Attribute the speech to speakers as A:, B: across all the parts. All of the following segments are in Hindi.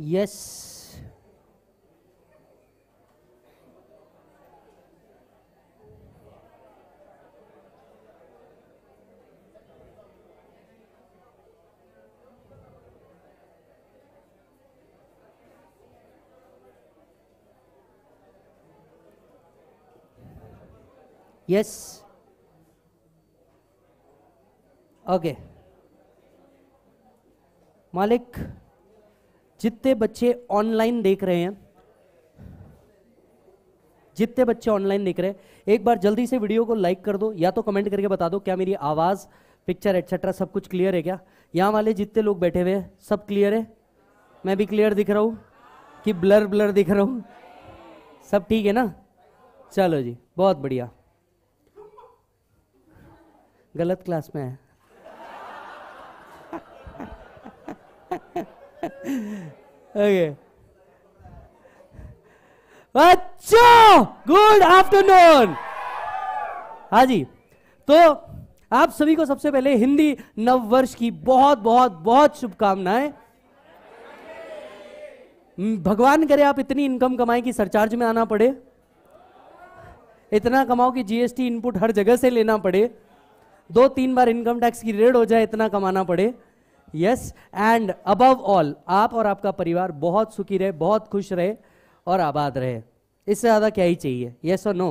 A: Yes. Yes. Okay. Malik. जितने बच्चे ऑनलाइन देख रहे हैं जितने बच्चे ऑनलाइन देख रहे हैं एक बार जल्दी से वीडियो को लाइक कर दो या तो कमेंट करके बता दो क्या मेरी आवाज़ पिक्चर एक्सेट्रा सब कुछ क्लियर है क्या यहाँ वाले जितने लोग बैठे हुए हैं सब क्लियर है मैं भी क्लियर दिख रहा हूँ कि ब्लर ब्लर दिख रहा हूँ सब ठीक है ना चलो जी बहुत बढ़िया गलत क्लास में है ओके बच्चों गुड आफ्टरनून हा जी तो आप सभी को सबसे पहले हिंदी नववर्ष की बहुत बहुत बहुत शुभकामनाएं हम्म, भगवान करे आप इतनी इनकम कमाएं कि सरचार्ज में आना पड़े इतना कमाओ कि जीएसटी इनपुट हर जगह से लेना पड़े दो तीन बार इनकम टैक्स की रेड हो जाए इतना कमाना पड़े यस एंड अबव ऑल आप और आपका परिवार बहुत सुखी रहे बहुत खुश रहे और आबाद रहे इससे ज़्यादा क्या ही चाहिए यस और नो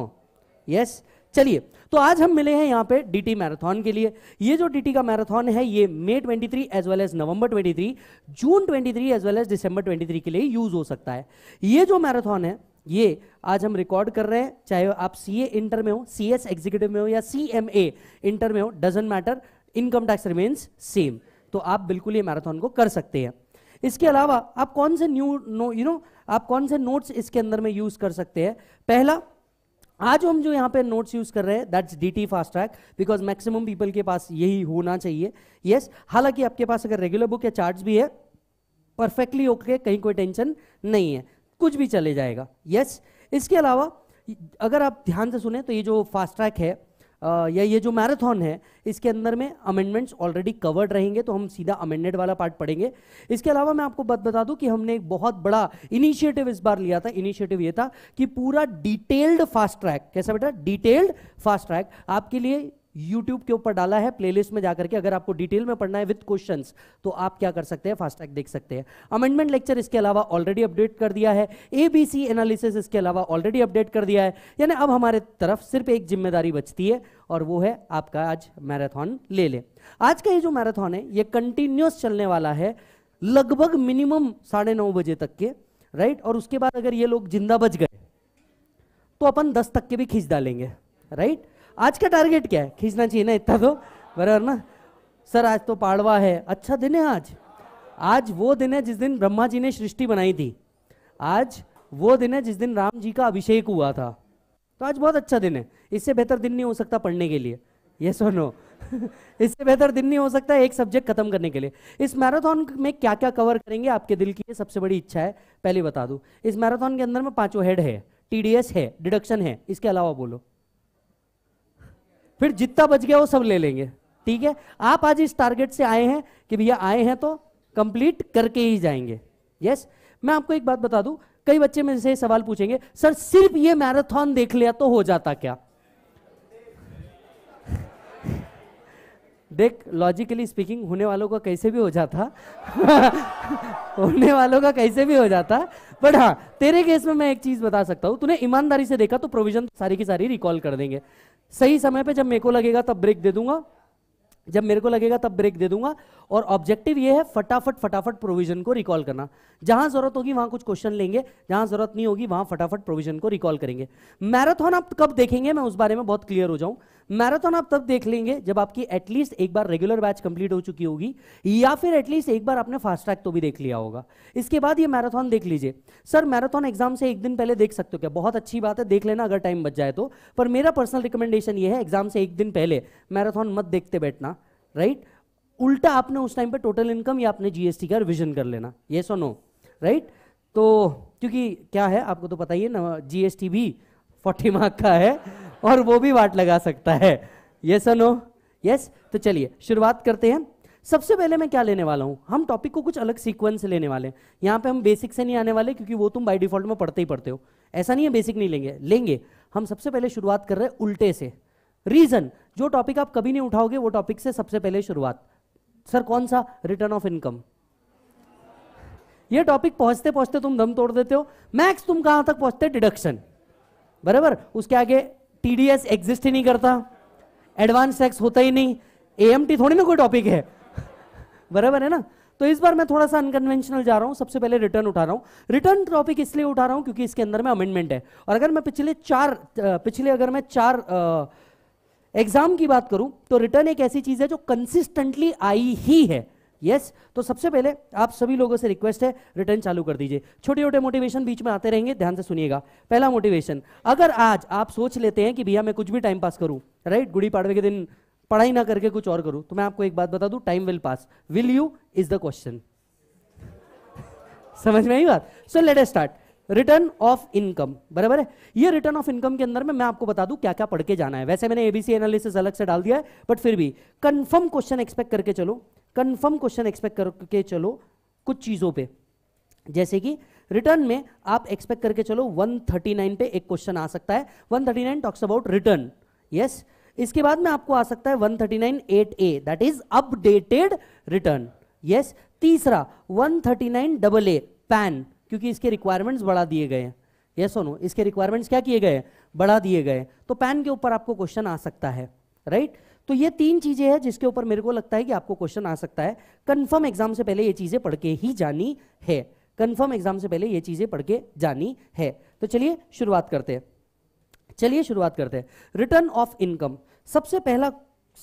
A: यस चलिए तो आज हम मिले हैं यहाँ पे डीटी मैराथन के लिए ये जो डीटी का मैराथन है ये May 23 as well as November 23 June 23 as well as December 23 के लिए यूज हो सकता है ये जो मैराथन है ये आज हम रिकॉर्ड कर रहे हैं चाहे आप सीए इंटर में हो सीएस एग्जीक्यूटिव में हो या सीएमए इंटर में हो doesn't matter income tax remains same तो आप बिल्कुल ये मैराथन को कर सकते हैं इसके अलावा आप कौन से न्यू नो यू नो आप कौन से नोट्स इसके अंदर में यूज कर सकते हैं पहला आज हम जो यहाँ पे नोट्स यूज कर रहे हैं that's D T fast track because maximum people के पास यही होना चाहिए यस yes, हालांकि आपके पास अगर रेगुलर बुक या चार्ट भी है परफेक्टली ओके okay, कहीं कोई टेंशन नहीं है कुछ भी चले जाएगा यस yes, इसके अलावा अगर आप ध्यान से सुने तो ये जो फास्ट ट्रैक है या ये जो मैराथन है इसके अंदर में अमेंडमेंट्स ऑलरेडी कवर्ड रहेंगे तो हम सीधा अमेंडेड वाला पार्ट पढ़ेंगे इसके अलावा मैं आपको बात बता दूं कि हमने एक बहुत बड़ा इनिशिएटिव इस बार लिया था इनिशिएटिव ये था कि पूरा डिटेल्ड फास्ट ट्रैक कैसा बेटा डिटेल्ड फास्ट ट्रैक आपके लिए यूट्यूब के ऊपर डाला है प्लेलिस्ट में जाकर के अगर आपको डिटेल में पढ़ना है विद क्वेश्चन तो आप क्या कर सकते हैं फास्टैग देख सकते हैं अमेंडमेंट लेक्चर इसके अलावा ऑलरेडी अपडेट कर दिया है एबीसी एनालिसिस इसके अलावा ऑलरेडी अपडेट कर दिया है यानी अब हमारे तरफ सिर्फ एक जिम्मेदारी बचती है और वो है आपका आज मैराथन ले ले आज का ये जो मैराथन है ये कंटिन्यूस चलने वाला है लगभग मिनिमम साढ़े नौ बजे तक के राइट और उसके बाद अगर ये लोग जिंदा बच गए तो अपन दस तक के भी खींच डालेंगे राइट आज का टारगेट क्या है खींचना चाहिए ना इतना तो बराबर ना सर आज तो पाड़वा है अच्छा दिन है आज आज वो दिन है जिस दिन ब्रह्मा जी ने सृष्टि बनाई थी आज वो दिन है जिस दिन राम जी का अभिषेक हुआ था तो आज बहुत अच्छा दिन है इससे बेहतर दिन नहीं हो सकता पढ़ने के लिए ये yes नो इससे बेहतर दिन नहीं हो सकता एक सब्जेक्ट खत्म करने के लिए इस मैराथन में क्या क्या कवर करेंगे आपके दिल की सबसे बड़ी इच्छा है पहले बता दू इस मैराथन के अंदर में पांचों हेड है टीडीएस है डिडक्शन है इसके अलावा बोलो फिर जितना बच गया वो सब ले लेंगे ठीक है आप आज इस टारगेट से आए हैं कि भैया आए हैं तो कंप्लीट करके ही जाएंगे यस मैं आपको एक बात बता दूं कई बच्चे मेरे से सवाल पूछेंगे सर सिर्फ ये मैराथन देख लिया तो हो जाता क्या देख लॉजिकली स्पीकिंग होने वालों का कैसे भी हो जाता होने वालों का कैसे भी हो जाता बट हाँ तेरे केस में मैं एक चीज बता सकता हूं तूने ईमानदारी से देखा तो प्रोविजन सारी की सारी रिकॉल कर देंगे सही समय पे जब मेरे को लगेगा तब ब्रेक दे दूंगा जब मेरे को लगेगा तब ब्रेक दे दूंगा और ऑब्जेक्टिव ये है फटाफट फटाफट प्रोविजन को रिकॉल करना जहां जरूरत होगी वहां कुछ क्वेश्चन लेंगे जहां जरूरत नहीं होगी वहां फटाफट प्रोविजन को रिकॉल करेंगे मैराथन आप कब देखेंगे मैं उस बारे में बहुत क्लियर हो जाऊं मैराथन आप तब देख लेंगे जब आपकी एटलीस्ट एक बार रेगुलर बैच कंप्लीट हो चुकी होगी या फिर एटलीस्ट एक बार आपने फास्ट ट्रैक तो भी देख लिया होगा इसके बाद ये मैराथन देख लीजिए सर मैराथन एग्जाम से एक दिन पहले देख सकते हो क्या बहुत अच्छी बात है देख लेना अगर टाइम बच जाए तो पर मेरा पर्सनल रिकमेंडेशन ये है एग्जाम से एक दिन पहले मैराथन मत देखते बैठना राइट right? उल्टा आपने उस टाइम पे टोटल इनकम या आपने जीएसटी का रिविजन कर लेना ये सो नो राइट तो क्योंकि क्या है आपको तो पता ही है ना जीएसटी भी फोर्टी मार्क का है और वो भी वाट लगा सकता है ये सो नो यस तो चलिए शुरुआत करते हैं सबसे पहले मैं क्या लेने वाला हूं हम टॉपिक को कुछ अलग सीक्वेंस से लेने वाले हैं यहां पे हम बेसिक से नहीं आने वाले क्योंकि वो तुम बाय डिफॉल्ट में पढ़ते ही पढ़ते हो ऐसा नहीं है बेसिक नहीं लेंगे लेंगे हम सबसे पहले शुरुआत कर रहे हैं उल्टे से रीजन जो टॉपिक आप कभी नहीं उठाओगे वो टॉपिक से सबसे पहले शुरुआत सर कौन सा रिटर्न ऑफ इनकम ये टॉपिक पहुंचते पहुंचते तुम दम तोड़ देते हो मैक्स तुम कहां तक पहुंचते डिडक्शन बराबर उसके आगे टीडीएस एग्जिस्ट ही नहीं करता एडवांस टैक्स होता ही नहीं एएमटी थोड़ी ना कोई टॉपिक है बराबर है ना तो इस बार मैं थोड़ा सा अनकन्वेंशनल जा रहा हूं सबसे पहले रिटर्न उठा रहा हूं रिटर्न टॉपिक इसलिए उठा रहा हूं क्योंकि इसके अंदर में अमेंडमेंट है और अगर मैं पिछले चार पिछले अगर मैं चार आ, एग्जाम की बात करूं तो रिटर्न एक ऐसी चीज है जो कंसिस्टेंटली आई ही है यस yes, तो सबसे पहले आप सभी लोगों से रिक्वेस्ट है रिटर्न चालू कर दीजिए छोटे छोटे मोटिवेशन बीच में आते रहेंगे ध्यान से सुनिएगा पहला मोटिवेशन अगर आज आप सोच लेते हैं कि भैया मैं कुछ भी टाइम पास करूं राइट गुड़ी पाड़वे के दिन पढ़ाई ना करके कुछ और करूं तो मैं आपको एक बात बता दू time will pass will you is the question समझ में आई बात so let start return of income बराबर है ये रिटर्न ऑफ इनकम के अंदर में मैं आपको बता दूं क्या क्या पढ़ के जाना है वैसे मैंने एबीसी एनालिसिस अलग से डाल दिया है बट फिर भी कंफर्म क्वेश्चन एक्सपेक्ट करके चलो कंफर्म क्वेश्चन एक्सपेक्ट करके चलो कुछ चीजों पे जैसे कि रिटर्न में आप एक्सपेक्ट करके चलो 139 पे एक क्वेश्चन आ सकता है 139 टॉक्स अबाउट रिटर्न यस इसके बाद में आपको आ सकता है 139 A that is updated return yes तीसरा 139 डबल ए पैन क्योंकि इसके रिक्वायरमेंट्स बढ़ा दिए गए हैं यस सोनो इसके रिक्वायरमेंट्स क्या किए गए बढ़ा दिए गए तो पैन के ऊपर आपको क्वेश्चन आ सकता है राइट right? तो ये तीन चीजें हैं जिसके ऊपर मेरे को लगता है कि आपको क्वेश्चन आ सकता है कन्फर्म एग्जाम से पहले ये चीजें पढ़ के ही जानी है कन्फर्म एग्जाम से पहले ये चीजें पढ़ के जानी है तो चलिए शुरुआत करते हैं चलिए शुरुआत करते हैं रिटर्न ऑफ इनकम सबसे पहला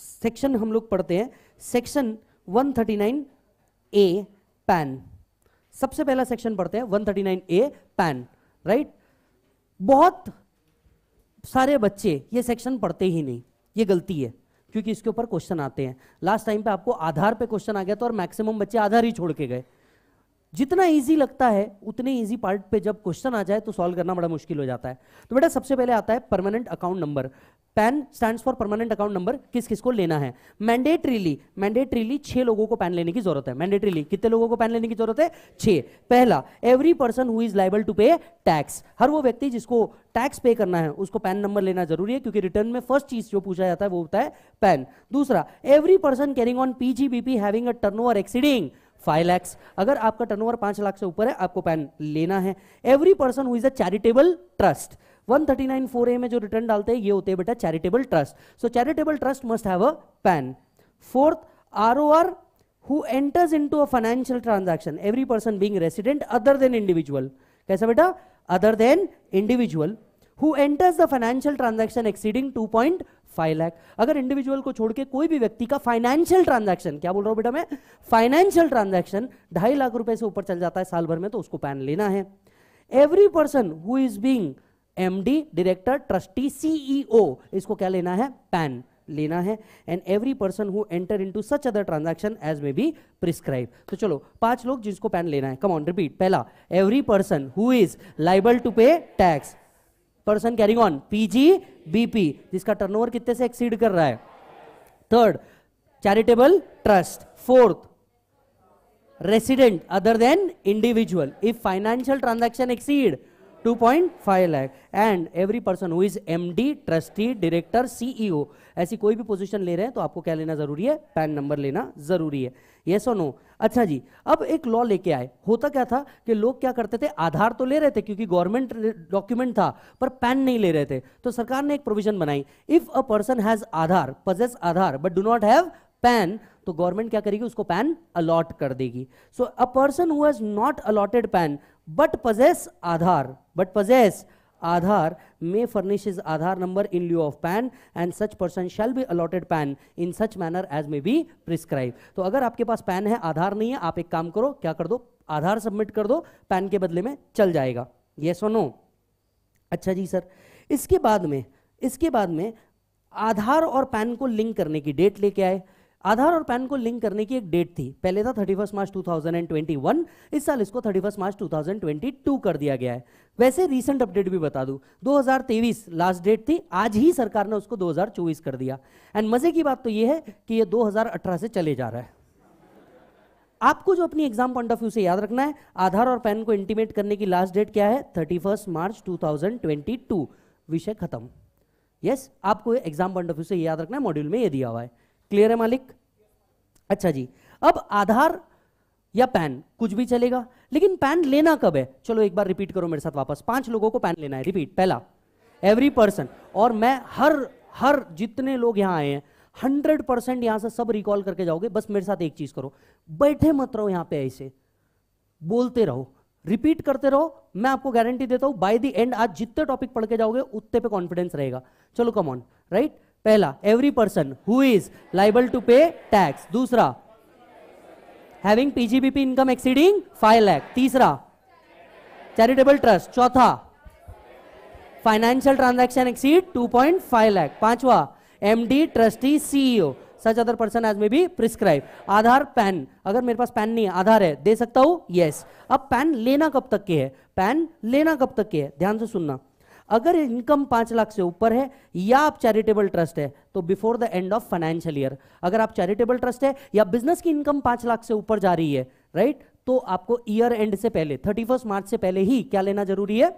A: सेक्शन हम लोग पढ़ते हैं सेक्शन 139 ए पैन सबसे पहला सेक्शन पढ़ते हैं 139 ए पैन राइट बहुत सारे बच्चे ये सेक्शन पढ़ते ही नहीं ये गलती है क्योंकि इसके ऊपर क्वेश्चन आते हैं लास्ट टाइम पे आपको आधार पे क्वेश्चन आ गया तो और मैक्सिमम बच्चे आधार ही छोड़ के गए जितना इजी लगता है उतने इजी पार्ट पे जब क्वेश्चन आ जाए तो सॉल्व करना बड़ा मुश्किल हो जाता है तो बेटा सबसे पहले आता है permanent account number PAN stand for permanent account number किस किस को लेना है मैंडेटरीली मैंडेटरीली छह लोगों को पैन लेने की जरूरत है मैंडेटरीली कितने लोगों को पैन लेने की जरूरत है छह पहला every person who is liable to pay tax हर वो व्यक्ति जिसको टैक्स पे करना है उसको पैन नंबर लेना जरूरी है क्योंकि रिटर्न में फर्स्ट चीज जो पूछा जाता है वो होता है पैन दूसरा every person carrying on PGBP having a over exceeding five lakhs अगर आपका टर्न ओवर पांच लाख से ऊपर है आपको पैन लेना है every person who is a charitable trust 139 A में जो रिटर्न डालते हैं ये होते हैं बेटा charitable trust so charitable trust must have a PAN fourth or O R who enters into a financial transaction every person being resident other than individual कैसा बेटा other than individual who enters the financial transaction exceeding two point five lakh अगर इंडिविजुअल को छोड़ के कोई भी व्यक्ति का फाइनेंशियल ट्रांजैक्शन क्या बोल रहा हूं बेटा मैं फाइनेंशियल ट्रांजैक्शन ढाई लाख रुपए से ऊपर चल जाता है साल भर में तो उसको पैन लेना है every person who is being M director trustee CEO इसको क्या लेना है पैन लेना है and every person who enter into such other transaction as may be prescribe तो चलो पांच लोग जिसको पैन लेना है कम ऑन रिपीट पहला every person who is liable to pay tax person carrying on PG BP जिसका टर्नओवर कितने से एक्सीड कर रहा है third charitable trust fourth resident other than individual if financial transaction exceed two point five lakh and every person who is M D trustee director CEO ऐसी कोई भी पोजिशन ले रहे हैं तो आपको क्या लेना जरूरी है पैन नंबर लेना जरूरी है येस और नो अच्छा जी अब एक लॉ लेके आए होता क्या था कि लोग क्या करते थे आधार तो ले रहे थे क्योंकि गवर्नमेंट डॉक्यूमेंट था पर पैन नहीं ले रहे थे तो सरकार ने एक प्रोविजन बनाई if a person has Aadhaar possess Aadhaar but do not have PAN तो गवर्नमेंट क्या करेगी उसको पैन अलॉट कर देगी so a person who has not allotted PAN but possess Aadhaar but possess Aadhaar may furnish is Aadhaar number in lieu of PAN and such person shall be allotted PAN in such manner as may be prescribe तो अगर आपके पास पैन है आधार नहीं है आप एक काम करो क्या कर दो आधार सबमिट कर दो पैन के बदले में चल जाएगा ये सो नो अच्छा जी सर इसके बाद में इसके बाद में आधार और पैन को लिंक करने की डेट लेके आए आधार और पैन को लिंक करने की एक डेट थी पहले था थर्टी मार्च 2021 इस साल इसको थर्टी मार्च 2022 कर दिया गया है वैसे रीसेंट अपडेट भी बता दूं 2023 लास्ट डेट थी आज ही सरकार ने उसको 2024 कर दिया एंड मजे की बात तो ये है कि ये 2018 से चले जा रहा है आपको जो अपनी एग्जाम पॉइंट ऑफ व्यू से याद रखना है आधार और पैन को इंटीमेट करने की लास्ट डेट क्या है थर्टी मार्च टू विषय खत्म यस yes, आपको एग्जाम पॉइंट ऑफ व्यू से याद रखना है मॉड्यूल में यह दिया हुआ है क्लियर है मालिक अच्छा जी अब आधार या पैन कुछ भी चलेगा लेकिन पैन लेना कब है चलो एक बार रिपीट करो मेरे साथ वापस पांच लोगों को पैन लेना है रिपीट पहला एवरी पर्सन और मैं हर हर जितने लोग यहां आए हैं हंड्रेड परसेंट यहां से सब रिकॉल करके जाओगे बस मेरे साथ एक चीज करो बैठे मत रहो यहां पे ऐसे बोलते रहो रिपीट करते रहो मैं आपको गारंटी देता हूं बाय द एंड आज जितने टॉपिक पढ़ के जाओगे उतने पे कॉन्फिडेंस रहेगा चलो कम ऑन राइट पहला every person who is liable to pay tax दूसरा having PGBP income exceeding five lakh तीसरा चैरिटेबल ट्रस्ट चौथा फाइनेंशियल ट्रांजैक्शन एक्सीड 2.5 लाख पांचवा MD trustee CEO such other person as may be prescribe Aadhaar PAN अगर मेरे पास पैन नहीं है आधार है दे सकता हूं यस yes. अब पैन लेना कब तक के है पैन लेना कब तक के है ध्यान से सुनना अगर इनकम पांच लाख से ऊपर है या आप चैरिटेबल ट्रस्ट है तो before the end of financial year अगर आप चैरिटेबल ट्रस्ट है या बिजनेस की इनकम पांच लाख से ऊपर जा रही है राइट तो आपको ईयर एंड से पहले थर्टी मार्च से पहले ही क्या लेना जरूरी है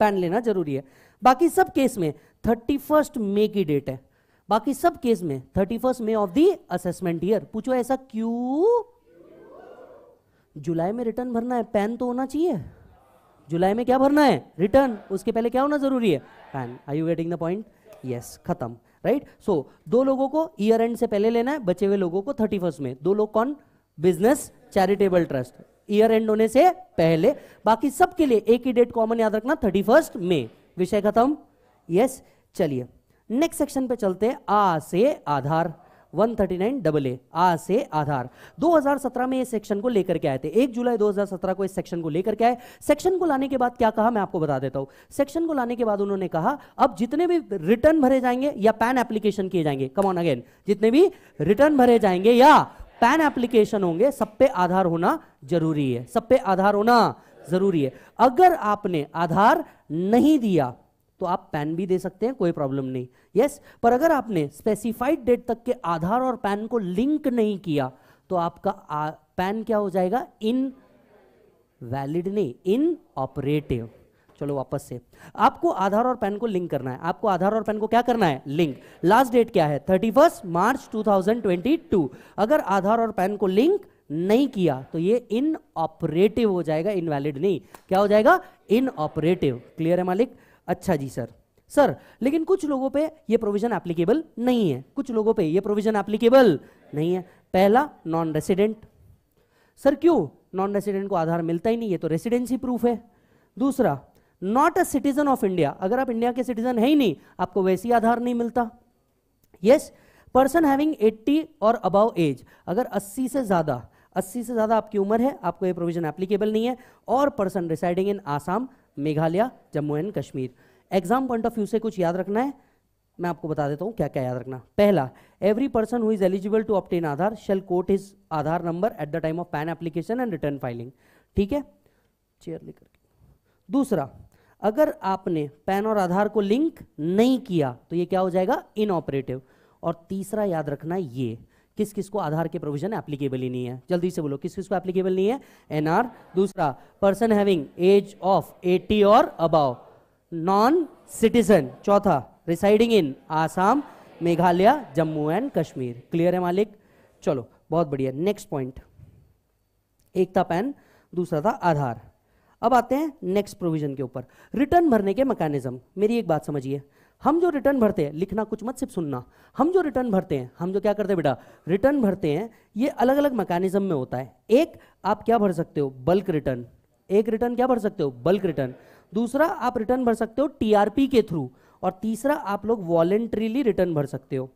A: पैन लेना जरूरी है बाकी सब केस में थर्टी मई की डेट है बाकी सब केस में thirty first May of the assessment year पूछो ऐसा क्यों जुलाई में रिटर्न भरना है पैन तो होना चाहिए जुलाई में क्या भरना है रिटर्न उसके पहले क्या होना जरूरी है PAN I you getting the point yes खत्म राइट सो दो लोगों को ईयर एंड से पहले लेना है बचे हुए लोगों को थर्टी फर्स्ट में दो लोग कौन business charitable trust year end होने से पहले बाकी सबके लिए एक ही डेट कॉमन याद रखना थर्टी फर्स्ट में विषय खत्म यस yes, चलिए नेक्स्ट सेक्शन पे चलते हैं आ से Aadhaar thirty nine double A आ से आधार 2017 में ये सेक्शन को लेकर के आए थे 1 जुलाई 2017 को इस सेक्शन को लेकर के आए सेक्शन को लाने के बाद क्या कहा मैं आपको बता देता हूं सेक्शन को लाने के बाद उन्होंने कहा अब जितने भी रिटर्न भरे जाएंगे या पैन एप्लीकेशन किए जाएंगे कम ऑन अगेन जितने भी रिटर्न भरे जाएंगे या पैन एप्लीकेशन होंगे सब पे आधार होना जरूरी है सब पे आधार होना जरूरी है अगर आपने आधार नहीं दिया तो आप पैन भी दे सकते हैं कोई प्रॉब्लम नहीं यस पर अगर आपने स्पेसिफाइड डेट तक के आधार और पैन को लिंक नहीं किया तो आपका आ, पैन क्या हो जाएगा इन वैलिड नहीं इन ऑपरेटिव चलो वापस से आपको आधार और पैन को लिंक करना है आपको आधार और पैन को क्या करना है लिंक लास्ट डेट क्या है थर्टी मार्च 2022 अगर आधार और पैन को लिंक नहीं किया तो ये इन ऑपरेटिव हो जाएगा इनवैलिड नहीं क्या हो जाएगा इन ऑपरेटिव क्लियर है मालिक अच्छा जी सर सर लेकिन कुछ लोगों पे ये प्रोविजन एप्लीकेबल नहीं है कुछ लोगों पे ये प्रोविजन एप्लीकेबल नहीं है पहला नॉन रेसिडेंट सर क्यों नॉन रेसिडेंट को आधार मिलता ही नहीं है तो रेसिडेंसी प्रूफ है दूसरा not a citizen of India अगर आप इंडिया के सिटीजन है ही नहीं आपको वैसी आधार नहीं मिलता यस पर्सन हैविंग 80 और अबाव एज अगर 80 से ज़्यादा 80 से ज़्यादा आपकी उम्र है आपको ये प्रोविजन एप्लीकेबल नहीं है और person residing in Assam Meghalaya Jammu and Kashmir exam point of view से कुछ याद रखना है मैं आपको बता देता हूँ क्या क्या याद रखना पहला every person who is eligible to obtain Aadhaar shall quote his Aadhaar number at the time of PAN application and return filing ठीक है चेयर लेकर दूसरा अगर आपने पैन और आधार को लिंक नहीं किया तो ये क्या हो जाएगा इनऑपरेटिव और तीसरा याद रखना ये किस किस को आधार के प्रोविजन एप्लीकेबल ही नहीं है जल्दी से बोलो किस किस को एप्लीकेबल नहीं है एनआर दूसरा पर्सन हैविंग एज ऑफ 80 और अबाव नॉन सिटीजन चौथा residing in Assam Meghalaya Jammu and Kashmir clear है मालिक चलो बहुत बढ़िया नेक्स्ट पॉइंट एक था पैन दूसरा था आधार अब आते हैं नेक्स्ट प्रोविजन के ऊपर रिटर्न भरने के मैकेनिज्म मेरी एक बात समझिए हम जो रिटर्न भरते हैं लिखना कुछ मत सिर्फ सुनना हम जो रिटर्न भरते हैं हम जो क्या करते हैं बेटा रिटर्न भरते हैं ये अलग अलग मैकेनिज्म में होता है एक आप क्या भर सकते हो बल्क रिटर्न एक रिटर्न क्या भर सकते हो बल्क रिटर्न दूसरा आप रिटर्न भर सकते हो टीआरपी के थ्रू और तीसरा आप लोग वॉलेंट्रीली रिटर्न भर सकते हो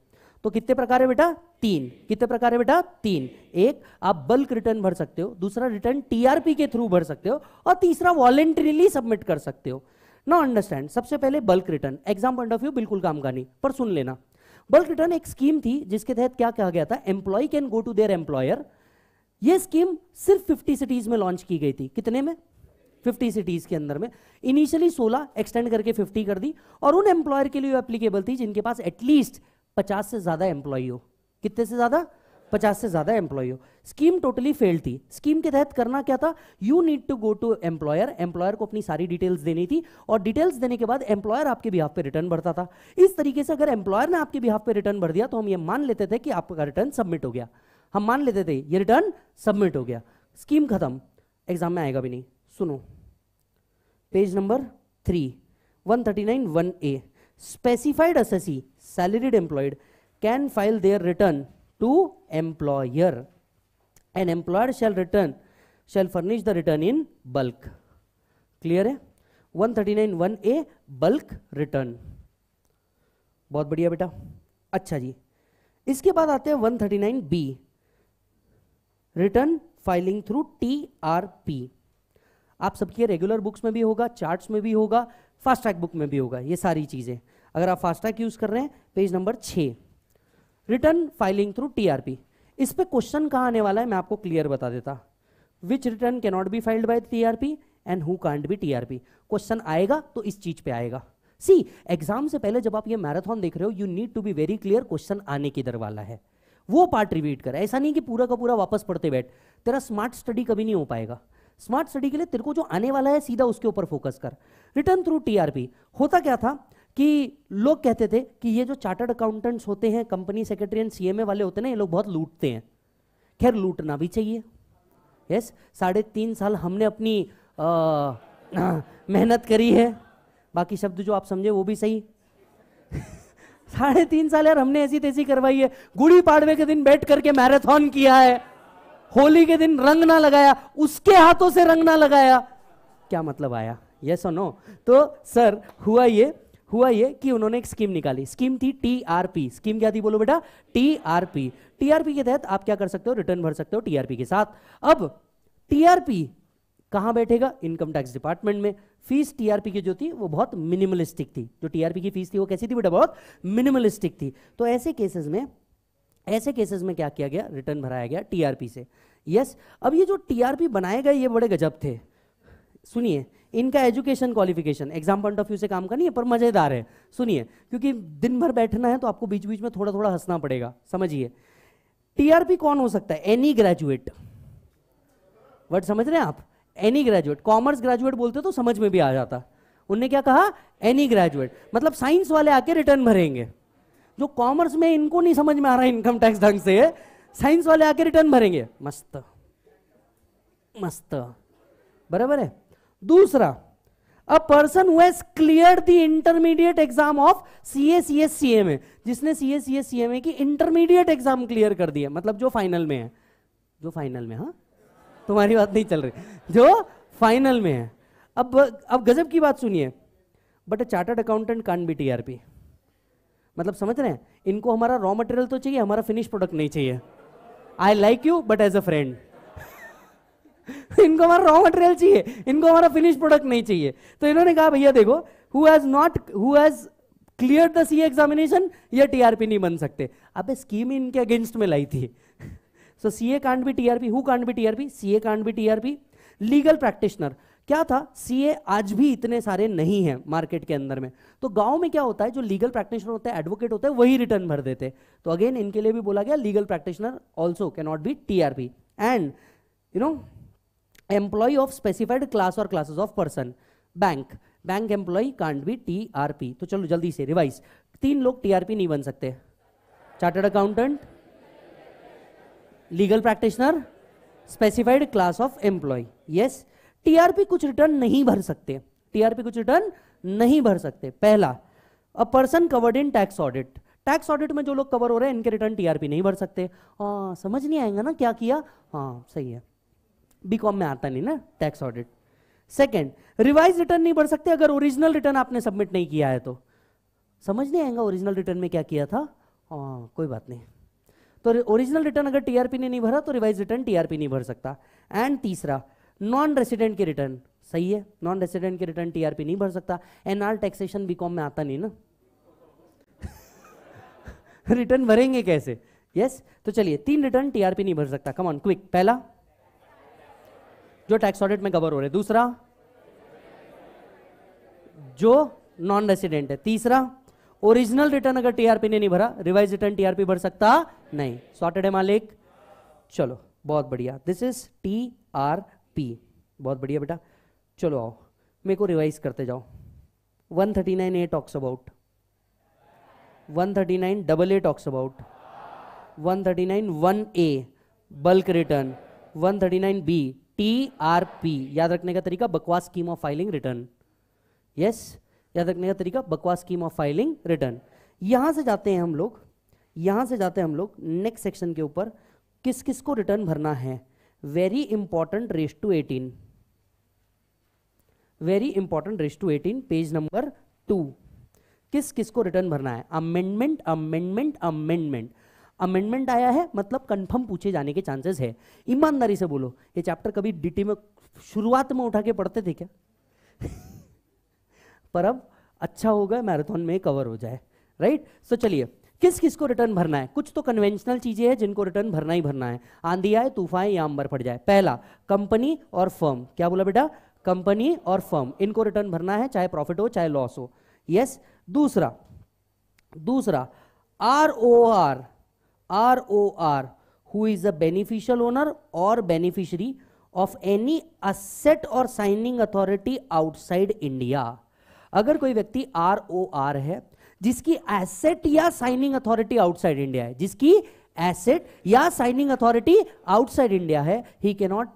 A: तो कितने प्रकार है बेटा तीन कितने प्रकार है बेटा तीन एक आप बल्क रिटर्न भर सकते हो दूसरा रिटर्न टीआरपी के थ्रू भर सकते हो और तीसरा वॉलेंट्रीली सबमिट कर सकते हो ना अंडरस्टैंड सबसे पहले bulk return exam point of view बिल्कुल काम का नहीं पर सुन लेना बल्क रिटर्न एक स्कीम थी जिसके तहत क्या कहा गया था employee can go to their employer ये स्कीम सिर्फ 50 सिटीज में लॉन्च की गई थी कितने में 50 सिटीज के अंदर में इनिशियली 16 एक्सटेंड करके 50 कर दी और उन एम्प्लॉयर के लिए एप्लीकेबल थी जिनके पास एटलीस्ट 50 से ज्यादा एम्प्लॉय हो कितने से ज्यादा पचास से ज़्यादा एम्प्लॉय हो स्कीम टोटली फेल थी स्कीम के तहत करना क्या था you need to go to employer employer को अपनी सारी डिटेल्स देनी थी और डिटेल्स देने के बाद एम्प्लॉयर आपके बिहाफ पे रिटर्न भरता था इस तरीके से अगर एम्प्लॉयर ने आपके बिहाफ पे रिटर्न भर दिया तो हम ये मान लेते थे कि आपका रिटर्न सबमिट हो गया हम मान लेते थे ये रिटर्न सबमिट हो गया स्कीम खत्म एग्जाम में आएगा भी नहीं सुनो page number three one thirty nine one A specified assessee salaried employed can file their return to employer. An employer shall return, shall furnish the return in bulk. Clear है? 139 1A bulk return. बहुत बढ़िया बेटा अच्छा जी इसके बाद आते हैं 139 B return filing through T R P आप सबके रेगुलर बुक्स में भी होगा चार्ट्स में भी होगा फास्ट ट्रैक बुक में भी होगा ये सारी चीज़ें अगर आप फास्ट ट्रैक यूज़ कर रहे हैं पेज नंबर छह रिटर्न फाइलिंग थ्रू टीआरपी इस पे क्वेश्चन कहाँ आने वाला है मैं आपको क्लियर बता देता which return can not be filed by TRP and who can't be TRP question आएगा तो इस चीज पे आएगा सी एग्जाम से पहले जब आप ये मैराथन देख रहे हो you need to be very clear question आने की दर वाला है वो पार्ट रिपीट कर ऐसा नहीं कि पूरा का पूरा वापस पढ़ते बैठ तेरा स्मार्ट स्टडी कभी नहीं हो पाएगा स्मार्ट स्टडी के लिए तेरे को जो आने वाला है सीधा उसके ऊपर फोकस कर रिटर्न थ्रू टीआरपी होता क्या था कि लोग कहते थे कि ये जो चार्टर्ड अकाउंटेंट्स होते हैं कंपनी सेक्रेटरी एंड सीएमए वाले होते हैं ये लोग बहुत लूटते हैं खैर लूटना भी चाहिए यस साढ़े तीन साल हमने अपनी मेहनत करी है बाकी शब्द जो आप समझे वो भी सही साढ़े तीन साल यार हमने ऐसी तैसी करवाई है गुड़ी पाड़वे के दिन बैठ करके मैराथन किया है होली के दिन रंग ना लगाया उसके हाथों से रंग ना लगाया क्या मतलब आया यस और नो तो सर हुआ ये हुआ ये कि उन्होंने एक स्कीम निकाली स्कीम थी टीआरपी स्कीम क्या थी बोलो बेटा टीआरपी टीआरपी के तहत आप क्या कर सकते हो रिटर्न भर सकते हो टीआरपी के साथ अब टीआरपी कहां बैठेगा इनकम टैक्स डिपार्टमेंट में फीस टीआरपी की जो थी वो बहुत मिनिमलिस्टिक थी जो टीआरपी की फीस थी वो कैसी थी बेटा बहुत मिनिमलिस्टिक थी तो ऐसे केसेस में ऐसे केसेस में क्या किया गया रिटर्न भराया गया टीआरपी से यस yes, अब ये जो टीआरपी बनाए गए ये बड़े गजब थे सुनिए इनका education qualification exam point of view से काम का नहीं है पर मज़ेदार है सुनिए क्योंकि दिन भर बैठना है तो आपको बीच बीच में थोड़ा थोड़ा हंसना पड़ेगा समझिए टीआरपी कौन हो सकता है एनी ग्रेजुएट वर्ड समझ रहे हैं आप एनी ग्रेजुएट कॉमर्स ग्रेजुएट बोलते तो समझ में भी आ जाता उनने क्या कहा एनी ग्रेजुएट मतलब साइंस वाले आके रिटर्न भरेंगे जो कॉमर्स में इनको नहीं समझ में आ रहा इनकम टैक्स ढंग से साइंस वाले आके रिटर्न भरेंगे मस्त मस्त बराबर है दूसरा a person who has clear the intermediate exam of C A C S C M A जिसने C S C S C M A की इंटरमीडिएट एग्जाम क्लियर कर दिया मतलब जो फाइनल में है जो फाइनल में हाँ तुम्हारी बात नहीं चल रही जो फाइनल में है अब अब गजब की बात सुनिए but a chartered accountant can be TRP मतलब समझ रहे हैं इनको हमारा रॉ मटेरियल तो चाहिए हमारा फिनिश प्रोडक्ट नहीं चाहिए I like you but as a friend इनको हमारा रॉ मटेरियल चाहिए इनको हमारा फिनिश प्रोडक्ट नहीं चाहिए तो इन्होंने कहा भैया देखो who has not who has clear the C examination या टीआरपी नहीं बन सकते अब स्कीम इनके अगेंस्ट में लाई थी so C A can't be TRP who can't be TRP C A can't be TRP legal practitioner क्या था सीए आज भी इतने सारे नहीं है मार्केट के अंदर में तो गांव में क्या होता है जो लीगल प्रैक्टिशनर होते हैं एडवोकेट होते हैं वही रिटर्न भर देते तो अगेन इनके लिए भी बोला गया legal practitioner also can not be TRP and you know employee of specified class और classes of person bank bank employee can't be TRP तो चलो जल्दी से रिवाइज तीन लोग टीआरपी नहीं बन सकते chartered accountant legal practitioner specified class of employee yes TRP कुछ रिटर्न नहीं भर सकते टीआरपी कुछ रिटर्न नहीं भर सकते पहला a person covered in tax audit tax audit में जो लोग कवर हो रहे हैं इनके रिटर्न टीआरपी नहीं भर सकते आ, हाँ, समझ नहीं आएगा ना क्या किया हाँ सही है बीकॉम में आता नहीं ना tax audit second revise return नहीं बढ़ सकते अगर ओरिजिनल रिटर्न आपने सबमिट नहीं किया है तो समझ नहीं आएगा ओरिजिनल रिटर्न में क्या किया था आ, हाँ, कोई बात नहीं तो ओरिजिनल रिटर्न अगर टीआरपी ने नहीं भरा तो रिवाइज रिटर्न टीआरपी नहीं भर सकता एंड तीसरा नॉन रेसिडेंट के रिटर्न सही है नॉन रेसिडेंट के रिटर्न टीआरपी नहीं भर सकता एनआर टैक्सेशन बीकॉम में आता नहीं ना रिटर्न भरेंगे कैसे यस yes? तो चलिए तीन रिटर्न टीआरपी नहीं भर सकता कम ऑन क्विक पहला जो टैक्स ऑडिट में कवर हो रहे दूसरा जो नॉन रेसिडेंट है तीसरा ओरिजिनल रिटर्न अगर टीआरपी ने नहीं भरा रिवाइज रिटर्न टीआरपी भर सकता नहीं सॉर्टेड है मालिक चलो बहुत बढ़िया this is T R P बहुत बढ़िया बेटा चलो आओ मेरे को रिवाइज करते जाओ 139 A talks about one thirty nine double A talks about one thirty nine one A bulk return one thirty nine B TRP याद रखने का तरीका बकवास scheme of filing return yes याद रखने का तरीका बकवास स्कीम ऑफ फाइलिंग रिटर्न यहां से जाते हैं हम लोग यहां से जाते हैं हम लोग नेक्स्ट सेक्शन के ऊपर किस किस को रिटर्न भरना है very important race two eighteen very important race two eighteen page number two किस किस को रिटर्न भरना है अमेंडमेंट अमेंडमेंट अमेंडमेंट अमेंडमेंट आया है मतलब कंफर्म पूछे जाने के चांसेस है ईमानदारी से बोलो ये चैप्टर कभी डीटी में शुरुआत में उठा के पढ़ते थे क्या पर अब अच्छा होगा मैराथन में कवर हो जाए राइट सो चलिए किस किस को रिटर्न भरना है कुछ तो कन्वेंशनल चीजें हैं जिनको रिटर्न भरना ही भरना है आंधी आए तूफान या अंबर फट जाए पहला कंपनी और फर्म क्या बोला बेटा कंपनी और फर्म इनको रिटर्न भरना है चाहे प्रॉफिट हो चाहे लॉस हो यस दूसरा दूसरा R O R R O R who is a beneficial owner और बेनिफिशरी ऑफ एनी असेट और साइनिंग अथॉरिटी आउटसाइड इंडिया अगर कोई व्यक्ति आर ओ आर है जिसकी एसेट या साइनिंग अथॉरिटी आउटसाइड इंडिया है जिसकी एसेट या साइनिंग अथॉरिटी आउटसाइड इंडिया है he not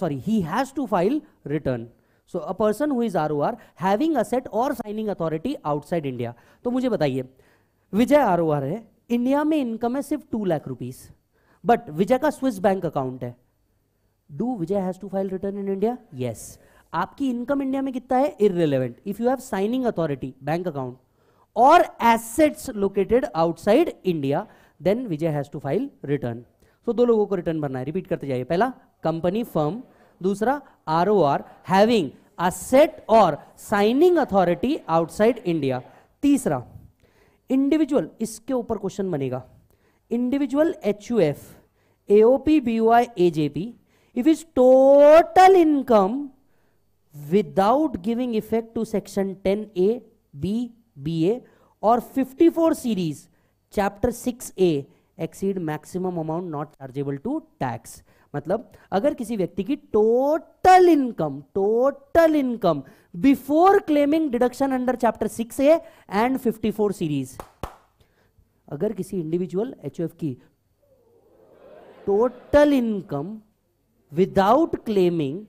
A: sorry he has to file return so a person who is R O R having asset और साइनिंग अथॉरिटी आउटसाइड इंडिया तो मुझे बताइए विजय आर ओ आर है इंडिया में इनकम है सिर्फ two lakh rupees but Vijay का स्विस बैंक अकाउंट है do Vijay has to file return in India yes आपकी इनकम इंडिया में कितना है irrelevant if you have signing authority bank account और assets located outside India then Vijay has to file return so दो लोगों को रिटर्न भरना है रिपीट करते जाइए पहला कंपनी फर्म दूसरा आर ओ आर हैविंग असेट और साइनिंग अथॉरिटी आउटसाइड इंडिया तीसरा इंडिविजुअल इसके ऊपर क्वेश्चन बनेगा individual H U F AOP B I A J P if is total income without giving effect to section ten A B B A और four series chapter six A exceed maximum amount not chargeable to tax मतलब अगर किसी व्यक्ति की total income total income before claiming deduction under chapter six A and fifty four series अगर किसी इंडिविजुअल एच की total income without claiming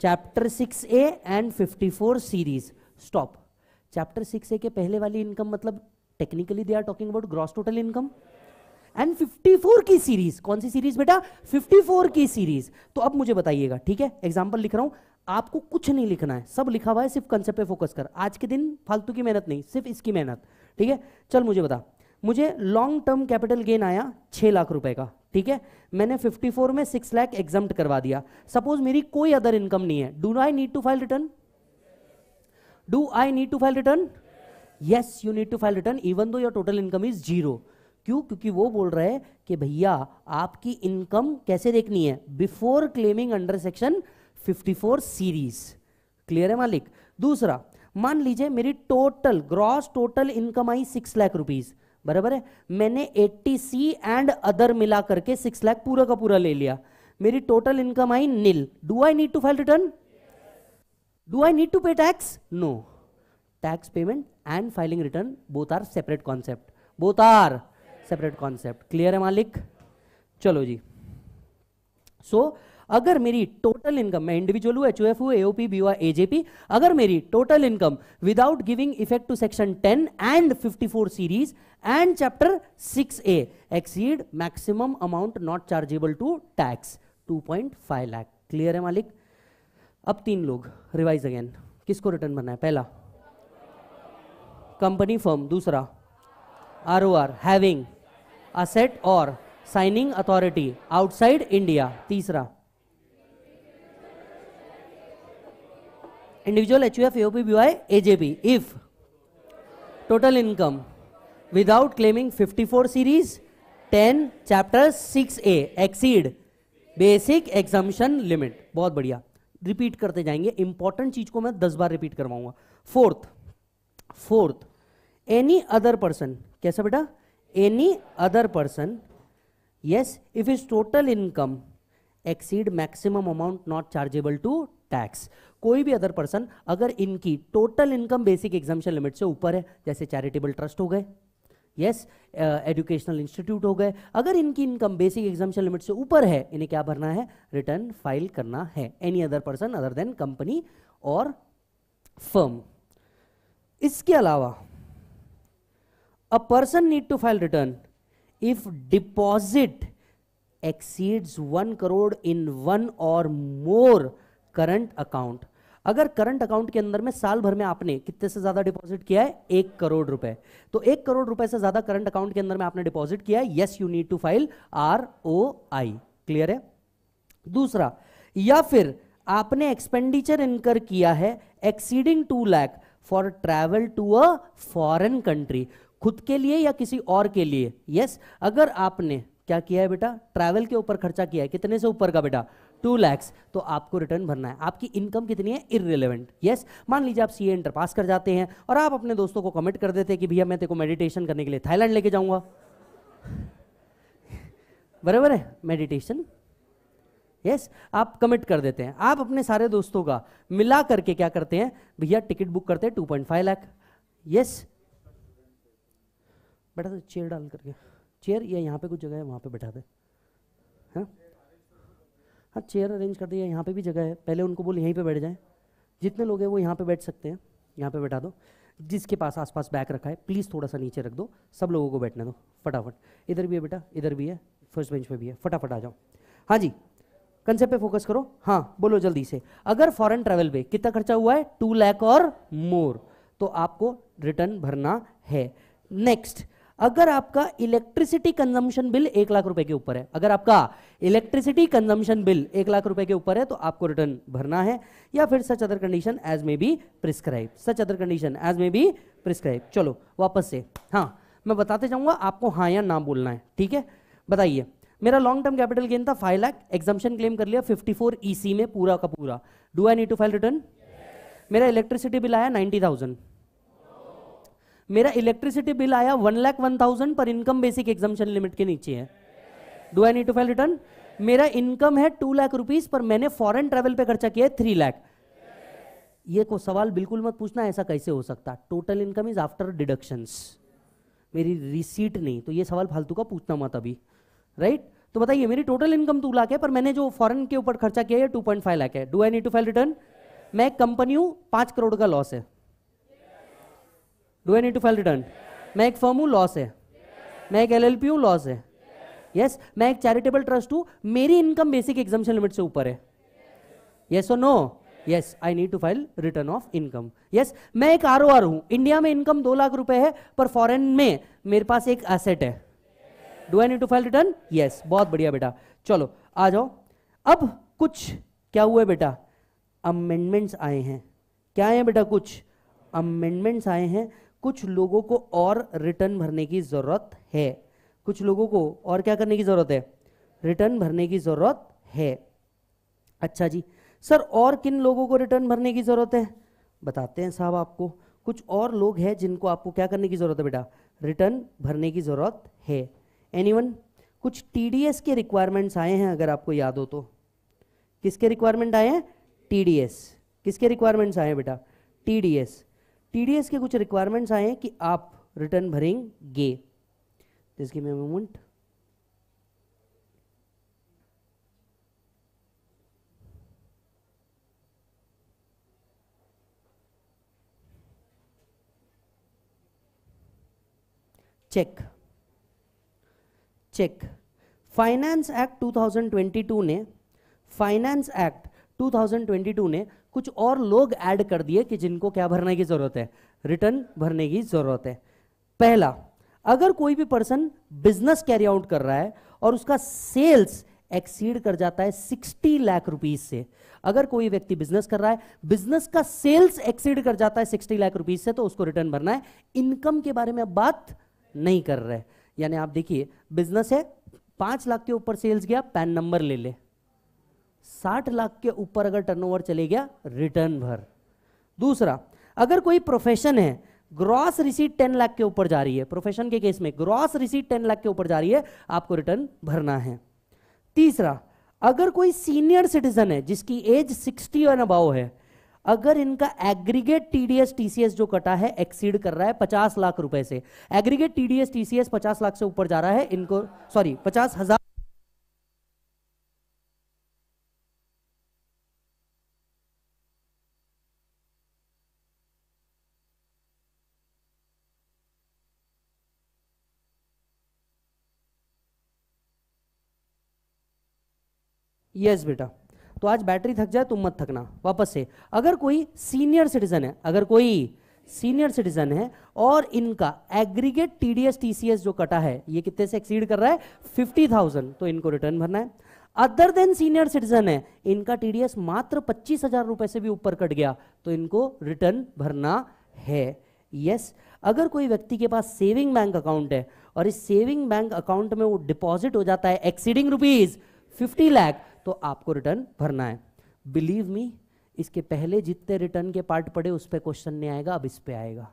A: chapter six A and fifty four series stop chapter six A के पहले वाली इनकम मतलब technically they are talking about gross total income and 54 की सीरीज कौन सी सीरीज बेटा 54 की सीरीज तो अब मुझे बताइएगा ठीक है एग्जाम्पल लिख रहा हूं आपको कुछ नहीं लिखना है सब लिखा हुआ है सिर्फ कंसेप्ट पे फोकस कर आज के दिन फालतू की मेहनत नहीं सिर्फ इसकी मेहनत ठीक है चल मुझे बता मुझे लॉन्ग टर्म कैपिटल गेन आया छः लाख रुपए का ठीक है मैंने 54 में सिक्स लाख एग्जाम करवा दिया सपोज मेरी कोई अदर इनकम नहीं है do I need to file return do I need to file return yes you need to file return even though your total income is zero क्यों क्योंकि वो बोल रहे हैं कि भैया आपकी इनकम कैसे देखनी है before claiming under section 54 series clear है मालिक दूसरा मान लीजिए मेरी टोटल ग्रॉस टोटल इनकम आई सिक्स लाख रुपीज बराबर है मैंने 80 सी एंड अदर मिला करके सिक्स लाख पूरा का पूरा ले लिया मेरी टोटल इनकम आई nil do I need to file return do I need to pay tax no tax payment and filing return both are separate concept both are separate concept clear है मालिक चलो जी सो so, अगर मेरी टोटल इनकम मैं इंडिविजुअल हूँ एच ओ एफ हूँ एओपी बी हुआ एजेपी अगर मेरी total income without giving effect to section 10 and 54 series and chapter A exceed maximum amount not chargeable to tax 2.5 lakh clear है मालिक अब तीन लोग रिवाइज अगेन किसको रिटर्न बनना है पहला कंपनी फर्म दूसरा आर ओ आर हैविंग असेट और साइनिंग अथॉरिटी आउटसाइड इंडिया तीसरा individual HUF AOP BY AJP if total income without claiming 54 series 10 chapter 6A exceed basic exemption limit बहुत बढ़िया रिपीट करते जाएंगे इंपॉर्टेंट चीज को मैं दस बार रिपीट करवाऊंगा fourth fourth any other person कैसा बेटा any other person yes if is total income exceed maximum amount not chargeable to tax कोई भी अदर पर्सन अगर इनकी total income basic exemption limit से ऊपर है जैसे चैरिटेबल ट्रस्ट हो गए यस एजुकेशनल इंस्टीट्यूट हो गए अगर इनकी इनकम बेसिक एग्जामेशन लिमिट से ऊपर है इन्हें क्या भरना है रिटर्न फाइल करना है any other person other than company और फर्म इसके अलावा a person need to file return if deposit exceeds one crore in one or more current account अगर करंट अकाउंट के अंदर में साल भर में आपने कितने से ज्यादा डिपॉजिट किया है एक करोड़ रुपए तो एक करोड़ रुपए से ज्यादा करंट अकाउंट के अंदर में आपने डिपॉजिट किया है yes you need to file R O I clear है दूसरा या फिर आपने एक्सपेंडिचर इनकर किया है exceeding two lakh for travel to a foreign country खुद के लिए या किसी और के लिए यस yes, अगर आपने क्या किया है बेटा ट्रैवल के ऊपर खर्चा किया है कितने से ऊपर का बेटा टू लैक्स तो आपको रिटर्न भरना है आपकी इनकम कितनी है इरेलीवेंट यस मान लीजिए आप सी एंटर पास कर जाते हैं और आप अपने दोस्तों को कमेंट कर देते हैं कि भैया मैं तेरे को मेडिटेशन करने के लिए थाईलैंड लेके जाऊंगा बराबर है मेडिटेशन यस yes, आप कमिट कर देते हैं आप अपने सारे दोस्तों का मिला करके क्या करते हैं भैया टिकट बुक करते हैं two point five lakh yes बैठा दो तो चेयर डाल करके चेयर या यहाँ पे कुछ जगह है वहाँ पे बैठा दे हाँ हाँ चेयर अरेंज कर दिया यहाँ पे भी जगह है पहले उनको बोल यहीं पे बैठ जाएं जितने लोग हैं वो यहाँ पे बैठ सकते हैं यहाँ पे बैठा दो जिसके पास आसपास बैक रखा है प्लीज़ थोड़ा सा नीचे रख दो सब लोगों को बैठने दो फटाफट इधर भी है बेटा इधर भी है फर्स्ट बेंच पे भी है फटाफट आ जाओ हाँ जी कंसेप्ट पे फोकस करो हाँ बोलो जल्दी से अगर फॉरेन ट्रैवल पे कितना खर्चा हुआ है टू लैक और मोर तो आपको रिटर्न भरना है नेक्स्ट अगर आपका इलेक्ट्रिसिटी कंजम्पशन बिल एक लाख रुपए के ऊपर है अगर आपका इलेक्ट्रिसिटी कंजम्पशन बिल एक लाख रुपए के ऊपर है तो आपको रिटर्न भरना है या फिर such other condition as may be prescribe such other condition as may be prescribe चलो वापस से हाँ मैं बताते जाऊंगा आपको हाँ या ना बोलना है ठीक है बताइए मेरा लॉन्ग टर्म कैपिटल गेन था फाइव लाख एग्जाम्शन क्लेम कर लिया फिफ्टी ई सी में पूरा का पूरा do I need to file return मेरा इलेक्ट्रिसिटी बिल आया थाउजेंड मेरा इलेक्ट्रिसिटी बिल आया वन लाख वन थाउजेंड पर इनकम बेसिक एग्जामेशन लिमिट के नीचे है do I need to file return मेरा इनकम है टू लाख रुपीज पर मैंने फॉरेन ट्रेवल पे खर्चा किया है थ्री लाख ये को सवाल बिल्कुल मत पूछना ऐसा कैसे हो सकता total income is after deductions मेरी रिसीट नहीं तो ये सवाल फालतू का पूछना मत अभी राइट right? तो बताइए मेरी टोटल इनकम टू लाख है पर मैंने जो फॉरेन के ऊपर खर्चा किया है टू पॉइंट फाइव लाख है do I need to file return मैं एक कंपनी हूँ पाँच करोड़ का लॉस है do I need to file return मैं एक फर्म हूँ लॉस है मैं एक एल हूं लॉस है यस मैं एक चैरिटेबल ट्रस्ट हूं मेरी इनकम बेसिक एग्जामेशन लिमिट से ऊपर है यस और no yes I need to file return of income yes मैं एक आर ओ आर हूं इंडिया में इनकम दो लाख रुपए है पर फॉरेन में मेरे पास एक एसेट है do I need to file return yes बहुत बढ़िया बेटा चलो आ जाओ अब कुछ क्या हुआ बेटा अमेंडमेंट्स आए हैं क्या आए हैं बेटा कुछ अमेंडमेंट्स आए हैं कुछ लोगों को और रिटर्न भरने की ज़रूरत है कुछ लोगों को और क्या करने की ज़रूरत है रिटर्न भरने की ज़रूरत है अच्छा जी सर और किन लोगों को रिटर्न भरने की ज़रूरत है बताते हैं साहब आपको कुछ और लोग हैं जिनको आपको क्या करने की ज़रूरत है बेटा रिटर्न भरने की ज़रूरत है एनीवन कुछ टीडीएस के रिक्वायरमेंट्स आए हैं अगर आपको याद हो तो किसके रिक्वायरमेंट आए हैं टीडीएस किसके रिक्वायरमेंट्स आए हैं बेटा टीडीएस टीडीएस के कुछ रिक्वायरमेंट्स आए हैं कि आप रिटर्न भरेंगे just give me moment check check finance act 2022 ने फाइनेंस एक्ट 2022 ने कुछ और लोग ऐड कर दिए कि जिनको क्या भरने की ज़रूरत है रिटर्न भरने की ज़रूरत है पहला अगर कोई भी पर्सन बिजनेस कैरी आउट कर रहा है और उसका सेल्स एक्सीड कर जाता है सिक्सटी लाख रुपीज से अगर कोई व्यक्ति बिजनेस कर रहा है बिजनेस का सेल्स एक्सीड कर जाता है सिक्सटी लाख रुपीज से तो उसको रिटर्न भरना है इनकम के बारे में बात नहीं कर रहे यानी आप देखिए बिजनेस है पांच लाख के ऊपर सेल्स गया पैन नंबर ले ले साठ लाख के ऊपर अगर टर्नओवर चले गया रिटर्न भर दूसरा अगर कोई प्रोफेशन है ग्रॉस रिसीट टेन लाख के ऊपर जा रही है प्रोफेशन के केस में ग्रॉस रिसीट टेन लाख के ऊपर जा रही है आपको रिटर्न भरना है तीसरा अगर कोई सीनियर सिटीजन है जिसकी एज 60 एंड अबाव है अगर इनका एग्रीगेट टीडीएस टीसीएस जो कटा है एक्सीड कर रहा है 50 लाख रुपए से एग्रीगेट टीडीएस टीसीएस 50 लाख से ऊपर जा रहा है इनको सॉरी पचास हजार यस बेटा तो आज बैटरी थक जाए तुम मत थकना वापस से अगर कोई सीनियर सिटीजन है अगर कोई सीनियर सिटीजन है और इनका एग्रीगेट टीडीएस टीसीएस जो कटा है ये कितने से एक्सीड कर रहा है फिफ्टी थाउजेंड तो इनको रिटर्न भरना है अदर देन सीनियर सिटीजन है इनका टीडीएस मात्र पच्चीस हजार रुपए से भी ऊपर कट गया तो इनको रिटर्न भरना है यस yes. अगर कोई व्यक्ति के पास सेविंग बैंक अकाउंट है और इस सेविंग बैंक अकाउंट में वो डिपॉजिट हो जाता है एक्सीडिंग रुपीज फिफ्टी लैख तो आपको रिटर्न भरना है बिलीव मी इसके पहले जितने रिटर्न के पार्ट पड़े उस पर क्वेश्चन नहीं आएगा अब इस पर आएगा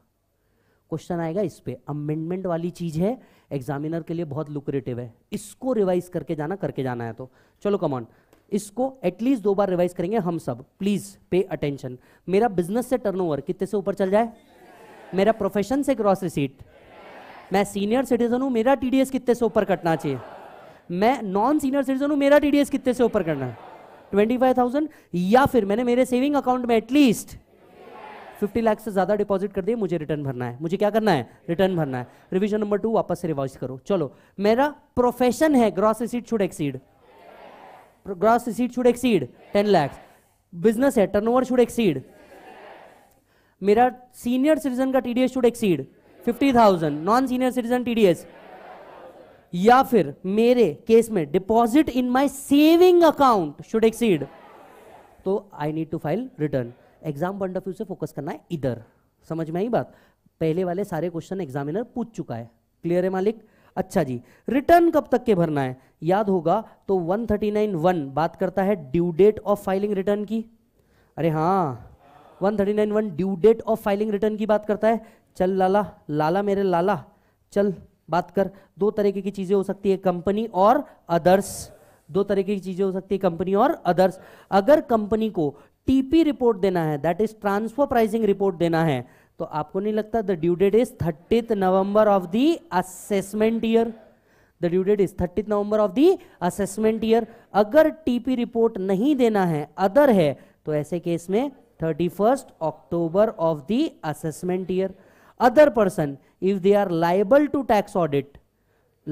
A: क्वेश्चन आएगा इस पर अमेंडमेंट वाली चीज़ है एग्जामिनर के लिए बहुत लुक्रेटिव है इसको रिवाइज करके जाना करके जाना है तो चलो कमॉन इसको एटलीस्ट दो बार रिवाइज करेंगे हम सब प्लीज़ पे अटेंशन मेरा बिजनेस से टर्नओवर कितने से ऊपर चल जाए मेरा प्रोफेशन से क्रॉस रिसीट मैं सीनियर सिटीजन हूं मेरा टीडीएस कितने से ऊपर कटना चाहिए मैं नॉन सीनियर सिटीजन हूं मेरा टीडीएस कितने से ऊपर करना है ट्वेंटी फाइव थाउजेंड या फिर मैंने मेरे सेविंग अकाउंट में एटलीस्ट फिफ्टी लाख से ज़्यादा डिपॉजिट कर दिए मुझे रिटर्न भरना है मुझे क्या करना है रिटर्न भरना है रिविजन नंबर टू वापस से रिवाइज करो चलो मेरा प्रोफेशन है gross receipt should exceed gross receipt should exceed ten lakhs business है टर्नओवर शुड एक्सीड मेरा सीनियर सिटीजन का TDS should exceed fifty thousand non senior citizen TDS या फिर मेरे केस में deposit in my saving account should exceed तो I need to file return exam point of view से फोकस करना है इधर समझ में आई बात पहले वाले सारे क्वेश्चन एग्जामिनर पूछ चुका है क्लियर है मालिक अच्छा जी रिटर्न कब तक के भरना है याद होगा तो 1391 बात करता है due date of filing return की अरे हाँ 1391 due date of filing return की बात करता है चल लाला लाला मेरे लाला चल बात कर दो तरीके की चीज़ें हो सकती है कंपनी और अदर्स दो तरीके की चीज़ें हो सकती है कंपनी और अदर्स अगर कंपनी को टीपी रिपोर्ट देना है that is transfer pricing report देना है तो आपको नहीं लगता the due date is thirty November of the assessment year the due date is thirty November of the assessment year अगर टीपी रिपोर्ट नहीं देना है अदर है तो ऐसे केस में thirty first October of the assessment year other person if they are liable to tax audit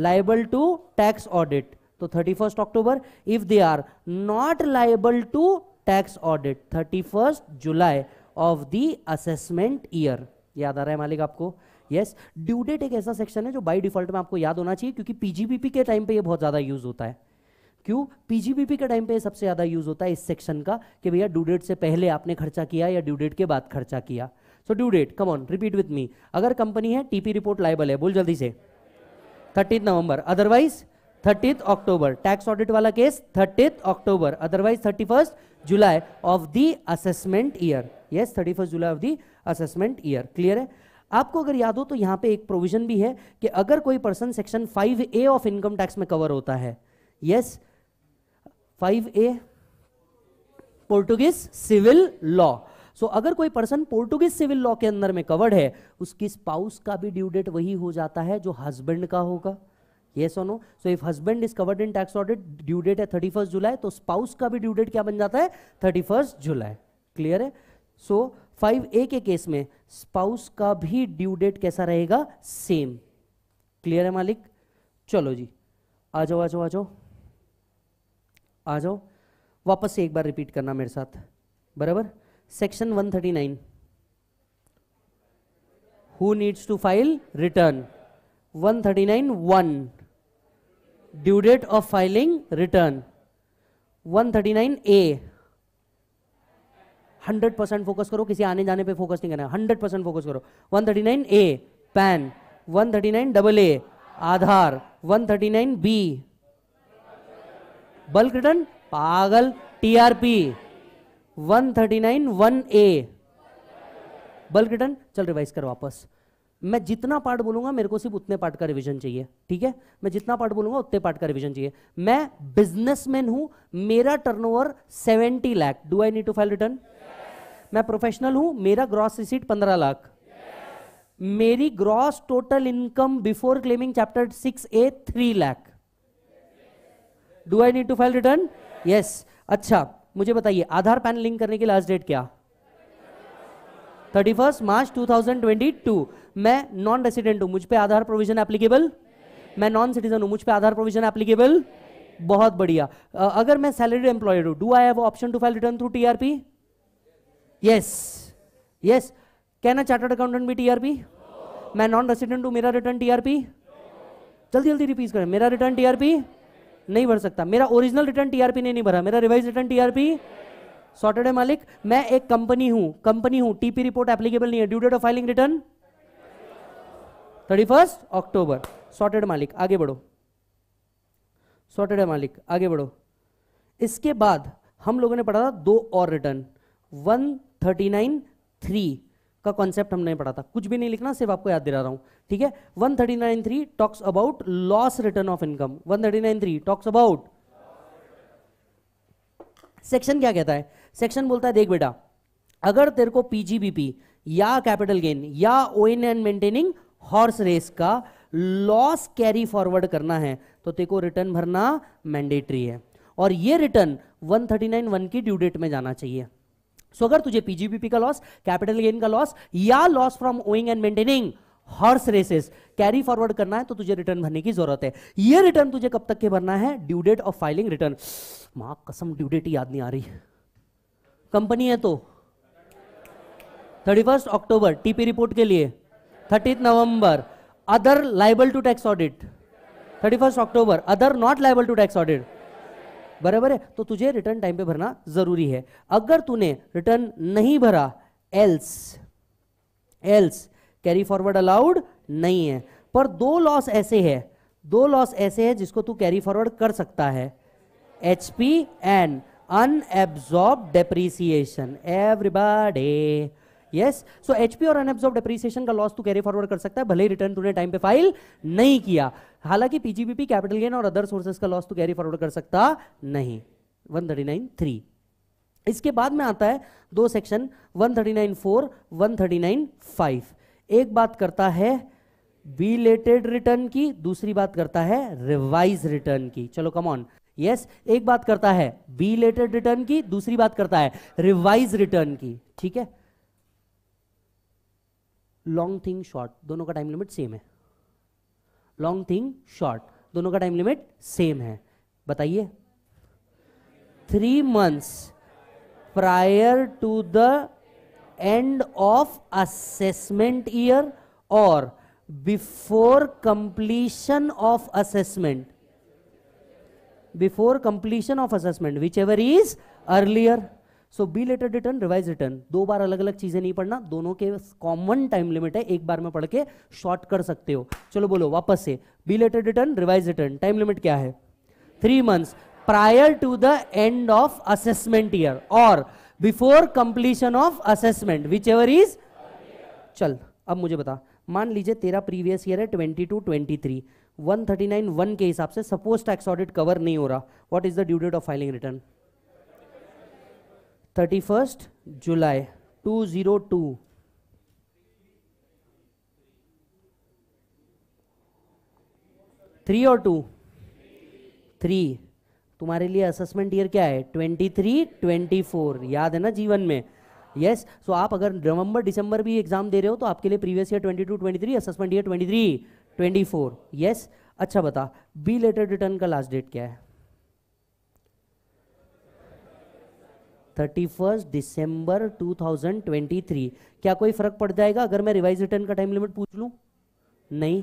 A: liable to tax audit तो 31st October if they are not liable to tax audit 31st July of the assessment year याद आ रहा है मालिक आपको यस ड्यू डेट एक ऐसा सेक्शन है जो बाय डिफॉल्ट में आपको याद होना चाहिए क्योंकि पीजीबीपी के टाइम पे ये बहुत ज्यादा यूज होता है क्यों पीजीबीपी के टाइम पे सबसे ज्यादा यूज होता है इस सेक्शन का कि भैया ड्यू डेट से पहले आपने खर्चा किया या ड्यू डेट के बाद खर्चा किया so due date come on repeat with me अगर कंपनी है टीपी रिपोर्ट लाइबल है बोल जल्दी से thirtieth November otherwise thirtieth October tax audit वाला case thirtieth October otherwise thirty first July of the assessment year yes thirty first July of the assessment year clear है आपको अगर याद हो तो यहाँ पे एक प्रोविजन भी है कि अगर कोई person section five A of income tax में कवर होता है yes five A Portuguese civil law so so, अगर कोई पर्सन पोर्टुगीज सिविल लॉ के अंदर में कवर्ड है उसकी स्पाउस का भी ड्यू डेट वही हो जाता है जो हस्बैंड का होगा ये और so if husband is covered in tax audit due date है थर्टी जुलाई तो स्पाउस का भी ड्यू डेट क्या बन जाता है थर्टी जुलाई क्लियर है सो फाइव ए के केस में स्पाउस का भी ड्यू डेट कैसा रहेगा सेम क्लियर है मालिक चलो जी आ जाओ आ जाओ आ जाओ आ जाओ वापस से एक बार रिपीट करना मेरे साथ बराबर section 139 thirty nine who needs to file return one thirty nine one due date of filing return one thirty nine A hundred percent focus करो किसी आने जाने पे फोकस नहीं करना हंड्रेड परसेंट फोकस करो one thirty nine A PAN one thirty nine double A Aadhaar one thirty nine B bulk return पागल TRP R one thirty nine one A bulk return चल रिवाइज कर वापस मैं जितना पार्ट बोलूंगा मेरे को सिर्फ उतने पार्ट का रिवीजन चाहिए ठीक है मैं जितना पार्ट बोलूंगा उतने पार्ट का रिवीजन चाहिए मैं बिजनेसमैन हूं मेरा turnover 70 lakh do I need to file return मैं प्रोफेशनल हूं मेरा ग्रॉस रिसीट 15 लाख मेरी gross total income before claiming chapter six A three lakh do I need to file return yes अच्छा मुझे बताइए आधार पैन लिंक करने की लास्ट डेट क्या thirty first March two thousand twenty two मैं नॉन रेसिडेंट हूं मुझ पे आधार प्रोविजन एप्लीकेबल मैं नॉन सिटीजन हूं मुझ पे आधार प्रोविजन एप्लीकेबल बहुत बढ़िया uh, अगर मैं सैलरी एम्प्लॉयड हूं do I have option to file return through TRP yes yes can a chartered accountant भी टीआरपी मैं नॉन रेसिडेंट हूं मेरा रिटर्न टीआरपी जल्दी जल्दी रिपीज करें मेरा रिटर्न टीआरपी नहीं भर सकता मेरा ओरिजिनल रिटर्न टीआरपी ने नहीं भरा मेरा रिवाइज रिटर्न टीआरपी सॉर्टेड है मालिक मैं एक कंपनी हूं कंपनी हूं टीपी रिपोर्ट एप्लीकेबल नहीं है due date of filing return thirty first October sorted मालिक आगे बढ़ो सॉटेड मालिक आगे बढ़ो इसके बाद हम लोगों ने पढ़ा था दो और return one thirty nine three का कॉन्सेप्ट हमने पढ़ा था कुछ भी नहीं लिखना सिर्फ आपको याद दिला रहा हूं ठीक है one thirty nine three talks about loss return of income one thirty nine three talks about section क्या कहता है सेक्शन बोलता है देख बेटा अगर तेरे को पीजीबीपी या कैपिटल गेन या owning and maintaining horse race का लॉस कैरी फॉरवर्ड करना है तो तेरे को रिटर्न भरना मैंडेटरी है और ये रिटर्न 1391 की ड्यू डेट में जाना चाहिए सो अगर तुझे पीजीबीपी का लॉस कैपिटल गेन का लॉस या loss from owning and maintaining horse races carry forward करना है तो तुझे रिटर्न भरने की जरूरत है ये रिटर्न तुझे कब तक के भरना है due date of filing return मां कसम ड्यू डेट याद नहीं आ रही कंपनी है तो thirty first October TP report के लिए thirty November other liable to tax audit thirty first October other not liable to tax audit बराबर है तो तुझे रिटर्न टाइम पे भरना जरूरी है अगर तूने रिटर्न नहीं भरा else else carry forward allowed नहीं है पर दो लॉस ऐसे है दो लॉस ऐसे है जिसको तू कैरी फॉरवर्ड कर सकता है H P and unabsorbed depreciation everybody yes so HP और अनएब्सॉर्ब डेप्रीसिएशन का लॉस तू कैरी फॉरवर्ड कर सकता है भले रिटर्न तूने टाइम पे फाइल नहीं किया हालांकि पीजीबीपी कैपिटल गेन और अदर सोर्सेस का लॉस तो कैरी फॉरवर्ड कर सकता नहीं वन थर्टी नाइन थ्री इसके बाद में आता है दो section one thirty nine four one thirty nine five एक बात करता है बीलेटेड रिटर्न की दूसरी बात करता है रिवाइज रिटर्न की चलो कमॉन यस yes, एक बात करता है बीलेटेड रिटर्न की दूसरी बात करता है रिवाइज रिटर्न की ठीक है लॉन्ग थिंग शॉर्ट दोनों का टाइम लिमिट सेम है लॉन्ग थिंग शॉर्ट दोनों का टाइम लिमिट सेम है बताइए three months prior to the end of assessment year और before completion of assessment before completion of assessment whichever is earlier so belated return revise return दो बार अलग अलग चीजें नहीं पढ़ना दोनों के कॉमन टाइम लिमिट है एक बार में पढ़ के शॉर्ट कर सकते हो चलो बोलो वापस से belated return revise return time limit क्या है three months prior to the end of assessment year और before completion of assessment whichever is चल अब मुझे बता मान लीजिए तेरा प्रीवियस ईयर है twenty two twenty three one thirty nine one के हिसाब से सपोज टैक्स ऑडिट कवर नहीं हो रहा what is the due date of filing return thirty first July two zero two three और टू थ्री तुम्हारे लिए असेसमेंट ईयर क्या है ट्वेंटी थ्री ट्वेंटी फोर याद है ना जीवन में यस yes, सो so आप अगर नवंबर दिसंबर भी एग्जाम दे रहे हो तो आपके लिए previous year twenty two twenty three assessment year twenty three twenty four yes अच्छा बता बी लेटर रिटर्न का लास्ट डेट क्या है थर्टी फर्स्ट दिसंबर 2023 क्या कोई फर्क पड़ जाएगा अगर मैं रिवाइज रिटर्न का टाइम लिमिट पूछ लू नहीं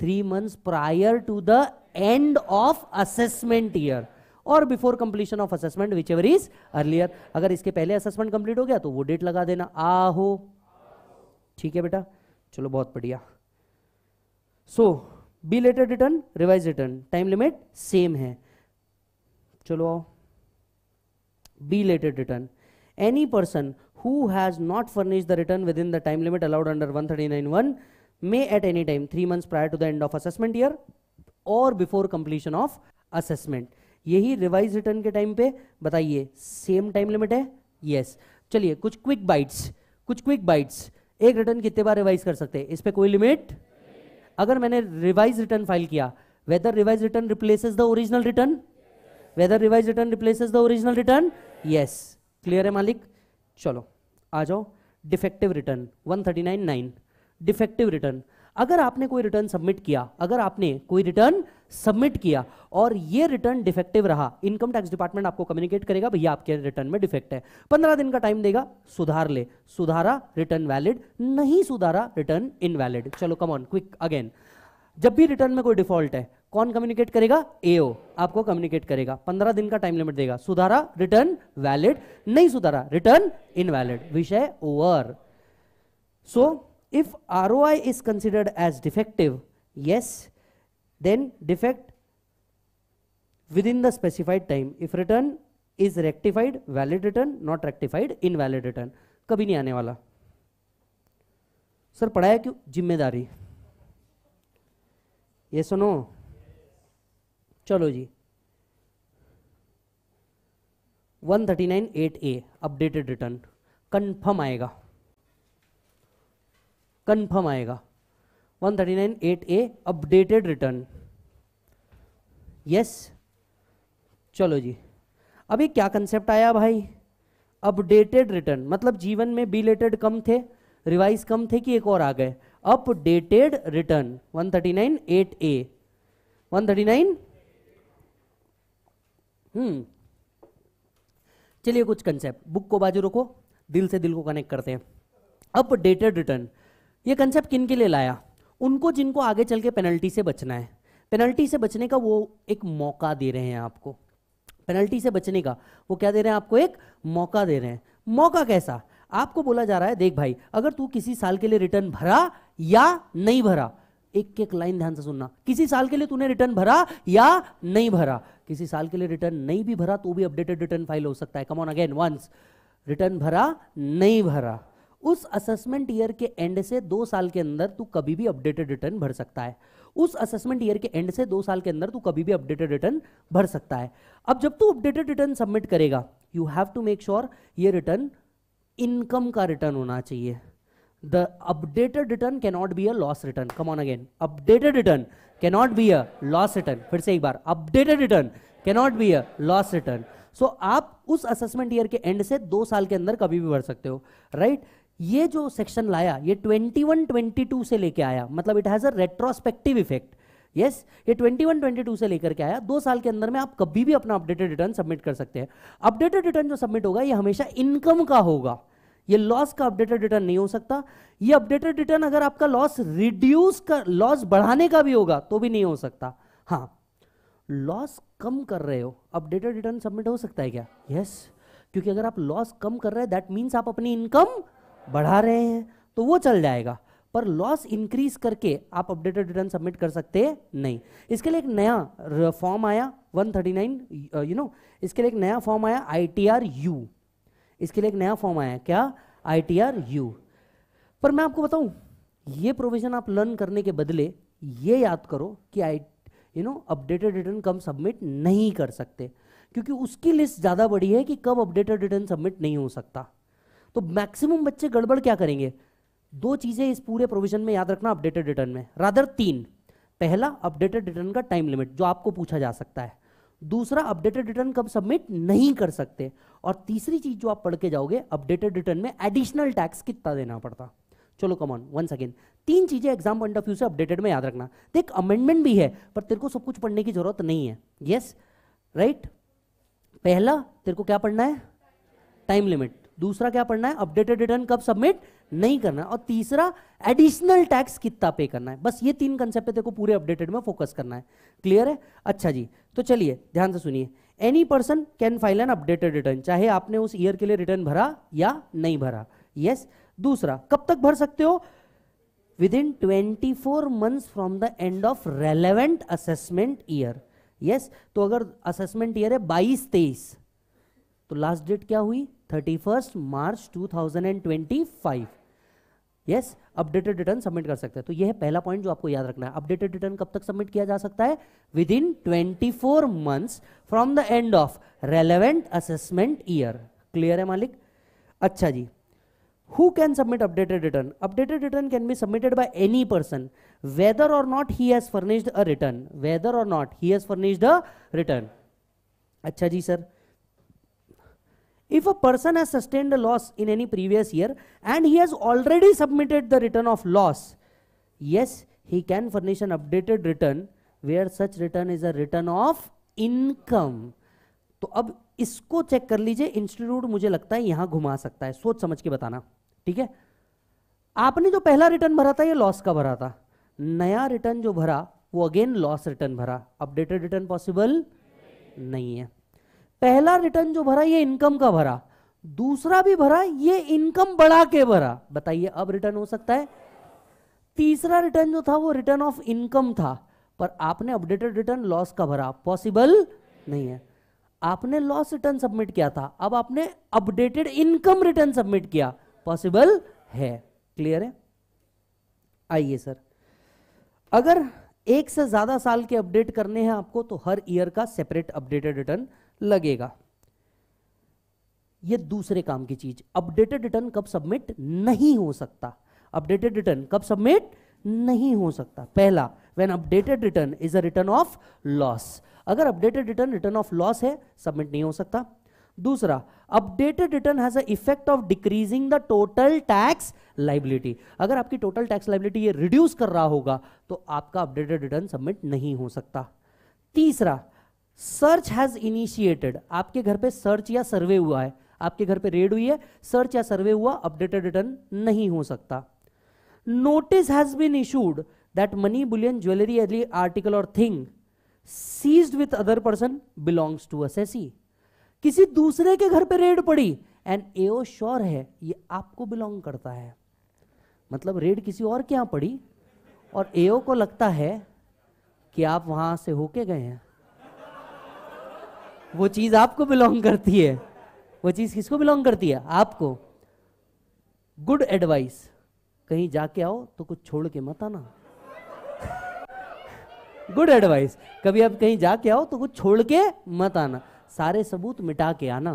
A: three months prior to the end of assessment year और before completion of assessment whichever is earlier अगर इसके पहले असेसमेंट कंप्लीट हो गया तो वो डेट लगा देना आ हो ठीक है बेटा चलो बहुत बढ़िया so belated return revise return time limit same है चलो आओ B related return. Any person who has not furnished the return within the time limit allowed under 139.1 may at any time 3 months prior to the end of assessment year or before completion of assessment. यही रिवाइज रिटर्न के टाइम पे बताइए सेम टाइम लिमिट है यस yes. चलिए कुछ क्विक बाइट्स कुछ क्विक बाइट्स एक रिटर्न कितने बार रिवाइज कर सकते हैं इस पर कोई लिमिट अगर मैंने रिवाइज रिटर्न फाइल किया whether revise return replaces the original return whether revise return replaces the original return yes clear है मालिक चलो आ जाओ डिफेक्टिव रिटर्न 139.9 डिफेक्टिव रिटर्न अगर आपने कोई रिटर्न सबमिट किया अगर आपने कोई रिटर्न सबमिट किया और ये रिटर्न डिफेक्टिव रहा इनकम टैक्स डिपार्टमेंट आपको कम्युनिकेट करेगा भैया आपके रिटर्न में डिफेक्ट है पंद्रह दिन का टाइम देगा सुधार ले सुधारा रिटर्न वैलिड नहीं सुधारा रिटर्न इनवैलिड चलो कम ऑन क्विक अगेन जब भी रिटर्न में कोई डिफॉल्ट है कौन कम्युनिकेट करेगा एओ आपको कम्युनिकेट करेगा पंद्रह दिन का टाइम लिमिट देगा सुधारा रिटर्न वैलिड नहीं सुधारा रिटर्न इन वैलिड विषय over so if R O I is considered as defective yes then defect within the specified time if return is rectified valid return not rectified invalid return कभी नहीं आने वाला सर पढ़ाया क्यों जिम्मेदारी ये सुनो no? चलो जी at a updated return confirm आएगा कंफर्म आएगा at a updated return yes चलो जी अभी क्या कंसेप्ट आया भाई अपडेटेड रिटर्न मतलब जीवन में बिलेटेड कम थे रिवाइज कम थे कि एक और आ गए updated return one thirty nine hmm चलिए कुछ कंसेप्ट बुक को बाजू रखो दिल से दिल को कनेक्ट करते हैं अपडेटेड रिटर्न ये कंसेप्ट किन के लिए लाया उनको जिनको आगे चल के पेनल्टी से बचना है पेनल्टी से बचने का वो एक मौका दे रहे हैं आपको पेनल्टी से बचने का वो क्या दे रहे हैं आपको एक मौका दे रहे हैं मौका कैसा आपको बोला जा रहा है देख भाई अगर तू किसी साल के लिए रिटर्न भरा या नहीं भरा एक एक लाइन ध्यान से सुनना किसी साल के लिए तूने रिटर्न भरा या नहीं भरा किसी साल के लिए रिटर्न नहीं भी भरा तो भी अपडेटेड रिटर्न फाइल हो सकता है come on again once return भरा नहीं भरा उस असेसमेंट ईयर के एंड से दो साल के अंदर तू कभी भी अपडेटेड रिटर्न भर सकता है उस असेसमेंट ईयर के एंड से दो साल के अंदर तू कभी भी अपडेटेड रिटर्न भर सकता है अब जब तू अपडेटेड रिटर्न सबमिट करेगा you have to make sure ये रिटर्न इनकम का रिटर्न होना चाहिए the updated return cannot be a loss return come on again updated return cannot be a loss return फिर से एक बार updated return cannot be a loss return so so, आप उस असेसमेंट ईयर के एंड से दो साल के अंदर कभी भी भर सकते हो राइट right? ये जो सेक्शन लाया ये 21 22 से लेके आया मतलब it has a retrospective effect yes ये 21 22 से लेकर के आया दो साल के अंदर में आप कभी भी अपना अपडेटेड रिटर्न सबमिट कर सकते हैं अपडेटेड रिटर्न जो सबमिट होगा ये हमेशा इनकम का होगा ये लॉस का अपडेटेड रिटर्न नहीं हो सकता ये अपडेटेड रिटर्न अगर आपका लॉस रिड्यूस कर लॉस बढ़ाने का भी होगा तो भी नहीं हो सकता हाँ लॉस कम कर रहे हो अपडेटेड रिटर्न सबमिट हो सकता है क्या यस yes. क्योंकि अगर आप लॉस कम कर रहे हैं दैट मीन्स आप अपनी इनकम बढ़ा रहे हैं तो वो चल जाएगा पर लॉस इंक्रीज करके आप अपडेटेड रिटर्न सबमिट कर सकते नहीं इसके लिए एक नया फॉर्म आया 139 यू नो इसके लिए एक नया फॉर्म आया आई टी आर यू इसके लिए एक नया फॉर्म आया क्या आई टी आर यू पर मैं आपको बताऊं ये प्रोविजन आप लर्न करने के बदले ये याद करो कि I you know updated return कम सबमिट नहीं कर सकते क्योंकि उसकी लिस्ट ज़्यादा बड़ी है कि कब अपडेटेड रिटर्न सबमिट नहीं हो सकता तो मैक्सिमम बच्चे गड़बड़ क्या करेंगे दो चीज़ें इस पूरे प्रोविजन में याद रखना अपडेटेड रिटर्न में रादर तीन पहला अपडेटेड रिटर्न का टाइम लिमिट जो आपको पूछा जा सकता है दूसरा अपडेटेड रिटर्न कब सबमिट नहीं कर सकते और तीसरी चीज जो आप पढ़ के जाओगे अपडेटेड रिटर्न में एडिशनल टैक्स कितना देना पड़ता चलो कमॉन वन सेकेंड तीन चीजें एग्जाम पॉइंट ऑफ व्यू से अपडेटेड में याद रखना देख अमेंडमेंट भी है पर तेरे को सब कुछ पढ़ने की जरूरत नहीं है यस yes? Right right? पहला तेरे को क्या पढ़ना है टाइम लिमिट दूसरा क्या पढ़ना है अपडेटेड रिटर्न कब सबमिट नहीं करना और तीसरा एडिशनल टैक्स कितना पे करना है बस ये तीन कंसेप्ट देखो पूरे अपडेटेड में फोकस करना है क्लियर है अच्छा जी तो चलिए ध्यान से सुनिए any person can file an updated return चाहे आपने उस ईयर के लिए रिटर्न भरा या नहीं भरा यस yes. दूसरा कब तक भर सकते हो within twenty four month from the end of relevant assessment year yes तो अगर असेसमेंट ईयर है बाईस तेईस तो लास्ट डेट क्या हुई thirty first March two thousand and twenty five yes updated return submit कर सकते हैं तो यह है पहला पॉइंट जो आपको याद रखना है अपडेटेड रिटर्न कब तक सबमिट किया जा सकता है within twenty four month from the end of relevant assessment year clear है मालिक अच्छा जी who can submit updated return updated return can be submitted by any person whether or not he has furnished a return whether or not he has furnished a return अच्छा जी sir if a person has sustained a loss in any previous year and he has already submitted the return of loss, yes, he can furnish an updated return where such return is a return of income. तो अब इसको चेक कर लीजिए इंस्टीट्यूट मुझे लगता है यहां घुमा सकता है सोच समझ के बताना ठीक है आपने जो पहला रिटर्न भरा था ये लॉस का भरा था नया रिटर्न जो भरा वो अगेन लॉस रिटर्न भरा अपडेटेड रिटर्न पॉसिबल नहीं है पहला रिटर्न जो भरा ये इनकम का भरा दूसरा भी भरा ये इनकम बढ़ा के भरा बताइए अब रिटर्न हो सकता है तीसरा रिटर्न जो था वो रिटर्न ऑफ इनकम था पर आपने अपडेटेड रिटर्न लॉस का भरा पॉसिबल नहीं है आपने लॉस रिटर्न सबमिट किया था अब आपने अपडेटेड इनकम रिटर्न सबमिट किया पॉसिबल है क्लियर है आइए सर अगर एक से ज्यादा साल के अपडेट करने हैं आपको तो हर ईयर का सेपरेट अपडेटेड रिटर्न लगेगा यह दूसरे काम की चीज अपडेटेड रिटर्न कब सबमिट नहीं हो सकता अपडेटेड रिटर्न कब सबमिट नहीं हो सकता पहला when updated return is a return of loss अगर updated return return of loss है सबमिट नहीं हो सकता दूसरा updated return has a effect of decreasing the total tax liability अगर आपकी टोटल टैक्स लाइबिलिटी ये रिड्यूस कर रहा होगा तो आपका अपडेटेड रिटर्न सबमिट नहीं हो सकता तीसरा सर्च हैज इनिशिएटेड आपके घर पे सर्च या सर्वे हुआ है आपके घर पे रेड हुई है सर्च या सर्वे हुआ अपडेटेड रिटर्न नहीं हो सकता notice has been issued that money bullion jewellery एली article or thing seize with other person belongs to assessee किसी दूसरे के घर पे रेड पड़ी एंड एओ श्योर है ये आपको बिलोंग करता है मतलब रेड किसी और के यहां पड़ी और एओ को लगता है कि आप वहां से होके गए हैं वो चीज़ आपको बिलोंग करती है वो चीज़ किसको बिलोंग करती है आपको गुड एडवाइस कहीं जाके आओ तो कुछ छोड़ के मत आना गुड एडवाइस कभी आप कहीं जाके आओ तो कुछ छोड़ के मत आना सारे सबूत मिटा के आना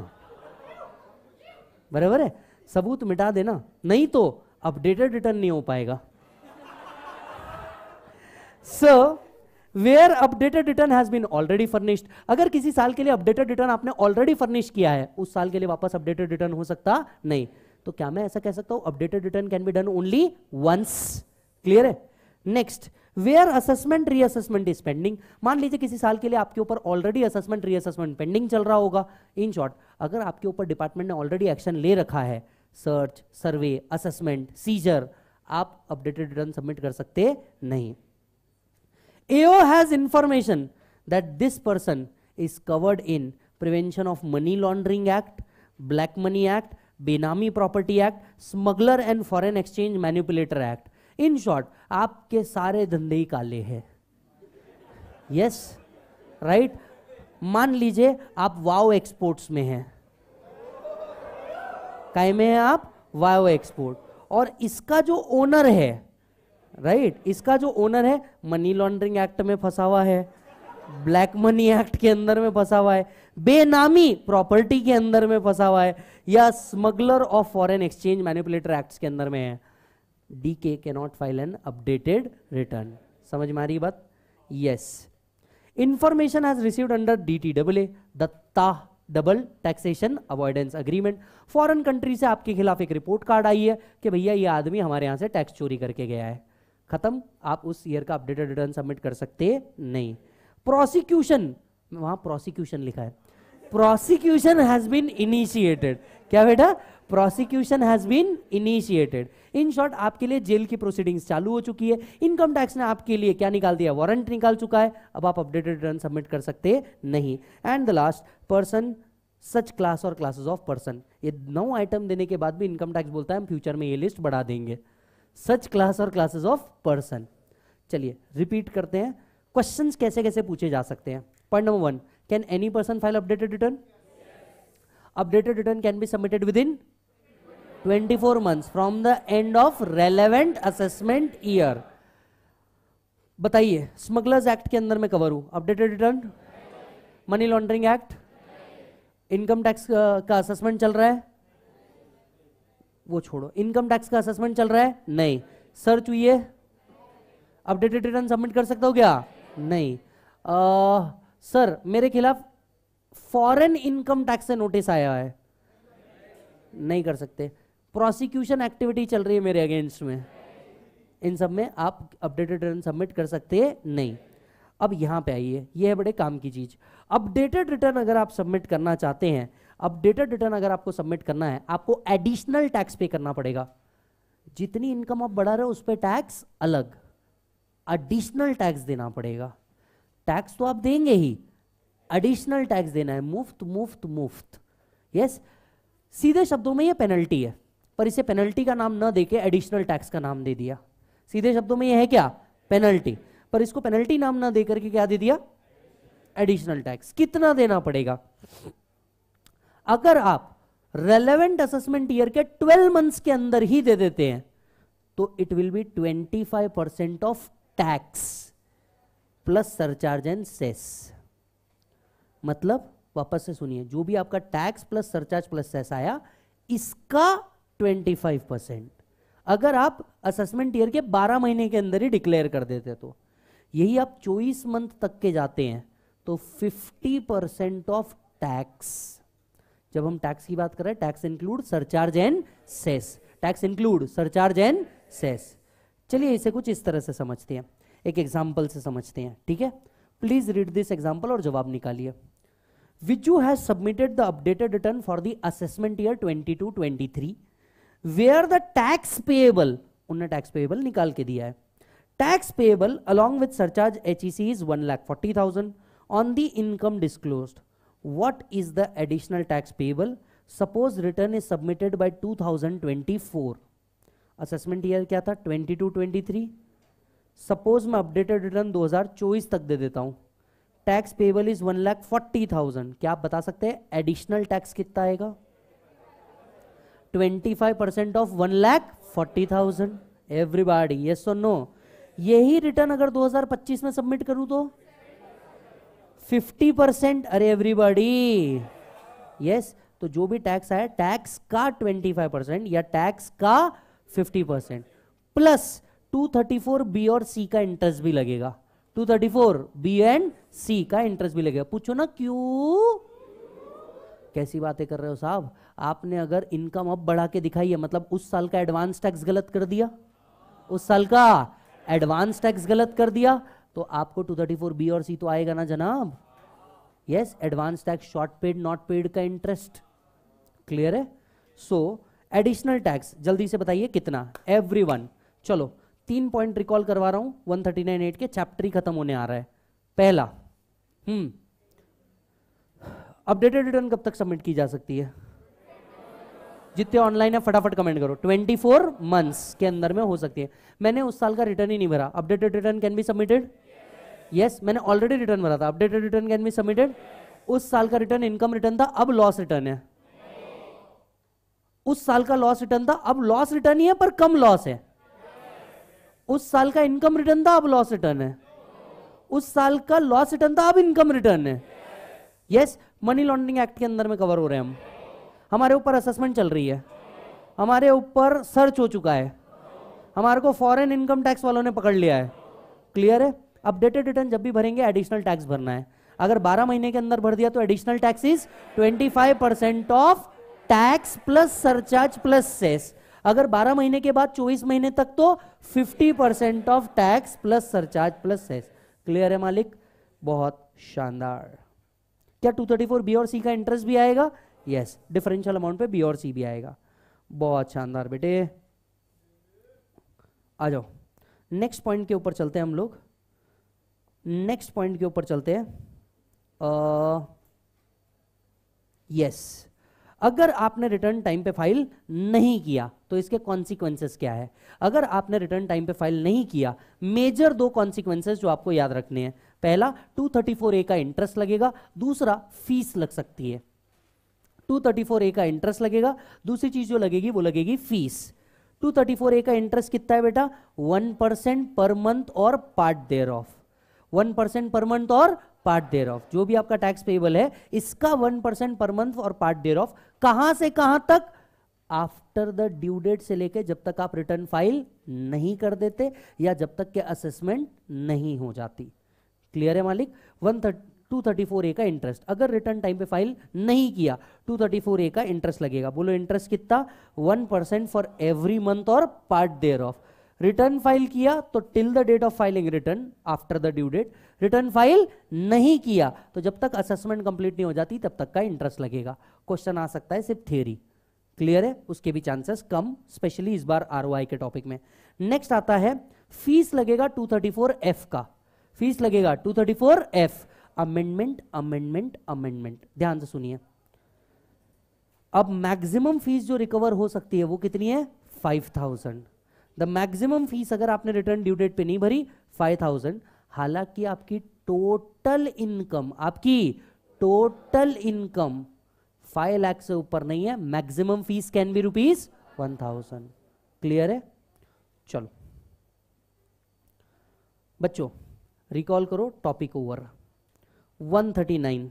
A: बराबर है सबूत मिटा देना नहीं तो अपडेटेड रिटर्न नहीं हो पाएगा so so, where updated return has been already furnished अगर किसी साल के लिए अपडेटेड रिटर्न आपने ऑलरेडी फर्निश किया है उस साल के लिए वापस अपडेटेड रिटर्न हो सकता नहीं तो क्या मैं ऐसा कह सकता हूं updated return can be done only once clear है next where assessment reassessment is pending मान लीजिए किसी साल के लिए आपके ऊपर ऑलरेडी असेसमेंट रीअसेसमेंट पेंडिंग चल रहा होगा इन शॉर्ट अगर आपके ऊपर डिपार्टमेंट ने ऑलरेडी एक्शन ले रखा है सर्च सर्वे असेसमेंट सीजर आप अपडेटेड रिटर्न सबमिट कर सकते नहीं AO has information that this person is covered in Prevention of Money Laundering Act, Black Money Act, Benami Property Act, Smuggler and Foreign Exchange Manipulator Act. In short, आपके सारे धंधे ही काले हैं Yes, right? मान लीजिए आप वाओ एक्सपोर्ट्स में हैं काय में हैं आप वाओ एक्सपोर्ट और इसका जो ओनर है राइट right? इसका जो ओनर है मनी लॉन्ड्रिंग एक्ट में फंसा हुआ है ब्लैक मनी एक्ट के अंदर में फंसा हुआ है बेनामी प्रॉपर्टी के अंदर में फंसा हुआ है या smuggler of foreign exchange manipulator act के अंदर में है डी के के not file an updated return समझ में आ रही बात yes information has receive under D T double A दत्ता double taxation avoidance agreement foreign country से आपके खिलाफ एक रिपोर्ट कार्ड आई है कि भैया ये आदमी हमारे यहां से टैक्स चोरी करके गया है खत्म आप उस ईयर का अपडेटेड रिटर्न सबमिट कर सकते नहीं प्रोसिक्यूशन वहां प्रोसिक्यूशन लिखा है प्रोसिक्यूशन हैज बीन इनिशिएटेड क्या बेटा prosecution has been initiated in short आपके लिए जेल की प्रोसीडिंग्स चालू हो चुकी है इनकम टैक्स ने आपके लिए क्या निकाल दिया वारंट निकाल चुका है अब आप अपडेटेड रिटर्न सबमिट कर सकते नहीं and the last person such class और क्लासेस ऑफ पर्सन ये नौ आइटम देने के बाद भी इनकम टैक्स बोलता है हम फ्यूचर में ये लिस्ट बढ़ा देंगे सच क्लास और क्लासेस ऑफ पर्सन चलिए रिपीट करते हैं क्वेश्चन कैसे कैसे पूछे जा सकते हैं point number one can any person file updated return updated return can be submitted within 24 month from the end of relevant assessment year बताइए स्मगलर्स एक्ट के अंदर मैं कवर हूं updated return money laundering act income tax का असेसमेंट चल रहा है वो छोड़ो इनकम टैक्स का असेसमेंट चल रहा है नहीं सर्च हुई है अपडेटेड रिटर्न सबमिट कर सकता हो क्या नहीं आ, सर मेरे खिलाफ फॉरेन इनकम टैक्स से नोटिस आया है नहीं कर सकते प्रोसिक्यूशन एक्टिविटी चल रही है मेरे अगेंस्ट में इन सब में आप अपडेटेड रिटर्न सबमिट कर सकते नहीं अब यहां पे आइए यह है बड़े काम की चीज़ अपडेटेड रिटर्न अगर आप सबमिट करना चाहते हैं अपडेटेड रिटर्न अगर आपको सबमिट करना है आपको एडिशनल टैक्स पे करना पड़ेगा जितनी इनकम आप बढ़ा रहे हो उस पर टैक्स अलग एडिशनल टैक्स देना पड़ेगा टैक्स तो आप देंगे ही एडिशनल टैक्स देना है मुफ्त मुफ्त मुफ्त यस सीधे शब्दों में ये पेनल्टी है पर इसे पेनल्टी का नाम ना देके एडिशनल टैक्स का नाम दे दिया सीधे शब्दों में ये है क्या पेनल्टी पर इसको पेनल्टी नाम ना देकर के क्या दे दिया एडिशनल टैक्स कितना देना पड़ेगा अगर आप रेलेवेंट असेसमेंट ईयर के 12 मंथ्स के अंदर ही दे देते हैं तो it will be 25 percent of tax plus surcharge and cess मतलब वापस से सुनिए जो भी आपका tax plus surcharge plus cess आया इसका 25 परसेंट अगर आप असेसमेंट ईयर के 12 महीने के अंदर ही डिक्लेयर कर देते तो यही आप 24 मंथ तक के जाते हैं तो 50 परसेंट ऑफ टैक्स जब हम टैक्स की बात कर रहे हैं tax include surcharge and cess tax include surcharge and cess चलिए इसे कुछ इस तरह से समझते हैं एक एग्जाम्पल से समझते हैं ठीक है प्लीज रीड दिस एग्जाम्पल और जवाब निकालिए Viju has submitted the updated return for the assessment year 22 where the tax payable उन्हें टैक्स पेएबल निकाल के दिया है tax payable surcharge cess is one lakh forty thousand on the income disclosed. what is the additional tax payable suppose return is submitted by 2024 assessment year क्या था 22 23 suppose मैं updated return 2024 तक दे देता हूँ tax payable is one lakh forty thousand क्या आप बता सकते हैं एडिशनल टैक्स कितना आएगा twenty five percent of one lakh forty thousand everybody yes और नो यही रिटर्न अगर 2025 में सबमिट करूँ तो फिफ्टी परसेंट अरे एवरीबॉडी यस तो जो भी टैक्स आया टैक्स का ट्वेंटी फाइव परसेंट या टैक्स का fifty percent plus two thirty four B और सी का इंटरेस्ट भी लगेगा two thirty four B and C का इंटरेस्ट भी लगेगा पूछो ना क्यों कैसी बातें कर रहे हो साहब आपने अगर इनकम अब बढ़ा के दिखाई है मतलब उस साल का एडवांस टैक्स गलत कर दिया उस साल का एडवांस टैक्स गलत कर दिया तो आपको टू थर्टी फोर बी और सी तो आएगा ना जनाब yes advance tax short paid not paid का इंटरेस्ट क्लियर है सो एडिशनल टैक्स जल्दी से बताइए कितना एवरी वन चलो तीन पॉइंट रिकॉल करवा रहा हूं वन थर्टी नाइन एट के चैप्टर ही खत्म होने आ रहा है पहला हम्म अपडेटेड रिटर्न कब तक सबमिट की जा सकती है जितने ऑनलाइन है फटाफट कमेंट करो 24 मंथ्स के अंदर में हो सकती है मैंने उस साल का रिटर्न ही नहीं भरा updated return can be submitted yes, मैंने ऑलरेडी रिटर्न भरा था updated return can be submitted उस साल का रिटर्न इनकम रिटर्न था अब लॉस रिटर्न है उस साल का लॉस रिटर्न था अब लॉस रिटर्न ही है पर कम लॉस है उस साल का इनकम रिटर्न था अब लॉस रिटर्न है उस साल का लॉस रिटर्न था अब इनकम रिटर्न है यस मनी लॉन्ड्रिंग एक्ट के अंदर में कवर हो रहे हैं हम हमारे ऊपर असेसमेंट चल रही है हमारे ऊपर सर्च हो चुका है हमारे को फॉरेन इनकम टैक्स वालों ने पकड़ लिया है क्लियर है अपडेटेड रिटर्न जब भी भरेंगे एडिशनल टैक्स भरना है अगर 12 महीने के अंदर भर दिया तो additional tax is 25 percent of tax plus surcharge plus cess अगर 12 महीने के बाद 24 महीने तक तो 50 percent of tax plus surcharge plus cess clear है मालिक बहुत शानदार क्या 234 बी और सी का इंटरेस्ट भी आएगा यस डिफरेंशियल अमाउंट पे बी और सी भी आएगा बहुत शानदार बेटे आ जाओ नेक्स्ट पॉइंट के ऊपर चलते हैं हम लोग नेक्स्ट पॉइंट के ऊपर चलते हैं यस uh, yes. अगर आपने रिटर्न टाइम पे फाइल नहीं किया तो इसके कॉन्सिक्वेंसेस क्या है अगर आपने रिटर्न टाइम पे फाइल नहीं किया मेजर दो कॉन्सिक्वेंसेस जो आपको याद रखने हैं पहला 234 ए का इंटरेस्ट लगेगा दूसरा फीस लग सकती है 234 ए का इंटरेस्ट लगेगा दूसरी चीज जो लगेगी वो लगेगी फीस 234 ए का इंटरेस्ट कितना है बेटा 1% पर मंथ और part thereof one percent per month और पार्ट देर ऑफ जो भी आपका टैक्स पेबल है इसका वन परसेंट पर मंथ और पार्ट देर ऑफ कहां से कहां तक आफ्टर द ड्यू डेट से लेके जब तक आप रिटर्न फाइल नहीं कर देते या जब तक के असेसमेंट नहीं हो जाती क्लियर है मालिक one two thirty four A का इंटरेस्ट अगर रिटर्न टाइम पे फाइल नहीं किया टू थर्टी फोर ए का इंटरेस्ट लगेगा बोलो इंटरेस्ट कितना one percent for every month और part thereof return file किया तो till the date of filing return after the due date return file नहीं किया तो जब तक असेसमेंट कंप्लीट नहीं हो जाती तब तक का इंटरेस्ट लगेगा क्वेश्चन आ सकता है सिर्फ थियरी क्लियर है उसके भी चांसेस कम स्पेशली इस बार आर के टॉपिक में नेक्स्ट आता है फीस लगेगा एफ का फीस लगेगा एफ अमेंडमेंट अमेंडमेंट अमेंडमेंट ध्यान से सुनिए अब मैक्सिमम फीस जो रिकवर हो सकती है वो कितनी है 5000 द मैक्सिमम फीस अगर आपने रिटर्न ड्यू डेट पे नहीं भरी फाइव थाउजेंड हालांकि आपकी टोटल इनकम आपकी टोटल इनकम फाइव लाख से ऊपर नहीं है maximum fee can be rupees one thousand clear है चलो बच्चों रिकॉल करो topic over 139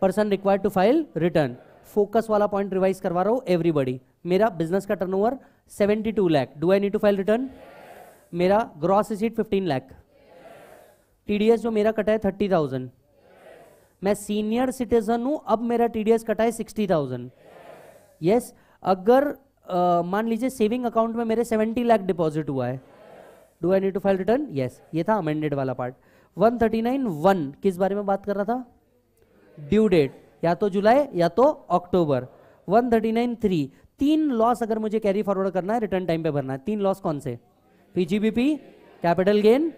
A: person required to file return focus वाला पॉइंट रिवाइज करवा रहा हूँ एवरीबडी मेरा बिजनेस का turnover seventy two lakh do I need to file return मेरा gross receipt fifteen lakh TDS जो मेरा कटा है थर्टी थाउजेंड मैं सीनियर सिटीजन हूं अब मेरा टीडीएस कटा है थाउजेंड यस अगर मान लीजिए सेविंग अकाउंट में मेरे सेवेंटी लैख डिपॉजिट हुआ है do I need to file return yes ये था अमेंडेड वाला part one thirty nine one किस बारे में बात कर रहा था ड्यू डेट या तो जुलाई या तो अक्टूबर वन थर्टी नाइन थ्री तीन लॉस अगर मुझे कैरी फॉरवर्ड करना है रिटर्न टाइम पे भरना है तीन लॉस कौन से PGBP capital gain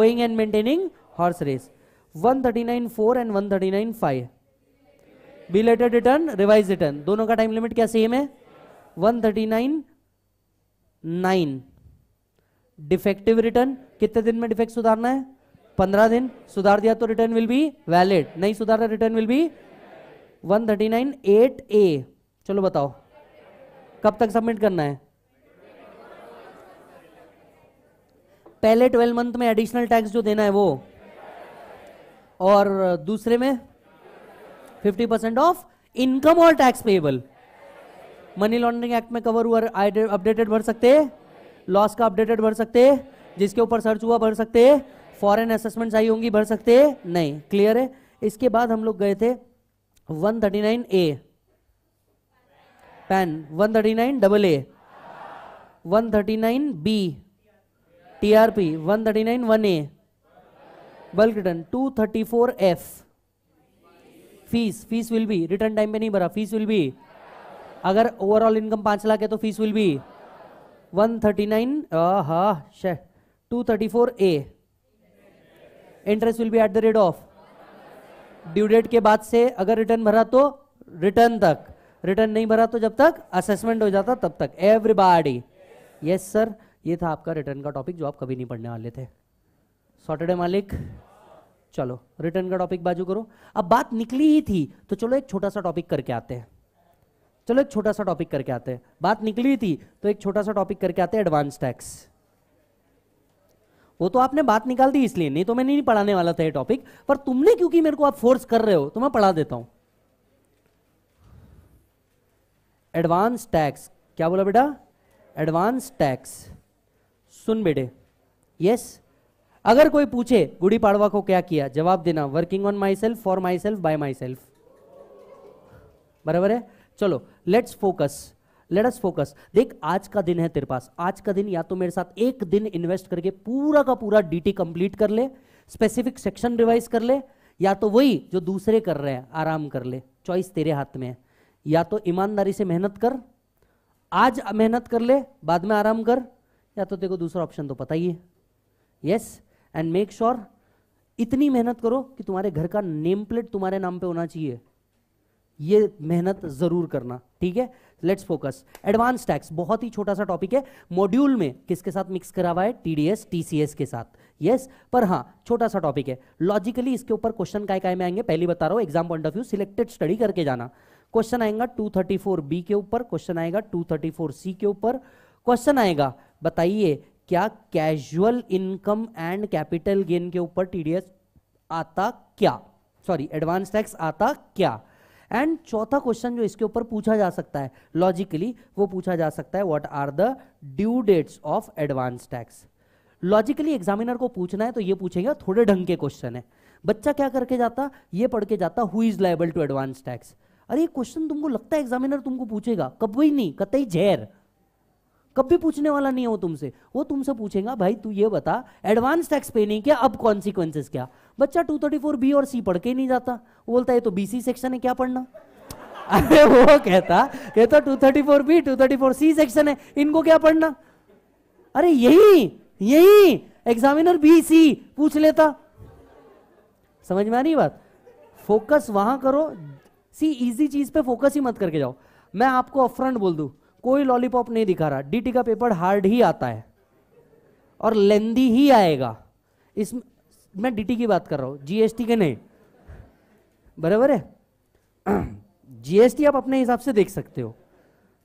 A: owing and maintaining horse race 139.4 and 139.5 belated return revise return दोनों का टाइम लिमिट क्या सेम है 139.9 डिफेक्टिव रिटर्न कितने दिन में डिफेक्ट सुधारना है पंद्रह दिन सुधार दिया तो रिटर्न विल बी वैलिड नहीं सुधार return will be one thirty nine eight A चलो बताओ कब तक सबमिट करना है पहले ट्वेल्व मंथ में एडिशनल टैक्स जो देना है वो और दूसरे में फिफ्टी परसेंट ऑफ इनकम और tax payable money laundering act में कवर हुआ अपडेटेड भर सकते लॉस का अपडेटेड भर सकते जिसके ऊपर सर्च हुआ भर सकते फॉरेन असेसमेंट आई होंगी भर सकते नहीं क्लियर है इसके बाद हम लोग गए थे 139 A PAN 139 double A 139 B TRP 139 one A bulk return 234 F fee fee will be return time पे नहीं भरा फीस विल बी अगर ओवरऑल इनकम पांच लाख है तो fee will be 139 thirty nine हाँ two thirty four A interest will be at the rate of due date के बाद से अगर रिटर्न भरा तो रिटर्न तक रिटर्न नहीं भरा तो जब तक असेसमेंट हो जाता तब तक एवरीबॉडी यस सर ये था आपका रिटर्न का टॉपिक जो आप कभी नहीं पढ़ने वाले थे सॉटरडे मालिक चलो रिटर्न का टॉपिक बाजू करो अब बात निकली ही थी तो चलो एक छोटा सा टॉपिक करके आते हैं चलो एक छोटा सा टॉपिक करके आते हैं बात निकली थी तो एक छोटा सा टॉपिक करके आते हैं एडवांस टैक्स वो तो आपने बात निकाल दी इसलिए नहीं तो मैं नहीं पढ़ाने वाला था ये टॉपिक पर तुमने क्योंकि मेरे को आप फोर्स कर रहे हो तो मैं पढ़ा देता हूं एडवांस टैक्स क्या बोला बेटा एडवांस टैक्स सुन बेटे यस अगर कोई पूछे गुड़ी पाड़वा को क्या किया जवाब देना working on myself for myself by myself बराबर है चलो लेट्स फोकस लेटस फोकस देख आज का दिन है तेरे पास आज का दिन या तो मेरे साथ एक दिन इन्वेस्ट करके पूरा का पूरा डीटी कंप्लीट कर ले स्पेसिफिक सेक्शन रिवाइज कर ले या तो वही जो दूसरे कर रहे हैं आराम कर ले चॉइस तेरे हाथ में है या तो ईमानदारी से मेहनत कर आज मेहनत कर ले बाद में आराम कर या तो तेरे को दूसरा ऑप्शन तो पता ही है यस एंड मेक श्योर इतनी मेहनत करो कि तुम्हारे घर का नेम प्लेट तुम्हारे नाम पे होना चाहिए ये मेहनत जरूर करना ठीक है लेट्स फोकस एडवांस टैक्स बहुत ही छोटा सा टॉपिक है मॉड्यूल में किसके साथ मिक्स करा हुआ है टीडीएस टीसीएस के साथ यस yes, पर हाँ छोटा सा टॉपिक है लॉजिकली इसके ऊपर क्वेश्चन काय काय में आएंगे पहली बता रहा हूँ exam point of view selected study करके जाना क्वेश्चन आएगा 234 बी के ऊपर क्वेश्चन आएगा 234 सी के ऊपर क्वेश्चन आएगा बताइए क्या casual income and capital gain के ऊपर टीडीएस आता क्या सॉरी एडवांस टैक्स आता क्या एंड चौथा क्वेश्चन जो इसके ऊपर पूछा जा सकता है लॉजिकली वो पूछा जा सकता है what are the due dates of advance tax logically examiner को पूछना है तो ये पूछेगा थोड़े ढंग के क्वेश्चन है बच्चा क्या करके जाता ये पढ़ के जाता who is liable to advance tax अरे क्वेश्चन तुमको लगता है एग्जामिनर तुमको पूछेगा कब नहीं कतई जहर कभी पूछने वाला नहीं हो तुमसे वो तुमसे पूछेगा भाई तू ये बता एडवांस टैक्स पे नहीं किया अब कॉन्सिक्वेंसेस क्या बच्चा 234 बी और सी पढ़ के नहीं जाता वो बोलता है तो बीसी सेक्शन है क्या पढ़ना अरे वो कहता कहता two thirty four B two thirty four C section है इनको क्या पढ़ना अरे यही यही एग्जामिनर बी सी पूछ लेता समझ में आ रही बात फोकस वहां करो सी इजी चीज पे फोकस ही मत करके जाओ मैं आपको अपफ्रंट बोल दू कोई लॉलीपॉप नहीं दिखा रहा डीटी का पेपर हार्ड ही आता है और लेंदी ही आएगा इस मैं डीटी की बात कर रहा हूं जीएसटी के नहीं बराबर है जीएसटी आप अपने हिसाब से देख सकते हो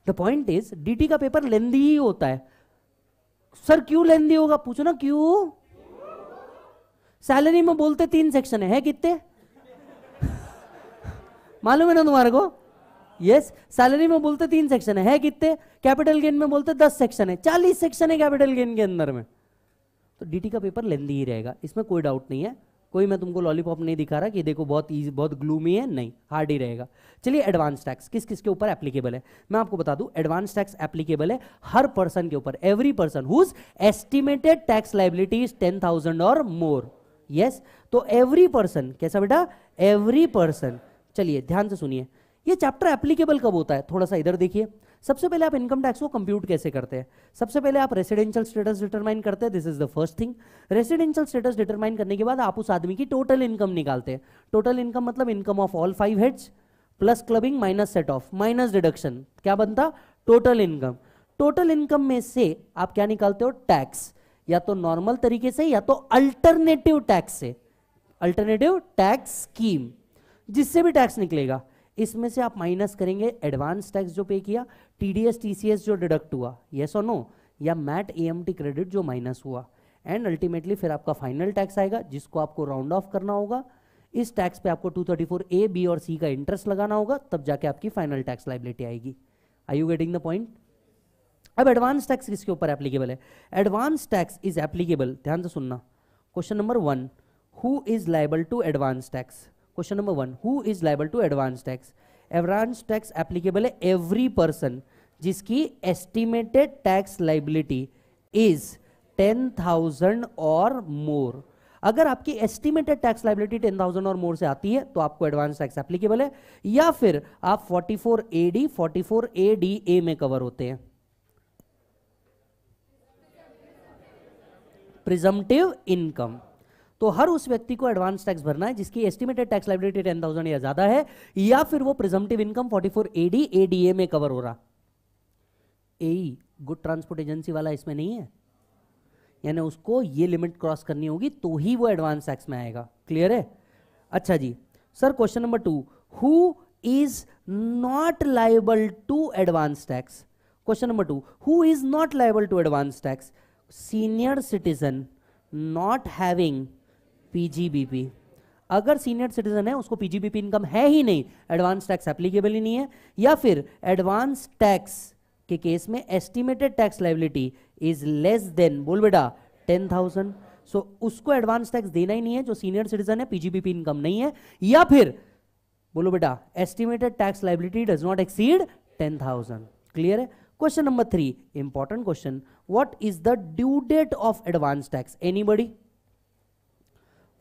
A: द पॉइंट इज डीटी का पेपर लेंदी ही होता है सर क्यों लेंदी होगा पूछो ना क्यों सैलरी में बोलते तीन सेक्शन है, है कितने मालूम है ना तुम्हारे को यस सैलरी में बोलते तीन सेक्शन है, कितने कैपिटल गेन में बोलते दस सेक्शन है चालीस सेक्शन है कैपिटल गेन के अंदर में तो डीटी का पेपर लेंदी ही रहेगा इसमें कोई डाउट नहीं है कोई मैं तुमको लॉलीपॉप नहीं दिखा रहा कि देखो बहुत ईजी बहुत ग्लूमी है नहीं हार्ड ही रहेगा चलिए एडवांस टैक्स किस किस के ऊपर एप्लीकेबल है मैं आपको बता दूं एडवांस टैक्स एप्लीकेबल है हर पर्सन के ऊपर every person whose estimated tax liability is ten thousand और मोर यस तो एवरी पर्सन कैसा बेटा एवरी पर्सन चलिए ध्यान से सुनिए ये चैप्टर एप्लीकेबल कब होता है थोड़ा सा इधर देखिए सबसे पहले आप इनकम टैक्स को कंप्यूट कैसे करते हैं सबसे पहले आप रेसिडेंशियल स्टेटस डिटरमाइन करते हैं this is the first thing residential status determine करने के बाद आप उस आदमी की टोटल इनकम निकालते हैं टोटल इनकम मतलब income of all five heads plus clubbing minus set off minus deduction क्या बनता टोटल इनकम टोटल इनकम में से आप क्या निकालते हो टैक्स या तो नॉर्मल तरीके से या तो अल्टरनेटिव टैक्स से अल्टरनेटिव टैक्स स्कीम जिससे भी टैक्स निकलेगा इसमें से आप माइनस करेंगे एडवांस टैक्स जो पे किया टीडीएस टीसीएस जो डिडक्ट हुआ येस और नो या मैट एएमटी क्रेडिट जो माइनस हुआ एंड अल्टीमेटली फिर आपका फाइनल टैक्स आएगा जिसको आपको राउंड ऑफ करना होगा इस टैक्स पे आपको 234 ए बी और सी का इंटरेस्ट लगाना होगा तब जाके आपकी फाइनल टैक्स लाइबिलिटी आएगी I you getting the point अब एडवांस टैक्स किसके ऊपर एप्लीकेबल है एडवांस टैक्स इज एप्लीकेबल ध्यान से सुनना question number one who is liable to advance tax question number one who is liable to advance tax advance tax applicable है एवरी पर्सन जिसकी estimated tax liability is ten thousand और मोर अगर आपकी estimated tax liability ten thousand और मोर से आती है तो आपको एडवांस टैक्स एप्लीकेबल है या फिर आप forty four A D forty four A D A में कवर होते हैं प्रिजमटिव इनकम तो हर उस व्यक्ति को एडवांस टैक्स भरना है जिसकी estimated tax liability ten thousand या ज्यादा है या फिर वो presumptive income forty four AD ADA में कवर हो रहा ए गुड ट्रांसपोर्ट एजेंसी वाला इसमें नहीं है यानी उसको ये लिमिट क्रॉस करनी होगी तो ही वो एडवांस टैक्स में आएगा क्लियर है अच्छा जी sir question number two who is not liable to advance tax question number two who is not liable to advance tax senior citizen not having PGBP अगर सीनियर सिटीजन है उसको पीजीबीपी इनकम है ही नहीं एडवांस टैक्स एप्लीकेबल ही नहीं है या फिर एडवांस टैक्स के केस में estimated tax liability is less than बोल बेटा टेन थाउजेंड सो उसको एडवांस टैक्स देना ही नहीं है जो सीनियर सिटीजन है पीजीबीपी इनकम नहीं है या फिर बोलो बेटा estimated tax liability does not exceed ten thousand clear है question number three important question what is the due date of advance tax buddy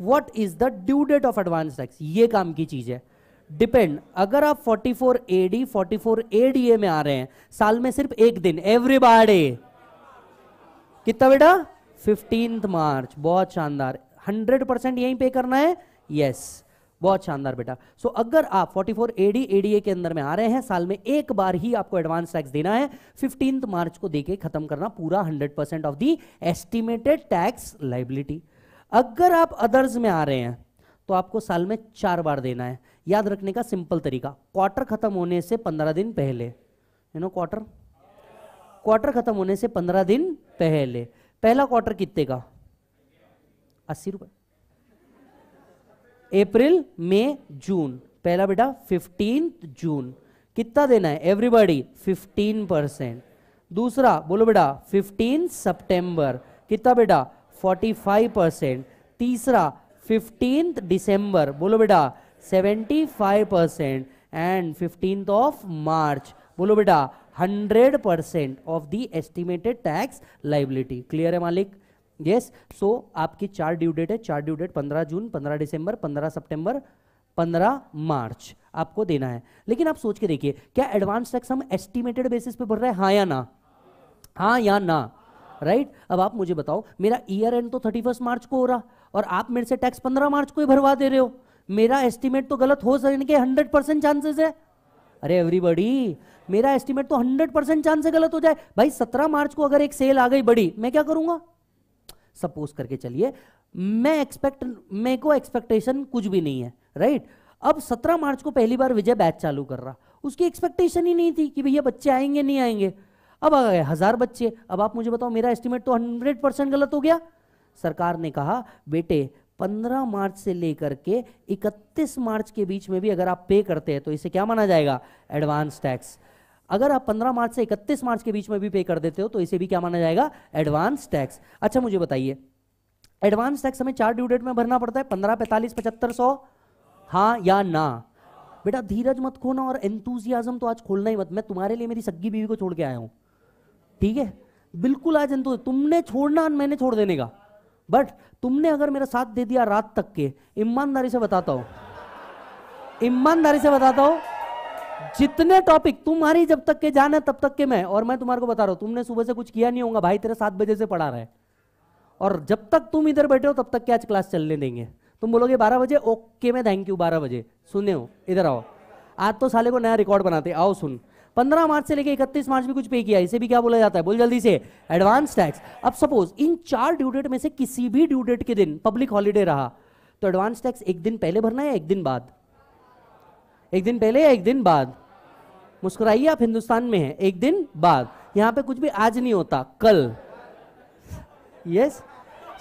A: what is the due date of advance tax ये काम की चीज है डिपेंड अगर आप 44 एडी 44 एडीए में आ रहे हैं साल में सिर्फ एक दिन एवरी बारे कितना बेटा फिफ्टीन मार्च बहुत शानदार हंड्रेड परसेंट यही पे करना है यस बहुत शानदार बेटा सो so, अगर आप 44 एडी एडीए के अंदर में आ रहे हैं साल में एक बार ही आपको एडवांस टैक्स देना है फिफ्टींथ मार्च को देके खत्म करना पूरा 100% of the estimated tax liability अगर आप अदर्स में आ रहे हैं तो आपको साल में चार बार देना है याद रखने का सिंपल तरीका क्वार्टर खत्म होने से पंद्रह दिन पहले यू नो क्वार्टर क्वार्टर खत्म होने से पंद्रह दिन पहले पहला क्वार्टर कितने का अस्सी रुपए अप्रैल मई जून पहला बेटा फिफ्टीन जून कितना देना है एवरीबॉडी फिफ्टीन परसेंट दूसरा बोलो बेटा फिफ्टीन सितंबर कितना बेटा 45 परसेंट तीसरा फिफ्टीन दिसंबर बोलो बेटा 75 percent and fifteenth of March बोलो बेटा 100 percent of the estimated tax liability clear है मालिक यस yes, सो so, आपकी चार ड्यू डेट है चार ड्यू डेट 15 जून 15 दिसंबर 15 सितंबर 15 मार्च आपको देना है लेकिन आप सोच के देखिए क्या एडवांस टैक्स हम एस्टिमेटेड बेसिस पे भर रहे हैं हाँ या ना हाँ या ना राइट right? अब आप मुझे बताओ मेरा ईयर एंड तो थर्टी फर्स्ट मार्च को हो रहा और आप मेरे से टैक्स पंद्रह मार्च को ही भरवा दे रहे हो मेरा एस्टिमेट तो गलत हो सकने हंड्रेड परसेंट चांसेस है अरे एवरीबडी मेरा एस्टिमेट तो हंड्रेड परसेंट चांस गलत हो जाए भाई सत्रह मार्च को अगर एक सेल आ गई बड़ी मैं क्या करूंगा सपोज करके चलिए मैं एक्सपेक्ट मेरे को एक्सपेक्टेशन कुछ भी नहीं है राइट अब सत्रह मार्च को पहली बार विजय बैच चालू कर रहा उसकी एक्सपेक्टेशन ही नहीं थी कि भैया बच्चे आएंगे नहीं आएंगे अब आ गए हजार बच्चे अब आप मुझे बताओ मेरा एस्टिमेट तो हंड्रेड परसेंट गलत हो गया सरकार ने कहा बेटे 15 मार्च से लेकर के 31 मार्च के बीच में भी अगर आप पे करते हैं तो इसे क्या माना जाएगा एडवांस टैक्स अगर आप 15 मार्च से 31 मार्च के बीच में भी पे कर देते हो तो इसे भी क्या माना जाएगा एडवांस टैक्स अच्छा मुझे बताइए एडवांस टैक्स हमें चार ड्यू डेट में भरना पड़ता है पंद्रह पैंतालीस पचहत्तर सौ हाँ या ना बेटा धीरज मत खोना और एंतुजियाजम तो आज खोलना ही मत मैं तुम्हारे लिए मेरी सग्गी बीवी को छोड़ के आया हूँ ठीक है बिल्कुल आज अंत तुमने छोड़ना मैंने छोड़ देने का बट तुमने अगर मेरा साथ दे दिया रात तक के ईमानदारी से बताता हूं ईमानदारी से बताता हूं जितने टॉपिक तुम्हारी जब तक के जाने है तब तक के मैं और मैं तुम्हारे को बता रहा हूं तुमने सुबह से कुछ किया नहीं होगा भाई तेरे सात बजे से पढ़ा रहा है और जब तक तुम इधर बैठे हो तब तक के आज क्लास चलने देंगे तुम बोलोगे बारह बजे ओके मैं थैंक यू बारह बजे सुने हो इधर आओ आज तो साले को नया रिकॉर्ड बनाते आओ सुन पंद्रह मार्च से लेकर इकतीस मार्च भी कुछ पे किया इसे भी क्या बोला जाता है बोल जल्दी से एडवांस टैक्स अब सपोज इन चार ड्यू डेट में से किसी भी ड्यू डेट के दिन पब्लिक हॉलीडे रहा तो एडवांस टैक्स एक दिन पहले भरना है एक दिन बाद एक दिन पहले या एक दिन बाद मुस्कुराइए आप हिंदुस्तान में है एक दिन बाद यहां पे कुछ भी आज नहीं होता कल यस yes?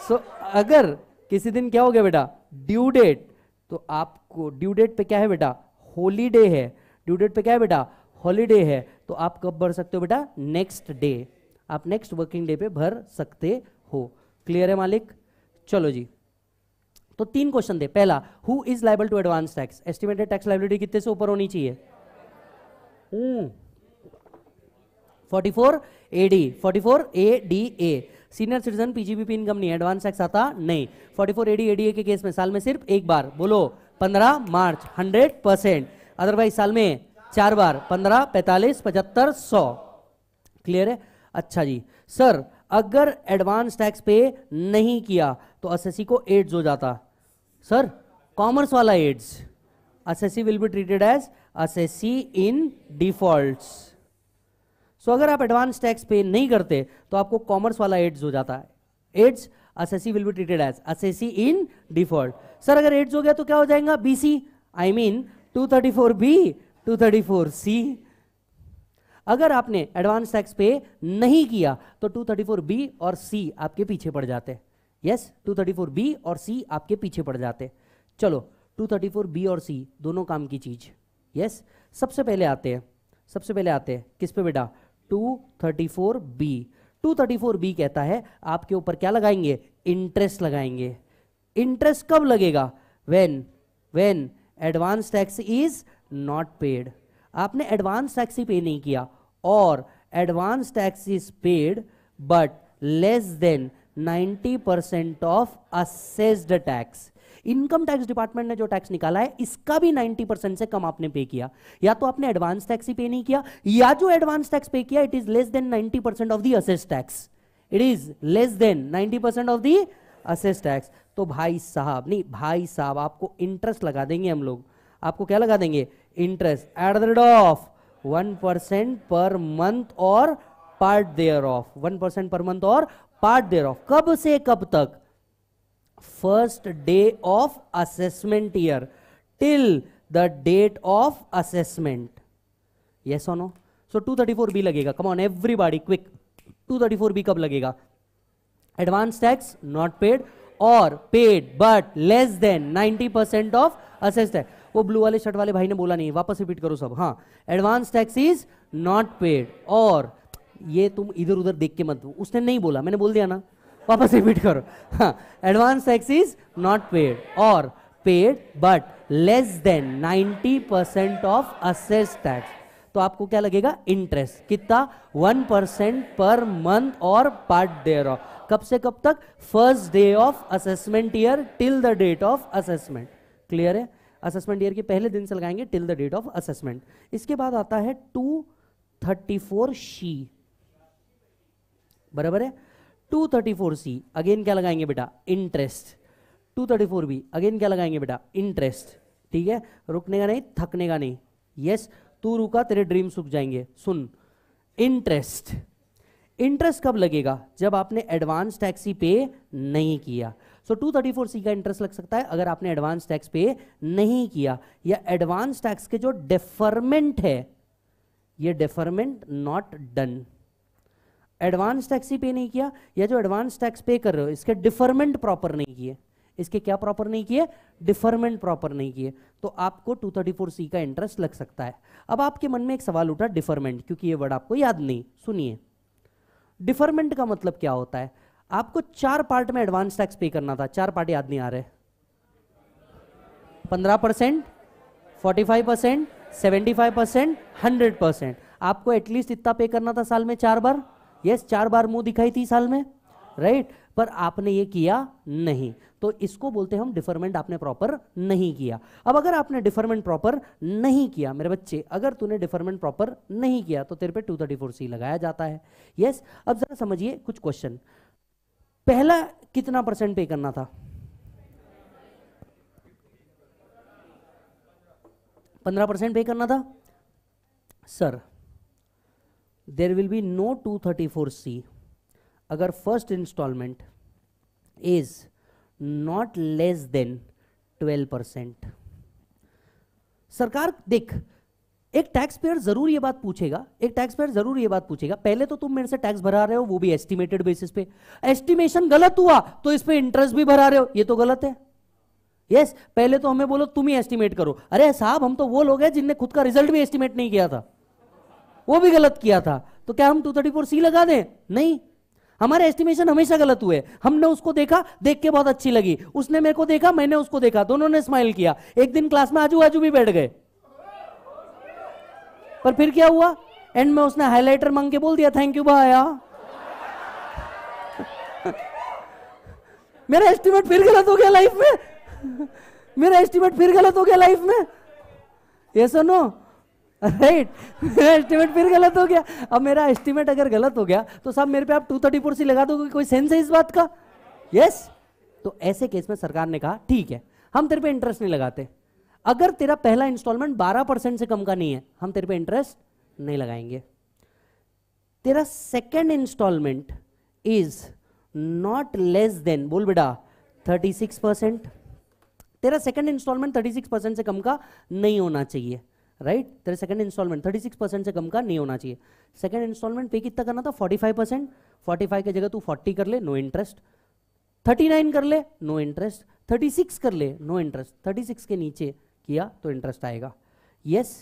A: सो so, अगर किसी दिन क्या हो गया बेटा ड्यू डेट तो आपको ड्यू डेट पे क्या है बेटा होली डे है ड्यू डेट पे क्या है बेटा हॉलीडे है तो आप कब भर सकते हो बेटा नेक्स्ट डे आप नेक्स्ट वर्किंग डे पे भर सकते हो क्लियर है मालिक चलो जी तो तीन क्वेश्चन दे पहला who is liable to advance tax estimated tax liability कितने से ऊपर होनी चाहिए forty four A D forty four A D A senior citizen PGBP income नहीं एडवांस टैक्स आता नहीं forty four A D A D A के केस में साल में सिर्फ एक बार बोलो पंद्रह मार्च हंड्रेड परसेंट अदरवाइज साल में चार बार पंद्रह पैंतालीस पचहत्तर सौ क्लियर है अच्छा जी सर अगर एडवांस टैक्स पे नहीं किया तो असेसी को एड्स हो जाता सर कॉमर्स वाला AIDS see will be treated as see in defaults so अगर आप एडवांस टैक्स पे नहीं करते तो आपको कॉमर्स वाला एड्स हो जाता है AIDS see will be treated as see in default sir अगर एड्स हो गया तो क्या हो जाएगा BC I mean two thirty four B 234 C अगर आपने एडवांस टैक्स पे नहीं किया तो 234 बी और सी आपके पीछे पड़ जाते यस थर्टी 234 बी और सी आपके पीछे पड़ जाते चलो 234 बी और सी दोनों काम की चीज यस सबसे पहले आते हैं सबसे पहले आते हैं किस पे बेटा 234 बी 234 बी कहता है आपके ऊपर क्या लगाएंगे इंटरेस्ट लगाएंगे इंटरेस्ट कब लगेगा when when advance tax is not paid आपने एडवांस टैक्स ही पे नहीं किया और advance tax is paid but less than 90 percent of assessed tax income tax department ने जो टैक्स निकाला है इसका भी 90 परसेंट से कम आपने पे किया या तो आपने एडवांस टैक्स ही पे नहीं किया या जो एडवांस टैक्स पे किया it is less than 90 percent of the assess tax it is less than 90 percent of the assess tax तो भाई साहब नहीं भाई साहब आपको इंटरेस्ट लगा देंगे हम लोग आपको क्या लगा देंगे interest at the rate of one percent per month और part thereof one percent per month और पार्ट देयर ऑफ कब से कब तक first day of assessment year till the date of assessment ये सोनो so two thirty four B लगेगा come on everybody quick two thirty four B कब लगेगा एडवांस टैक्स नॉट पेड और paid but less than ninety percent of assessed है वो ब्लू वाले शर्ट वाले भाई ने बोला नहीं वापस रिपीट करो सब हाँ advance tax is not paid और ये तुम इधर उधर देख के मत उसने नहीं बोला मैंने बोल दिया ना वापस रिपीट करो हाँ advance tax is not paid और paid but less than 90 percent of assess tax तो आपको क्या लगेगा इंटरेस्ट कितना 1 परसेंट पर मंथ और पार्ट देयर ऑफ कब से कब तक first day of assessment year till the date of assessment clear है असेसमेंट ईयर के पहले दिन से लगाएंगे till the date of assessment इसके बाद आता है टू थर्टी फोर सी बराबर है two thirty four C again क्या लगाएंगे बेटा interest two thirty four B again क्या लगाएंगे बेटा इंटरेस्ट ठीक है रुकने का नहीं थकने का नहीं यस yes, तू रुका तेरे ड्रीम सुख जाएंगे सुन इंटरेस्ट इंटरेस्ट कब लगेगा जब आपने एडवांस टैक्सी पे नहीं किया सो फोर सी का इंटरेस्ट लग सकता है अगर आपने एडवांस टैक्स पे नहीं किया या एडवांस टैक्स के जो डेफरमेंट है ये deferment not done advance tax ही पे नहीं किया या जो एडवांस टैक्स पे कर रहे हो इसके डिफरमेंट प्रॉपर नहीं किए इसके क्या प्रॉपर नहीं किए डिफरमेंट प्रॉपर नहीं किए तो आपको सी का इंटरेस्ट लग सकता है अब आपके मन में एक सवाल उठा डिफरमेंट क्योंकि ये वर्ड आपको याद नहीं सुनिए डिफरमेंट का मतलब क्या होता है आपको चार पार्ट में एडवांस टैक्स पे करना था चार पार्ट याद नहीं आ रहे पंद्रह percent forty five percent seventy five percent hundred percent आपको एटलीस्ट इतना पे करना था साल में चार बार यस yes, चार बार मुंह दिखाई थी साल में राइट right? पर आपने ये किया नहीं तो इसको बोलते हम डिफरमेंट आपने प्रॉपर नहीं किया अब अगर आपने डिफरमेंट प्रॉपर नहीं किया मेरे बच्चे अगर तूने डिफरमेंट प्रॉपर नहीं किया तो तेरे पे टू थर्टी फोर सी लगाया जाता है यस yes? अब जरा समझिए कुछ क्वेश्चन पहला कितना परसेंट पे करना था पंद्रह परसेंट पे करना था sir there will be no two thirty four C अगर first installment is not less than twelve percent सरकार देख एक टैक्स पेयर जरूर ये बात पूछेगा एक टैक्स पेयर जरूर ये बात पूछेगा पहले तो तुम मेरे से टैक्स भरा रहे हो वो भी एस्टिमेटेड बेसिस पे एस्टिमेशन गलत हुआ तो इस पर इंटरेस्ट भी भरा रहे हो ये तो गलत है यस yes, पहले तो हमें बोलो तुम ही एस्टिमेट करो अरे साहब हम तो वो लोग हैं जिनने खुद का रिजल्ट भी एस्टिमेट नहीं किया था वो भी गलत किया था तो क्या हम टू थर्टी फोर सी लगा दें नहीं हमारे एस्टिमेशन हमेशा गलत हुए हमने उसको देखा देख के बहुत अच्छी लगी उसने मेरे को देखा मैंने उसको देखा दोनों ने स्माइल किया एक दिन क्लास में आजू बाजू भी बैठ गए पर फिर क्या हुआ एंड में उसने हाईलाइटर मांग के बोल दिया थैंक यू भाया मेरा एस्टिमेट फिर गलत हो गया लाइफ में मेरा एस्टिमेट फिर गलत हो गया लाइफ में ये सुनो राइट मेरा एस्टिमेट फिर गलत हो गया अब मेरा एस्टिमेट अगर गलत हो गया तो साहब मेरे पे आप टू थर्टी फोर सी लगा दोगे कोई सेंस है इस बात का यस yes? तो ऐसे केस में सरकार ने कहा ठीक है हम तेरे पे इंटरेस्ट नहीं लगाते अगर तेरा पहला इंस्टॉलमेंट 12 परसेंट से कम का नहीं है हम तेरे पे इंटरेस्ट नहीं लगाएंगे तेरा second installment is not less than बोल बेटा 36 परसेंट तेरा सेकेंड इंस्टॉलमेंट 36 परसेंट से कम का नहीं होना चाहिए राइट right? तेरा सेकंड इंस्टॉलमेंट 36 परसेंट से कम का नहीं होना चाहिए सेकेंड इंस्टॉलमेंट पे कितना करना था 45 परसेंट फोर्टी की जगह तू 40 कर ले नो इंटरेस्ट 39 कर ले नो इंटरेस्ट 36 कर ले नो इंटरेस्ट 36 के नीचे किया तो इंटरेस्ट आएगा यस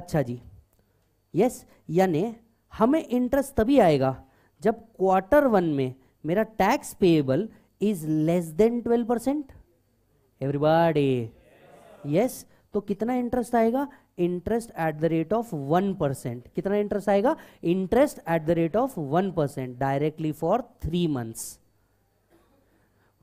A: अच्छा जी यस यानी हमें इंटरेस्ट तभी आएगा जब क्वार्टर वन में मेरा tax payable is less than twelve percent everybody yes तो कितना इंटरेस्ट आएगा interest at the rate of one percent कितना इंटरेस्ट आएगा interest at the rate of one percent directly for three months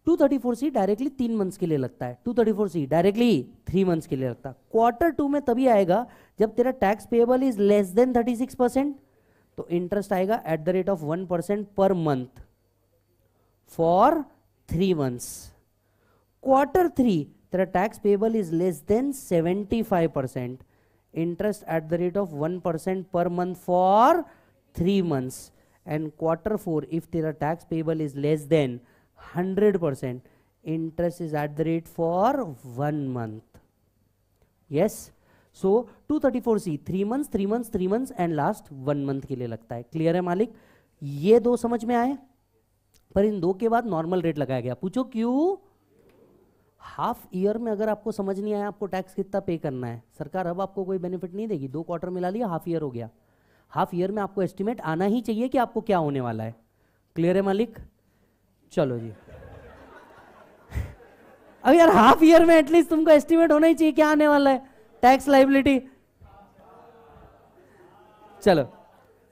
A: two thirty four C directly तीन मंथ्स के लिए लगता है two thirty four C directly three months के लिए लगता है क्वार्टर टू में तभी आएगा जब तेरा tax payable is less than thirty six percent तो इंटरेस्ट आएगा at the rate of one percent per month for three months quarter three तेरा tax payable is less than seventy five percent interest at the rate of one percent per month for three months and quarter four if तेरा tax payable is less than hundred percent interest is at the rate for one month yes so two thirty four C three month three month three month and last one month के लिए लगता है क्लियर है मालिक ये दो समझ में आए पर इन दो के बाद नॉर्मल रेट लगाया गया पूछो क्यों हाफ ईयर में अगर आपको समझ नहीं आया आपको टैक्स कितना पे करना है सरकार अब आपको कोई बेनिफिट नहीं देगी दो क्वार्टर मिला लिया हाफ ईयर हो गया हाफ ईयर में आपको एस्टिमेट आना ही चाहिए कि आपको क्या होने वाला है क्लियर है मालिक चलो जी अब यार हाफ ईयर में एटलीस्ट तुमको एस्टिमेट होना ही चाहिए क्या आने वाला है टैक्स लाइबिलिटी चलो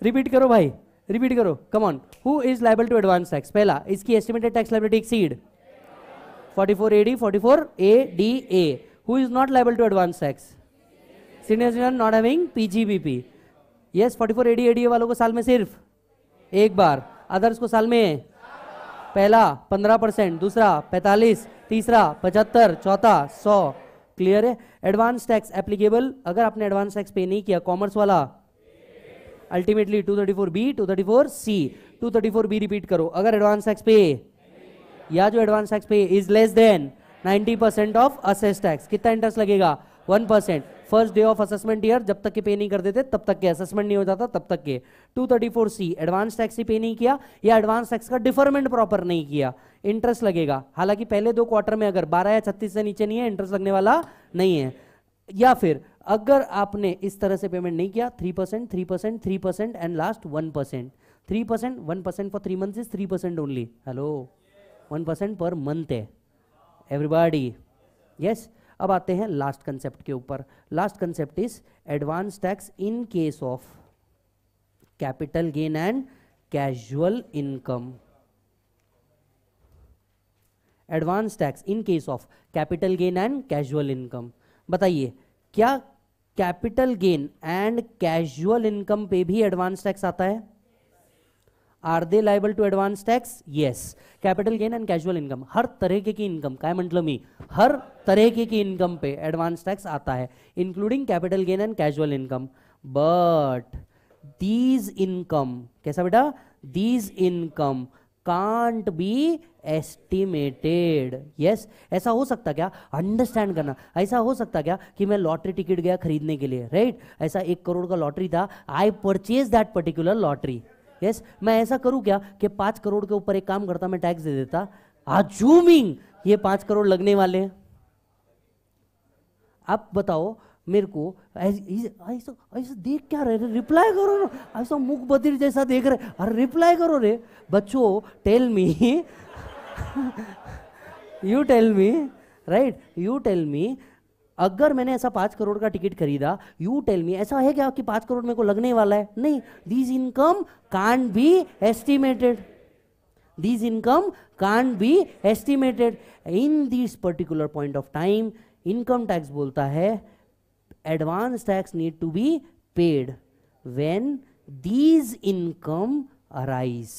A: रिपीट करो भाई रिपीट करो come on who is liable to advance tax पहला इसकी estimated tax liability exceed 44 AD 44 A who is not liable to advance tax senior citizen not having PGBP yes 44 AD ADA वालों को साल में सिर्फ एक बार अदर्स को साल में पहला पंद्रह परसेंट दूसरा पैंतालीस तीसरा पचहत्तर चौथा सौ क्लियर है एडवांस टैक्स एप्लीकेबल अगर आपने एडवांस टैक्स पे नहीं किया कॉमर्स वाला ultimately 234 B 234 C 234 B repeat करो अगर एडवांस टैक्स पे या जो advance tax pay is less than 90 percent of assess tax कितना इंटरेस्ट लगेगा one percent first day of assessment year जब तक के पे नहीं कर देते तब तक के असेसमेंट नहीं हो जाता तब तक के 234 सी एडवांस टैक्स ही पे नहीं किया या एडवांस टैक्स का डिफरमेंट प्रॉपर नहीं किया इंटरेस्ट लगेगा हालांकि पहले दो क्वार्टर में अगर 12 या 36 से नीचे नहीं है इंटरेस्ट लगने वाला नहीं है या फिर अगर आपने इस तरह से पेमेंट नहीं किया three percent three percent three percent and last one percent three percent one percent for three month is three percent only hello one percent per month है एवरीबॉडी यस yes? अब आते हैं लास्ट कंसेप्ट के ऊपर last concept is advance tax in case of capital gain and casual income advance tax in case of capital gain and casual income बताइए क्या capital gain and casual income पे भी एडवांस टैक्स आता है are they liable to advance tax yes capital gain and casual income हर तरीके की इनकम का मतलब ही हर तरीके की इनकम पे एडवांस टैक्स आता है including capital gain and casual income but these income कैसा बेटा these income can't be estimated yes ऐसा हो सकता क्या अंडरस्टैंड करना ऐसा हो सकता क्या कि मैं लॉटरी टिकट गया खरीदने के लिए राइट right? ऐसा एक करोड़ का लॉटरी था I purchase that particular lottery yes मैं ऐसा करूं क्या कि पांच करोड़ के ऊपर एक काम करता मैं टैक्स दे देता आजूमिंग ये पांच करोड़ लगने वाले हैं आप बताओ मेरे को ऐसा ऐसा देख क्या रहे रिप्लाई करो ना ऐसा मुख बदिर जैसा देख रहे अरे रिप्लाई करो रे बच्चों tell me you tell me right you tell me अगर मैंने ऐसा पांच करोड़ का टिकट खरीदा यू टेल मी ऐसा है क्या कि पांच करोड़ मेरे को लगने वाला है नहीं these income can be estimated these income can be estimated in this particular point of time income tax बोलता है advance tax need to be paid when these income arise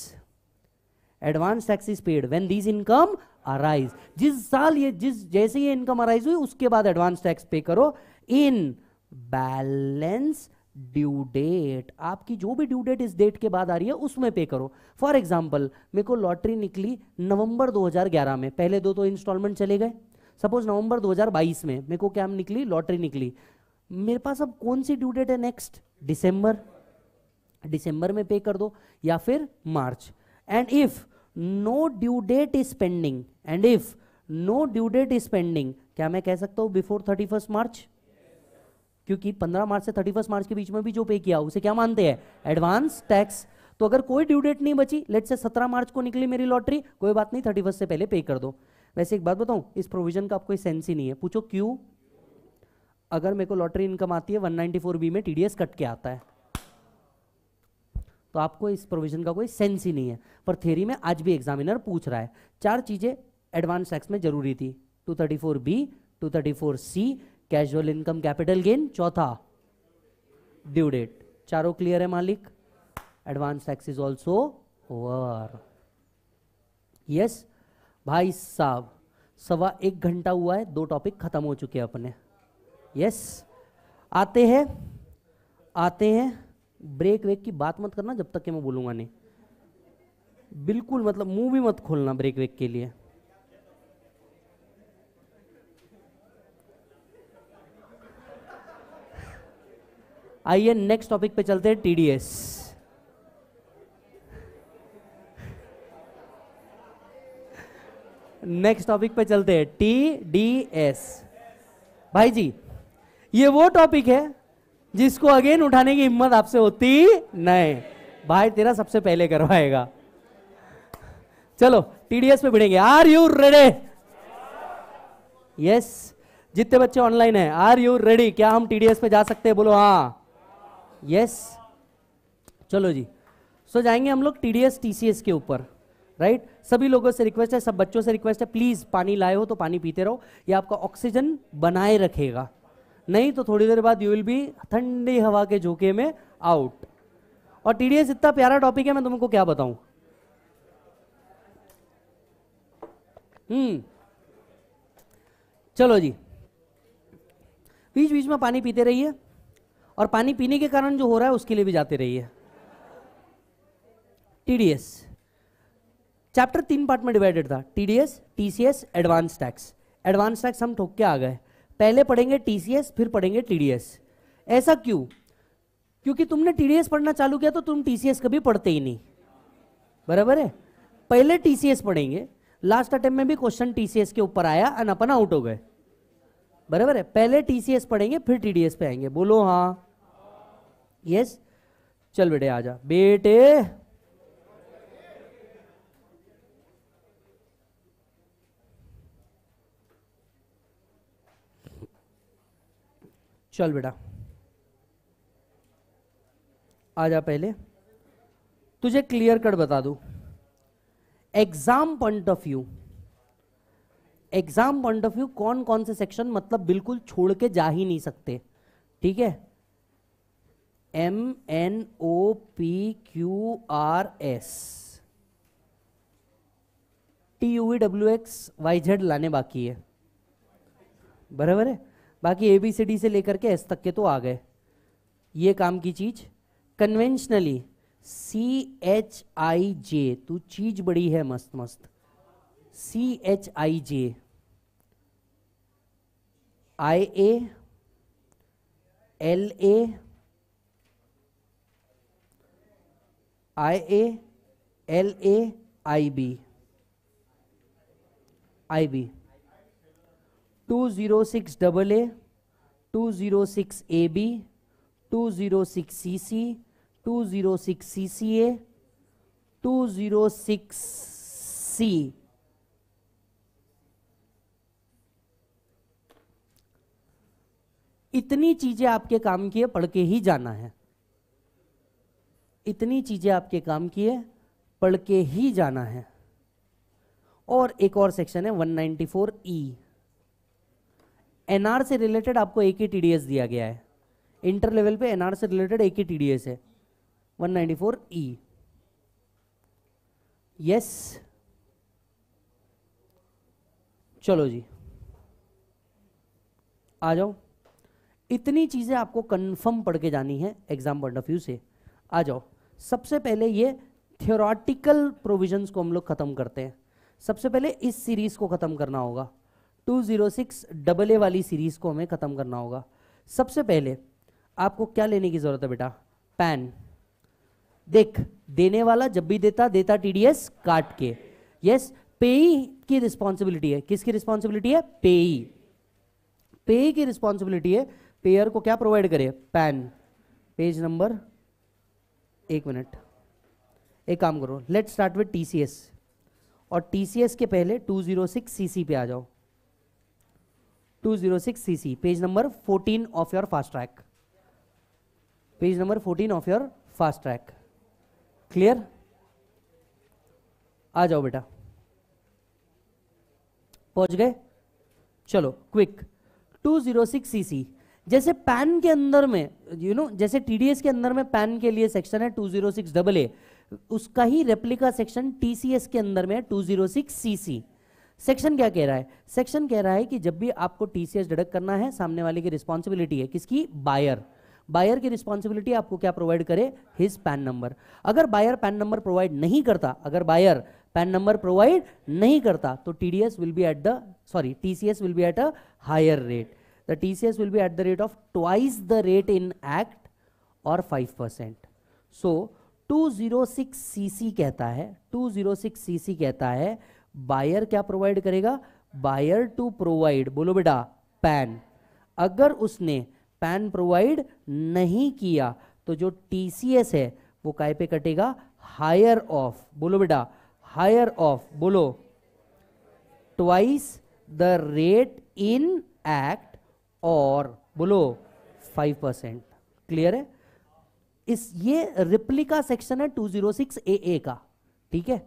A: advance tax is paid when these income arise जिस साल ये जिस जैसे ये इनकम अराइज हुई उसके बाद एडवांस टैक्स पे करो इन बैलेंस ड्यू डेट आपकी जो भी ड्यू डेट इस डेट के बाद आ रही है उसमें पे करो फॉर एग्जाम्पल मेरे को लॉटरी निकली नवंबर 2011 में पहले दो तो इंस्टॉलमेंट चले गए सपोज नवंबर 2022 में मेरे को क्या निकली लॉटरी निकली मेरे पास अब कौन सी ड्यू डेट है नेक्स्ट दिसंबर दिसंबर में पे कर दो या फिर मार्च and if no due date is pending and if no due date is pending क्या मैं कह सकता हूं बिफोर थर्टी फर्स्ट मार्च क्योंकि 15 मार्च से 31 मार्च के बीच में भी जो पे किया उसे क्या मानते हैं एडवांस टैक्स तो अगर कोई ड्यू डेट नहीं बची लेट से 17 मार्च को निकली मेरी लॉटरी कोई बात नहीं थर्टी से पहले पे कर दो वैसे एक बात बताऊं इस प्रोविजन का आपको सेंस ही नहीं है पूछो क्यों अगर मेरे को लॉटरी इनकम आती है फोर बी में टीडीएस कट के आता है तो आपको इस प्रोविजन का कोई सेंस ही नहीं है पर थेरी में आज भी एग्जामिनर पूछ रहा है चार चीज़ें एडवांस टैक्स में जरूरी थी 234 B 234 C casual income capital gain चौथा ड्यू डेट चारों क्लियर है मालिक advance tax is also over yes भाई साहब सवा एक घंटा हुआ है दो टॉपिक खत्म हो चुके हैं अपने यस yes. आते हैं आते हैं ब्रेक वेक की बात मत करना जब तक कि मैं बोलूंगा नहीं बिल्कुल मतलब मुंह भी मत खोलना ब्रेक वेक के लिए आइए नेक्स्ट टॉपिक पे चलते हैं टीडीएस नेक्स्ट टॉपिक पे चलते हैं टी डी एस भाई जी ये वो टॉपिक है जिसको अगेन उठाने की हिम्मत आपसे होती नहीं भाई तेरा सबसे पहले करवाएगा चलो टीडीएस पे भिड़ेंगे आर यू रेडी यस जितने बच्चे ऑनलाइन है आर यू रेडी क्या हम टीडीएस पे जा सकते हैं बोलो हाँ यस चलो जी सो so, जाएंगे हम लोग टीडीएस टीसीएस के ऊपर राइट right? सभी लोगों से रिक्वेस्ट है सब बच्चों से रिक्वेस्ट है प्लीज पानी लाए हो तो पानी पीते रहो ये आपका ऑक्सीजन बनाए रखेगा नहीं तो थोड़ी देर बाद यू विल बी ठंडी हवा के झोंके में आउट और टीडीएस इतना प्यारा टॉपिक है मैं तुमको क्या बताऊं हम्म चलो जी बीच बीच में पानी पीते रहिए और पानी पीने के कारण जो हो रहा है उसके लिए भी जाते रहिए टीडीएस चैप्टर तीन पार्ट में डिवाइडेड था TDS TCS advance tax advance tax हम ठोक के आ गए पहले पढ़ेंगे टीसीएस फिर पढ़ेंगे टीडीएस ऐसा क्यों क्योंकि तुमने टीडीएस पढ़ना चालू किया तो तुम टीसीएस कभी पढ़ते ही नहीं बराबर है पहले टीसीएस पढ़ेंगे लास्ट अटेम्प में भी क्वेश्चन टीसीएस के ऊपर आया अन अपन आउट हो गए बराबर है पहले टीसीएस पढ़ेंगे फिर टीडीएस पे आएंगे बोलो हाँ यस चल बेटे आजा बेटे चल बेटा आ जा पहले तुझे क्लियर कट बता दू exam point of view exam point of view कौन कौन से सेक्शन मतलब बिल्कुल छोड़ के जा ही नहीं सकते ठीक है M N O P Q R S T U W X Y Z लाने बाकी है बराबर है बाकी ए बी सी डी से लेकर के एस तक के तो आ गए ये काम की चीज कन्वेंशनली सी एच आई जे तू चीज बड़ी है मस्त मस्त सी H I J I A L A I A L A I B I B two zero six double A two zero six A B two zero six C C two zero six C C A two zero six C इतनी चीजें आपके काम की है पढ़ के ही जाना है इतनी चीजें आपके काम की है पढ़ के ही जाना है और एक और सेक्शन है 194 ई e. एनआर से रिलेटेड आपको एक ही टीडीएस दिया गया है इंटर लेवल पे एनआर से रिलेटेड एक ही टीडीएस है 194 ई यस चलो जी आ जाओ इतनी चीजें आपको कंफर्म पढ़ के जानी है एग्जाम पॉइंट ऑफ व्यू से आ जाओ सबसे पहले ये थियोरटिकल प्रोविजंस को हम लोग खत्म करते हैं सबसे पहले इस सीरीज को खत्म करना होगा 206 डबल ए वाली सीरीज को हमें ख़त्म करना होगा सबसे पहले आपको क्या लेने की ज़रूरत है बेटा पैन देख देने वाला जब भी देता देता टीडीएस काट के यस पेई की रिस्पॉन्सिबिलिटी है किसकी रिस्पॉन्सिबिलिटी है पेई पेई की रिस्पॉन्सिबिलिटी है पेयर को क्या प्रोवाइड करे पैन पेज नंबर एक मिनट एक काम करो लेट स्टार्ट विथ टीसीएस और टीसीएस के पहले 206 सीसी पे आ जाओ 206 cc page number 14 of your fast track page number 14 of your fast track clear आ जाओ बेटा पहुंच गए चलो क्विक 206 सीसी जैसे पैन के अंदर में यू you नो know, जैसे टीडीएस के अंदर में पैन के लिए सेक्शन है 206 डबल ए उसका ही रेप्लिका सेक्शन टीसीएस के अंदर में 206 सीसी सेक्शन क्या कह रहा है सेक्शन कह रहा है कि जब भी आपको टीसीएस डिडक्ट करना है सामने वाले की रिस्पॉन्सिबिलिटी है किसकी बायर बायर की रिस्पॉन्सिबिलिटी आपको क्या प्रोवाइड करे हिज पैन नंबर अगर बायर पैन नंबर प्रोवाइड नहीं करता अगर बायर पैन नंबर प्रोवाइड नहीं करता तो TDS will be at the sorry TCS will be at a higher rate the TCS will be at the rate of twice the rate in act और five percent so two zero C C कहता है टू जीरो सी सी कहता है बायर क्या प्रोवाइड करेगा बायर टू प्रोवाइड बोलो बेटा पैन अगर उसने पैन प्रोवाइड नहीं किया तो जो टीसीएस है वो काय पे कटेगा हायर ऑफ बोलो बेटा हायर ऑफ बोलो twice the rate in act और बोलो फाइव परसेंट क्लियर है इस ये रिप्लिका सेक्शन है 206 ए ए का ठीक है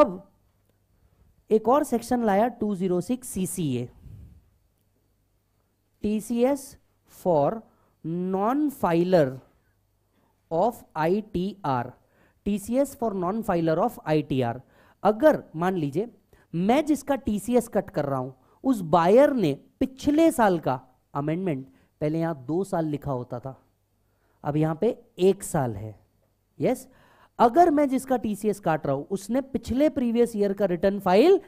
A: अब एक और सेक्शन लाया 206 CCA TCS for non filer of ITR TCS for non filer of ITR अगर मान लीजिए मैं जिसका टीसीएस कट कर रहा हूं उस बायर ने पिछले साल का अमेंडमेंट पहले यहां दो साल लिखा होता था अब यहां पे एक साल है यस yes? अगर मैं जिसका टीसीएस काट रहा हूं उसने पिछले प्रीवियस ईयर का रिटर्न फाइल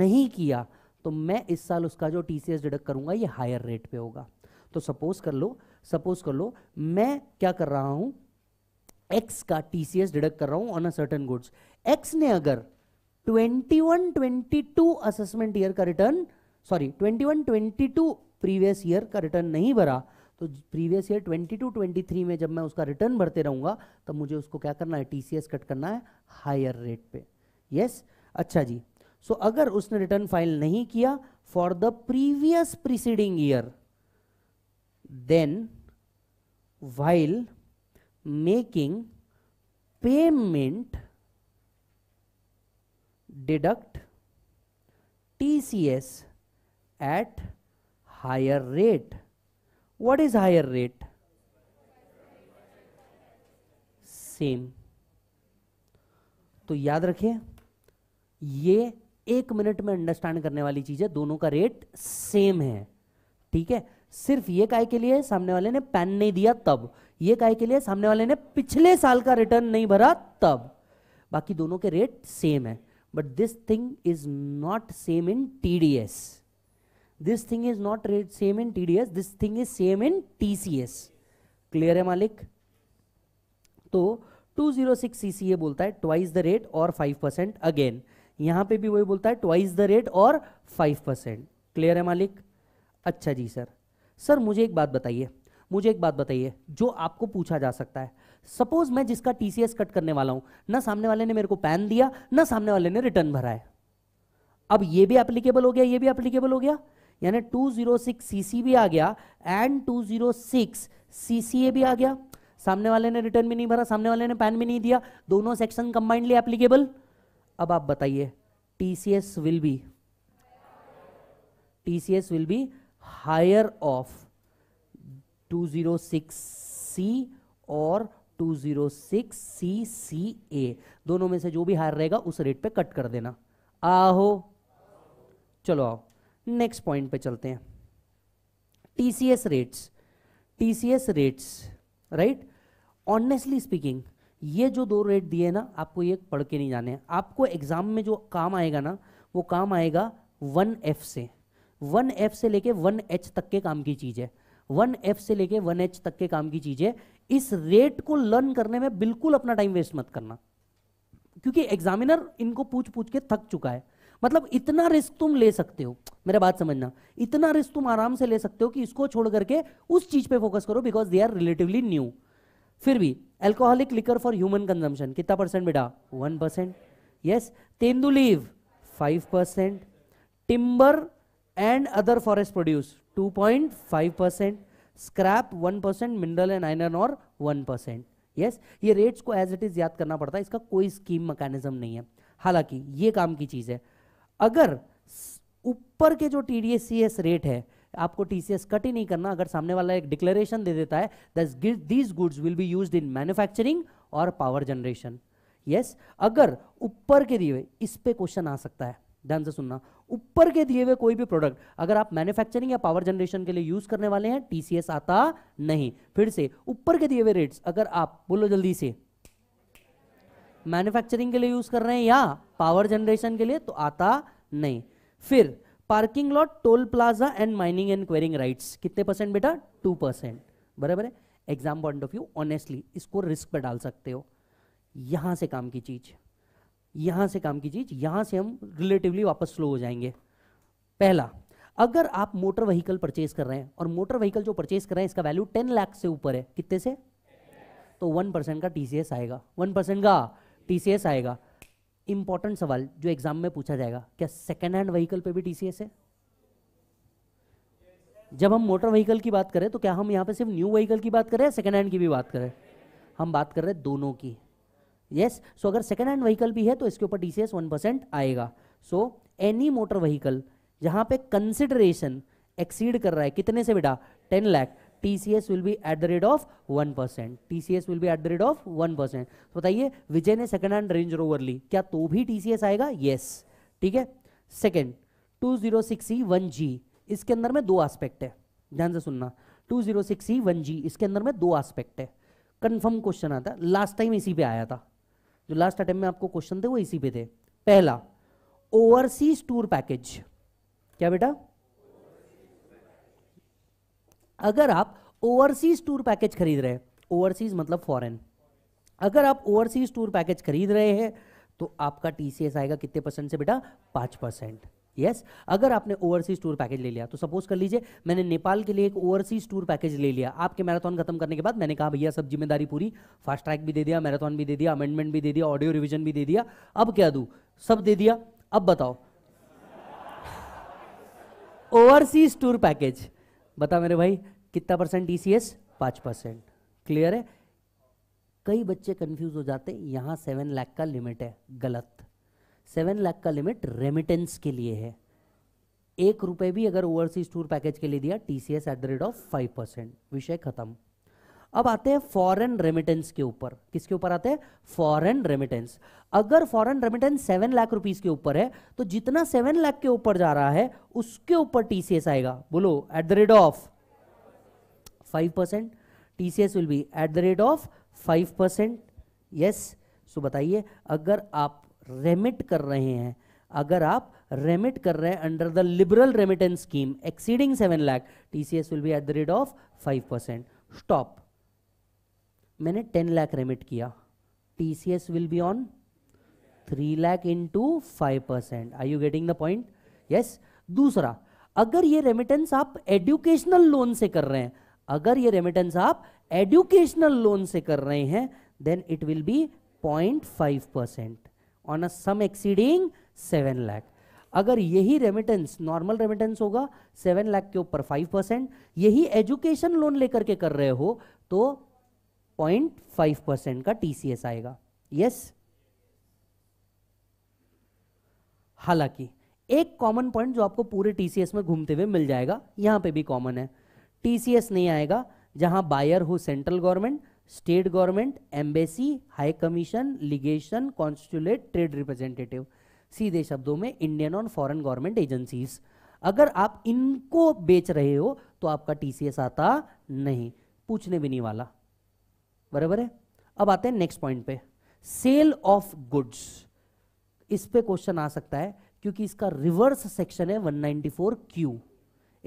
A: नहीं किया तो मैं इस साल उसका जो टीसीएस डिडक्ट करूंगा ये हायर रेट पे होगा तो सपोज कर लो सपोज कर लो मैं क्या कर रहा हूं एक्स का टीसीएस डिडक्ट कर रहा हूं on a certain goods X ने अगर 21 22 असेसमेंट ईयर का रिटर्न सॉरी 21 22 प्रीवियस ईयर का रिटर्न नहीं भरा तो प्रीवियस ईयर 22 23 में जब मैं उसका रिटर्न भरते रहूँगा तब मुझे उसको क्या करना है टीसीएस कट करना है हायर रेट पे यस अच्छा जी सो so, अगर उसने रिटर्न फाइल नहीं किया for the previous preceding year then while making payment deduct TCS at higher rate what is higher rate same तो याद रखिए ये एक मिनट में अंडरस्टैंड करने वाली चीज है दोनों का रेट सेम है ठीक है सिर्फ ये काय के लिए सामने वाले ने पैन नहीं दिया तब ये काय के लिए सामने वाले ने पिछले साल का रिटर्न नहीं भरा तब बाकी दोनों के रेट सेम है but this thing is not same in TDS this thing is not same in TDS this thing is same in TCS clear है मालिक तो 206 सीसीए बोलता है ट्वाइस द रेट और 5 परसेंट अगेन यहां पर भी वही बोलता है ट्वाइस द रेट और 5 परसेंट क्लियर है मालिक अच्छा जी सर सर मुझे एक बात बताइए मुझे एक बात बताइए जो आपको पूछा जा सकता है सपोज मैं जिसका टीसीएस कट करने वाला हूं ना सामने वाले ने मेरे को पैन दिया ना सामने वाले ने रिटर्न भरा है अब ये भी एप्लीकेबल हो गया ये भी एप्लीकेबल हो गया यानी 206 सी भी आ गया एंड 206 ए भी आ गया सामने वाले ने रिटर्न भी नहीं भरा सामने वाले ने पैन भी नहीं दिया दोनों सेक्शन कंबाइंडली एप्लीकेबल अब आप बताइए TCS will be TCS will be higher of 206 C और 206 सी सी ए दोनों में से जो भी हायर रहेगा उस रेट पे कट कर देना आहो चलो आओ नेक्स्ट पॉइंट पे चलते हैं TCS rates TCS rates right honestly speaking ये जो दो रेट दिए ना आपको ये पढ़ के नहीं जाने आपको एग्जाम में जो काम आएगा ना वो काम आएगा वन एफ से वन एफ से लेके वन एच तक के काम की चीज़ है वन एफ से लेके वन एच तक के काम की चीज़ है इस रेट को लर्न करने में बिल्कुल अपना टाइम वेस्ट मत करना क्योंकि एग्जामिनर इनको पूछ पूछ के थक चुका है मतलब इतना रिस्क तुम ले सकते हो मेरा बात समझना इतना रिस्क तुम आराम से ले सकते हो कि इसको छोड़ करके उस चीज पे फोकस करो because they are relatively new फिर भी alcoholic liquor for human consumption कितना परसेंट बेटा one percent yes tendu leaves five percent timber and other forest produce two point five percent scrap one percent mineral and iron और वन परसेंट यस ये रेट्स को एज इट इज याद करना पड़ता है इसका कोई स्कीम मैकेनिज्म नहीं है हालांकि ये काम की चीज़ है अगर ऊपर के जो टी डी रेट है आपको टीसीएस कट ही नहीं करना अगर सामने वाला एक डिक्लेरेशन दे देता है these goods will be used in manufacturing और पावर जनरेशन यस अगर ऊपर के दिए हुए इस पे क्वेश्चन आ सकता है ध्यान से सुनना ऊपर के दिए हुए कोई भी प्रोडक्ट अगर आप मैन्युफैक्चरिंग या पावर जनरेशन के लिए यूज करने वाले हैं टीसीएस आता नहीं फिर से ऊपर के दिए हुए रेट्स अगर आप बोलो जल्दी से मैन्युफैक्चरिंग के लिए यूज कर रहे हैं या पावर जनरेशन के लिए तो आता नहीं फिर parking lot toll plaza and mining and quarrying rights कितने परसेंट बेटा टू परसेंट बराबर है exam point of view honestly इसको रिस्क पर डाल सकते हो यहां से काम की चीज यहां से काम की चीज यहां से हम रिलेटिवली वापस स्लो हो जाएंगे पहला अगर आप मोटर व्हीकल परचेज कर रहे हैं और मोटर व्हीकल जो परचेज कर रहे हैं इसका वैल्यू टेन लाख से ऊपर है कितने से तो वन परसेंट का टीसीएस आएगा वन परसेंट का टीसीएस आएगा इंपॉर्टेंट सवाल जो एग्जाम में पूछा जाएगा क्या सेकेंड हैंड व्हीकल पे भी टीसीएस है जब हम मोटर व्हीकल की बात करें तो क्या हम यहाँ पे सिर्फ न्यू व्हीकल की बात करें या सेकेंड हैंड की भी बात करें हम बात कर रहे हैं दोनों की यस yes, सो so अगर सेकेंड हैंड व्हीकल भी है तो इसके ऊपर T C S one percent आएगा सो एनी मोटर व्हीकल जहाँ पे कंसिडरेशन एक्सीड कर रहा है कितने से बेटा ten lakh TCS will be at the rate of 1%. TCS will be at the rate of 1%. तो बताइए विजय ने सेकंड हैंड रेंज रोवर ली क्या तो भी TCS आएगा यस yes. ठीक है second two zero second G इसके अंदर में दो एस्पेक्ट है ध्यान से सुनना टू जीरो सिक्स जी इसके अंदर में दो एस्पेक्ट है कंफर्म क्वेश्चन आता है लास्ट टाइम इसी पे आया था जो लास्ट अटेम्प में आपको क्वेश्चन थे वो इसी पे थे पहला ओवरसीज टूर पैकेज क्या बेटा अगर आप ओवरसीज टूर पैकेज खरीद रहे हैं ओवरसीज मतलब फॉरेन अगर आप ओवरसीज टूर पैकेज खरीद रहे हैं तो आपका टीसीएस आएगा कितने परसेंट से बेटा पांच परसेंट यस yes, अगर आपने ओवरसीज टूर पैकेज ले लिया तो सपोज कर लीजिए मैंने नेपाल के लिए एक ओवरसीज टूर पैकेज ले लिया आपके मैराथन खत्म करने के बाद मैंने कहा भैया सब जिम्मेदारी पूरी फास्ट ट्रैक भी दे दिया मैराथन भी दे दिया अमेंडमेंट भी दे दिया ऑडियो रिविजन भी दे दिया अब क्या दू सब दे दिया अब बताओ ओवरसीज टूर पैकेज बता मेरे भाई कितना percent D C S percent clear है कई बच्चे कंफ्यूज हो जाते हैं यहाँ सेवन लाख का लिमिट है गलत सेवन लाख का लिमिट रेमिटेंस के लिए है एक रुपये भी अगर ओवरसीज टूर पैकेज के लिए दिया T C S at the rate of five percent विषय खत्म अब आते हैं फॉरेन रेमिटेंस के ऊपर किसके ऊपर आते हैं फॉरेन रेमिटेंस अगर foreign remittance seven lakh rupees के ऊपर है तो जितना सेवन लाख के ऊपर जा रहा है उसके ऊपर टीसीएस आएगा बोलो at the rate of five percent TCS will be at the rate of five percent yes so बताइए अगर आप रेमिट कर रहे हैं अगर आप रेमिट कर रहे हैं under the liberal remittance scheme exceeding seven lakh TCS will be at the rate of five percent stop मैंने टेन लाख रेमिट किया T C S will be on three lakh into five percent I you getting the point yes दूसरा अगर ये रेमिटेंस आप एडुकेशनल लोन से कर रहे हैं अगर ये रेमिटेंस आप एडुकेशनल लोन से कर रहे हैं then it will be point five percent on a sum exceeding seven lakh अगर यही रेमिटेंस नॉर्मल रेमिटेंस होगा सेवन लाख के ऊपर फाइव परसेंट यही एजुकेशन लोन लेकर के कर रहे हो तो फाइव परसेंट का टीसीएस आएगा यस हालांकि एक कॉमन पॉइंट जो आपको पूरे टीसीएस में घूमते हुए मिल जाएगा यहां पे भी कॉमन है टीसीएस नहीं आएगा जहां बायर हो central government state government embassy high commission legation consulate trade representative सीधे शब्दों में इंडियन और फॉरेन गवर्नमेंट एजेंसीज अगर आप इनको बेच रहे हो तो आपका टीसीएस आता नहीं पूछने भी नहीं वाला बराबर है अब आते हैं नेक्स्ट पॉइंट पे सेल ऑफ गुड्स इस पे क्वेश्चन आ सकता है क्योंकि इसका रिवर्स सेक्शन है 194 क्यू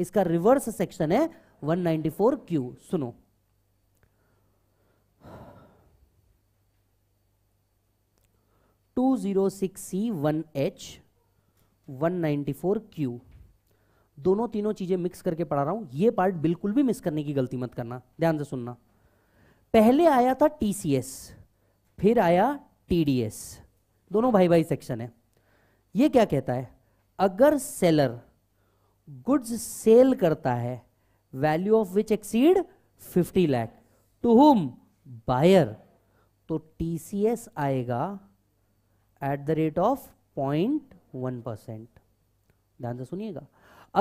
A: इसका रिवर्स सेक्शन है 194 क्यू सुनो two zero six C one H one four Q दोनों तीनों चीजें मिक्स करके पढ़ा रहा हूं ये पार्ट बिल्कुल भी मिस करने की गलती मत करना ध्यान से सुनना पहले आया था टीसीएस फिर आया टीडीएस दोनों भाई भाई सेक्शन है ये क्या कहता है अगर सेलर गुड्स सेल करता है value of which exceed 50 lakh to whom buyer तो टीसीएस आएगा at the rate of point one percent ध्यान से सुनिएगा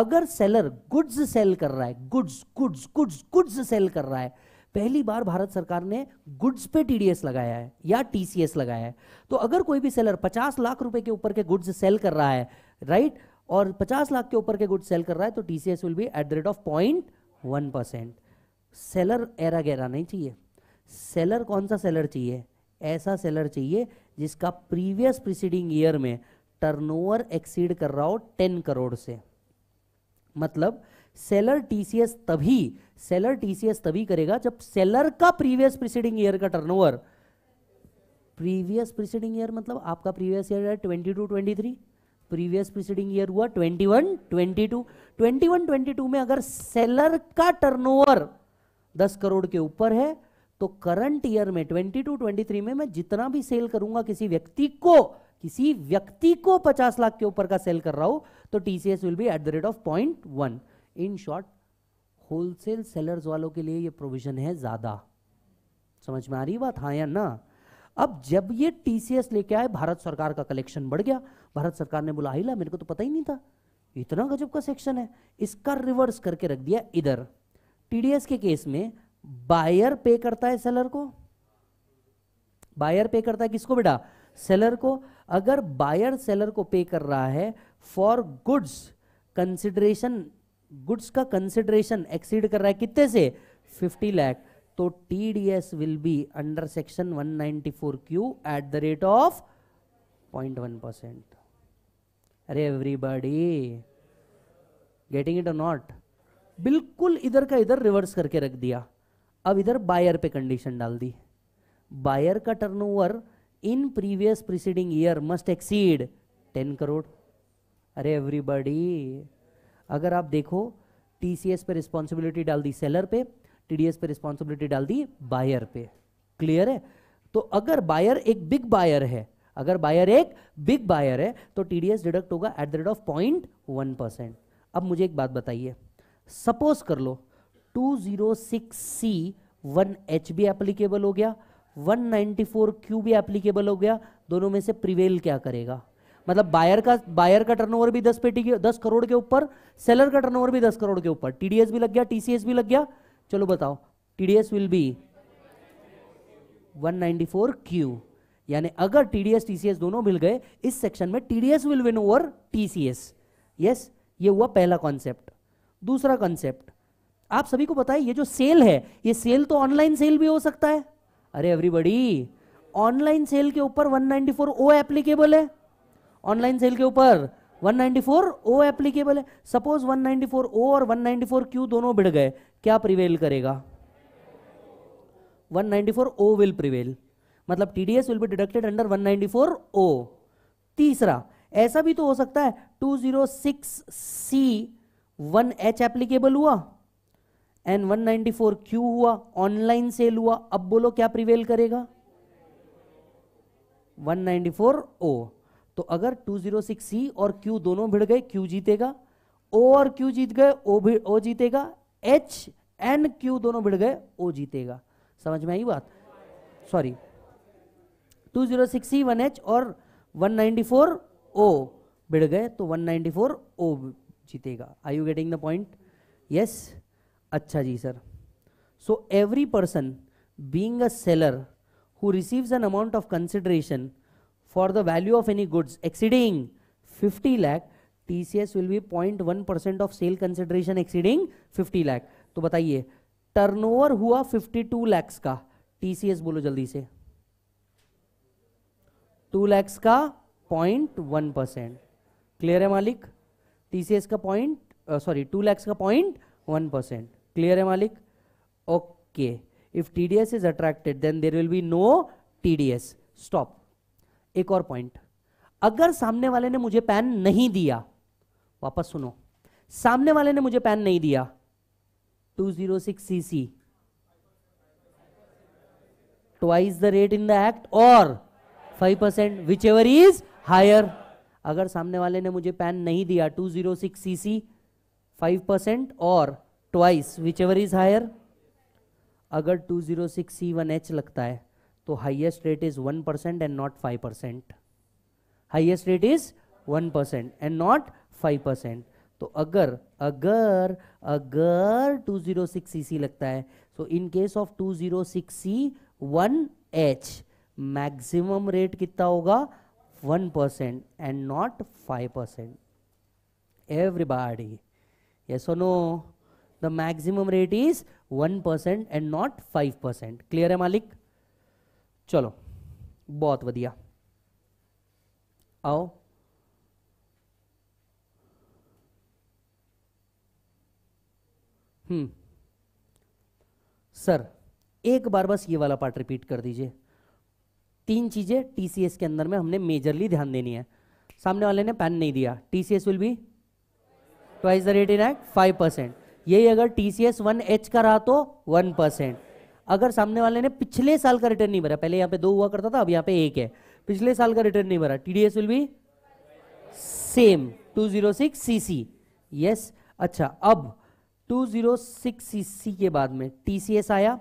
A: अगर सेलर गुड्स सेल कर रहा है goods goods goods goods sale कर रहा है पहली बार भारत सरकार ने गुड्स पे टीडीएस लगाया है या टीसीएस लगाया है तो अगर कोई भी सेलर 50 लाख रुपए के ऊपर के गुड्स सेल कर रहा है राइट और 50 लाख के ऊपर के गुड्स सेल कर रहा है तो TCS will be at the rate of point one percent seller एरा गहरा नहीं चाहिए सेलर कौन सा सेलर चाहिए ऐसा सेलर चाहिए जिसका प्रीवियस प्रिसीडिंग ईयर में टर्नओवर एक्सीड कर रहा हो टेन करोड़ से मतलब सेलर टीसीएस तभी सेलर टीसीएस तभी करेगा जब सेलर का प्रीवियस प्रीसीडिंग ईयर का टर्नओवर प्रीवियस प्रीसीडिंग ईयर मतलब आपका प्रीवियस ईयर है twenty two twenty three previous preceding year हुआ twenty one twenty two twenty one twenty two में अगर सेलर का टर्नओवर दस करोड़ के ऊपर है तो करंट ईयर में ट्वेंटी टू ट्वेंटी थ्री में मैं जितना भी सेल करूंगा किसी व्यक्ति को किसी व्यक्ति को पचास लाख के ऊपर का सेल कर रहा हूं तो TCS will be at the rate of point one in short wholesale sellers वालों के लिए ये प्रोविज़न है ज़्यादा समझ में आ रही बात हाँ या ना अब जब ये टीसीएस लेके आए भारत सरकार का कलेक्शन बढ़ गया भारत सरकार ने बोला हिला मेरे को तो पता ही नहीं था इतना गजब का सेक्शन है इसका रिवर्स करके रख दिया इधर टीडीएस के केस में बायर पे करता है सेलर को बायर पे करता है किसको बेटा सेलर को अगर बायर सेलर को पे कर रहा है फॉर गुड्स कंसिडरेशन गुड्स का कंसिडरेशन एक्सीड कर रहा है कितने से 50 लाख तो T D S will be under section 194 Q at the rate of 0.1 percent अरे एवरीबॉडी गेटिंग इट और नॉट बिल्कुल इधर का इधर रिवर्स करके रख दिया अब इधर बायर पे कंडीशन डाल दी बायर का turnover in previous preceding year must exceed 10 crore अरे एवरीबॉडी अगर आप देखो टीसीएस पे रिस्पॉन्सिबिलिटी डाल दी सेलर पे टीडीएस पे रिस्पॉन्सिबिलिटी डाल दी बायर पे क्लियर है तो अगर बायर एक बिग बायर है अगर बायर एक बिग बायर है तो टीडीएस डिडक्ट होगा at the rate of point one percent अब मुझे एक बात बताइए सपोज कर लो two zero six C one H भी एप्लीकेबल हो गया वन फोर क्यू भी एप्लीकेबल हो गया दोनों में से प्रिवेल क्या करेगा मतलब बायर का बायर का टर्नओवर भी दस पेटी के दस करोड़ के ऊपर सेलर का टर्नओवर भी दस करोड़ के ऊपर टीडीएस भी लग गया टीसीएस भी लग गया चलो बताओ टीडीएस विल बी 194 क्यू यानी अगर टीडीएस टीसीएस दोनों मिल गए इस सेक्शन में TDS will win over TCS yes ये हुआ पहला कॉन्सेप्ट दूसरा कॉन्सेप्ट आप सभी को पता है ये जो सेल है ये सेल तो ऑनलाइन सेल भी हो सकता है अरे एवरीबडी ऑनलाइन सेल के ऊपर 194 ओ एप्लीकेबल है ऑनलाइन सेल के ऊपर 194 ओ एप्लीकेबल है सपोज 194 ओ और 194 क्यू दोनों बिड़ गए क्या प्रिवेल करेगा 194 ओ विल प्रिवेल मतलब TDS will be deducted under 194 O तीसरा ऐसा भी तो हो सकता है 206 सी वन एच एप्लीकेबल हुआ एंड 194 क्यू हुआ ऑनलाइन सेल हुआ अब बोलो क्या प्रिवेल करेगा 194 ओ तो अगर 206C और Q दोनों भिड़ गए Q जीतेगा O और Q जीत गए O भी O जीतेगा H एंड Q दोनों भिड़ गए O जीतेगा समझ में आई बात सॉरी 206C 1H और 194 O भिड़ गए तो 194 O जीतेगा I you getting the point yes अच्छा जी sir so every person being a seller who receives an amount of consideration for the value of any goods exceeding 50 lakh TCS will be point one percent of sale consideration exceeding 50 lakh तो बताइए टर्नओवर हुआ 52 लैक्स का टीसीएस बोलो जल्दी से 2 लैक्स का पॉइंट वन परसेंट क्लियर है मालिक टीसीएस का पॉइंट सॉरी टू लैक्स का पॉइंट वन परसेंट क्लियर है मालिक okay if T D S is attracted then there will be no T D S stop एक और पॉइंट अगर सामने वाले ने मुझे पैन नहीं दिया वापस सुनो सामने वाले ने मुझे पैन नहीं दिया 206 CC twice the rate in the act और 5 percent whichever is higher अगर सामने वाले ने मुझे पैन नहीं दिया 206 सीसी 5 परसेंट और twice whichever is higher अगर 206 सी वन एच लगता है तो highest rate is one percent and not five percent highest rate is one percent and not five percent तो अगर अगर अगर टू जीरो सिक्स सी लगता है तो in case of two zero six C one H maximum rate कितना होगा one percent and not five percent everybody yes or no the maximum rate is one percent and not five percent clear है मालिक चलो बहुत ਵਧੀਆ आओ हम्म सर एक बार बस ये वाला पार्ट रिपीट कर दीजिए तीन चीज़ें टीसीएस के अंदर में हमने मेजरली ध्यान देनी है सामने वाले ने पैन नहीं दिया TCS will be twice the rate in act five percent यही अगर टीसीएस वन एच का रहा तो वन परसेंट अगर सामने वाले ने पिछले साल का रिटर्न नहीं भरा पहले यहाँ पे दो हुआ करता था अब यहाँ पे एक है पिछले साल का रिटर्न नहीं भरा TDS will be same 206 CC yes अच्छा अब 206 सीसी के बाद में टीसीएस आया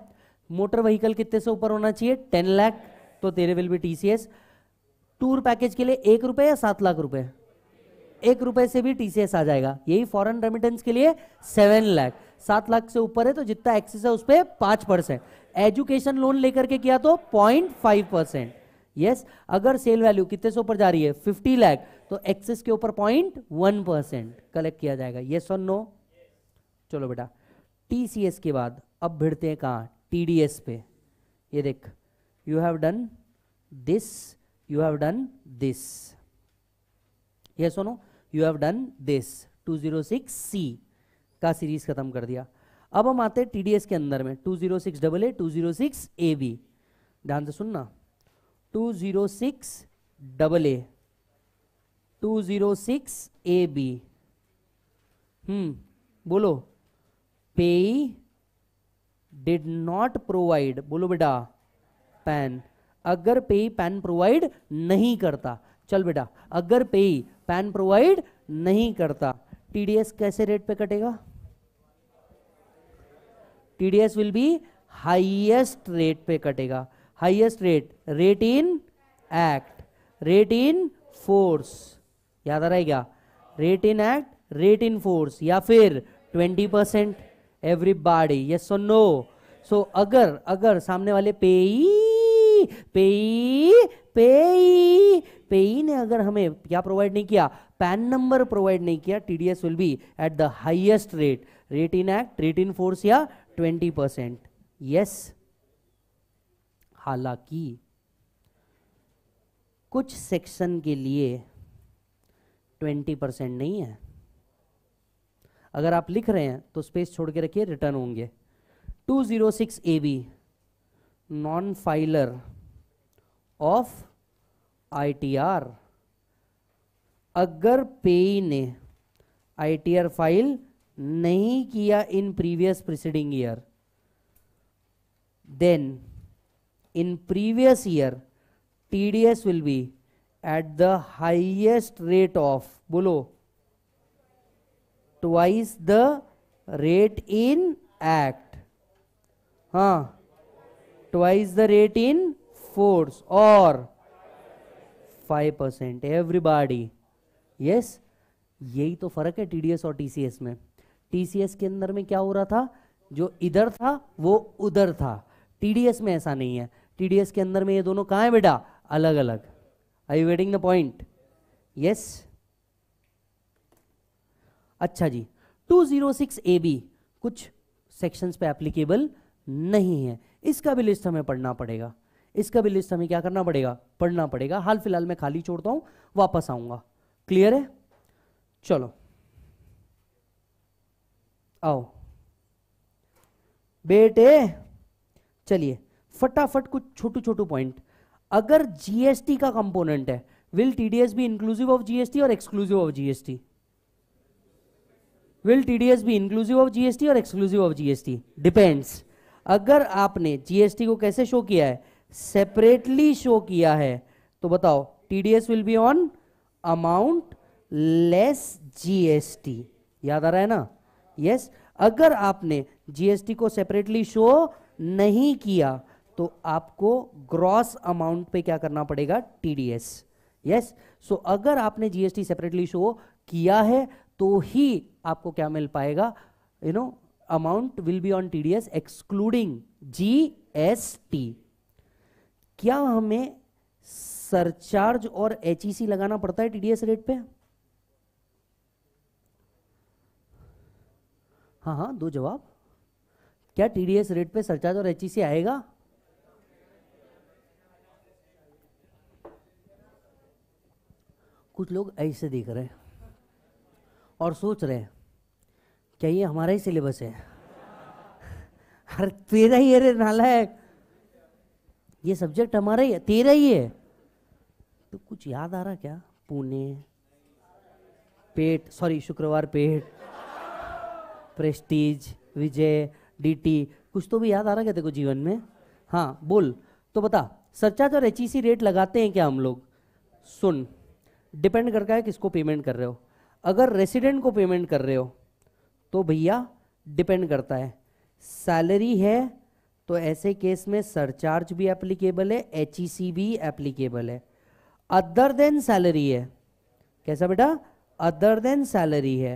A: मोटर व्हीकल कितने से ऊपर होना चाहिए टेन लाख तो there will be TCS tour package के लिए एक रुपए या सात लाख रुपए एक रुपए से भी टीसीएस आ जाएगा यही फॉरन रेमिटेंस के लिए सेवन लाख सात लाख से ऊपर है तो जितना एक्सेस है उस पर पांच परसेंट एजुकेशन लोन लेकर के किया तो पॉइंट फाइव परसेंट यस अगर सेल वैल्यू कितने से ऊपर जा रही है फिफ्टी लाख तो एक्सेस के ऊपर पॉइंट वन परसेंट कलेक्ट किया जाएगा यस और नो चलो बेटा टीसीएस के बाद अब भिड़ते हैं कहाँ टीडीएस पे ये देख you have done this you have done this yes और no you have done this two zero six C का सीरीज खत्म कर दिया अब हम आते हैं टीडीएस के अंदर में two zero six double A two zero six A B ध्यान से सुनना two zero six double A two zero six A B हम्म बोलो पेई डिड नॉट प्रोवाइड बोलो बेटा पैन अगर पे पैन प्रोवाइड नहीं करता चल बेटा अगर पेई पैन प्रोवाइड नहीं करता टीडीएस कैसे रेट पे कटेगा TDS will be highest rate पे कटेगा highest rate rate in act rate in force याद आ रहा है क्या rate in act rate in force या फिर 20 percent everybody yes so no so अगर अगर सामने वाले पेई पेई पेई पेई ने अगर हमें क्या प्रोवाइड नहीं किया पैन नंबर प्रोवाइड नहीं किया TDS will be at the highest rate rate in act rate in force या ट्वेंटी परसेंट यस हालांकि कुछ सेक्शन के लिए ट्वेंटी परसेंट नहीं है अगर आप लिख रहे हैं तो स्पेस छोड़ के रखिए रिटर्न होंगे two zero six A B non filer of ITR अगर पेई ने आईटीआर फाइल नहीं किया in previous preceding year then in previous year T D S will be at the highest rate of बोलो twice the rate in act हा twice the rate in force और फाइव परसेंट एवरीबॉडी यस यही तो फर्क है टीडीएस और टीसीएस में टीसीएस के अंदर में क्या हो रहा था जो इधर था वो उधर था टीडीएस में ऐसा नहीं है टीडीएस के अंदर में ये दोनों कहा है बेटा अलग अलग I you waiting the point yes अच्छा जी 206 ए बी कुछ सेक्शंस पे एप्लीकेबल नहीं है इसका भी लिस्ट हमें पढ़ना पड़ेगा इसका भी लिस्ट हमें क्या करना पड़ेगा पढ़ना पड़ेगा हाल फिलहाल मैं खाली छोड़ता हूं वापस आऊंगा क्लियर है चलो आओ बेटे चलिए फटाफट कुछ छोटू छोटू पॉइंट अगर जीएसटी का कंपोनेंट है will TDS be inclusive of GST और exclusive of GST will TDS be inclusive of GST और एक्सक्लूसिव ऑफ जीएसटी डिपेंड्स अगर आपने जीएसटी को कैसे शो किया है सेपरेटली शो किया है तो बताओ TDS will be on amount less GST याद आ रहा है ना यस अगर आपने जीएसटी को सेपरेटली शो नहीं किया तो आपको ग्रॉस अमाउंट पे क्या करना पड़ेगा टीडीएस यस सो अगर आपने जीएसटी सेपरेटली शो किया है तो ही आपको क्या मिल पाएगा you know amount will be on TDS excluding GST क्या हमें सरचार्ज और एचईसी e लगाना पड़ता है टीडीएस रेट पे हाँ हाँ दो जवाब क्या टी डी एस रेट पे सरचार्ज और एच ई सी आएगा कुछ लोग ऐसे देख रहे हैं और सोच रहे हैं क्या ये हमारा ही सिलेबस है अरे तेरा ही अरे नाला है ये सब्जेक्ट हमारा ही है तेरा ही है तो कुछ याद आ रहा क्या पुणे पेट सॉरी शुक्रवार पेट प्रेस्टीज विजय डीटी कुछ तो भी याद आ रहा क्या देखो जीवन में हाँ बोल तो बता सरचार्ज और एच रेट लगाते हैं क्या हम लोग सुन डिपेंड करता है किसको पेमेंट कर रहे हो अगर रेसिडेंट को पेमेंट कर रहे हो तो भैया डिपेंड करता है सैलरी है तो ऐसे केस में सरचार्ज भी एप्लीकेबल है एच e भी एप्लीकेबल है अदर देन सैलरी है कैसा बेटा अदर देन सैलरी है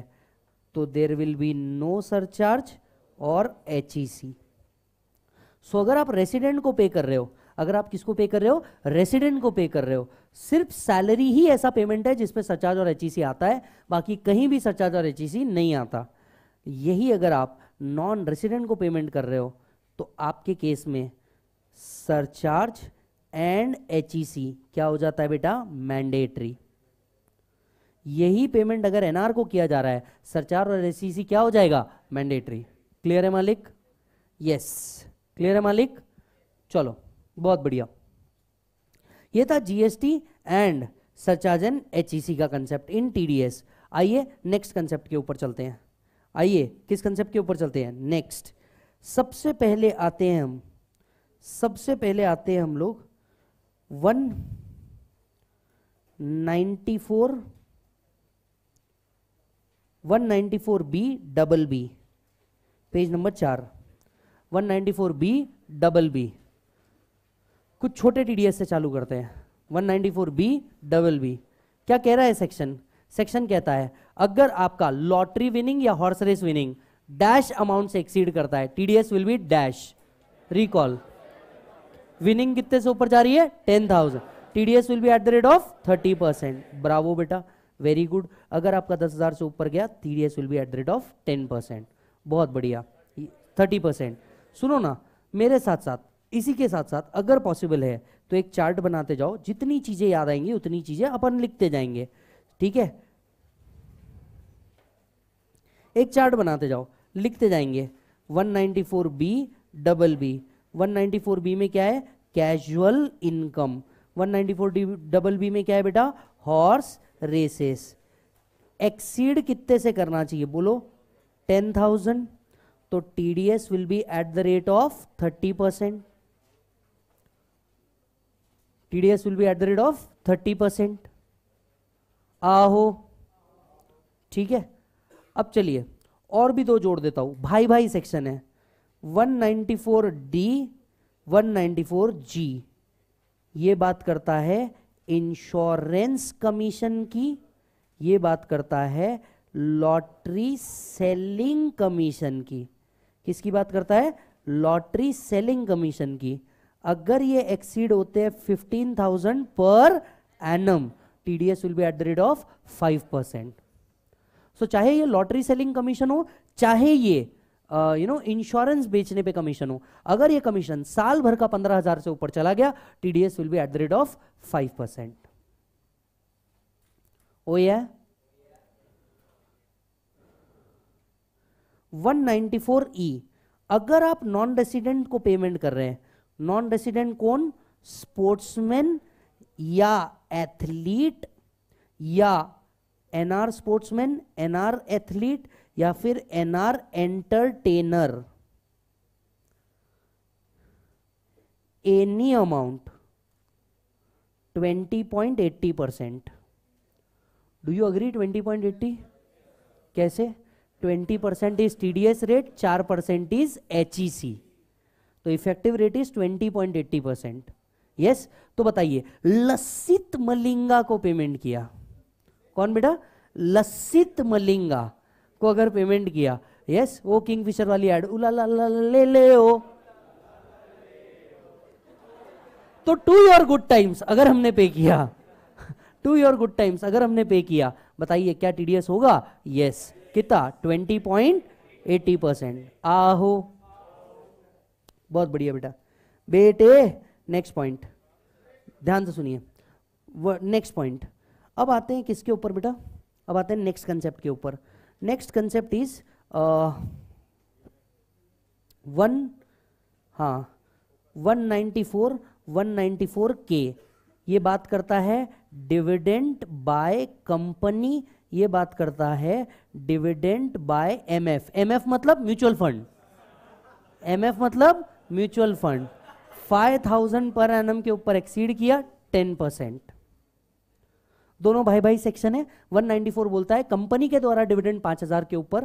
A: तो there will be no surcharge और एच ई सो अगर आप रेसिडेंट को पे कर रहे हो अगर आप किसको पे कर रहे हो रेसिडेंट को पे कर रहे हो सिर्फ सैलरी ही ऐसा पेमेंट है जिसपे सरचार्ज और एच e आता है बाकी कहीं भी सरचार्ज और एच e नहीं आता यही अगर आप नॉन रेसिडेंट को पेमेंट कर रहे हो तो आपके केस में सरचार्ज एंड एच क्या हो जाता है बेटा मैंडेटरी यही पेमेंट अगर एनआर को किया जा रहा है सरचार और एससीसी e क्या हो जाएगा मैंडेटरी क्लियर है मालिक यस क्लियर है मालिक चलो बहुत बढ़िया ये था GST and surcharge and HEC e का कंसेप्ट इन टीडीएस आइए नेक्स्ट कंसेप्ट के ऊपर चलते हैं आइए किस कंसेप्ट के ऊपर चलते हैं नेक्स्ट सबसे पहले आते हैं हम सबसे पहले आते हैं हम लोग one ninety four 194 B double B page number चार 194 बी डबल बी कुछ छोटे टी से चालू करते हैं 194 बी डबल बी क्या कह रहा है सेक्शन सेक्शन कहता है अगर आपका लॉटरी विनिंग या horse race winning dash amount से एक्सीड करता है TDS will be dash recall winning कितने से ऊपर जा रही है ten thousand TDS will be at the rate of thirty percent bravo बेटा वेरी गुड अगर आपका दस हज़ार से ऊपर गया T D S will be at the rate of ten percent बहुत बढ़िया थर्टी परसेंट सुनो ना मेरे साथ साथ इसी के साथ साथ अगर पॉसिबल है तो एक चार्ट बनाते जाओ जितनी चीज़ें याद आएंगी उतनी चीज़ें अपन लिखते जाएंगे ठीक है एक चार्ट बनाते जाओ लिखते जाएंगे 194 बी डबल बी 194 बी में क्या है कैजुअल इनकम 194 डबल बी में क्या है बेटा हॉर्स रेसेस एक्सीड कितने से करना चाहिए बोलो टेन थाउजेंड तो T D S will be at the rate of thirty percent T D S will be at the rate of thirty percent आहो ठीक है अब चलिए और भी दो जोड़ देता हूं भाई भाई सेक्शन है 194 डी 194 जी ये बात करता है इंश्योरेंस कमीशन की ये बात करता है लॉटरी सेलिंग कमीशन की किसकी बात करता है लॉटरी सेलिंग कमीशन की अगर ये एक्सीड होते हैं fifteen thousand per annum TDS will be at the rate of five percent so चाहे ये लॉटरी सेलिंग कमीशन हो चाहे ये यू नो इंश्योरेंस बेचने पे कमीशन हो अगर ये कमीशन साल भर का पंद्रह हजार से ऊपर चला गया TDS will be at the rate of five percent वो ये नाइनटी फोर ई अगर आप नॉन रेसिडेंट को पेमेंट कर रहे हैं नॉन रेसिडेंट कौन स्पोर्ट्समैन या एथलीट या एनआर स्पोर्ट्समैन एनआर एथलीट या फिर N R entertainer any amount 20.80 percent do you agree 20.80 कैसे 20 percent is T D S rate चार percent is H E C तो effective rate is 20.80 percent yes तो बताइए लसित मलिंगा को पेमेंट किया कौन बेटा लसित मलिंगा को अगर पेमेंट किया यस वो किंग फिशर वाली एड उला ला ला ले ले ओ तो टू योर गुड टाइम्स अगर हमने पे किया टू योर गुड टाइम्स अगर हमने पे किया बताइए क्या टीडीएस होगा यस yes. कितना ट्वेंटी पॉइंट एटी परसेंट आहो बहुत बढ़िया बेटा बेटे नेक्स्ट पॉइंट ध्यान से सुनिए नेक्स्ट पॉइंट अब आते हैं किसके ऊपर बेटा अब आते हैं नेक्स्ट कंसेप्ट के ऊपर नेक्स्ट कंसेप्ट इज वन हाँ 194 194 के ये बात करता है डिविडेंट बाय कंपनी ये बात करता है डिविडेंट बाय एमएफ एमएफ मतलब म्यूचुअल फंड एमएफ मतलब म्यूचुअल फंड 5000 पर एनम के ऊपर एक्सीड किया 10 परसेंट दोनों भाई भाई सेक्शन है 194 बोलता है कंपनी के द्वारा डिविडेंड 5000 के ऊपर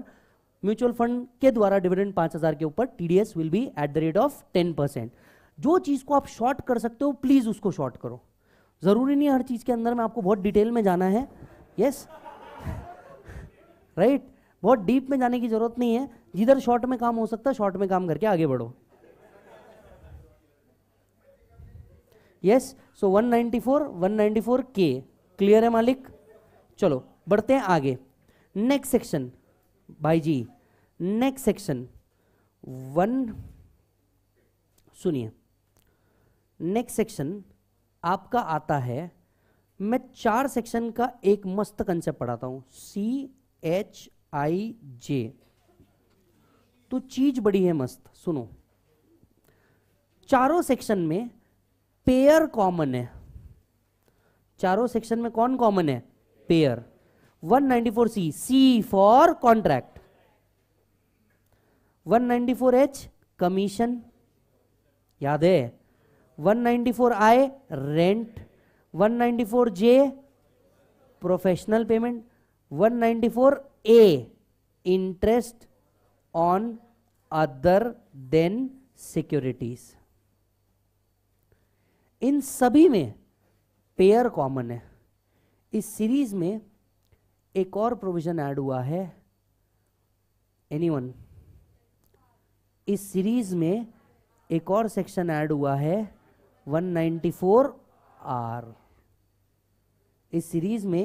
A: म्यूचुअल फंड के द्वारा डिविडेंड 5000 के ऊपर TDS will be at the rate of 10 percent जो चीज़ को आप शॉर्ट कर सकते हो प्लीज़ उसको शॉर्ट करो ज़रूरी नहीं हर चीज़ के अंदर में आपको बहुत डिटेल में जाना है यस राइट right? बहुत डीप में जाने की ज़रूरत नहीं है जिधर शॉर्ट में काम हो सकता है शॉर्ट में काम करके आगे बढ़ो यस सो 194 194 के क्लियर है मालिक चलो बढ़ते हैं आगे नेक्स्ट सेक्शन भाई जी नेक्स्ट सेक्शन वन सुनिए नेक्स्ट सेक्शन आपका आता है मैं चार सेक्शन का एक मस्त कंसेप्ट पढ़ाता हूं सी एच आई जे तो चीज बड़ी है मस्त सुनो चारों सेक्शन में पेयर कॉमन है चारों सेक्शन में कौन कॉमन है payer 194 C C for contract 194 H commission याद है 194 I rent 194 J professional payment 194 A interest on other than securities इन सभी में पेयर कॉमन है इस सीरीज में एक और प्रोविजन ऐड हुआ है एनीवन इस सीरीज में एक और सेक्शन ऐड हुआ है 194 आर इस सीरीज में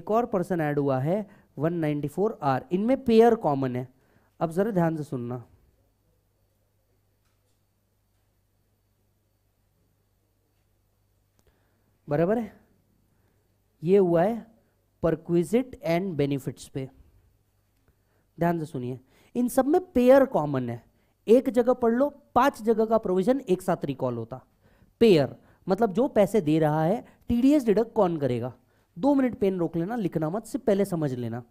A: एक और पर्सन ऐड हुआ है 194 आर इनमें पेयर कॉमन है अब ज़रा ध्यान से सुनना बराबर है ये हुआ है परक्विजिट एंड बेनिफिट्स पे ध्यान से सुनिए इन सब में पेयर कॉमन है एक जगह पढ़ लो पांच जगह का प्रोविजन एक साथ रिकॉल होता पेयर मतलब जो पैसे दे रहा है टीडीएस डिडक्ट कौन करेगा दो मिनट पेन रोक लेना लिखना मत सिर्फ पहले समझ लेना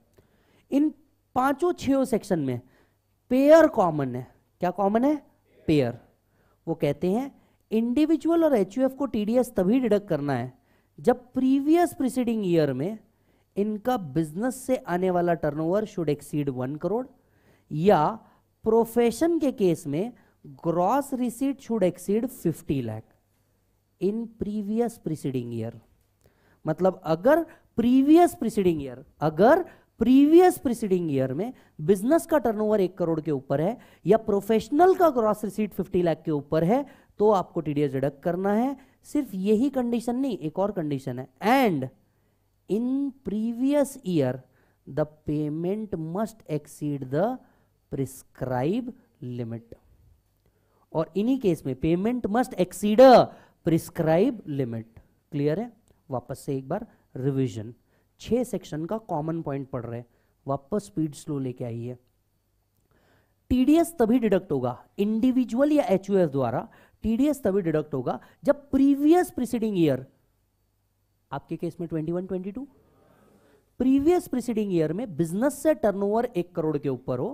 A: इन पांचों छो सेक्शन में पेयर कॉमन है क्या कॉमन है पेयर वो कहते हैं इंडिविजुअल और एच को टी तभी डिडक्ट करना है जब प्रीवियस प्रिसीडिंग ईयर में इनका बिजनेस से आने वाला turnover should exceed one crore या प्रोफेशन के केस में gross receipt should exceed 50 lakh in previous preceding year मतलब अगर प्रीवियस प्रिसीडिंग ईयर अगर प्रीवियस प्रिसीडिंग ईयर में बिजनेस का टर्नओवर ओवर एक करोड़ के ऊपर है या प्रोफेशनल का ग्रॉस रिसीट 50 लाख के ऊपर है तो आपको टीडीएस डिडक्ट करना है सिर्फ यही कंडीशन नहीं एक और कंडीशन है and in previous year the payment must exceed the prescribe limit और इन्हीं केस में payment must exceed prescribe limit clear है वापस से एक बार रिवीजन छह सेक्शन का कॉमन पॉइंट पढ़ रहे हैं वापस स्पीड स्लो लेके आइए टीडीएस तभी डिडक्ट होगा इंडिविजुअल या एचयूएफ द्वारा टीडीएस तभी डिडक्ट होगा जब प्रीवियस प्रिसीडिंग ईयर आपके केस में 21 22 प्रीवियस प्रिसीडिंग ईयर में बिजनेस से टर्नओवर एक करोड़ के ऊपर हो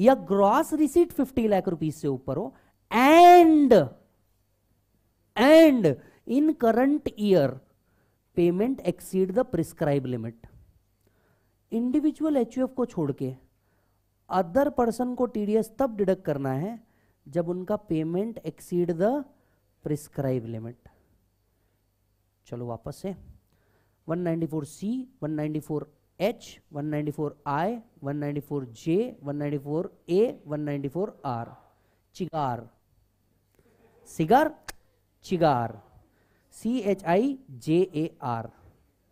A: या ग्रॉस रिसीट 50 लाख रुपीस से ऊपर हो and and in current year payment exceed the prescribe limit individual H को छोड़ के अदर पर्सन को टीडीएस तब डिडक्ट करना है जब उनका payment exceed the prescribe limit चलो वापस से 194 C 194 H 194 I 194 J 194 A 194 R चिगार सिगार चिगार C H I J A R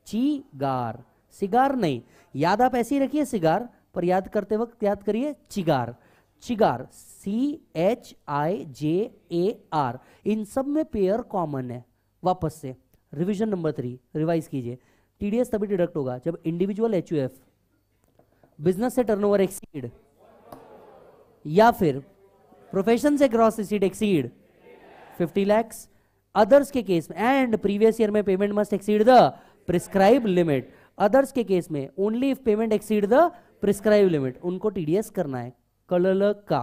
A: चिगार सिगार नहीं याद आप ऐसे ही रखिए सिगार पर याद करते वक्त याद करिए चिगार चिगार C H I J A are in सब में पेयर कॉमन है वापस से रिविजन नंबर थ्री रिवाइज कीजिए टीडीएस तभी डिडक्ट होगा जब इंडिविजुअल एच बिजनेस से टर्नओवर एक्सीड या फिर प्रोफेशन से gross receipt exceed 50 lakhs others के केस में एंड प्रीवियस ईयर में payment must exceed the prescribe limit others के केस में only if payment exceed the prescribe limit उनको टीडीएस करना है कलल का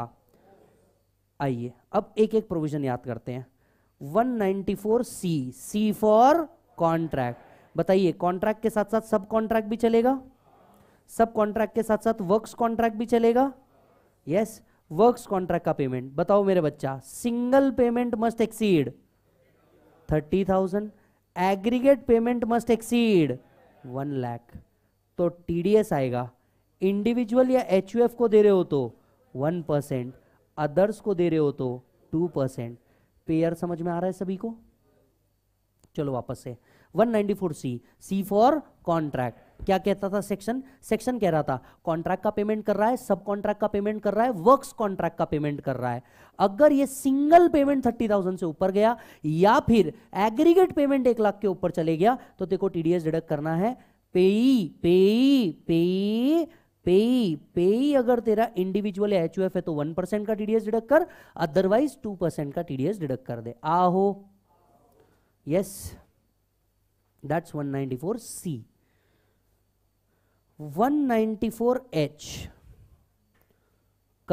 A: आइए अब एक एक प्रोविजन याद करते हैं 194 सी सी फॉर कॉन्ट्रैक्ट बताइए कॉन्ट्रैक्ट के साथ साथ सब कॉन्ट्रैक्ट भी चलेगा सब कॉन्ट्रैक्ट के साथ साथ वर्क्स कॉन्ट्रैक्ट भी चलेगा यस वर्क्स कॉन्ट्रैक्ट का पेमेंट बताओ मेरे बच्चा single payment must exceed thirty thousand aggregate payment must exceed one lakh तो टीडीएस आएगा इंडिविजुअल या एच को दे रहे हो तो वन परसेंट अदर्स को दे रहे हो तो टू परसेंट पेयर समझ में आ रहा है सभी को चलो वापस से 194 सी सी फॉर कॉन्ट्रैक्ट क्या कहता था सेक्शन सेक्शन कह रहा था कॉन्ट्रैक्ट का पेमेंट कर रहा है सब कॉन्ट्रैक्ट का पेमेंट कर रहा है वर्क्स कॉन्ट्रैक्ट का पेमेंट कर रहा है अगर ये सिंगल पेमेंट थर्टी थाउजेंड से ऊपर गया या फिर एग्रीगेट पेमेंट एक लाख के ऊपर चले गया तो देखो टीडीएस डिडक्ट करना है पेई पेई पेई पेई पेई अगर तेरा इंडिविजुअल एच है तो वन परसेंट का टीडीएस डिडक्ट कर अदरवाइज टू परसेंट का टीडीएस डिडक्ट कर दे आहो yes that's 194 C 194 H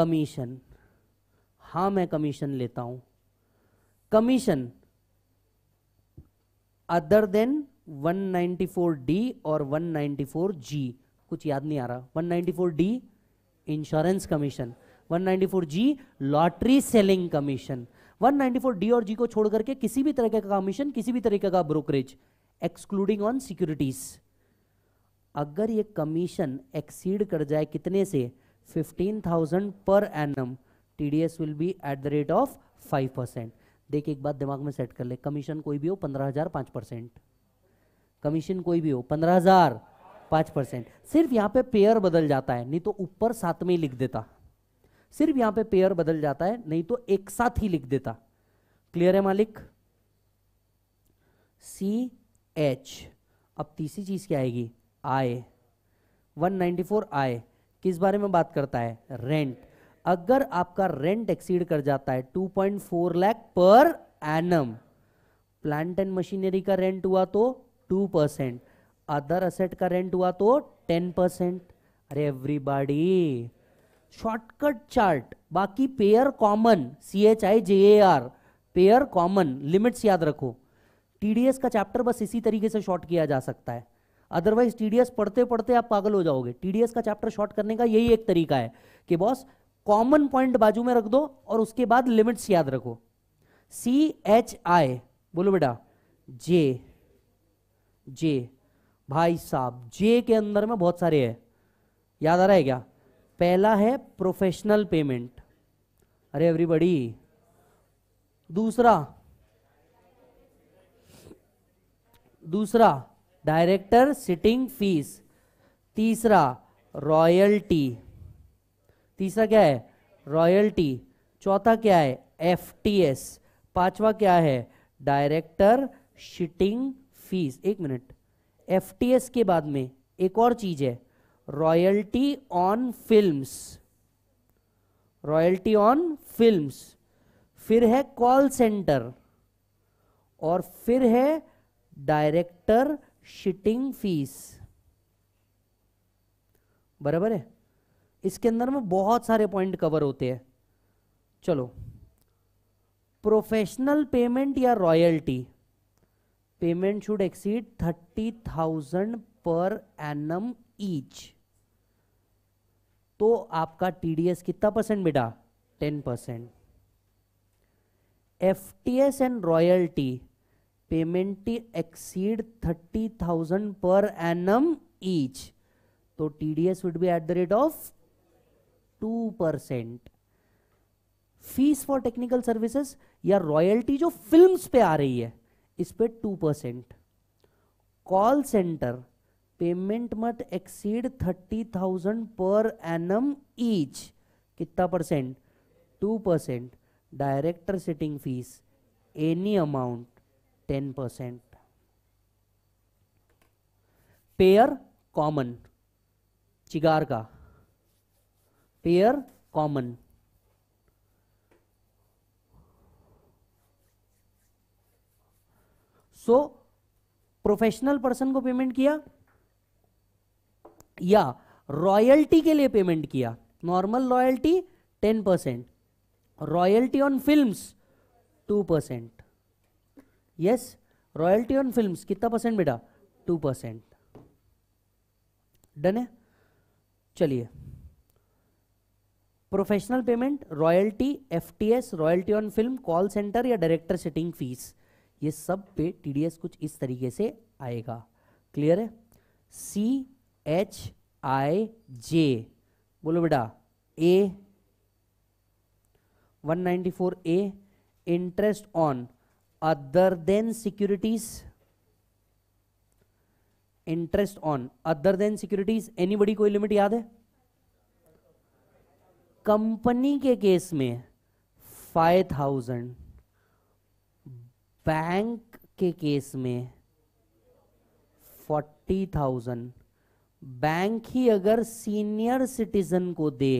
A: commission हा मैं कमीशन लेता हूं कमीशन अदर देन 194 डी और 194 जी कुछ याद नहीं आ रहा 194 D insurance commission 194 G lottery selling commission 194 D और जी को छोड़ करके किसी भी तरह का कमीशन किसी भी तरीके का ब्रोकरेज एक्सक्लूडिंग ऑन सिक्योरिटीज अगर ये कमीशन एक्सीड कर जाए कितने से 15,000 per annum TDS will be at the rate of 5 percent देख एक बात दिमाग में सेट कर ले कमीशन कोई भी हो 15,000 5 परसेंट कमीशन कोई भी हो 15,000 पांच परसेंट सिर्फ यहां पे पेयर बदल जाता है नहीं तो ऊपर साथ में ही लिख देता सिर्फ यहां पे पेयर बदल जाता है नहीं तो एक साथ ही लिख देता क्लियर है मालिक सी एच अब तीसरी चीज क्या आएगी आय 194 आय किस बारे में बात करता है रेंट अगर आपका रेंट एक्सीड कर जाता है 2.4 lakh per annum plant and machinery का रेंट हुआ तो 2 परसेंट अदर असेट का रेंट हुआ तो टेन परसेंट अरे एवरीबॉडी शॉर्टकट चार्ट बाकी payer common C H I J A R payer common limits याद रखो टीडीएस का चैप्टर बस इसी तरीके से शॉर्ट किया जा सकता है अदरवाइज टीडीएस पढ़ते पढ़ते आप पागल हो जाओगे टीडीएस का चैप्टर शॉर्ट करने का यही एक तरीका है कि बॉस कॉमन पॉइंट बाजू में रख दो और उसके बाद लिमिट्स याद रखो सी एच आई बोलो बेटा जे जे भाई साहब जे के अंदर में बहुत सारे है याद आ रहा है क्या पहला है प्रोफेशनल पेमेंट अरे एवरीबडी दूसरा दूसरा डायरेक्टर सिटिंग फीस तीसरा रॉयल्टी तीसरा क्या है रॉयल्टी चौथा क्या है एफ टी एस पांचवा क्या है डायरेक्टर शिटिंग फीस एक मिनट एफ के बाद में एक और चीज है royalty on films royalty on films फिर है कॉल सेंटर और फिर है डायरेक्टर शिटिंग फीस बराबर है इसके अंदर में बहुत सारे पॉइंट कवर होते हैं चलो प्रोफेशनल पेमेंट या royalty payment should exceed 30,000 per annum each. तो आपका टीडीएस कितना परसेंट बेटा 10 percent F T S and royalty payment exceed 30,000 per annum each तो TDS would be at the rate of 2 percent fees for technical services या रॉयल्टी जो फिल्म्स पे आ रही है इस पर two percent call centre payment मत exceed thirty thousand per annum each कितना percent two percent director sitting fees any amount ten percent payer common चिगार का पेयर कॉमन सो प्रोफेशनल पर्सन को पेमेंट किया या रॉयल्टी के लिए पेमेंट किया normal royalty ten percent royalty on film two percent yes royalty on film कितना परसेंट बेटा टू परसेंट डन है चलिए professional payment royalty FTS royalty on film call centre या डायरेक्टर सेटिंग फीस ये सब पे टी कुछ इस तरीके से आएगा क्लियर है सी एच आई जे बोलो बेटा A 194 A interest on other than securities interest on other than securities anybody कोई लिमिट याद है कंपनी के केस में फाइव थाउजेंड बैंक के केस में फोर्टी थाउजेंड बैंक ही अगर सीनियर सिटीजन को दे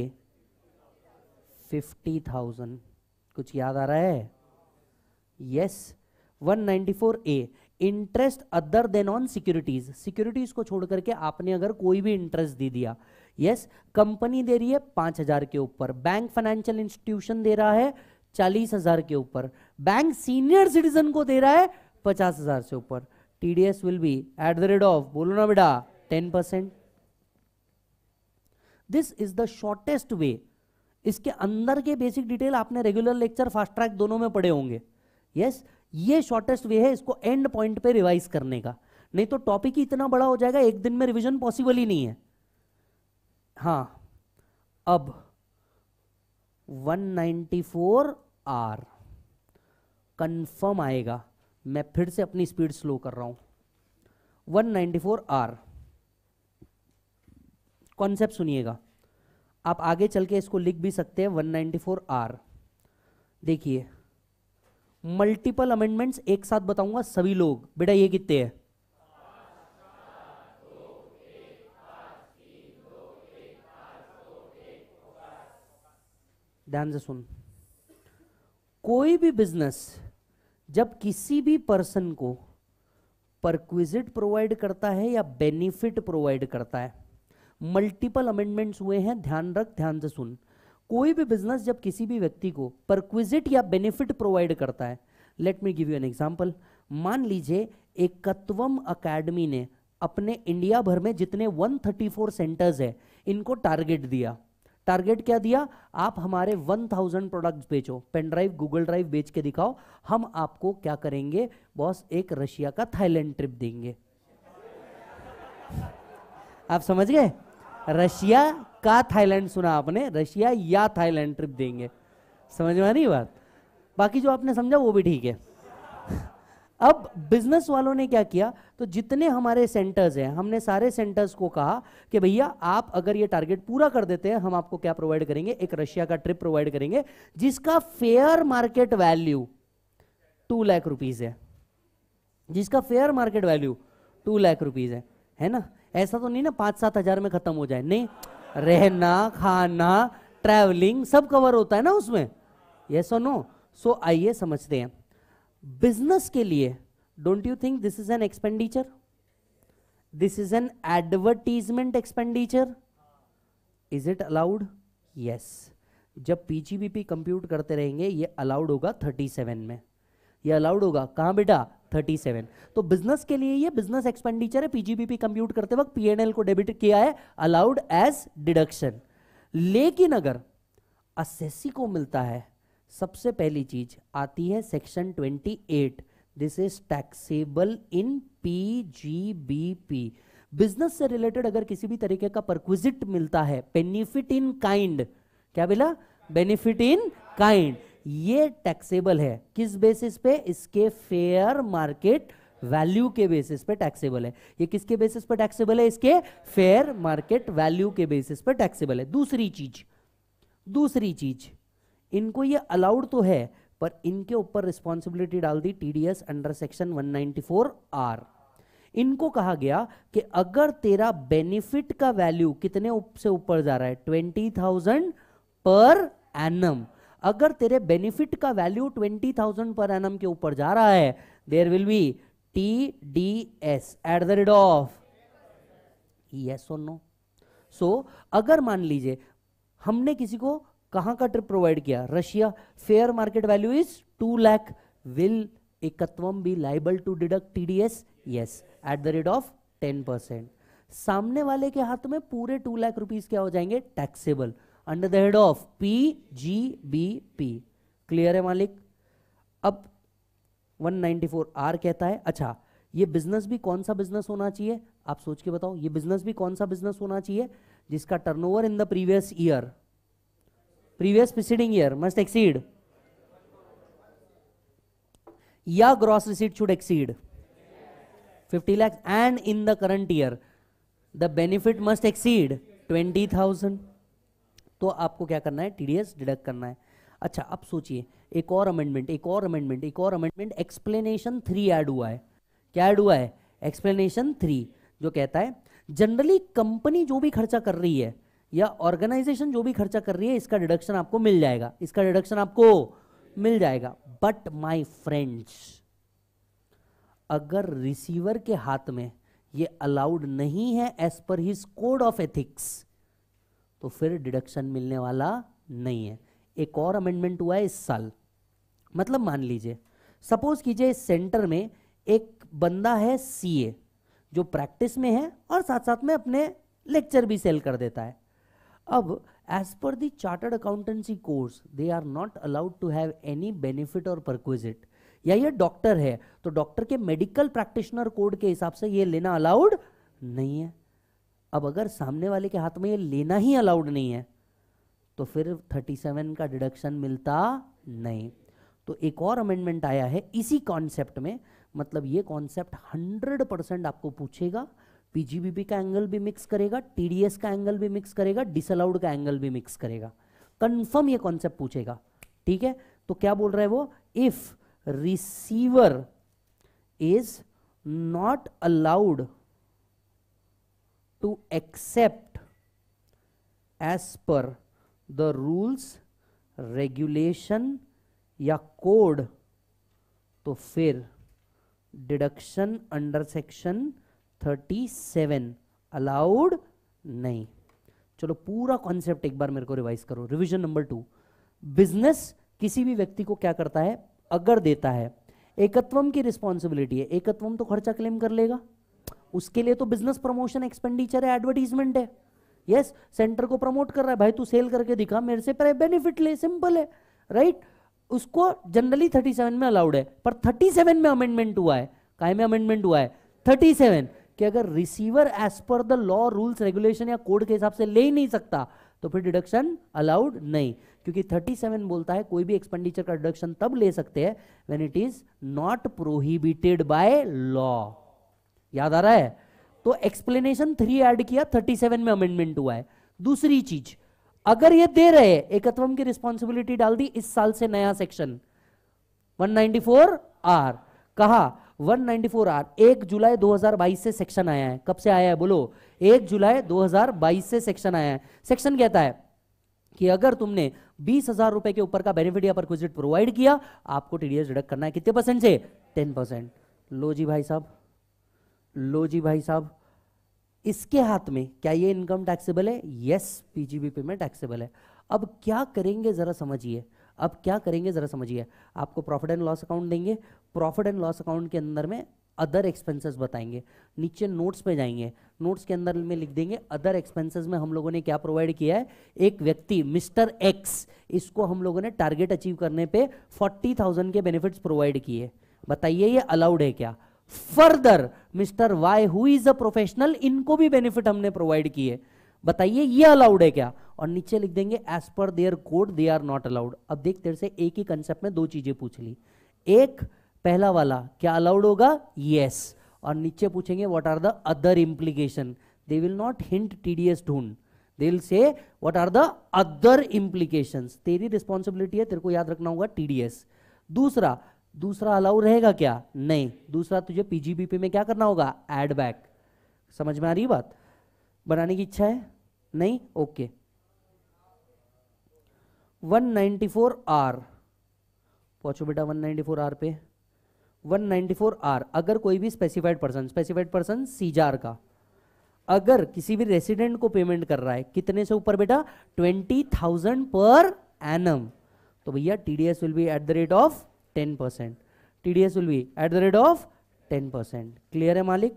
A: फिफ्टी थाउजेंड कुछ याद आ रहा है yes one ninety four A interest other than on securities securities को छोड़ करके आपने अगर कोई भी इंटरेस्ट दे दिया यस कंपनी दे रही है पांच हजार के ऊपर बैंक फाइनेंशियल इंस्टीट्यूशन दे रहा है चालीस हजार के ऊपर बैंक सीनियर सिटीजन को दे रहा है पचास हजार से ऊपर TDS will be at the rate of बोलो ना बेटा ten percent this is the shortest way इसके अंदर के बेसिक डिटेल आपने रेगुलर लेक्चर फास्ट ट्रैक दोनों में पढ़े होंगे यस yes, ये शॉर्टेस्ट वे है इसको एंड पॉइंट पे रिवाइज करने का नहीं तो टॉपिक ही इतना बड़ा हो जाएगा एक दिन में रिविजन पॉसिबल ही नहीं है हाँ अब 194 आर कन्फर्म आएगा मैं फिर से अपनी स्पीड स्लो कर रहा हूं 194 आर कॉन्सेप्ट सुनिएगा आप आगे चल के इसको लिख भी सकते हैं 194 आर देखिए मल्टीपल अमेंडमेंट्स एक साथ बताऊंगा सभी लोग बेटा ये कितने हैं ध्यान से सुन कोई भी बिजनेस जब किसी भी पर्सन को परक्विजिट प्रोवाइड करता है या बेनिफिट प्रोवाइड करता है मल्टीपल अमेंडमेंट्स हुए हैं ध्यान रख ध्यान से सुन कोई भी बिजनेस जब किसी भी व्यक्ति को परक्विजिट या बेनिफिट प्रोवाइड करता है let me give you an example मान लीजिए एकत्वम अकेडमी ने अपने इंडिया भर में जितने 134 सेंटर्स हैं इनको टारगेट दिया टारगेट क्या दिया आप हमारे 1000 प्रोडक्ट्स बेचो पेन ड्राइव गूगल ड्राइव बेच के दिखाओ हम आपको क्या करेंगे बॉस एक रशिया का थाईलैंड ट्रिप देंगे आप समझ गए रशिया का थाईलैंड सुना आपने रशिया या थाईलैंड ट्रिप देंगे समझ में आ रही बात बाकी जो आपने समझा वो भी ठीक है अब बिजनेस वालों ने क्या किया तो जितने हमारे सेंटर्स हैं हमने सारे सेंटर्स को कहा कि भैया आप अगर ये टारगेट पूरा कर देते हैं हम आपको क्या प्रोवाइड करेंगे एक रशिया का ट्रिप प्रोवाइड करेंगे जिसका fair market value two lakh rupees है जिसका fair market value two lakh rupees है है ना ऐसा तो नहीं ना पांच सात हजार में खत्म हो जाए नहीं रहना खाना ट्रैवलिंग सब कवर होता है ना उसमें यस और नो सो आइए समझते हैं बिजनेस के लिए don't you think this is an expenditure this is an advertisement expenditure is it allowed yes जब पीजीबीपी कंप्यूट करते रहेंगे ये अलाउड होगा 37 में ये अलाउड होगा कहां बेटा 37 तो बिजनेस के लिए ये बिजनेस एक्सपेंडिचर है पीजीबीपी कंप्यूट करते वक्त पीएनएल को डेबिट किया है अलाउड एज डिडक्शन लेकिन अगर असेसी को मिलता है सबसे पहली चीज आती है section 28 this is taxable in P G B P business से रिलेटेड अगर किसी भी तरीके का परक्विजिट मिलता है बेनिफिट इन काइंड क्या बोला बेनिफिट इन काइंड ये टैक्सेबल है किस बेसिस पे इसके फेयर मार्केट वैल्यू के बेसिस पे टैक्सेबल है ये किसके बेसिस पे टैक्सेबल है इसके फेयर मार्केट वैल्यू के बेसिस पे टैक्सेबल है दूसरी चीज दूसरी चीज इनको ये अलाउड तो है पर इनके ऊपर रिस्पॉन्सिबिलिटी डाल दी टीडीएस अंडर सेक्शन 194 आर इनको कहा गया कि अगर तेरा बेनिफिट का वैल्यू कितने उप से ऊपर जा रहा है ट्वेंटी थाउजेंड पर एनम अगर तेरे बेनिफिट का value twenty thousand per annum के ऊपर जा रहा है there will be T D S at the rate of yes और नो सो अगर मान लीजिए हमने किसी को कहां का ट्रिप प्रोवाइड किया Russia fair market value is two lakh will Ekatvam be liable to deduct TDS yes at the rate of ten percent सामने वाले के हाथ में पूरे टू लाख रुपीज क्या हो जाएंगे taxable under the head of P G B P clear है मालिक अब 194 आर कहता है अच्छा ये बिजनेस भी कौन सा बिजनेस होना चाहिए आप सोच के बताओ ये बिजनेस भी कौन सा बिजनेस होना चाहिए जिसका turnover in the previous year previous preceding year must exceed या gross receipt should exceed 50 lakhs and in the current year the benefit must exceed 20,000 तो आपको क्या करना है टीडीएस डिडक्ट करना है अच्छा अब सोचिए एक और अमेंडमेंट एक और अमेंडमेंट एक और अमेंडमेंट एक्सप्लेनेशन थ्री ऐड हुआ है क्या ऐड हुआ है एक्सप्लेनेशन थ्री जो कहता है जनरली कंपनी जो भी खर्चा कर रही है या ऑर्गेनाइजेशन जो भी खर्चा कर रही है इसका डिडक्शन आपको मिल जाएगा इसका डिडक्शन आपको मिल जाएगा बट माई फ्रेंड्स अगर रिसीवर के हाथ में ये अलाउड नहीं है as per his code of ethics तो फिर डिडक्शन मिलने वाला नहीं है एक और अमेंडमेंट हुआ है इस साल मतलब मान लीजिए सपोज कीजिए इस सेंटर में एक बंदा है सीए जो प्रैक्टिस में है और साथ साथ में अपने लेक्चर भी सेल कर देता है अब as per the chartered accountancy course they are not allowed to have any benefit और परक्विजिट या ये डॉक्टर है तो डॉक्टर के मेडिकल प्रैक्टिशनर कोड के हिसाब से ये लेना अलाउड नहीं है अब अगर सामने वाले के हाथ में ये लेना ही अलाउड नहीं है तो फिर 37 का डिडक्शन मिलता नहीं तो एक और अमेंडमेंट आया है इसी कॉन्सेप्ट में मतलब ये कॉन्सेप्ट 100 परसेंट आपको पूछेगा पीजीबीपी का एंगल भी मिक्स करेगा टीडीएस का एंगल भी मिक्स करेगा डिसअलाउड का एंगल भी मिक्स करेगा कंफर्म ये कॉन्सेप्ट पूछेगा ठीक है तो क्या बोल रहा है वो if receiver is not allowed to accept as per the rules regulation या कोड तो फिर deduction under section thirty seven allowed नहीं चलो पूरा कॉन्सेप्ट एक बार मेरे को रिवाइज करो रिविजन नंबर टू बिजनेस किसी भी व्यक्ति को क्या करता है अगर देता है एकत्वम की रिस्पॉन्सिबिलिटी है एकत्वम तो खर्चा क्लेम कर लेगा उसके लिए तो बिजनेस प्रमोशन एक्सपेंडिचर है एडवर्टीजमेंट है यस सेंटर को प्रमोट कर रहा है भाई तू सेल करके दिखा मेरे से बेनिफिट ले सिंपल है राइट उसको जनरली 37 में अलाउड है पर 37 में अमेंडमेंट हुआ है काय में अमेंडमेंट हुआ है 37 कि अगर receiver as per the law rules regulation या कोड के हिसाब से ले ही नहीं सकता तो फिर डिडक्शन अलाउड नहीं क्योंकि 37 बोलता है कोई भी एक्सपेंडिचर का डिडक्शन तब ले सकते हैं when it is not prohibited by law याद आ रहा है तो एक्सप्लेनेशन थ्री एड किया थर्टी में अमेंडमेंट हुआ है दूसरी चीज अगर ये दे रहे एकत्व की रिस्पॉन्सिबिलिटी डाल दी इस साल से नया सेक्शन 194 आर कहा 194 आर एक जुलाई 2022 से सेक्शन आया है कब से आया है बोलो एक जुलाई 2022 से सेक्शन आया है सेक्शन कहता है कि अगर तुमने बीस हजार रुपए के ऊपर का बेनिफिट या परक्विजिट प्रोवाइड किया आपको टीडीएस डिडक्ट करना है कितने परसेंट से टेन परसेंट लो जी भाई साहब लो जी भाई साहब इसके हाथ में क्या ये इनकम टैक्सेबल है यस पीजीबीपी में टैक्सेबल है अब क्या करेंगे जरा समझिए अब क्या करेंगे ज़रा समझिए आपको प्रॉफिट एंड लॉस अकाउंट देंगे प्रॉफिट एंड लॉस अकाउंट के अंदर में अदर एक्सपेंसेस बताएंगे नीचे नोट्स पे जाएंगे नोट्स के अंदर में लिख देंगे अदर एक्सपेंसेस में हम लोगों ने क्या प्रोवाइड किया है एक व्यक्ति मिस्टर एक्स इसको हम लोगों ने टारगेट अचीव करने पे 40,000 के बेनिफिट्स प्रोवाइड किए बताइए ये अलाउड है क्या further mister Y who is a professional इनको भी बेनिफिट हमने प्रोवाइड किए बताइए ये अलाउड है क्या और नीचे लिख देंगे as per their code they are not allowed अब देख तेरे से एक ही कंसेप्ट में दो चीजें पूछ ली एक पहला वाला क्या अलाउड होगा यस yes. और नीचे पूछेंगे what are the other implication they will not hint TDS ढूंढ they will say what are the other implication तेरी रिस्पॉन्सिबिलिटी है तेरे को याद रखना होगा टीडीएस दूसरा दूसरा अलाउ रहेगा क्या नहीं दूसरा तुझे पीजीबीपी में क्या करना होगा एड बैक समझ में आ रही बात बनाने की इच्छा है नहीं ओके 194 आर पहुंचो बेटा 194 आर पे 194 आर अगर कोई भी स्पेसिफाइड पर्सन स्पेसिफाइड पर्सन सीजार का अगर किसी भी रेसिडेंट को पेमेंट कर रहा है कितने से ऊपर बेटा ट्वेंटी थाउजेंड पर एनम तो भैया TDS will be at the rate of ten percent S will be at the rate of ten percent clear है मालिक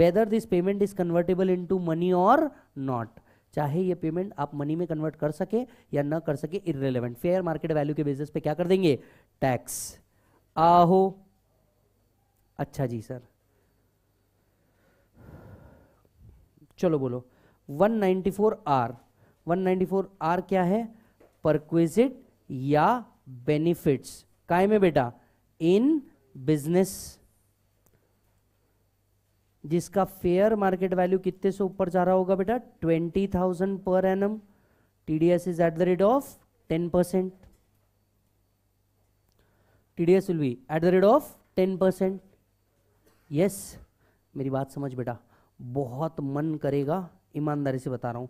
A: whether this payment is convertible into money और नॉट चाहे ये पेमेंट आप मनी में कन्वर्ट कर सके या ना कर सके इरेलीवेंट फेयर मार्केट वैल्यू के बेसिस पे क्या कर देंगे टैक्स आहो अच्छा जी सर चलो बोलो 194 आर 194 आर क्या है परक्विजिट या बेनिफिट्स काय में बेटा इन बिजनेस जिसका फेयर मार्केट वैल्यू कितने से ऊपर जा रहा होगा बेटा twenty thousand per annum T D S is at the rate of ten percent T D S will be at the rate of ten percent yes मेरी बात समझ बेटा बहुत मन करेगा ईमानदारी से बता रहा हूँ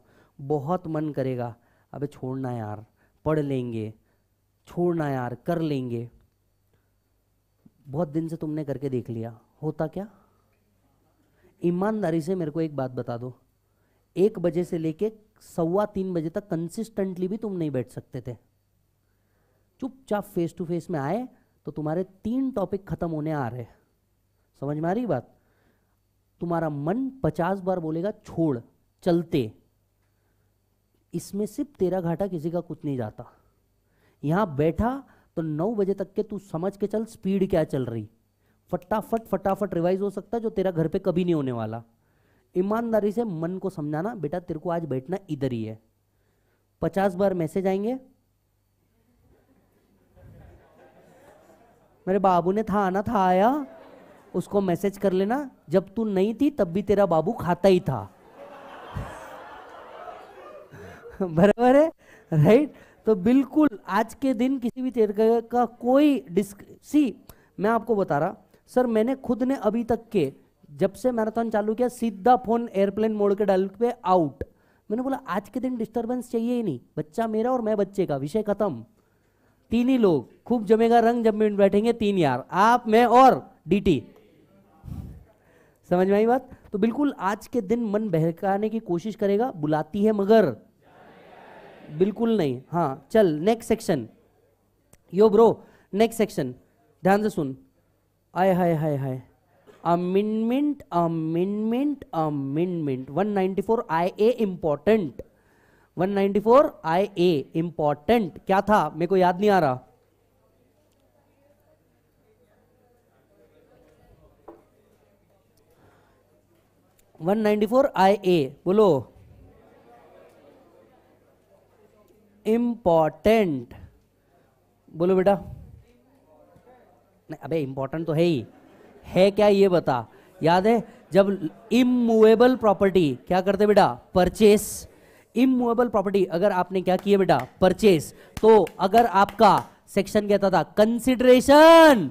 A: बहुत मन करेगा अबे छोड़ना यार पढ़ लेंगे छोड़ना यार कर लेंगे बहुत दिन से तुमने करके देख लिया होता क्या ईमानदारी से मेरे को एक बात बता दो एक बजे से लेके सवा तीन बजे तक कंसिस्टेंटली भी तुम नहीं बैठ सकते थे चुपचाप फेस टू फेस में आए तो तुम्हारे तीन टॉपिक खत्म होने आ रहे समझ में आ रही बात तुम्हारा मन पचास बार बोलेगा छोड़ चलते इसमें सिर्फ तेरा घाटा किसी का कुछ नहीं जाता यहाँ बैठा तो नौ बजे तक के तू समझ के चल स्पीड क्या चल रही फटाफट फटाफट रिवाइज हो सकता है जो तेरा घर पे कभी नहीं होने वाला ईमानदारी से मन को समझाना बेटा तेरे को आज बैठना इधर ही है पचास बार मैसेज आएंगे मेरे बाबू ने था आना था आया उसको मैसेज कर लेना जब तू नहीं थी तब भी तेरा बाबू खाता ही था बराबर है राइट तो बिल्कुल आज के दिन किसी भी तरीके का कोई डिस्क सी मैं आपको बता रहा सर मैंने खुद ने अभी तक के जब से मैराथन चालू किया सीधा फोन एयरप्लेन मोड़ के डाल पे आउट मैंने बोला आज के दिन डिस्टर्बेंस चाहिए ही नहीं बच्चा मेरा और मैं बच्चे का विषय खत्म तीन ही लोग खूब जमेगा रंग जब में बैठेंगे तीन यार आप मैं और डीटी समझ में आई बात तो बिल्कुल आज के दिन मन बहकाने की कोशिश करेगा बुलाती है मगर बिल्कुल नहीं हाँ चल next section yo bro next section ध्यान से सुन आय हाय हाय हाय amendment amendment amendment 194 IA important 194 IA important क्या था मेरे को याद नहीं आ रहा one ninety four I A बोलो इम्पॉर्टेंट बोलो बेटा नहीं अबे इम्पोर्टेंट तो है ही है क्या ये बता याद है जब इमूवेबल प्रॉपर्टी क्या करते बेटा परचेस इमूवेबल प्रॉपर्टी अगर आपने क्या किया बेटा परचेस तो अगर आपका सेक्शन कहता था कंसिडरेशन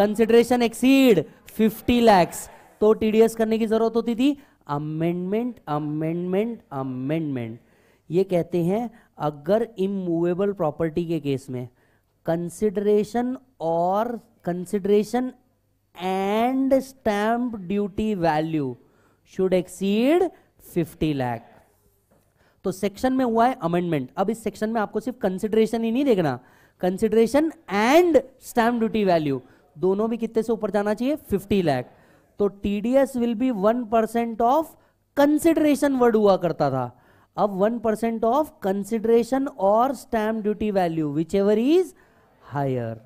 A: कंसिडरेशन एक्सीड 50 लैक्स तो टीडीएस करने की जरूरत होती थी अमेंडमेंट अमेंडमेंट अमेंडमेंट ये कहते हैं अगर इमूवेबल प्रॉपर्टी के केस में कंसिडरेशन और consideration and stamp duty value should exceed 50 lakh तो सेक्शन में हुआ है अमेंडमेंट अब इस सेक्शन में आपको सिर्फ कंसिडरेशन ही नहीं देखना consideration and stamp duty value दोनों भी कितने से ऊपर जाना चाहिए 50 लाख तो TDS will be 1 percent of consideration वर्ड हुआ करता था अब 1 परसेंट ऑफ कंसिडरेशन और stamp duty value whichever is higher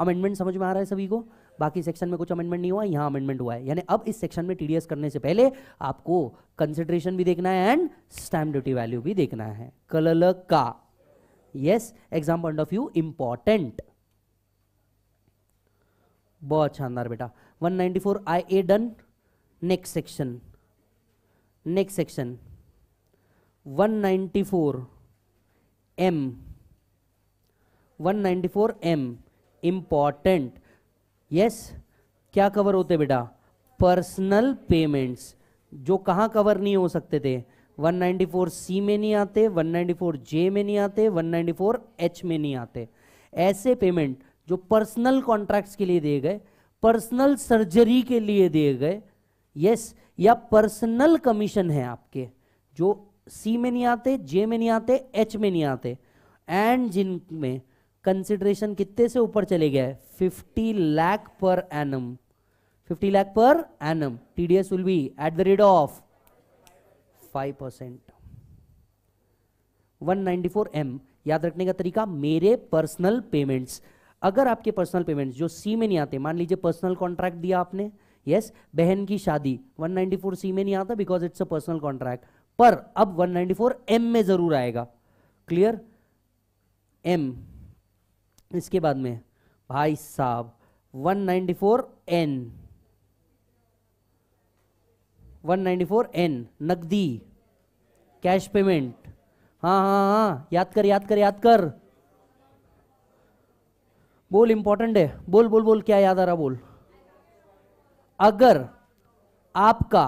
A: amendment समझ में आ रहा है सभी को बाकी सेक्शन में कुछ अमेंडमेंट नहीं हुआ यहाँ अमेंडमेंट हुआ है यानी अब इस सेक्शन में टीडीएस करने से पहले आपको कंसिडरेशन भी देखना है एंड स्टैम्प ड्यूटी वैल्यू भी देखना है कलल का yes exam point of view important बहुत शानदार बेटा 194 I A done next section next section 194 M 194 M important yes क्या कवर होते बेटा पर्सनल पेमेंट्स जो कहाँ कवर नहीं हो सकते थे 194 सी में नहीं आते 194 जे में नहीं आते 194 एच में नहीं आते ऐसे पेमेंट जो पर्सनल कॉन्ट्रैक्ट्स के लिए दिए गए पर्सनल सर्जरी के लिए दिए गए यस या पर्सनल कमीशन है आपके जो सी में नहीं आते जे में नहीं आते एच में नहीं आते एंड जिनमें कंसिडरेशन कितने से ऊपर चले पर है fifty lakh per annum 50 lakh per annum. TDS will be at the rate of 5%. M याद रखने का तरीका मेरे पर्सनल पेमेंट्स अगर आपके पर्सनल पेमेंट्स जो सी में नहीं आते मान लीजिए पर्सनल कॉन्ट्रैक्ट दिया आपने यस yes, बहन की शादी 194 सी में नहीं आता because it's a personal contract पर अब 194 एम में जरूर आएगा क्लियर एम इसके बाद में भाई साहब 194 एन 194 एन नकदी कैश पेमेंट हाँ हाँ हाँ याद कर याद कर याद कर बोल इंपॉर्टेंट है बोल बोल बोल क्या याद आ रहा बोल अगर आपका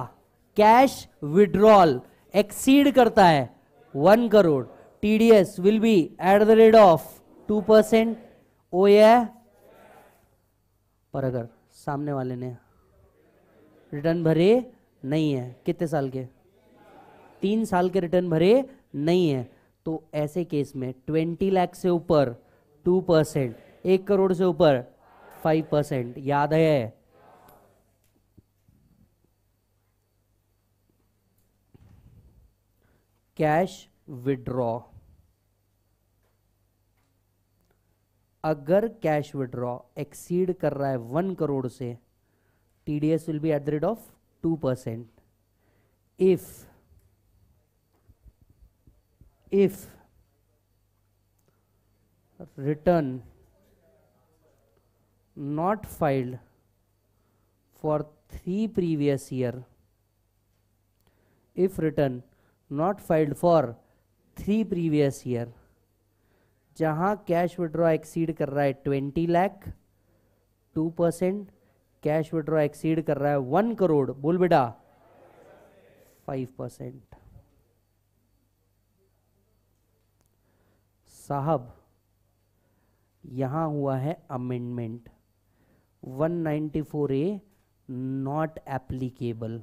A: कैश विड्रॉल एक्सीड करता है one crore TDS will be at the rate of two percent ओ ए पर अगर सामने वाले ने रिटर्न भरे नहीं है कितने साल के तीन साल के रिटर्न भरे नहीं है तो ऐसे केस में ट्वेंटी लाख से ऊपर टू परसेंट एक करोड़ से ऊपर फाइव परसेंट याद है कैश विड्रॉ अगर कैश विड्रॉ एक्सीड कर रहा है वन करोड़ से T D S will be at the rate of two percent if if return not filed for three previous year if return not filed for three previous year जहां कैश विड्रॉ एक्सीड कर रहा है twenty lakh two percent cash withdraw exceed कर रहा है वन करोड़ बोल बेटा फाइव परसेंट साहब यहां हुआ है अमेंडमेंट 194 ए नॉट एप्लीकेबल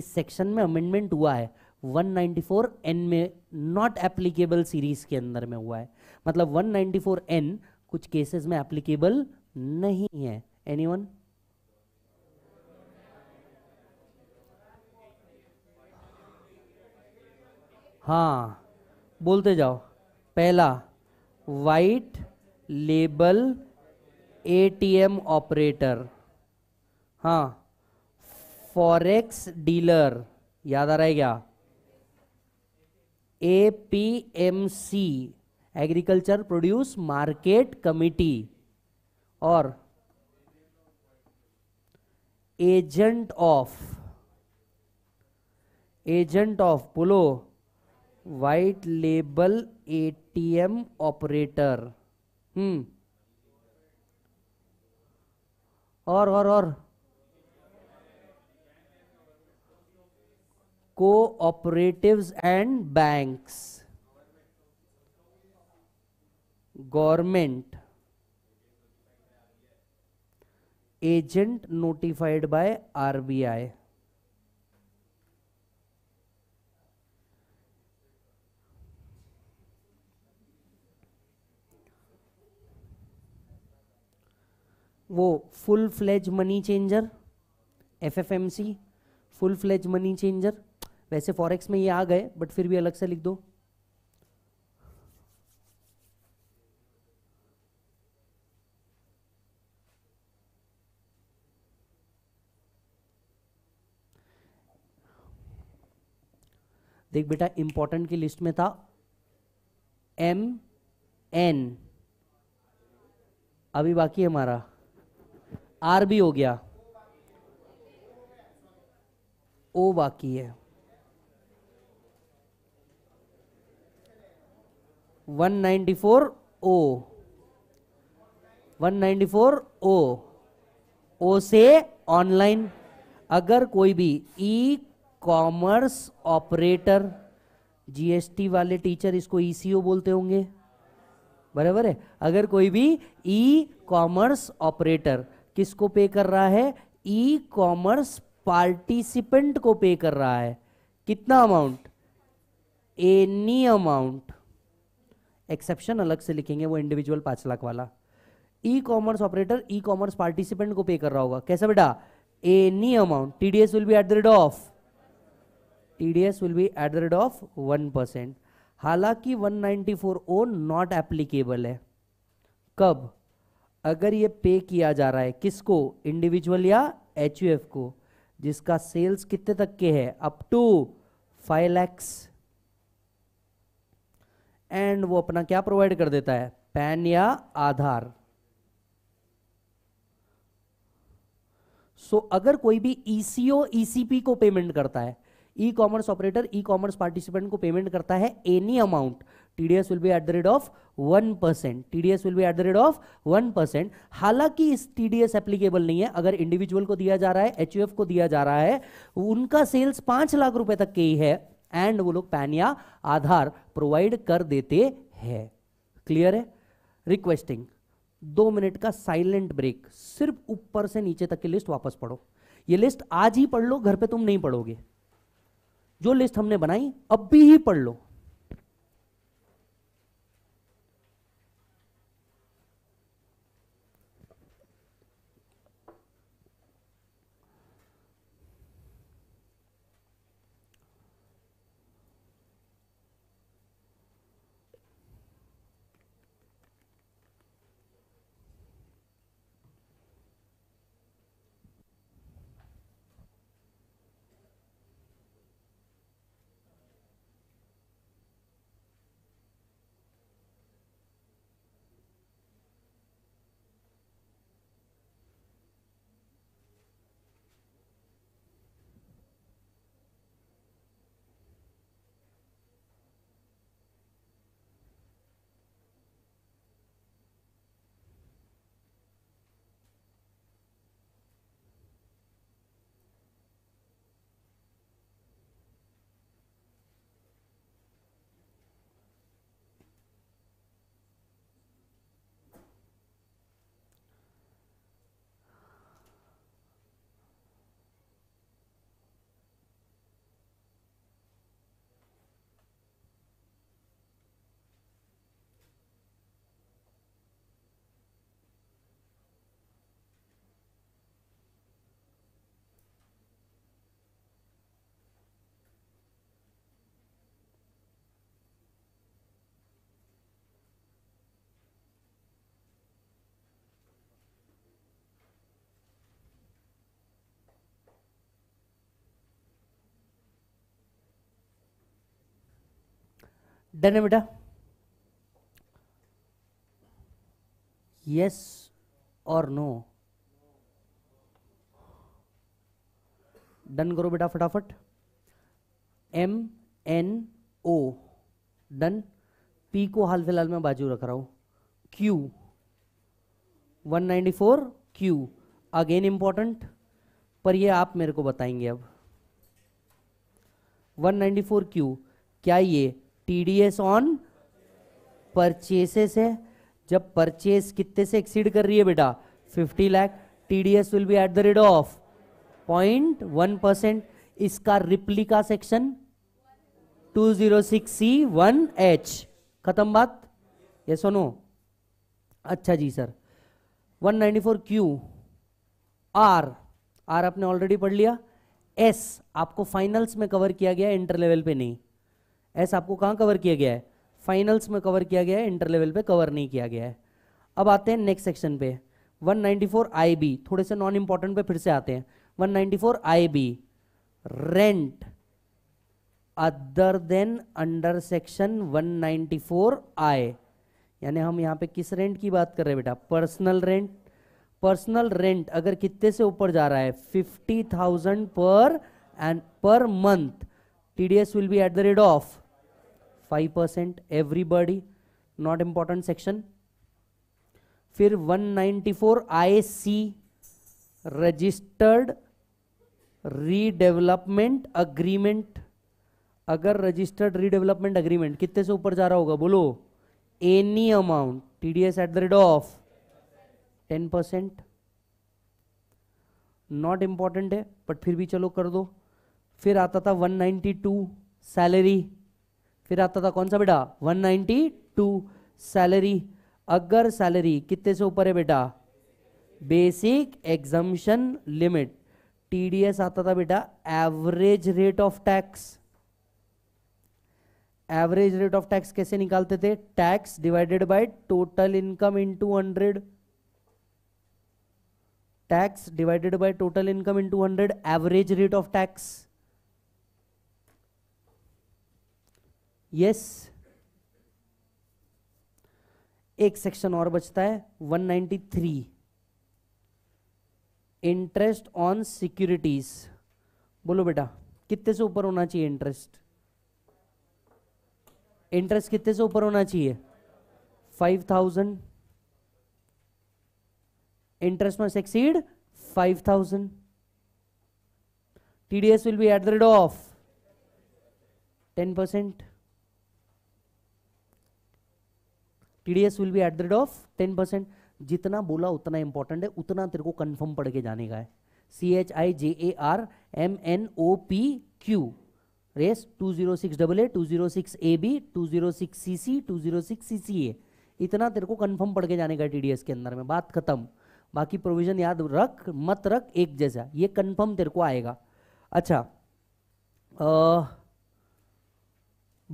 A: इस सेक्शन में अमेंडमेंट हुआ है 194 n में नॉट एप्लीकेबल सीरीज के अंदर में हुआ है मतलब 194 n कुछ केसेस में एप्लीकेबल नहीं है एनीवन हाँ बोलते जाओ पहला वाइट लेबल एटीएम ऑपरेटर हाँ फॉरेक्स डीलर याद आ रहा है क्या A P M C agriculture produce market committee और एजेंट ऑफ एजेंट ऑफ बोलो white label ATM operator hmm और और और cooperative and banks government agent notified by RBI वो full fledge money changer F F M C full fledge money changer वैसे फॉरेक्स में ये आ गए बट फिर भी अलग से लिख दो देख बेटा इंपॉर्टेंट की लिस्ट में था एम एन अभी बाकी है हमारा आर भी हो गया ओ बाकी है 194 ओ 194 ओ ओ से ऑनलाइन अगर कोई भी ई कॉमर्स ऑपरेटर जीएसटी वाले टीचर इसको ईसीओ e बोलते होंगे बराबर है अगर कोई भी ई कॉमर्स ऑपरेटर किसको पे कर रहा है ई कॉमर्स पार्टिसिपेंट को पे कर रहा है कितना अमाउंट एनी अमाउंट एक्सेप्शन अलग से लिखेंगे वो इंडिविजुअल पांच लाख वाला e commerce operator e commerce participant को पे कर रहा होगा कैसा बेटा any amount TDS will be at the rate of TDS will be at the rate of one percent हालांकि one ninety four O not applicable है कब अगर ये पे किया जा रहा है किसको इंडिविजुअल या एच को जिसका सेल्स कितने तक के है up to five lakhs and वो अपना क्या प्रोवाइड कर देता है पैन या आधार सो so, अगर कोई भी ईसीओ e ईसीपी e को पेमेंट करता है e commerce operator e commerce participant को पेमेंट करता है any amount TDS will be at the rate of one percent TDS will be at the rate of one percent हालांकि इस टीडीएस एप्लीकेबल नहीं है अगर इंडिविजुअल को दिया जा रहा है एच को दिया जा रहा है उनका सेल्स पांच लाख रुपए तक के ही है एंड वो लोग पैन या आधार प्रोवाइड कर देते हैं क्लियर है रिक्वेस्टिंग दो मिनट का साइलेंट ब्रेक सिर्फ ऊपर से नीचे तक की लिस्ट वापस पढ़ो ये लिस्ट आज ही पढ़ लो घर पे तुम नहीं पढ़ोगे जो लिस्ट हमने बनाई अब भी ही पढ़ लो डन है बेटा यस और नो डन करो बेटा फटाफट M N O done P को हाल फिलहाल मैं बाजू रख रहा हूँ क्यू 194 क्यू अगेन इंपॉर्टेंट पर ये आप मेरे को बताएंगे अब 194 क्यू क्या ये टीडीएस ऑन परचेसेस है जब परचेस कितने से एक्सीड कर रही है बेटा 50 lakh T will be at the rate of point one percent इसका replica section zero six C one H खत्म बात ये सुनो अच्छा जी sir ninety four Q R R आपने ऑलरेडी पढ़ लिया एस आपको फाइनल्स में कवर किया गया इंटर लेवल पे नहीं एस आपको कहाँ कवर किया गया है फाइनल्स में कवर किया गया है इंटर लेवल पे कवर नहीं किया गया है अब आते हैं नेक्स्ट सेक्शन पे 194 नाइनटी थोड़े से नॉन इंपॉर्टेंट पे फिर से आते हैं 194 ninety rent other than under section 194 I यानी हम यहाँ पे किस रेंट की बात कर रहे हैं बेटा पर्सनल रेंट पर्सनल रेंट अगर कितने से ऊपर जा रहा है fifty thousand per and per month T D S will be at the rate of five percent everybody not important section फिर 194 सी रजिस्टर्ड रीडेवलपमेंट अग्रीमेंट अगर रजिस्टर्ड रीडेवलपमेंट अग्रीमेंट कितने से ऊपर जा रहा होगा बोलो any amount TDS at the rate of ten percent not important है बट फिर भी चलो कर दो फिर आता था 192 सैलरी फिर आता था कौन सा बेटा 192 सैलरी अगर सैलरी कितने से ऊपर है बेटा बेसिक एग्जम्पन लिमिट टीडीएस आता था बेटा average rate of tax average rate of tax कैसे निकालते थे tax divided by total income into hundred tax divided by total income into hundred average rate of tax yes एक सेक्शन और बचता है 193 इंटरेस्ट ऑन सिक्योरिटीज बोलो बेटा कितने से ऊपर होना चाहिए इंटरेस्ट इंटरेस्ट कितने से ऊपर होना चाहिए फाइव थाउजेंड इंटरेस्ट में exceed five thousand TDS will be at the rate of ten percent TDS will be at the rate of ten percent जितना बोला उतना इंपॉर्टेंट है उतना तेरे को कंफर्म पढ़ के जाने का है C H I J A R M N O P Q R S two zero six double A two zero six A B two zero six C C two zero six C C A इतना तेरे को कंफर्म पढ़ के जाने का टी डी एस के अंदर में बात खत्म बाकी प्रोविजन याद रख मत रख एक जैसा ये कन्फर्म तेरे को आएगा अच्छा आ,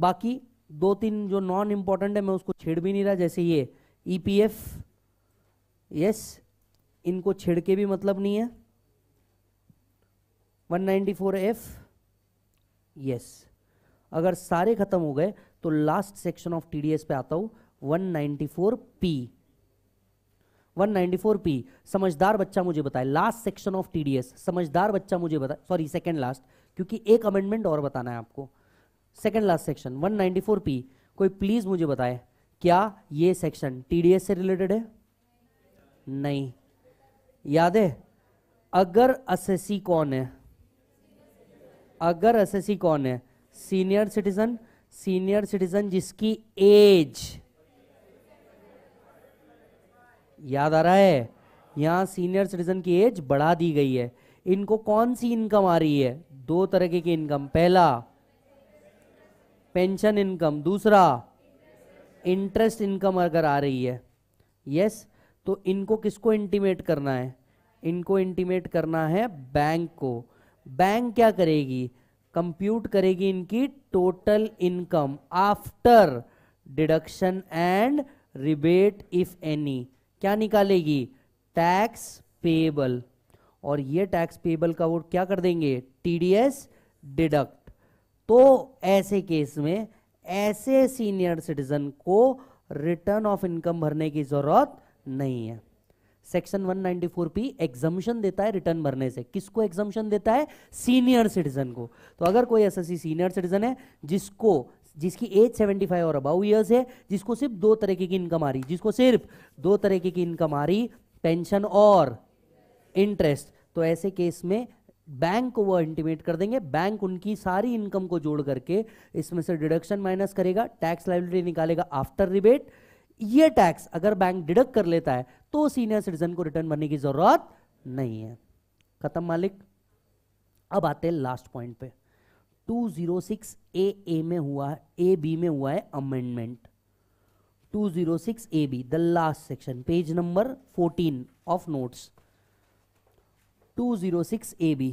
A: बाकी दो तीन जो नॉन इम्पॉर्टेंट है मैं उसको छेड़ भी नहीं रहा जैसे ये ई पी एफ यस इनको छेड़ के भी मतलब नहीं है फोर एफ यस अगर सारे खत्म हो गए तो लास्ट सेक्शन ऑफ टीडीएस पे आता हूँ फोर पी फोर पी समझदार बच्चा मुझे बताए लास्ट सेक्शन ऑफ टीडीएस समझदार बच्चा मुझे बताए सॉरी सेकेंड लास्ट क्योंकि एक अमेंडमेंट और बताना है आपको सेकेंड लास्ट सेक्शन 194 पी कोई प्लीज मुझे बताए क्या ये सेक्शन टीडीएस से रिलेटेड है नहीं याद है अगर असेसी कौन है अगर असेसी कौन है सीनियर सिटीजन सीनियर सिटीजन जिसकी एज याद आ रहा है यहां सीनियर सिटीजन की एज बढ़ा दी गई है इनको कौन सी इनकम आ रही है दो तरह की इनकम पहला पेंशन इनकम दूसरा इंटरेस्ट इनकम अगर आ रही है यस तो इनको किसको इंटीमेट करना है इनको इंटीमेट करना है बैंक को बैंक क्या करेगी कंप्यूट करेगी इनकी total income after deduction and rebate if any क्या निकालेगी टैक्स पेबल और ये टैक्स पेबल का वो क्या कर देंगे टीडीएस डिडक्ट तो ऐसे केस में ऐसे सीनियर सिटीजन को रिटर्न ऑफ इनकम भरने की जरूरत नहीं है सेक्शन 194 पी एग्जम्पन देता है रिटर्न भरने से किसको एग्जम्पन देता है सीनियर सिटीजन को तो अगर कोई एस सीनियर सिटीजन है जिसको जिसकी एज 75 और अबाउ ईयर्स है जिसको सिर्फ दो तरीके की इनकम आ रही जिसको सिर्फ दो तरीके की इनकम आ रही पेंशन और इंटरेस्ट तो ऐसे केस में बैंक को वो इंटीमेट कर देंगे बैंक उनकी सारी इनकम को जोड़ करके इसमें से डिडक्शन माइनस करेगा टैक्स लाइबिलिटी निकालेगा आफ्टर रिबेट ये टैक्स अगर बैंक डिडक्ट कर लेता है तो सीनियर सिटीजन को रिटर्न भरने की जरूरत नहीं है खत्म मालिक अब आते हैं लास्ट पॉइंट पे 206 ए ए में हुआ ए बी में हुआ है amendment 206 A B the last section page number 14 of notes two zero six A B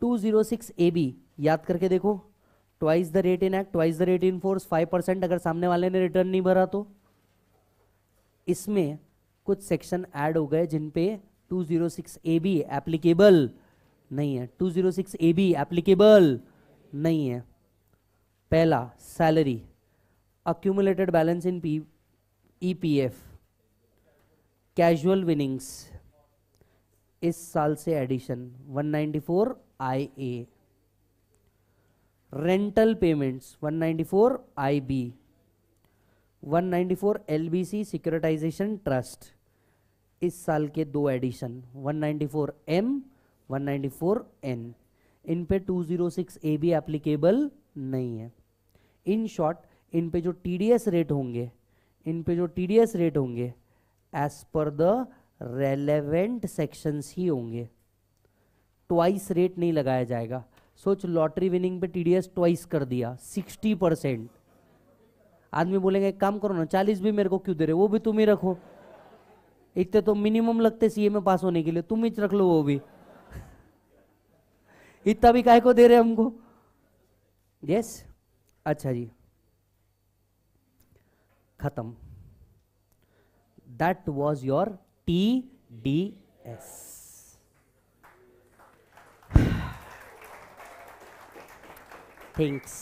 A: two zero six A B याद करके देखो twice the rate in act twice the rate in force five percent अगर सामने वाले ने रिटर्न नहीं भरा तो इसमें कुछ सेक्शन ऐड हो गए जिन पे सिक्स ए बी एप्लीकेबल नहीं है सिक्स ए बी एप्लीकेबल नहीं है पहला salary accumulated balance in P E P F casual winnings इस साल से addition 194 IA rental payments 194 IB 194 LBC securitisation trust इस साल के दो एडिशन 194 एम 194 एन इन पे 206 ए भी एप्लीकेबल नहीं है इन शॉर्ट इन पे जो टीडीएस रेट होंगे इन पे जो टीडीएस रेट होंगे as per the relevant sections ही होंगे ट्वाइस रेट नहीं लगाया जाएगा सोच लॉटरी विनिंग पे टीडीएस ट्वाइस कर दिया सिक्सटी परसेंट आदमी बोलेंगे काम करो ना चालीस भी मेरे को क्यों दे रहे वो भी तुम ही रखो इतने तो मिनिमम तो लगते सीए में पास होने के लिए तुम ही रख लो वो भी इतना भी काय को दे रहे हमको यस yes? अच्छा जी खत्म that was your T D S things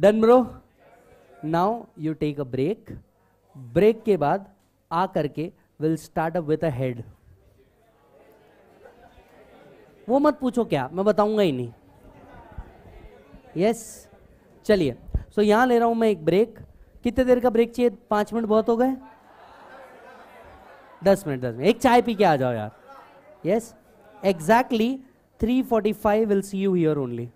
A: done bro now you take a break break के बाद आ करके will start up with a head वो मत पूछो क्या मैं बताऊंगा ही नहीं यस yes? चलिए सो so, यहां ले रहा हूं मैं एक ब्रेक कितने देर का ब्रेक चाहिए पांच मिनट बहुत हो गए दस मिनट दस मिनट एक चाय पी के आ जाओ यार yes exactly three forty five will see you here only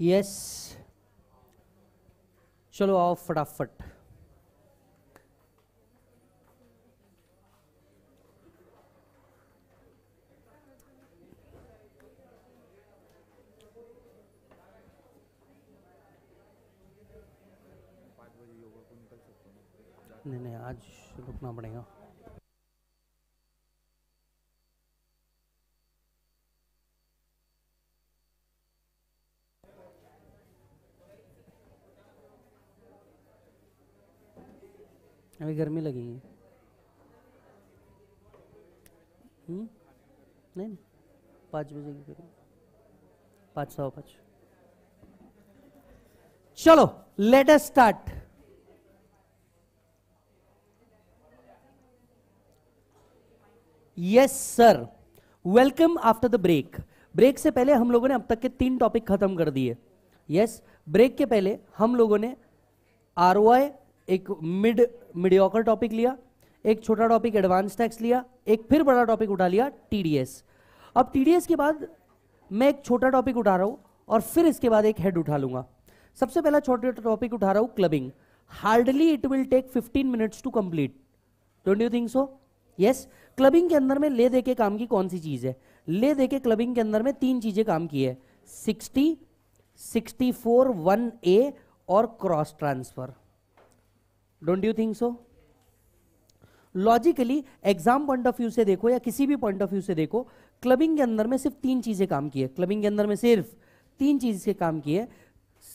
A: yes चलो आओ फटाफट नहीं नहीं आज रुकना पड़ेगा गर्मी लगेंगे हुँ? नहीं पाँच बजे की करीब पाँच सौ पाँच चलो let us start yes sir welcome after the break break से पहले हम लोगों ने अब तक के तीन टॉपिक खत्म कर दिए यस ब्रेक के पहले हम लोगों ने आर एक मिड मीडियोकर टॉपिक लिया एक छोटा टॉपिक एडवांस टैक्स लिया एक फिर बड़ा टॉपिक उठा लिया टीडीएस अब टीडीएस के बाद मैं एक छोटा टॉपिक उठा रहा हूँ और फिर इसके बाद एक हेड उठा लूंगा सबसे पहला छोटा टॉपिक उठा रहा हूँ clubbing hardly it will take 15 minutes to complete don't you think so yes clubbing के अंदर में ले दे के काम की कौन सी चीज़ है ले दे के क्लबिंग के अंदर में तीन चीज़ें काम की है sixty sixty four one A और cross transfer don't you think so logically exam point of view से देखो या किसी भी पॉइंट ऑफ व्यू से देखो क्लबिंग के अंदर में सिर्फ तीन चीजें काम की है क्लबिंग के अंदर में सिर्फ तीन चीज के काम की है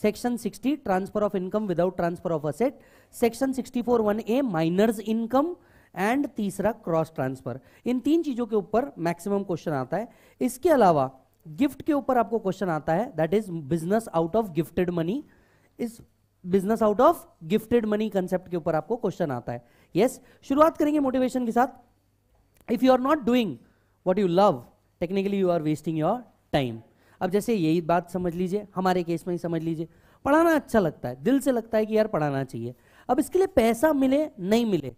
A: section 60 transfer of income without transfer of asset section 64 one A minors income and तीसरा क्रॉस ट्रांसफर इन तीन चीजों के ऊपर मैक्सिमम क्वेश्चन आता है इसके अलावा गिफ्ट के ऊपर आपको क्वेश्चन आता है that is business out of gifted money इस business out of gifted money concept के ऊपर आपको क्वेश्चन आता है यस yes? शुरुआत करेंगे मोटिवेशन के साथ if you are not doing what you love technically you are wasting your time अब जैसे यही बात समझ लीजिए हमारे केस में ही समझ लीजिए पढ़ाना अच्छा लगता है दिल से लगता है कि यार पढ़ाना चाहिए अब इसके लिए पैसा मिले नहीं मिले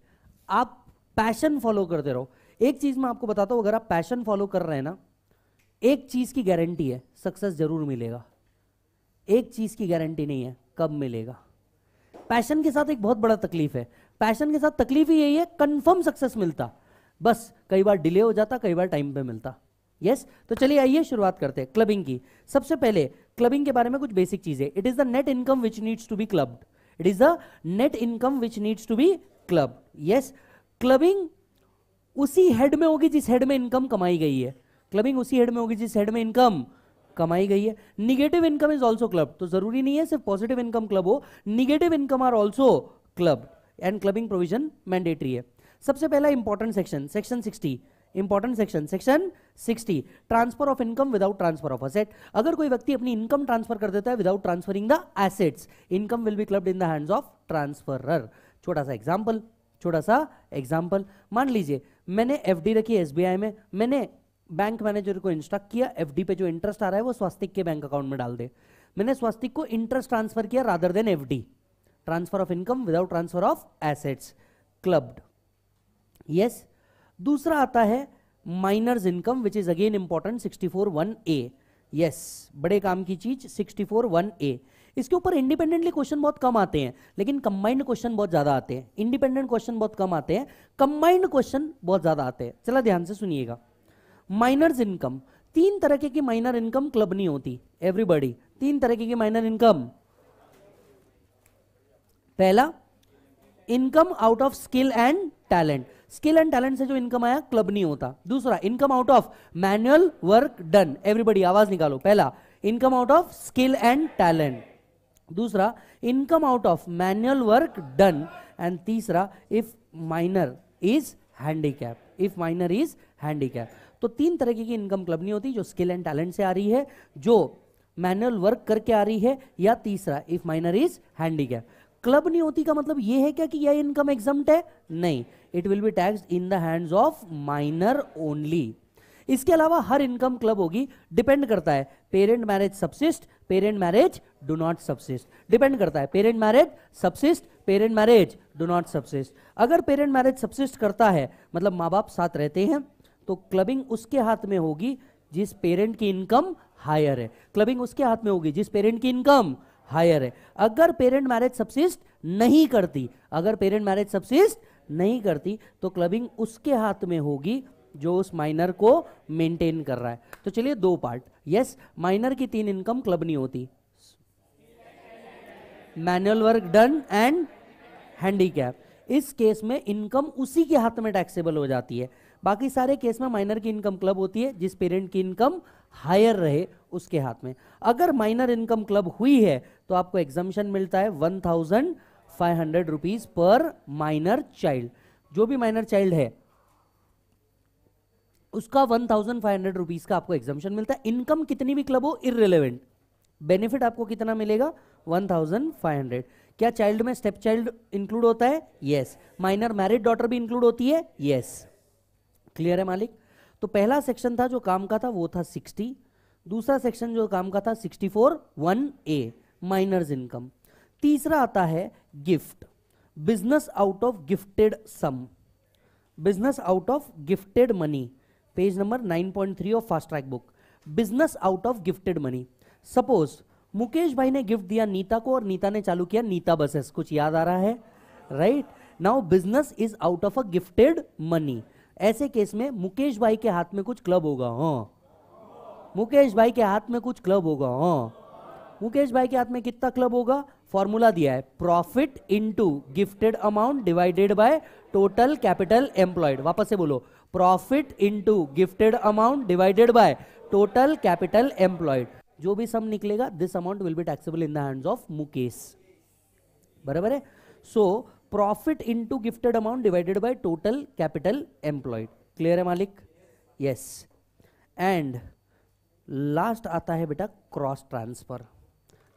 A: आप पैशन फॉलो करते रहो एक चीज मैं आपको बताता हूँ अगर आप पैशन फॉलो कर रहे हैं ना एक चीज की गारंटी है सक्सेस जरूर मिलेगा एक चीज की गारंटी नहीं है कब मिलेगा पैशन के साथ एक बहुत बड़ा तकलीफ है पैशन के साथ तकलीफ ही यही है कंफर्म सक्सेस मिलता बस कई बार डिले हो जाता कई बार टाइम पे मिलता यस yes? तो चलिए आइए शुरुआत करते हैं क्लबिंग की सबसे पहले क्लबिंग के बारे में कुछ बेसिक चीजें it is the net income which needs to be clubbed it is the net income which needs to be club yes clubbing उसी हेड में होगी जिस हेड में इनकम कमाई गई है क्लबिंग उसी हेड में होगी जिस हेड में इनकम कमाई गई है negative income is also club तो जरूरी नहीं है सिर्फ पॉजिटिव इनकम क्लब हो negative income are also club and clubbing provision mandatory है सबसे पहला important section section sixty important section section 60 transfer of income without transfer of asset अगर कोई व्यक्ति अपनी इनकम ट्रांसफर कर देता है without transferring the assets income will be clubbed in the hands of transferor छोटा सा एग्जांपल छोटा सा एग्जांपल मान लीजिए मैंने एफडी रखी एसबीआई में मैंने बैंक मैनेजर को इंस्ट्रक्ट किया एफ पे जो इंटरेस्ट आ रहा है वो स्वास्तिक के बैंक अकाउंट में डाल दे मैंने स्वास्तिक को इंटरेस्ट ट्रांसफर किया rather than F transfer of income without transfer of assets clubbed yes दूसरा आता है minors income which is again important sixty four one A yes बड़े काम की चीज सिक्सटी फोर वन ए इसके ऊपर इंडिपेंडेंटली क्वेश्चन बहुत कम आते हैं लेकिन कंबाइंड क्वेश्चन बहुत ज्यादा आते हैं इंडिपेंडेंट क्वेश्चन बहुत कम आते हैं कंबाइंड क्वेश्चन बहुत ज्यादा आते हैं चला ध्यान से सुनिएगा माइनर्स इनकम तीन तरह की माइनर इनकम क्लब नहीं होती एवरीबॉडी तीन तरह की माइनर इनकम पहला income out of skill and talent skill and talent से जो इनकम आया क्लब नहीं होता दूसरा income out of manual work done everybody आवाज निकालो पहला income out of skill and talent दूसरा income out of manual work done and तीसरा if minor is handicap if minor is handicap तो तीन तरीके की इनकम क्लब नहीं होती जो स्किल एंड टैलेंट से आ रही है जो मैनुअल वर्क करके आ रही है या तीसरा if minor is handy club नहीं होती का मतलब यह है क्या कि यह इनकम एग्जाम है नहीं it will be tax in the hands of minor only इसके अलावा हर इनकम क्लब होगी डिपेंड करता है parent marriage subsist parent marriage do not subsist depend करता है parent marriage subsist parent marriage do not subsist अगर पेरेंट मैरिज सबसिस्ट करता है मतलब माँ बाप साथ रहते हैं तो क्लबिंग उसके हाथ में होगी जिस पेरेंट की इनकम हायर है क्लबिंग उसके हाथ में होगी जिस पेरेंट की इनकम हायर है अगर पेरेंट मैरिज सब्सिस्ट नहीं करती अगर पेरेंट मैरिज सब्सिस्ट नहीं करती तो क्लबिंग उसके हाथ में होगी जो उस माइनर को मेंटेन कर रहा है तो चलिए दो पार्ट यस माइनर की तीन इनकम क्लब नहीं होती manual work done and handicap इस केस में इनकम उसी के हाथ में टैक्सेबल हो जाती है बाकी सारे केस में माइनर की इनकम क्लब होती है जिस पेरेंट की इनकम हायर रहे उसके हाथ में अगर माइनर इनकम क्लब हुई है तो आपको एग्जामेशन मिलता है one thousand five hundred rupees per minor child जो भी माइनर चाइल्ड है उसका one thousand five hundred rupees का आपको एग्जामेशन मिलता है इनकम कितनी भी क्लब हो इरेलीवेंट बेनिफिट आपको कितना मिलेगा वन थाउजेंड फाइव हंड्रेड क्या चाइल्ड में स्टेप चाइल्ड इंक्लूड होता है यस माइनर मैरिड डॉटर भी इंक्लूड होती है यस yes. क्लियर है मालिक तो पहला सेक्शन था जो काम का था वो था 60 दूसरा सेक्शन जो काम का था 64 four one A minors income तीसरा आता है gift business out of gifted sum business out of gifted money page number 9.3 of fast track book business out of gifted money suppose Mukesh भाई ने गिफ्ट दिया नीता को और नीता ने चालू किया नीता बसेस कुछ याद आ रहा है right now business is out of a gifted money ऐसे केस में मुकेश भाई के हाथ में कुछ क्लब होगा हाँ मुकेश भाई के हाथ में कुछ क्लब होगा हाँ मुकेश भाई के हाथ में कितना क्लब होगा फॉर्मूला दिया है profit into gifted amount divided by total capital employed वापस से बोलो profit into gifted amount divided by total capital employed जो भी सम निकलेगा this amount will be taxable in the hands of Mukesh बराबर है so so, profit into gifted amount divided by total capital employed clear है मालिक यस एंड लास्ट आता है बेटा क्रॉस ट्रांसफर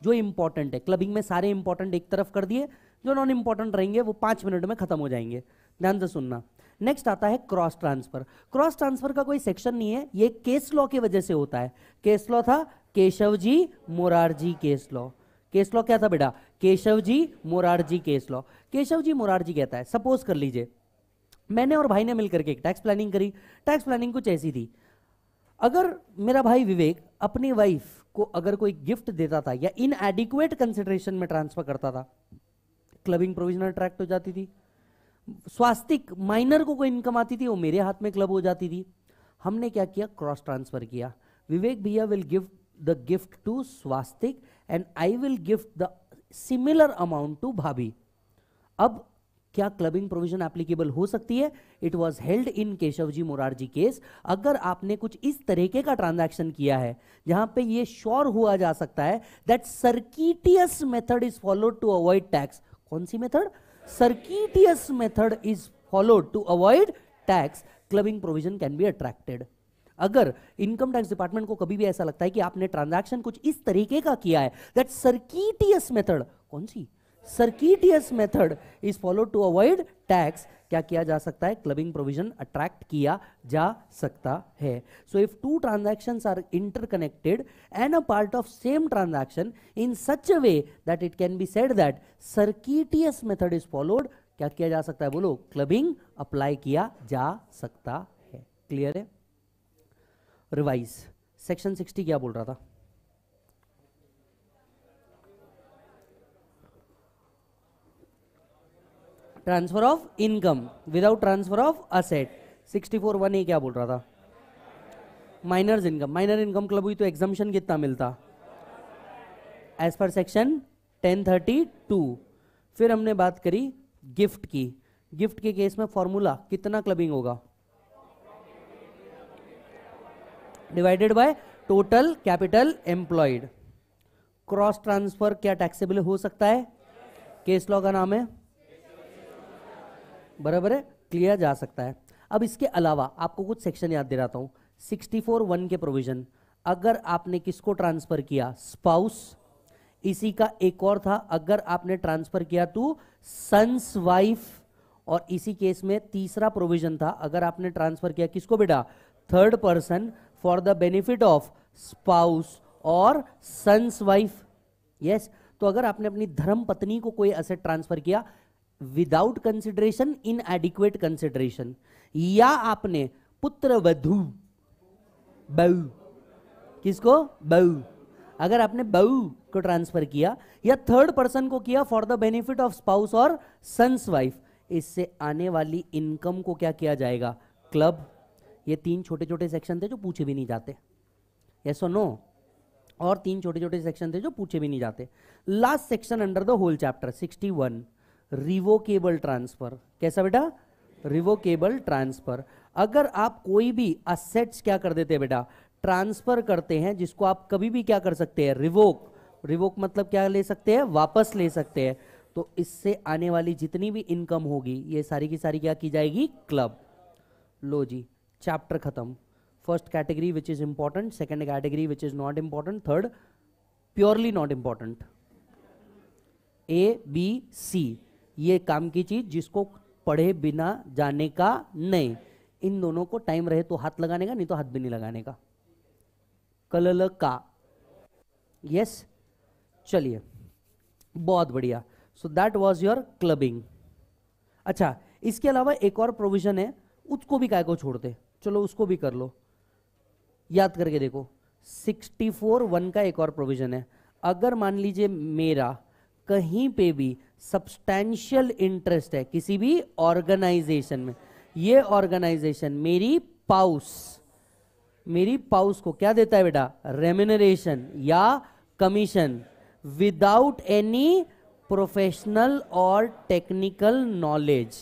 A: जो इंपॉर्टेंट है क्लबिंग में सारे इंपॉर्टेंट एक तरफ कर दिए जो नॉन इंपॉर्टेंट रहेंगे वो पांच मिनट में खत्म हो जाएंगे ध्यान से सुनना नेक्स्ट आता है क्रॉस ट्रांसफर क्रॉस ट्रांसफर का कोई सेक्शन नहीं है ये केस लॉ की वजह से होता है केस लॉ था Keshav ji Morarji case law case law क्या था बेटा केशव जी मोरारजी केस लॉ केशव जी मोरारजी कहता है सपोज कर लीजिए मैंने और भाई ने मिलकर के एक टैक्स प्लानिंग करी टैक्स प्लानिंग कुछ ऐसी थी अगर मेरा भाई विवेक अपनी वाइफ को अगर कोई गिफ्ट देता था या इन एडिक्वेट कंसिडरेशन में ट्रांसफर करता था क्लबिंग प्रोविजनल अट्रैक्ट हो जाती थी स्वास्तिक माइनर को कोई इनकम आती थी वो मेरे हाथ में क्लब हो जाती थी हमने क्या किया क्रॉस ट्रांसफर किया विवेक भैया will give the gift to Swastik and I will gift the similar amount to भाभी अब क्या क्लबिंग प्रोविजन एप्लीकेबल हो सकती है it was held in Keshav ji Morarji case अगर आपने कुछ इस तरीके का ट्रांजैक्शन किया है जहां पे ये श्योर हुआ जा सकता है that circuitous method is followed to avoid tax कौन सी method circuitous method is followed to avoid tax clubbing provision can be attracted अगर इनकम टैक्स डिपार्टमेंट को कभी भी ऐसा लगता है कि आपने ट्रांजैक्शन कुछ इस तरीके का किया है दैट सर्किटियस मेथड कौन सी circuitous method is followed to avoid tax क्या किया जा सकता है क्लबिंग प्रोविजन अट्रैक्ट किया जा सकता है so if two transactions are interconnected and a part of same transaction in such a way that it can be said that circuitous method is followed क्या किया जा सकता है बोलो क्लबिंग अप्लाई किया जा सकता है क्लियर है रिवाइज सेक्शन 60 क्या बोल रहा था transfer of income without transfer of asset 64 one A क्या बोल रहा था minors income minor income club हुई तो एग्जामेशन कितना मिलता एज पर सेक्शन 1032 फिर हमने बात करी गिफ्ट की गिफ्ट के केस में फॉर्मूला कितना क्लबिंग होगा divided by total capital employed cross transfer क्या टैक्सेबल हो सकता है केस लॉ का नाम है बराबर है क्लियर जा सकता है अब इसके अलावा आपको कुछ सेक्शन याद दिलाता हूं सिक्सटी फोर वन के प्रोविजन अगर आपने किसको ट्रांसफर किया स्पाउस इसी का एक और था अगर आपने ट्रांसफर किया तो सन्स वाइफ और इसी केस में तीसरा प्रोविजन था अगर आपने ट्रांसफर किया किसको बेटा third person for the benefit of spouse और सन्स वाइफ यस तो अगर आपने अपनी धर्म पत्नी को कोई असेट ट्रांसफर किया without consideration inadequate consideration या आपने पुत्र वधु बऊ किसको बऊ अगर आपने बहु को ट्रांसफर किया या थर्ड पर्सन को किया for the benefit of spouse और सन्स वाइफ इससे आने वाली इनकम को क्या किया जाएगा क्लब ये तीन छोटे छोटे सेक्शन थे जो पूछे भी नहीं जाते यस और नो और तीन छोटे छोटे सेक्शन थे जो पूछे भी नहीं जाते last section under the whole chapter 61 revocable transfer कैसा बेटा रिवोकेबल ट्रांसफर अगर आप कोई भी असेट्स क्या कर देते हैं बेटा ट्रांसफर करते हैं जिसको आप कभी भी क्या कर सकते हैं रिवोक रिवोक मतलब क्या ले सकते हैं वापस ले सकते हैं तो इससे आने वाली जितनी भी इनकम होगी ये सारी की सारी क्या की जाएगी क्लब लो जी चैप्टर खत्म first category which is important second category which is not important third purely not important A B C ये काम की चीज जिसको पढ़े बिना जाने का नहीं इन दोनों को टाइम रहे तो हाथ लगाने का नहीं तो हाथ भी नहीं लगाने का कल का यस चलिए बहुत बढ़िया so that was your clubbing अच्छा इसके अलावा एक और प्रोविजन है उसको भी काय को छोड़ते चलो उसको भी कर लो याद करके देखो 64 वन का एक और प्रोविजन है अगर मान लीजिए मेरा कहीं पे भी सब्सटैंशियल इंटरेस्ट है किसी भी ऑर्गेनाइजेशन में ये ऑर्गेनाइजेशन मेरी पाउस मेरी पाउस को क्या देता है बेटा रेम्यूनरेशन या कमीशन विदाउट एनी प्रोफेशनल और technical knowledge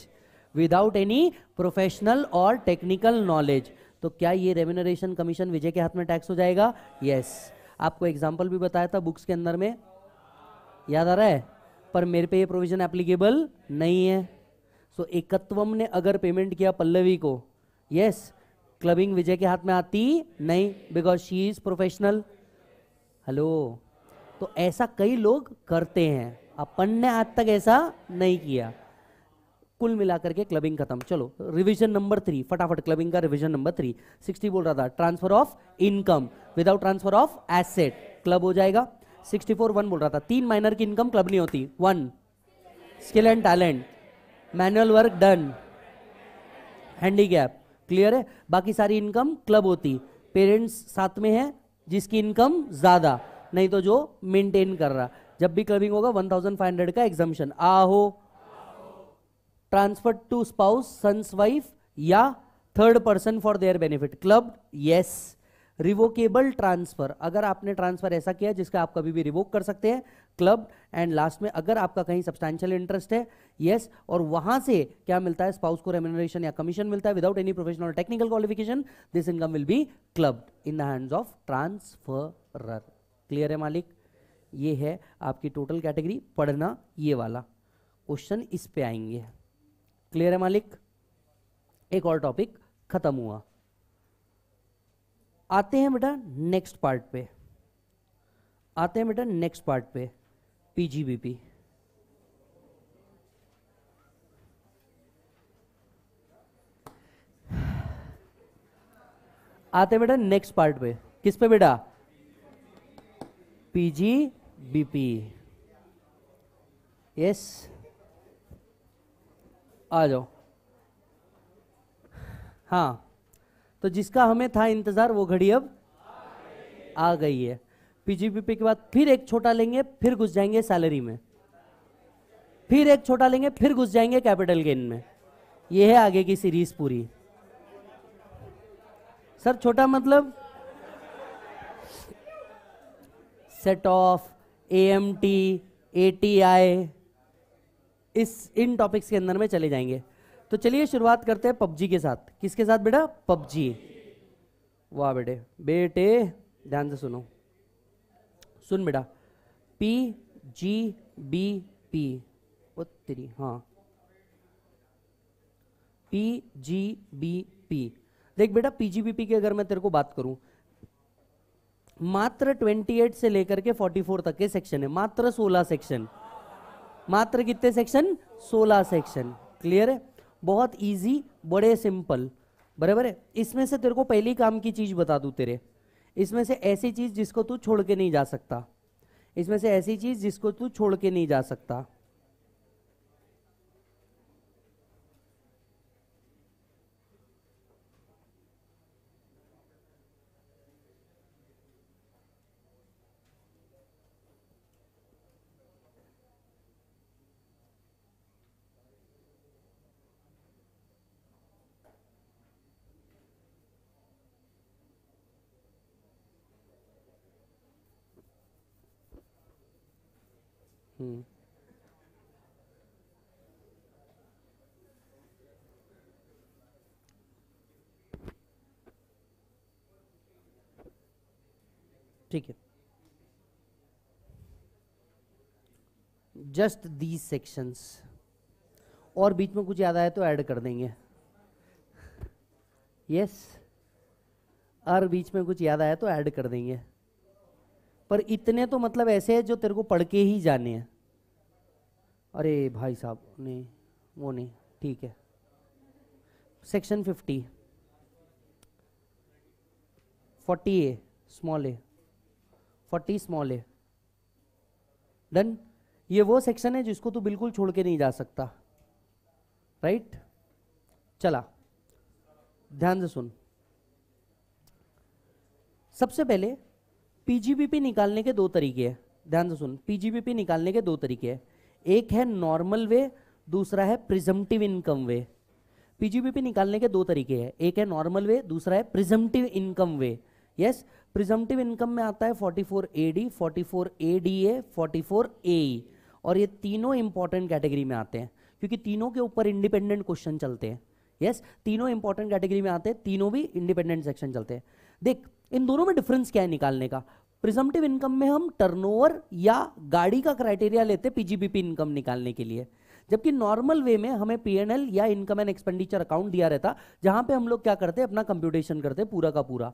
A: without any professional और टेक्निकल नॉलेज तो क्या ये रेम्यूनरेशन कमीशन विजय के हाथ में टैक्स हो जाएगा यस yes. आपको एग्जाम्पल भी बताया था बुक्स के अंदर में याद आ रहा है पर मेरे पे ये प्रोविजन एप्लीकेबल नहीं है सो so, एकत्वम ने अगर पेमेंट किया पल्लवी को यस क्लबिंग विजय के हाथ में आती नहीं because she is professional hello तो ऐसा कई लोग करते हैं अपन ने आज तक ऐसा नहीं किया कुल मिलाकर के क्लबिंग खत्म चलो रिवीजन नंबर थ्री फटाफट क्लबिंग का रिवीजन नंबर थ्री सिक्सटी बोल रहा था transfer of income without transfer of asset club हो जाएगा सिक्सटी फोर वन बोल रहा था तीन माइनर की इनकम क्लब नहीं होती one skill and talent manual work done handicap clear है बाकी सारी इनकम क्लब होती पेरेंट्स साथ में है जिसकी इनकम ज़्यादा नहीं तो जो मेंटेन कर रहा जब भी क्लबिंग होगा वन थाउजेंड फाइव हंड्रेड का एग्जामिशन आ हो transfer to spouse sons wife या third person for their benefit club yes revocable transfer अगर आपने ट्रांसफर ऐसा किया जिसका आप कभी भी रिवोक कर सकते हैं क्लब एंड लास्ट में अगर आपका कहीं सब्सटैंशियल इंटरेस्ट है यस yes, और वहां से क्या मिलता है स्पाउस को रेम्यूनरेशन या कमीशन मिलता है without any professional technical qualification this income will be club in the hands of transferor clear है मालिक ये है आपकी टोटल कैटेगरी पढ़ना ये वाला क्वेश्चन इस पे आएंगे क्लियर है मालिक एक और टॉपिक खत्म हुआ आते हैं बेटा नेक्स्ट पार्ट पे आते हैं बेटा नेक्स्ट पार्ट पे पीजीबीपी आते हैं बेटा नेक्स्ट पार्ट पे किस पे बेटा पीजीबीपी यस yes. आ जाओ हाँ तो जिसका हमें था इंतजार वो घड़ी अब आ गई है पीजीपीपी के बाद फिर एक छोटा लेंगे फिर घुस जाएंगे सैलरी में फिर एक छोटा लेंगे फिर घुस जाएंगे कैपिटल गेन में यह है आगे की सीरीज पूरी सर छोटा मतलब set off A M T A T I इस इन टॉपिक्स के अंदर में चले जाएंगे तो चलिए शुरुआत करते हैं पबजी के साथ किसके साथ बेटा पबजी वाह बेटे बेटे ध्यान से सुनो सुन बेटा पी जी बी पी उत्तरी हाँ पी जी बी पी देख बेटा पीजीबीपी की अगर मैं तेरे को बात करूं मात्र 28 से लेकर के 44 तक के सेक्शन है मात्र 16 सेक्शन मात्र कितने सेक्शन 16 सेक्शन क्लियर है बहुत इजी बड़े सिंपल बराबर है इसमें से तेरे को पहली काम की चीज बता दू तेरे इसमें से ऐसी चीज जिसको तू छोड़ के नहीं जा सकता इसमें से ऐसी चीज जिसको तू छोड़ के नहीं जा सकता जस्ट दीज सेक्शंस और बीच में कुछ याद आया तो ऐड कर देंगे यस और बीच में कुछ याद आया तो ऐड कर देंगे पर इतने तो मतलब ऐसे है जो तेरे को पढ़ के ही जाने हैं अरे भाई साहब नहीं वो नहीं ठीक है section fifty forty A small A forty small A done ये वो सेक्शन है जिसको तू बिल्कुल छोड़ के नहीं जा सकता राइट चला ध्यान से सुन सबसे पहले पीजीबीपी निकालने के दो तरीके हैं ध्यान से सुन पीजीबीपी निकालने के दो तरीके हैं एक है नॉर्मल वे दूसरा है प्रिजम्टिव इनकम वे पीजीबीपी निकालने के दो तरीके हैं एक है नॉर्मल वे दूसरा है presumptive income way yes presumptive income में आता है 44 D A forty four A और ये तीनों इंपॉर्टेंट कैटेगरी में आते हैं क्योंकि तीनों के ऊपर इंडिपेंडेंट क्वेश्चन चलते हैं यस yes, तीनों इंपॉर्टेंट कैटेगरी में आते हैं तीनों भी इंडिपेंडेंट सेक्शन चलते हैं देख इन दोनों में डिफरेंस क्या है निकालने का प्रिजम्पटिव इनकम में हम टर्नओवर या गाड़ी का क्राइटेरिया लेते हैं पीजीबीपी इनकम निकालने के लिए जबकि नॉर्मल वे में हमें पीएनएल या इनकम एंड एक्सपेंडिचर अकाउंट दिया रहता जहां पे हम लोग क्या करते हैं अपना कंप्यूटेशन करते पूरा का पूरा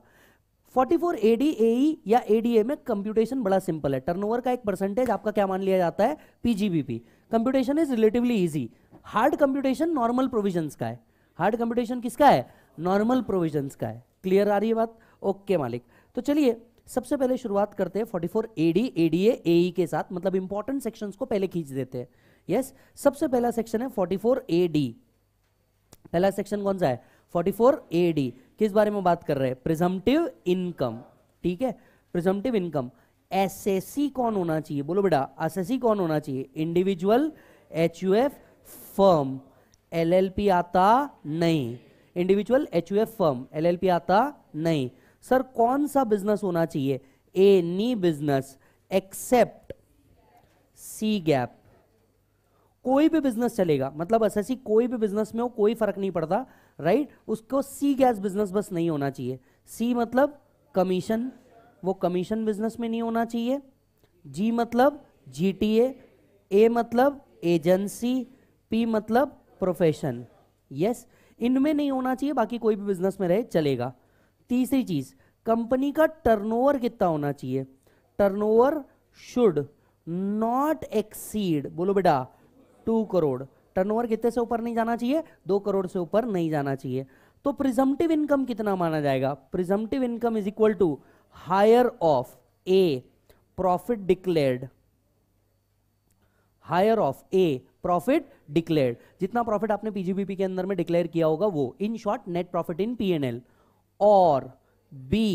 A: 44 एडी एई या एडीए e में कंप्यूटेशन बड़ा सिंपल है टर्नओवर का एक परसेंटेज आपका क्या मान लिया जाता है PGBP computation is relatively easy hard computation normal provisions का है हार्ड कंप्यूटेशन किसका है नॉर्मल प्रोविजंस का है क्लियर आ रही है बात ओके मालिक तो चलिए सबसे पहले शुरुआत करते हैं फोर एडी एडीए एई के साथ मतलब इंपॉर्टेंट सेक्शन को पहले खींच देते हैं यस yes, सबसे पहला सेक्शन है फोर्टी ए एडी पहला सेक्शन कौन सा है फोर्टी ए एडी किस बारे में बात कर रहे हैं प्रिजमटिव इनकम ठीक है प्रिजमटिव इनकम एसएससी कौन होना चाहिए बोलो बेटा एसएससी कौन होना चाहिए इंडिविजुअल एच फर्म एलएलपी आता नहीं इंडिविजुअल एच फर्म एलएलपी आता नहीं सर कौन सा बिजनेस होना चाहिए any business except C GAP कोई भी बिजनेस चलेगा मतलब एसएससी कोई भी बिजनेस में हो कोई फर्क नहीं पड़ता राइट उसको सी गैस बिजनेस बस नहीं होना चाहिए सी मतलब कमीशन वो कमीशन बिजनेस में नहीं होना चाहिए जी मतलब जीटीए ए मतलब एजेंसी पी मतलब प्रोफेशन यस इनमें नहीं होना चाहिए बाकी कोई भी बिजनेस में रहे चलेगा तीसरी चीज कंपनी का टर्नओवर कितना होना चाहिए टर्नओवर शुड नॉट एक्सीड बोलो बेटा टू करोड़ टर्नओवर कितने से ऊपर नहीं जाना चाहिए दो करोड़ से ऊपर नहीं जाना चाहिए तो प्रिजम्पटिव इनकम कितना माना जाएगा presumptive income is equal to higher of A profit declared higher of A profit declared जितना प्रॉफिट आपने पीजीबीपी के अंदर में डिक्लेयर किया होगा वो in short net profit in PNL और B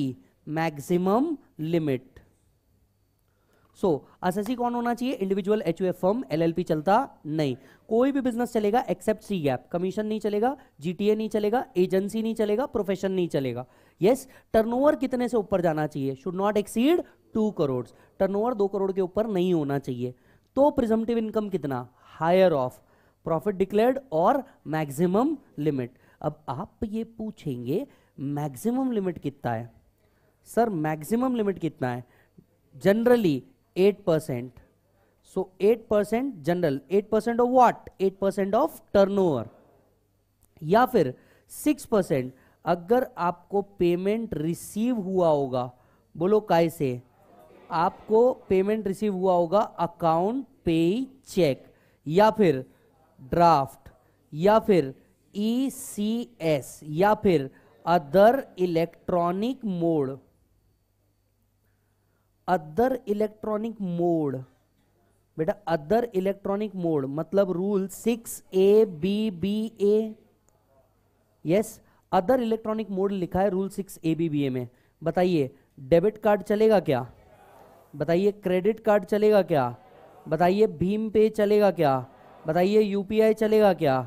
A: maximum limit so S कौन होना चाहिए इंडिविजुअल एच फर्म एलएलपी चलता नहीं कोई भी बिजनेस चलेगा एक्सेप्ट सी गैप कमीशन नहीं चलेगा जीटीए नहीं चलेगा एजेंसी नहीं चलेगा प्रोफेशन नहीं चलेगा यस टर्न टर्नओवर कितने से ऊपर जाना चाहिए should not exceed two crore turnover दो करोड़ के ऊपर नहीं होना चाहिए तो प्रिजमटिव इनकम कितना हायर ऑफ प्रॉफिट डिक्लेयर्ड और मैक्सिमम लिमिट अब आप ये पूछेंगे मैक्सिमम लिमिट कितना है सर मैक्सिमम लिमिट कितना है generally 8 percent. So 8 percent general, 8 percent of what? 8 percent of turnover. या फिर 6 परसेंट अगर आपको पेमेंट रिसीव हुआ होगा बोलो काय से आपको पेमेंट रिसीव हुआ होगा अकाउंट पे चेक या फिर ड्राफ्ट या फिर ई e या फिर other electronic mode other electronic mode बेटा अदर इलेक्ट्रॉनिक मोड मतलब rule six A B B A yes other electronic mode लिखा है rule six A B B A में बताइए डेबिट कार्ड चलेगा क्या बताइए क्रेडिट कार्ड चलेगा क्या बताइए भीम पे चलेगा क्या बताइए यूपीआई चलेगा क्या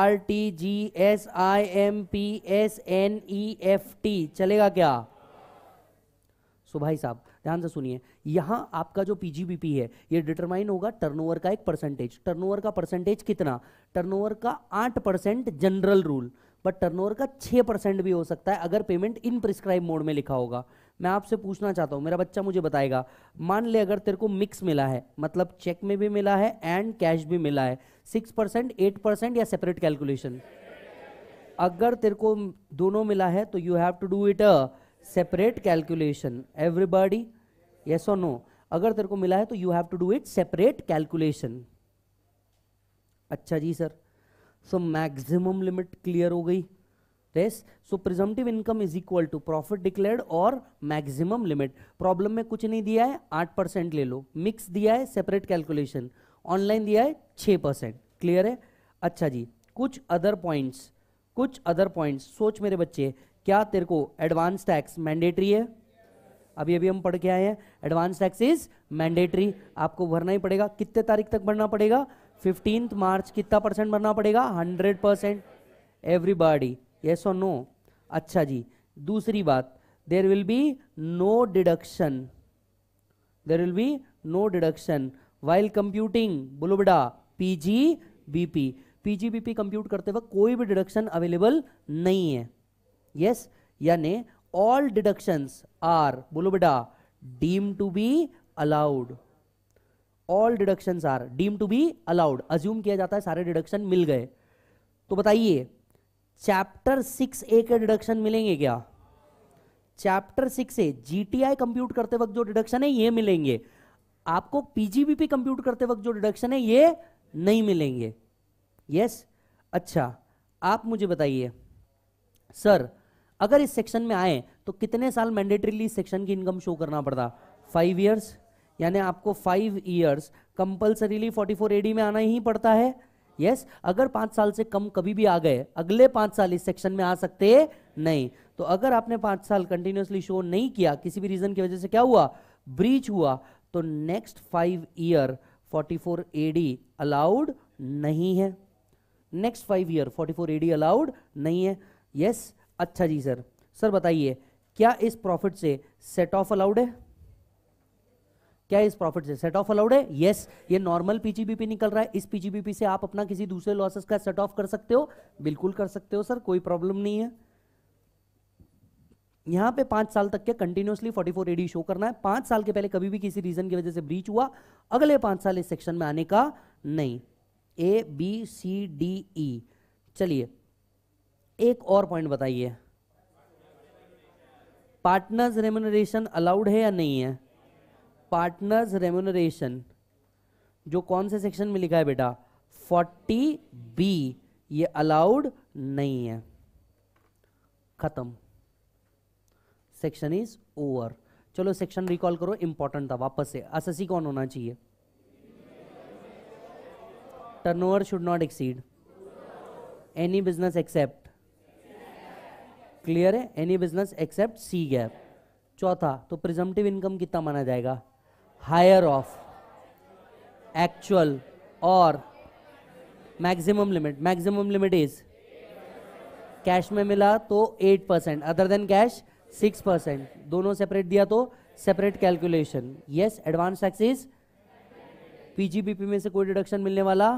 A: R T G S I M P S N E F T चलेगा क्या सो भाई साहब ध्यान से सुनिए यहाँ आपका जो पीजीबीपी है ये डिटरमाइन होगा टर्नओवर का एक परसेंटेज टर्नओवर का परसेंटेज कितना टर्नओवर का आठ percent general rule but turnover का छः परसेंट भी हो सकता है अगर पेमेंट इन प्रिस्क्राइब मोड में लिखा होगा मैं आपसे पूछना चाहता हूँ मेरा बच्चा मुझे बताएगा मान ले अगर तेरे को मिक्स मिला है मतलब चेक में भी मिला है एंड कैश भी मिला है सिक्स परसेंट एट परसेंट या सेपरेट कैलकुलेशन अगर तेरे को दोनों मिला है तो you have to do it a separate calculation everybody yes और नो अगर तेरे को मिला है तो you have to do it separate calculation अच्छा जी sir so maximum limit clear हो गई रेस so presumptive income is equal to profit declared और मैक्सिमम लिमिट प्रॉब्लम में कुछ नहीं दिया है आठ परसेंट ले लो मिक्स दिया है सेपरेट कैलकुलेशन ऑनलाइन दिया है छः परसेंट क्लियर है अच्छा जी कुछ अदर पॉइंट्स कुछ अदर पॉइंट्स सोच मेरे बच्चे क्या तेरे को एडवांस टैक्स मैंडेटरी है अभी अभी हम पढ़ के आए हैं एडवांस टैक्स इज मैंडेटरी आपको भरना ही पड़ेगा कितने तारीख तक भरना पड़ेगा फिफ्टींथ मार्च कितना परसेंट भरना पड़ेगा हंड्रेड परसेंट एवरीबॉडी येस और नो अच्छा जी दूसरी बात there will be no deduction there will be no deduction while computing P G B P P G B P compute करते वक्त कोई भी डिडक्शन अवेलेबल नहीं है यस यानी ऑल डिडक्शंस आर बोलो बेटा deem to be allowed all deductions are deem to be allowed assume किया जाता है सारे डिडक्शन मिल गए तो बताइए चैप्टर सिक्स ए के डिडक्शन मिलेंगे क्या chapter six A GTI compute करते वक्त जो डिडक्शन है ये मिलेंगे आपको पीजीबीपी कंप्यूट करते वक्त जो डिडक्शन है ये नहीं मिलेंगे यस yes? अच्छा आप मुझे बताइए सर अगर इस सेक्शन में आए तो कितने साल मैंडेटरीली सेक्शन की इनकम शो करना पड़ता फाइव ईयर्स यानी आपको फाइव ईयर्स कंपल्सरीली 44 एडी में आना ही पड़ता है यस yes, अगर पाँच साल से कम कभी भी आ गए अगले पाँच साल इस सेक्शन में आ सकते नहीं तो अगर आपने पाँच साल कंटिन्यूसली शो नहीं किया किसी भी रीज़न की वजह से क्या हुआ ब्रीच हुआ तो next five year 44 AD allowed नहीं है next five year 44 AD allowed नहीं है यस yes, अच्छा जी सर सर बताइए क्या इस प्रॉफिट से सेट ऑफ अलाउड है क्या इस प्रॉफिट से सेट ऑफ अलाउड है यस yes, ये नॉर्मल पीजीबीपी निकल रहा है इस पीजीबीपी से आप अपना किसी दूसरे लॉसेस का सेट ऑफ कर सकते हो बिल्कुल कर सकते हो सर कोई प्रॉब्लम नहीं है यहाँ पे पांच साल तक के कंटिन्यूसली 44 एडी शो करना है पांच साल के पहले कभी भी किसी रीजन की वजह से ब्रीच हुआ अगले पांच साल इस सेक्शन में आने का नहीं ए बी सी डी ई चलिए एक और पॉइंट बताइए पार्टनर्स रेमोनरेशन अलाउड है या नहीं है पार्टनर्स रेमोनरेशन जो कौन से सेक्शन में लिखा है बेटा 40 बी ये अलाउड नहीं है खत्म सेक्शन इज ओवर चलो सेक्शन रिकॉल करो इंपॉर्टेंट था वापस से एसएससी कौन होना चाहिए turnover should not exceed any business except clear है any business except C GAP चौथा तो प्रिजम्पटिव इनकम कितना माना जाएगा हायर ऑफ एक्चुअल और maximum limit maximum limit is cash में मिला तो eight percent other than cash six percent दोनों सेपरेट दिया तो separate calculation yes advance tax is PGBP में से कोई डिडक्शन मिलने वाला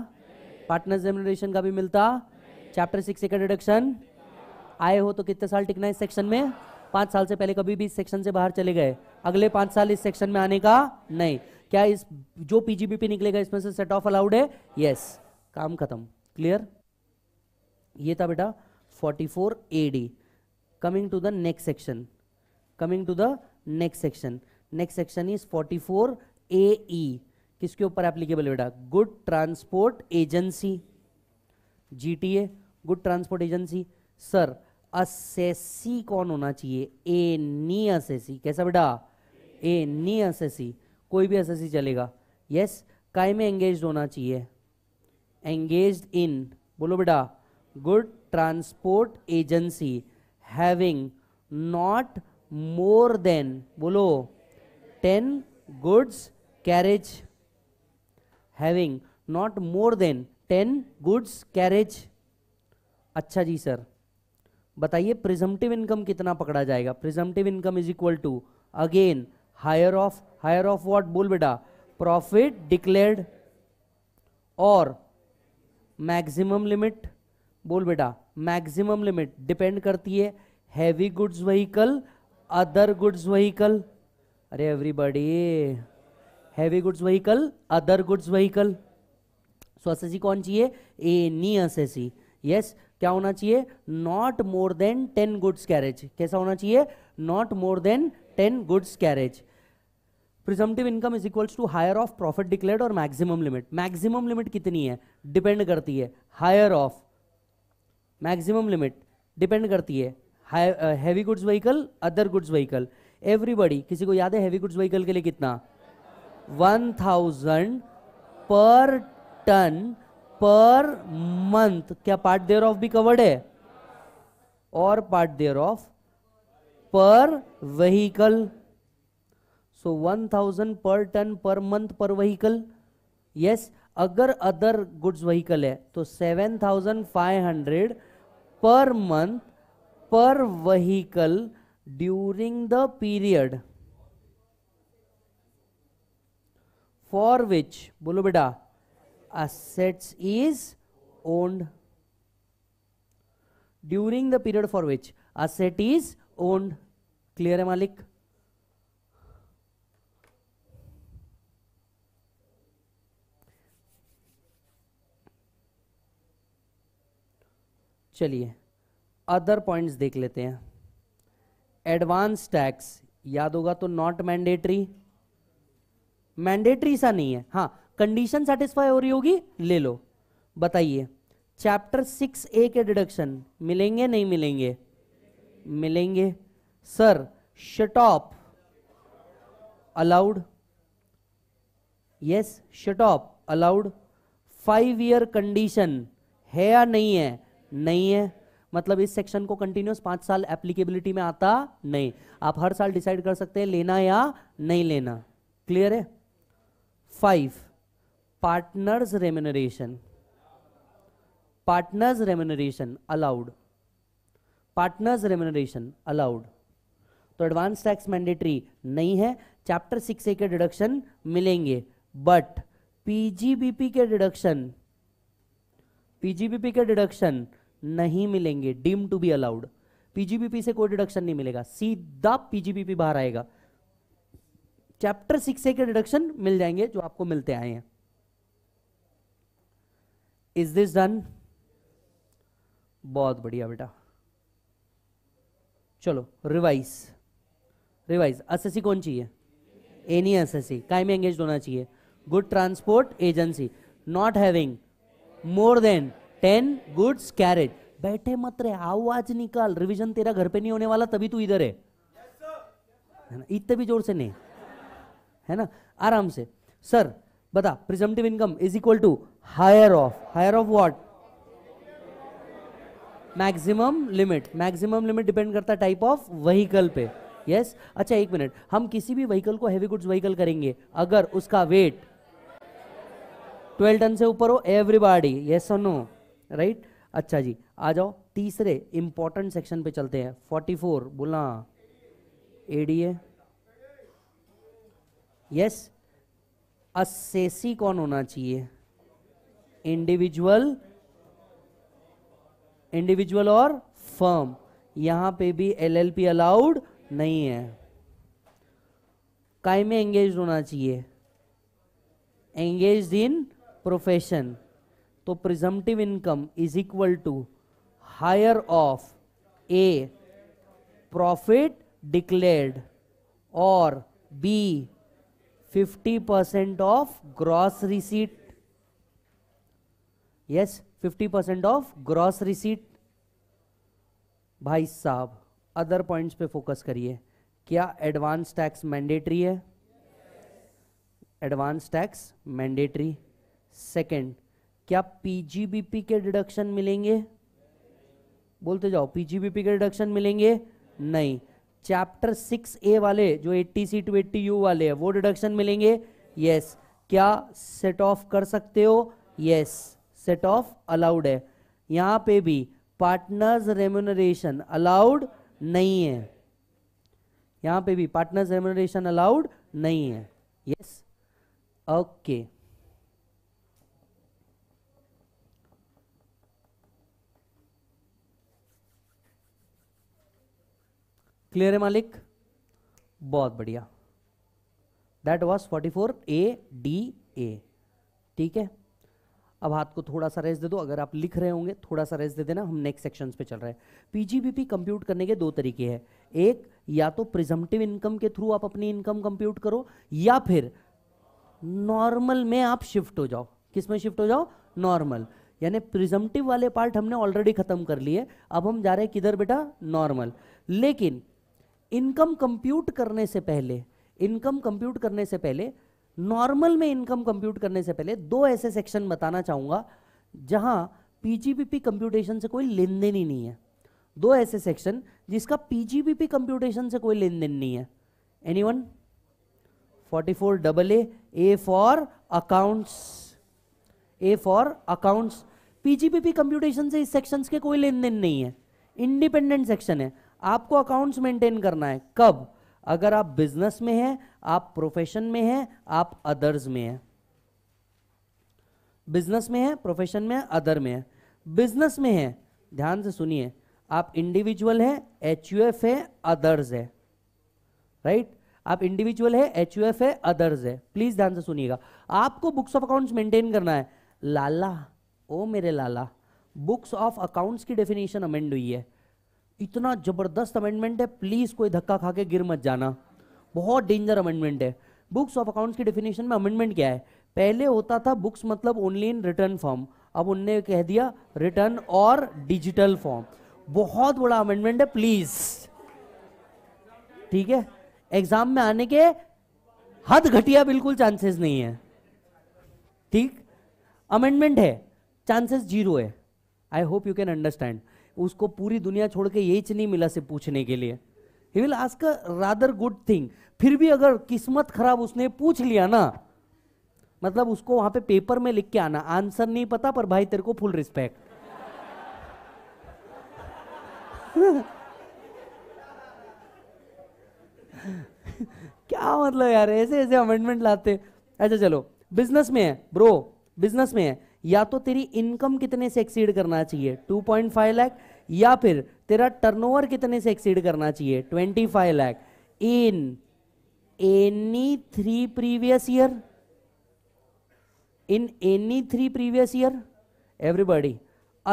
A: पार्टनर जेनरेशन का भी मिलता चैप्टर सिक्स का डिडक्शन आए हो तो कितने साल टिकना इस सेक्शन में पांच साल से पहले कभी भी इस सेक्शन से बाहर चले गए अगले पांच साल इस सेक्शन में आने का नहीं क्या इस जो पीजीबीपी निकलेगा इसमें से सेट ऑफ अलाउड है यस काम खत्म क्लियर ये था बेटा 44 AD coming to the next section coming to the next section next section is 44 AE किसके ऊपर एप्लीकेबल बेटा good transport agency GTA good transport agency sir assessee कौन होना चाहिए ए नी असेसी कैसा बेटा ए नी असेसी कोई भी असेसी चलेगा यस काय में एंगेज होना चाहिए एंगेज इन बोलो बेटा good transport agency having not more than बोलो ten goods carriage having not more than ten goods carriage अच्छा जी सर बताइए प्रिजमटिव इनकम कितना पकड़ा जाएगा presumptive income is equal to again higher of higher of what बोल बेटा प्रॉफिट डिक्लेयर्ड और मैक्सिमम लिमिट बोल बेटा मैक्सिमम लिमिट डिपेंड करती है heavy goods vehicle other goods vehicle अरे everybody heavy goods vehicle other goods vehicle so S कौन चाहिए एनी एस यस क्या होना चाहिए not more than ten goods carriage कैसा होना चाहिए not more than ten goods carriage presumptive income is equals to higher of profit declared और मैक्सिमम लिमिट मैक्सिमम लिमिट कितनी है डिपेंड करती है higher of maximum limit depend करती है heavy goods vehicle other goods vehicle everybody किसी को याद है हैवी गुड्स व्हीकल के लिए कितना one thousand per ton per month क्या पार्ट देयर ऑफ भी कवर्ड है और part thereof per vehicle so one thousand per ton per month per vehicle yes अगर अदर गुड्स वहीकल है तो seven thousand five hundred per month per vehicle during the period for which बोलो बेटा assets is owned during the period for which asset is owned clear hai malik चलिए अदर पॉइंट्स देख लेते हैं एडवांस टैक्स याद होगा तो नॉट मैंडेटरी मैंडेटरी सा नहीं है हाँ कंडीशन सेटिस्फाई हो रही होगी ले लो बताइए चैप्टर सिक्स ए के डिडक्शन मिलेंगे नहीं मिलेंगे मिलेंगे sir set off allowed yes set off allowed five year condition है या नहीं है नहीं है मतलब इस सेक्शन को कंटिन्यूस पांच साल एप्लीकेबिलिटी में आता नहीं आप हर साल डिसाइड कर सकते हैं लेना या नहीं लेना क्लियर है five partners remuneration partners remuneration allowed partners remuneration allowed तो एडवांस टैक्स मैंडेटरी नहीं है चैप्टर सिक्स ए के डिडक्शन मिलेंगे बट पीजीबीपी के डिडक्शन पीजीबीपी के डिडक्शन नहीं मिलेंगे deem to be allowed PGBP से कोई डिडक्शन नहीं मिलेगा सीधा पीजीबीपी बाहर आएगा चैप्टर सिक्स ए के डिडक्शन मिल जाएंगे जो आपको मिलते आए हैं इज दिस डन बहुत बढ़िया बेटा चलो रिवाइज रिवाइज एसएससी कौन चाहिए एनी एसएससी काय में एंगेज होना चाहिए good transport agency not having more than ten goods carriage बैठे मत रहे आज निकाल रिवीजन तेरा घर पे नहीं होने वाला तभी तू इधर है yes, इतने भी जोर से नहीं है ना आराम से सर बता presumptive income is equal to higher of higher of what maximum limit maximum limit depend करता है टाइप ऑफ वहीकल पे यस yes? अच्छा एक मिनट हम किसी भी व्हीकल को हैवी गुड्स व्हीकल करेंगे अगर उसका वेट 12 टन से ऊपर हो एवरीबॉडी यस और नो राइट अच्छा जी आ जाओ तीसरे इंपॉर्टेंट सेक्शन पे चलते हैं 44 बोला एडीए यस असेसी कौन होना चाहिए इंडिविजुअल इंडिविजुअल और फर्म यहां पे भी एलएलपी अलाउड नहीं है काय में एंगेज होना चाहिए एंगेज इन प्रोफेशन तो presumptive income is equal to higher of A profit declared और B fifty percent of gross receipt yes fifty percent of gross receipt भाई साहब अदर पॉइंट्स पे फोकस करिए क्या एडवांस टैक्स मैंडेटरी है एडवांस टैक्स मैंडेटरी सेकंड क्या पीजीबीपी के डिडक्शन मिलेंगे बोलते जाओ पीजीबीपी के डिडक्शन मिलेंगे नहीं चैप्टर सिक्स ए वाले जो eighty C to eighty U वाले हैं वो डिडक्शन मिलेंगे यस क्या सेट ऑफ कर सकते हो यस सेट ऑफ अलाउड है यहाँ पे भी पार्टनर्स रेम्यूनरेशन अलाउड नहीं है यहाँ पे भी पार्टनर्स रेम्यूनरेशन अलाउड नहीं है yes yes? Okay okay. Clear है मालिक बहुत बढ़िया that was forty four A D A ठीक है अब हाथ को थोड़ा सा रेस्ट दे दो अगर आप लिख रहे होंगे थोड़ा सा रेस्ट दे देना हम नेक्स्ट सेक्शंस पे चल रहे हैं पीजीबीपी कंप्यूट करने के दो तरीके हैं एक या तो प्रिजम्पटिव इनकम के थ्रू आप अपनी इनकम कंप्यूट करो या फिर नॉर्मल में आप शिफ्ट हो जाओ किस में शिफ्ट हो जाओ नॉर्मल यानी प्रिजम्पटिव वाले पार्ट हमने ऑलरेडी खत्म कर लिए अब हम जा रहे हैं किधर बेटा नॉर्मल लेकिन इनकम कंप्यूट करने से पहले इनकम कंप्यूट करने से पहले नॉर्मल में इनकम कंप्यूट करने से पहले दो ऐसे सेक्शन बताना चाहूंगा जहां पीजीबीपी कंप्यूटेशन से कोई लेन देन ही नहीं है दो ऐसे सेक्शन जिसका पीजीबीपी कंप्यूटेशन से कोई लेन देन नहीं है any one forty four double A A for accounts A for accounts PGBP computation से इस सेक्शन के कोई लेन देन नहीं है इंडिपेंडेंट सेक्शन है आपको अकाउंट्स मेंटेन करना है कब अगर आप बिजनेस में हैं आप प्रोफेशन में हैं आप अदर्स में हैं बिजनेस में है प्रोफेशन में है अदर में है बिजनेस में है ध्यान से सुनिए आप इंडिविजुअल है एच यू एफ है अदर्स है राइट आप इंडिविजुअल है एच यू एफ है अदर्स है प्लीज ध्यान से सुनिएगा आपको बुक्स ऑफ अकाउंट्स मेंटेन करना है लाला ओ मेरे लाला बुक्स ऑफ अकाउंट्स की डेफिनेशन अमेंड हुई है इतना ज़बरदस्त अमेंडमेंट है प्लीज़ कोई धक्का खा के गिर मत जाना बहुत डेंजर अमेंडमेंट है बुक्स ऑफ अकाउंट्स की डेफिनेशन में अमेंडमेंट क्या है पहले होता था बुक्स मतलब ओनली इन रिटर्न फॉर्म अब उनने कह दिया रिटर्न और डिजिटल फॉर्म बहुत बड़ा अमेंडमेंट है प्लीज ठीक है एग्जाम में आने के हद घटिया बिल्कुल चांसेस नहीं है ठीक अमेंडमेंट है चांसेस जीरो है I hope you can understand उसको पूरी दुनिया छोड़ के यही नहीं मिला से पूछने के लिए he will ask rather good thing फिर भी अगर किस्मत खराब उसने पूछ लिया ना मतलब उसको वहां पे पेपर में लिख के आना आंसर नहीं पता पर भाई तेरे को फुल रिस्पेक्ट क्या मतलब यार ऐसे ऐसे अमेंडमेंट लाते अच्छा चलो बिजनेस में है ब्रो बिजनेस में है या तो तेरी इनकम कितने से एक्सीड करना चाहिए 2.5 लाख या फिर तेरा टर्नओवर कितने से एक्सीड करना चाहिए twenty five lakh in any three previous year in any three previous year everybody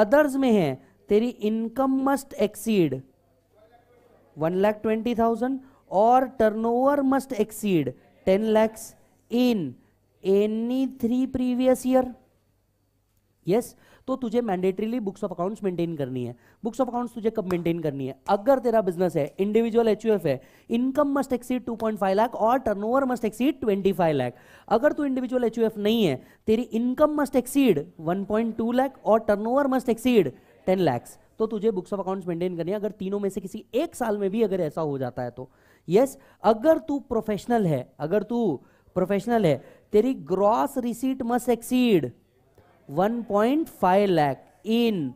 A: others में है तेरी income must exceed one lakh twenty thousand और turnover must exceed ten lakhs in any three previous year yes तो तुझे mandatorily books of accounts maintain करनी है बुक्स ऑफ अकाउंट्स तुझे कब मेंटेन करनी है अगर तेरा बिजनेस है इंडिविजुअल एच है इनकम मस्ट एक्सीड 2.5 लाख और ओवर मस्ट एक्सीड 25 लाख अगर तू इंडिविजुअल एच नहीं है तेरी इनकम मस्ट एक्सीड 1.2 लाख और ओवर मस्ट एक्सीड 10 लैक्स तो तुझे बुक्स ऑफ अकाउंट्स मेंटेन करनी है अगर तीनों में से किसी एक साल में भी अगर ऐसा हो जाता है तो यस yes, अगर तू प्रोफेशनल है अगर तू प्रोफेशनल है तेरी gross receipt must exceed 1.5 lakh in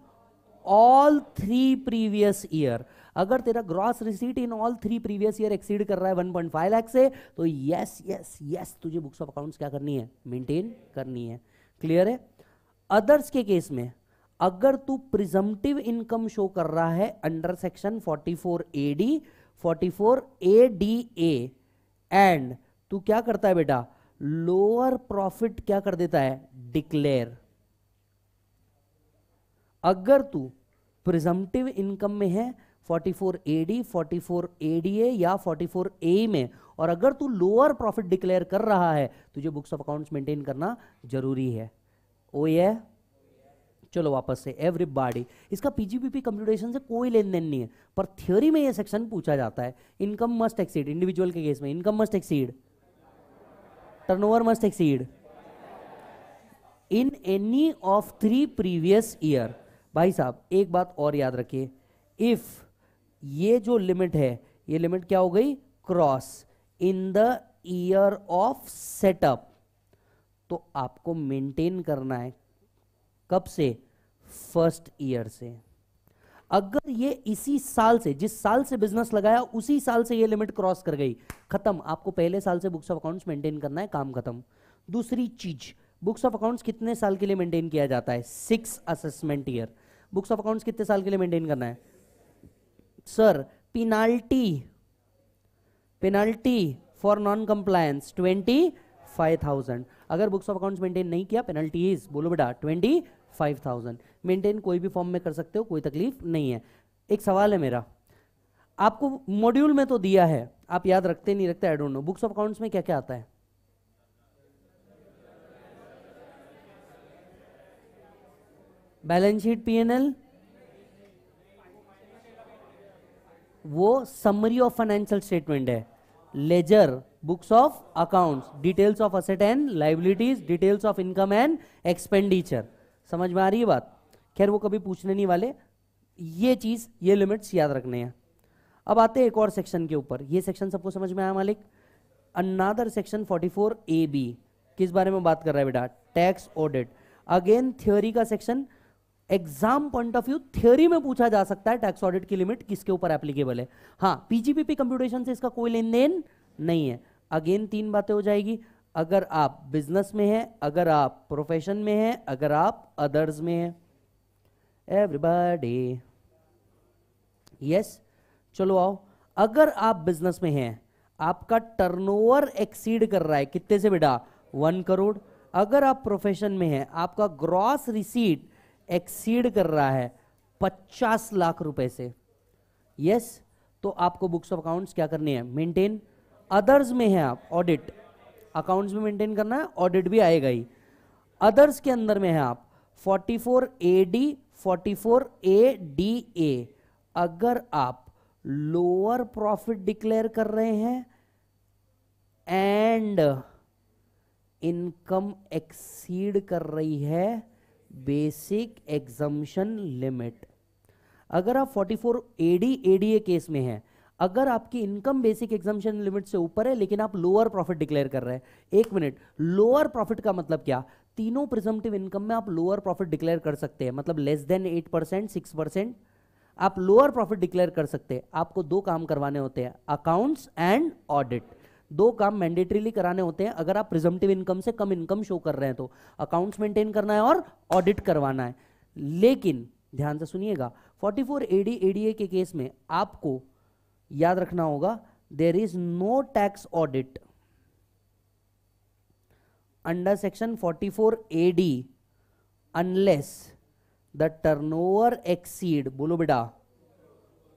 A: all three previous year अगर तेरा gross receipt in all three previous year exceed कर रहा है 1.5 लाख से तो यस यस यस तुझे बुक्स ऑफ अकाउंट्स क्या करनी है मेंटेन करनी है क्लियर है अदर्स के केस में अगर तू प्रिजम्पटिव इनकम शो कर रहा है under section 44 A D forty four A D A and तू क्या करता है बेटा लोअर प्रॉफिट क्या कर देता है डिक्लेयर अगर तू प्रिजम्पटिव इनकम में है 44 एडी 44 एडीए या 44 ए में और अगर तू लोअर प्रॉफिट डिक्लेयर कर रहा है तुझे बुक्स ऑफ अकाउंट्स मेंटेन करना जरूरी है ओ ये चलो वापस से एवरी बाडी इसका पीजीपीपी कंप्यूटेशन से कोई लेन देन नहीं है पर थ्योरी में ये सेक्शन पूछा जाता है इनकम मस्ट एक्सीड इंडिविजुअल के केस में income must exceed turnover must exceed in any of three previous year भाई साहब एक बात और याद रखिए इफ ये जो लिमिट है ये लिमिट क्या हो गई cross in the year of setup तो आपको मेंटेन करना है कब से फर्स्ट ईयर से अगर ये इसी साल से जिस साल से बिजनेस लगाया उसी साल से ये लिमिट क्रॉस कर गई खत्म आपको पहले साल से बुक्स ऑफ अकाउंट्स मेंटेन करना है काम खत्म दूसरी चीज बुक्स ऑफ अकाउंट्स कितने साल के लिए मेंटेन किया जाता है six assessment year books of accounts कितने साल के लिए मेंटेन करना है sir penalty penalty for non compliance twenty five thousand अगर बुक्स ऑफ अकाउंट्स मेंटेन नहीं किया पेनल्टी इज बोलो बेटा ट्वेंटी फाइव थाउजेंड मेंटेन कोई भी फॉर्म में कर सकते हो कोई तकलीफ नहीं है एक सवाल है मेरा आपको मॉड्यूल में तो दिया है आप याद रखते नहीं रखते I don't know books of accounts में क्या क्या आता है बैलेंस शीट पीएनएल वो समरी ऑफ फाइनेंशियल स्टेटमेंट है ledger books of accounts details of asset and liabilities details of income and expenditure समझ में आ रही है बात खैर वो कभी पूछने नहीं वाले ये चीज ये लिमिट्स याद रखने हैं अब आते हैं एक और सेक्शन के ऊपर ये सेक्शन सबको समझ में आया मालिक अनादर सेक्शन 44 ए बी किस बारे में बात कर रहा है बेटा टैक्स ऑडिट अगेन थ्योरी का section exam point of view theory में पूछा जा सकता है टैक्स ऑडिट की लिमिट किसके ऊपर एप्लीकेबल है हाँ पीजीपीपी कंप्यूटेशन से इसका कोई लेन देन नहीं है अगेन तीन बातें हो जाएगी अगर आप बिजनेस में हैं अगर आप प्रोफेशन में हैं अगर आप अदर्स में हैं एवरीबॉडी यस चलो आओ अगर आप बिजनेस में हैं आपका टर्नओवर एक्सीड कर रहा है कितने से बेटा वन करोड़ अगर आप प्रोफेशन में हैं आपका ग्रॉस रिसीट एक्सीड कर रहा है पचास लाख रुपए से यस yes, तो आपको बुक्स ऑफ अकाउंट्स क्या करनी है मेंटेन अदर्स में है आप ऑडिट अकाउंट्स में मेंटेन करना है ऑडिट भी आएगा ही अदर्स के अंदर में है आप 44 A D four A D A अगर आप लोअर प्रॉफिट डिक्लेयर कर रहे हैं एंड इनकम एक्सीड कर रही है बेसिक एग्जम्पन लिमिट अगर आप 44 एडी एडीए केस में हैं अगर आपकी इनकम बेसिक एग्जामेशन लिमिट से ऊपर है लेकिन आप लोअर प्रॉफिट डिक्लेयर कर रहे हैं एक मिनट लोअर प्रॉफिट का मतलब क्या तीनों प्रिजम्पटिव इनकम में आप लोअर प्रॉफिट डिक्लेयर कर सकते हैं मतलब less than eight percent six percent आप लोअर प्रॉफिट डिक्लेयर कर सकते हैं आपको दो काम करवाने होते हैं अकाउंट्स एंड ऑडिट दो काम मैंडेटरीली कराने होते हैं अगर आप प्रिजम्पटिव इनकम से कम इनकम शो कर रहे हैं तो अकाउंट्स मेंटेन करना है और ऑडिट करवाना है लेकिन ध्यान से सुनिएगा 44 फोर एडी एडीए के केस में आपको याद रखना होगा there is no tax audit under section 44 four AD unless the over exceed बोलो बेटा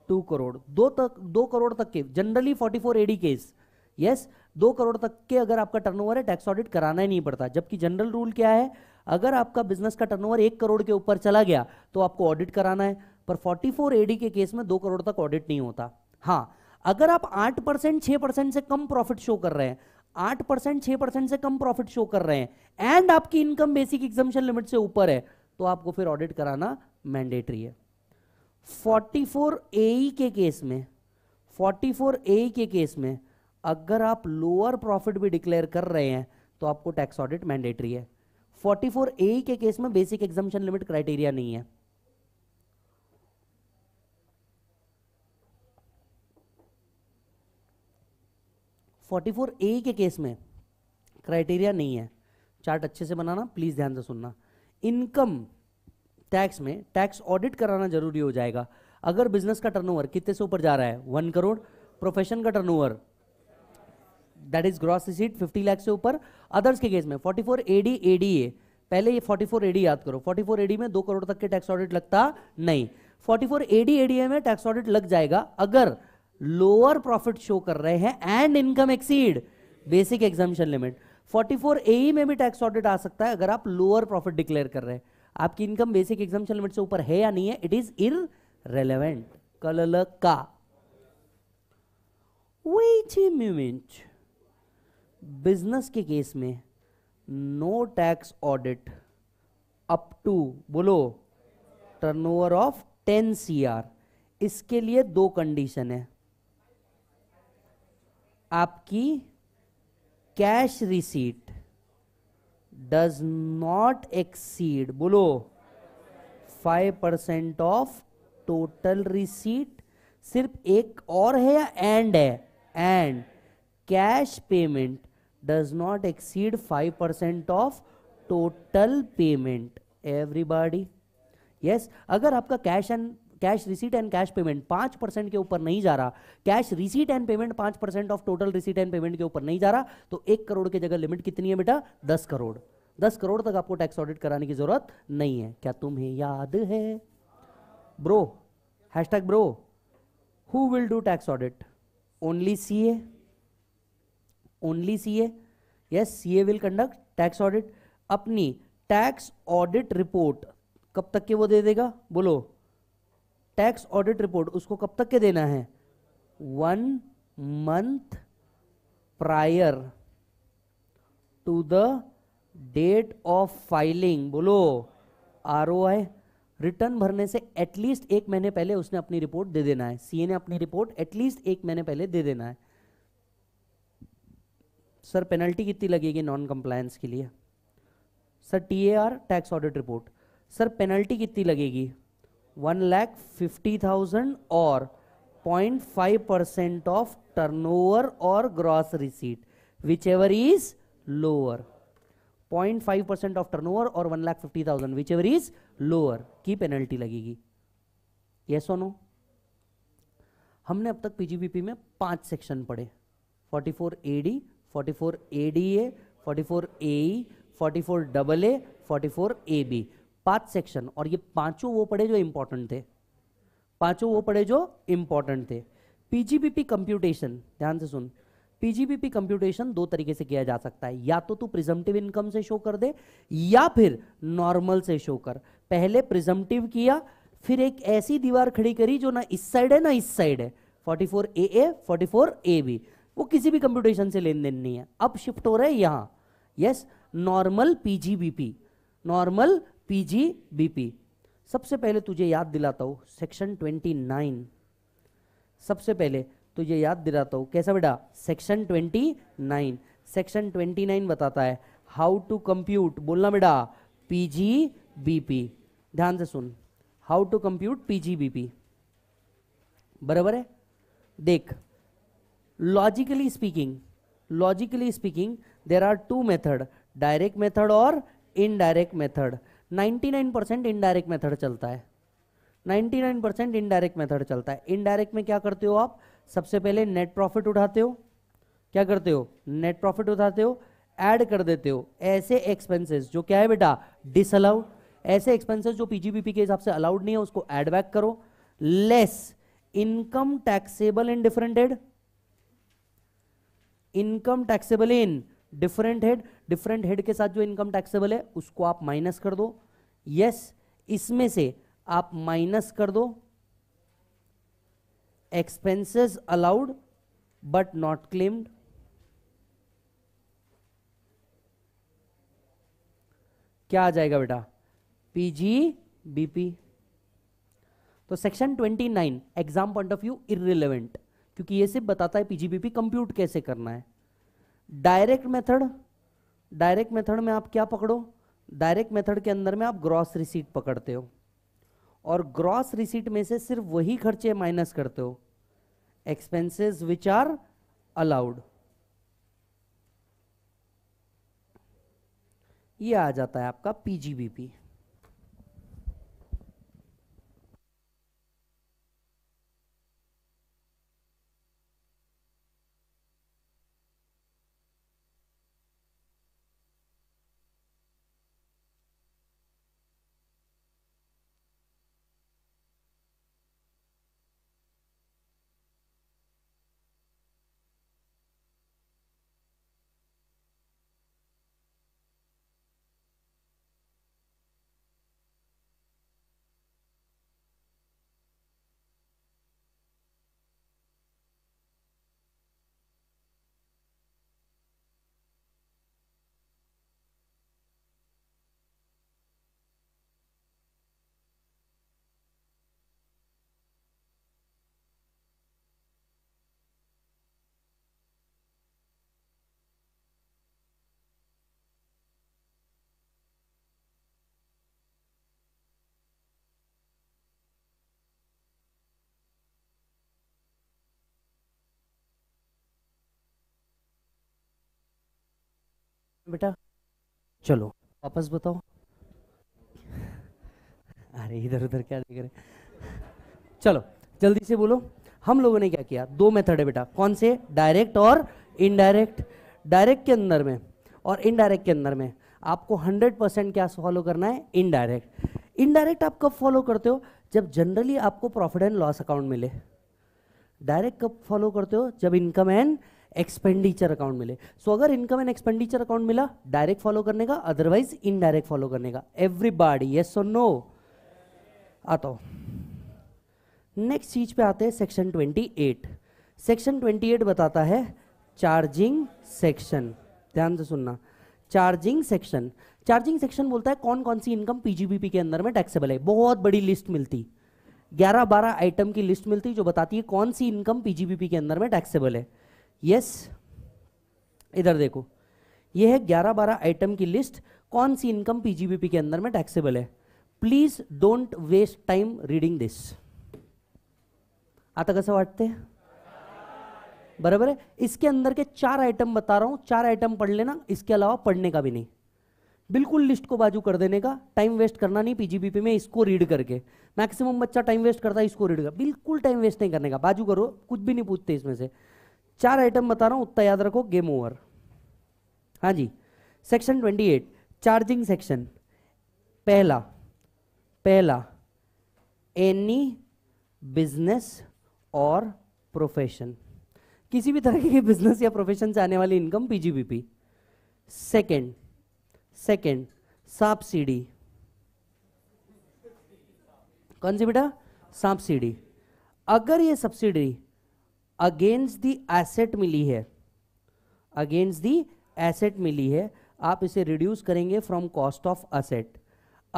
A: टू करोड़ दो तक दो करोड़ तक के generally 44 four AD case yes दो करोड़ तक के अगर आपका टर्नओवर है टैक्स ऑडिट कराना ही नहीं पड़ता जबकि जनरल रूल क्या है अगर आपका बिजनेस का टर्नओवर एक करोड़ के ऊपर चला गया तो आपको ऑडिट कराना है पर 44 एडी के केस में दो करोड़ तक ऑडिट नहीं होता हाँ अगर आप आठ परसेंट छह परसेंट से कम प्रॉफिट शो कर रहे हैं आठ परसेंट छह परसेंट से कम प्रॉफिट शो कर रहे हैं एंड आपकी इनकम बेसिक एग्जामेशन लिमिट से ऊपर है तो आपको फिर ऑडिट कराना मैंडेटरी है फोर्टी ए e के केस में फोर्टी ए e के केस में अगर आप लोअर प्रॉफिट भी डिक्लेयर कर रहे हैं तो आपको टैक्स ऑडिट मैंडेटरी है 44 ए के केस में बेसिक एग्जामेशन लिमिट क्राइटेरिया नहीं है फोर्टी फोर ए के केस में क्राइटेरिया नहीं है चार्ट अच्छे से बनाना प्लीज़ ध्यान से सुनना इनकम टैक्स में टैक्स ऑडिट कराना जरूरी हो जाएगा अगर बिजनेस का टर्नओवर कितने से ऊपर जा रहा है वन करोड़ प्रोफेशन का turnover that is gross receipt 50 lakh से ऊपर अदर्स के केस में 44 फोर एडी ए पहले ये 44 फोर एडी याद करो 44 फोर एडी में दो करोड़ तक के टैक्स ऑडिट लगता नहीं 44 फोर एडी एडीए में टैक्स ऑडिट लग जाएगा अगर लोअर प्रॉफिट शो कर रहे हैं and income exceed basic exemption limit 44 four A में भी टैक्स ऑडिट आ सकता है अगर आप लोअर प्रॉफिट डिक्लेयर कर रहे हैं आपकी इनकम बेसिक एग्जामिशन लिमिट से ऊपर है या नहीं है इट इज इन रेलिवेंट कल का Wait a minute. बिजनेस के केस में no tax audit up to बोलो टर्नओवर ऑफ टेन सीआर इसके लिए दो कंडीशन है आपकी cash receipt does not exceed बोलो five percent of total receipt सिर्फ एक और है या एंड है and cash payment does not exceed 5% of total payment everybody yes अगर आपका cash and cash receipt and cash payment पांच परसेंट के ऊपर नहीं जा रहा कैश रिसीट एंड पेमेंट पांच percent of total receipt and payment के ऊपर नहीं जा रहा तो एक करोड़ की जगह लिमिट कितनी है बेटा दस करोड़ दस करोड़ तक आपको टैक्स ऑडिट कराने की जरूरत नहीं है क्या तुम्हें याद है bro hashtag bro who will do tax audit only C A only C A yes C A will conduct tax audit अपनी टैक्स ऑडिट रिपोर्ट कब तक के वो दे देगा बोलो टैक्स ऑडिट रिपोर्ट उसको कब तक के देना है one month prior to the date of filing बोलो आर ओ आई रिटर्न भरने से एटलीस्ट एक महीने पहले उसने अपनी रिपोर्ट दे देना है सीए ने अपनी रिपोर्ट एटलीस्ट एक महीने पहले दे देना है सर पेनल्टी कितनी लगेगी नॉन कंप्लायंस के लिए sir TAR tax audit report sir penalty कितनी लगेगी वन लैख फिफ्टी थाउजेंड और point five percent of turnover और gross receipt whichever is lower point five percent of turnover और one lakh fifty thousand whichever is lower की पेनल्टी लगेगी यस ऑनो हमने अब तक पीजीबीपी में पांच सेक्शन पढ़े 44 AD forty four A D A forty four A forty four double A forty four A B पांच सेक्शन और ये पांचों वो पढ़े जो इंपॉर्टेंट थे पांचों वो पढ़े जो इंपॉर्टेंट थे पीजीबीपी कंप्यूटेशन ध्यान से सुन पीजीबीपी कंप्यूटेशन दो तरीके से किया जा सकता है या तो तू प्रिजम्पटिव इनकम से शो कर दे या फिर नॉर्मल से शो कर पहले प्रिजमटिव किया फिर एक ऐसी दीवार खड़ी करी जो ना इस साइड है ना इस साइड है 44 ए ए 44 ए बी वो किसी भी कंप्यूटेशन से लेन देन नहीं है अब शिफ्ट हो रहा है यहां yes normal PGBP normal PGBP सबसे पहले तुझे याद दिलाता हूं सेक्शन 29 सबसे पहले तुझे याद दिलाता हूं कैसा बेटा सेक्शन 29 सेक्शन 29 बताता है हाउ टू कंप्यूट बोलना बेटा पीजीबीपी ध्यान से सुन हाउ टू कंप्यूट पीजीबीपी बराबर है देख logically speaking logically speaking there are two method direct method और indirect method 99 percent indirect method चलता है 99 परसेंट इनडायरेक्ट मेथड चलता है इनडायरेक्ट में क्या करते हो आप सबसे पहले नेट प्रॉफिट उठाते हो क्या करते हो नेट प्रॉफिट उठाते हो ऐड कर देते हो ऐसे एक्सपेंसेस जो क्या है बेटा डिसअलाउड ऐसे एक्सपेंसेस जो पीजीबीपी के हिसाब से अलाउड नहीं है उसको एडबैक करो less income taxable in different income taxable in different head different head के साथ जो इनकम टैक्सेबल है उसको आप माइनस कर दो यस yes, इसमें से आप माइनस कर दो expenses allowed but not claimed क्या आ जाएगा बेटा पीजी बीपी तो section 29 exam point of view irrelevant क्योंकि ये सिर्फ बताता है पीजीबीपी कंप्यूट कैसे करना है डायरेक्ट मेथड डायरेक्ट मेथड में आप क्या पकड़ो डायरेक्ट मेथड के अंदर में आप ग्रॉस रिसीट पकड़ते हो और ग्रॉस रिसीट में से सिर्फ वही खर्चे माइनस करते हो एक्सपेंसेस विच आर अलाउड ये आ जाता है आपका पीजीबीपी बेटा चलो वापस बताओ अरे इधर उधर क्या देख रहे चलो जल्दी से बोलो हम लोगों ने क्या किया दो मेथड है बेटा कौन से डायरेक्ट और इनडायरेक्ट डायरेक्ट के अंदर में और इनडायरेक्ट के अंदर में आपको 100 परसेंट क्या फॉलो करना है इनडायरेक्ट इनडायरेक्ट आप कब फॉलो करते हो जब जनरली आपको प्रॉफिट एंड लॉस अकाउंट मिले डायरेक्ट कब फॉलो करते हो जब इनकम एंड एक्सपेंडिचर अकाउंट मिले सो so, अगर इनकम एंड एक्सपेंडिचर अकाउंट मिला डायरेक्ट फॉलो करने का अदरवाइज इनडायरेक्ट फॉलो करने का एवरीबाडी यस और नो आता नेक्स्ट चीज पे आते हैं सेक्शन 28 सेक्शन 28 बताता है चार्जिंग सेक्शन ध्यान से सुनना चार्जिंग सेक्शन चार्जिंग सेक्शन बोलता है कौन कौन सी इनकम पीजीबीपी के अंदर में टैक्सेबल है बहुत बड़ी लिस्ट मिलती 11-12 आइटम की लिस्ट मिलती जो बताती है कौन सी इनकम पीजीबीपी के अंदर में टैक्सेबल है यस इधर देखो ये है 11 बारह आइटम की लिस्ट कौन सी इनकम पीजीबीपी के अंदर में टैक्सेबल है please don't waste time reading this आता कसं वाटते बराबर है इसके अंदर के चार आइटम बता रहा हूं चार आइटम पढ़ लेना इसके अलावा पढ़ने का भी नहीं बिल्कुल लिस्ट को बाजू कर देने का टाइम वेस्ट करना नहीं पीजीबीपी में इसको रीड करके मैक्सिमम बच्चा टाइम वेस्ट करता है इसको रीड कर बिल्कुल टाइम वेस्ट नहीं करने का बाजू करो कुछ भी नहीं पूछते इसमें से चार आइटम बता रहा हूं उतना याद रखो गेम ओवर हाँ जी सेक्शन 28 चार्जिंग सेक्शन पहला पहला एनी बिजनेस और प्रोफेशन किसी भी तरह के बिजनेस या प्रोफेशन से आने वाली इनकम पीजीबीपी सेकंड सेकंड सांप सीढ़ी कौन सी बेटा सांप सीढ़ी अगर ये सब्सिडी अगेंस्ट दी एसेट मिली है अगेंस्ट दी एसेट मिली है आप इसे रिड्यूस करेंगे फ्रॉम कॉस्ट ऑफ असेट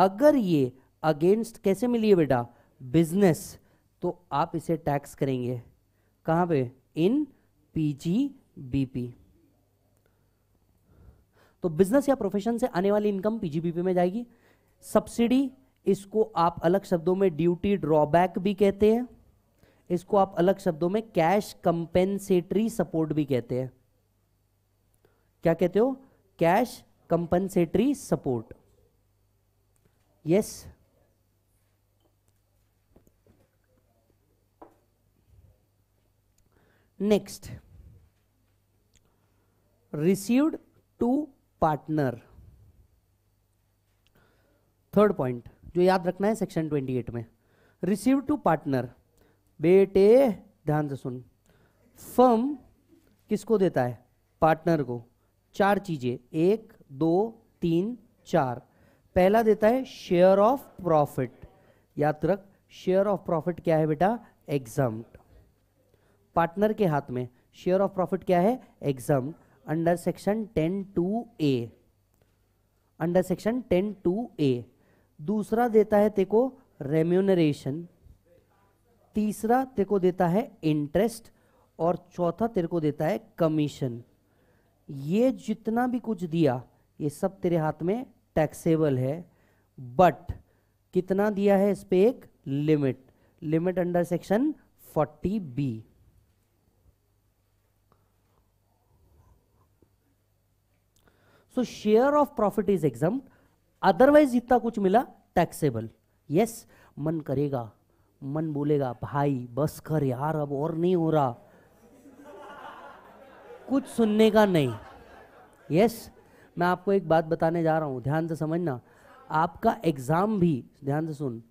A: अगर ये अगेंस्ट कैसे मिली है बेटा बिजनेस तो आप इसे टैक्स करेंगे कहां पे इन पीजीबीपी तो बिजनेस या प्रोफेशन से आने वाली इनकम पीजीबीपी में जाएगी सब्सिडी इसको आप अलग शब्दों में ड्यूटी ड्रॉबैक भी कहते हैं इसको आप अलग शब्दों में कैश कंपेंसेटरी सपोर्ट भी कहते हैं क्या कहते हो cash compensatory support yes next received to partner third point जो याद रखना है सेक्शन 28 में रिसीव टू पार्टनर बेटे ध्यान से सुन फर्म किसको देता है पार्टनर को चार चीजें एक दो तीन चार पहला देता है शेयर ऑफ प्रॉफिट याद रख शेयर ऑफ प्रॉफिट क्या है बेटा एग्जाम पार्टनर के हाथ में शेयर ऑफ प्रॉफिट क्या है exam under section ten two A under section ten two A दूसरा देता है तेको रेम्यूनरेशन तीसरा तेरे को देता है इंटरेस्ट और चौथा तेरे को देता है कमीशन ये जितना भी कुछ दिया ये सब तेरे हाथ में टैक्सेबल है बट कितना दिया है इस पर एक limit limit under section 40 B so share of profit is exam otherwise जितना कुछ मिला टैक्सेबल यस yes, मन करेगा मन बोलेगा भाई बस कर यार अब और नहीं हो रहा कुछ सुनने का नहीं यस yes, मैं आपको एक बात बताने जा रहा हूँ ध्यान से समझना आपका एग्ज़ाम भी ध्यान से सुन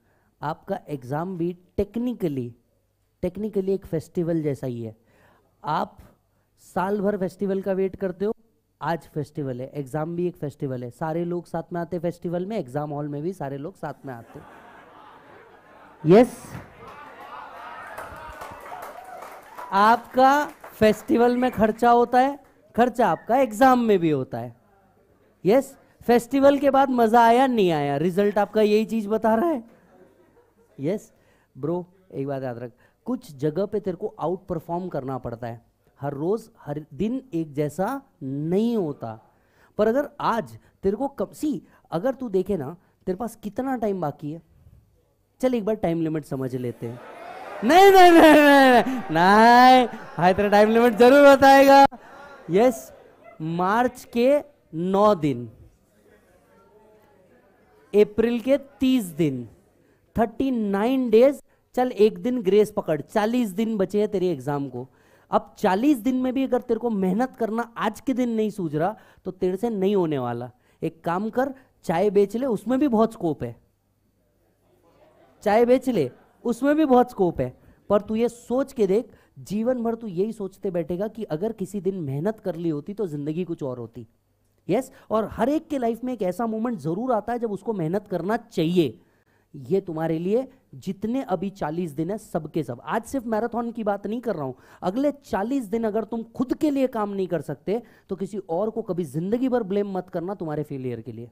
A: आपका एग्ज़ाम भी टेक्निकली टेक्निकली एक फेस्टिवल जैसा ही है आप साल भर फेस्टिवल का वेट करते हो आज फेस्टिवल है एग्ज़ाम भी एक फेस्टिवल है सारे लोग साथ में आते फेस्टिवल में एग्ज़ाम हॉल में भी सारे लोग साथ में आते हैं यस आपका फेस्टिवल में खर्चा होता है खर्चा आपका एग्जाम में भी होता है यस फेस्टिवल के बाद मजा आया नहीं आया रिजल्ट आपका यही चीज बता रहा है यस ब्रो एक बात याद रख कुछ जगह पे तेरे को आउट परफॉर्म करना पड़ता है हर रोज हर दिन एक जैसा नहीं होता पर अगर आज तेरे को कब सी अगर तू देखे ना तेरे पास कितना टाइम बाकी है चल एक बार टाइम लिमिट समझ लेते हैं नहीं नहीं नहीं नहीं नहीं हाँ तेरा टाइम लिमिट जरूर बताएगा यस मार्च के नौ दिन अप्रैल के तीस दिन थर्टी नाइन डेज चल एक दिन ग्रेस पकड़ चालीस दिन बचे हैं तेरे एग्जाम को अब चालीस दिन में भी अगर तेरे को मेहनत करना आज के दिन नहीं सूझ रहा तो तेरे से नहीं होने वाला एक काम कर चाय बेच ले उसमें भी बहुत स्कोप है चाय बेच ले उसमें भी बहुत स्कोप है पर तू ये सोच के देख जीवन भर तू यही सोचते बैठेगा कि अगर किसी दिन मेहनत कर ली होती तो जिंदगी कुछ और होती यस yes? और हर एक के लाइफ में एक ऐसा मोमेंट जरूर आता है जब उसको मेहनत करना चाहिए ये तुम्हारे लिए जितने अभी चालीस दिन है सबके सब आज सिर्फ मैराथन की बात नहीं कर रहा हूं अगले चालीस दिन अगर तुम खुद के लिए काम नहीं कर सकते तो किसी और को कभी जिंदगी भर ब्लेम मत करना तुम्हारे फेलियर के लिए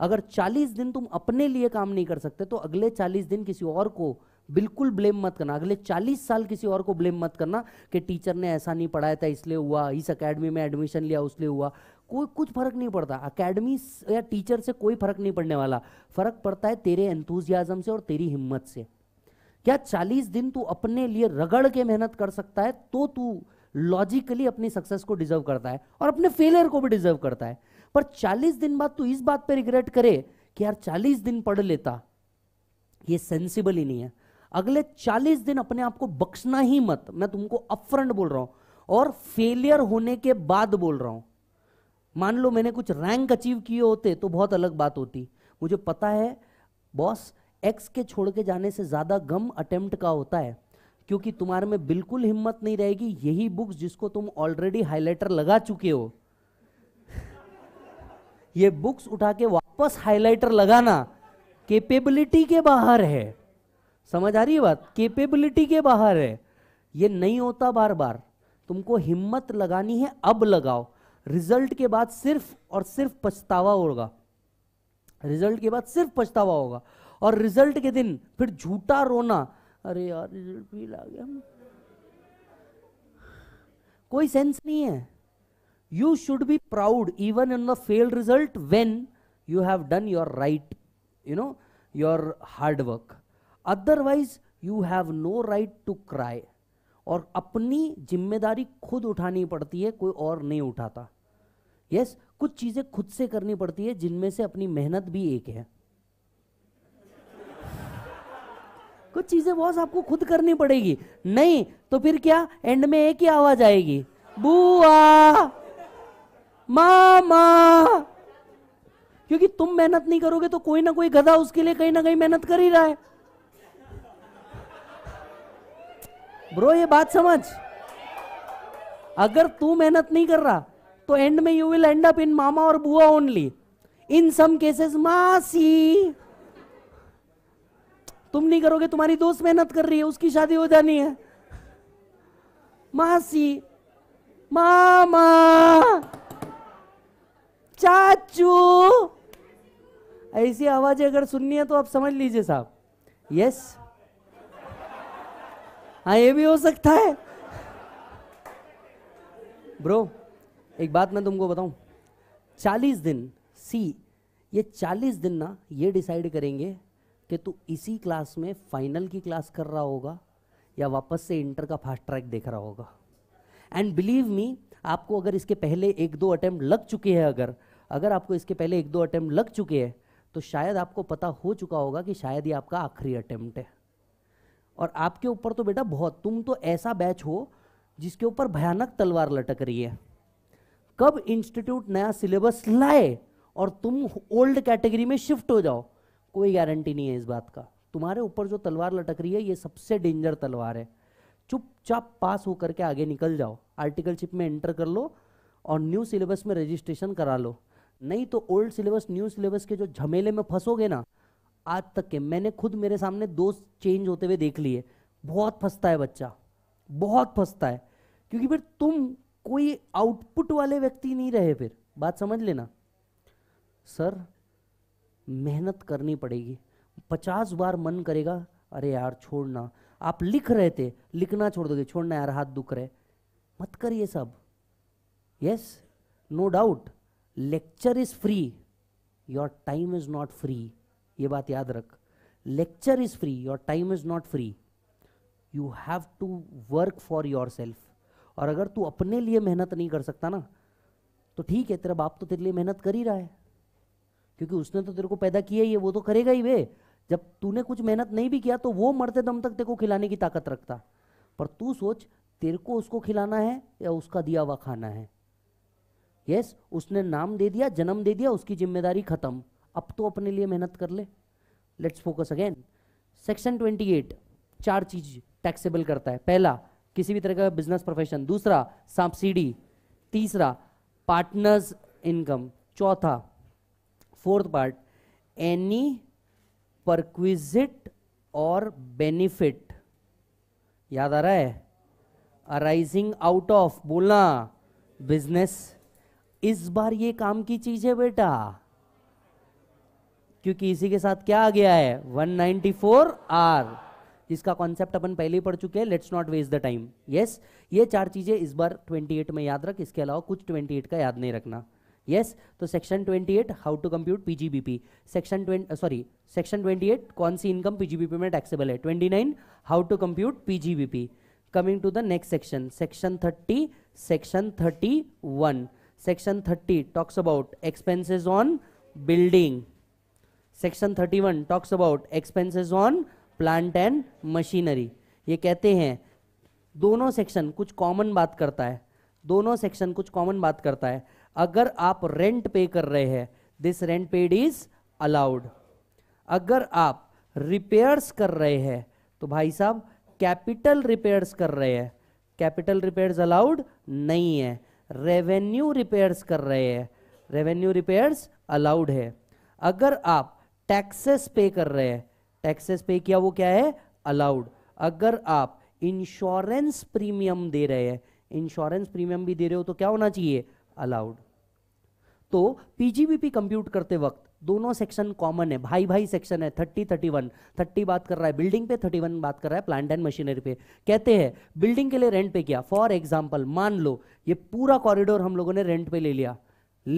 A: अगर 40 दिन तुम अपने लिए काम नहीं कर सकते तो अगले 40 दिन किसी और को बिल्कुल ब्लेम मत करना अगले 40 साल किसी और को ब्लेम मत करना कि टीचर ने ऐसा नहीं पढ़ाया था इसलिए हुआ इस अकेडमी में एडमिशन लिया उसलिए हुआ कोई कुछ फर्क नहीं पड़ता अकेडमी या टीचर से कोई फर्क नहीं पड़ने वाला फर्क पड़ता है तेरे एंथुजियाजम से और तेरी हिम्मत से क्या चालीस दिन तू अपने लिए रगड़ के मेहनत कर सकता है तो तू लॉजिकली अपनी सक्सेस को डिजर्व करता है और अपने फेलियर को भी डिजर्व करता है पर 40 दिन बाद तू इस बात पे रिग्रेट करे कि यार 40 दिन पढ़ लेता ये सेंसिबल ही नहीं है अगले 40 दिन अपने आप को बख्शना ही मत मैं तुमको अपफ्रंट बोल रहा हूं और फेलियर होने के बाद बोल रहा हूं मान लो मैंने कुछ रैंक अचीव किए होते तो बहुत अलग बात होती मुझे पता है बॉस एक्स के छोड़ के जाने से ज़्यादा गम अटेम्प्ट का होता है क्योंकि तुम्हारे में बिल्कुल हिम्मत नहीं रहेगी यही बुक्स जिसको तुम ऑलरेडी हाईलाइटर लगा चुके हो ये बुक्स उठा के वापस हाईलाइटर लगाना केपेबिलिटी के बाहर है समझ आ रही है बात केपेबिलिटी के बाहर है ये नहीं होता बार बार तुमको हिम्मत लगानी है अब लगाओ रिजल्ट के बाद सिर्फ और सिर्फ पछतावा होगा रिजल्ट के बाद सिर्फ पछतावा होगा और रिजल्ट के दिन फिर झूठा रोना अरे यार रिजल्ट फेल आ गया कोई सेंस नहीं है you should be proud even in the failed result when you have done your right you know your hard work otherwise you have no right to cry और अपनी जिम्मेदारी खुद उठानी पड़ती है कोई और नहीं उठाता यस yes, कुछ चीजें खुद से करनी पड़ती है जिनमें से अपनी मेहनत भी एक है कुछ चीजें बॉस आपको खुद करनी पड़ेगी नहीं तो फिर क्या एंड में एक ही आवाज आएगी बुआ मामा क्योंकि तुम मेहनत नहीं करोगे तो कोई ना कोई गधा उसके लिए कहीं ना कहीं मेहनत कर ही रहा है ब्रो ये बात समझ अगर तू मेहनत नहीं कर रहा तो एंड में you will end up in मामा और बुआ ओनली इन सम केसेस मासी तुम नहीं करोगे तुम्हारी दोस्त मेहनत कर रही है उसकी शादी हो जानी है मासी मामा चाचू ऐसी आवाज अगर सुननी है तो आप समझ लीजिए साहब यस हाँ ये भी हो सकता है ब्रो एक बात मैं तुमको बताऊं चालीस दिन सी ये चालीस दिन ना ये डिसाइड करेंगे कि तू इसी क्लास में फाइनल की क्लास कर रहा होगा या वापस से इंटर का फास्ट ट्रैक देख रहा होगा एंड बिलीव मी आपको अगर इसके पहले एक दो अटैम्प्ट लग चुके हैं अगर अगर आपको इसके पहले एक दो अटैम्प्ट लग चुके हैं तो शायद आपको पता हो चुका होगा कि शायद ये आपका आखिरी अटैम्प्ट है और आपके ऊपर तो बेटा बहुत तुम तो ऐसा बैच हो जिसके ऊपर भयानक तलवार लटक रही है कब इंस्टीट्यूट नया सिलेबस लाए और तुम ओल्ड कैटेगरी में शिफ्ट हो जाओ कोई गारंटी नहीं है इस बात का तुम्हारे ऊपर जो तलवार लटक रही है ये सबसे डेंजर तलवार है चुपचाप पास होकर के आगे निकल जाओ आर्टिकलशिप में एंटर कर लो और न्यू सिलेबस में रजिस्ट्रेशन करा लो नहीं तो ओल्ड सिलेबस न्यू सिलेबस के जो झमेले में फंसोगे ना आज तक के मैंने खुद मेरे सामने दोस्त चेंज होते हुए देख लिए बहुत फंसता है बच्चा बहुत फंसता है क्योंकि फिर तुम कोई आउटपुट वाले व्यक्ति नहीं रहे फिर बात समझ लेना सर मेहनत करनी पड़ेगी पचास बार मन करेगा अरे यार छोड़ना आप लिख रहे थे लिखना छोड़ दोगे छोड़ना यार हाथ दुख रहे मत करिए सब yes no doubt lecture is free your time is not free ये बात याद रख lecture is free your time is not free you have to work for yourself और अगर तू अपने लिए मेहनत नहीं कर सकता ना तो ठीक है तेरा बाप तो तेरे लिए मेहनत कर ही रहा है क्योंकि उसने तो तेरे को पैदा किया ही है वो तो करेगा ही वे जब तूने कुछ मेहनत नहीं भी किया तो वो मरते दम तक तेरे को खिलाने की ताकत रखता पर तू सोच तेरे को उसको खिलाना है या उसका दिया हुआ खाना है यस उसने नाम दे दिया जन्म दे दिया उसकी जिम्मेदारी खत्म अब तो अपने लिए मेहनत कर ले लेट्स फोकस अगेन सेक्शन 28 चार चीज टैक्सेबल करता है पहला किसी भी तरह का बिजनेस प्रोफेशन दूसरा सब्सिडी तीसरा पार्टनर्स इनकम चौथा फोर्थ पार्ट एनी परक्विजिट और बेनिफिट याद आ रहा है अराइजिंग आउट ऑफ बोलना बिजनेस इस बार ये काम की चीज है बेटा क्योंकि इसी के साथ क्या आ गया है 194 आर जिसका कॉन्सेप्ट अपन पहले ही पढ़ चुके हैं let's not waste the time yes ये चार चीजें इस बार 28 में याद रख इसके अलावा कुछ 28 का याद नहीं रखना यस तो section 28 how to compute PGBP section sorry section 28 कौन सी इनकम पीजीबीपी में टैक्सेबल है 29 how to compute PGBP coming to the next section section 30 section 31 section 30 talks about expenses on building section 31 talks about expenses on plant and machinery ये कहते हैं दोनों सेक्शन कुछ कॉमन बात करता है दोनों सेक्शन कुछ कॉमन बात करता है अगर आप रेंट पे कर रहे हैं this rent paid is allowed अगर आप रिपेयर्स कर रहे हैं तो भाई साहब कैपिटल रिपेयर्स कर रहे हैं कैपिटल रिपेयर्स अलाउड नहीं है रेवेन्यू रिपेयर्स कर रहे हैं रेवेन्यू रिपेयर्स अलाउड है अगर आप टैक्सेस पे कर रहे हैं टैक्सेस पे किया वो क्या है अलाउड अगर आप इंश्योरेंस प्रीमियम दे रहे हैं इंश्योरेंस प्रीमियम भी दे रहे हो तो क्या होना चाहिए अलाउड तो पीजीबीपी कंप्यूट करते वक्त दोनों सेक्शन कॉमन है भाई भाई सेक्शन है थर्टी थर्टी वन थर्टी बात कर रहा है बिल्डिंग पे थर्टी वन बात कर रहा है प्लांट एंड मशीनरी पे कहते हैं बिल्डिंग के लिए रेंट पे किया फॉर एग्जाम्पल मान लो ये पूरा कॉरिडोर हम लोगों ने रेंट पे ले लिया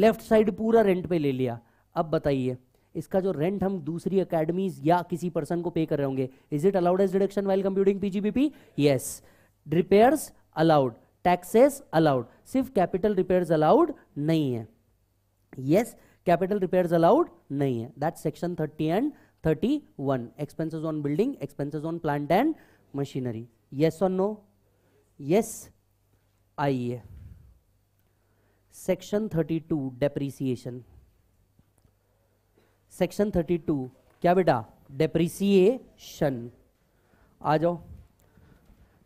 A: लेफ्ट साइड पूरा रेंट पे ले लिया अब बताइए इसका जो रेंट हम दूसरी अकेडमी या किसी पर्सन को पे कर रहे होंगे is it allowed as deduction while computing PGBP yes repair allowed taxes allowed सिर्फ कैपिटल रिपेयर अलाउड नहीं है yes capital repairs allowed nahi hai that's section 30 and 31 expenses on building expenses on plant and machinery yes or no yes आइए सेक्शन 32 डेप्रीसिएशन सेक्शन 32 क्या बेटा डेप्रीसिएशन आ जाओ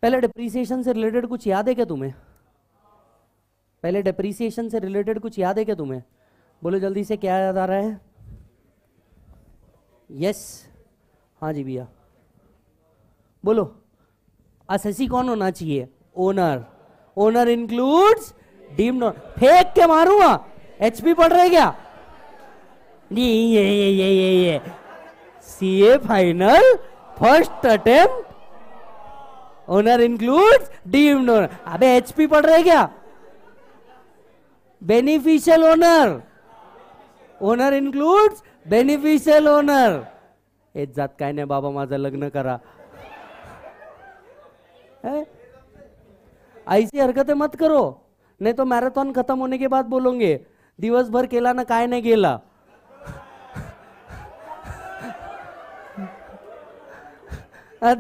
A: पहले डेप्रीसिएशन से रिलेटेड कुछ याद है क्या तुम्हें पहले डेप्रीसिएशन से रिलेटेड कुछ याद है क्या तुम्हें बोलो जल्दी से क्या याद आ रहा है यस हाँ जी भैया बोलो असेसी कौन होना चाहिए owner owner includes deem not फेंक के मारूंगा एचपी पढ़ रहे क्या ये ये ये ये ये ये CA final first attempt owner includes deem not अबे एचपी पढ़ रहे क्या beneficial owner owner include beneficial owner हेच जात काय नाही बाबा माझं लग्न करा ऐसी हरकतें मत करो नहीं तो मैराथन खत्म होने के बाद बोलोगे दिवस भर केला ना काय नाही गेला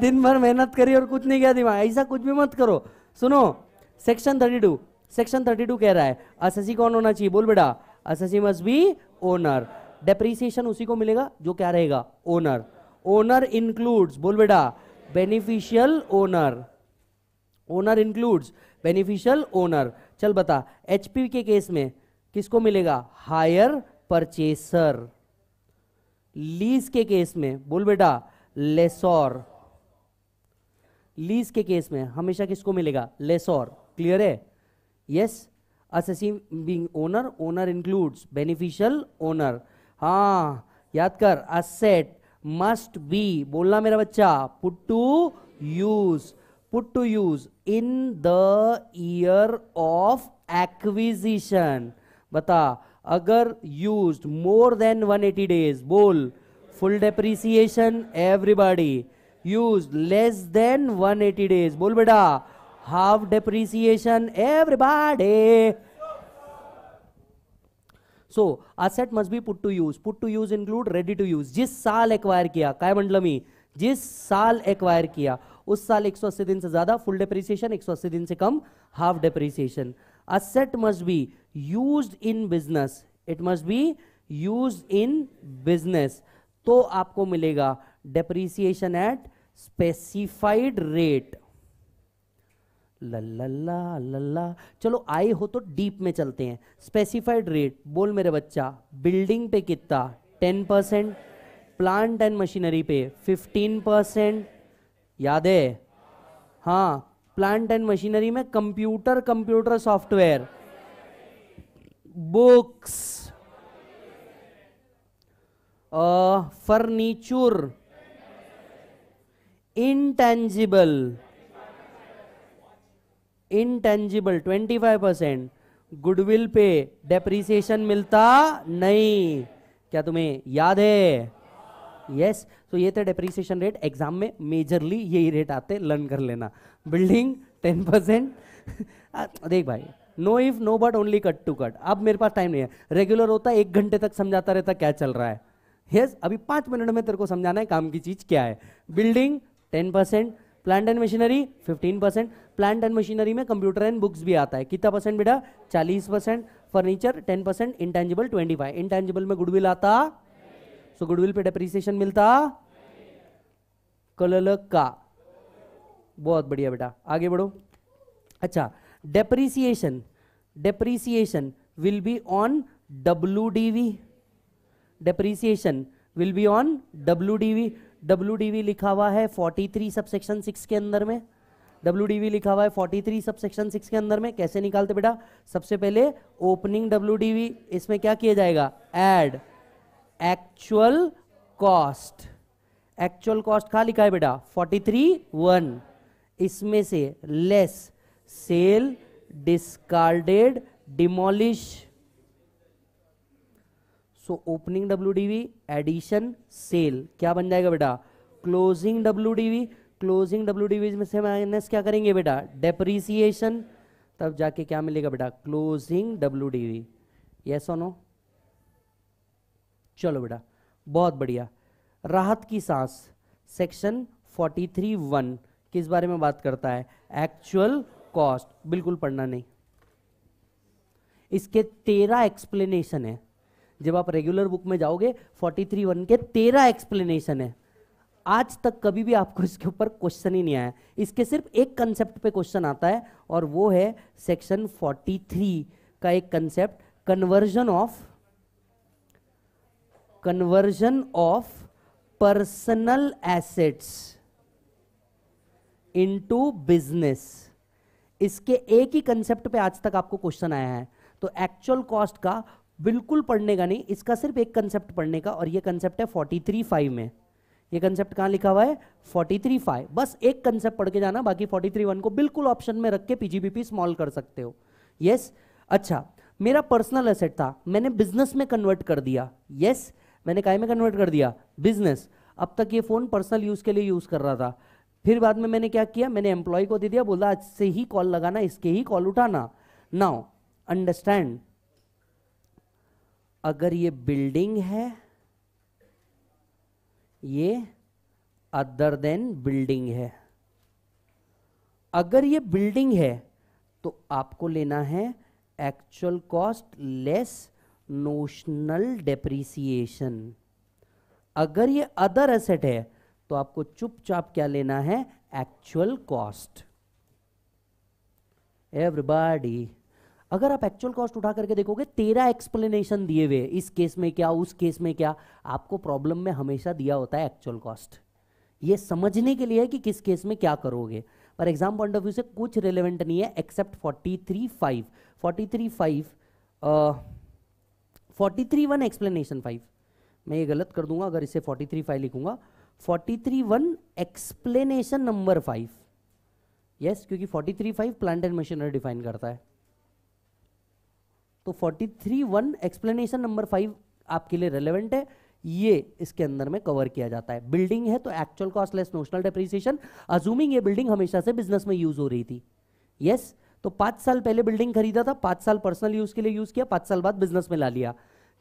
A: दिन भर मेहनत करी और कुछ नहीं गया दिमाग ऐसा कुछ भी मत करो सुनो section thirty two section thirty two कह रहा है अससी कौन होना चाहिए बोल बेटा assessee must be owner depreciation उसी को मिलेगा जो क्या रहेगा ओनर ओनर इंक्लूड्स बोल बेटा beneficial owner owner includes beneficial owner चल बता एचपी के केस में किसको मिलेगा हायर परचेसर लीज के केस में बोल बेटा लेसोर लीज के केस में हमेशा किसको मिलेगा लेसोर क्लियर है yes yes? Assessee being owner owner includes beneficial owner हाँ याद कर असेट मस्ट बी बोलना मेरा बच्चा put to use put to use in the year of acquisition बता अगर यूज मोर देन 180 डेज बोल full depreciation everybody use less than 180 days बोल बेटा half depreciation everybody so asset must be put to use put to use include ready to use जिस साल एक्वायर किया काय म्हटलं मी जिस साल एक्वायर किया उस साल 180 दिन से ज्यादा फुल डेप्रिसिएशन 180 दिन से कम half depreciation asset must be use in business it must be use in business तो आपको मिलेगा डेप्रिसिएशन एट स्पेसिफाइड रेट लल्ला लल्ला चलो आई हो तो डीप में चलते हैं स्पेसिफाइड रेट बोल मेरे बच्चा बिल्डिंग पे कितना ten percent plant and machinery पे फिफ्टीन परसेंट याद है हाँ प्लांट एंड मशीनरी में computer computer software books furniture intangible uh, intangible 25 percent goodwill पे डेप्रीसिएशन मिलता नहीं क्या तुम्हें याद है यस तो ये थे डेप्रीसिएशन रेट एग्जाम में मेजरली यही रेट आते लर्न कर लेना बिल्डिंग टेन परसेंट देख भाई no if no but only cut to cut अब मेरे पास टाइम नहीं है रेगुलर होता एक घंटे तक समझाता रहता क्या चल रहा है यस yes, अभी पांच मिनट में तेरे को समझाना है काम की चीज़ क्या है building ten percent plant and machinery 15 percent plant and machinery में कंप्यूटर एंड बुक्स भी आता है कितना परसेंट बेटा 40 percent furniture 10 percent intangible twenty five intangible में गुडविल आता सो गुडविल पे डेप्रिसिएशन मिलता कलल का बहुत बढ़िया बेटा आगे बढ़ो अच्छा depreciation depreciation will be on W D V depreciation will be on W D V W लिखा हुआ है 43 सबसेक्शन 6 के अंदर में डब्ल्यू लिखा हुआ है 43 सबसेक्शन 6 के अंदर में कैसे निकालते बेटा सबसे पहले ओपनिंग डब्ल्यू इसमें क्या किया जाएगा add actual cost actual cost कहा लिखा है बेटा 43 वन इसमें से less sale discarded demolish so opening W addition sale क्या बन जाएगा बेटा closing W closing W DV में से माइनस क्या करेंगे बेटा डेप्रीसिएशन तब जाके क्या मिलेगा बेटा closing W D V yes चलो बेटा बहुत बढ़िया राहत की सांस सेक्शन थ्री वन किस बारे में बात करता है एक्चुअल कॉस्ट बिल्कुल पढ़ना नहीं इसके तेरह एक्सप्लेनेशन है जब आप रेगुलर बुक में जाओगे फोर्टी थ्री वन के तेरह एक्सप्लेनेशन है आज तक कभी भी आपको इसके ऊपर क्वेश्चन ही नहीं आया इसके सिर्फ एक कंसेप्ट पे क्वेश्चन आता है और वो है सेक्शन 43 का एक concept conversion of conversion of personal assets into business इसके एक ही कंसेप्ट पे आज तक आपको क्वेश्चन आया है तो एक्चुअल कॉस्ट का बिल्कुल पढ़ने का नहीं इसका सिर्फ एक कंसेप्ट पढ़ने का और ये कंसेप्ट है फोर्टी थ्री फाइव में ये कंसेप्ट कहाँ लिखा हुआ है फोर्टी थ्री फाइव बस एक कंसेप्ट पढ़ के जाना बाकी फोर्टी थ्री वन को बिल्कुल ऑप्शन में रख के पीजीबीपी स्मॉल कर सकते हो यस yes? अच्छा मेरा पर्सनल एसेट था मैंने बिजनेस में कन्वर्ट कर दिया यस yes? मैंने काय में कन्वर्ट कर दिया बिजनेस अब तक ये फ़ोन पर्सनल यूज़ के लिए यूज़ कर रहा था फिर बाद में मैंने क्या किया मैंने एम्प्लॉय को दे दिया बोला आज से ही कॉल लगाना इसके ही कॉल उठाना नाउ अंडरस्टैंड अगर ये बिल्डिंग है ये अदर देन बिल्डिंग है अगर ये बिल्डिंग है तो आपको लेना है actual cost less notional depreciation अगर ये अदर एसेट है तो आपको चुपचाप क्या लेना है एक्चुअल कॉस्ट एवरीबॉडी अगर आप एक्चुअल कॉस्ट उठा करके देखोगे तेरह एक्सप्लेनेशन दिए हुए इस केस में क्या उस केस में क्या आपको प्रॉब्लम में हमेशा दिया होता है एक्चुअल कॉस्ट ये समझने के लिए है कि किस केस में क्या करोगे पर एग्जाम पॉइंट ऑफ व्यू से कुछ रिलेवेंट नहीं है except forty three five forty three five forty three one explanation five मैं ये गलत कर दूंगा अगर इसे फोर्टी थ्री फाइव लिखूंगा forty three one explanation number five yes क्योंकि forty three five plant and machinery define करता है तो forty three one explanation number five आपके लिए रेलिवेंट है ये इसके अंदर में कवर किया जाता है बिल्डिंग है तो actual cost less notional depreciation assuming ये बिल्डिंग हमेशा से बिजनेस में यूज हो रही थी यस yes, तो पांच साल पहले बिल्डिंग खरीदा था पांच साल पर्सनल यूज के लिए यूज किया पांच साल बाद बिजनेस में ला लिया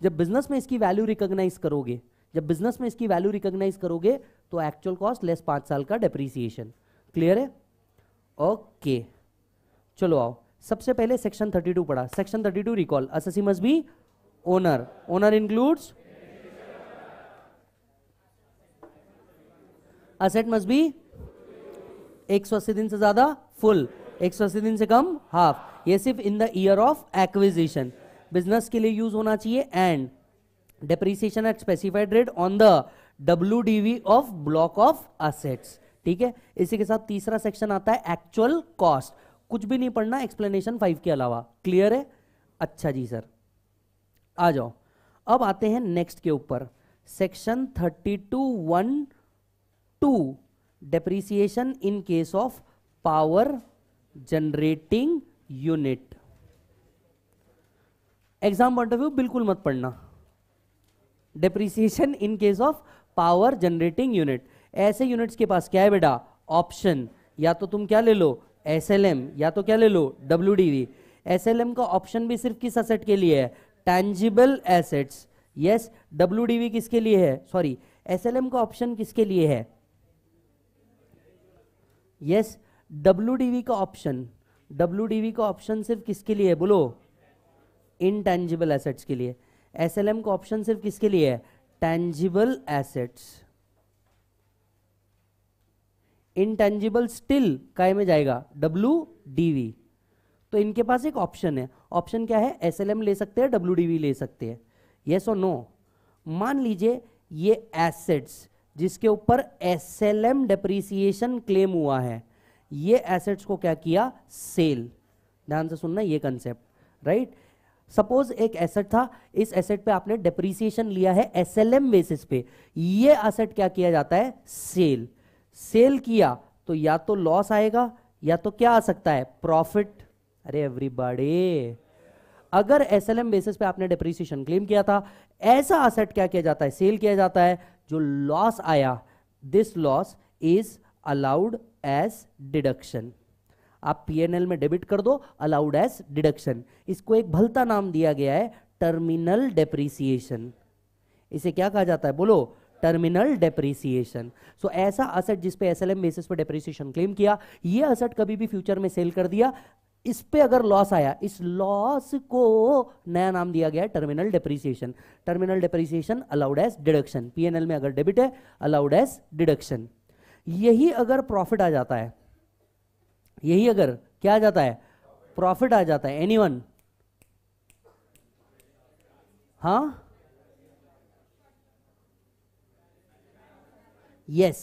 A: जब बिजनेस में इसकी वैल्यू रिकोगनाइज करोगे जब बिजनेस में इसकी वैल्यू रिकोगनाइज करोगे तो एक्चुअल कॉस्ट लेस पांच साल का डेप्रीसिएशन क्लियर है ओके okay. चलो आओ सबसे पहले सेक्शन 32 पढ़ा section 32 recall assessee must be owner owner includes asset must be एक सौ अस्सी दिन से ज्यादा फुल एक सौ अस्सी दिन से कम हाफ ये सिर्फ in the year of acquisition business के लिए यूज होना चाहिए and depreciation at specified rate on the W DV of block of assets ठीक है इसी के साथ तीसरा सेक्शन आता है एक्चुअल कॉस्ट कुछ भी नहीं पढ़ना एक्सप्लेनेशन फाइव के अलावा क्लियर है अच्छा जी सर आ जाओ अब आते हैं नेक्स्ट के ऊपर section thirty two one two depreciation in case of power generating unit exam point of view बिल्कुल मत पढ़ना depreciation in case of power generating unit ऐसे यूनिट्स के पास क्या है बेटा ऑप्शन या तो तुम क्या ले लो एस या तो क्या ले लो डब्ल्यू डी एस का ऑप्शन भी सिर्फ किस असेट के लिए है tangible assets yes W D किसके लिए है सॉरी एस का ऑप्शन किसके लिए है यस डब्ल्यू डी का ऑप्शन डब्ल्यू डी का ऑप्शन सिर्फ किसके लिए है बोलो इनटैंजिबल एसेट्स के लिए एस का ऑप्शन सिर्फ किसके लिए है टैंजिबल एसेट्स इनटेंजिबल स्टिल काय में जाएगा डब्ल्यू डीवी तो इनके पास एक ऑप्शन है ऑप्शन क्या है एस ले सकते हैं डब्ल्यू ले सकते हैं येस और नो मान लीजिए ये एसेट्स जिसके ऊपर S L M depreciation claim हुआ है ये एसेट्स को क्या किया सेल ध्यान से सुनना ये कंसेप्ट राइट सपोज एक एसेट था इस एसेट पे आपने डेप्रीसिएशन लिया है एस एल एम बेसिस पे ये एसेट क्या किया जाता है सेल सेल किया तो या तो लॉस आएगा या तो क्या आ सकता है प्रॉफिट अरे एवरीबॉडी अगर एस एल एम बेसिस पे आपने डिप्रिसिएशन क्लेम किया था ऐसा असेट क्या किया जाता है सेल किया जाता है जो लॉस आया this loss is allowed as deduction आप पीएनएल में डेबिट कर दो अलाउड एज डिडक्शन इसको एक भलता नाम दिया गया है टर्मिनल डेप्रिसिएशन इसे क्या कहा जाता है बोलो टर्मिनल डेप्रिसिएशन सो ऐसा asset S L M basis पर डेप्रिसिएशन क्लेम किया ये असट कभी भी फ्यूचर में सेल कर दिया इस पे अगर लॉस आया इस लॉस को नया नाम दिया गया terminal depreciation terminal depreciation allowed as deduction PNL में अगर डेबिट है अलाउड एज डिडक्शन यही अगर प्रॉफिट आ जाता है यही अगर क्या आ जाता है प्रॉफिट आ जाता है एनीवन हाँ यस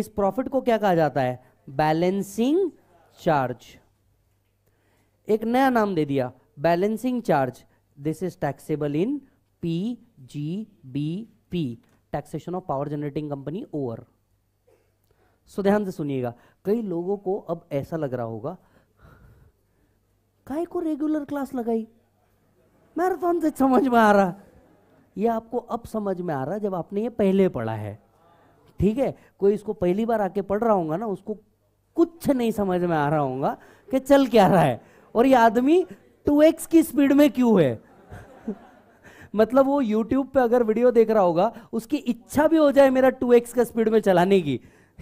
A: इस प्रॉफिट को क्या कहा जाता है बैलेंसिंग चार्ज एक नया नाम दे दिया balancing charge this is taxable in P G B P taxation of power generating company over so ध्यान से सुनिएगा कई लोगों को अब ऐसा लग रहा होगा काय को रेगुलर क्लास लगाई मैराथन से समझ में आ रहा यह आपको अब समझ में आ रहा जब आपने ये पहले पढ़ा है ठीक है कोई इसको पहली बार आके पढ़ रहा होगा ना उसको कुछ नहीं समझ में आ रहा होगा कि चल क्या रहा है और ये आदमी टू एक्स की स्पीड में क्यों है मतलब वो यूट्यूब पे अगर वीडियो देख रहा होगा उसकी इच्छा भी हो जाए मेरा टू एक्स का स्पीड में चलाने की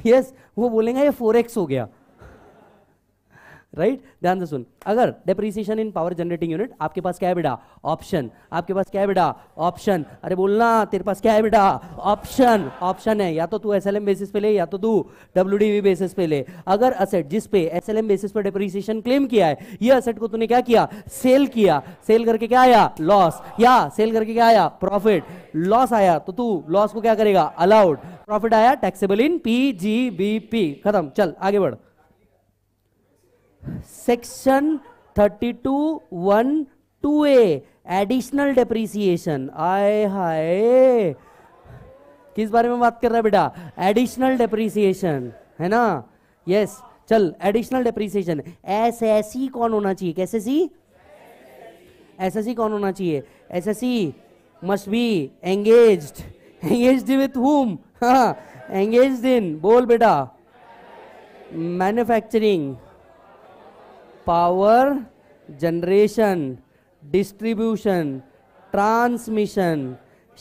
A: यस yes, वो बोलेंगे ये फोर एक्स हो गया राइट ध्यान से सुन अगर depreciation in power generating unit आपके पास क्या है बेटा ऑप्शन आपके पास क्या है बेटा ऑप्शन अरे बोलना तेरे पास क्या है बेटा ऑप्शन ऑप्शन है या तो तू एसएलएम बेसिस पे ले या तो तू डब्ल्यूडीवी बेसिस पे ले अगर असेट जिस पे एसएलएम बेसिस पे डेप्रिसिएशन क्लेम किया है ये असेट को तूने क्या किया सेल किया सेल करके क्या आया लॉस या सेल करके क्या आया प्रॉफिट लॉस आया तो तू लॉस को क्या करेगा अलाउड प्रॉफिट आया टैक्सेबल इन पी खत्म चल आगे बढ़ section 32 one two A additional depreciation आए हाय किस बारे में बात कर रहा है बेटा एडिशनल डेप्रीसिएशन है ना यस yes. चल additional depreciation S S C कौन होना चाहिए कैसे सी एस एस सी कौन होना चाहिए S S C must be engage engage with whom हाँ एंगेज इन बोल बेटा manufacturing power generation distribution transmission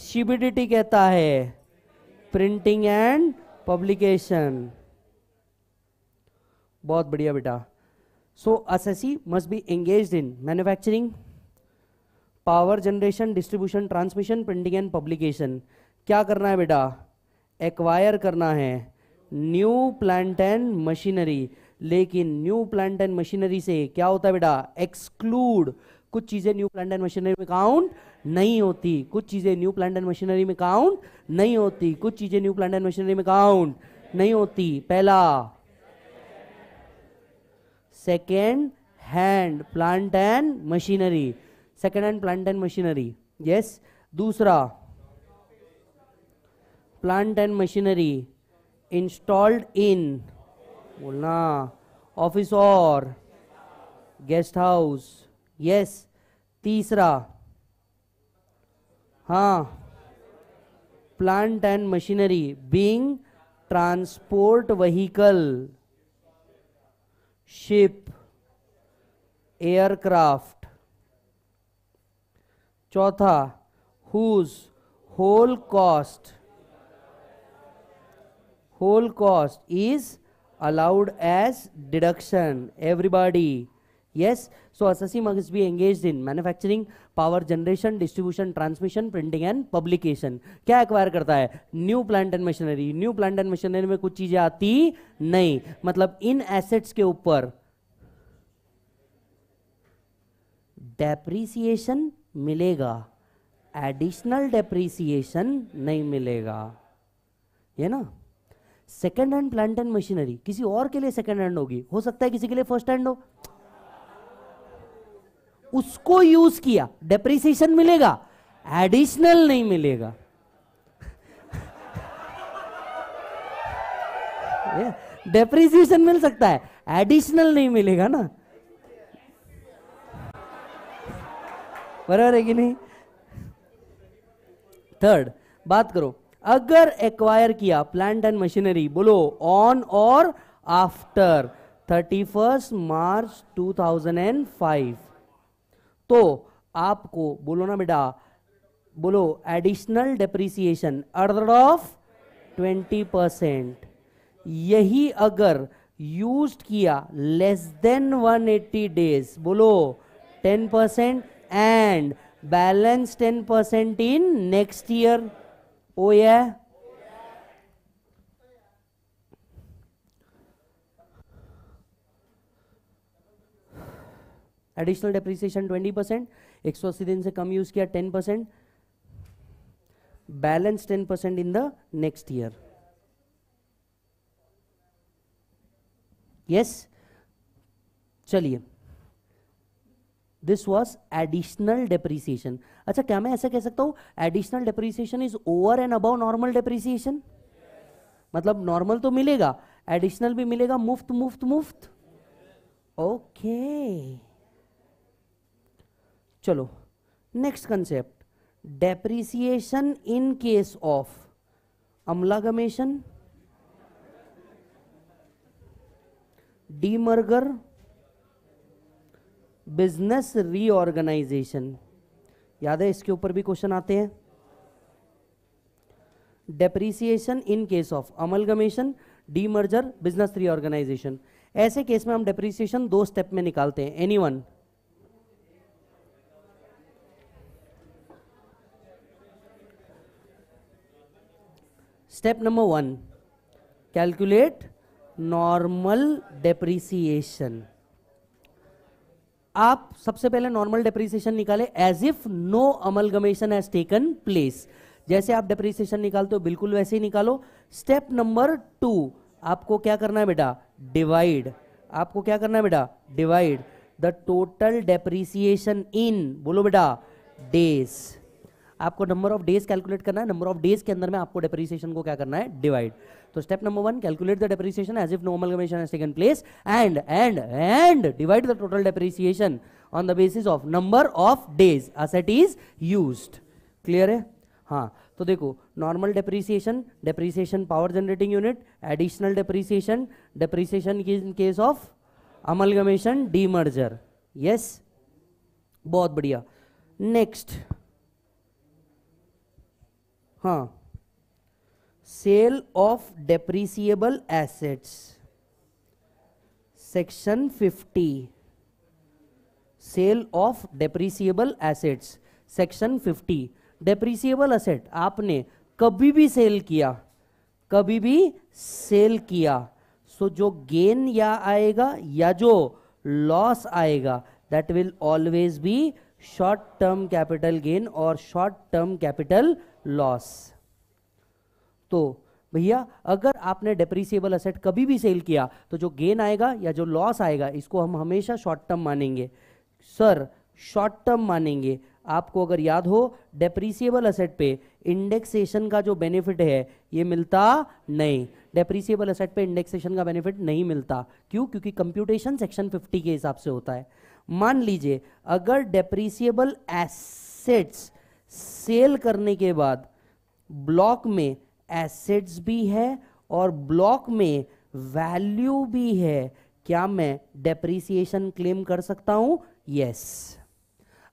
A: शिबिडिटी कहता है प्रिंटिंग एंड पब्लिकेशन बहुत बढ़िया बेटा so SSC must be engage in manufacturing power generation distribution transmission printing and publication क्या करना है बेटा एक्वायर करना है न्यू प्लांट एंड मशीनरी लेकिन न्यू प्लांट एंड मशीनरी से क्या होता है बेटा एक्सक्लूड कुछ चीज़ें न्यू प्लांट एंड मशीनरी में काउंट नहीं होती कुछ चीज़ें न्यू प्लांट एंड मशीनरी में काउंट नहीं होती कुछ चीज़ें न्यू प्लांट एंड मशीनरी में काउंट नहीं होती पहला second hand plant and machinery second hand plant and machinery yes दूसरा plant and machinery installed in बोलना ऑफिस और गेस्ट हाउस यस तीसरा हाँ plant and machinery being transport vehicle ship aircraft चौथा whose whole cost whole cost is allowed as deduction everybody yes so assessi must be engaged in manufacturing power generation distribution transmission printing and publication kya acquire karta hai new plant and machinery new plant and machinery mein kuch cheeze aati nahi matlab in assets ke upar depreciation milega additional depreciation nahi milega ये na second hand plant and machinery किसी और के लिए सेकेंड हैंड होगी हो सकता है किसी के लिए फर्स्ट हैंड हो उसको यूज किया डेप्रिसिएशन मिलेगा एडिशनल नहीं मिलेगा डेप्रिसिएशन मिल सकता है एडिशनल नहीं मिलेगा ना बराबर है कि नहीं थर्ड बात करो अगर एक्वायर किया प्लांट एंड मशीनरी बोलो ऑन और आफ्टर थर्टी फर्स्ट मार्च 2005 तो आपको बोलो ना बेटा बोलो additional depreciation order of 20 percent यही अगर यूज किया लेस देन 180 डेज बोलो 10 percent and balance 10 percent in next year ओ ए एडिशनल डेप्रिसिएशन 20 परसेंट एक सौ अस्सी दिन से कम यूज किया 10 percent balance 10 percent in the next year yes चलिए दिस वॉज एडिशनल डेप्रीसिएशन अच्छा क्या मैं ऐसा कह सकता हूँ additional depreciation is over and above normal depreciation मतलब नॉर्मल तो मिलेगा एडिशनल भी मिलेगा मुफ्त मुफ्त मुफ्त ओके चलो next concept depreciation in case of amalgamation demerger business reorganisation याद है इसके ऊपर भी क्वेश्चन आते हैं depreciation in case of amalgamation merger business reorganisation ऐसे केस में हम डेप्रीसिएशन दो स्टेप में निकालते हैं any one step number one calculate normal depreciation आप सबसे पहले नॉर्मल डेप्रीसिएशन निकाले as if no amalgamation has taken place जैसे आप डेप्रीसिएशन निकालते हो बिल्कुल वैसे ही निकालो स्टेप नंबर टू आपको क्या करना है बेटा डिवाइड आपको क्या करना है बेटा divide the total depreciation in बोलो बेटा डेज आपको नंबर ऑफ डेज कैलकुलेट करना है नंबर ऑफ डेज के अंदर में आपको डेप्रिसिएशन को क्या करना है डिवाइड तो step number one calculate the depreciation as if normal commission has taken place and and and divide the total depreciation on the basis of number of days asset is use clear है हाँ तो देखो normal depreciation depreciation power generating unit additional depreciation depreciation in case of amalgamation demerger yes बहुत बढ़िया नेक्स्ट हाँ sale of depreciable assets section 50 sale of depreciable assets section 50 depreciable asset आपने कभी भी सेल किया कभी भी सेल किया सो so, जो गेन या आएगा या जो लॉस आएगा that will always be short term capital gain और शॉर्ट टर्म कैपिटल लॉस तो भैया अगर आपने डेप्रिसिएबल असेट कभी भी सेल किया तो जो गेन आएगा या जो लॉस आएगा इसको हम हमेशा शॉर्ट टर्म मानेंगे सर शॉर्ट टर्म मानेंगे आपको अगर याद हो डेप्रिसिएबल असेट पे इंडेक्सेशन का जो बेनिफिट है ये मिलता नहीं डेप्रिसिएबल असेट पे इंडेक्सेशन का बेनिफिट नहीं मिलता क्यों क्योंकि कंप्यूटेशन सेक्शन 50 के हिसाब से होता है मान लीजिए अगर डेप्रिसिएबल एसेट्स सेल करने के बाद ब्लॉक में एसेट्स भी है और ब्लॉक में वैल्यू भी है क्या मैं डेप्रिसिएशन क्लेम कर सकता हूं यस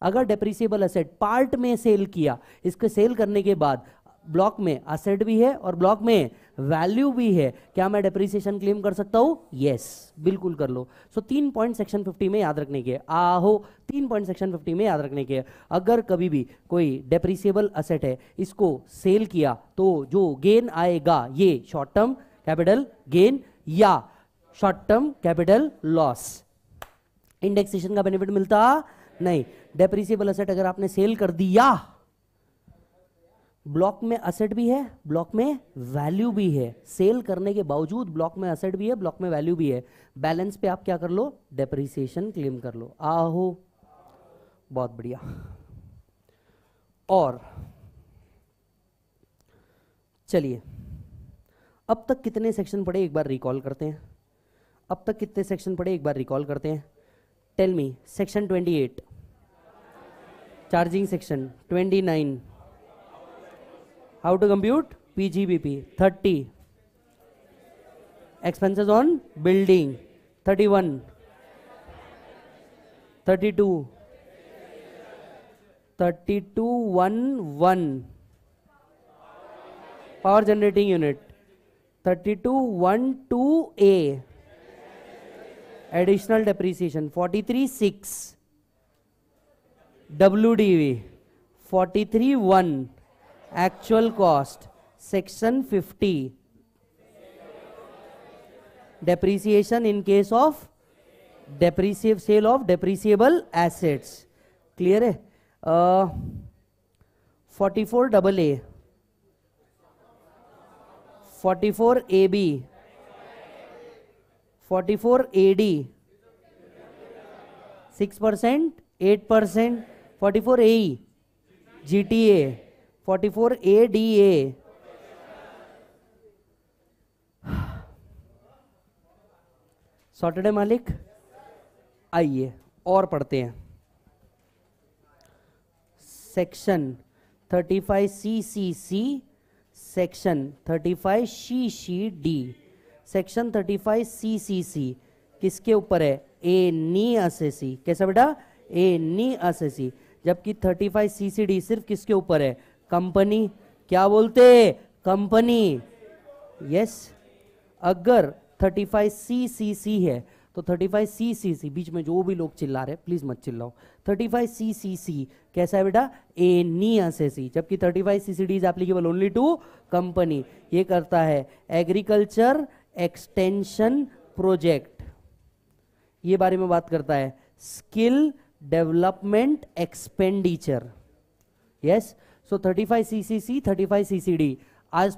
A: अगर डेप्रिसिएबल असेट पार्ट में सेल किया इसके सेल करने के बाद ब्लॉक में असेट भी है और ब्लॉक में वैल्यू भी है क्या मैं डेप्रिसिएशन क्लेम कर सकता हूं यस बिल्कुल कर लो सो तीन पॉइंट सेक्शन 50 में याद रखने के आहो तीन पॉइंट सेक्शन 50 में याद रखने के अगर कभी भी कोई डेप्रिसिएबल असेट है इसको सेल किया तो जो गेन आएगा ये शॉर्ट टर्म कैपिटल गेन या short term capital loss indexation का बेनिफिट मिलता नहीं डेप्रिसिएबल असेट अगर आपने सेल कर दिया ब्लॉक में असेट भी है ब्लॉक में वैल्यू भी है सेल करने के बावजूद ब्लॉक में असेट भी है ब्लॉक में वैल्यू भी है बैलेंस पे आप क्या कर लो डेप्रिसिएशन क्लेम कर लो आहो बहुत बढ़िया और चलिए अब तक कितने सेक्शन पढ़े एक बार रिकॉल करते हैं अब तक कितने सेक्शन पढ़े एक बार रिकॉल करते हैं tell me section 28 charging section 29 how to compute pgbp 30 expenses on building 31 32 32 1 1 power generating unit 32 1 2 a additional depreciation 43 6 wdv 43 1 actual cost section 50 depreciation in case of डेप्रीसी sale of depreciable assets clear है forty four double A forty four A B forty four A D six percent eight percent forty four A G T A forty four A D A सॉटरडे मालिक आइए और पढ़ते हैं section thirty five C C C section thirty five C C D section thirty five C C सी किसके ऊपर है ए नी सी कैसा बेटा ए नी सी जबकि thirty five C C D सिर्फ किसके ऊपर है कंपनी क्या बोलते कंपनी यस अगर 35 सी सी सी है तो 35 सी सी सी बीच में जो भी लोग चिल्ला रहे प्लीज मत चिल्लाओ 35 सी सी सी कैसा है बेटा ए नी एस सी जबकि 35 C C D is applicable only to company ये करता है एग्रीकल्चर एक्सटेंशन प्रोजेक्ट ये बारे में बात करता है skill development expenditure yes yes? So thirty five C C C thirty five C C D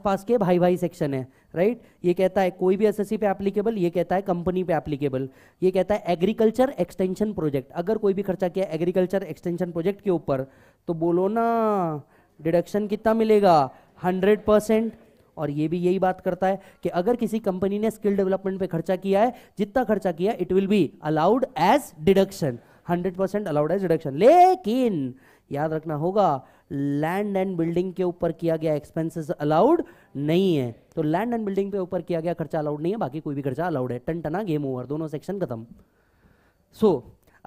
A: पास के भाई भाई सेक्शन है राइट right? ये कहता है कोई भी सी पे एप्लीकेबल ये कहता है कंपनी पे एप्लीकेबल ये कहता है एग्रीकल्चर एक्सटेंशन प्रोजेक्ट अगर कोई भी खर्चा किया एग्रीकल्चर एक्सटेंशन प्रोजेक्ट के ऊपर तो बोलो ना डिडक्शन कितना मिलेगा हंड्रेड परसेंट और ये भी यही बात करता है कि अगर किसी कंपनी ने स्किल डेवलपमेंट पे खर्चा किया है जितना खर्चा किया it will be allowed as deduction hundred percent allowed as deduction लेकिन याद रखना होगा लैंड एंड बिल्डिंग के ऊपर किया गया एक्सपेंसेस अलाउड नहीं है तो लैंड एंड बिल्डिंग पे ऊपर किया गया खर्चा अलाउड नहीं है बाकी कोई भी खर्चा अलाउड है टन टना गेम ओवर दोनों सेक्शन खत्म सो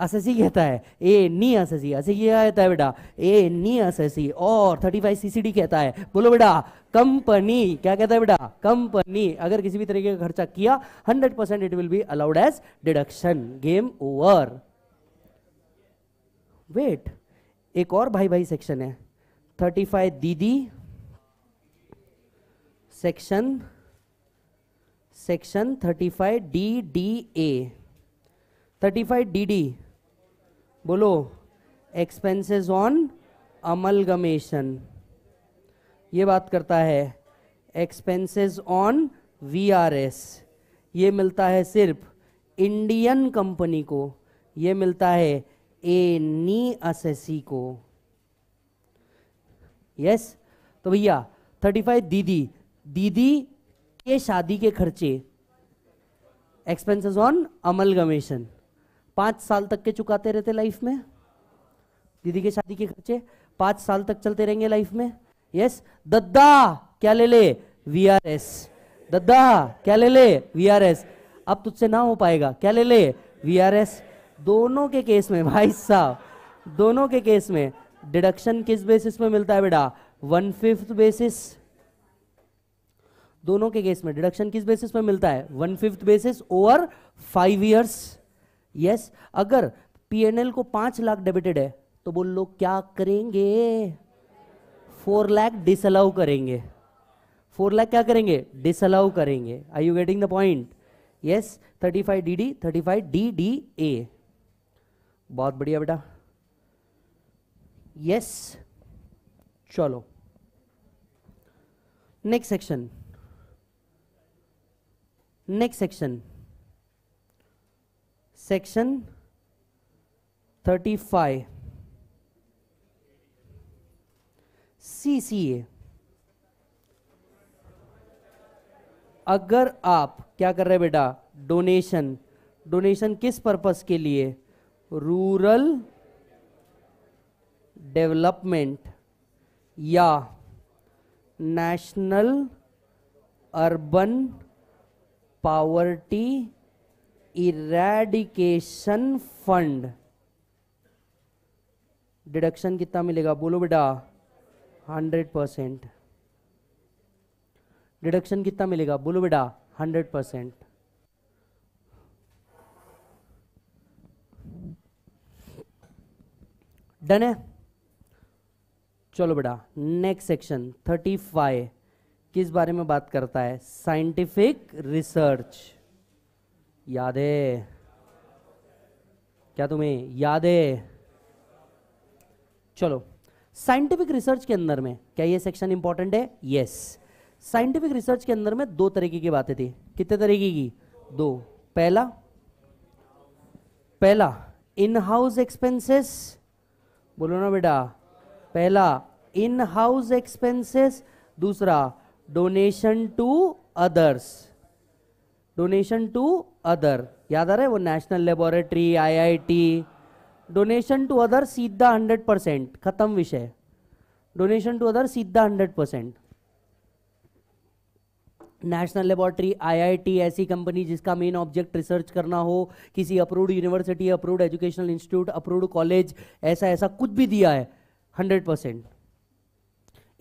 A: असेसी कहता है ए नी असेसी ऐसे ये कहता है बेटा ए नी असेसी और 35 सीसीडी कहता है बोलो बेटा कंपनी क्या कहता है बेटा कंपनी अगर किसी भी तरीके का खर्चा किया 100 percent it will be allowed as deduction game over wait एक और भाई भाई सेक्शन है thirty five D D section section thirty five D D A thirty five D D बोलो एक्सपेंसेस ऑन अमलगमेशन ये बात करता है expenses on V R S ये मिलता है सिर्फ इंडियन कंपनी को ये मिलता है ए नी असेसी को यस तो भैया थर्टी फाइव दीदी दीदी के शादी के खर्चे एक्सपेंसेस ऑन अमल गमेशन पाँच साल तक के चुकाते रहते लाइफ में दीदी के शादी के खर्चे पांच साल तक चलते रहेंगे लाइफ में यस दद्दा क्या ले ले वी आर एस दद्दा क्या ले ले वी आर एस अब तुझसे ना हो पाएगा क्या ले ले वी आर एस दोनों के केस में भाई साहब दोनों के केस में डिडक्शन किस बेसिस पे मिलता है बेटा वन फिफ्थ बेसिस दोनों के केस में डिडक्शन किस बेसिस पे मिलता है one fifth basis over five years yes अगर पीएनएल को पांच लाख डेबिटेड है तो बोल लो क्या करेंगे फोर लाख डिसअलाउ करेंगे फोर लाख क्या करेंगे डिसअलाउ करेंगे I you getting the point yes thirty five D D thirty five D D A बहुत बढ़िया बेटा यस चलो next section next section section thirty five C C A अगर आप क्या कर रहे हैं बेटा डोनेशन डोनेशन किस पर्पस के लिए रूरल डेवलपमेंट या national urban poverty eradication fund deduction कितना मिलेगा बोलो बेटा हंड्रेड परसेंट डिडक्शन कितना मिलेगा बोलो बेटा हंड्रेड परसेंट डन है चलो बेटा नेक्स्ट सेक्शन 35 किस बारे में बात करता है साइंटिफिक रिसर्च याद है क्या तुम्हें याद है चलो साइंटिफिक रिसर्च के अंदर में क्या ये सेक्शन इंपॉर्टेंट है यस साइंटिफिक रिसर्च के अंदर में दो तरीके की बातें थी कितने तरीके की दो पहला पहला इन हाउस एक्सपेंसेस बोलो ना बेटा पहला इन हाउस एक्सपेंसेस दूसरा donation to others donation to other याद आ रहा है वो national laboratory IIT donation to other सीधा हंड्रेड परसेंट खत्म विषय डोनेशन टू अदर सीधा hundred percent national I IIT ऐसी कंपनी जिसका मेन ऑब्जेक्ट रिसर्च करना हो किसी approved university approved educational institute approved college ऐसा ऐसा कुछ भी दिया है hundred percent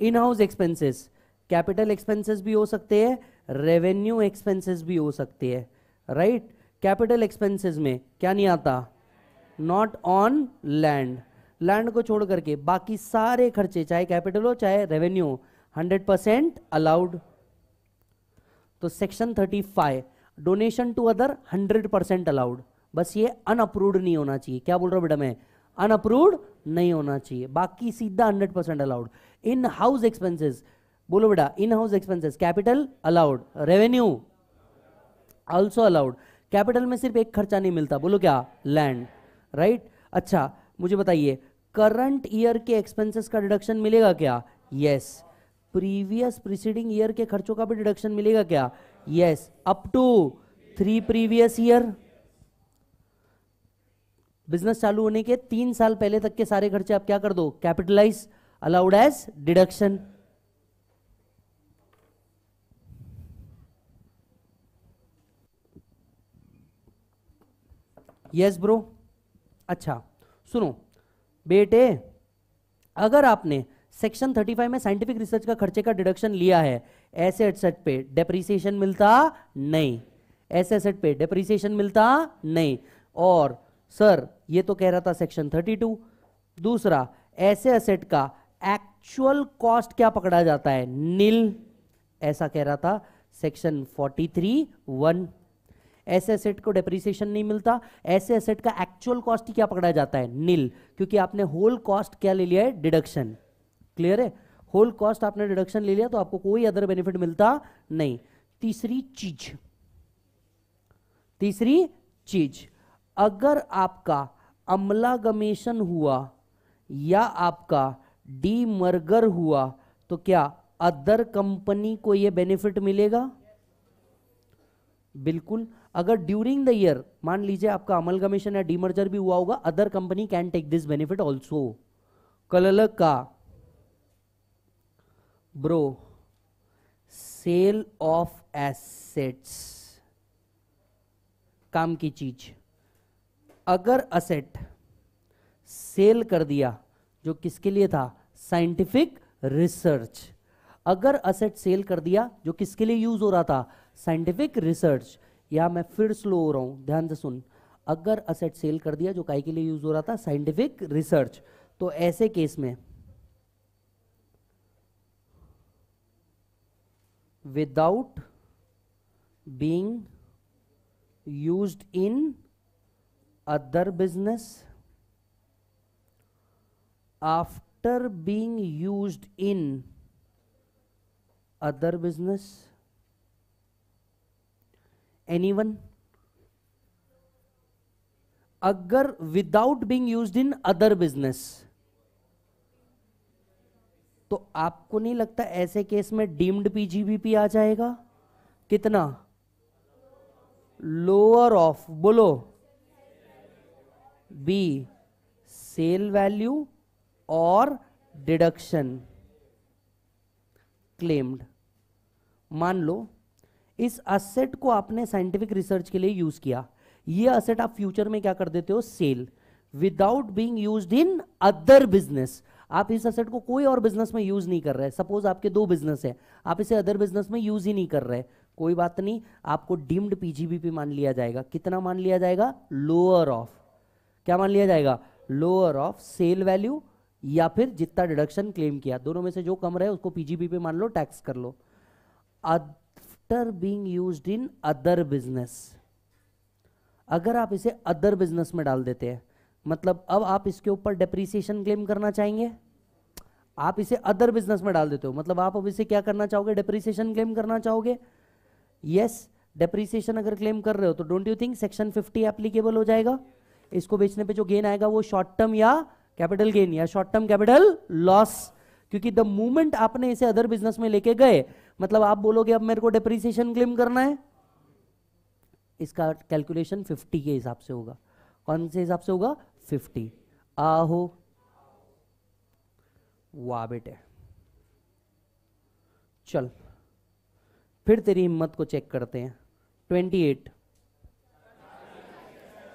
A: in house expenses capital expenses भी हो सकते हैं रेवेन्यू एक्सपेंसेस भी हो सकते हैं राइट कैपिटल एक्सपेंसेस में क्या नहीं आता नॉट ऑन लैंड लैंड को छोड़ करके बाकी सारे खर्चे चाहे कैपिटल हो चाहे रेवेन्यू हो हंड्रेड परसेंट अलाउड तो section thirty five donation to other hundred percent allowed बस ये अनअप्रूव्ड नहीं होना चाहिए क्या बोल रहा हूँ बेटा मैं अनअप्रूव्ड नहीं होना चाहिए बाकी सीधा hundred percent allowed in house expenses बोलो बेटा in house expenses capital allowed revenue also allowed capital में सिर्फ एक खर्चा नहीं मिलता बोलो क्या लैंड राइट right? अच्छा मुझे बताइए करंट ईयर के एक्सपेंसेस का डिडक्शन मिलेगा क्या यस प्रीवियस प्रीसीडिंग ईयर के खर्चों का भी डिडक्शन मिलेगा क्या yes up to three previous year business चालू होने के तीन साल पहले तक के सारे खर्चे आप क्या कर दो capitalise allowed as deduction yes bro अच्छा सुनो बेटे अगर आपने सेक्शन 35 में साइंटिफिक रिसर्च का खर्चे का डिडक्शन लिया है ऐसे एसेट पे डेप्रीसिएशन मिलता नहीं ऐसे एसेट पे डेप्रीसिएशन मिलता नहीं और सर ये तो कह रहा था सेक्शन 32 दूसरा ऐसे असेट का एक्चुअल कॉस्ट क्या पकड़ा जाता है नील ऐसा कह रहा था सेक्शन 43 वन ऐसे असेट को डेप्रिसिएशन नहीं मिलता ऐसे असेट का एक्चुअल कॉस्ट क्या पकड़ा जाता है नील क्योंकि आपने होल कॉस्ट क्या ले लिया है डिडक्शन क्लियर है होल कॉस्ट आपने डिडक्शन ले लिया तो आपको कोई अदर बेनिफिट मिलता नहीं तीसरी चीज तीसरी चीज अगर आपका अम्लागमेशन हुआ या आपका डीमर्गर हुआ तो क्या अदर कंपनी को यह बेनिफिट मिलेगा बिल्कुल अगर ड्यूरिंग द ईयर मान लीजिए आपका अमलगमेशन या डीमर्जर भी हुआ होगा other company can take this benefit also कलल का ब्रो सेल ऑफ एसेट्स काम की चीज़ अगर असेट सेल कर दिया जो किसके लिए था साइंटिफिक रिसर्च अगर असेट सेल कर दिया जो किसके लिए यूज हो रहा था साइंटिफिक रिसर्च या मैं फिर स्लो हो रहा हूं ध्यान से सुन अगर असेट सेल कर दिया जो काय के लिए यूज हो रहा था साइंटिफिक रिसर्च तो ऐसे केस में without being use in other business after being used in other business anyone agar without being used in other business तो आपको नहीं लगता ऐसे केस में डीम्ड पीजीबीपी आ जाएगा कितना लोअर ऑफ बोलो बी सेल वैल्यू और डिडक्शन क्लेम्ड मान लो इस असेट को आपने साइंटिफिक रिसर्च के लिए यूज किया ये असेट आप फ्यूचर में क्या कर देते हो sale without being used in other business आप इस असेट को कोई और बिजनेस में यूज नहीं कर रहे सपोज आपके दो बिजनेस है आप इसे अदर बिजनेस में यूज ही नहीं कर रहे कोई बात नहीं आपको डीम्ड पीजीबीपी मान लिया जाएगा कितना मान लिया जाएगा लोअर ऑफ क्या मान लिया जाएगा लोअर ऑफ सेल वैल्यू या फिर जितना डिडक्शन क्लेम किया दोनों में से जो कम रहे उसको पीजीपी पे मान लो टैक्स कर लो after being use in other business अगर आप इसे अदर बिजनेस में डाल देते हैं मतलब अब आप इसके ऊपर डेप्रीसिएशन क्लेम करना चाहेंगे आप इसे अदर बिजनेस में डाल देते हो मतलब आप अब इसे क्या करना चाहोगे डेप्रीसिएशन क्लेम करना चाहोगे यस yes, डेप्रीसिएशन अगर क्लेम कर रहे हो तो don't you think section 50 applicable हो जाएगा इसको बेचने पे जो गेन आएगा वो शॉर्ट टर्म या कैपिटल गेन या शॉर्ट टर्म कैपिटल लॉस क्योंकि द मूवमेंट आपने इसे अदर बिजनेस में लेके गए मतलब आप बोलोगे अब मेरे को डिप्रिसिएशन क्लेम करना है इसका कैलकुलेशन 50 के हिसाब से होगा कौन से हिसाब से होगा 50 आहो वाह बेटे चल फिर तेरी हिम्मत को चेक करते हैं 28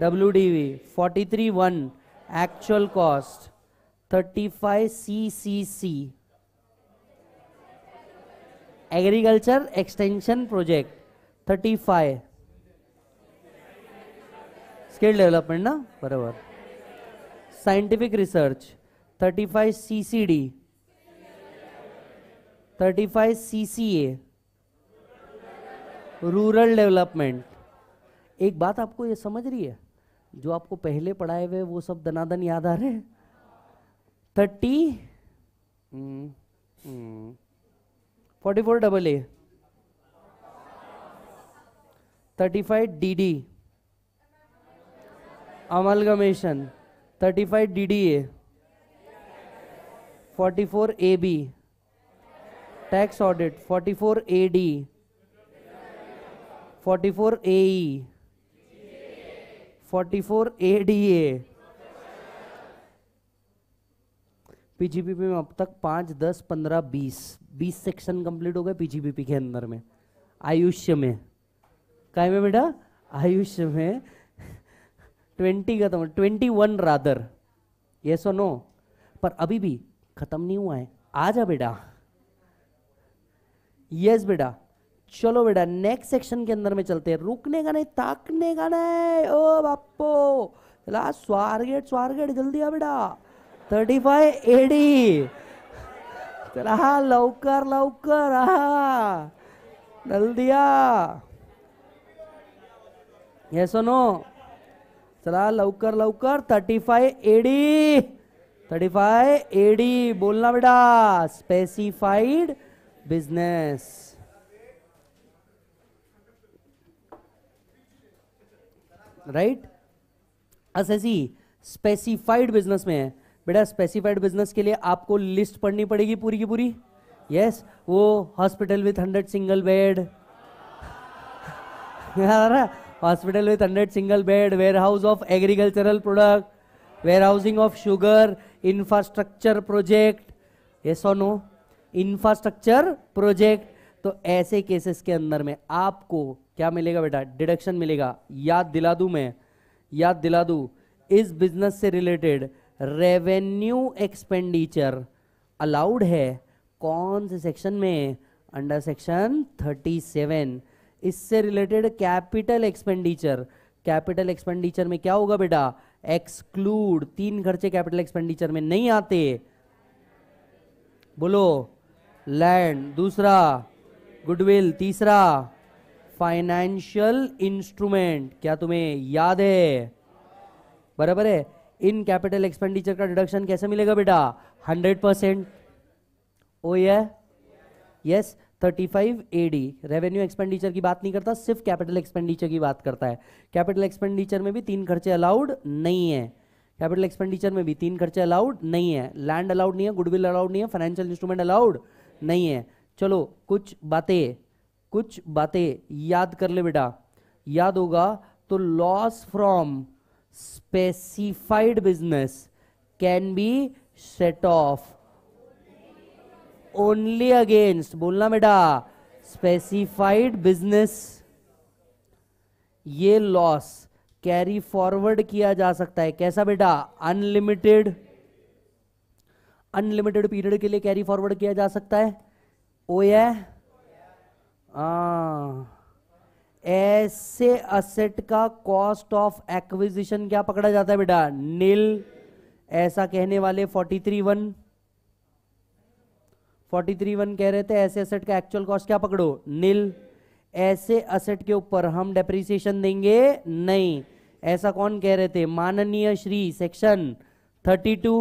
A: W D V forty three one actual cost thirty five C C C agriculture extension project thirty five skill development ना बराबर scientific research thirty five C C D thirty five C C A rural development एक बात आपको ये समझ रही है जो आपको पहले पढ़ाए हुए वो सब दनादन याद आ रहे हैं thirty forty four double A thirty five D D amalgamation thirty five D D A forty four A B tax audit forty four A D forty four A E forty four A D A PGBP में अब तक पांच दस पंद्रह बीस बीस सेक्शन कंप्लीट हो गए पीजीपीपी के अंदर में आयुष्य में काय में बेटा आयुष्य में ट्वेंटी खत्म तो, ट्वेंटी वन रादर ये सो नो पर अभी भी खत्म नहीं हुआ है आ जा बेटा यस बेटा चलो बेटा नेक्स्ट सेक्शन के अंदर में चलते हैं रुकने का नहीं ताकने का नहीं ओ बापो चला स्वारगेट स्वारगेट जल्दी आ बेटा थर्टी फाइव एडी चला लवकर लवकर हा जल्दी आ चला लवकर लवकर thirty five A D thirty five A D बोलना बेटा specified business right SSC specified business में है बेटा स्पेसिफाइड बिजनेस के लिए आपको लिस्ट पढ़नी पड़ेगी पूरी की पूरी यस yes, वो hospital with hundred single bed hospital with hundred single bed warehouse of agricultural product warehousing of sugar infrastructure project ये सो नो इंफ्रास्ट्रक्चर प्रोजेक्ट तो ऐसे केसेस के अंदर में आपको क्या मिलेगा बेटा डिडक्शन मिलेगा याद दिला दू मैं याद दिला दू इस बिजनेस से रिलेटेड रेवेन्यू एक्सपेंडिचर अलाउड है कौन से सेक्शन में अंडर सेक्शन 37 इससे related capital expenditure capital expenditure में क्या होगा बेटा एक्सक्लूड तीन खर्चे कैपिटल एक्सपेंडिचर में नहीं आते बोलो लैंड दूसरा गुडविल तीसरा फाइनेंशियल इंस्ट्रूमेंट क्या तुम्हें याद है बराबर है इन कैपिटल एक्सपेंडिचर का डिडक्शन कैसे मिलेगा बेटा hundred percent oh yes thirty five AD revenue expenditure की बात नहीं करता सिर्फ कैपिटल एक्सपेंडिचर की बात करता है कैपिटल एक्सपेंडिचर में भी तीन खर्चे अलाउड नहीं है कैपिटल एक्सपेंडिचर में भी तीन खर्चे अलाउड नहीं है लैंड अलाउड नहीं है गुडविल अलाउड नहीं है फाइनेंशियल इंस्ट्रूमेंट अलाउड नहीं है चलो कुछ बातें कुछ बातें याद कर ले बेटा याद होगा तो loss from specified business can be set off only against बोलना बेटा स्पेसिफाइड बिजनेस ये लॉस कैरी फॉरवर्ड किया जा सकता है कैसा बेटा अनलिमिटेड अनलिमिटेड पीरियड के लिए कैरी फॉरवर्ड किया जा सकता है ओ है हाँ। ऐसे असेट का कॉस्ट ऑफ एक्विजिशन क्या पकड़ा जाता है बेटा नील ऐसा कहने वाले forty three one forty three one कह रहे थे ऐसे असेट का एक्चुअल कॉस्ट क्या पकड़ो नील ऐसे असेट के ऊपर हम डेप्रिसिएशन देंगे नहीं ऐसा कौन कह रहे थे माननीय श्री सेक्शन थर्टी टू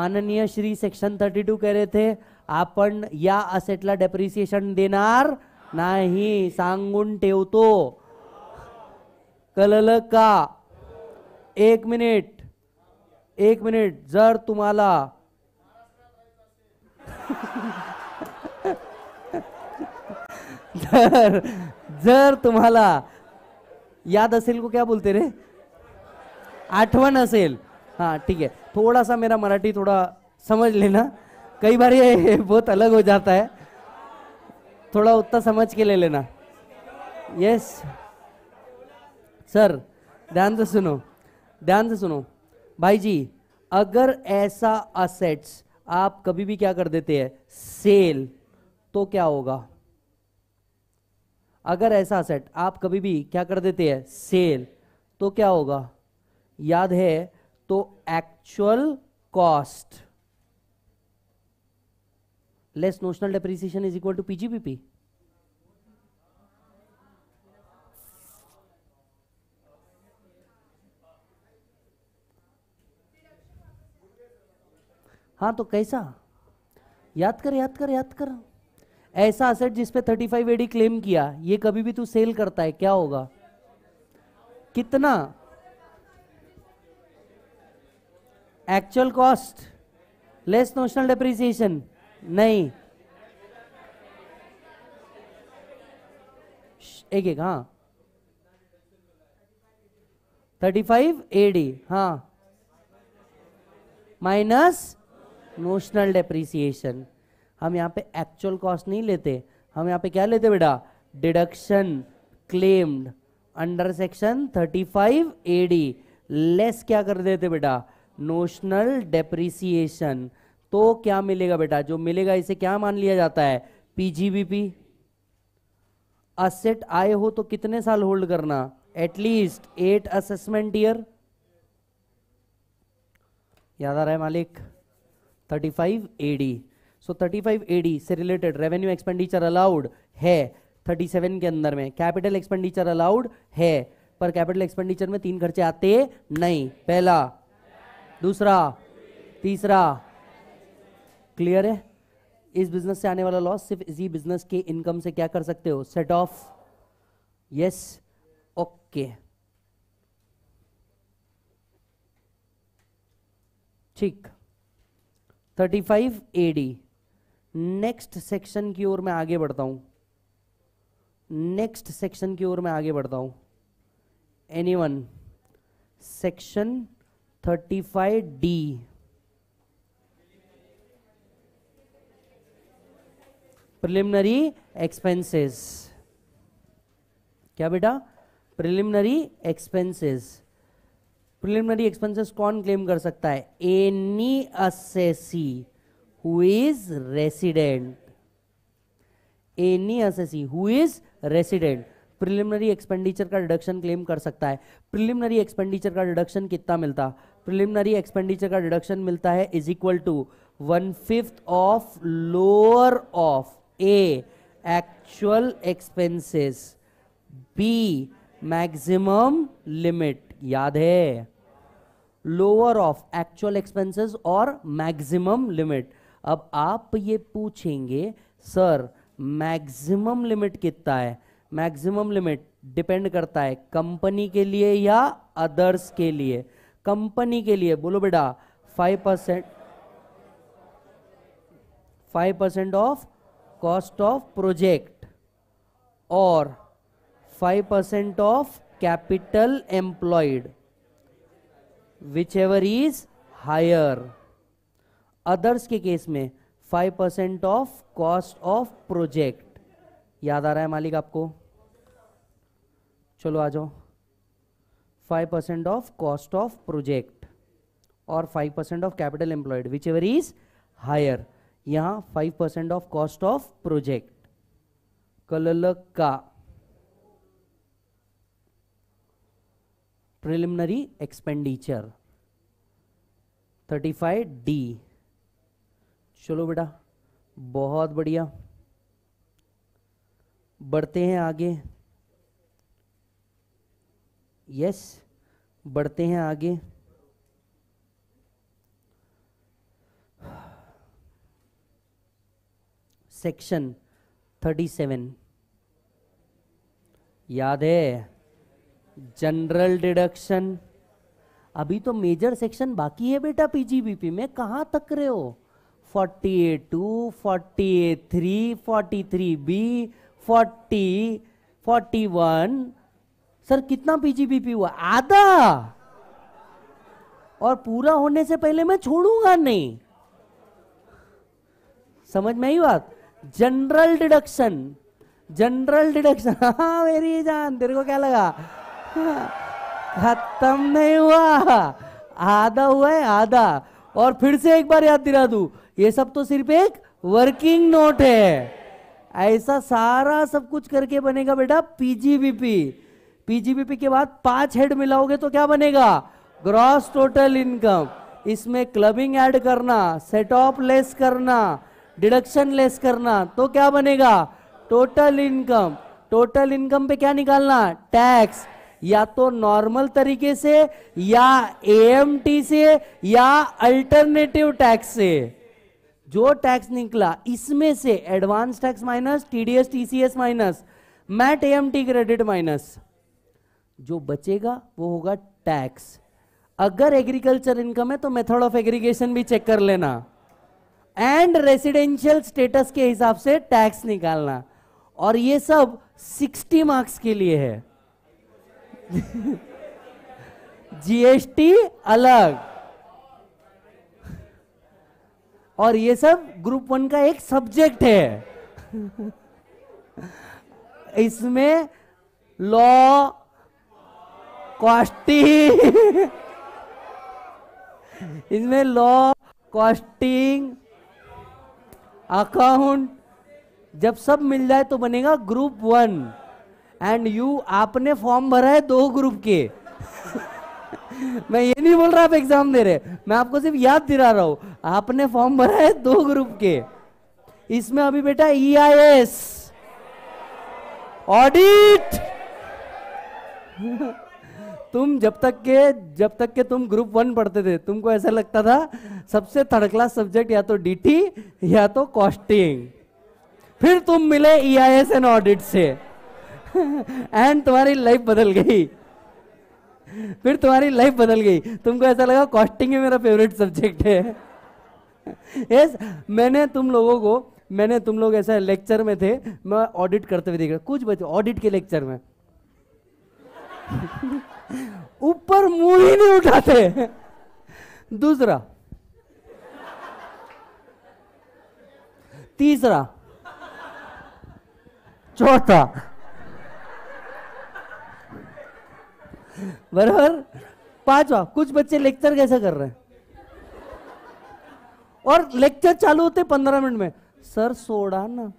A: माननीय श्री सेक्शन थर्टी टू कह रहे थे आपण या असेटला डेप्रिसिएशन देणार नाही सांगून ठेवतो कळलं का एक मिनिट एक मिनिट जर तुम्हाला जर जर तुम्हाला याद असेल को क्या बोलते रे आठवण असेल हां ठीक आहे थोडासा मेरा मराठी थोडा समजले ना कई बार ये बहुत अलग हो जाता है थोड़ा उतना समझ के ले लेना यस सर ध्यान से सुनो ध्यान से सुनो भाई जी अगर ऐसा असेट्स आप कभी भी क्या कर देते हैं सेल तो क्या होगा अगर ऐसा असेट आप कभी भी क्या कर देते हैं सेल तो क्या होगा याद है तो actual cost less notional depreciation is equal to PGPP. हाँ तो कैसा याद कर याद कर याद कर ऐसा असेट जिसपे 35 एडी क्लेम किया ये कभी भी तू सेल करता है क्या होगा कितना actual cost less notional depreciation नहीं एक एक हाँ थर्टी फाइव एडी हाँ माइनस नोशनल डेप्रिसिएशन हम यहाँ पे एक्चुअल कॉस्ट नहीं लेते हम यहाँ पे क्या लेते बेटा deduction claimed under section thirty five AD less क्या कर देते बेटा नोशनल डेप्रिसिएशन तो क्या मिलेगा बेटा जो मिलेगा इसे क्या मान लिया जाता है पीजीबीपी असेट आए हो तो कितने साल होल्ड करना एटलीस्ट एट असेसमेंट ईयर याद आ रहा है मालिक 35 AD so thirty five AD से रिलेटेड रेवेन्यू एक्सपेंडिचर अलाउड है 37 के अंदर में कैपिटल एक्सपेंडिचर अलाउड है पर कैपिटल एक्सपेंडिचर में तीन खर्चे आते नहीं पहला दूसरा तीसरा क्लियर है इस बिजनेस से आने वाला लॉस सिर्फ इसी बिजनेस के इनकम से क्या कर सकते हो सेट ऑफ यस ओके ठीक 35 एडी नेक्स्ट सेक्शन की ओर मैं आगे बढ़ता हूं नेक्स्ट सेक्शन की ओर मैं आगे बढ़ता हूं anyone section 35 D preliminary expenses क्या बेटा प्रिलिमिनरी एक्सपेंसेस प्रिलिमिनरी एक्सपेंसेस कौन क्लेम कर सकता है any assessee who is resident any assessee who is resident preliminary expenditure का डिडक्शन क्लेम कर सकता है प्रिलिमिनरी एक्सपेंडिचर का डिडक्शन कितना मिलता प्रिलिमिनरी एक्सपेंडिचर का डिडक्शन मिलता है is equal to one fifth of lower of A actual expenses B maximum limit याद है लोअर ऑफ एक्चुअल एक्सपेंसेस और मैक्सिमम लिमिट अब आप ये पूछेंगे सर मैक्सिमम लिमिट कितना है मैक्सिमम लिमिट डिपेंड करता है कंपनी के लिए या अदर्स के लिए कंपनी के लिए बोलो बेटा five percent five percent of cost of project or 5% of capital employed whichever is higher others के केस में 5% ऑफ कॉस्ट ऑफ प्रोजेक्ट याद आ रहा है मालिक आपको चलो आ जाओ 5% ऑफ कॉस्ट ऑफ प्रोजेक्ट और 5% of capital employed whichever is higher यहाँ five percent of cost of project कलल का preliminary expenditure thirty five D चलो बेटा बहुत बढ़िया बढ़ते हैं आगे यस बढ़ते हैं आगे सेक्शन 37 याद है जनरल डिडक्शन अभी तो मेजर सेक्शन बाकी है बेटा पीजीबीपी में कहां तक रहे हो थ्री बी 43B, 40, 41. सर कितना पीजीबीपी हुआ आधा और पूरा होने से पहले मैं छोड़ूंगा नहीं समझ में आई बात जनरल डिडक्शन जनरल डिडक्शन हाँ मेरी जान तेरे को क्या लगा खत्म नहीं हुआ आधा हुआ है आधा और फिर से एक बार याद दिला दू ये सब तो सिर्फ एक वर्किंग नोट है ऐसा सारा सब कुछ करके बनेगा बेटा पीजीबीपी पीजीबीपी के बाद पांच हेड मिलाओगे तो क्या बनेगा ग्रॉस टोटल इनकम इसमें क्लबिंग ऐड करना सेट ऑफ लेस करना डिडक्शन लेस करना तो क्या बनेगा टोटल इनकम टोटल इनकम पे क्या निकालना टैक्स या तो नॉर्मल तरीके से या एएमटी से या अल्टरनेटिव टैक्स से जो टैक्स निकला इसमें से advance tax minus TDS TCS minus MAT AMT credit minus जो बचेगा वो होगा टैक्स अगर एग्रीकल्चर इनकम है तो मेथड ऑफ एग्रीगेशन भी चेक कर लेना एंड रेसिडेंशियल स्टेटस के हिसाब से टैक्स निकालना और ये सब 60 मार्क्स के लिए है जीएसटी अलग और ये सब ग्रुप वन का एक सब्जेक्ट है इसमें लॉ कॉस्टिंग इसमें लॉ कॉस्टिंग अकाउंट जब सब मिल जाए तो बनेगा ग्रुप वन एंड यू आपने फॉर्म भरा है दो ग्रुप के मैं ये नहीं बोल रहा आप एग्जाम दे रहे मैं आपको सिर्फ याद दिला रहा हूं आपने फॉर्म भरा है दो ग्रुप के इसमें अभी बेटा ई आई एस ऑडिट तुम जब तक के जब तक के तुम ग्रुप वन पढ़ते थे तुमको ऐसा लगता था सबसे थर्ड क्लास सब्जेक्ट या तो डीटी या तो कॉस्टिंग फिर तुम मिले E I S and audit से एंड तुम्हारी लाइफ बदल गई फिर तुम्हारी लाइफ बदल गई तुमको ऐसा लगा कॉस्टिंग ही मेरा फेवरेट सब्जेक्ट है yes, मैंने तुम लोगों को मैंने तुम लोग ऐसा लेक्चर में थे मैं ऑडिट करते हुए देख रहा कुछ बच्चे ऑडिट के लेक्चर में ऊपर मुंह ही नहीं उठाते दूसरा तीसरा चौथा बराबर पांचवा कुछ बच्चे लेक्चर कैसे कर रहे हैं और लेक्चर चालू होते पंद्रह मिनट में सर सोड़ा ना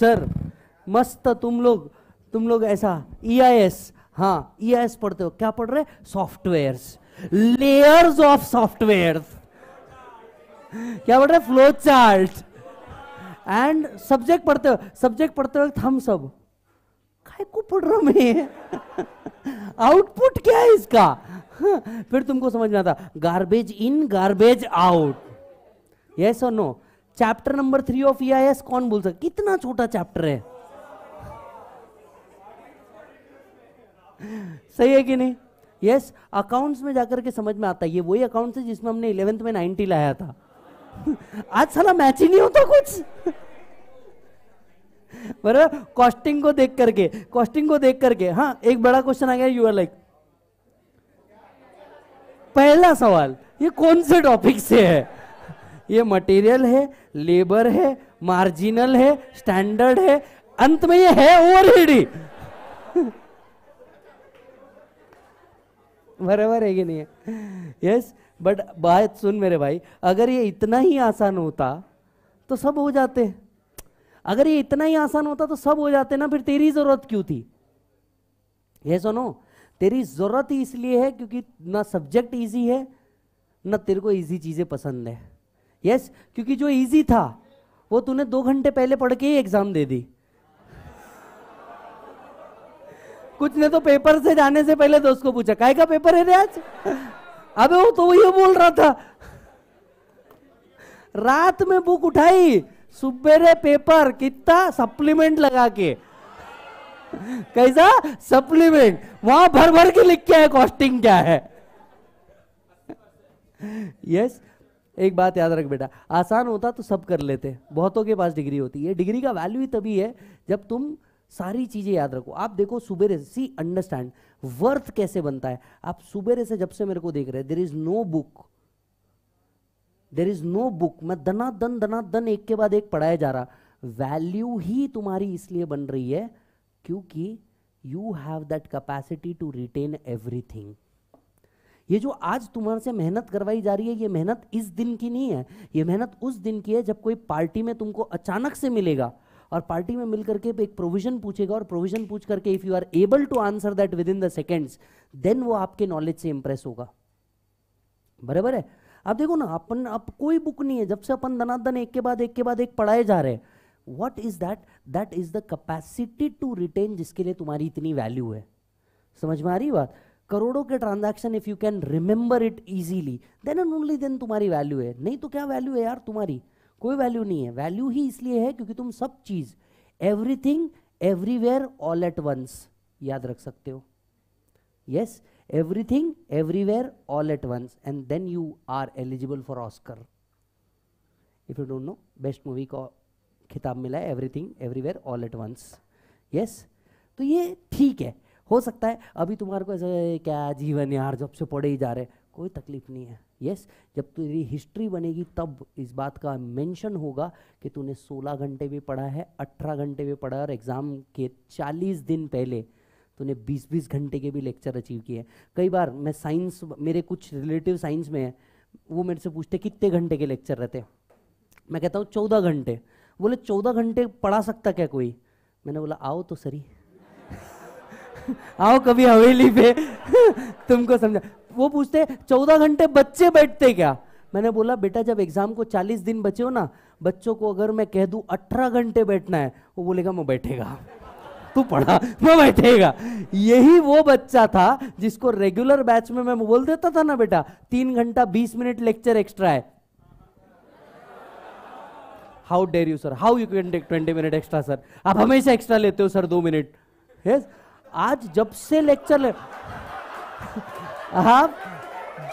A: सर मस्त तुम लोग तुम लोग ऐसा ई आई एस हाँ ई आई एस पढ़ते हो क्या पढ़ रहे सॉफ्टवेयर लेयर्स ऑफ सॉफ्टवेयर क्या पढ़ रहे फ्लो चार्ट एंड सब्जेक्ट पढ़ते हो सब्जेक्ट पढ़ते वक्त हम सब काय को पढ़ रहा मैं आउटपुट क्या है इसका फिर तुमको समझ में आता garbage in garbage out yes और no chapter number three of E कौन बोल सकता कितना छोटा चैप्टर है सही है कि नहीं यस अकाउंट्स में जाकर के समझ में आता है ये वही अकाउंट्स है जिसमें हमने इलेवेंथ में नाइनटी लाया था आज साला मैच ही नहीं होता कुछ बराबर कॉस्टिंग को देख करके कॉस्टिंग को देख करके हाँ एक बड़ा क्वेश्चन आ गया यू आर लाइक पहला सवाल ये कौन से टॉपिक से है ये मटेरियल है लेबर है मार्जिनल है स्टैंडर्ड है अंत में ये है हेडी बराबर है कि नहीं है यस बट बात सुन मेरे भाई अगर ये इतना ही आसान होता तो सब हो जाते अगर ये इतना ही आसान होता तो सब हो जाते ना फिर तेरी जरूरत क्यों थी ये सुनो तेरी जरूरत ही इसलिए है क्योंकि ना सब्जेक्ट इजी है ना तेरे को इजी चीजें पसंद है यस क्योंकि जो इजी था वो तूने दो घंटे पहले पढ़ के ही एग्जाम दे दी कुछ ने तो पेपर से जाने से पहले दोस्त तो को पूछा काय का पेपर है आज अबे वो तो ये बोल रहा था रात में बुक उठाई सुबेरे पेपर कितना सप्लीमेंट लगा के कैसा सप्लीमेंट वहां भर भर के लिख के है कॉस्टिंग क्या है यस yes? एक बात याद रख बेटा आसान होता तो सब कर लेते बहुतों के पास डिग्री होती है डिग्री का वैल्यू ही तभी है जब तुम सारी चीज़ें याद रखो आप देखो सुबेरे से सी अंडरस्टैंड वर्थ कैसे बनता है आप सुबेरे से जब से मेरे को देख रहे हैं there is no book there is no book मैं दना दन दना दन एक के बाद एक पढ़ाया जा रहा वैल्यू ही तुम्हारी इसलिए बन रही है क्योंकि you have that capacity to retain everything ये जो आज तुम्हारे से मेहनत करवाई जा रही है ये मेहनत इस दिन की नहीं है ये मेहनत उस दिन की है जब कोई पार्टी में तुमको अचानक से मिलेगा और पार्टी में मिलकर के एक प्रोविजन पूछेगा और प्रोविजन पूछ करके if you are able to answer that within the seconds then वो आपके नॉलेज से इंप्रेस होगा बराबर है आप देखो ना अपन अब कोई बुक नहीं है जब से अपन दनादन एक के बाद एक के बाद एक पढ़ाए जा रहे हैं what is that that is the capacity to retain जिसके लिए तुम्हारी इतनी वैल्यू है समझ में आ रही बात करोड़ों के transaction if you can remember it easily then and only then तुम्हारी वैल्यू है नहीं तो क्या वैल्यू है यार तुम्हारी कोई वैल्यू नहीं है वैल्यू ही इसलिए है क्योंकि तुम सब चीज़ everything everywhere all at once याद रख सकते हो yes everything everywhere all at once and then you are eligible for Oscar if you don't know best movie का खिताब मिला है everything everywhere all at once yes तो ये ठीक है हो सकता है अभी तुम्हारे को ऐसा क्या जीवन यार जब से पढ़े ही जा रहे कोई तकलीफ नहीं है यस yes, जब तेरी हिस्ट्री बनेगी तब इस बात का मेंशन होगा कि तूने 16 घंटे भी पढ़ा है 18 घंटे भी पढ़ा और एग्ज़ाम के 40 दिन पहले तूने 20-20 घंटे के भी लेक्चर अचीव किए हैं कई बार मैं साइंस मेरे कुछ रिलेटिव साइंस में है वो मेरे से पूछते कितने घंटे के लेक्चर रहते हैं मैं कहता हूँ चौदह घंटे बोले चौदह घंटे पढ़ा सकता क्या कोई मैंने बोला आओ तो सरी आओ कभी हवेली पे तुमको समझा वो पूछते चौदह घंटे बच्चे बैठते क्या मैंने बोला बेटा जब एग्जाम को चालीस दिन बचे हो ना बच्चों को अगर मैं कह दूं अठारह घंटे बैठना है वो बोलेगा मैं बैठेगा तू पढ़ा मैं बैठेगा यही वो बच्चा था जिसको रेगुलर बैच में मैं बोल देता था ना बेटा तीन घंटा बीस मिनट लेक्चर एक्स्ट्रा है how dare you sir how you can take twenty minute extra sir आप हमेशा एक्स्ट्रा लेते हो सर दो मिनट यस yes? आज जब से लेक्चर ले आप हाँ,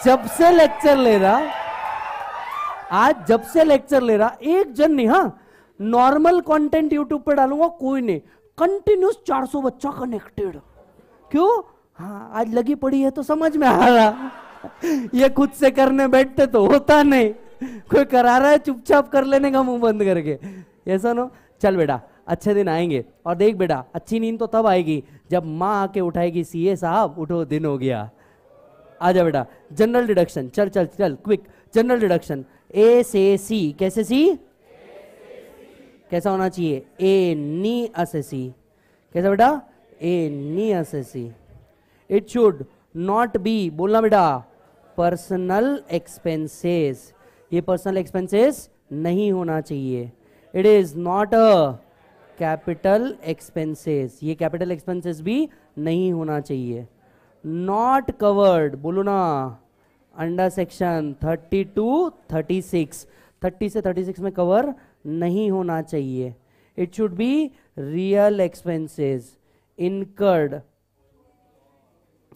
A: जब से लेक्चर ले रहा आज जब से लेक्चर ले रहा एक जन नहीं हा नॉर्मल कंटेंट यूट्यूब पे डालूंगा कोई नहीं कंटिन्यूस 400 बच्चा कनेक्टेड क्यों हाँ आज लगी पड़ी है तो समझ में आ रहा ये खुद से करने बैठते तो होता नहीं कोई करा रहा है चुपचाप कर लेने का मुंह बंद करके ऐसा ना चल बेटा अच्छे दिन आएंगे और देख बेटा अच्छी नींद तो तब आएगी जब माँ आके उठाएगी सीए साहब उठो दिन हो गया आ जा बेटा जनरल डिडक्शन चल चल चल क्विक जनरल डिडक्शन ए से सी कैसे सी कैसा होना चाहिए ए नी असे सी कैसा बेटा any assessee it should not be बोलना बेटा पर्सनल एक्सपेंसेस ये पर्सनल एक्सपेंसेस नहीं होना चाहिए it is not a capital expenses ये कैपिटल एक्सपेंसेस भी नहीं होना चाहिए नॉट कवर्ड बोलो ना अंडर सेक्शन 32 टू 36 30 से 36 में कवर नहीं होना चाहिए it should be real expenses incurred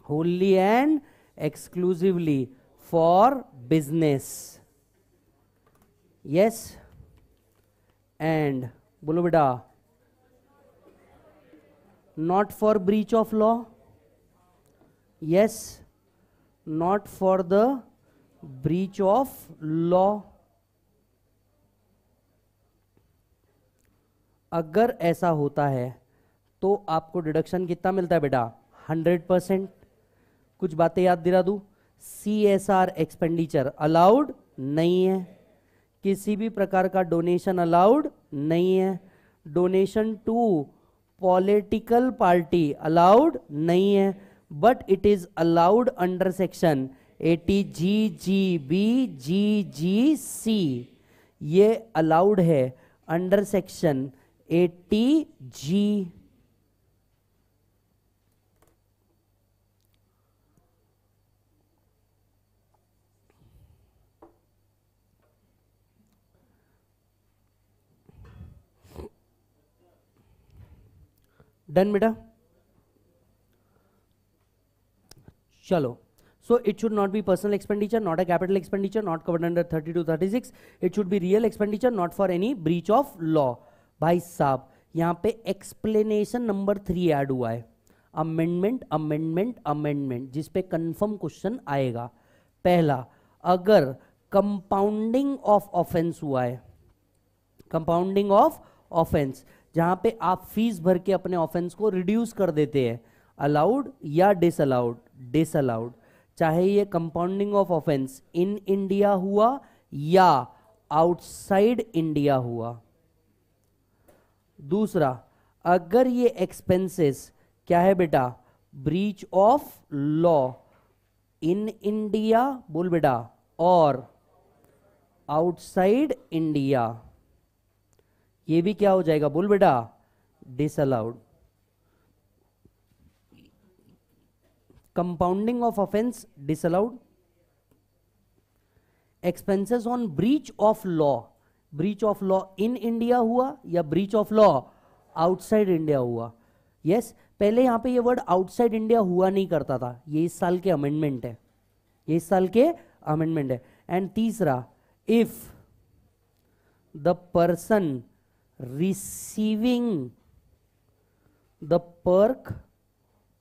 A: wholly and exclusively for business yes and बोलो बेटा not for breach of law yes not for the breach of law अगर ऐसा होता है तो आपको डिडक्शन कितना मिलता है बेटा 100 परसेंट कुछ बातें याद दिला दू C S R expenditure allowed नहीं है किसी भी प्रकार का डोनेशन अलाउड नहीं है donation to political party allowed नहीं है but it is allowed under section eighty G G B G G C ये अलाउड है under section eighty G done बेटा चलो so it should not be personal expenditure not a capital expenditure not covered under thirty six it should be real expenditure not for any breach of law भाई साहब यहां पे एक्सप्लेनेशन नंबर थ्री ऐड हुआ है अमेंडमेंट अमेंडमेंट अमेंडमेंट जिसपे कंफर्म क्वेश्चन आएगा पहला अगर कंपाउंडिंग ऑफ ऑफेंस हुआ है कंपाउंडिंग ऑफ ऑफेंस जहां पे आप फीस भर के अपने ऑफेंस को रिड्यूस कर देते हैं अलाउड या डिसअलाउड डिसअलाउड चाहे ये compounding of offence in India हुआ या आउटसाइड इंडिया हुआ दूसरा अगर ये एक्सपेंसेस क्या है बेटा breach of law in India बोल बेटा और आउटसाइड इंडिया ये भी क्या हो जाएगा बोल बेटा disallowed compounding of offence disallowed expenses on breach of law breach of law in India हुआ या breach of law outside India हुआ यस yes, पहले यहां पे ये वर्ड आउटसाइड इंडिया हुआ नहीं करता था ये इस साल के अमेंडमेंट है ये इस साल के अमेंडमेंट है एंड तीसरा if the person receiving the perk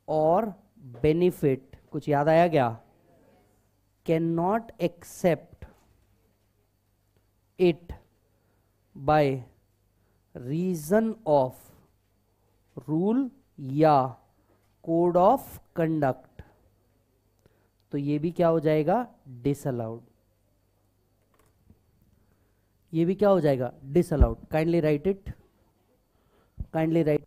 A: or benefit कुछ याद आया क्या can not accept it by reason of rule या कोड ऑफ कंडक्ट तो ये भी क्या हो जाएगा डिसअलाउड ये भी क्या हो जाएगा disallowed kindly write it kindly write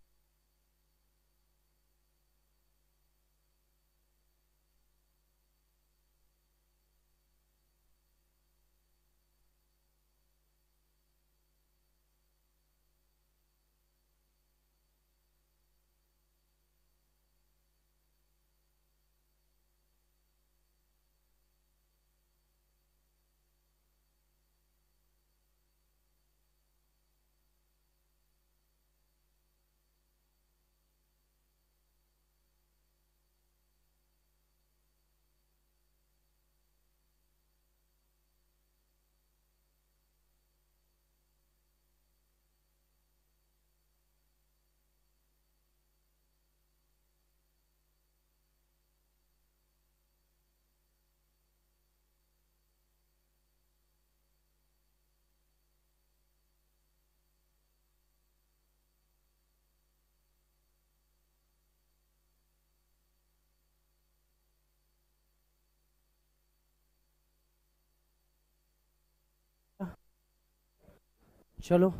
A: चलो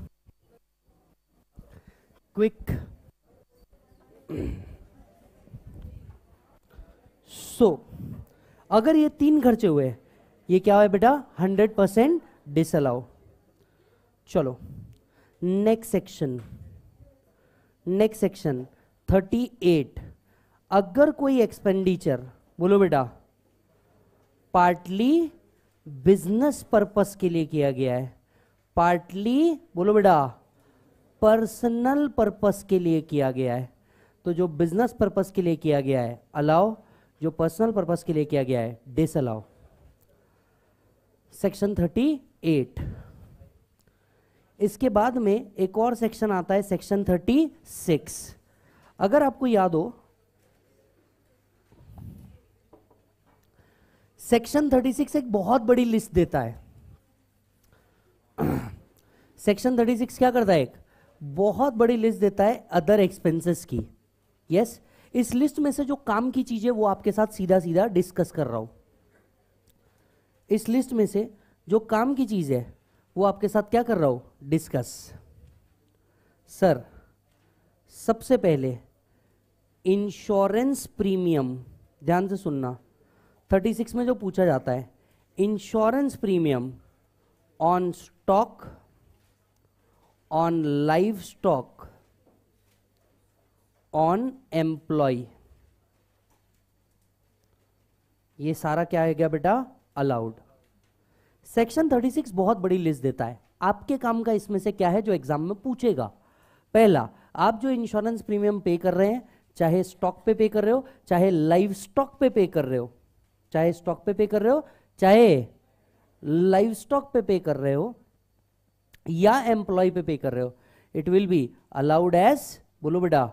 A: क्विक सो अगर ये तीन खर्चे हुए ये क्या है बेटा हंड्रेड परसेंट डिसअलाउ चलो next section next section thirty eight अगर कोई एक्सपेंडिचर बोलो बेटा पार्टली बिजनेस पर्पस के लिए किया गया है पार्टली बोलो बेटा पर्सनल पर्पस के लिए किया गया है तो जो बिजनेस पर्पस के लिए किया गया है अलाउ जो पर्सनल पर्पस के लिए किया गया है disallow section thirty eight इसके बाद में एक और सेक्शन आता है सेक्शन थर्टी सिक्स अगर आपको याद हो सेक्शन 36 एक बहुत बड़ी लिस्ट देता है सेक्शन थर्टी सिक्स क्या करता है एक बहुत बड़ी लिस्ट देता है अदर एक्सपेंसेस की यस yes? इस लिस्ट में से जो काम की चीज़ें वो आपके साथ सीधा सीधा डिस्कस कर रहा हूँ इस लिस्ट में से जो काम की चीज़ है वो आपके साथ क्या कर रहा हूँ डिस्कस सर सबसे पहले इंश्योरेंस प्रीमियम ध्यान से सुनना 36 में जो पूछा जाता है insurance premium on stock on livestock on employee ये सारा क्या है गया बेटा अलाउड सेक्शन 36 बहुत बड़ी लिस्ट देता है आपके काम का इसमें से क्या है जो एग्जाम में पूछेगा पहला आप जो इंश्योरेंस प्रीमियम पे कर रहे हैं चाहे स्टॉक पे पे कर रहे हो चाहे लाइव स्टॉक पे पे कर रहे हो चाहे स्टॉक पे पे कर रहे हो चाहे लाइव स्टॉक पे पे कर रहे हो या एम्प्लॉय पे पे कर रहे हो it will be allowed as बोलो बेटा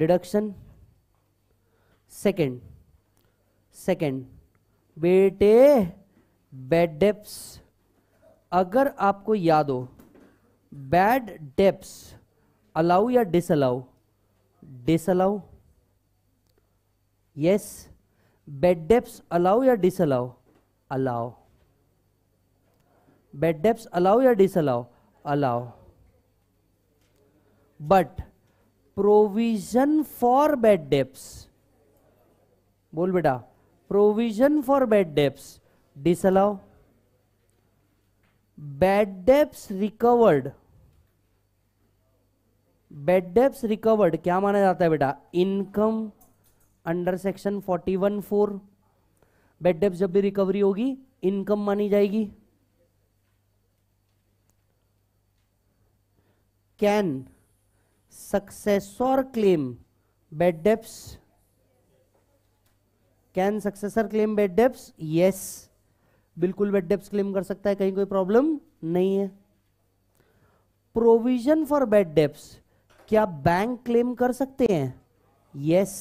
A: डिडक्शन सेकेंड सेकेंड बेटे बैड डेप्स अगर आपको याद हो बैड डेप्स अलाउ या disallow disallow yes bad debts allow या disallow allow bad debts allow या disallow allow but provision for bad debts बोल बेटा provision for bad debts disallow bad debts recovered bad debts recovered क्या माना जाता है बेटा income under section forty one four bad debts जब भी रिकवरी होगी इनकम मानी जाएगी can successor claim bad debts can successor claim bad debts yes बिल्कुल बेड डेप्स क्लेम कर सकता है कहीं कोई प्रॉब्लम नहीं है प्रोविजन फॉर बेड डेप्स क्या बैंक क्लेम कर सकते हैं यस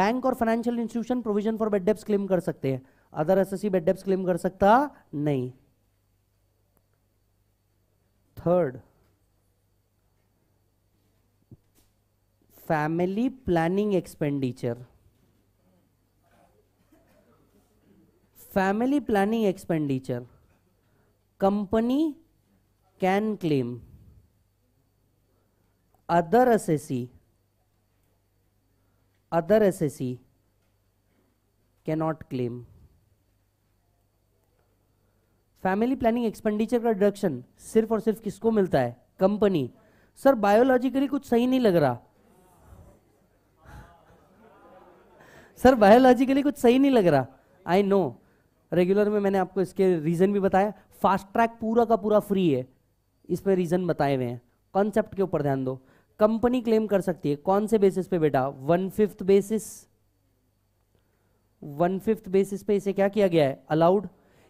A: बैंक और financial institution provision for bad debts claim कर सकते हैं other assessee bad debts claim कर सकता नहीं third family planning expenditure family planning expenditure company can claim other assessee other assessee cannot claim family planning expenditure का डिडक्शन सिर्फ और सिर्फ किसको मिलता है कंपनी सर बायोलॉजिकली कुछ सही नहीं लग रहा सर बायोलॉजिकली कुछ सही नहीं लग रहा आई नो रेगुलर में मैंने आपको इसके रीज़न भी बताया फास्ट ट्रैक पूरा का पूरा फ्री है इसमें रीज़न बताए हुए हैं कॉन्सेप्ट के ऊपर ध्यान दो कंपनी क्लेम कर सकती है कौन से बेसिस पे बेटा one fifth basis one fifth basis पे इसे क्या किया गया है अलाउड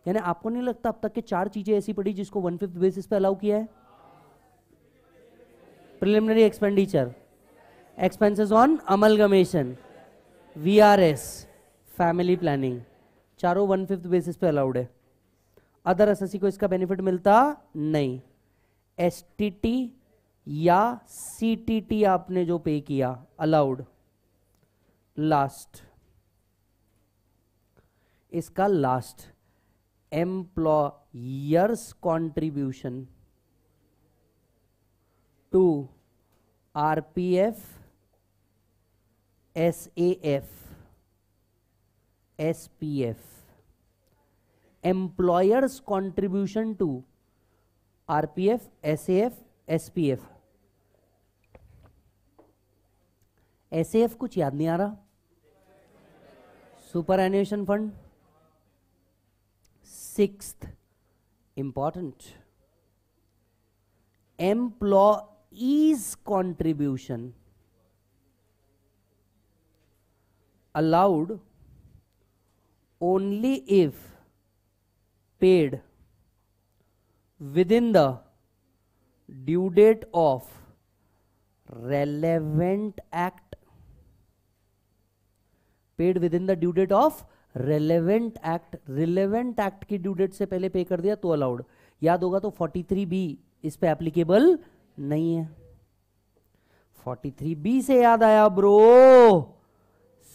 A: यानी आपको नहीं लगता अब तक के चार चीजें ऐसी पड़ी जिसको वन फिफ्थ बेसिस पे अलाउ किया है preliminary expenditure expenses on amalgamation V R S family planning चारों वन फिफ्थ बेसिस पे अलाउड है अदर एस को इसका बेनिफिट मिलता नहीं एस या सी आपने जो पे किया अलाउड लास्ट इसका last employer's contribution to RPF S A F S P F employers contribution to R P F S A F S P F S A F कुछ याद नहीं आ रहा superannuation fund six important employees contribution allowed only if paid within the due date of relevant act paid within the due date of relevant act relevant act की ड्यू डेट से पहले पे कर दिया तो अलाउड याद होगा तो 43 बी इस पर एप्लीकेबल नहीं है 43 बी से याद आया bro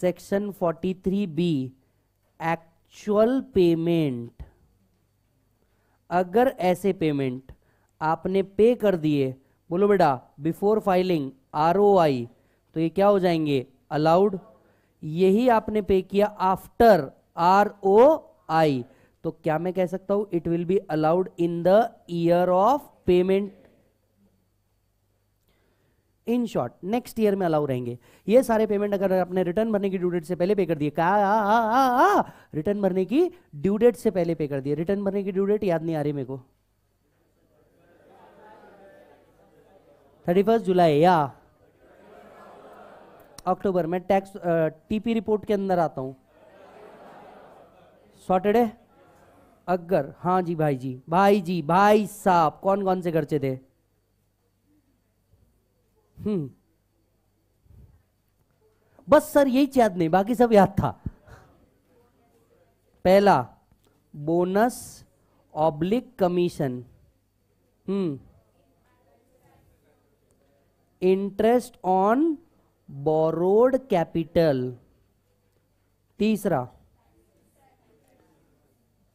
A: section 43 B actual payment अगर ऐसे पेमेंट आपने पे कर दिए बोलो बेटा बिफोर फाइलिंग आर तो ये क्या हो जाएंगे अलाउड यही आपने पे किया आफ्टर आर ओ आई तो क्या मैं कह सकता हूं it will be allowed in the year of payment in short next year में अलाउ रहेंगे ये सारे पेमेंट अगर आपने रिटर्न भरने की ड्यूडेट से पहले पे कर दिए कहा रिटर्न भरने की ड्यूडेट से पहले पे कर दिए रिटर्न भरने की ड्यूडेट याद नहीं आ रही मेरे को थर्टी फर्स्ट जुलाई या अक्टूबर में टैक्स टीपी रिपोर्ट के अंदर आता हूं सॉटरडे अगर हाँ जी भाई जी भाई जी भाई साहब कौन कौन से खर्चे थे हम्म बस सर यही याद नहीं बाकी सब याद था पहला बोनस ऑब्लिक commission hmm interest on borrowed capital तीसरा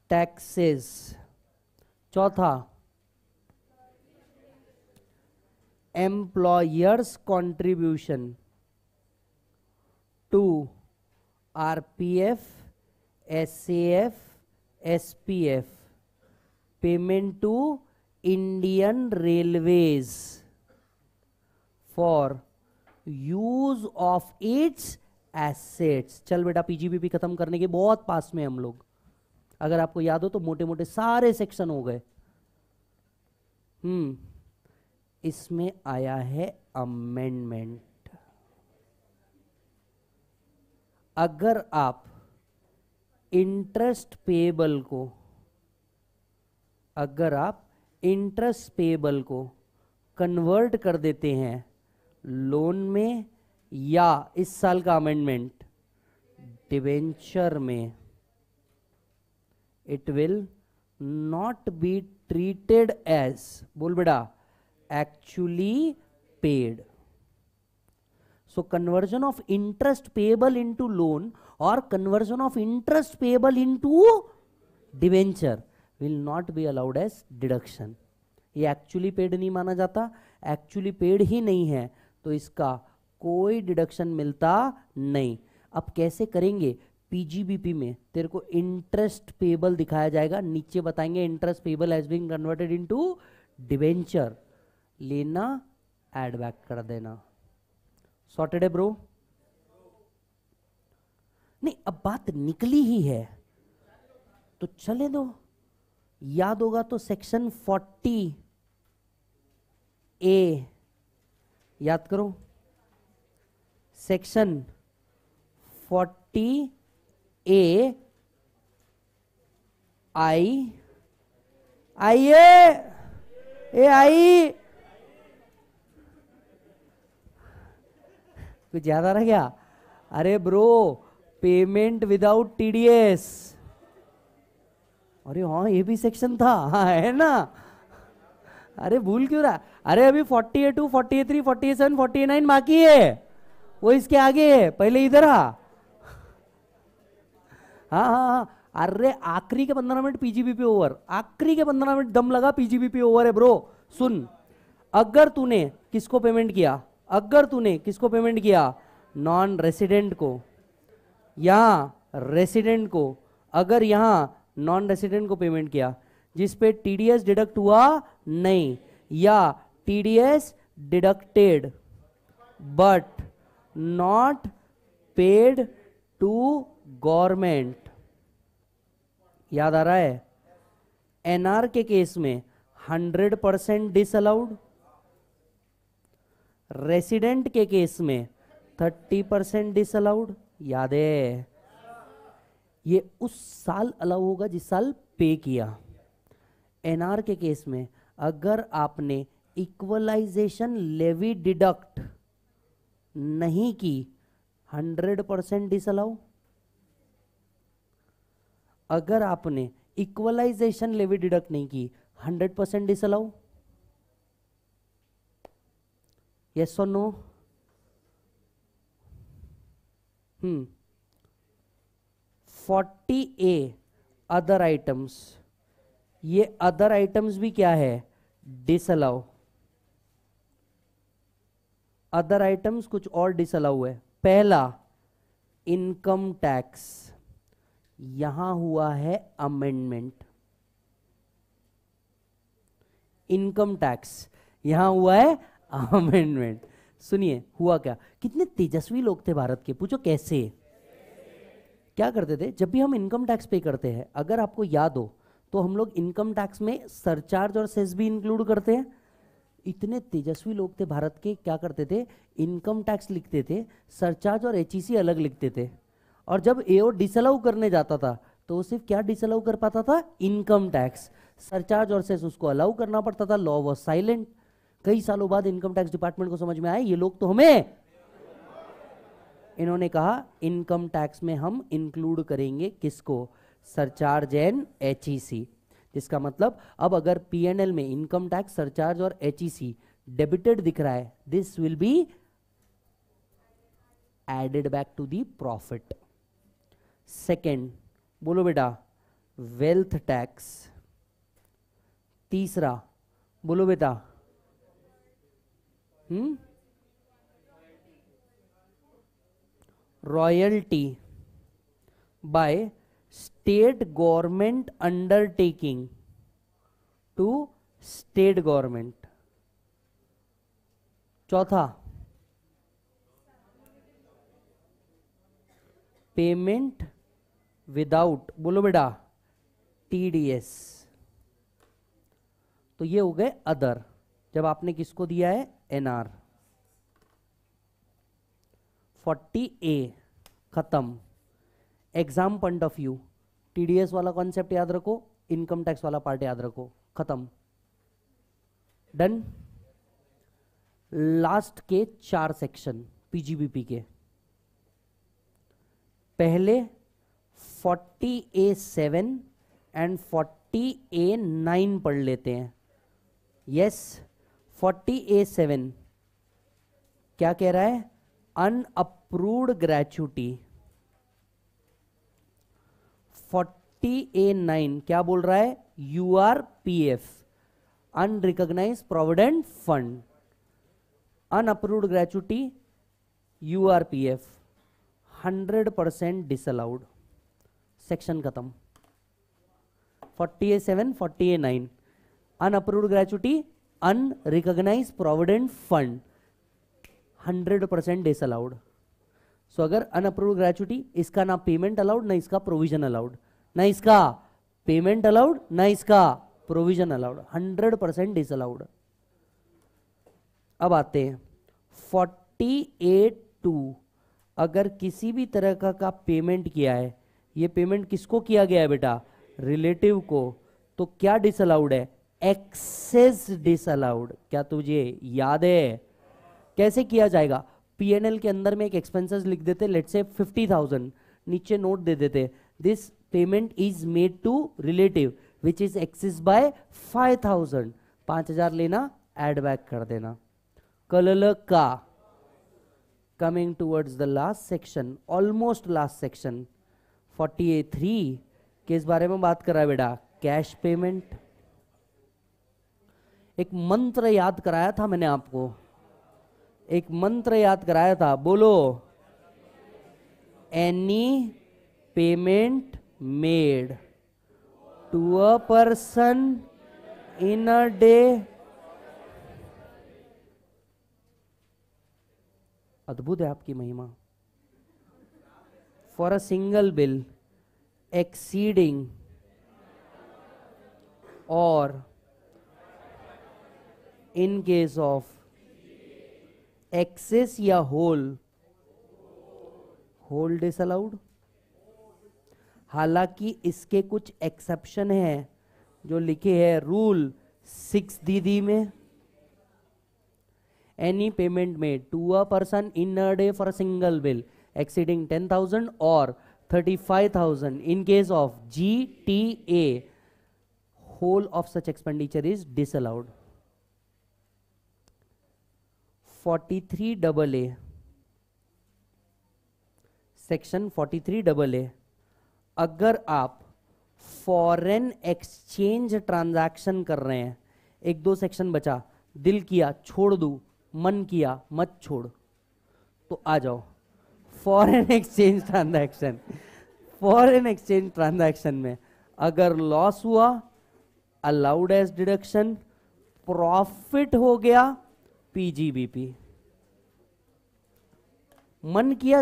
A: टैक्सेस चौथा employer's contribution to RPF, SAF, SPF, payment to Indian Railways for use of its assets चल बेटा पीजीबीपी खत्म करने के बहुत पास में हम लोग अगर आपको याद हो तो मोटे मोटे सारे सेक्शन हो गए हम्म इसमें आया है अमेंडमेंट अगर आप इंटरेस्ट पेबल को अगर आप इंटरेस्ट पेबल को कन्वर्ट कर देते हैं लोन में या इस साल का अमेंडमेंट डिवेंचर में it will not be treated as बोल बेटा actually paid. So conversion of interest payable into loan or conversion of interest payable into debenture will not be allowed as deduction ये एक्चुअली पेड नहीं माना जाता एक्चुअली पेड ही नहीं है तो इसका कोई डिडक्शन मिलता नहीं अब कैसे करेंगे पीजीबीपी में तेरे को इंटरेस्ट पेबल दिखाया जाएगा नीचे बताएंगे interest payable has been converted into debenture लेना एड बैक कर देना सॉर्टेड है ब्रो नहीं अब बात निकली ही है तो चले दो याद होगा तो सेक्शन 40 ए याद करो सेक्शन 40 ए आई आई ए आई कुछ ज़्यादा रह गया अरे ब्रो पेमेंट विदाउट टीडीएस अरे हाँ ये भी सेक्शन था हाँ है ना अरे भूल क्यों रहा अरे अभी forty eight two forty three forty seven forty nine बाकी है वो इसके आगे है पहले इधर आ हाँ हाँ हाँ अरे आखिरी के पंद्रह मिनट पीजीबीपी ओवर आखिरी के पंद्रह मिनट दम लगा पीजीबीपी ओवर है ब्रो सुन अगर तूने किसको पेमेंट किया अगर तूने किसको पेमेंट किया नॉन रेसिडेंट को यहाँ रेसिडेंट को अगर यहाँ नॉन रेसिडेंट को पेमेंट किया जिस पे टीडीएस डिडक्ट हुआ नहीं या TDS deducted but not paid to government याद आ रहा है एनआर के केस में 100% परसेंट डिसअलाउड रेसिडेंट के केस में 30 परसेंट डिसअलाउड याद है ये उस साल अलाउ होगा जिस साल पे किया एनआर के केस में अगर आपने इक्वलाइजेशन लेवी डिडक्ट नहीं की 100 परसेंट डिसअलाउ अगर आपने इक्वलाइजेशन लेवी डिडक्ट नहीं की 100 percent disallow yes or no hmm 40 a other items ये अदर आइटम्स भी क्या है डिसअलाउ अदर आइटम्स कुछ और डिसअलाउ है पहला इनकम टैक्स यहां हुआ है अमेंडमेंट इनकम टैक्स यहां हुआ है अमेंडमेंट सुनिए हुआ क्या कितने तेजस्वी लोग थे भारत के पूछो कैसे क्या करते थे जब भी हम इनकम टैक्स पे करते हैं अगर आपको याद हो तो हम लोग इनकम टैक्स में सरचार्ज और सेस भी इंक्लूड करते हैं इतने तेजस्वी लोग थे भारत के क्या करते थे इनकम टैक्स लिखते थे सरचार्ज और एच e अलग लिखते थे और जब ए ओ डिसअलाउ करने जाता था तो वो सिर्फ क्या डिसअलाउ कर पाता था इनकम टैक्स सरचार्ज और सेस उसको अलाउ करना पड़ता था लॉ वॉज साइलेंट कई सालों बाद इनकम टैक्स डिपार्टमेंट को समझ में आए ये लोग तो हमें इन्होंने कहा इनकम टैक्स में हम इंक्लूड करेंगे किसको सरचार्ज एंड एच e जिसका मतलब अब अगर पीएनएल में इनकम टैक्स सरचार्ज और एच डेबिटेड e दिख रहा है this will be added back to the profit second बोलो बेटा वेल्थ टैक्स तीसरा बोलो बेटा royalty by state government undertaking to state government चौथा पेमेंट विदाउट बोलो बेटा टीडीएस तो ये हो गए अदर जब आपने किसको दिया है एनआर 40 ए खत्म exam point of view TDS वाला कॉन्सेप्ट याद रखो इनकम टैक्स वाला पार्ट याद रखो खत्म डन लास्ट के चार सेक्शन पीजीबीपी के पहले 40 A seven and 40 A nine पढ़ लेते हैं yes yes, forty A seven क्या कह रहा है unapproved gratuity forty A nine क्या बोल रहा है U R P F unrecognise provident fund unapproved gratuity U R P F hundred percent disallowed section खत्म forty A seven forty A nine unapproved gratuity unrecognise provident fund hundred percent disallowed so अगर अनअप्रूव ग्रेचुटी इसका ना पेमेंट अलाउड ना इसका प्रोविजन अलाउड ना इसका पेमेंट अलाउड ना इसका provision allowed hundred percent disallowed अब आते हैं फोर्टी एट टू अगर किसी भी तरह का, का पेमेंट किया है ये पेमेंट किसको किया गया है बेटा रिलेटिव को तो क्या डिसअलाउड है एक्सेस डिसअलाउड क्या तुझे याद है कैसे किया जाएगा पीएनएल के अंदर में एक एक्सपेंसेस लिख देते लेट से फिफ्टी थाउजेंड नीचे नोट दे देते this payment is made to relative which is excess by five thousand पांच हजार लेना एड बैक कर देना कलल का last section almost last section forty A three 43 किस बारे में बात कर रहा है बेटा कैश पेमेंट एक मंत्र याद कराया था मैंने आपको एक मंत्र याद कराया था बोलो any payment made to a person in a day अद्भुत है आपकी महिमा for a single bill exceeding और इन केस ऑफ एक्सेस या होल होल डिस अलाउड हालांकि इसके कुछ एक्सेप्शन हैं जो लिखे है रूल सिक्स दीदी में एनी पेमेंट में to a person in a day for single bill exceeding ten thousand और thirty five thousand in case of G T A whole of such expenditure is disallowed forty three double A section forty three double A अगर आप फॉरेन एक्सचेंज ट्रांजैक्शन कर रहे हैं एक दो सेक्शन बचा दिल किया छोड़ दूँ मन किया मत छोड़ तो आ जाओ foreign exchange transaction foreign exchange transaction में अगर लॉस हुआ अलाउड एज डिडक्शन प्रॉफिट हो गया पीजीबीपी मन किया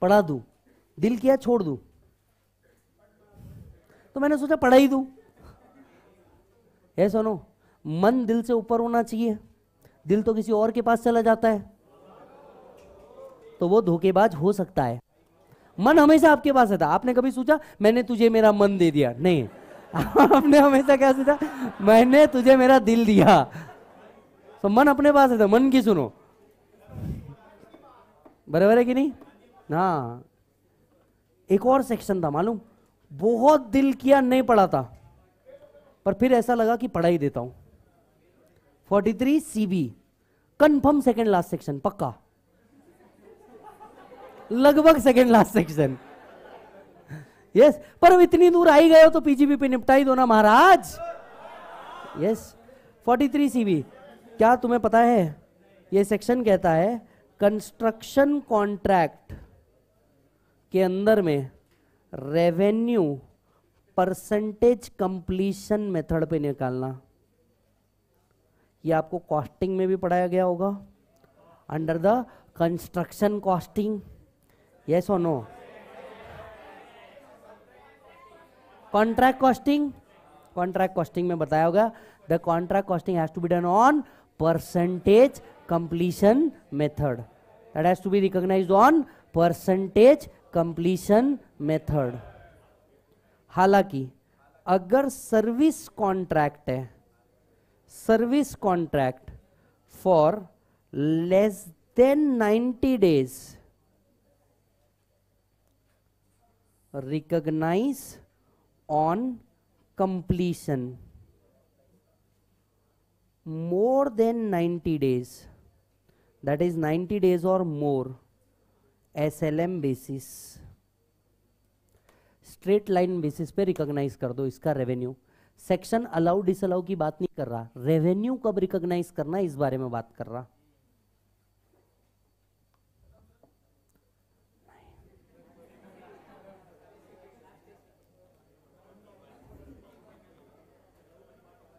A: पढ़ा दू दिल किया छोड़ दू तो मैंने सोचा पढ़ा ही दू है सोनो मन दिल से ऊपर होना चाहिए दिल तो किसी और के पास चला जाता है तो वो धोखेबाज हो सकता है मन हमेशा आपके पास रहता आपने कभी सोचा मैंने तुझे मेरा मन दे दिया नहीं आपने हमेशा क्या सोचा मैंने तुझे मेरा दिल दिया तो मन अपने पास है तो मन की सुनो बराबर है कि नहीं ना एक और सेक्शन था मालूम बहुत दिल किया नहीं पढ़ा था पर फिर ऐसा लगा कि पढ़ा ही देता हूं 43 three C B confirm second last section पक्का लगभग सेकेंड लास्ट सेक्शन यस पर अब इतनी दूर आई गए हो तो पीजीबी पे निपटाई दो ना महाराज yes yes. 43 three C B क्या तुम्हें पता है ये सेक्शन कहता है कंस्ट्रक्शन कॉन्ट्रैक्ट के अंदर में रेवेन्यू परसेंटेज कंप्लीशन मेथड पे निकालना ये आपको कॉस्टिंग में भी पढ़ाया गया होगा under the construction costing yes और no contract costing contract costing में बताया होगा the contract costing has to be done on percentage completion method that has to be recognized on percentage completion method हालांकि अगर सर्विस कॉन्ट्रैक्ट है service contract for less than 90 days recognize on completion more than 90 days that is 90 days or more SLM basis straight line basis पे रिकॉग्नाइज कर दो इसका रेवेन्यू सेक्शन अलाउ डिसअलाउ की बात नहीं कर रहा रेवेन्यू कब रिकॉग्नाइज करना इस बारे में बात कर रहा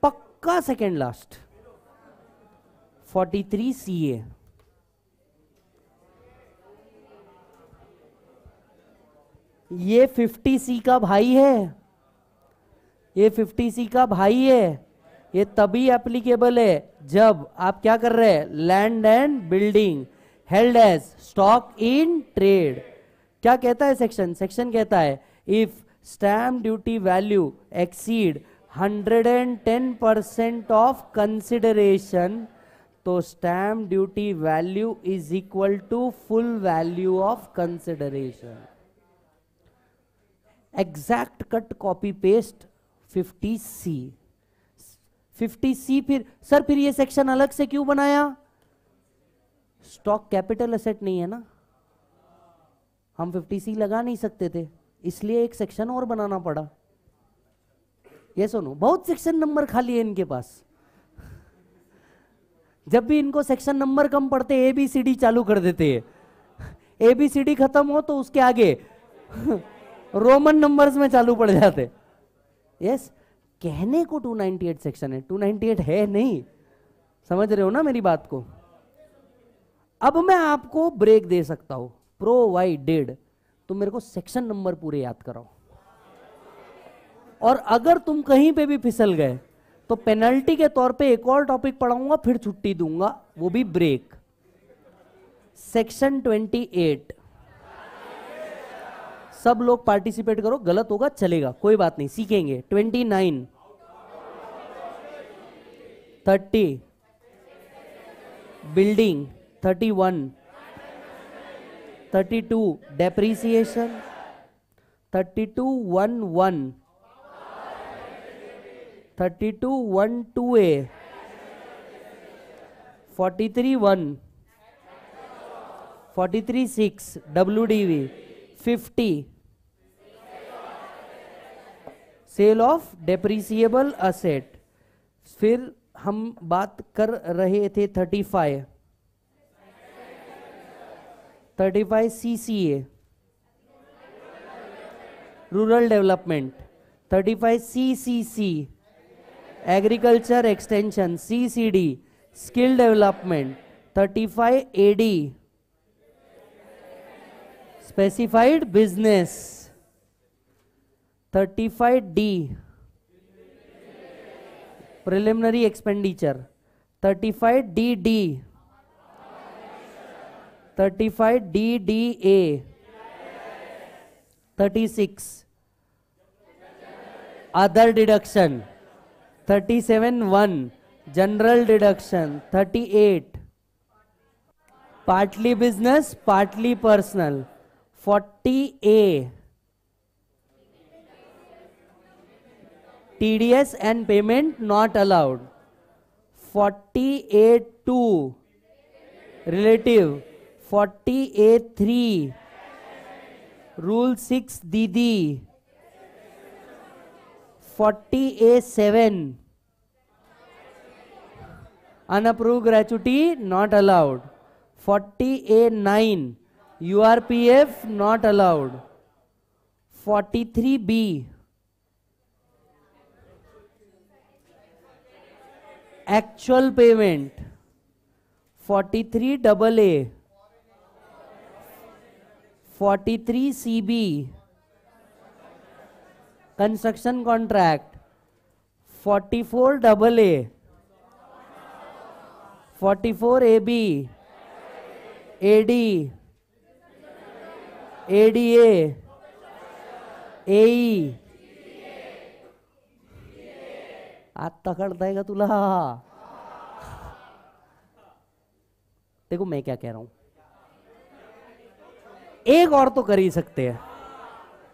A: पक्का second last forty three C A ये फिफ्टी सी का भाई है ये फिफ्टी सी का भाई है ये तभी एप्लीकेबल है जब आप क्या कर रहे हैं land and building held as stock in trade क्या कहता है सेक्शन सेक्शन कहता है if stamp duty value exceed 110 percent of consideration तो stamp duty value is equal to full value of consideration exact cut copy paste 50 C 50 C फिर सर फिर ये सेक्शन अलग से क्यों बनाया स्टॉक कैपिटल असेट नहीं है ना हम 50 सी लगा नहीं सकते थे इसलिए एक सेक्शन और बनाना पड़ा ये सुनो बहुत सेक्शन नंबर खाली है इनके पास जब भी इनको सेक्शन नंबर कम पड़ते ए बी सी डी चालू कर देते हैं ए बी सी डी खत्म हो तो उसके आगे रोमन नंबर्स में चालू पड़ जाते यस कहने को 298 सेक्शन है 298 है नहीं समझ रहे हो ना मेरी बात को अब मैं आपको ब्रेक दे सकता हूं प्रोवाइडेड तो मेरे को सेक्शन नंबर पूरे याद कराओ और अगर तुम कहीं पे भी फिसल गए तो पेनल्टी के तौर पे एक और टॉपिक पढ़ाऊंगा फिर छुट्टी दूंगा वो भी ब्रेक सेक्शन 28 सब लोग पार्टिसिपेट करो गलत होगा चलेगा कोई बात नहीं सीखेंगे 29 30 building 31 32 depreciation 32 1 1 thirty two one two A forty three one forty three six W D V fifty sale of depreciable asset फिर हम बात कर रहे थे thirty five thirty five C C A rural development thirty five C C C agriculture extension CCD skill development 35 AD specified business 35 D preliminary expenditure 35 D D 35 D D A 36 other deduction thirty seven one general deduction thirty eight partly business partly personal forty A TDS and payment not allowed forty A two relative forty A three rule six DD forty A seven unapprove gratuity not allowed forty A nine U R P F not allowed forty three B actual payment forty three double A forty three C B construction contract forty four double A forty four A B A D A D A आता आत्ता कळताय का तुला देखो मैं क्या कह रहा हूं एक और तो कर ही सकते हैं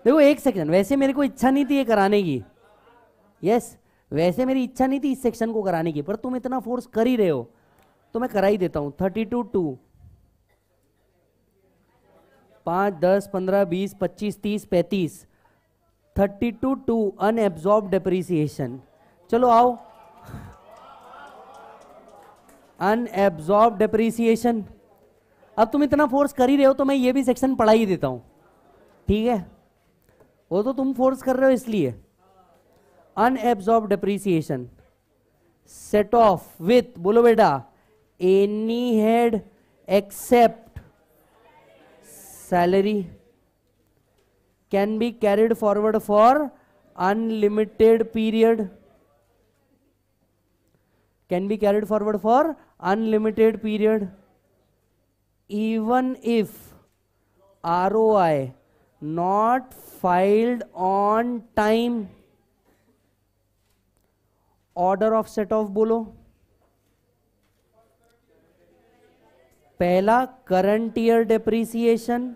A: देखो एक सेक्शन वैसे मेरे को इच्छा नहीं थी ये कराने की यस वैसे मेरी इच्छा नहीं थी इस सेक्शन को कराने की पर तुम इतना फोर्स कर ही रहे हो तो मैं करा ही देता हूँ थर्टी टू टू पाँच दस पंद्रह बीस पच्चीस तीस पैंतीस thirty two two unabsorb depreciation चलो आओ अनएब्जॉर्ब डेप्रिसिएशन अब तुम इतना फोर्स कर ही रहे हो तो मैं ये भी सेक्शन पढ़ा ही देता हूँ ठीक है वो तो तुम फोर्स कर रहे हो इसलिए unabsorb depreciation set off with बोलो बेटा any head except salary can be carried forward for unlimited period can be carried forward for unlimited period even if R O I not filed on time order of set off बोलो पहला करंट ईयर डेप्रिसिएशन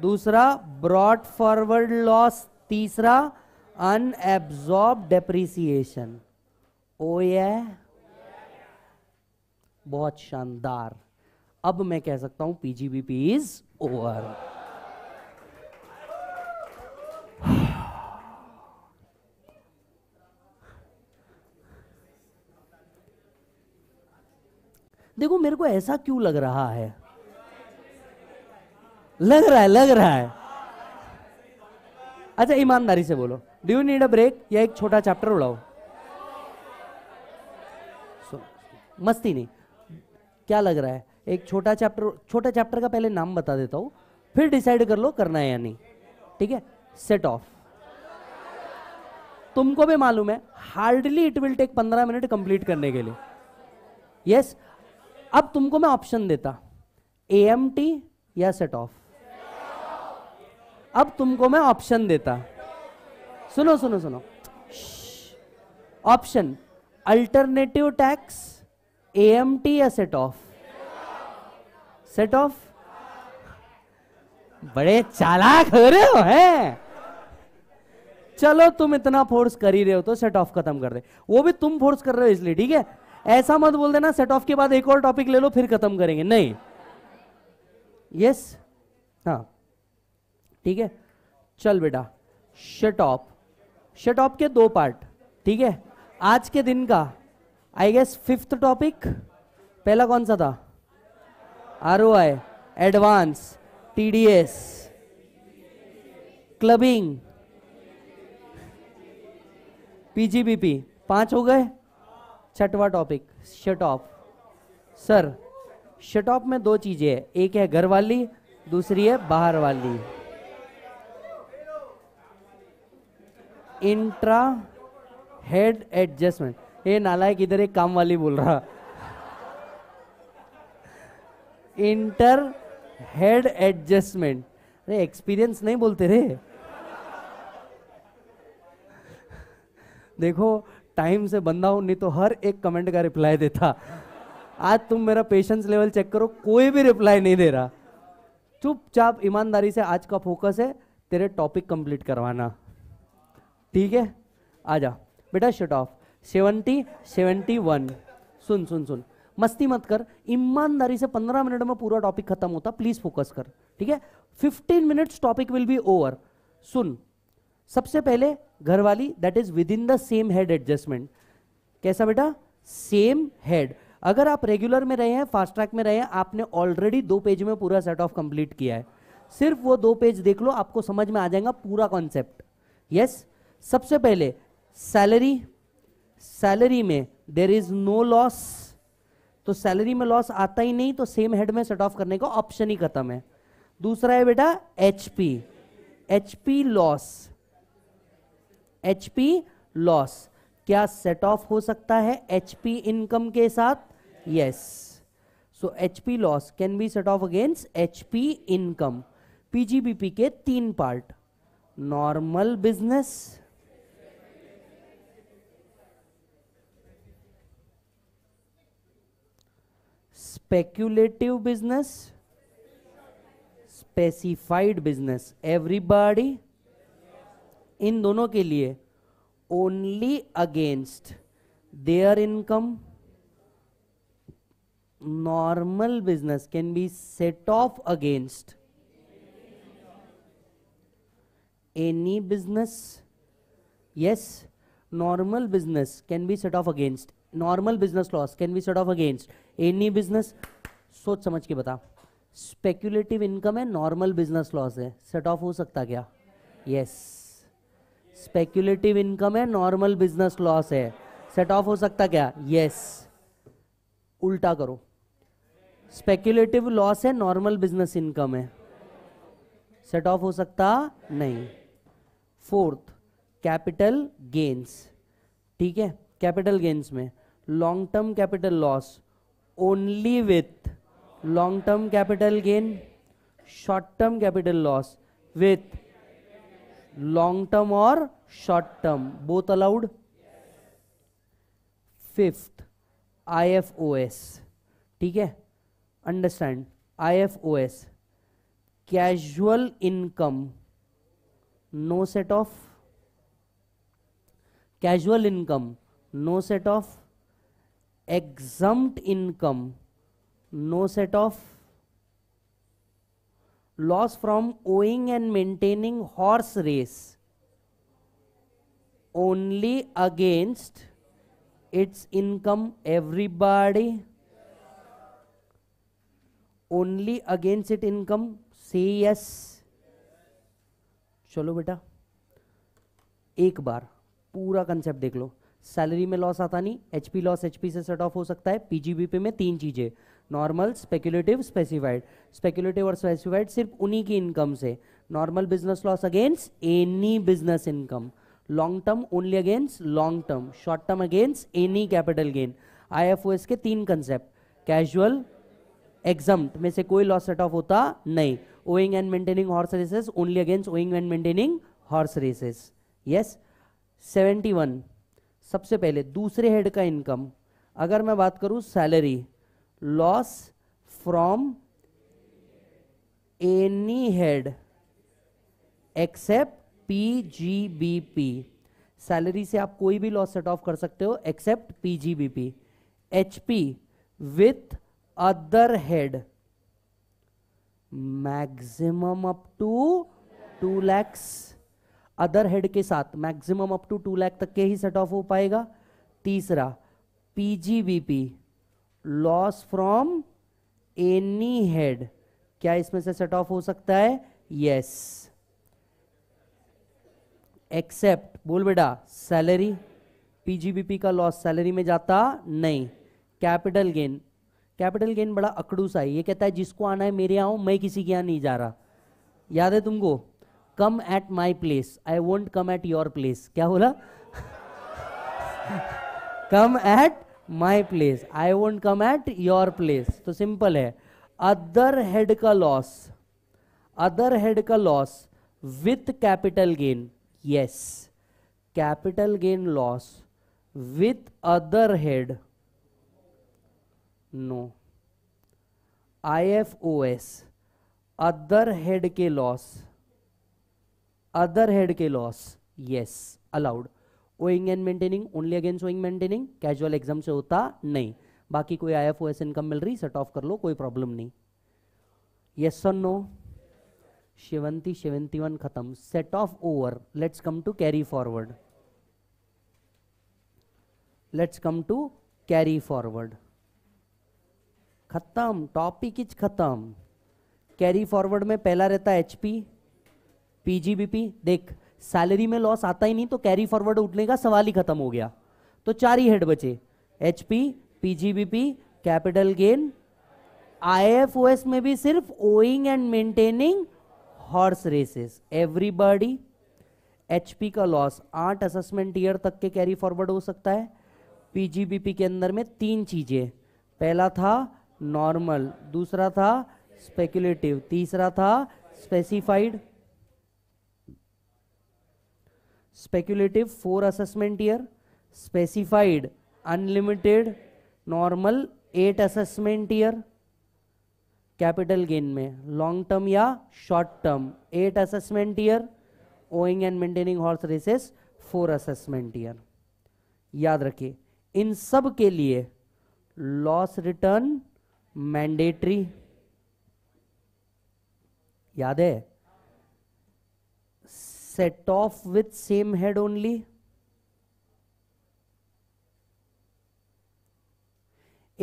A: दूसरा ब्रॉड फॉरवर्ड लॉस तीसरा अनएब्सॉर्ब डेप्रिसिएशन ओ ये बहुत शानदार अब मैं कह सकता हूं पीजीबीपी इज ओवर देखो मेरे को ऐसा क्यों लग रहा है लग रहा है लग रहा है अच्छा ईमानदारी से बोलो do you need a break या एक छोटा चैप्टर उड़ाओ मस्ती नहीं क्या लग रहा है एक छोटा चैप्टर छोटा चैप्टर का पहले नाम बता देता हूं फिर डिसाइड कर लो करना है या नहीं ठीक है सेट ऑफ तुमको भी मालूम है हार्डली इट विल टेक पंद्रह मिनट कंप्लीट करने के लिए यस yes, अब तुमको मैं ऑप्शन देता ए एम टी या सेट ऑफ अब तुमको मैं ऑप्शन देता सुनो सुनो सुनो option alternative tax A M T या सेट ऑफ सेट ऑफ बड़े चालाक हो रहे हो है चलो तुम इतना फोर्स कर ही रहे हो तो सेट ऑफ खत्म कर दे वो भी तुम फोर्स कर रहे हो इसलिए ठीक है ऐसा मत बोल देना सेट ऑफ के बाद एक और टॉपिक ले लो फिर खत्म करेंगे नहीं यस हाँ ठीक है चल बेटा शट ऑफ शट ऑफ के दो पार्ट ठीक है आज के दिन का आई गेस फिफ्थ टॉपिक पहला कौन सा था R O I advance T D S clubbing PGBP पांच हो गए छठवा topic shut off sir shut off में दो चीजें हैं एक है घर वाली दूसरी है बाहर वाली इंट्रा हेड एडजस्टमेंट ये नालायक इधर एक काम वाली बोल रहा इंटर हेड एडजस्टमेंट अरे एक्सपीरियंस नहीं बोलते रे देखो टाइम से बंदा हूँ नहीं तो हर एक कमेंट का रिप्लाई देता आज तुम मेरा पेशेंस लेवल चेक करो कोई भी रिप्लाई नहीं दे रहा चुपचाप ईमानदारी से आज का फोकस है तेरे टॉपिक कंप्लीट करवाना ठीक है जा बेटा shut off seventy seventy one सुन सुन सुन मस्ती मत कर ईमानदारी से पंद्रह मिनट में पूरा टॉपिक खत्म होता प्लीज फोकस कर ठीक है fifteen minutes topic will be over सुन सबसे पहले घर वाली that is within the same head adjustment कैसा बेटा सेम हेड अगर आप रेगुलर में रहे हैं फास्ट ट्रैक में रहे हैं आपने ऑलरेडी दो पेज में पूरा सेट ऑफ कंप्लीट किया है सिर्फ वो दो पेज देख लो आपको समझ में आ जाएगा पूरा कॉन्सेप्ट यस सबसे पहले सैलरी सैलरी में देर इज नो लॉस तो सैलरी में लॉस आता ही नहीं तो सेम हेड में सेट ऑफ करने का ऑप्शन ही खत्म है दूसरा है बेटा H P H P loss H loss क्या सेट ऑफ हो सकता है एच इनकम के साथ yes so H loss can be set off against H income PGBP के तीन part normal business speculative business specified business everybody इन दोनों के लिए only against their income normal business can be set off against any business yes normal business can be set off against normal business loss can be set off against any business सोच समझ के बता स्पेक्यूलेटिव इनकम है नॉर्मल बिजनेस लॉस है सेट ऑफ हो सकता क्या यस yes. स्पेक्यूलेटिव इनकम है नॉर्मल बिजनेस लॉस है सेट ऑफ हो सकता क्या यस उल्टा करो स्पेक्यूलेटिव लॉस है नॉर्मल बिजनेस इनकम है सेट ऑफ हो सकता नहीं फोर्थ कैपिटल गेन्स ठीक है कैपिटल गेन्स में long term capital loss only with long term capital gain short term capital loss with long term और short term both allowed fifth I F O S ठीक है understand I F O S casual income no set off casual income no set off exempt income no set off loss from owning and maintaining horse race only against its income everybody only against its income say yes चलो बेटा एक बार पूरा कंसेप्ट देख लो सैलरी में लॉस आता नहीं एचपी लॉस एचपी से सेट ऑफ हो सकता है पीजीबी पे में तीन चीजें नॉर्मल स्पेक्यूलेटिव स्पेसिफाइड स्पेक्यूलेटिव और स्पेसिफाइड सिर्फ उन्हीं की इनकम से normal business loss against any business income long term only against long term short term against any capital gain I के तीन कंसेप्ट कैजुअल एग्जाम में से कोई लॉस सेट ऑफ होता नहीं owing and maintaining horse races only against owing and maintaining horse races yes 71 सबसे पहले दूसरे हेड का इनकम अगर मैं बात करूं salary loss from any head except P G B P salary से आप कोई भी लॉस सेट ऑफ कर सकते हो except P P G B H P with other head maximum up to two lakhs other head के साथ maximum up to two lakh तक के ही सेट ऑफ हो पाएगा तीसरा P G B P loss from any head क्या इसमें से सेट ऑफ हो सकता है यस एक्सेप्ट बोल बेटा सैलरी पीजीबीपी का लॉस सैलरी में जाता नहीं कैपिटल गेन कैपिटल गेन बड़ा अकड़ू सा है ये कहता है जिसको आना है मेरे यहाँ मैं किसी के यहां नहीं जा रहा याद है तुमको come at my place I won't come at your place क्या बोला come at my place I won't come at your place तो सिंपल है अदर हेड का लॉस अदर हेड का loss with capital gain yes capital gain loss with other head no I F O S other head के लॉस अदर हेड के loss yes allowed owing and maintaining only against owing maintaining casual exam से होता नहीं बाकी कोई I F O S income मिल रही सेट ऑफ कर लो कोई प्रॉब्लम नहीं यस और नो सेवेंटी सेवेंटी वन खत्म set off over let's come to carry forward let's come to carry forward खत्म टॉपिक इज खत्म कैरी फॉरवर्ड में पहला रहता है एचपी पीजीबीपी देख सैलरी में लॉस आता ही नहीं तो कैरी फॉरवर्ड उठने का सवाल ही खत्म हो गया तो चार ही हेड बचे H P PGBP capital gain IFOS में भी सिर्फ owing and maintaining horse races everybody HP का लॉस आठ असेसमेंट ईयर तक के कैरी फॉरवर्ड हो सकता है पीजीबीपी के अंदर में तीन चीजें पहला था नॉर्मल दूसरा था स्पेकुलेटिव तीसरा था specified speculative four assessment year specified unlimited normal eight assessment year capital gain में लॉन्ग टर्म या short term eight assessment year owing and maintaining horse races four assessment year याद रखिए इन सब के लिए लॉस रिटर्न मैंडेटरी याद है set off with same head only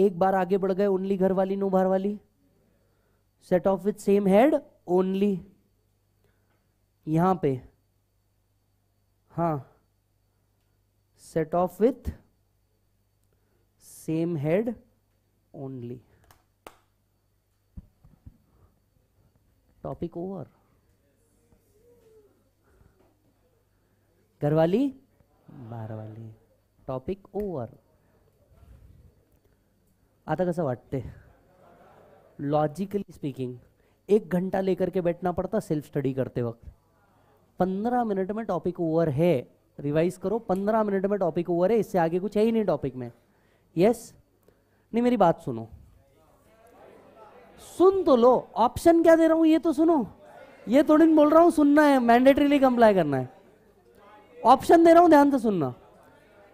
A: एक बार आगे बढ़ गए ओनली घर वाली नो बार वाली set off with same head only यहां पे हा set off with same head only topic over घर वाली बार वाली टॉपिक ओवर आता कसा वाटते लॉजिकली स्पीकिंग एक घंटा लेकर के बैठना पड़ता सेल्फ स्टडी करते वक्त पंद्रह मिनट में टॉपिक ओवर है रिवाइज करो पंद्रह मिनट में टॉपिक ओवर है इससे आगे कुछ है ही नहीं टॉपिक में यस नहीं मेरी बात सुनो सुन तो लो ऑप्शन क्या दे रहा हूं ये तो सुनो ये थोड़ी बोल रहा हूं सुनना है मैंडेटरीली कंप्लाई करना है ऑप्शन दे रहा हूं ध्यान से सुनना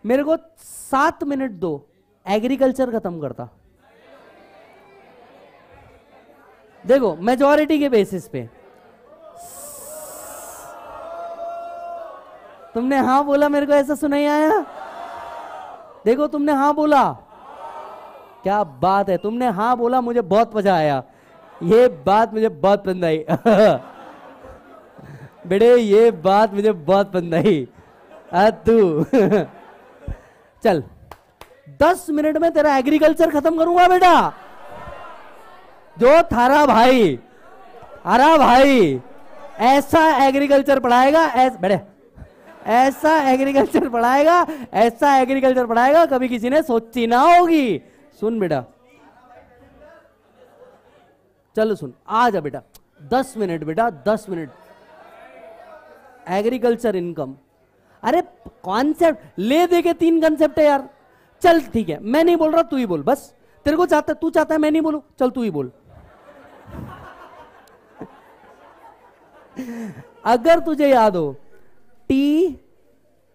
A: मेरे को सात मिनट दो एग्रीकल्चर खत्म करता देखो मेजॉरिटी के बेसिस पे तुमने हां बोला मेरे को ऐसा सुनाई आया देखो तुमने हां बोला क्या बात है तुमने हां बोला मुझे बहुत मजा आया ये बात मुझे बहुत पसंद आई बेटे ये बात मुझे बहुत पसंद आई तू चल दस मिनट में तेरा एग्रीकल्चर खत्म करूंगा बेटा जो थारा भाई अरा भाई ऐसा एग्रीकल्चर पढ़ाएगा ऐस बेटे ऐसा एग्रीकल्चर पढ़ाएगा ऐसा एग्रीकल्चर पढ़ाएगा कभी किसी ने सोची ना होगी सुन बेटा चलो सुन आ जा बेटा दस मिनट बेटा दस मिनट एग्रीकल्चर इनकम अरे कॉन्सेप्ट ले दे के तीन कॉन्सेप्ट है यार चल ठीक है मैं नहीं बोल रहा तू ही बोल बस तेरे को चाहता तू चाहता है मैं नहीं बोलू चल तू ही बोल अगर तुझे याद हो टी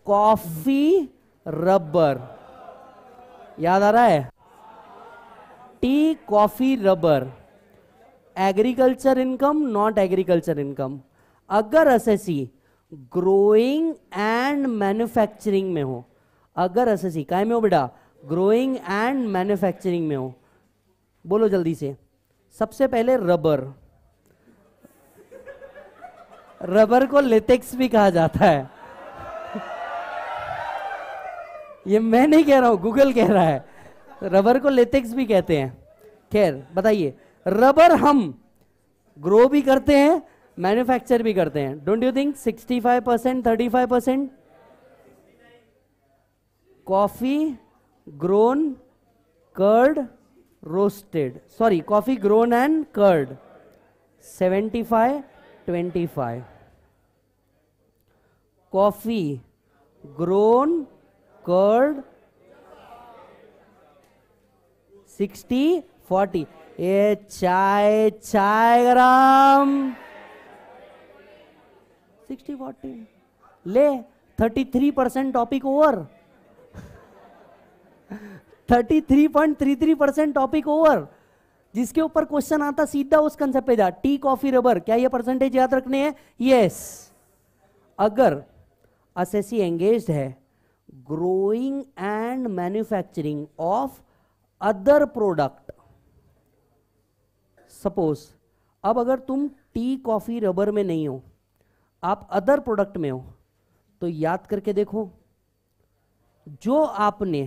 A: कॉफी रबर याद आ रहा है tea coffee rubber agriculture income not agriculture income अगर एस ग्रोइंग एंड मैन्युफैक्चरिंग में हो अगर ऐसे सीखा है में हो बेटा ग्रोइंग एंड मैन्युफैक्चरिंग में हो बोलो जल्दी से सबसे पहले रबर रबर को लेटेक्स भी कहा जाता है ये मैं नहीं कह रहा हूं गूगल कह रहा है रबर को लेटेक्स भी कहते हैं खैर बताइए रबर हम ग्रो भी करते हैं मैन्युफैक्चर भी करते हैं don't you think 65 percent thirty percent coffee grown cured roasted sorry coffee grown and cured 75 25 coffee grown cured 60 40 ये चाय चाय ग्राम सिक्सटी फोर्टी ले thirty three percent topic over thirty three point three three percent topic over जिसके ऊपर क्वेश्चन आता सीधा उस कंसेप्ट पे जा टी कॉफी रबर क्या ये परसेंटेज याद रखने हैं यस अगर असेसी एंगेज e है growing and manufacturing of other product suppose अब अगर तुम टी कॉफी रबर में नहीं हो आप अदर प्रोडक्ट में हो तो याद करके देखो जो आपने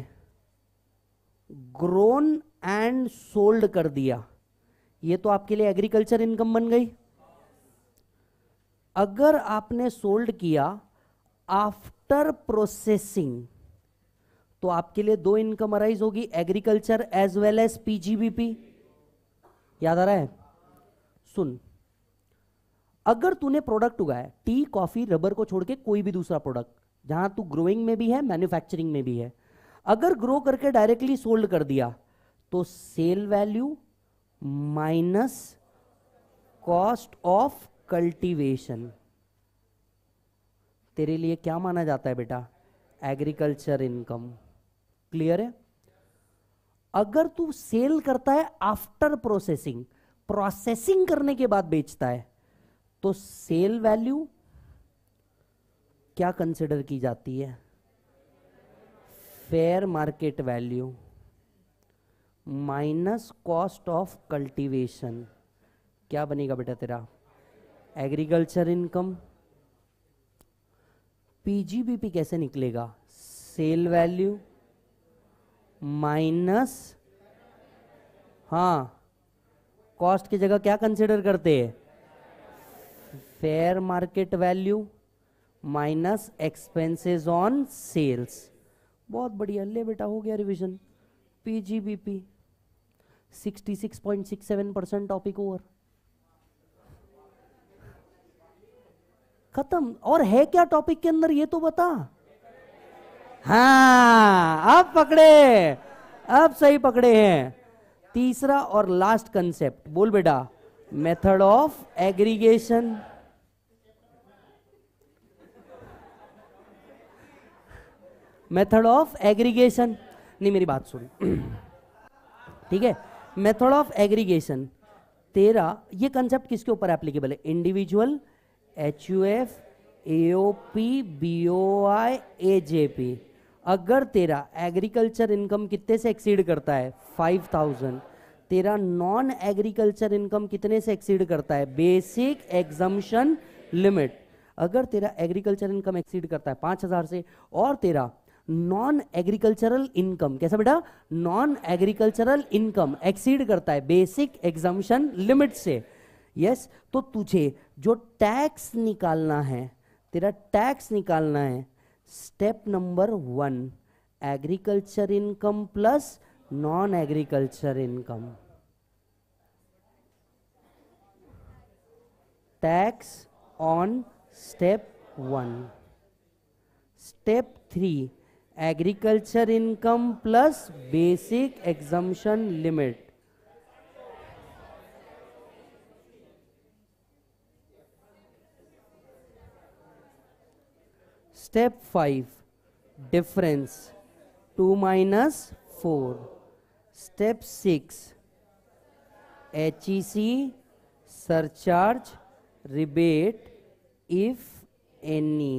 A: ग्रोन एंड सोल्ड कर दिया ये तो आपके लिए एग्रीकल्चर इनकम बन गई अगर आपने सोल्ड किया आफ्टर प्रोसेसिंग तो आपके लिए दो इनकम अराइज होगी agriculture as well as PGBP याद आ रहा है सुन अगर तूने प्रोडक्ट उगाया टी कॉफी रबर को छोड़ के कोई भी दूसरा प्रोडक्ट जहां तू ग्रोइंग में भी है मैन्युफैक्चरिंग में भी है अगर ग्रो करके डायरेक्टली सोल्ड कर दिया तो sale value minus cost of cultivation तेरे लिए क्या माना जाता है बेटा एग्रीकल्चर इनकम क्लियर है अगर तू सेल करता है आफ्टर प्रोसेसिंग प्रोसेसिंग करने के बाद बेचता है तो सेल वैल्यू क्या कंसिडर की जाती है fair market value minus cost of cultivation क्या बनेगा बेटा तेरा एग्रीकल्चर इनकम पीजीबीपी कैसे निकलेगा सेल वैल्यू माइनस हाँ कॉस्ट की जगह क्या कंसिडर करते हैं fair market value minus expenses on sales बहुत बढ़िया ले बेटा हो गया revision PGBP 66.67 percent topic over खत्म और है क्या टॉपिक के अंदर ये तो बता हाँ अब पकड़े अब सही पकड़े हैं तीसरा और लास्ट कंसेप्ट बोल बेटा method of aggregation method of aggregation नहीं मेरी बात सुन ठीक है मेथड ऑफ एग्रीगेशन तेरा ये कंसेप्ट किसके ऊपर एप्लीकेबल है individual H U F A P B O I A J P अगर तेरा एग्रीकल्चर इनकम कितने से एक्सीड करता है फाइव थाउजेंड तेरा नॉन एग्रीकल्चर इनकम कितने से एक्सीड करता है बेसिक एग्जम्पन लिमिट अगर तेरा एग्रीकल्चर इनकम एक्सीड करता है पाँच हज़ार से और तेरा नॉन एग्रीकल्चरल इनकम कैसा बेटा नॉन एग्रीकल्चरल इनकम एक्सीड करता है बेसिक एग्जाम्शन लिमिट से यस yes, तो तुझे जो टैक्स निकालना है तेरा टैक्स निकालना है step number one agriculture income plus non agriculture income tax on step one step three agriculture income plus basic exemption limit step five difference two minus four step six H E C surcharge rebate if any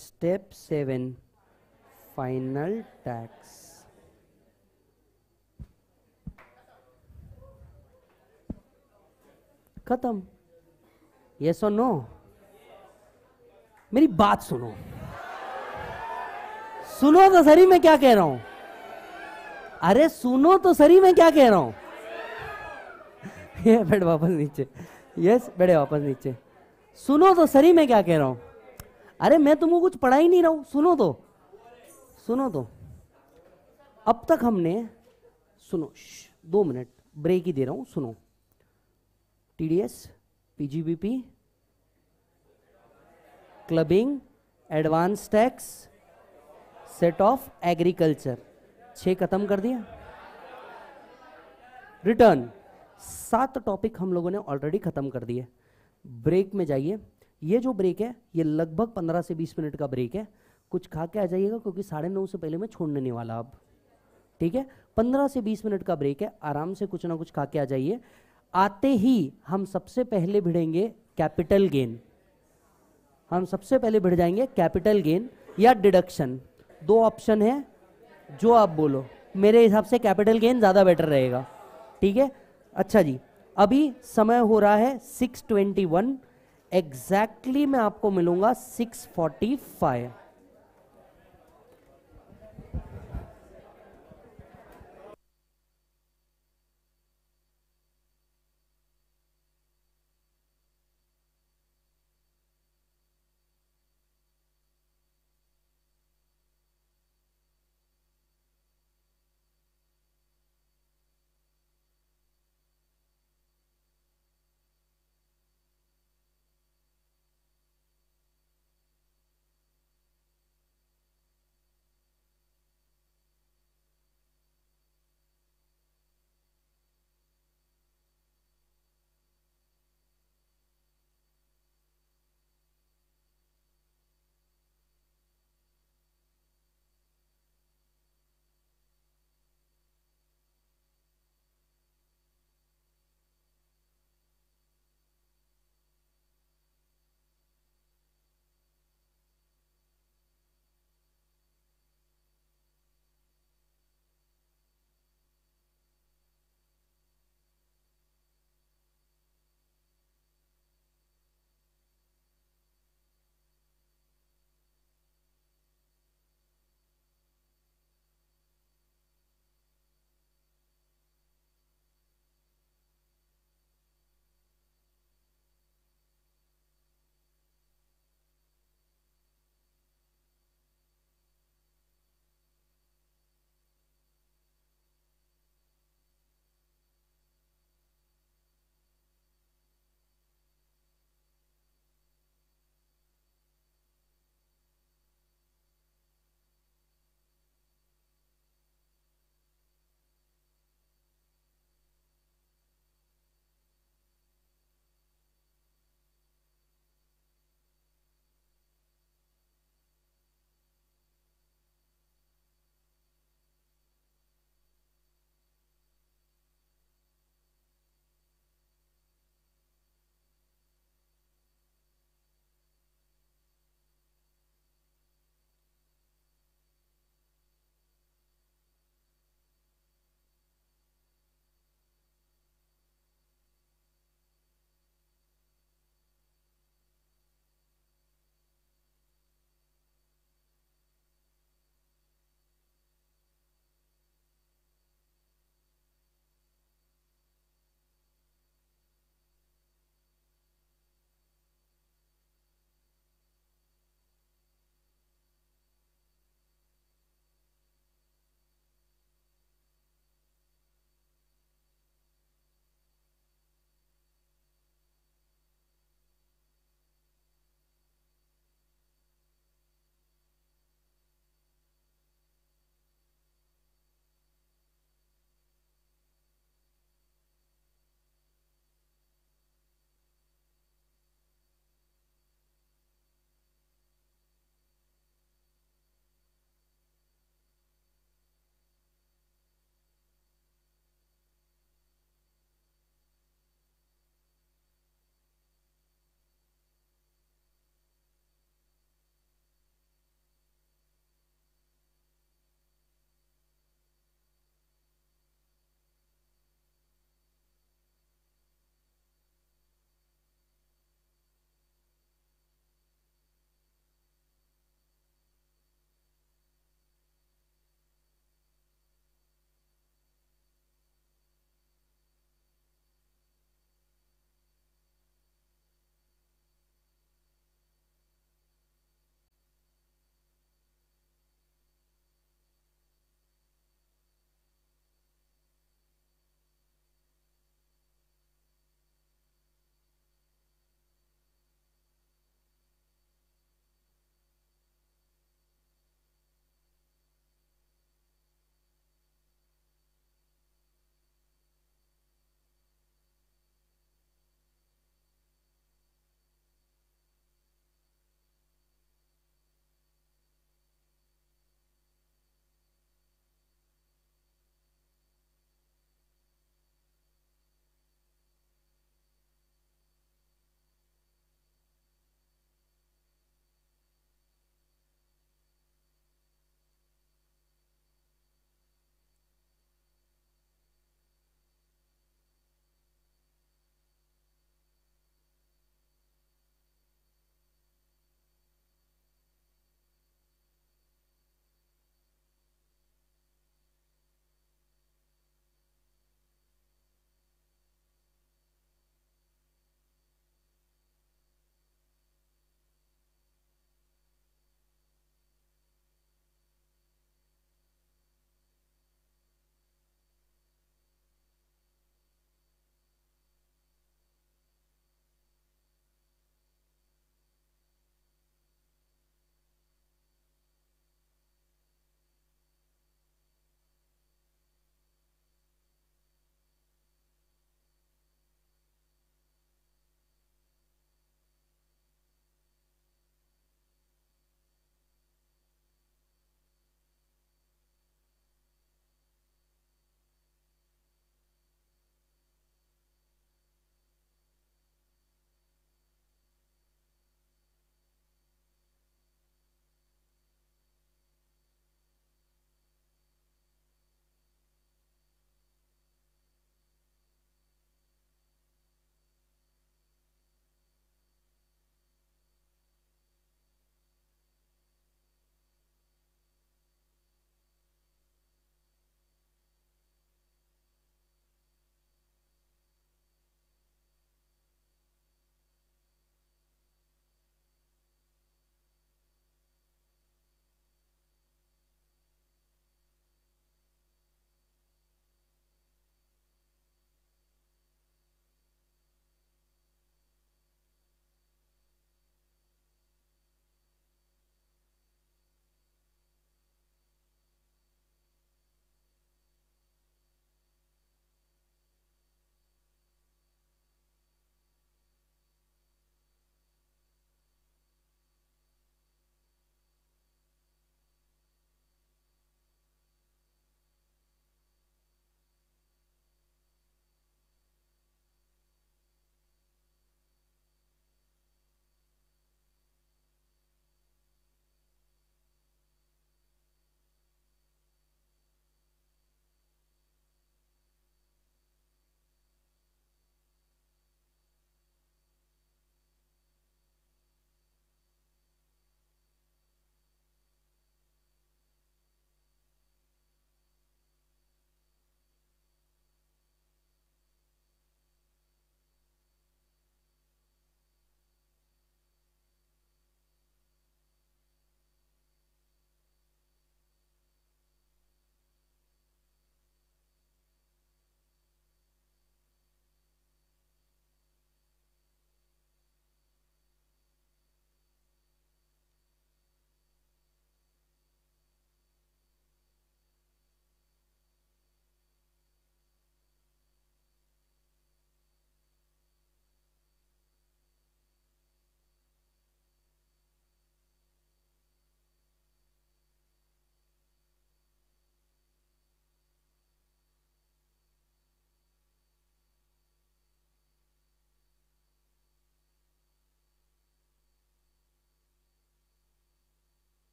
A: step seven final tax. खत्म यस और नो मेरी बात सुनो सुनो तो सरी मैं क्या कह रहा हूं अरे सुनो तो सरी मैं क्या कह रहा हूं ये बैठ वापस नीचे यस बैठे वापस नीचे सुनो तो सरी मैं क्या कह रहा हूं अरे मैं तुमको कुछ पढ़ा ही नहीं रहा हूं सुनो तो सुनो तो अब तक हमने सुनो दो मिनट ब्रेक ही दे रहा हूं सुनो TDS PGBP clubbing advance tax set off agriculture छः खत्म कर दिया रिटर्न सात टॉपिक हम लोगों ने ऑलरेडी खत्म कर दिए ब्रेक में जाइए ये जो ब्रेक है ये लगभग 15 से 20 मिनट का ब्रेक है कुछ खा के आ जाइएगा क्योंकि साढ़े नौ से पहले मैं छोड़ने नहीं वाला अब ठीक है पंद्रह से बीस मिनट का ब्रेक है आराम से कुछ ना कुछ खा के आ जाइए आते ही हम सबसे पहले भिड़ेंगे कैपिटल गेन हम सबसे पहले भिड़ जाएंगे कैपिटल गेन या डिडक्शन दो ऑप्शन है जो आप बोलो मेरे हिसाब से कैपिटल गेन ज़्यादा बेटर रहेगा ठीक है अच्छा जी अभी समय हो रहा है 6:21 एग्जैक्टली मैं आपको मिलूंगा 6:45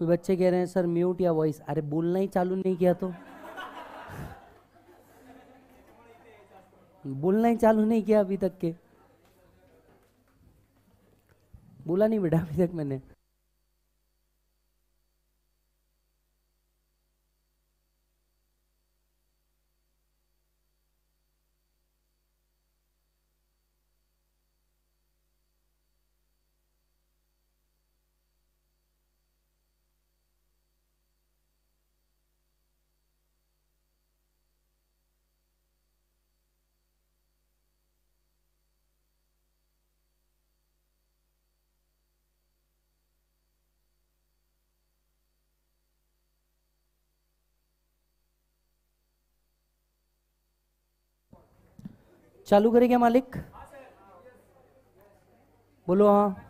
A: कुछ बच्चे कह रहे हैं सर म्यूट या वॉइस अरे बोलना ही चालू नहीं किया तो बोलना ही चालू नहीं किया अभी तक के बोला नहीं बेटा अभी तक मैंने चालू करेगा क्या मालिक बोलो हाँ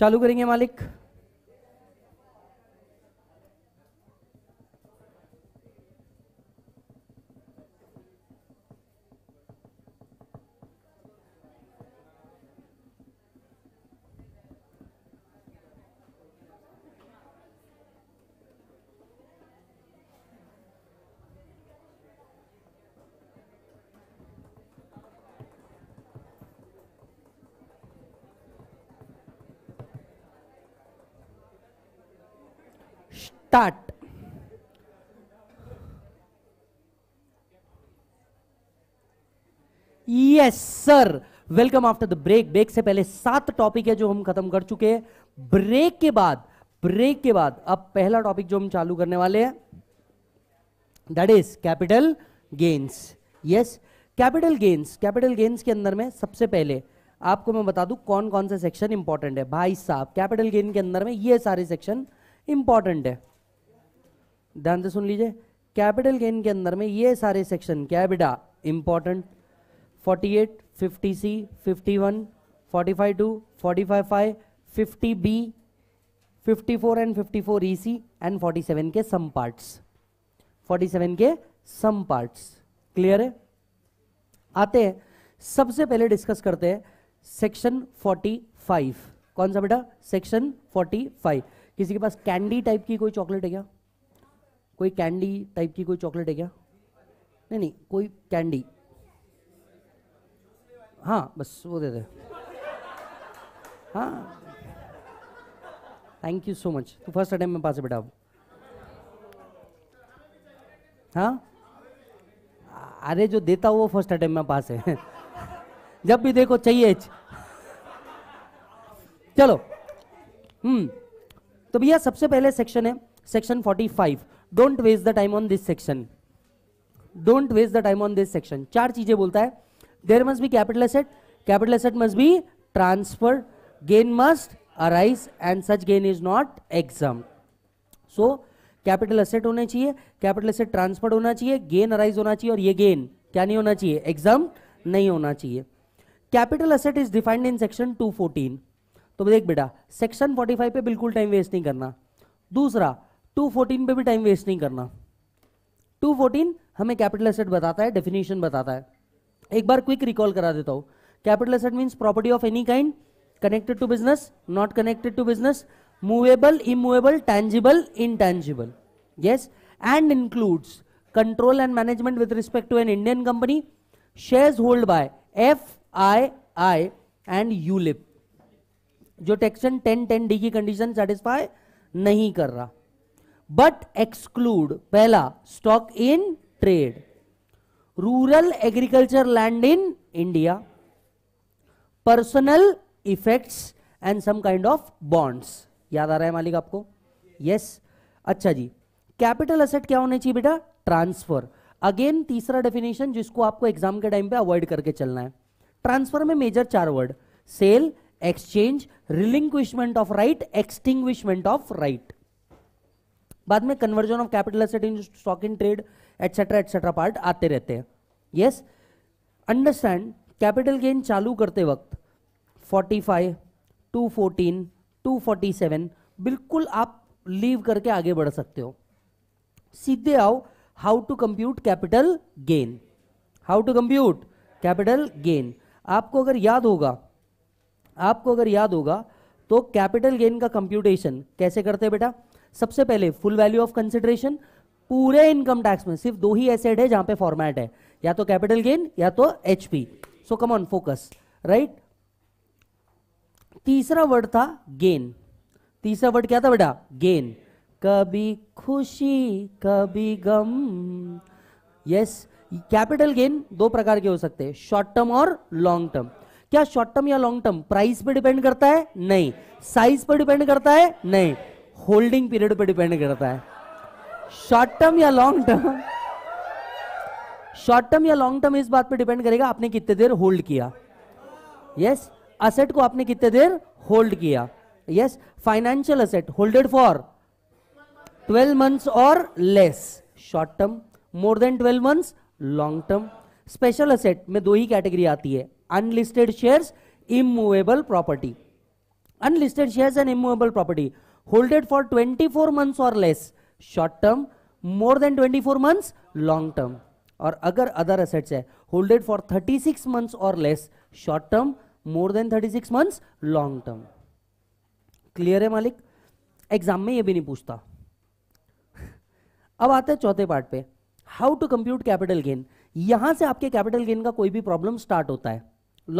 A: चालू करेंगे मालिक start. Yes sir welcome after the break break से पहले सात टॉपिक है जो हम खत्म कर चुके हैं ब्रेक के बाद ब्रेक के बाद अब पहला टॉपिक जो हम चालू करने वाले हैं that is capital gains yes capital gains capital gains के अंदर में सबसे पहले आपको मैं बता दूं कौन कौन से सेक्शन इंपॉर्टेंट है भाई साहब कैपिटल गेन के अंदर में ये सारे सेक्शन इंपॉर्टेंट है ध्यान से सुन लीजिए कैपिटल गेन के अंदर में ये सारे सेक्शन कैबिडा important 48, 50 C 51, 45 to 45 five 50 B 54 and 54 C and forty के सम पार्ट्स 47 के सम पार्ट्स क्लियर है आते हैं सबसे पहले डिस्कस करते हैं सेक्शन 45 कौन सा बेटा सेक्शन 45 किसी के पास कैंडी टाइप की कोई चॉकलेट है क्या कोई कैंडी टाइप की कोई चॉकलेट है क्या नहीं नहीं कोई कैंडी हाँ बस वो दे दे हाँ थैंक यू सो मच तू फर्स्ट अटैम्प में पास है बेटा अब हाँ अरे जो देता वो फर्स्ट अटैम्प में पास है जब भी देखो चाहिए चलो हम्म तो भैया सबसे पहले सेक्शन है section 45 don't waste the time on this section don't waste the time on this section चार चीजें बोलता है there must be capital asset capital asset must be transfer gain must arise and such gain is not exempt so capital asset होने चाहिए कैपिटल असेट ट्रांसफर होना चाहिए गेन अराइज होना चाहिए और ये गेन क्या नहीं होना चाहिए एग्जाम नहीं होना चाहिए capital asset is defined in section 214 तो देख बेटा सेक्शन 45 पे बिल्कुल टाइम वेस्ट नहीं करना दूसरा 214 पे भी टाइम वेस्ट नहीं करना 214 हमें कैपिटल एसेट बताता है डेफिनेशन बताता है एक बार क्विक रिकॉल करा देता हूं capital asset means property of any kind connected to business not connected to business movable immovable tangible intangible includes control and management with respect to an Indian company share hold by F I I and ULIP जो टेक्शन टेन टेन डी की कंडीशन सेटिस्फाई नहीं कर रहा बट एक्सक्लूड पहला stock in trade rural agriculture land in India personal effects and some kind of bonds याद आ रहा है मालिक आपको यस yes. अच्छा जी कैपिटल असेट क्या होने चाहिए बेटा ट्रांसफर अगेन तीसरा डेफिनेशन जिसको आपको एग्जाम के टाइम पे अवॉइड करके चलना है ट्रांसफर में मेजर चार word sale exchange relinquishment of right extinguishment of right बाद में conversion of capital asset in stock in trade etcetera etcetera part आते रहते हैं यस अंडरस्टैंड कैपिटल गेन चालू करते वक्त 45, 214, 247 बिल्कुल आप लीव करके आगे बढ़ सकते हो सीधे आओ how to compute capital gain how to compute capital gain आपको अगर याद होगा आपको अगर याद होगा तो कैपिटल गेन का कंप्यूटेशन कैसे करते हैं बेटा सबसे पहले फुल वैल्यू ऑफ कंसिडरेशन पूरे इनकम टैक्स में सिर्फ दो ही एसेड है जहां पे फॉर्मेट है या तो कैपिटल गेन या तो HP so come on focus right तीसरा वर्ड था गेन तीसरा वर्ड क्या था बेटा गेन कभी खुशी कभी गम यस कैपिटल गेन दो प्रकार के हो सकते हैं शॉर्ट टर्म और लॉन्ग टर्म क्या शॉर्ट टर्म या लॉन्ग टर्म प्राइस पे डिपेंड करता है नहीं साइज पर डिपेंड करता है नहीं होल्डिंग पीरियड पे डिपेंड करता है शॉर्ट टर्म या लॉन्ग टर्म शॉर्ट टर्म या लॉन्ग टर्म इस बात पे डिपेंड करेगा आपने कितने देर होल्ड किया यस yes? असेट को आपने कितने देर होल्ड किया yes financial asset holded for 12 months और less short term more than 12 months long term special asset में दो ही कैटेगरी आती है unlisted shares immovable property unlisted shares and immovable property holded for twenty four 24 और less short term more than twenty four months long term और अगर अदर एसेट्स है holded for thirty six months और less short term more than thirty six months long term clear है मालिक एग्जाम में ये भी नहीं पूछता अब आते हैं चौथे पार्ट पे how to compute capital gain यहां से आपके कैपिटल गेन का कोई भी प्रॉब्लम स्टार्ट होता है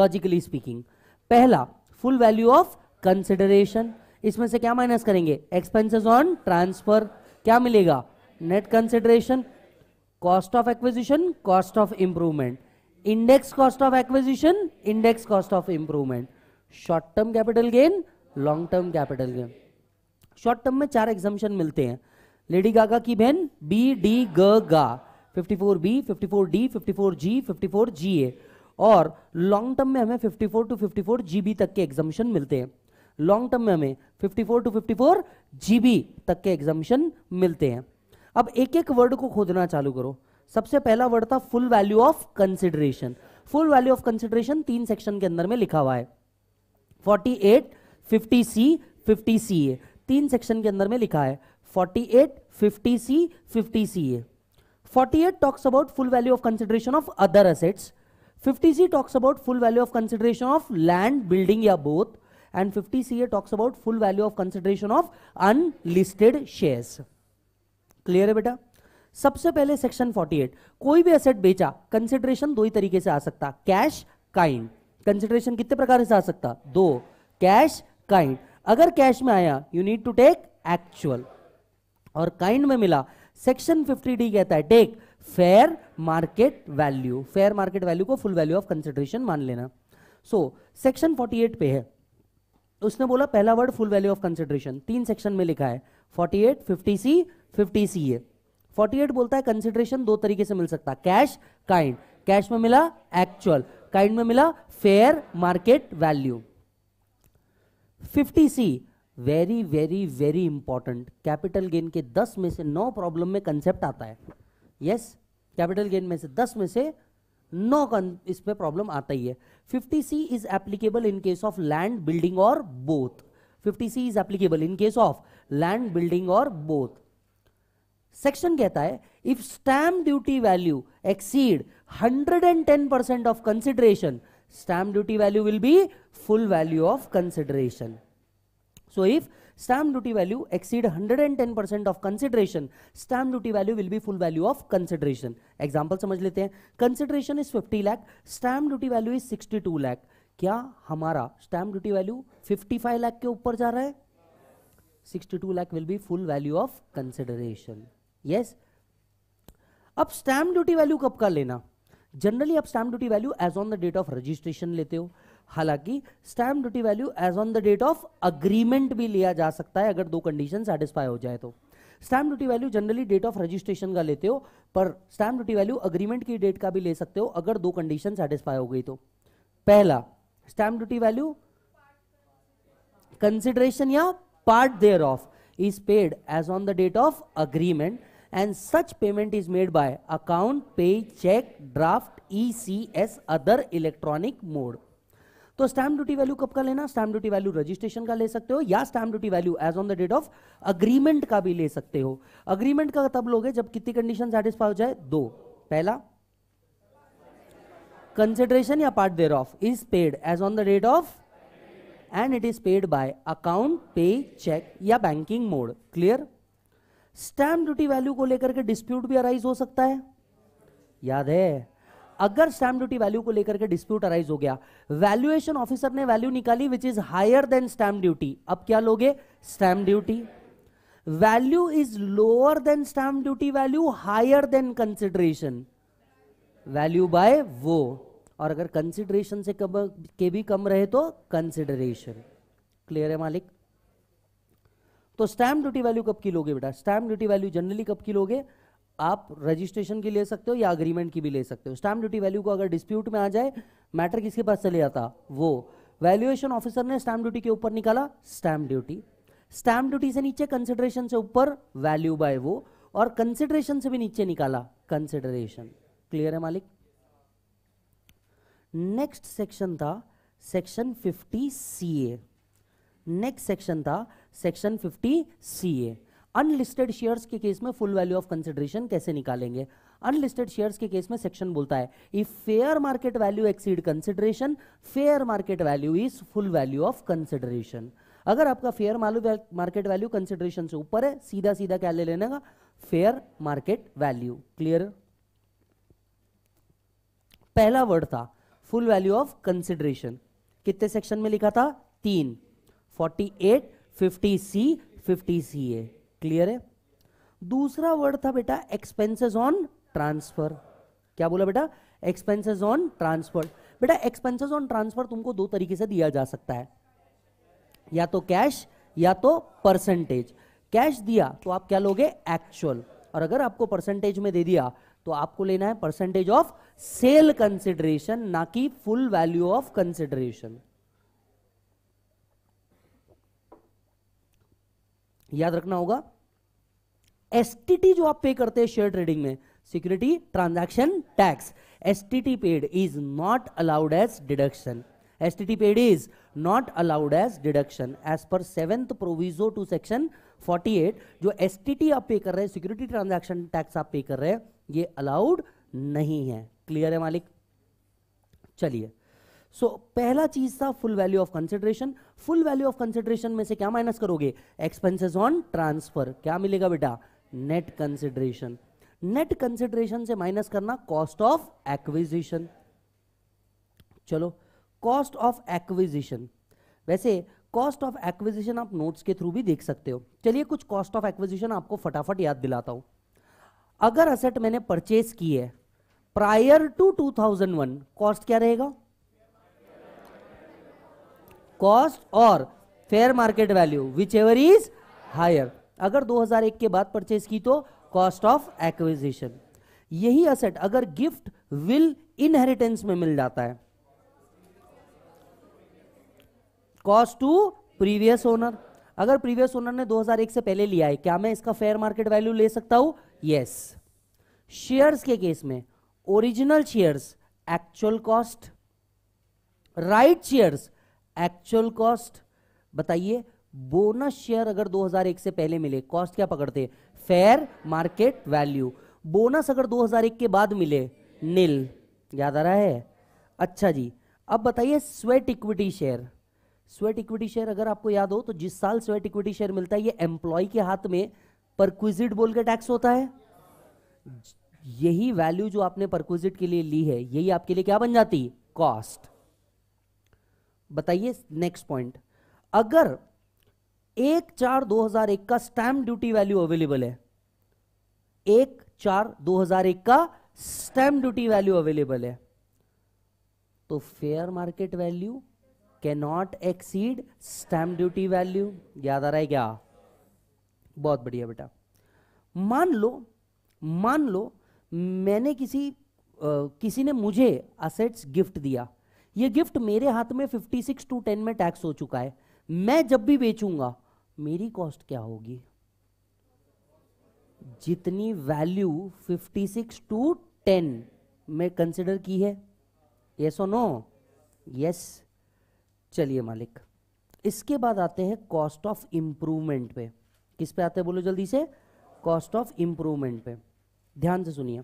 A: लॉजिकली स्पीकिंग पहला फुल वैल्यू ऑफ कंसिडरेशन इसमें से क्या माइनस करेंगे एक्सपेंसेस ऑन ट्रांसफर क्या मिलेगा net consideration cost of acquisition cost of improvement index cost of acquisition index cost of improvement short term capital gain long term capital gain short term में चार एग्जामेशन मिलते हैं लेडी गागा की बहन बी डी ग गा जी 54 जी ए और लॉन्ग टर्म में हमें 54 टू 54 बी तक के एग्जामेशन मिलते हैं लॉन्ग टर्म में हमें 54 टू 54 जीबी तक के एग्जामिशन मिलते हैं अब एक एक वर्ड को खोजना चालू करो सबसे पहला वर्ड था full value of consideration full value of consideration तीन सेक्शन के अंदर में लिखा हुआ है 48, eight fifty C fifty C A तीन सेक्शन के अंदर में लिखा है forty eight fifty C fifty C A forty eight talks about full value of consideration of other assets fifty C talks about full value of consideration of land building या both and 50 CA talks about full value of consideration of unlisted shares. Clear है बेटा सबसे पहले सेक्शन 48 कोई भी एसेट बेचा कंसिडरेशन दो ही तरीके से आ सकता कैश काइंड कंसिडरेशन कितने प्रकार से आ सकता दो कैश काइंड अगर कैश में आया you need to take actual और काइंड में मिला सेक्शन 50 डी कहता है take fair market value fair market value को फुल वैल्यू ऑफ कंसिडरेशन मान लेना सो सेक्शन 48 पे है उसने बोला पहला word full value of consideration तीन सेक्शन में लिखा है 48, 50C, 50CA. 48 बोलता है कंसिडरेशन दो तरीके से मिल सकता कैश काइंड कैश में मिला एक्चुअल काइंड में मिला fair market value 50C very very very important capital gain के 10 में से 9 प्रॉब्लम में कंसेप्ट आता है यस कैपिटल गेन में से 10 में से नो इस पर प्रॉब्लम आता ही है fifty C is applicable in case of land building और both fifty C is applicable in case of land building और बोथ सेक्शन कहता है if stamp duty value exceed 110 percent of consideration stamp duty value will be full value of consideration so if stamp duty value exceed 110% of consideration stamp duty value will be full value of consideration example समझ लेते हैं consideration is 50 lakh stamp duty value is 62 lakh क्या हमारा stamp duty value 55 lakh के ऊपर जा रहा है 62 lakh will be full value of consideration yes अब stamp duty value कब का लेना जनरली आप stamp duty value as on the date of registration लेते हो हालांकि stamp duty value as on the date of agreement भी लिया जा सकता है अगर दो कंडीशन सेटिस्फाई हो जाए तो stamp duty value generally date of registration का लेते हो पर स्टैम्प ड्यूटी वैल्यू अग्रीमेंट की डेट का भी ले सकते हो अगर दो कंडीशन सेटिस्फाई हो गई तो पहला स्टैम्प ड्यूटी वैल्यू कंसिडरेशन या part thereof is paid as on the date of agreement and such payment is made by account payee cheque draft E C S other electronic mode तो स्टैम्प ड्यूटी वैल्यू कब का लेना स्टैम्प ड्यूटी वैल्यू रजिस्ट्रेशन का ले सकते हो या stamp duty value as on the date of agreement का भी ले सकते हो अग्रीमेंट का तब लोगे जब कितनी कंडीशन सेटिस्फाई हो जाए दो पहला कंसिडरेशन या part thereof is paid as on the date of and it is paid by account payee cheque या banking mode clear stamp duty value को लेकर के डिस्प्यूट भी अराइज हो सकता है याद है अगर स्टैम्प ड्यूटी वैल्यू को लेकर के डिस्प्यूट अराइज हो गया वैल्यूएशन ऑफिसर ने वैल्यू निकाली which is higher than stamp duty अब क्या लोगे stamp duty value is lower than stamp duty value higher than consideration value by वो और अगर कंसिडरेशन से कम के भी कम रहे तो कंसिडरेशन क्लियर है मालिक तो स्टैम्प ड्यूटी वैल्यू कब की लोगे बेटा स्टैम्प ड्यूटी वैल्यू जनरली कब की लोगे आप रजिस्ट्रेशन की ले सकते हो या अग्रीमेंट की भी ले सकते हो स्टैम्प ड्यूटी वैल्यू को अगर डिस्प्यूट में आ जाए मैटर किसके पास चले जाता वो वैल्यूएशन ऑफिसर ने स्टैम्प ड्यूटी के ऊपर निकाला स्टैम्प ड्यूटी स्टैम्प ड्यूटी से नीचे कंसिडरेशन से ऊपर वैल्यू बाय वो और कंसिडरेशन से भी नीचे निकाला कंसिडरेशन क्लियर है मालिक नेक्स्ट सेक्शन था section 50 C A next section था section 50 C A unlisted shares के केस में फुल वैल्यू ऑफ कंसिडरेशन कैसे निकालेंगे अनलिस्टेड शेयर्स के केस में सेक्शन बोलता है if fair market value exceed consideration fair market value is full value of consideration अगर आपका फेयर मार्केट वैल्यू कंसिडरेशन से ऊपर है सीधा सीधा क्या ले लेने का फेयर मार्केट वैल्यू क्लियर पहला वर्ड था फुल वैल्यू ऑफ कंसिडरेशन कितने सेक्शन में लिखा था तीन forty eight fifty C fifty C A clear है दूसरा वर्ड था बेटा एक्सपेंसेस ऑन ट्रांसफर क्या बोला बेटा एक्सपेंसेस ऑन ट्रांसफर बेटा एक्सपेंसेस ऑन ट्रांसफर तुमको दो तरीके से दिया जा सकता है या तो कैश या तो परसेंटेज कैश दिया तो आप क्या लोगे एक्चुअल और अगर आपको परसेंटेज में दे दिया तो आपको लेना है परसेंटेज ऑफ सेल कंसिडरेशन ना कि फुल वैल्यू ऑफ कंसिडरेशन याद रखना होगा एस जो आप पे करते हैं शेयर ट्रेडिंग में security transaction tax as paid is not allowed as deduction as paid is not allowed as deduction as per seventh proviso to section 48 जो एस आप पे कर रहे हैं सिक्योरिटी ट्रांजैक्शन टैक्स आप पे कर रहे हैं ये अलाउड नहीं है क्लियर है मालिक चलिए सो so, पहला चीज था full value of consideration full value of consideration में से क्या माइनस करोगे एक्सपेंसेस ऑन ट्रांसफर क्या मिलेगा बेटा नेट कंसिडरेशन नेट कंसिडरेशन से माइनस करना कॉस्ट ऑफ एक्विजिशन चलो कॉस्ट ऑफ एक्विजिशन वैसे कॉस्ट ऑफ एक्विजिशन आप नोट्स के थ्रू भी देख सकते हो चलिए कुछ कॉस्ट ऑफ एक्विजिशन आपको फटाफट याद दिलाता हूं अगर असेट मैंने परचेज की है प्रायर टू 2001 कॉस्ट क्या रहेगा कॉस्ट और fair market value whichever is higher अगर 2001 के बाद परचेज की तो कॉस्ट ऑफ एक्विजिशन यही असेट अगर गिफ्ट विल इनहेरिटेंस में मिल जाता है कॉस्ट टू प्रीवियस ओनर अगर प्रीवियस ओनर ने 2001 से पहले लिया है क्या मैं इसका फेयर मार्केट वैल्यू ले सकता हूं यस शेयर्स के केस में original shares actual cost right shares actual cost बताइए बोनस शेयर अगर 2001 से पहले मिले कॉस्ट क्या पकड़ते फेयर मार्केट वैल्यू बोनस अगर 2001 के बाद मिले नील याद आ रहा है अच्छा जी अब बताइए sweat equity share sweat equity share अगर आपको याद हो तो जिस साल स्वेट इक्विटी शेयर मिलता है ये एम्प्लॉय के हाथ में परक्विजिट बोल के टैक्स होता है यही वैल्यू जो आपने परक्विजिट के लिए ली है यही आपके लिए क्या बन जाती कॉस्ट बताइए नेक्स्ट पॉइंट अगर एक चार 2001 का स्टैंप ड्यूटी वैल्यू अवेलेबल है एक चार 2001 का स्टैंप ड्यूटी वैल्यू अवेलेबल है तो fair market value cannot exceed stamp duty value याद आ रहा है क्या बहुत बढ़िया बेटा मान लो मान लो मैंने किसी आ, किसी ने मुझे असेट्स गिफ्ट दिया ये गिफ्ट मेरे हाथ में 56 टू 10 में टैक्स हो चुका है मैं जब भी बेचूंगा मेरी कॉस्ट क्या होगी जितनी वैल्यू 56 टू 10 में कंसिडर की है यस और नो यस चलिए मालिक इसके बाद आते हैं कॉस्ट ऑफ इंप्रूवमेंट पे किस पे आते हैं बोलो जल्दी से कॉस्ट ऑफ इंप्रूवमेंट पे ध्यान से सुनिए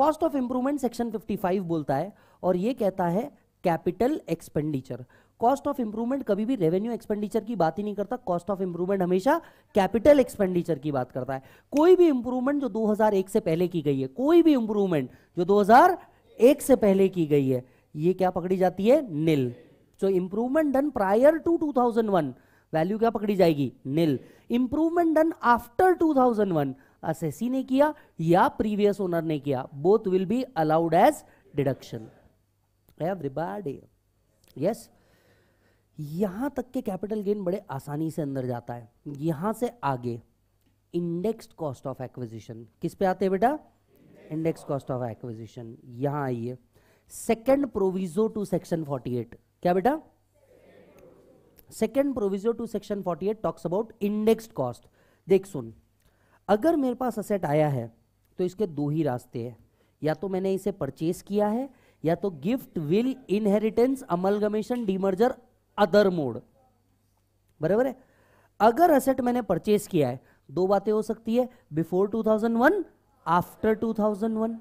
A: कॉस्ट ऑफ इंप्रूवमेंट सेक्शन 55 बोलता है और ये कहता है capital expenditure cost of improvement कभी भी रेवेन्यू एक्सपेंडिचर की बात ही नहीं करता कॉस्ट ऑफ इंप्रूवमेंट हमेशा कैपिटल एक्सपेंडिचर की बात करता है कोई भी इंप्रूवमेंट जो 2001 से पहले की गई है कोई भी इंप्रूवमेंट जो 2001 से पहले की गई है ये क्या पकड़ी जाती है nil so improvement done prior to two value क्या पकड़ी जाएगी nil improvement done after two thousand ने किया या प्रीवियस ओनर ने किया both will be allowed as deduction everybody yes यहां तक के कैपिटल गेन बड़े आसानी से अंदर जाता है यहां से आगे इंडेक्स कॉस्ट ऑफ एक्विजिशन किस पे आते हैं बेटा इंडेक्स कॉस्ट ऑफ एक्विजिशन यहां आइए सेकेंड प्रोविजो टू सेक्शन 48 क्या बेटा second proviso to section 48 talks about index cost देख सुन अगर मेरे पास असेट आया है तो इसके दो ही रास्ते हैं या तो मैंने इसे परचेस किया है या तो gift will inheritance amalgamation demerger other mode बराबर है अगर असेट मैंने परचेस किया है दो बातें हो सकती है बिफोर 2001 आफ्टर 2001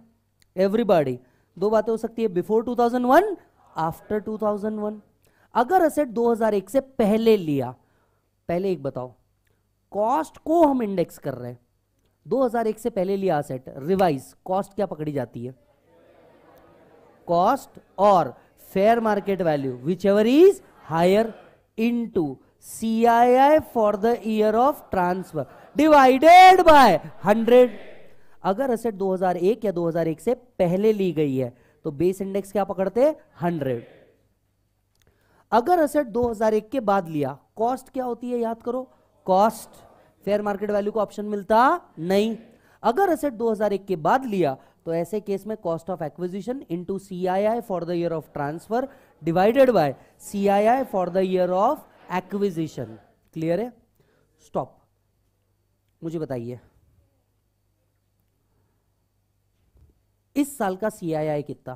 A: एवरीबॉडी दो बातें हो सकती है बिफोर 2001 आफ्टर 2001 अगर असेट 2001 से पहले लिया पहले एक बताओ कॉस्ट को हम इंडेक्स कर रहे हैं 2001 से पहले लिया असेट रिवाइज कॉस्ट क्या पकड़ी जाती है कॉस्ट और fair market value whichever is higher into CII for the year of transfer divided by 100 अगर असेट 2001 या 2001 से पहले ली गई है तो बेस इंडेक्स क्या पकड़ते 100 अगर असेट 2001 के बाद लिया कॉस्ट क्या होती है याद करो कॉस्ट फेयर मार्केट वैल्यू को ऑप्शन मिलता नहीं अगर असेट 2001 के बाद लिया तो ऐसे केस में cost of acquisition into CII for the year of transfer divided by C I I for the year of acquisition clear है स्टॉप मुझे बताइए इस साल का सीआईआई कितना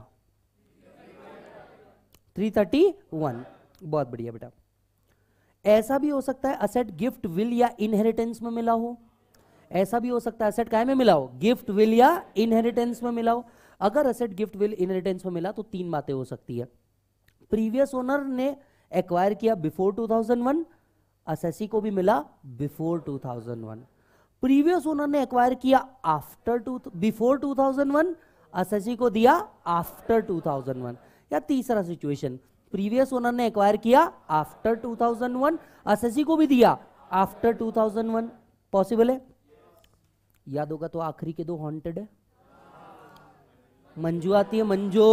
A: थ्री थर्टी वन बहुत बढ़िया बेटा ऐसा भी हो सकता है असेट गिफ्ट विल या इनहेरिटेंस में मिला हो ऐसा भी हो सकता है असेट काय में मिला हो गिफ्ट विल या इनहेरिटेंस में मिला हो अगर असेट गिफ्ट विल इनहेरिटेंस में मिला तो तीन बातें हो सकती है प्रीवियस ओनर ने एक्वायर किया बिफोर 2001 असेसी को भी मिला बिफोर 2001 प्रीवियस ओनर ने एक्वायर किया आफ्टर टू बिफोर 2001 असेसी को दिया आफ्टर 2001 या तीसरा सिचुएशन प्रीवियस ओनर ने एक्वायर किया आफ्टर 2001 असेसी को भी दिया आफ्टर 2001 पॉसिबल है याद होगा तो आखिरी के दो हॉन्टेड है मंजू आती है मंजू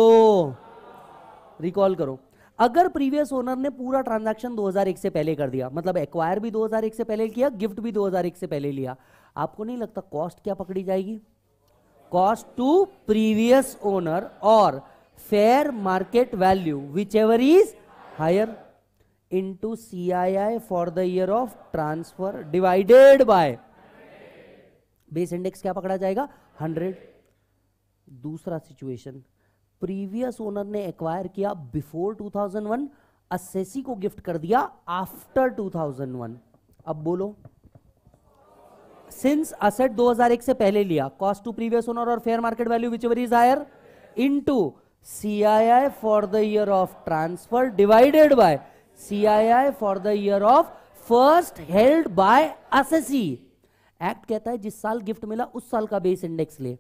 A: रिकॉल करो अगर प्रीवियस ओनर ने पूरा ट्रांजैक्शन 2001 से पहले कर दिया मतलब एक्वायर भी 2001 से पहले किया गिफ्ट भी 2001 से पहले लिया आपको नहीं लगता कॉस्ट क्या पकड़ी जाएगी कॉस्ट टू प्रीवियस ओनर और fair market value whichever is higher into I I for the year of transfer divided by base index क्या पकड़ा जाएगा हंड्रेड दूसरा सिचुएशन प्रीवियस ओनर ने एक्वायर किया बिफोर 2001 थाउजेंड को गिफ्ट कर दिया आफ्टर 2001 अब बोलो सिंस असेट 2001 से पहले लिया कॉस्ट टू प्रीवियस ओनर और fair market value whichever is higher I CII for the year of transfer divided by I for the year of first held by assessee act कहता है जिस साल गिफ्ट मिला उस साल का बेस इंडेक्स ले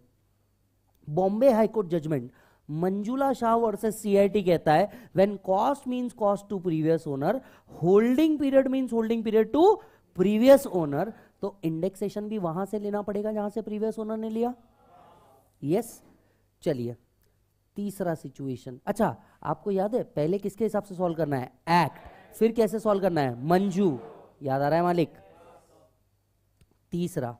A: Bombay high court judgment Manjula Shah versus CIT कहता है when cost means cost to previous owner holding period means holding period to previous owner तो इंडेक्सेशन भी वहां से लेना पड़ेगा जहां से प्रीवियस ओनर ने लिया यस yes? चलिए तीसरा सिचुएशन अच्छा आपको याद है पहले किसके हिसाब से सॉल्व करना है एक्ट फिर कैसे सॉल्व करना है मंजू याद आ रहा है मालिक तीसरा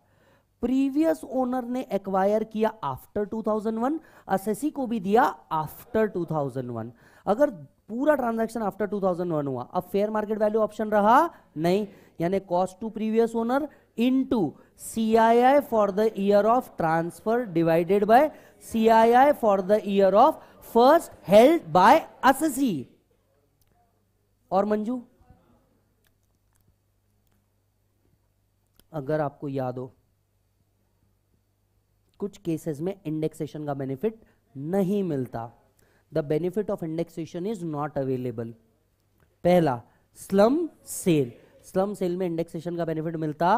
A: प्रीवियस ओनर ने एक्वायर किया आफ्टर 2001 असेसी को भी दिया आफ्टर 2001 अगर पूरा ट्रांजैक्शन आफ्टर 2001 हुआ अब फेयर मार्केट वैल्यू ऑप्शन रहा नहीं यानी cost to previous owner into CII for the year of transfer divided by CII for the year of first held by assessee और मंजू अगर आपको याद हो कुछ केसेस में इंडेक्सेशन का बेनिफिट नहीं मिलता the benefit of indexation is not available पहला स्लम सेल स्लम सेल में इंडेक्सेशन का बेनिफिट मिलता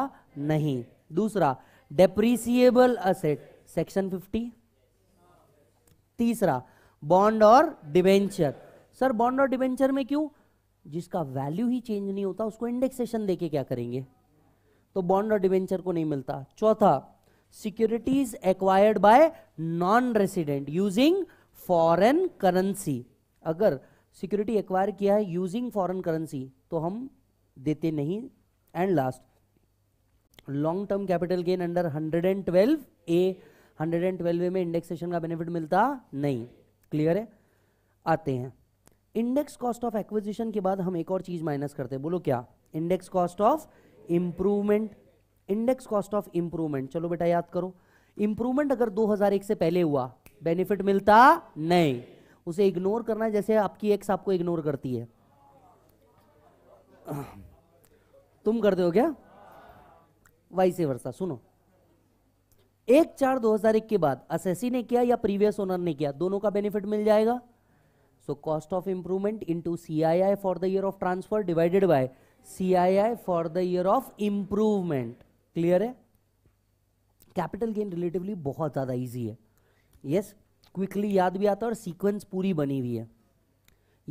A: नहीं दूसरा डेप्रिसिएबल असेट सेक्शन 50 तीसरा बॉन्ड और डिवेंचर सर बॉन्ड और डिवेंचर में क्यों जिसका वैल्यू ही चेंज नहीं होता उसको इंडेक्सेशन देके क्या करेंगे तो बॉन्ड और डिवेंचर को नहीं मिलता चौथा securities acquired by non resident using foreign currency अगर सिक्योरिटी एक्वायर किया है यूजिंग फॉरेन करेंसी तो हम देते नहीं and last long term capital gain under 112 A 112 A में इंडेक्सेशन का बेनिफिट मिलता नहीं क्लियर है आते हैं इंडेक्स कॉस्ट ऑफ एक्विजिशन के बाद हम एक और चीज माइनस करते हैं बोलो क्या index cost of improvement index cost of improvement चलो बेटा याद करो इंप्रूवमेंट अगर 2001 से पहले हुआ बेनिफिट मिलता नहीं उसे इग्नोर करना जैसे आपकी एक्स आपको इग्नोर करती है तुम करते हो क्या वाई से वर्षा सुनो एक चार 2001 के बाद असेसी ने किया या प्रीवियस ओनर ने किया दोनों का बेनिफिट मिल जाएगा so cost of improvement into CII for the year of transfer divided by CII for the year of improvement clear है कैपिटल गेन रिलेटिवली बहुत ज़्यादा ईजी है यस yes, क्विकली याद भी आता है और सीक्वेंस पूरी बनी हुई है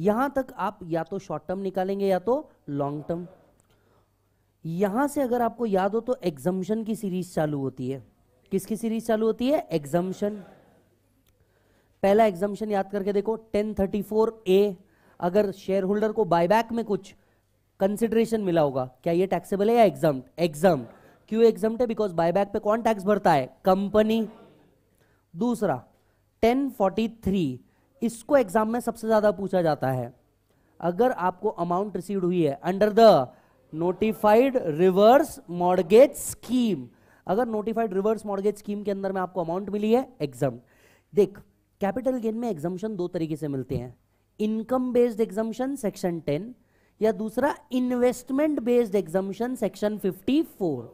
A: यहाँ तक आप या तो शॉर्ट टर्म निकालेंगे या तो लॉन्ग टर्म यहाँ से अगर आपको याद हो तो एग्जम्पन की सीरीज चालू होती है किसकी सीरीज चालू होती है एग्जम्पन पहला एग्जम्पन याद करके देखो 1034 ए अगर शेयर होल्डर को बायबैक में कुछ कंसिडरेशन मिला होगा क्या ये टैक्सेबल है या एग्जाम एग्जाम क्यों एग्जाम है बिकॉज बायबैक पे कौन टैक्स भरता है कंपनी दूसरा 1043 इसको एग्जाम में सबसे ज्यादा पूछा जाता है अगर आपको अमाउंट रिसीव हुई है under the notified reverse mortgage scheme अगर नोटिफाइड रिवर्स मॉडगेज स्कीम के अंदर में आपको अमाउंट मिली है एग्जाम देख कैपिटल गेन में एग्जामेशन दो तरीके से मिलते हैं इनकम बेस्ड एग्जामेशन सेक्शन 10 या दूसरा इन्वेस्टमेंट बेस्ड एग्जामेशन सेक्शन 54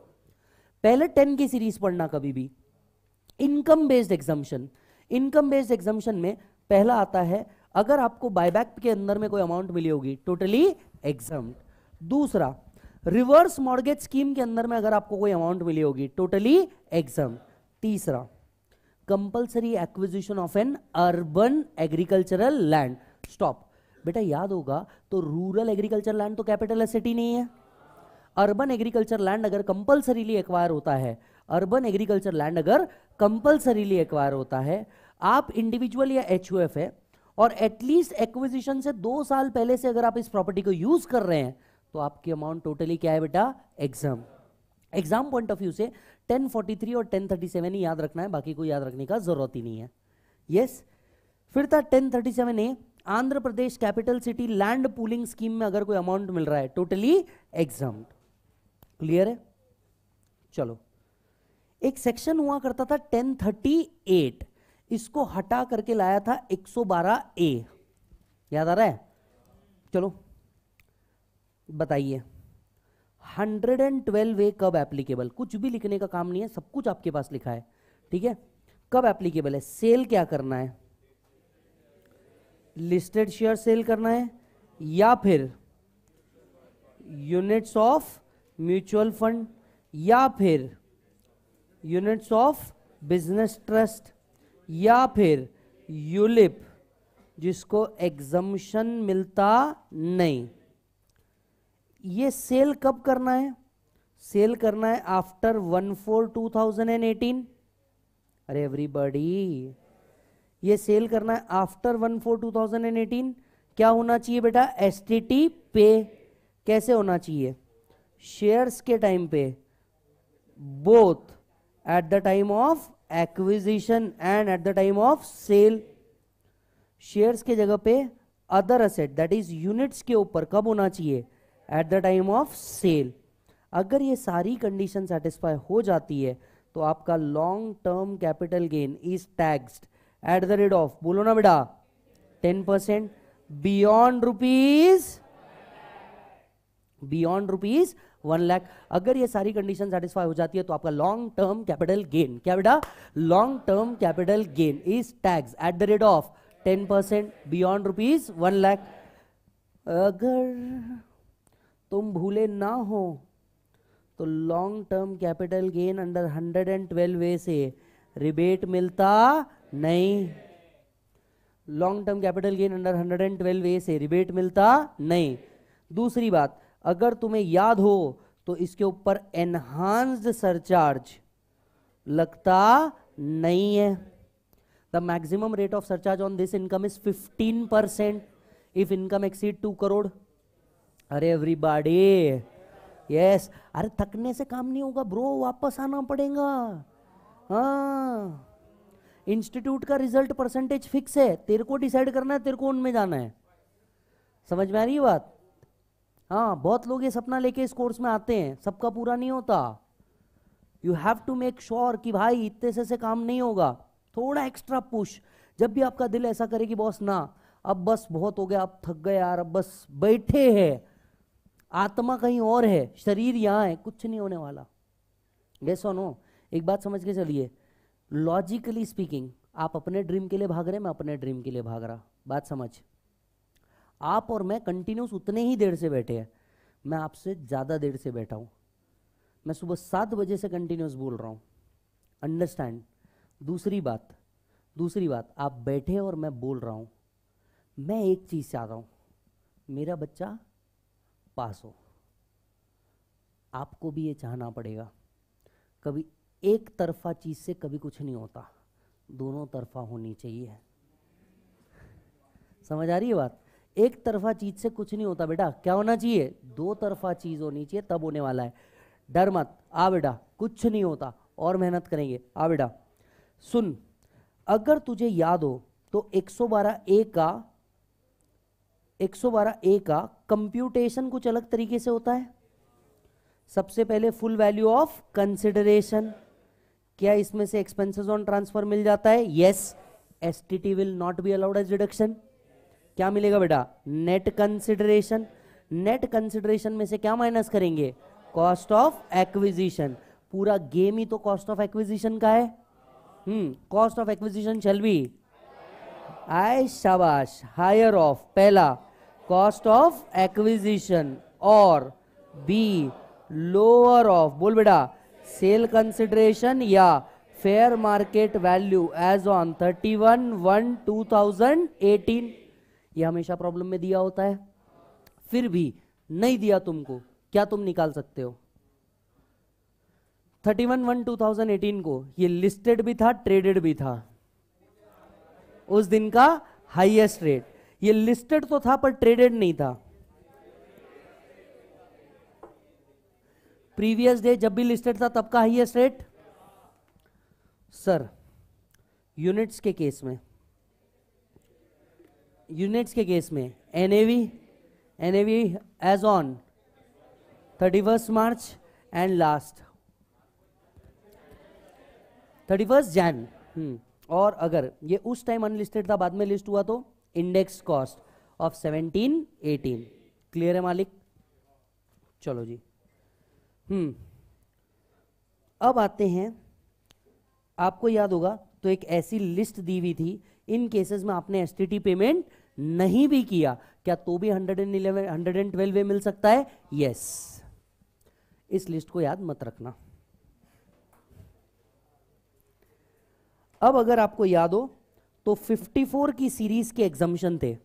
A: पहले टेन की सीरीज पढ़ना कभी भी income based exemption income based exemption में पहला आता है अगर आपको बायबैक के अंदर में कोई अमाउंट मिली होगी टोटली एग्जाम दूसरा रिवर्स मॉर्गेज स्कीम के अंदर में अगर आपको कोई अमाउंट मिली होगी टोटली एग्जाम तीसरा compulsory acquisition of an urban agricultural land stop बेटा याद होगा तो रूरल एग्रीकल्चर लैंड तो कैपिटल सिटी नहीं है अर्बन एग्रीकल्चर लैंड अगर कंपल्सरीली एक्वायर होता है अर्बन एग्रीकल्चर लैंड अगर कंपल्सरीली एक्वायर होता है आप इंडिविजुअल या एच है और एटलीस्ट एक्विजिशन से दो साल पहले से अगर आप इस प्रॉपर्टी को यूज कर रहे हैं तो आपकी अमाउंट टोटली क्या है बेटा exempt exempt point of view से 1043 और 1037 ही याद रखना है बाकी को याद रखने का जरूरत ही नहीं है यस yes? फिर था 1037 thirty seven A Andhra Pradesh capital city land pooling scheme में अगर कोई अमाउंट मिल रहा है टोटली एग्जाम्ड क्लियर है चलो एक सेक्शन हुआ करता था 1038 इसको हटा करके लाया था 112 ए याद आ रहा है चलो बताइए 112 ए कब एप्लीकेबल कुछ भी लिखने का काम नहीं है सब कुछ आपके पास लिखा है ठीक है कब एप्लीकेबल है सेल क्या करना है लिस्टेड शेयर सेल करना है या फिर यूनिट्स ऑफ म्यूचुअल फंड या फिर यूनिट्स ऑफ बिजनेस ट्रस्ट या फिर यूलिप जिसको एग्जम्शन मिलता नहीं ये सेल कब करना है सेल करना है after one four two thousand and eighteen अरे एवरीबडी ये सेल करना है after one four two thousand and eighteen क्या होना चाहिए बेटा एस पे कैसे होना चाहिए शेयर्स के टाइम पे both at the time of acquisition and at the time of sale shares के जगह पे other asset that is units के ऊपर कब होना चाहिए at the time of sale अगर ये सारी कंडीशन सेटिस्फाई हो जाती है तो आपका long term capital gain is taxed at the rate of बोलो ना बेटा ten percent beyond rupees beyond rupees one lakh अगर ये सारी कंडीशन सेटिस्फाई हो जाती है तो आपका लॉन्ग टर्म कैपिटल गेन क्या बेटा long term capital gain is tax at the rate of ten percent beyond rupees one lakh अगर तुम भूले ना हो तो long term capital gain under hundred and twelve A से रिबेट मिलता नहीं long term capital gain under hundred and twelve A से रिबेट मिलता नहीं दूसरी बात अगर तुम्हें याद हो तो इसके ऊपर एनहांस्ड सरचार्ज लगता नहीं है the maximum rate of surcharge on this income is 15 percent if income exceed two crore अरे एवरीबॉडी यस अरे थकने से काम नहीं होगा ब्रो वापस आना पड़ेगा हाँ इंस्टीट्यूट का रिजल्ट परसेंटेज फिक्स है तेरे को डिसाइड करना है तेरे को उनमें जाना है समझ में आ रही है बात हाँ बहुत लोग ये सपना लेके इस कोर्स में आते हैं सबका पूरा नहीं होता you have to make sure कि भाई इतने से से काम नहीं होगा थोड़ा एक्स्ट्रा पुश जब भी आपका दिल ऐसा करे कि बॉस ना अब बस बहुत हो गया आप थक गए यार अब बस बैठे हैं आत्मा कहीं और है शरीर यहाँ है कुछ नहीं होने वाला गैस ऑन हो एक बात समझ के चलिए लॉजिकली स्पीकिंग आप अपने ड्रीम के लिए भाग रहे हैं मैं अपने ड्रीम के लिए भाग रहा बात समझ आप और मैं कंटिन्यूस उतने ही देर से बैठे हैं मैं आपसे ज़्यादा देर से बैठा हूँ मैं सुबह सात बजे से कंटिन्यूस बोल रहा हूँ अंडरस्टैंड दूसरी बात दूसरी बात आप बैठे और मैं बोल रहा हूँ मैं एक चीज़ चाहता हूँ मेरा बच्चा पास हो आपको भी ये चाहना पड़ेगा कभी एक तरफा चीज़ से कभी कुछ नहीं होता दोनों तरफा होनी चाहिए समझ आ रही है बात एक तरफा चीज से कुछ नहीं होता बेटा क्या होना चाहिए दो तरफा चीज होनी चाहिए तब होने वाला है डर मत आ बेटा कुछ नहीं होता और मेहनत करेंगे आ बेटा सुन अगर तुझे याद हो तो 112 ए का 112 ए का कंप्यूटेशन कुछ अलग तरीके से होता है सबसे पहले फुल वैल्यू ऑफ कंसिडरेशन क्या इसमें से एक्सपेंसेस ऑन ट्रांसफर मिल जाता है yes S T T will not be allowed as deduction क्या मिलेगा बेटा नेट कंसिडरेशन नेट कंसिडरेशन में से क्या माइनस करेंगे कॉस्ट ऑफ एक्विजिशन पूरा गेम ही तो कॉस्ट ऑफ एक्विजिशन का है hmm cost of acquisition shall be I शाबाश हायर ऑफ पहला कॉस्ट ऑफ एक्विजिशन और बी लोअर ऑफ बोल बेटा सेल कंसिडरेशन या fair market value as on thirty one one two thousand eighteen ये हमेशा प्रॉब्लम में दिया होता है फिर भी नहीं दिया तुमको क्या तुम निकाल सकते हो 31 वन वन एटीन को ये लिस्टेड भी था ट्रेडेड भी था उस दिन का हाईएस्ट रेट ये लिस्टेड तो था पर ट्रेडेड नहीं था प्रीवियस डे जब भी लिस्टेड था तब का हाईएस्ट रेट सर यूनिट्स के केस में यूनिट्स के केस में N A V N A V as on thirty first March and last thirty first Jan और अगर ये उस टाइम अनलिस्टेड था बाद में लिस्ट हुआ तो index cost of seventeen eighteen clear है मालिक चलो जी हम्म अब आते हैं आपको याद होगा तो एक ऐसी लिस्ट दी हुई थी इन केसेस में आपने एस पेमेंट नहीं भी किया क्या तो भी 111 112 वे मिल सकता है यस इस लिस्ट को याद मत रखना अब अगर आपको याद हो तो 54 की सीरीज के एग्जामिशन थे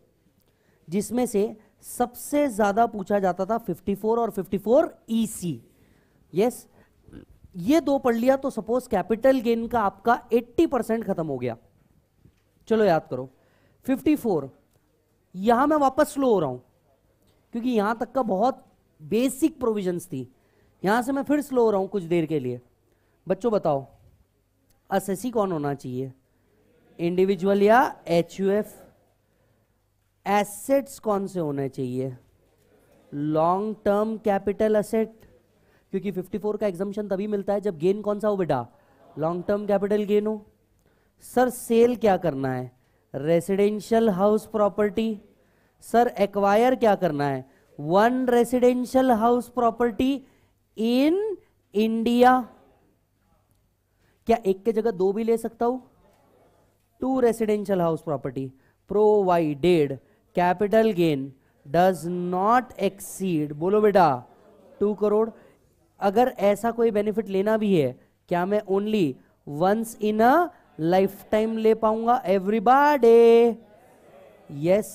A: जिसमें से सबसे ज्यादा पूछा जाता था 54 और 54 ईसी यस ये दो पढ़ लिया तो सपोज कैपिटल गेन का आपका 80 परसेंट खत्म हो गया चलो याद करो 54 यहां मैं वापस स्लो हो रहा हूँ क्योंकि यहां तक का बहुत बेसिक प्रोविजंस थी यहां से मैं फिर स्लो हो रहा हूं कुछ देर के लिए बच्चों बताओ असेसी कौन होना चाहिए इंडिविजुअल या एच यू एफ एसेट्स कौन से होने चाहिए लॉन्ग टर्म कैपिटल असेट क्योंकि 54 का एग्जामेशन तभी मिलता है जब गेन कौन सा हो बेटा लॉन्ग टर्म कैपिटल गेन हो सर सेल क्या करना है residential house property sir acquire क्या करना है one residential house property in India क्या एक के जगह दो भी ले सकता हूं two residential house property provided capital gain does not exceed बोलो बेटा टू करोड़ अगर ऐसा कोई बेनिफिट लेना भी है क्या मैं only once in a life time ले पाऊंगा एवरीबॉडी यस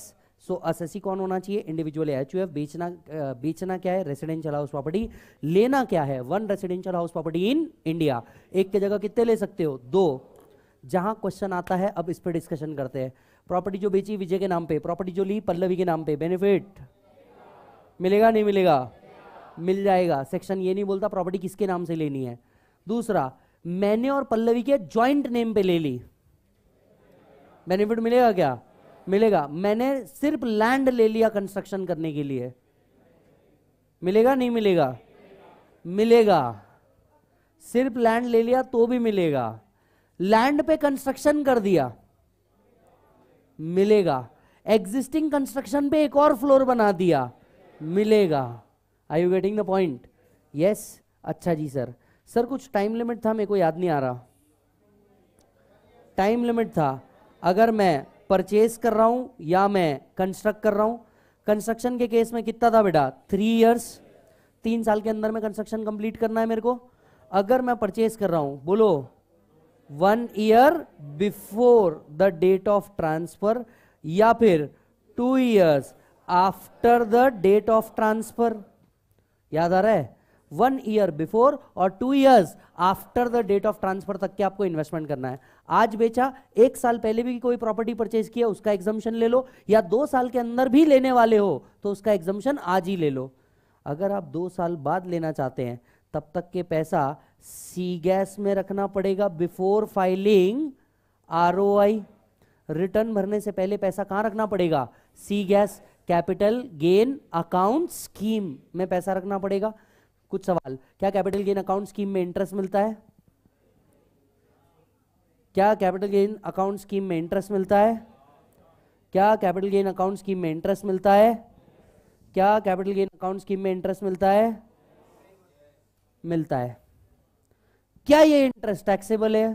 A: सो असेसी कौन होना चाहिए इंडिविजुअल एच यू एफ बेचना बेचना क्या है रेसिडेंशियल हाउस प्रॉपर्टी लेना क्या है one residential house property in India एक के जगह कितने ले सकते हो दो जहां क्वेश्चन आता है अब इस पर डिस्कशन करते हैं प्रॉपर्टी जो बेची विजय के नाम पे प्रॉपर्टी जो ली पल्लवी के नाम पे बेनिफिट मिलेगा नहीं मिलेगा मिल जाएगा सेक्शन ये नहीं बोलता प्रॉपर्टी किसके नाम से लेनी है दूसरा मैंने और पल्लवी के ज्वाइंट नेम पे ले ली बेनिफिट मिलेगा क्या मिलेगा मैंने सिर्फ लैंड ले लिया कंस्ट्रक्शन करने के लिए मिलेगा नहीं मिलेगा मिलेगा सिर्फ लैंड ले लिया तो भी मिलेगा लैंड पे कंस्ट्रक्शन कर दिया मिलेगा एग्जिस्टिंग कंस्ट्रक्शन पे एक और फ्लोर बना दिया मिलेगा I you getting the point yes अच्छा जी सर सर कुछ टाइम लिमिट था मेरे को याद नहीं आ रहा टाइम लिमिट था अगर मैं परचेज कर रहा हूँ या मैं कंस्ट्रक्ट कर रहा हूँ कंस्ट्रक्शन के केस में कितना था बेटा थ्री इयर्स तीन साल के अंदर में कंस्ट्रक्शन कंप्लीट करना है मेरे को अगर मैं परचेज कर रहा हूँ बोलो one year before the date of transfer या फिर two years after the date of transfer याद आ रहा है वन ईयर बिफोर और two years after the date of transfer तक के आपको इन्वेस्टमेंट करना है आज बेचा एक साल पहले भी कोई प्रॉपर्टी परचेज किया उसका एग्जामेशन ले लो या दो साल के अंदर भी लेने वाले हो तो उसका एग्जामेशन आज ही ले लो अगर आप दो साल बाद लेना चाहते हैं तब तक के पैसा सी गैस में रखना पड़ेगा बिफोर फाइलिंग आर रिटर्न भरने से पहले पैसा कहां रखना पड़ेगा C GAS capital gain account scheme में पैसा रखना पड़ेगा कुछ सवाल क्या कैपिटल गेन अकाउंट स्कीम में इंटरेस्ट मिलता है क्या कैपिटल गेन अकाउंट स्कीम में इंटरेस्ट मिलता है क्या कैपिटल गेन अकाउंट स्कीम में इंटरेस्ट मिलता है क्या कैपिटल गेन अकाउंट स्कीम में इंटरेस्ट मिलता है मिलता है क्या ये इंटरेस्ट टैक्सेबल है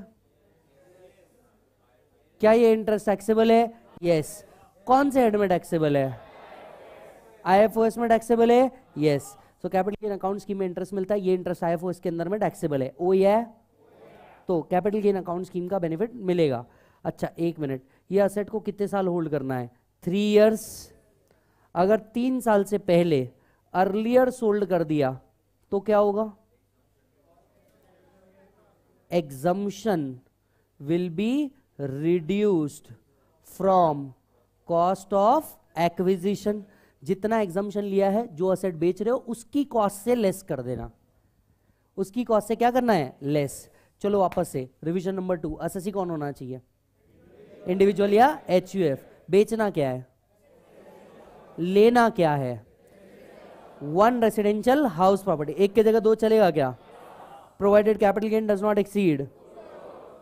A: क्या ये इंटरेस्ट टैक्सेबल है यस कौन से हेड में टैक्सेबल है आई एस में टैक्सेबल है yes yes. So capital gain account scheme में इंटरेस्ट मिलता है ये इंटरेस्ट आई इसके अंदर में टैक्सेबल है ओ ये तो कैपिटल गेन अकाउंट स्कीम का बेनिफिट मिलेगा अच्छा एक मिनट ये असेट को कितने साल होल्ड करना है थ्री ईयर्स अगर तीन साल से पहले अर्लियर सोल्ड कर दिया तो क्या होगा exemption will be reduced from cost of acquisition जितना एग्जामेशन लिया है जो असेट बेच रहे हो उसकी कॉस्ट से लेस कर देना उसकी कॉस्ट से क्या करना है लेस चलो वापस से रिविजन नंबर टू एस कौन होना चाहिए इंडिविजुअल या एच बेचना क्या है लेना क्या है वन रेसिडेंशियल हाउस प्रॉपर्टी एक की जगह दो चलेगा क्या provided capital gain does not exceed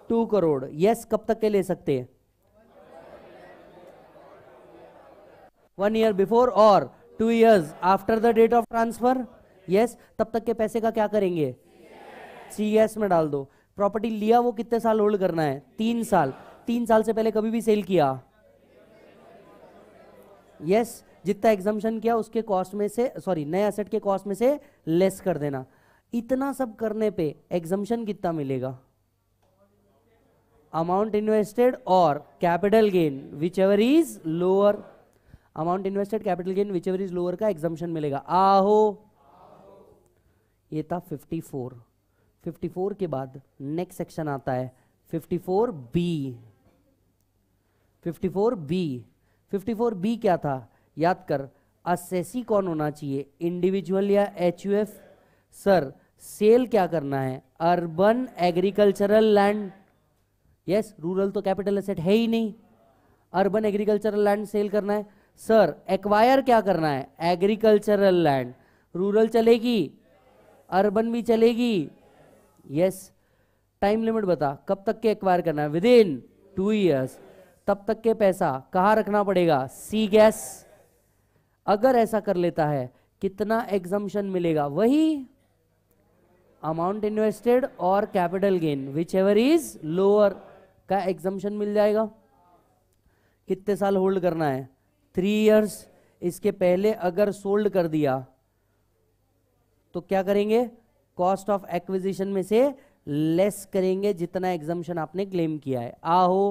A: two crore yes कब तक के ले सकते हैं वन ईयर बिफोर और two years after the date of transfer yes तब तक के पैसे का क्या करेंगे सी yes. में डाल दो प्रॉपर्टी लिया वो कितने साल होल्ड करना है तीन साल तीन साल से पहले कभी भी सेल किया यस yes, जितना एग्जामेशन किया उसके कॉस्ट में से सॉरी नए एसेट के कॉस्ट में से लेस कर देना इतना सब करने पे एग्जामेशन कितना मिलेगा अमाउंट इन्वेस्टेड और capital gain whichever is lower amount invested capital gain whichever is lower का एग्जामेशन मिलेगा आहो ये था 54 54 के बाद नेक्स्ट सेक्शन आता है 54 बी 54 बी 54 बी क्या था याद कर असेसी कौन होना चाहिए इंडिविजुअल या एच सर सेल क्या करना है urban agricultural land yes rural तो कैपिटल एसेट है ही नहीं अर्बन एग्रीकल्चरल लैंड सेल करना है सर एक्वायर क्या करना है एग्रीकल्चरल लैंड रूरल चलेगी अर्बन भी चलेगी यस टाइम लिमिट बता कब तक के एक्वायर करना है विद इन टू ईयर्स तब तक के पैसा कहाँ रखना पड़ेगा सी गैस अगर ऐसा कर लेता है कितना एग्जम्पन मिलेगा वही अमाउंट इन्वेस्टेड और capital gain whichever is lower का एग्जम्पन मिल जाएगा कितने साल होल्ड करना है थ्री इयर्स इसके पहले अगर सोल्ड कर दिया तो क्या करेंगे कॉस्ट ऑफ एक्विजिशन में से लेस करेंगे जितना एग्जाम्शन आपने क्लेम किया है आ हो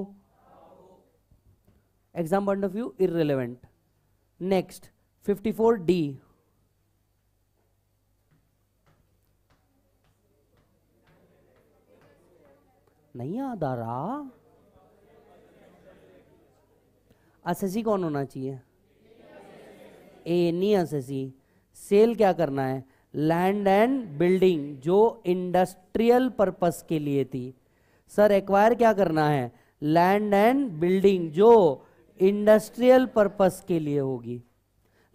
A: exam point of view irrelevant next 54 D नहीं याद आ रहा असेसी कौन होना चाहिए ए नी असेसी सेल क्या करना है लैंड एंड बिल्डिंग जो इंडस्ट्रियल पर्पस के लिए थी सर एक्वायर क्या करना है लैंड एंड बिल्डिंग जो इंडस्ट्रियल पर्पस के लिए होगी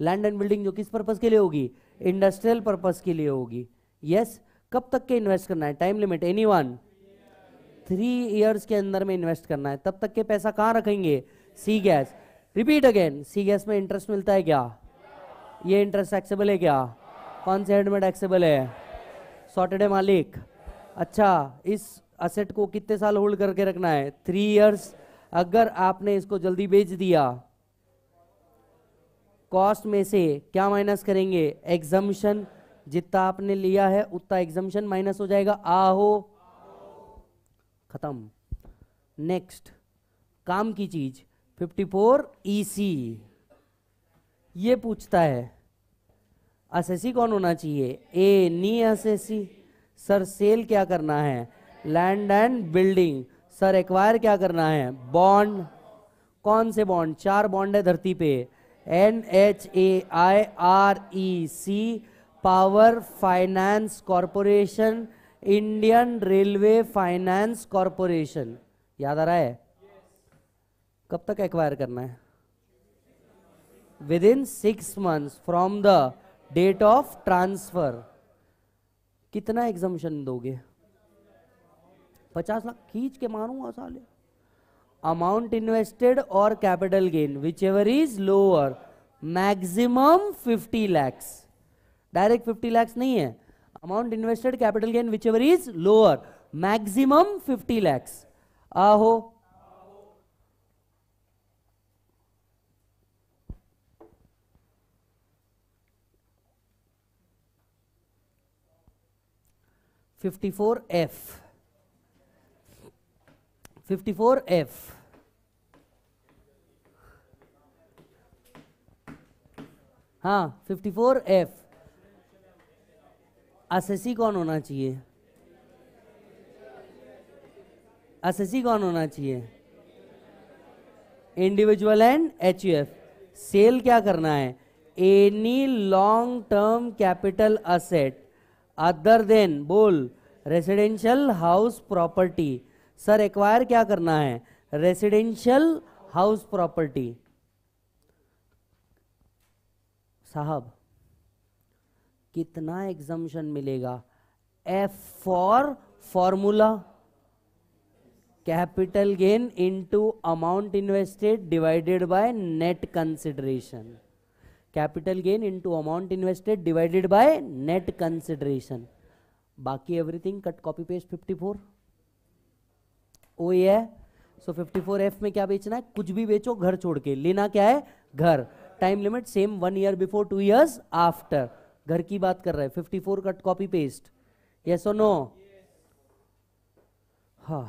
A: लैंड एंड बिल्डिंग जो किस पर्पस के लिए होगी इंडस्ट्रियल पर्पस के लिए होगी यस yes? कब तक के इन्वेस्ट करना है time limit any one three years के अंदर में इन्वेस्ट करना है तब तक के पैसा कहाँ रखेंगे C GAS repeat again C में इंटरेस्ट मिलता है क्या ये इंटरेस्ट टैक्सेबल है क्या कौन से हेड में टैक्सेबल है सॉटरडे मालिक अच्छा इस असेट को कितने साल होल्ड करके रखना है थ्री इयर्स अगर आपने इसको जल्दी बेच दिया कॉस्ट में से क्या माइनस करेंगे एग्जामिशन जितना आपने लिया है उतना एग्जामिशन माइनस हो जाएगा आहो खत्म नेक्स्ट काम की चीज फिफ्टी ई ईसी ये पूछता है असेसी कौन होना चाहिए any assessee sir sale क्या करना है land and building sir acquire क्या करना है बॉन्ड कौन से बॉन्ड चार बॉन्ड है धरती पे N H A I R E C power finance corporation Indian railway finance corporation याद आ रहा है कब तक एक्वायर करना है within six months from the date of transfer कितना एग्जामेशन दोगे पचास लाख खींच के मारूंगा साले अमाउंट इन्वेस्टेड और capital gain whichever is lower maximum 50 lakhs direct 50 lakhs नहीं है amount invested capital gain whichever is lower maximum 50 lakhs आहो 54F. 54F. हाँ 54F. असेसी कौन होना चाहिए असेसी कौन होना चाहिए इंडिविजुअल एंड एच सेल क्या करना है any long term capital asset other than बोल residential house property sir acquire क्या करना है रेसिडेंशियल हाउस प्रॉपर्टी साहब कितना एग्जामेशन मिलेगा F for formula capital gain into amount invested divided by net consideration capital gain into amount invested divided by net consideration बाकी एवरीथिंग कट कॉपी पेस्ट 54 ओ ये सो फिफ्टी फोर एफ में क्या बेचना है कुछ भी बेचो घर छोड़ के लेना क्या है घर time limit same one year before two years after घर की बात कर रहे हैं 54 कट कॉपी पेस्ट यस और नो हाँ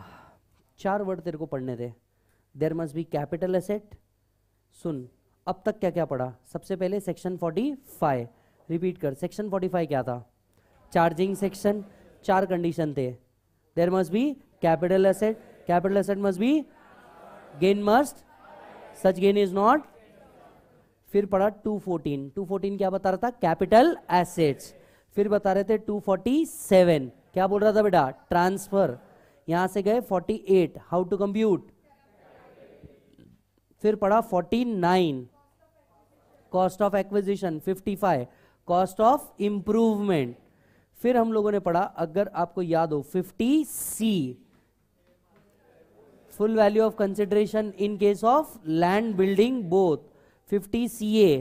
A: चार वर्ड तेरे को पढ़ने थे there must be capital asset सुन अब तक क्या क्या पढ़ा सबसे पहले सेक्शन 45 रिपीट कर सेक्शन 45 क्या था चार्जिंग सेक्शन चार कंडीशन थे there must be capital asset capital asset must be gain must such gain is not फिर पढ़ा 214 214 क्या बता रहा था कैपिटल एसेट्स फिर बता रहे थे 247 क्या बोल रहा था बेटा ट्रांसफर यहां से गए 48 हाउ टू कंप्यूट फिर पढ़ा 49 cost of acquisition 55 cost of improvement फिर हम लोगों ने पढ़ा अगर आपको याद हो 50 C full value of consideration in case of land building both 50 C A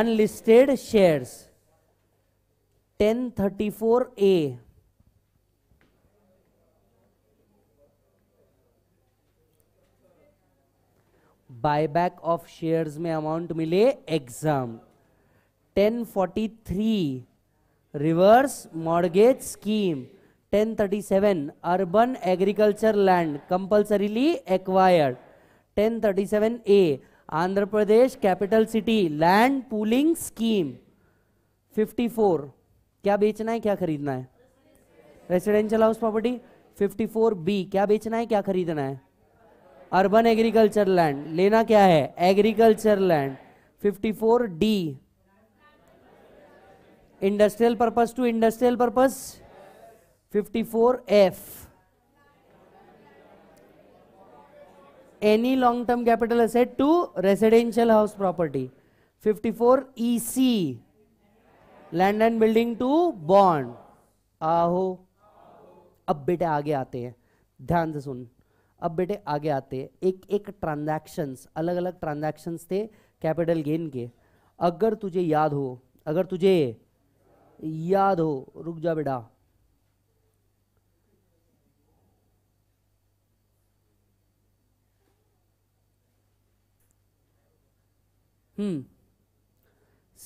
A: unlisted shares 1034 A buyback of shares में अमाउंट मिले exam 1043 reverse mortgage scheme 1037 urban agriculture land compulsorily acquired 1037 A Andhra Pradesh capital city land pooling scheme 54 क्या बेचना है क्या खरीदना है रेसिडेंशियल हाउस प्रॉपर्टी 54 बी क्या बेचना है क्या खरीदना है अर्बन एग्रीकल्चर लैंड लेना क्या है agriculture land 54 D industrial purpose to industrial purpose 54 F any long term capital asset to residential house property 54 EC land and building to bond आहो अब बेटे आगे आते हैं ध्यान से सुन अब बेटे आगे आते एक एक ट्रांजैक्शंस अलग अलग ट्रांजैक्शंस थे कैपिटल गेन के अगर तुझे याद हो अगर तुझे याद हो रुक जा बेटा हम्म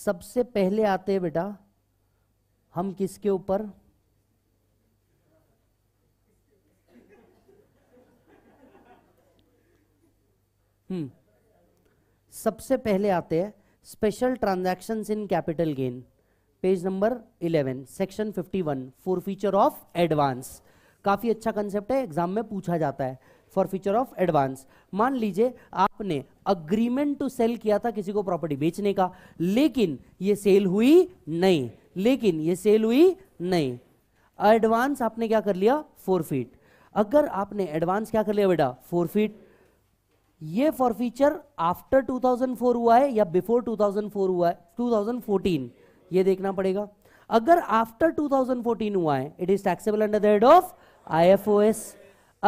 A: सबसे पहले आते हैं बेटा हम किसके ऊपर हम्म। सबसे पहले आते हैं special transactions in capital gain page number 11 section 51 forfeiture of advance काफ़ी अच्छा कंसेप्ट है एग्जाम में पूछा जाता है फॉर फ्यूचर ऑफ एडवांस मान लीजिए आपने अग्रीमेंट टू सेल किया था किसी को प्रॉपर्टी बेचने का लेकिन ये सेल हुई नहीं लेकिन ये सेल हुई नहीं एडवांस आपने क्या कर लिया फोर फीट अगर आपने एडवांस क्या कर लिया बेटा फोर फीट ये फॉरफीचर आफ्टर 2004 हुआ है या बिफोर 2004 हुआ है 2014 ये देखना पड़ेगा अगर आफ्टर 2014 हुआ है it is taxable under the head of IFOS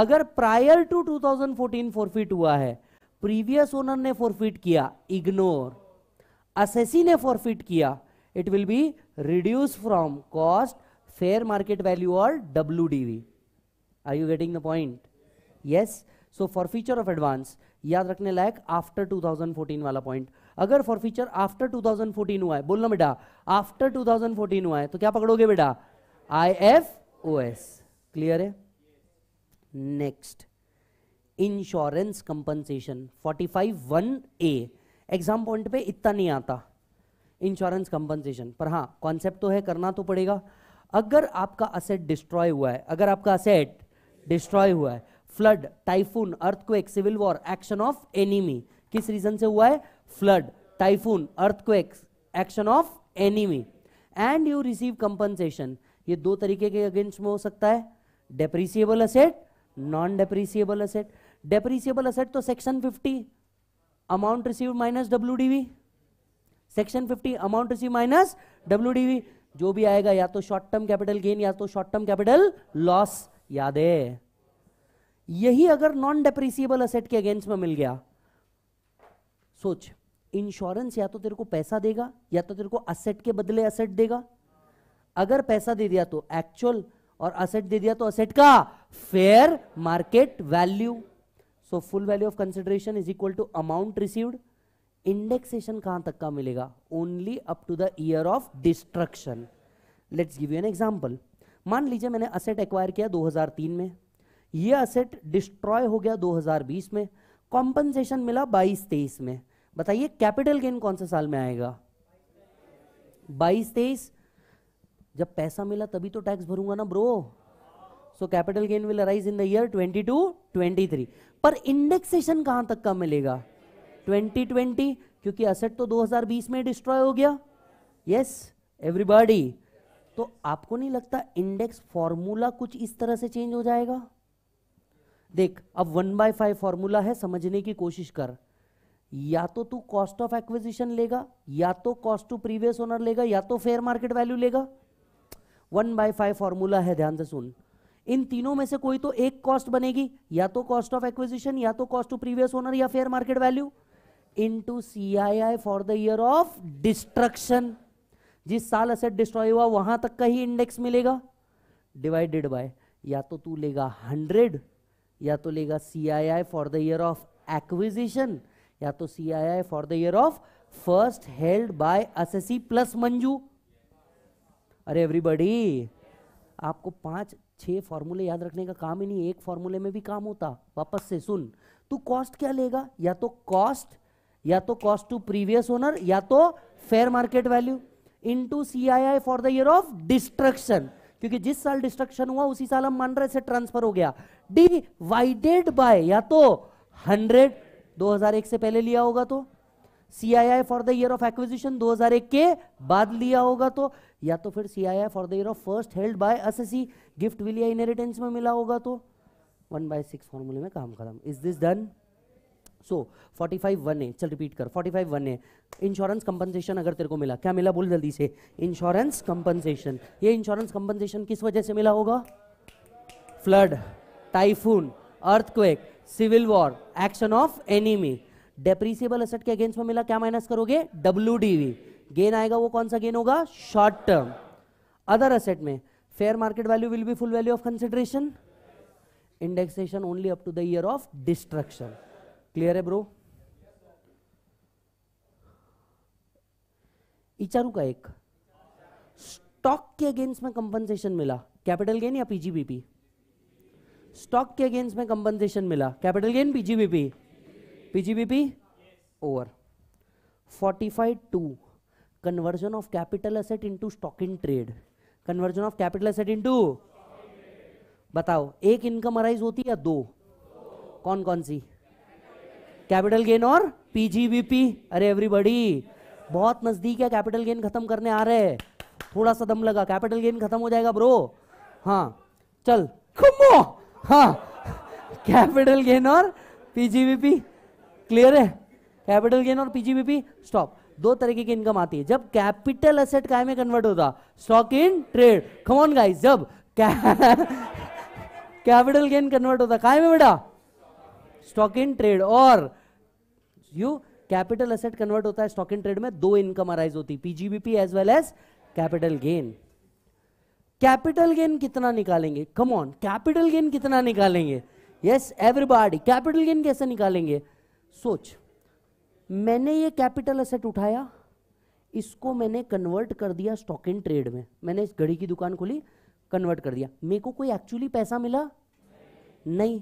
A: अगर प्रायर टू 2014 फोरफिट हुआ है प्रीवियस ओनर ने फोरफिट किया इग्नोर असेसी ने फोरफिट किया it will be reduce from cost fair market value और डब्ल्यू are you getting the point yes so forfeiture of advance याद रखने लायक आफ्टर 2014 वाला पॉइंट अगर फॉरफीचर आफ्टर 2014 हुआ है बोलना बेटा आफ्टर 2014 हुआ है तो क्या पकड़ोगे बेटा I F O S clear है next insurance compensation 45 one A exam point पे इतना नहीं आता इंश्योरेंस कंपनसेशन पर हाँ कॉन्सेप्ट तो है करना तो पड़ेगा अगर आपका असेट डिस्ट्रॉय हुआ है अगर आपका असेट डिस्ट्रॉय हुआ है flood typhoon earthquake civil war action of enemy किस रीजन से हुआ है flood typhoon earthquake action of enemy and you receive compensation ये दो तरीके के अगेंस्ट में हो सकता है depreciable asset non depreciable asset depreciable asset तो section 50 amount receive minus W section 50 amount receive minus W जो भी आएगा या तो शॉर्ट टर्म कैपिटल गेन या तो शॉर्ट टर्म कैपिटल लॉस याद है यही अगर नॉन डेप्रिसिएबल असेट के अगेंस्ट में मिल गया सोच इंश्योरेंस या तो तेरे को पैसा देगा या तो तेरे को असेट के बदले असेट देगा अगर पैसा दे दिया तो एक्चुअल और असेट दे दिया तो असेट का fair market value so full value of consideration is equal to amount received indexation कहां तक का मिलेगा only up to the year of destruction let's give you an example मान लीजिए मैंने असेट एक्वायर किया 2003 में ये असेट डिस्ट्रॉय हो गया 2020 में कॉम्पनसेशन मिला 22-23 में बताइए कैपिटल गेन कौन से साल में आएगा 22-23 जब पैसा मिला तभी तो टैक्स भरूंगा ना bro so capital gain will arise in the year 22 23 पर इंडेक्सेशन कहां तक का मिलेगा 2020 क्योंकि असेट तो 2020 में डिस्ट्रॉय हो गया यस एवरीबॉडी तो आपको नहीं लगता इंडेक्स फॉर्मूला कुछ इस तरह से चेंज हो जाएगा देख अब वन बाय फाइव फॉर्मूला है समझने की कोशिश कर या तो तू कॉस्ट ऑफ एक्विजिशन लेगा या तो कॉस्ट टू प्रीवियस ओनर लेगा या तो फेयर मार्केट वैल्यू लेगा वन बाय फाइव फॉर्मूला है ध्यान से सुन इन तीनों में से कोई तो एक कॉस्ट बनेगी या तो कॉस्ट ऑफ एक्विजिशन या तो कॉस्ट टू प्रीवियस ओनर या fair market value into C I I for the year of destruction जिस साल असेट डिस्ट्रॉय हुआ वहां तक का ही इंडेक्स मिलेगा डिवाइडेड बाय या तो तू लेगा हंड्रेड या तो लेगा C I I for the year of acquisition या तो C I I for the year of first held by assessee plus Manju अरे एवरीबडी आपको पांच छह फॉर्मूले याद रखने का काम ही नहीं एक फॉर्मूले में भी काम होता वापस से सुन तू कॉस्ट क्या लेगा या तो कॉस्ट या तो कॉस्ट टू प्रीवियस ओनर या तो fair market value into CII for the year of destruction क्योंकि जिस साल डिस्ट्रक्शन हुआ उसी साल हम मान रहे से ट्रांसफर हो गया डिवाइडेड बाय या तो 100 2001 से पहले लिया होगा तो C I I for the year of acquisition 2001 के बाद लिया होगा तो या तो फिर CII for the year of first held by assessee gift will या इनहेरिटेंस में मिला होगा तो वन बाय सिक्स फॉर्मूले में काम खत्म is this done so forty five one A चल रिपीट कर forty five one A insurance compensation अगर तेरे को मिला क्या मिला बोल जल्दी से इंश्योरेंस कंपनसेशन ये इंश्योरेंस कंपनसेशन किस वजह से मिला होगा flood typhoon earthquake civil war action of enemy depreciable asset के अगेंस्ट में मिला क्या माइनस करोगे डब्ल्यू गेन आएगा वो कौन सा गेन होगा शॉर्ट टर्म अदर असेट में fair market value will be full value of consideration indexation only up to the year of destruction clear है ब्रो इचारू का एक स्टॉक के अगेंस्ट में कंपनसेशन मिला कैपिटल गेन या पीजीबीपी स्टॉक के अगेंस्ट में कंपनसेशन मिला capital gain PGBP PGBP over 45 two conversion of capital asset into stock in trade conversion of capital asset into बताओ एक इनकम अराइज होती है या दो, दो। कौन कौन सी कैपिटल गेन और पीजीबीपी अरे एवरीबॉडी बहुत नजदीक है कैपिटल गेन खत्म करने आ रहे हैं थोड़ा सा दम लगा कैपिटल गेन खत्म हो जाएगा ब्रो हाँ चल खुमो हाँ कैपिटल गेन और पीजीबीपी क्लियर है कैपिटल गेन और पीजीबीपी स्टॉप दो तरीके की इनकम आती है जब कैपिटल असेट काय में कन्वर्ट होता stock in trade come on guys जब कैपिटल गेन कन्वर्ट होता काय में बेटा स्टॉक इन ट्रेड और यू कैपिटल असेट कन्वर्ट होता है स्टॉक इन ट्रेड में दो इनकम अराइज होती PGBP as well as capital gain capital gain कितना निकालेंगे कम ऑन कैपिटल गेन कितना निकालेंगे यस एवरीबॉडी कैपिटल गेन कैसे निकालेंगे सोच मैंने ये कैपिटल असेट उठाया इसको मैंने कन्वर्ट कर दिया स्टॉक इन ट्रेड में मैंने इस घड़ी की दुकान खोली कन्वर्ट कर दिया मेरे को कोई एक्चुअली पैसा मिला नहीं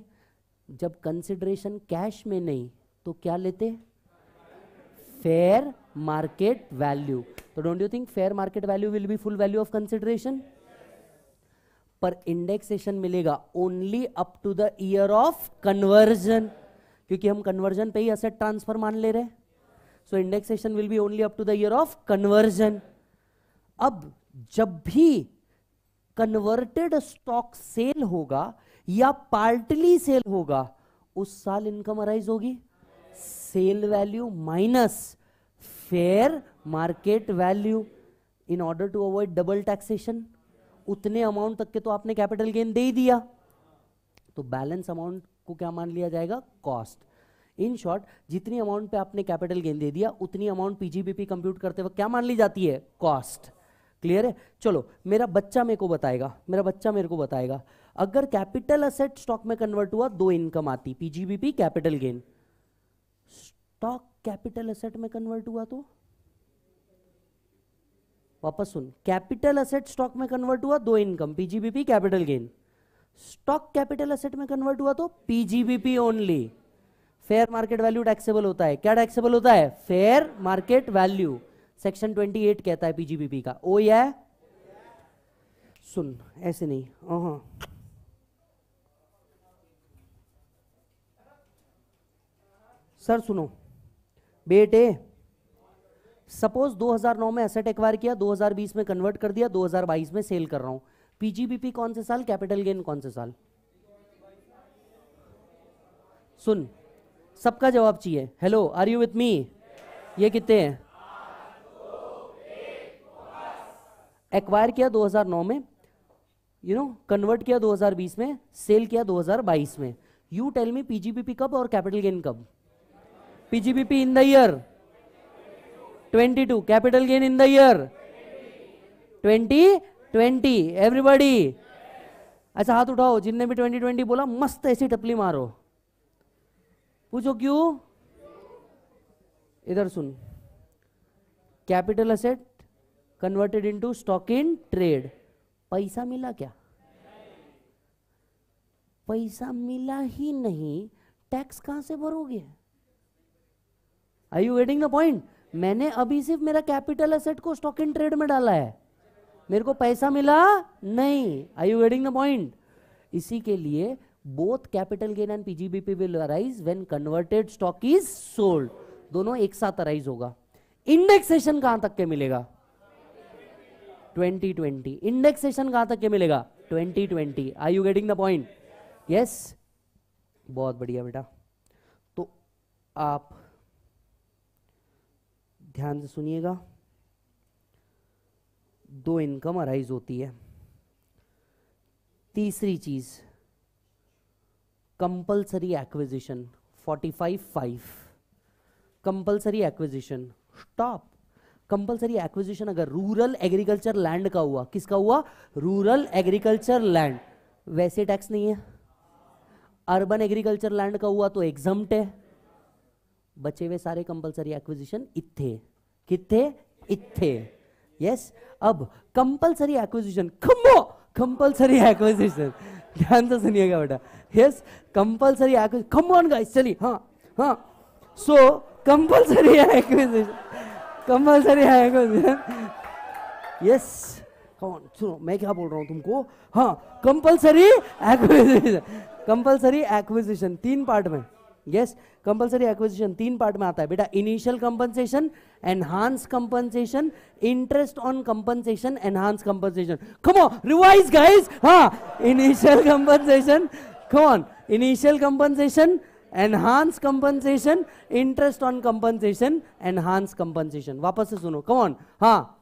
A: जब कंसिडरेशन कैश में नहीं तो क्या लेते फेयर मार्केट वैल्यू तो don't you think fair market value will be full value of consideration पर इंडेक्सेशन मिलेगा only up to the year of conversion क्योंकि हम कन्वर्जन पे ही असेट ट्रांसफर मान ले रहे हैं so indexation will be only up to the year of conversion अब जब भी कन्वर्टेड स्टॉक सेल होगा या पार्टली सेल होगा उस साल इनकम अराइज होगी sale value minus fair market value in order to avoid double taxation उतने अमाउंट तक के तो आपने कैपिटल गेन दे ही दिया तो बैलेंस अमाउंट को क्या मान लिया जाएगा कॉस्ट इन शॉर्ट जितनी अमाउंट पे आपने कैपिटल गेन दे दिया उतनी अमाउंट पीजीबीपी कंप्यूट करते वक्त क्या मान ली जाती है कॉस्ट क्लियर है चलो मेरा बच्चा मेरे को बताएगा मेरा बच्चा मेरे को बताएगा अगर कैपिटल असेट स्टॉक में कन्वर्ट हुआ दो इनकम आती PGBP capital gain stock capital asset में कन्वर्ट हुआ तो वापस सुन कैपिटल असेट स्टॉक में कन्वर्ट हुआ दो income PGBP capital gain stock capital asset में कन्वर्ट हुआ तो PGBP only fair market value taxable होता है क्या टैक्सेबल होता है फेयर मार्केट वैल्यू सेक्शन 28 कहता है पीजीबीपी का ओ या सुन ऐसे नहीं हाँ सर सुनो बेटे सपोज 2009 में एसेट एक्वायर किया 2020 में कन्वर्ट कर दिया 2022 में सेल कर रहा हूं पीजीबीपी कौन से साल कैपिटल गेन कौन से साल सुन सबका जवाब चाहिए hello are you with me ये कितने हैं एक्वायर किया 2009 में यू नो कन्वर्ट किया 2020 में सेल किया 2022 में यू टेल मी पीजीबीपी कब और कैपिटल गेन कब PGBP in the year 22. Capital gain in the year 20 Everybody. अच्छा हाथ उठाओ जिनने भी 2020 बोला मस्त ऐसी टपली मारो पूछो क्यों इधर सुन capital asset converted into stock in trade पैसा मिला क्या पैसा मिला ही नहीं टैक्स कहां से भरोगे I you getting the point मैंने अभी सिर्फ मेरा कैपिटल असेट को स्टॉक इन ट्रेड में डाला है मेरे को पैसा मिला नहीं I you getting the point इसी के लिए both capital gain and PGBP will arise when converted stock is sold दोनों एक साथ अराइज होगा इंडेक्सेशन कहां तक के मिलेगा 2020 इंडेक्सेशन कहां तक के मिलेगा 2020 I you getting the point yes बहुत बढ़िया बेटा तो आप ध्यान से सुनिएगा दो इनकम अराइज होती है तीसरी चीज compulsory acquisition forty five compulsory acquisition stop compulsory acquisition अगर रूरल एग्रीकल्चर लैंड का हुआ किसका हुआ रूरल एग्रीकल्चर लैंड वैसे टैक्स नहीं है अर्बन एग्रीकल्चर लैंड का हुआ तो एग्जाम्प्ट है बचे हुए सारे कंपलसरी एक्विजिशन इथे कितने इथे यस अब कंपलसरी एक्विजिशन खम्बो कंपलसरी एक्विजिशन ध्यान से सुनिएगा बेटा yes compulsory come on guys चलिए हाँ हाँ so compulsory acquisition compulsory acquisition yes कौन सुनो मैं क्या बोल रहा हूँ तुमको हाँ कंपलसरी एक्विजिशन कंपलसरी एक्विजिशन तीन पार्ट में यस कंपलसरी एक्विजिशन तीन पार्ट में आता है बेटा initial compensation enhance compensation interest on compensation enhance compensation come on revise guys हाँ initial compensation come on initial compensation enhance compensation interest on compensation enhance compensation वापस से सुनो कम ऑन हाँ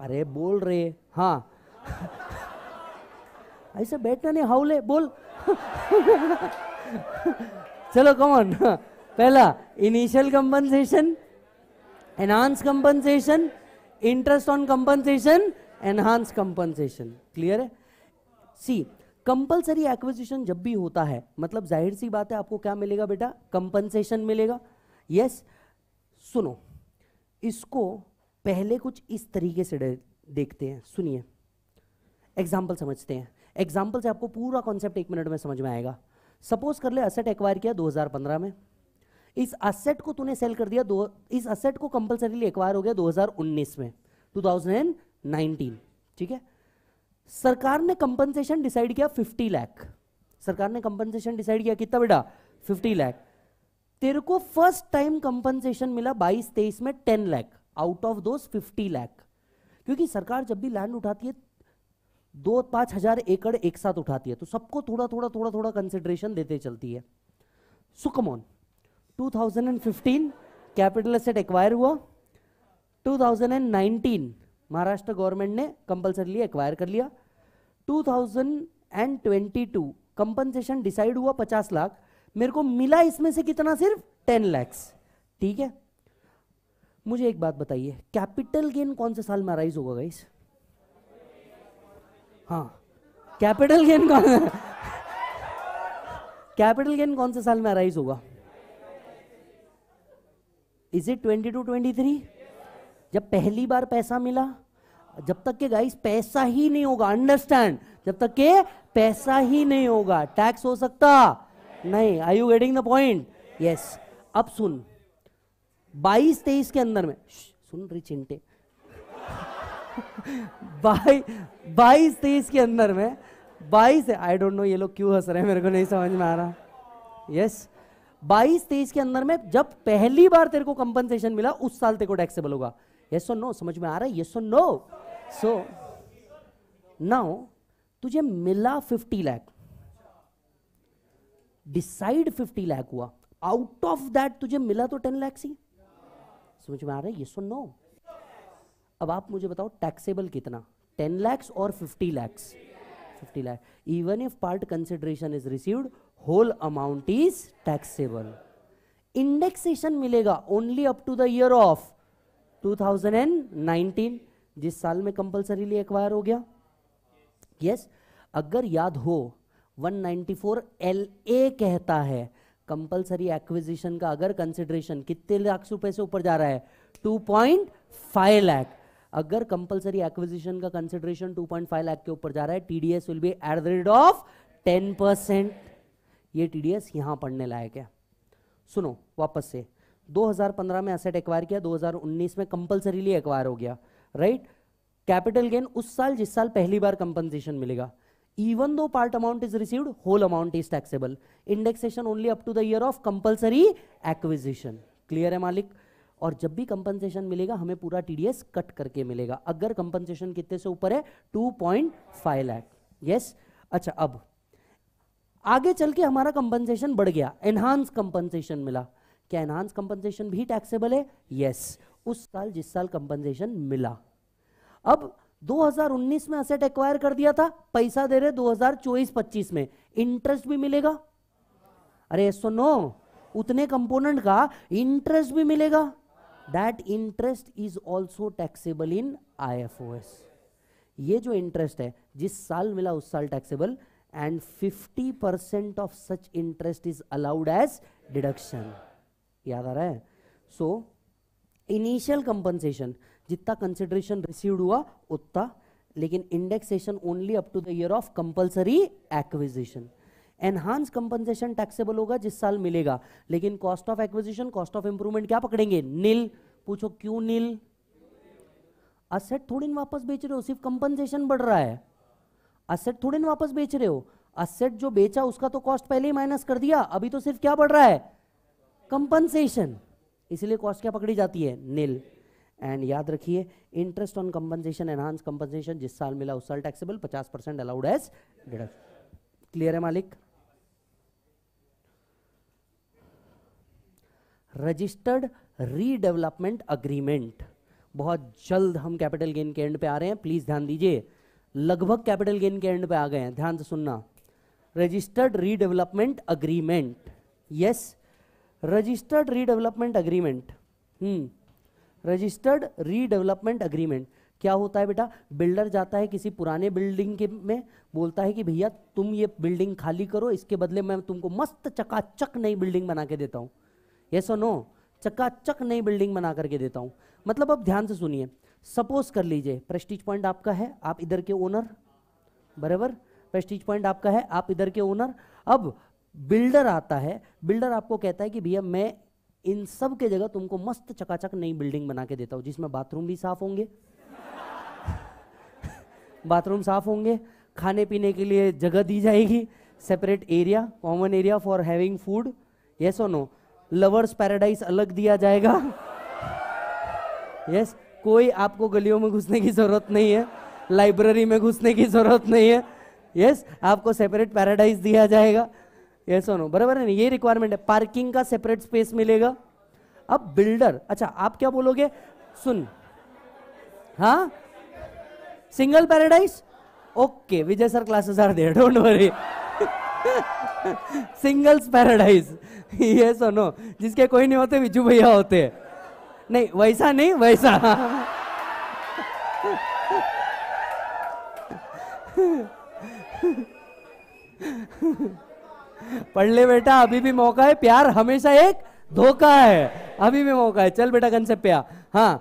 A: अरे बोल रहे हाँ ऐसे बैठना नहीं हाउले बोल चलो कौन पहला initial compensation enhance compensation interest on compensation enhance compensation clear है सी कंपलसरी एक्विजिशन जब भी होता है मतलब जाहिर सी बात है आपको क्या मिलेगा बेटा कंपनसेशन मिलेगा यस yes, सुनो इसको पहले कुछ इस तरीके से देखते हैं सुनिए एग्जाम्पल समझते हैं एग्जाम्पल से आपको पूरा कॉन्सेप्ट एक मिनट में समझ में आएगा सपोज कर ले असेट एक्वायर किया 2015 में इस असेट को तूने सेल कर दिया दो इस असेट को कंपलसरीली एक्वायर हो गया 2019 में 2019 ठीक है सरकार ने कंपनसेशन डिसाइड किया 50 लाख सरकार ने कंपनसेशन डिसाइड किया कितना बेटा 50 लाख तेरे को फर्स्ट टाइम कंपनसेशन मिला 22 तेईस में 10 लाख आउट ऑफ दो 50 लाख क्योंकि सरकार जब भी लैंड उठाती है दो पाँच हजार एकड़ एक साथ उठाती है तो सबको थोड़ा थोड़ा थोड़ा थोड़ा कंसिडरेशन देते चलती है सुकमोन 2015 कैपिटल एसेट एक्वायर हुआ 2019 महाराष्ट्र गवर्नमेंट ने कंपलसरली एक्वायर कर लिया 2022 कंपनसेशन डिसाइड हुआ 50 लाख मेरे को मिला इसमें से कितना सिर्फ 10 लाख ठीक है मुझे एक बात बताइए कैपिटल गेन कौन से साल में राइज होगा गाइस हाँ कैपिटल गेन कौन कैपिटल गेन कौन से साल में अराइज होगा is it twenty two twenty three जब पहली बार पैसा मिला जब तक के गाइस पैसा ही नहीं होगा अंडरस्टैंड जब तक के पैसा ही नहीं होगा टैक्स हो सकता नहीं I you getting the point yes अब सुन बाईस तेईस के अंदर में सुन रही चिंटे बाईस तेईस के अंदर में बाईस आई डोंट नो ये लोग क्यों हंस रहे हैं मेरे को नहीं समझ में आ रहा यस बाईस तेईस के अंदर में जब पहली बार तेरे को कंपनसेशन मिला उस साल तेरे को टैक्सेबल होगा यस और नो समझ में आ रहा है यस और नो सो नाउ तुझे मिला fifty lakh decide fifty lakh हुआ आउट ऑफ दैट तुझे मिला तो टेन लैक्स ही समझ में आ रहा है यस और नो अब आप मुझे बताओ टैक्सेबल कितना टेन लैक्स और fifty lakhs fifty lakhs even if part consideration is received whole amount is taxable indexation मिलेगा only up to the year of 2019 जिस साल में कंपलसरीली एक्वायर हो गया यस yes, अगर याद हो 194 एलए कहता है कंपलसरी एक्विजिशन का अगर कंसिडरेशन कितने लाख रुपए से ऊपर जा रहा है 2.5 लाख अगर कंपलसरी एक्विजिशन का कंसिडरेशन 2.5 लाख के ऊपर जा रहा है TDS will be at the rate of 10 percent ये टीडीएस यहां पढ़ने लायक है सुनो वापस से 2015 में एसेट एक्वायर किया 2019 में कंपलसरीली एक्वायर हो गया राइट कैपिटल गेन उस साल जिस साल पहली बार कंपनसेशन मिलेगा even though part amount is received whole amount is taxable indexation only up to the year of compulsory acquisition clear है मालिक और जब भी कंपनसेशन मिलेगा हमें पूरा टीडीएस कट करके मिलेगा अगर कंपनसेशन कितने से ऊपर है two point five lakh yes अच्छा अब आगे चल के हमारा कंपनसेशन बढ़ गया एनहांस कंपनसेशन मिला क्या एनहांस कंपनसेशन भी टैक्सेबल है यस yes. उस साल जिस साल कंपनसेशन मिला अब 2019 में असेट एक्वायर कर दिया था पैसा दे रहे 2024-25 में इंटरेस्ट भी मिलेगा अरे सुनो उतने कंपोनेंट का इंटरेस्ट भी मिलेगा that interest is also taxable in I F O S ये जो इंटरेस्ट है जिस साल मिला उस साल taxable and 50 percent of such interest is allowed as deduction याद आ रहा है सो इनिशियल कंपनसेशन जितना कंसिडरेशन रिसीव हुआ उतना लेकिन indexation only up to the year of compulsory acquisition enhance compensation taxable होगा जिस साल मिलेगा लेकिन cost of acquisition cost of improvement क्या पकड़ेंगे नील पूछो क्यों नील असेट थोड़ी वापस बेच रहे हो सिर्फ कंपनसेशन बढ़ रहा है असेट थोड़ी वापस बेच रहे हो असेट जो बेचा उसका तो कॉस्ट पहले ही माइनस कर दिया अभी तो सिर्फ क्या बढ़ रहा है कंपनसेशन इसलिए कॉस्ट क्या पकड़ी जाती है नील एंड याद रखिए interest on compensation enhance compensation जिस साल मिला उस साल taxable 50 percent allowed as deduct clear है मालिक रजिस्टर्ड रीडेवलपमेंट अग्रीमेंट बहुत जल्द हम कैपिटल गेन के एंड पे आ रहे हैं प्लीज ध्यान दीजिए लगभग कैपिटल गेन के एंड पे आ गए हैं ध्यान से सुनना registered redevelopment agreement yes registered redevelopment agreement hmm registered redevelopment agreement क्या होता है बेटा बिल्डर जाता है किसी पुराने बिल्डिंग के में बोलता है कि भैया तुम ये बिल्डिंग खाली करो इसके बदले मैं तुमको मस्त चकाचक नई बिल्डिंग बना के देता हूँ ये सो नो चक नई बिल्डिंग बना करके देता हूँ मतलब अब ध्यान से सुनिए सपोज कर लीजिए प्रेस्टीज पॉइंट आपका है आप इधर के ओनर बराबर प्रेस्टीज पॉइंट आपका है आप इधर के ओनर अब बिल्डर आता है बिल्डर आपको कहता है कि भैया मैं इन सब के जगह तुमको मस्त चकाचक नई बिल्डिंग बना के देता हूँ जिसमें बाथरूम भी साफ होंगे बाथरूम साफ होंगे खाने पीने के लिए जगह दी जाएगी separate area common area for having food yes और नो लवर्स पैराडाइज अलग दिया जाएगा यस yes, कोई आपको गलियों में घुसने की ज़रूरत नहीं है लाइब्रेरी में घुसने की ज़रूरत नहीं है यस yes, आपको सेपरेट पैराडाइज दिया जाएगा ये yes नो बराबर है ना ये रिक्वायरमेंट है पार्किंग का सेपरेट स्पेस मिलेगा अब बिल्डर अच्छा आप क्या बोलोगे सुन हाँ single paradise okay Vijay sir classes are there don't worry singles paradise ये सुनो जिसके कोई नहीं होते विजू भैया होते नहीं वैसा नहीं वैसा पढ़ ले बेटा अभी भी मौका है प्यार हमेशा एक धोखा है अभी भी मौका है चल बेटा कंसेप्ट प्यार हाँ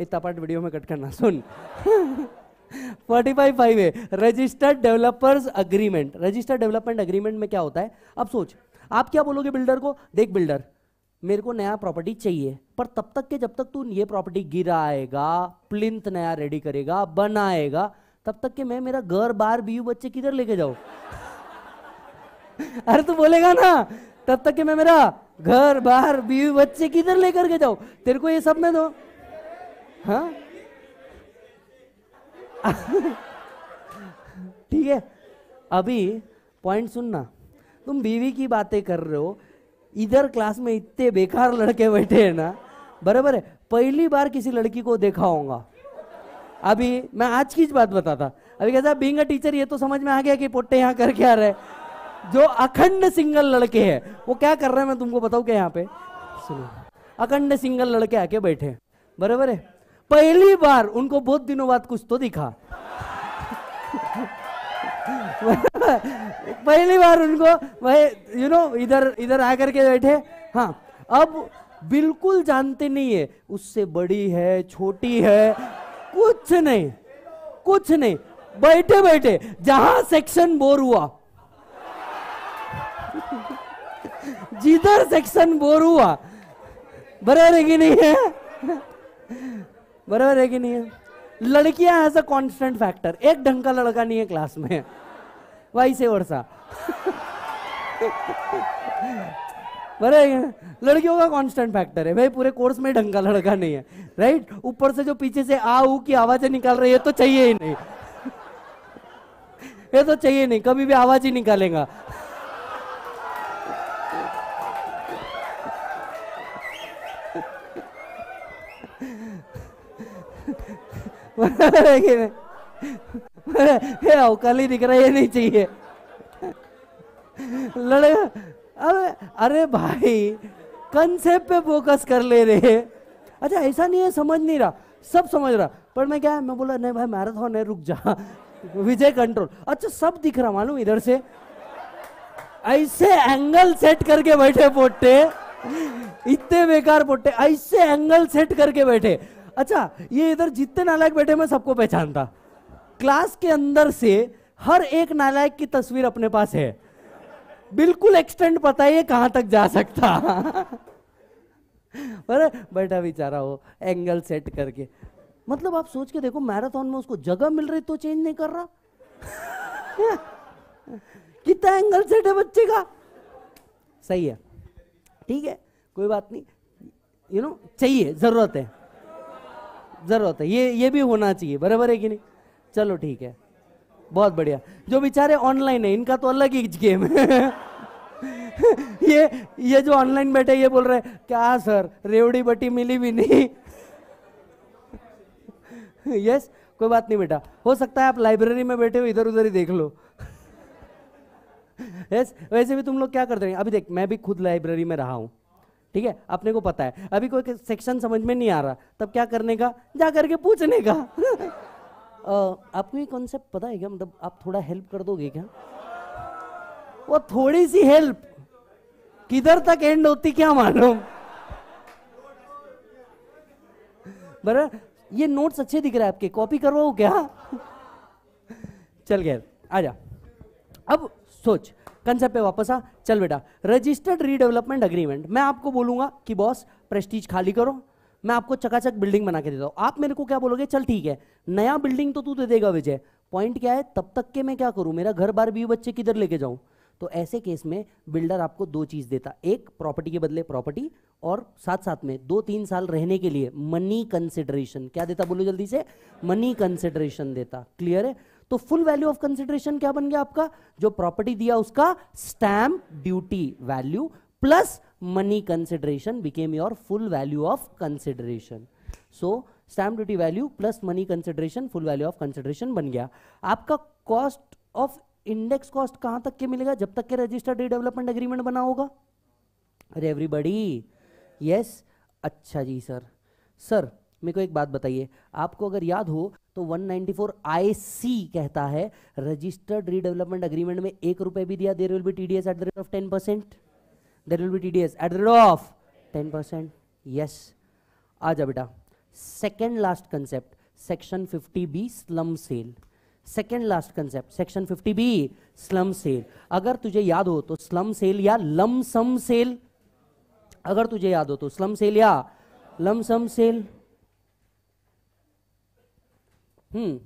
A: इतना पार्ट वीडियो में कट करना सुन फोर्टी फाइव फाइव है registered developers agreement registered development agreement में क्या होता है अब सोच आप क्या बोलोगे बिल्डर को देख बिल्डर मेरे को नया प्रॉपर्टी चाहिए पर तब तक के जब तक तू ये प्रॉपर्टी गिराएगा प्लिंथ नया रेडी करेगा बनाएगा तब तक के मैं मेरा घर बार बीवी बच्चे किधर लेके जाओ अरे तू बोलेगा ना तब तक के मैं मेरा घर बार बीवी बच्चे किधर लेकर के जाओ तेरे को ये सब मैं दो हाँ ठीक है अभी पॉइंट सुनना तुम बीवी की बातें कर रहे हो इधर क्लास में इतने बेकार लड़के बैठे हैं ना बराबर है पहली बार किसी लड़की को देखा होगा अभी मैं आज की बात बताता अभी कहता बींग टीचर ये तो समझ में आ गया कि पोटे यहाँ कर क्या रहे जो अखंड सिंगल लड़के हैं वो क्या कर रहे हैं मैं तुमको बताऊँ क्या यहाँ पे सुनो अखंड सिंगल लड़के आके बैठे बराबर है पहली बार उनको बहुत दिनों बाद कुछ तो दिखा पहली बार उनको वह यू नो इधर इधर आकर के बैठे हाँ अब बिल्कुल जानते नहीं है उससे बड़ी है छोटी है कुछ नहीं कुछ नहीं बैठे बैठे जहां सेक्शन बोर हुआ जिधर सेक्शन बोर हुआ बराबर है कि नहीं है बराबर है कि नहीं है लड़कियां एज अ कॉन्स्टेंट फैक्टर एक ढंग का लड़का नहीं है क्लास में वहीं से वर्षा बरे लड़कियों का कांस्टेंट फैक्टर है भाई पूरे कोर्स में ढंग का लड़का नहीं है राइट ऊपर से जो पीछे से आ ऊ की आवाजें निकाल रही है तो चाहिए ही नहीं ये तो चाहिए नहीं कभी भी आवाज ही निकालेगा बराबर है कि नहीं अवकाली दिख रहा है ये नहीं चाहिए लड़े अरे भाई कंसेप्ट पे फोकस कर ले रहे अच्छा ऐसा नहीं है समझ नहीं रहा सब समझ रहा पर मैं क्या मैं बोला नहीं भाई मैराथन है रुक जा विजय कंट्रोल अच्छा सब दिख रहा मालूम इधर से ऐसे एंगल सेट करके बैठे पोटे इतने बेकार पोटे ऐसे एंगल सेट करके बैठे अच्छा ये इधर जितने नालायक बैठे मैं सबको पहचानता क्लास के अंदर से हर एक नालायक की तस्वीर अपने पास है बिल्कुल एक्सटेंड पता है कहां तक जा सकता बैठा बेचारा हो एंगल सेट करके मतलब आप सोच के देखो मैराथन में उसको जगह मिल रही तो चेंज नहीं कर रहा कितना एंगल सेट है बच्चे का सही है ठीक है कोई बात नहीं यू you नो know, चाहिए जरूरत है जरूरत है ये ये भी होना चाहिए बराबर है कि नहीं चलो ठीक है बहुत बढ़िया जो बेचारे ऑनलाइन है इनका तो अलग ही गेम है ये ये जो ऑनलाइन बैठे ये बोल रहे क्या सर रेवड़ी बटी मिली भी नहीं यस yes? कोई बात नहीं बेटा हो सकता है आप लाइब्रेरी में बैठे हो इधर उधर ही देख लो यस yes? वैसे भी तुम लोग क्या करते हैं अभी देख मैं भी खुद लाइब्रेरी में रहा हूं ठीक है अपने को पता है अभी कोई सेक्शन समझ में नहीं आ रहा तब क्या करने का जा करके पूछने का आपको ये कॉन्सेप्ट पता है क्या मतलब आप थोड़ा हेल्प कर दोगे क्या वो थोड़ी सी हेल्प किधर तक एंड होती क्या मालूम बरा ये नोट्स अच्छे दिख रहे हैं आपके कॉपी करवाओ क्या चल गया जा अब सोच कंसेप्ट पे वापस आ चल बेटा रजिस्टर्ड रीडेवलपमेंट अग्रीमेंट मैं आपको बोलूंगा कि बॉस प्रेस्टीज खाली करो मैं आपको चकाचक बिल्डिंग बना के देता हूँ आप मेरे को क्या बोलोगे चल ठीक है नया बिल्डिंग तो तू दे देगा विजय पॉइंट क्या है तब तक के मैं क्या करूँ मेरा घर बार भी बच्चे किधर लेके जाऊँ तो ऐसे केस में बिल्डर आपको दो चीज़ देता एक प्रॉपर्टी के बदले प्रॉपर्टी और साथ साथ में दो तीन साल रहने के लिए मनी कंसिडरेशन क्या देता बोलो जल्दी से मनी कंसिडरेशन देता क्लियर है तो फुल वैल्यू ऑफ कंसिडरेशन क्या बन गया आपका जो प्रॉपर्टी दिया उसका stamp duty value plus money consideration became your full value of consideration so stamp duty value plus money consideration full value of consideration बन गया आपका कॉस्ट ऑफ इंडेक्स कॉस्ट कहां तक के मिलेगा जब तक के रजिस्टर्ड डेवलपमेंट एग्रीमेंट बना होगा अरे एवरीबडी यस अच्छा जी सर सर मेरे को एक बात बताइए आपको अगर याद हो तो 194 नाइनटी कहता है रजिस्टर्ड रीडेवलपमेंट एग्रीमेंट में एक रुपए भी दिया there will be TDS at the rate of 10 percent there will be T D S at the rate of ten percent yes आ जा बेटा second last concept section fifty B slump sale second last concept section fifty B slump sale अगर तुझे याद हो तो स्लम सेल या लम सम सेल अगर तुझे याद हो तो स्लम सेल या लम सम सेल हम्म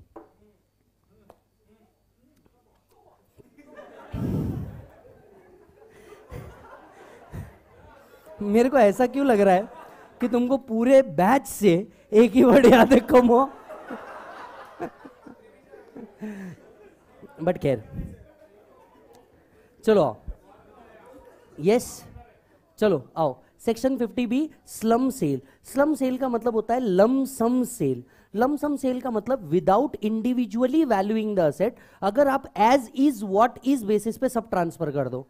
A: मेरे को ऐसा क्यों लग रहा है कि तुमको पूरे बैच से एक ही वर्ड याद है कम हो बट खैर चलो यस चलो आओ section 50 B slump sale slump sale का मतलब होता है lump sum sale lump sum sale का मतलब without individually valuing the asset अगर आप as is what is basis पे सब ट्रांसफर कर दो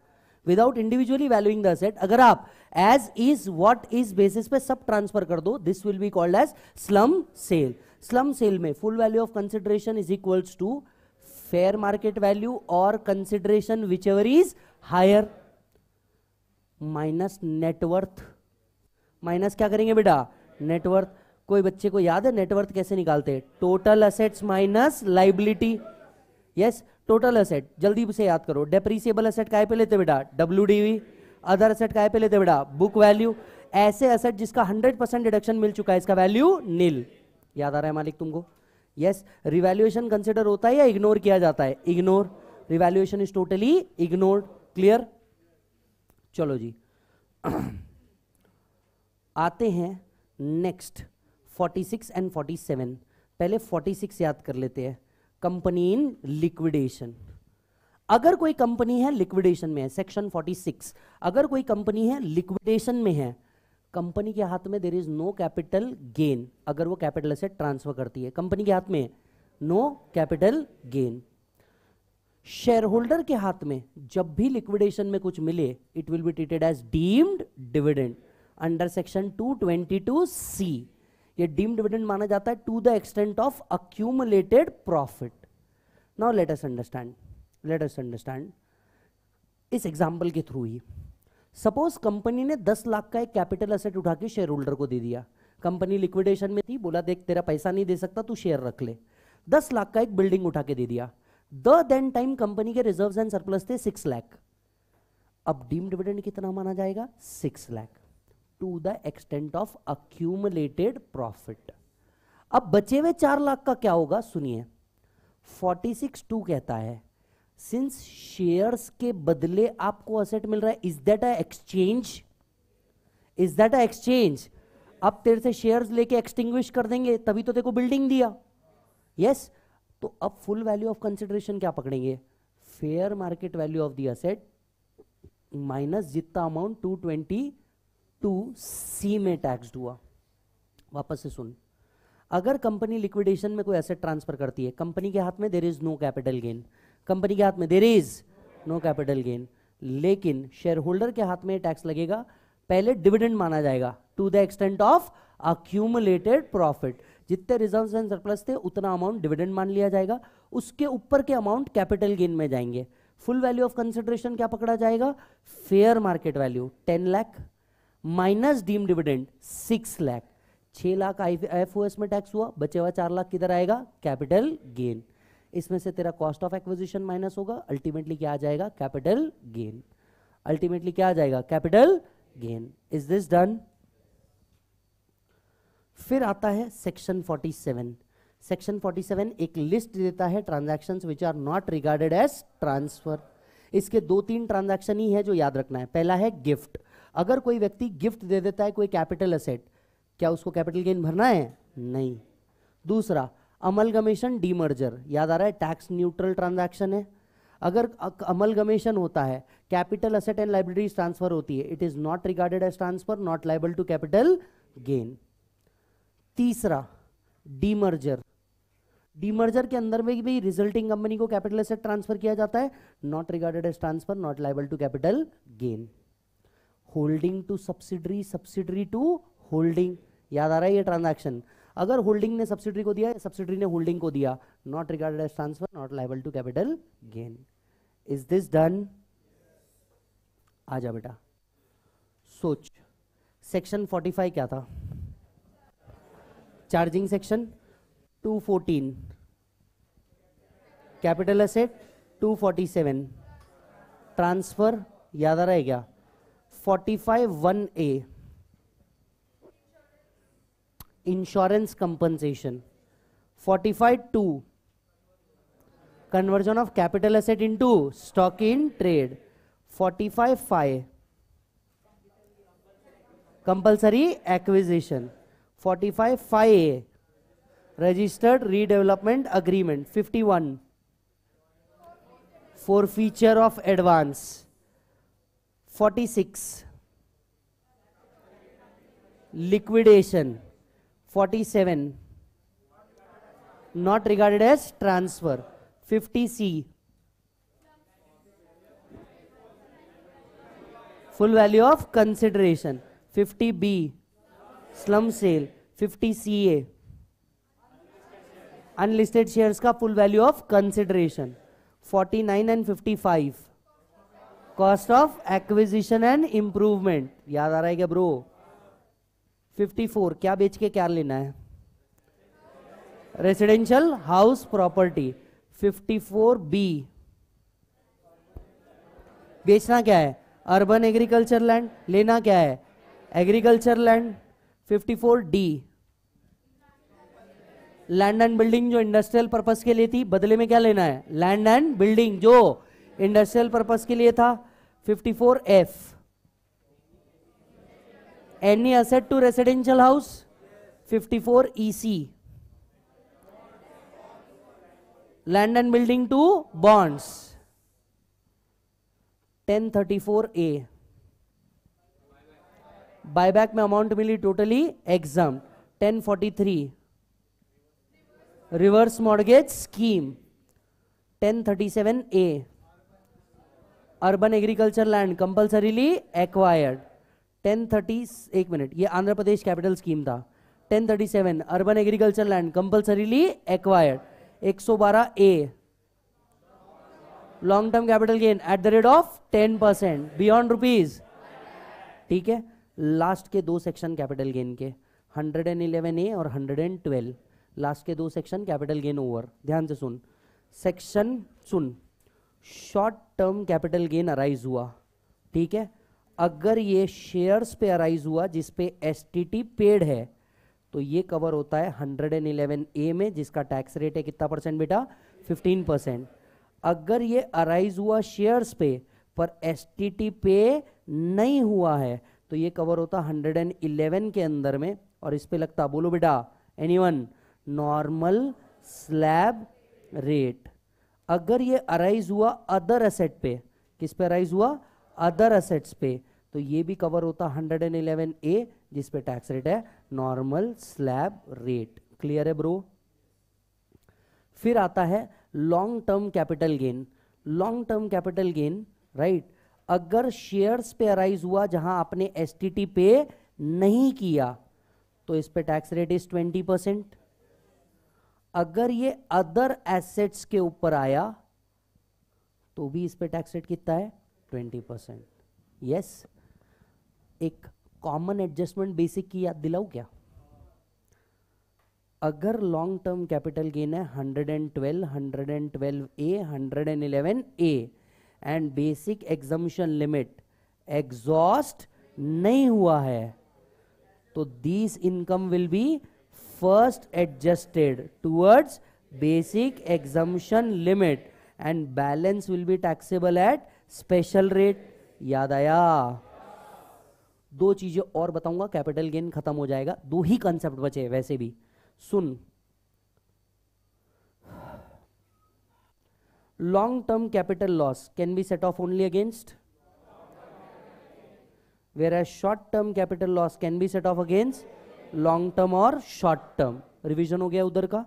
A: without individually valuing the asset अगर आप as is what is basis पे सब ट्रांसफर कर दो this will be called as slump sale slump sale में full value of consideration is equals to fair market value और consideration whichever is higher minus net worth minus क्या करेंगे बेटा नेटवर्थ कोई बच्चे को याद है नेटवर्थ कैसे निकालते हैं total assets minus liability yes total asset जल्दी से याद करो डेप्रिसिएबल असेट का लेते बेटा डब्ल्यू अदर असेट का लेते बेटा बुक वैल्यू ऐसे असेट जिसका 100 परसेंट डिडक्शन मिल चुका है इसका वैल्यू नील याद आ रहा है मालिक तुमको यस रिवैल्यूएशन कंसिडर होता है या इग्नोर किया जाता है ignore revaluation is totally ignore clear चलो जी आते हैं नेक्स्ट 46 एंड 47 पहले 46 याद कर लेते हैं कंपनी इन लिक्विडेशन अगर कोई कंपनी है लिक्विडेशन में है सेक्शन 46 अगर कोई कंपनी है लिक्विडेशन में है कंपनी के हाथ में there is no capital gain अगर वो कैपिटल से ट्रांसफर करती है कंपनी के हाथ में no capital gain shareholder के हाथ में जब भी लिक्विडेशन में कुछ मिले it will be treated as deemed dividend under section 222 C ये डीम डिविडेंड माना जाता है to the extent of accumulated profit now let us understand let us understand इस एग्जाम्पल के थ्रू ही सपोज कंपनी ने 10 लाख का एक कैपिटल असेट उठा के शेयर होल्डर को दे दिया कंपनी लिक्विडेशन में थी बोला देख तेरा पैसा नहीं दे सकता तू शेयर रख ले दस लाख का एक बिल्डिंग उठा के दे दिया द देन टाइम कंपनी के रिजर्व एंड सरप्लस थे सिक्स लाख अब डीम डिविडेंड कितना माना जाएगा six lakh to the extent of accumulated profit अब बचे हुए चार लाख का क्या होगा सुनिए फोर्टी सिक्स टू कहता है सिंस शेयर्स के बदले आपको असेट मिल रहा है is that a exchange is that a exchange अब तेरे से शेयर्स लेके एक्सटिंग्विश कर देंगे तभी तो तेरे को बिल्डिंग दिया यस yes? तो अब फुल वैल्यू ऑफ कंसिडरेशन क्या पकड़ेंगे fair market value of the asset minus जितना amount two twenty two C में टैक्सड हुआ वापस से सुन अगर कंपनी लिक्विडेशन में कोई एसेट ट्रांसफर करती है कंपनी के हाथ में there is no capital gain company के हाथ में there is no capital gain लेकिन शेयर होल्डर के हाथ में टैक्स लगेगा पहले डिविडेंड माना जाएगा to the extent of accumulated profit जितने रिजर्व एंड सरप्लस थे उतना अमाउंट डिविडेंड मान लिया जाएगा उसके ऊपर के अमाउंट कैपिटल गेन में जाएंगे फुल वैल्यू ऑफ कंसिडरेशन क्या पकड़ा जाएगा fair market value ten lakh ,00 minus deem dividend six lakh छह lakh I F O S में टैक्स हुआ बचे हुआ चार लाख किधर आएगा कैपिटल गेन इसमें से तेरा कॉस्ट ऑफ एक्विजिशन माइनस होगा अल्टीमेटली क्या आ जाएगा कैपिटल गेन अल्टीमेटली क्या आ जाएगा capital gain is this done फिर आता है सेक्शन 47 सेक्शन 47 एक लिस्ट देता है transactions which are not regarded as transfer इसके दो तीन ट्रांजैक्शन ही है जो याद रखना है पहला है गिफ्ट अगर कोई व्यक्ति गिफ्ट दे देता है कोई कैपिटल असेट क्या उसको कैपिटल गेन भरना है नहीं दूसरा अमलगमेशन डीमर्जर याद आ रहा है टैक्स न्यूट्रल ट्रांजैक्शन है अगर अमलगमेशन होता है capital asset and liabilities transfer होती है it is not regarded as transfer not liable to capital gain तीसरा डीमर्जर डीमर्जर के अंदर में भी रिजल्टिंग कंपनी को कैपिटल असेट ट्रांसफर किया जाता है not regarded as transfer not liable to capital gain holding to subsidiary subsidiary to holding याद आ रहा है ये ट्रांजैक्शन अगर होल्डिंग ने सब्सिडरी को दिया सब्सिडरी ने होल्डिंग को दिया not regarded as transfer not liable to capital gain is this done आ जा बेटा सोच सेक्शन 45 क्या था charging section 214 capital asset 247 transfer याद आ रहा है क्या 45 1A insurance compensation 45 2 conversion of capital asset into stock in trade 45 5 compulsory acquisition 45 5A registered redevelopment agreement 51 feature of advance 46 liquidation 47 not regarded as transfer 50c full value of consideration 50b slum sale 50ca unlisted shares का full value of consideration 49 and 55 cost of acquisition and improvement याद आ रहा है क्या ब्रो 54 क्या बेच के क्या लेना है रेसिडेंशियल हाउस प्रॉपर्टी 54 बी बेचना क्या है अर्बन एग्रीकल्चर लैंड लेना क्या है agriculture land 54 D land and building जो इंडस्ट्रियल पर्पस के लिए थी बदले में क्या लेना है लैंड एंड बिल्डिंग जो इंडस्ट्रियल पर्पस के लिए था fifty four F any asset to residential house fifty four E C land and building to bonds ten thirty four A buyback में अमाउंट मिली totally exempt ten forty three reverse mortgage scheme ten thirty seven A urban agriculture land compulsorily acquired 1030 एक मिनट ये आंध्र प्रदेश कैपिटल स्कीम था 1037 urban agriculture land compulsorily acquired 112 A long term capital gain at the rate of 10 percent beyond rupees ठीक है लास्ट के दो सेक्शन कैपिटल गेन के 111 ए और 112 लास्ट के दो सेक्शन कैपिटल गेन ओवर ध्यान से सुन सेक्शन सुन short term capital gain arise हुआ ठीक है अगर ये शेयर्स पे अराइज हुआ जिसपे एस टी पेड है तो ये कवर होता है 111 ए में जिसका टैक्स रेट है कितना परसेंट बेटा 15 परसेंट अगर ये अराइज हुआ शेयर्स पे पर एस टी पे नहीं हुआ है तो ये कवर होता 111 के अंदर में और इस पर लगता बोलो बेटा एनी नॉर्मल स्लैब रेट अगर ये अराइज हुआ अदर असेट पे किस पे अराइज हुआ अदर असेट्स पे तो ये भी कवर होता हंड्रेड एंड जिस ए जिसपे टैक्स रेट है नॉर्मल स्लैब रेट क्लियर है ब्रो फिर आता है long term capital gain long term capital gain right अगर शेयर्स पे अराइज हुआ जहां आपने एस पे नहीं किया तो इस पे tax rate is twenty percent अगर ये अदर एसेट्स के ऊपर आया तो भी इस पे टैक्स रेट कितना है ट्वेंटी परसेंट यस एक कॉमन एडजस्टमेंट बेसिक की याद दिलाऊ क्या अगर लॉन्ग टर्म कैपिटल गेन है 112 112 A 111 A and basic exemption limit exhaust नहीं हुआ है तो this income will be first adjusted towards basic exemption limit and balance will be taxable at special rate याद आया दो चीजें और बताऊंगा कैपिटल गेन खत्म हो जाएगा दो ही कंसेप्ट बचे वैसे भी सुन long term capital loss can be set off only against whereas short term capital loss can be set off against long term और शॉर्ट टर्म रिवीजन हो गया उधर का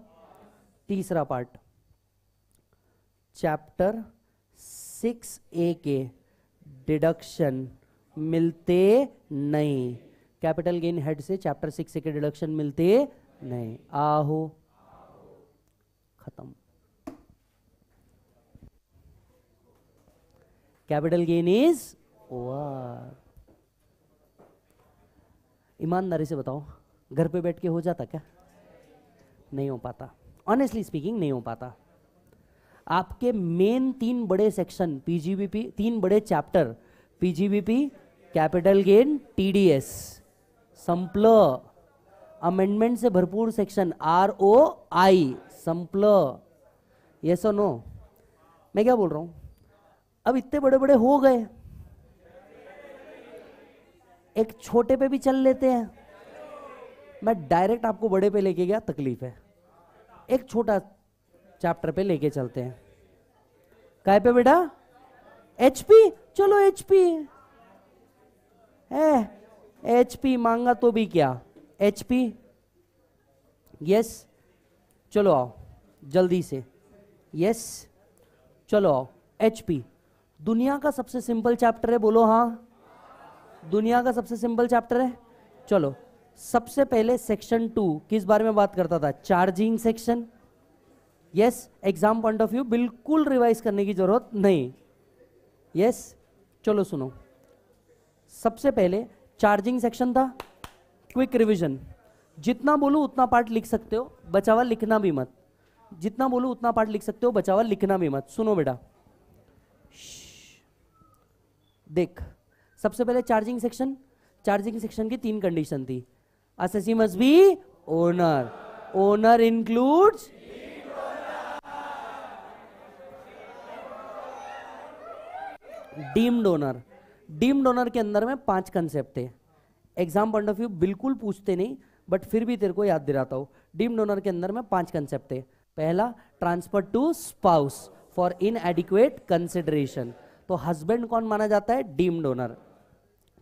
A: तीसरा पार्ट चैप्टर सिक्स ए के डिडक्शन मिलते नहीं कैपिटल गेन हेड से चैप्टर सिक्स ए के डिडक्शन मिलते नहीं आहो खत्म कैपिटल गेन इज ओवर ईमानदारी से बताओ घर पे बैठ के हो जाता क्या नहीं हो पाता ऑनेस्टली स्पीकिंग नहीं हो पाता आपके मेन तीन बड़े सेक्शन पीजीबीपी तीन बड़े chapter PGBP capital gain TDS संप्ल अमेंडमेंट से भरपूर सेक्शन आर ओ आई संप्ल यस और नो मैं क्या बोल रहा हूं अब इतने बड़े बड़े हो गए एक छोटे पे भी चल लेते हैं मैं डायरेक्ट आपको बड़े पे लेके गया तकलीफ है एक छोटा चैप्टर पे लेके चलते हैं काय पे बेटा एचपी चलो एचपी है एचपी मांगा तो भी क्या एचपी यस चलो आओ जल्दी से यस चलो आओ एचपी दुनिया का सबसे सिंपल चैप्टर है बोलो हाँ दुनिया का सबसे सिंपल चैप्टर है चलो सबसे पहले सेक्शन टू किस बारे में बात करता था charging section yes exam point of view बिल्कुल रिवाइज करने की जरूरत नहीं यस yes, चलो सुनो सबसे पहले चार्जिंग सेक्शन था क्विक रिविजन जितना बोलू उतना पार्ट लिख सकते हो बचावा लिखना भी मत जितना बोलू उतना पार्ट लिख सकते हो बचावा लिखना भी मत सुनो बेटा देख सबसे पहले चार्जिंग सेक्शन चार्जिंग सेक्शन की तीन कंडीशन थी assessee must be owner owner includes deemed owner deemed owner के अंदर में पांच कंसेप्ट है एग्जाम पॉइंट ऑफ व्यू बिल्कुल पूछते नहीं बट फिर भी तेरे को याद दिलाता हूं डीम्ड ओनर के अंदर में पांच कंसेप्ट है पहला transfer to spouse for inadequate consideration तो हस्बैंड कौन माना जाता है deemed owner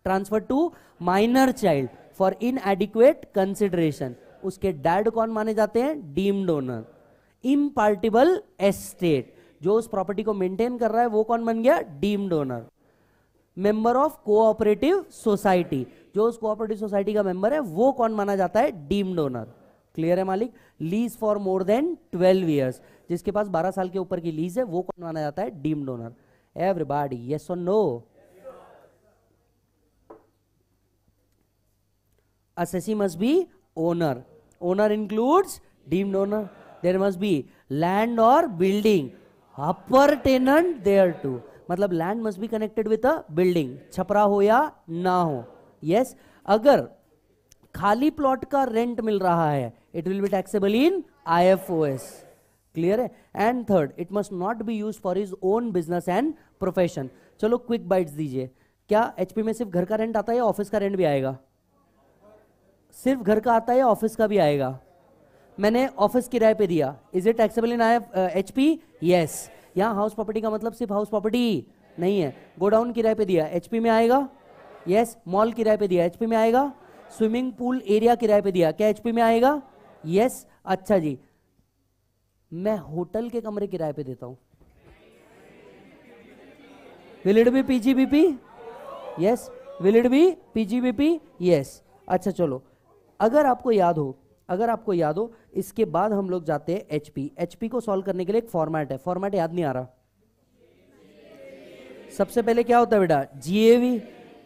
A: transfer to minor child for inadequate consideration उसके डैड कौन माने जाते हैं डीम्ड ओनर इम्पार्टिबल एस्टेट जो उस प्रॉपर्टी को मेंटेन कर रहा है वो कौन बन गया deemed owner member of cooperative society जो उस कोऑपरेटिव सोसाइटी का मेंबर है वो कौन माना जाता है डीम्ड ओनर क्लियर है मालिक lease for more than 12 years जिसके पास 12 साल के ऊपर की लीज है वो कौन माना जाता है डीम्ड ओनर एवरीबॉडी यस और no assessee must be owner. Owner includes deemed owner. There must be land or building. Upper tenant there too. मतलब land must be connected with a building छपरा हो या ना हो यस yes? अगर खाली प्लॉट का रेंट मिल रहा है it will be taxable in IFOS clear है and third it must not be use for his own business and profession चलो क्विक बाइट्स दीजिए क्या एचपी में सिर्फ घर का रेंट आता है या ऑफिस का रेंट भी आएगा सिर्फ घर का आता है या ऑफिस का भी आएगा मैंने ऑफिस किराए पे दिया is it taxable in H P yes यहाँ हाउस प्रॉपर्टी का मतलब सिर्फ हाउस प्रॉपर्टी नहीं है गोडाउन किराए पे दिया एच में आएगा यस yes. मॉल किराए पे दिया एच में आएगा स्विमिंग पूल एरिया किराए पे दिया क्या एच में आएगा यस yes. अच्छा जी मैं होटल के कमरे किराए पे देता हूँ will it be PGBP yes will it be PGBP yes अच्छा चलो अगर आपको याद हो अगर आपको याद हो इसके बाद हम लोग जाते हैं एच पी एच पी को सॉल्व करने के लिए एक फॉर्मेट है फॉर्मेट याद नहीं आ रहा सबसे पहले क्या होता है बेटा जीएवी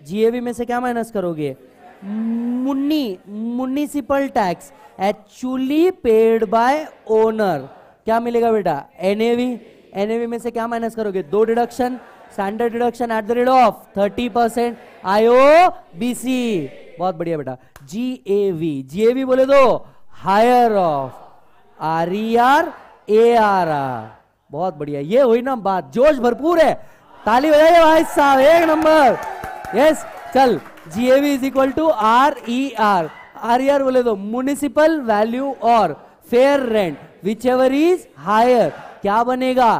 A: जीएवी में से क्या माइनस करोगे मुन्नी municipal tax actually paid by owner क्या मिलेगा बेटा एनएवी एनएवी में से क्या माइनस करोगे दो deduction standard deduction at the rate of thirty percent आईओ बी सी बहुत बढ़िया बेटा जी A we ji A V बोले दो higher of R E R A R R बहुत बढ़िया ये हुई ना बात जोश भरपूर है ताली बजाइए भाई साहब एक नंबर यस चल V is equal to R E R R E R बोले दो म्यूनिसिपल वैल्यू और fair rent whichever is higher क्या बनेगा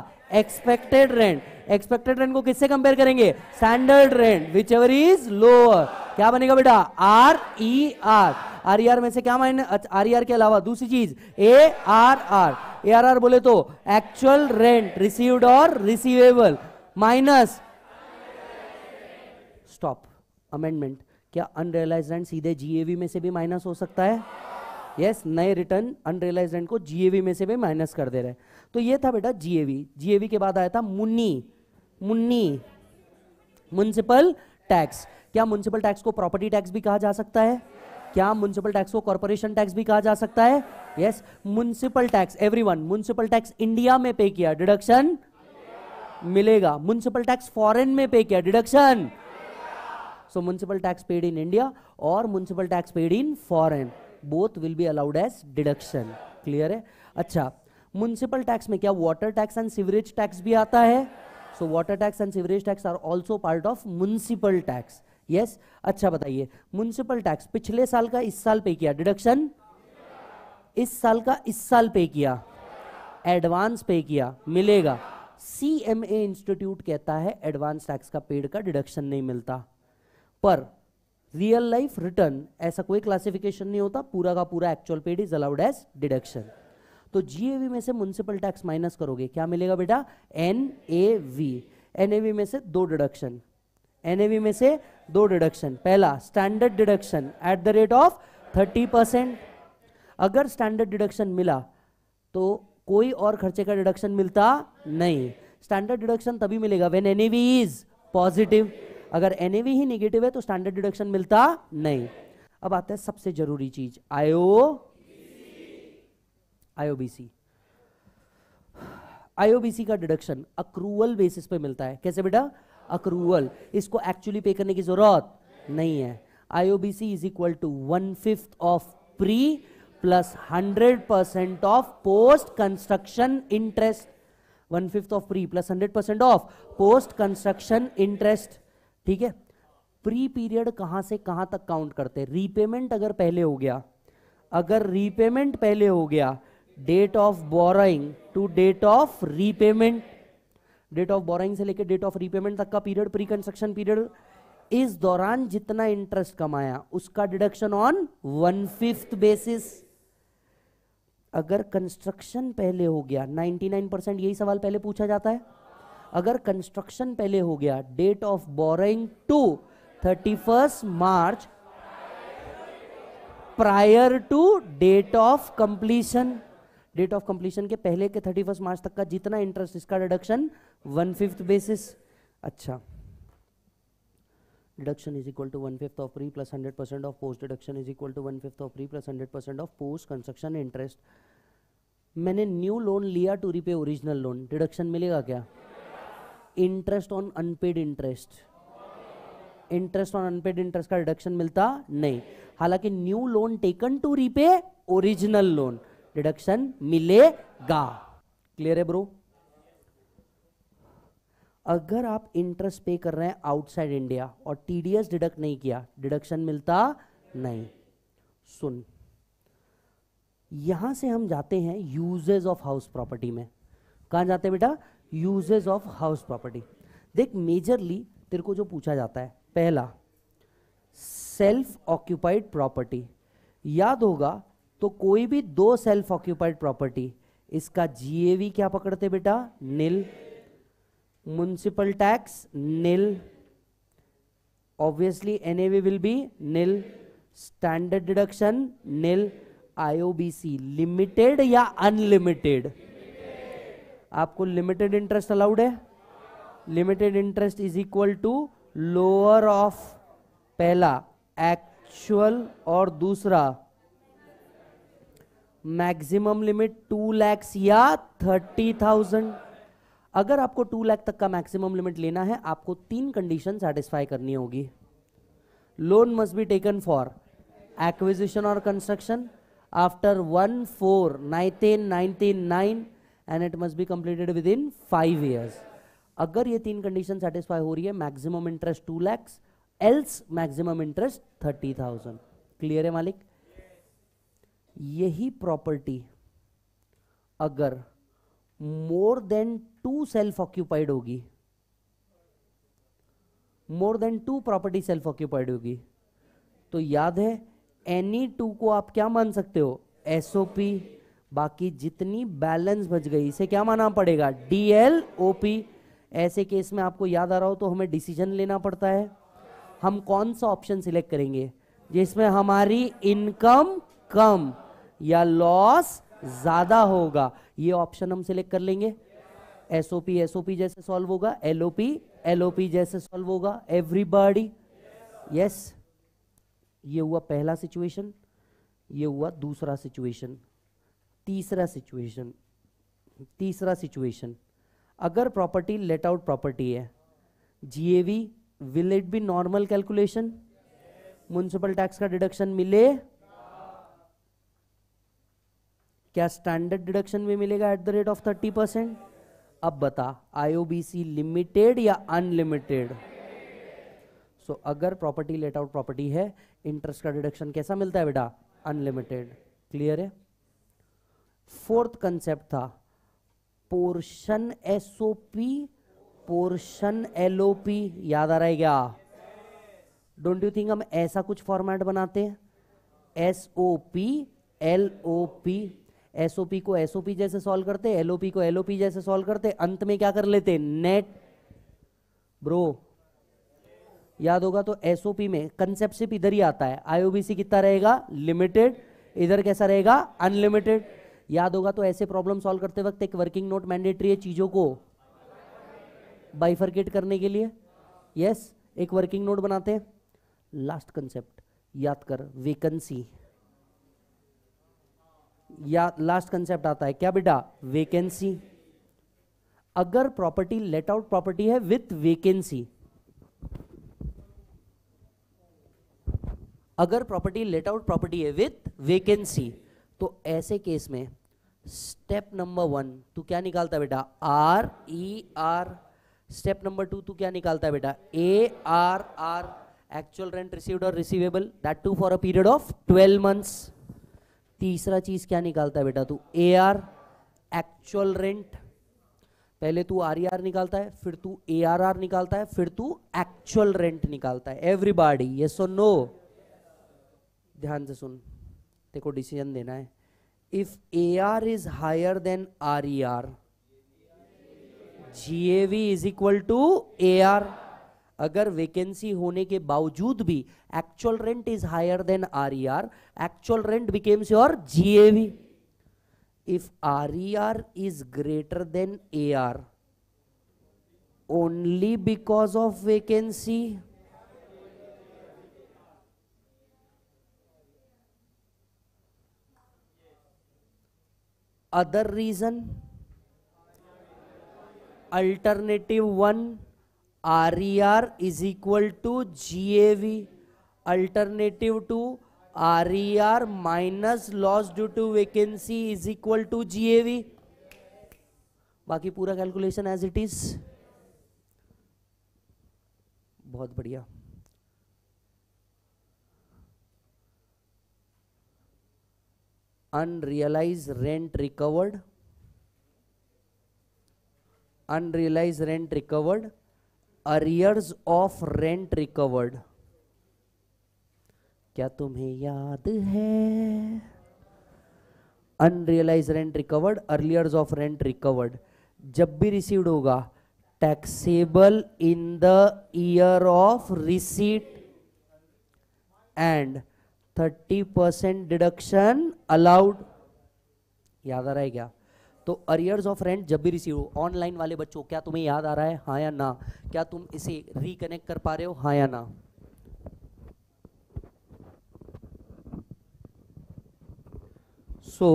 A: एक्सपेक्टेड रेंट एक्सपेक्टेड रेंट को किससे कंपेयर करेंगे standard rent whichever is lower क्या बनेगा बेटा R E R R E R में से क्या माइंड आर ई आर के अलावा दूसरी चीज A R R A R R बोले तो एक्चुअल रेंट रिसीव्ड और रिसीवेबल माइनस स्टॉप अमेंडमेंट क्या अनरियलाइज रेंट सीधे जीएवी में से भी माइनस हो सकता है यस yes, नए रिटर्न अनरियलाइज रेंट को जीएवी में से भी माइनस कर दे रहे तो ये था बेटा जीएवी जीएवी के बाद आया था मुन्नी मुन्नी म्यूनसिपल टैक्स क्या म्यूनसिपल टैक्स को प्रॉपर्टी टैक्स भी कहा जा सकता है क्या म्यूनसिपल टैक्स को कॉर्पोरेशन टैक्स भी कहा जा सकता है yes municipal tax one municipal tax India में पे किया डिडक्शन मिलेगा म्यूनसिपल टैक्स फॉरेन में पे किया deduction so municipal tax paid in India और municipal tax paid in foreign both will be allowed as deduction clear है अच्छा म्यूनसिपल टैक्स में क्या water tax and sewerage tax भी आता है so water tax and sewerage tax are also part of municipal tax yes yes? अच्छा बताइए म्यूनसिपल टैक्स पिछले साल का इस साल पे किया डिडक्शन इस साल का इस साल पे किया एडवांस पे किया मिलेगा सी एम ए इंस्टीट्यूट कहता है एडवांस टैक्स का पेड का डिडक्शन नहीं मिलता पर रियल लाइफ रिटर्न ऐसा कोई क्लासिफिकेशन नहीं होता पूरा का पूरा actual paid is allowed as deduction तो जीएवी में से म्यूनसिपल टैक्स माइनस करोगे क्या मिलेगा बेटा N A V N A V में से दो डिडक्शन एनएवी में से दो डिडक्शन पहला standard deduction at the rate of thirty percent अगर स्टैंडर्ड डिडक्शन मिला तो कोई और खर्चे का डिडक्शन मिलता नहीं स्टैंडर्ड डिडक्शन तभी मिलेगा वेन एनएवी इज पॉजिटिव अगर एनएवी ही निगेटिव है तो स्टैंडर्ड डिडक्शन मिलता नहीं अब आता है सबसे जरूरी चीज आयो आईओबीसी आईओबीसी का डिडक्शन अक्रूवल बेसिस पे मिलता है कैसे बेटा अक्रूवल इसको एक्चुअली पे करने की जरूरत नहीं है IOBC is equal to one fifth of pre plus hundred percent of post construction interest one fifth of pre plus hundred percent of post construction interest ठीक है प्री पीरियड कहां से कहां तक काउंट करते हैं रीपेमेंट अगर पहले हो गया अगर रीपेमेंट पहले हो गया date of borrowing to date of repayment date of borrowing से लेकर डेट ऑफ रीपेमेंट तक का पीरियड प्री कंस्ट्रक्शन पीरियड इस दौरान जितना इंटरेस्ट कमाया उसका deduction on one fifth basis अगर कंस्ट्रक्शन पहले हो गया 99 परसेंट यही सवाल पहले पूछा जाता है अगर कंस्ट्रक्शन पहले हो गया date of boring to thirty first March prior to date of completion date of completion के पहले के थर्टी फर्स्ट मार्च तक का जितना इंटरेस्ट इसका डिडक्शन वन फिफ्थ बेसिस अच्छा deduction is equal to one fifth of pre plus hundred percent of post deduction is equal to one fifth of pre plus hundred percent of post construction interest मैंने न्यू लोन लिया to repay original loan deduction मिलेगा क्या interest on unpaid interest interest on unpaid interest का डिडक्शन मिलता नहीं हालांकि new loan taken to repay original loan deduction मिलेगा क्लियर है ब्रो अगर आप इंटरेस्ट पे कर रहे हैं आउटसाइड इंडिया और टीडीएस डिडक्ट नहीं किया डिडक्शन मिलता नहीं सुन यहां से हम जाते हैं यूजेज ऑफ हाउस प्रॉपर्टी में कहा जाते हैं बेटा यूजेज ऑफ हाउस प्रॉपर्टी देख मेजरली तेरे को जो पूछा जाता है पहला सेल्फ ऑक्यूपाइड प्रॉपर्टी याद होगा तो कोई भी दो सेल्फ ऑक्यूपाइड प्रॉपर्टी इसका जीएवी क्या पकड़ते बेटा नील municipal tax nil obviously nav will be nil standard deduction nil iobc limited या unlimited आपको limited interest allowed है limited interest is equal to lower of पहला actual और दूसरा maximum limit 2 lakhs या 30,000 अगर आपको टू लाख तक का मैक्सिमम लिमिट लेना है आपको तीन कंडीशन सेटिस्फाई करनी होगी loan must be taken for acquisition और construction after one four nineteen nineteen nine and it must be completed within five years अगर ये तीन कंडीशन सेटिस्फाई हो रही है maximum interest two lakhs else maximum interest thirty thousand clear है मालिक यही प्रॉपर्टी अगर more than two self occupied होगी more than two property self occupied होगी तो याद है एनी टू को आप क्या मान सकते हो एसओपी बाकी जितनी बैलेंस बच गई इसे क्या माना पड़ेगा डीएल ओपी ऐसे केस में आपको याद आ रहा हो तो हमें डिसीजन लेना पड़ता है हम कौन सा ऑप्शन सिलेक्ट करेंगे जिसमें हमारी इनकम कम या लॉस ज्यादा होगा ये ऑप्शन हम सिलेक्ट कर लेंगे एसओपी एसओपी जैसे सॉल्व होगा एलओपी एलओपी जैसे सॉल्व होगा एवरीबॉडी यस ये हुआ पहला सिचुएशन ये हुआ दूसरा सिचुएशन तीसरा सिचुएशन तीसरा सिचुएशन अगर प्रॉपर्टी लेट आउट प्रॉपर्टी है GAV will it be normal calculation municipal tax का डिडक्शन मिले क्या स्टैंडर्ड डिडक्शन में मिलेगा at the rate of thirty percent अब बता आईओबीसी लिमिटेड या अनलिमिटेड सो so, अगर प्रॉपर्टी लेट आउट प्रॉपर्टी है इंटरेस्ट का डिडक्शन कैसा मिलता है बेटा अनलिमिटेड क्लियर है फोर्थ कंसेप्ट था पोर्शन एसओपी पोर्शन एलओपी याद आ रहा है क्या डोंट यू थिंक हम ऐसा कुछ फॉर्मेट बनाते हैं एसओपी एलओपी एसओपी को एसओपी जैसे सॉल्व करते एलओपी को एलओपी जैसे सॉल्व करते अंत में क्या कर लेते नेट ब्रो याद होगा तो एसओपी में कंसेप्ट सिर्फ इधर ही आता है आईओबीसी कितना रहेगा लिमिटेड इधर कैसा रहेगा अनलिमिटेड याद होगा तो ऐसे प्रॉब्लम सॉल्व करते वक्त एक वर्किंग नोट मैंडेटरी है चीजों को बाइफरकेट करने के लिए यस एक वर्किंग नोट बनाते हैं लास्ट कंसेप्ट याद कर वेकेंसी या लास्ट कंसेप्ट आता है क्या बेटा वेकेंसी अगर प्रॉपर्टी लेट आउट प्रॉपर्टी है विथ वेकेंसी अगर प्रॉपर्टी लेट आउट प्रॉपर्टी है विथ वेकेंसी तो ऐसे केस में स्टेप नंबर वन तू क्या निकालता है बेटा R E R step number two तू क्या निकालता है बेटा A R R actual rent received और receivable that too for a period of twelve months तीसरा चीज क्या निकालता है बेटा तू ए आर एक्चुअल रेंट पहले तू आर आर e निकालता है फिर तू ए आर आर निकालता है फिर तू एक्चुअल रेंट निकालता है एवरीबॉडी ये सो नो ध्यान से सुन देखो डिसीजन देना है if A R is higher than R E R G A V is equal to A R अगर वैकेंसी होने के बावजूद भी actual rent is higher than R E R actual rent becomes your G A V if R E R is greater than A R only because of vacancy other reason alternative one R E R is equal to G A V alternative to R E R minus loss due to vacancy is equal to G A V बाकी पूरा कैलकुलेशन एज इट इज बहुत बढ़िया unrealized rent recovered unrealized rent recovered arrears of rent recovered क्या तुम्हें याद है unrealised rent recovered arrears of rent recovered जब भी रिसीव्ड होगा taxable in the year of receipt and 30 percent deduction allowed याद आ रहा है क्या तो अरियर्स ऑफ रेंट जब भी रिसीव हो ऑनलाइन वाले बच्चों क्या तुम्हें याद आ रहा है हाँ या ना क्या तुम इसे रिकनेक्ट कर पा रहे हो हाँ या ना so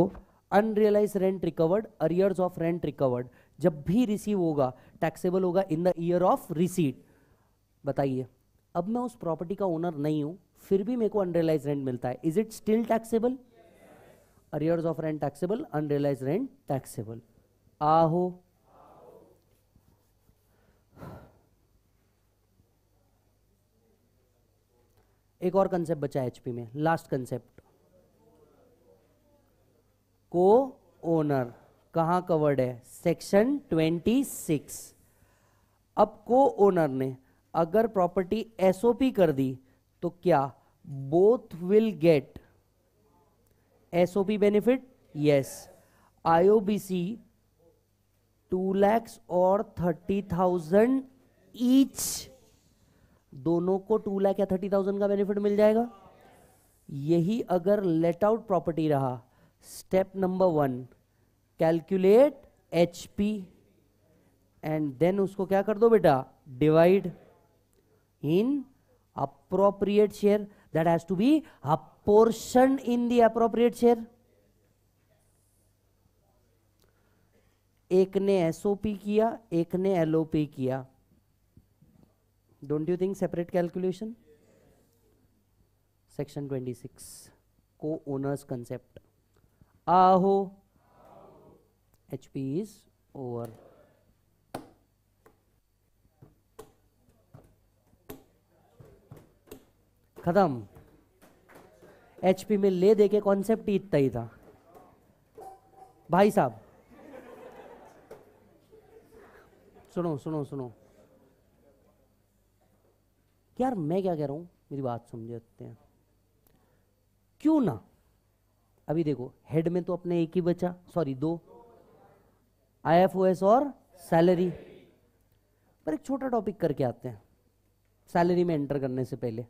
A: unrealised rent recovered arrears of rent recovered जब भी रिसीव होगा टैक्सेबल होगा in the year of receipt बताइए अब मैं उस प्रॉपर्टी का ओनर नहीं हूं फिर भी मेरे को अनरियलाइज रेंट मिलता है is it still taxable arrears of rent taxable unrealized rent taxable aho एक और कंसेप्ट बचा एचपी में लास्ट कंसेप्ट को ओनर कहा कवर्ड है सेक्शन 26 अब को ओनर ने अगर प्रॉपर्टी एसओपी कर दी तो क्या both will get SOP benefit yes IOBC two lakhs और थर्टी थाउजेंड ईच दोनों को टू लैख या थर्टी थाउजेंड का बेनिफिट मिल जाएगा यही अगर लेट आउट प्रॉपर्टी रहा step number one calculate H P and then उसको क्या कर दो बेटा divide in appropriate share that has to be up portion in the appropriate share एक ने एसओपी किया एक ने एलओपी किया don't you think separate calculation section 26 को ओनर्स कंसेप्ट आहो एचपी इज ओवर खत्म एचपी में ले दे के कॉन्सेप्ट ही इतना ही था भाई साहब सुनो सुनो सुनो यार मैं क्या कह रहा हूं मेरी बात समझते हैं क्यों ना अभी देखो हेड में तो अपने एक ही बचा सॉरी दो आई एफ ओ एस और सैलरी पर एक छोटा टॉपिक करके आते हैं सैलरी में एंटर करने से पहले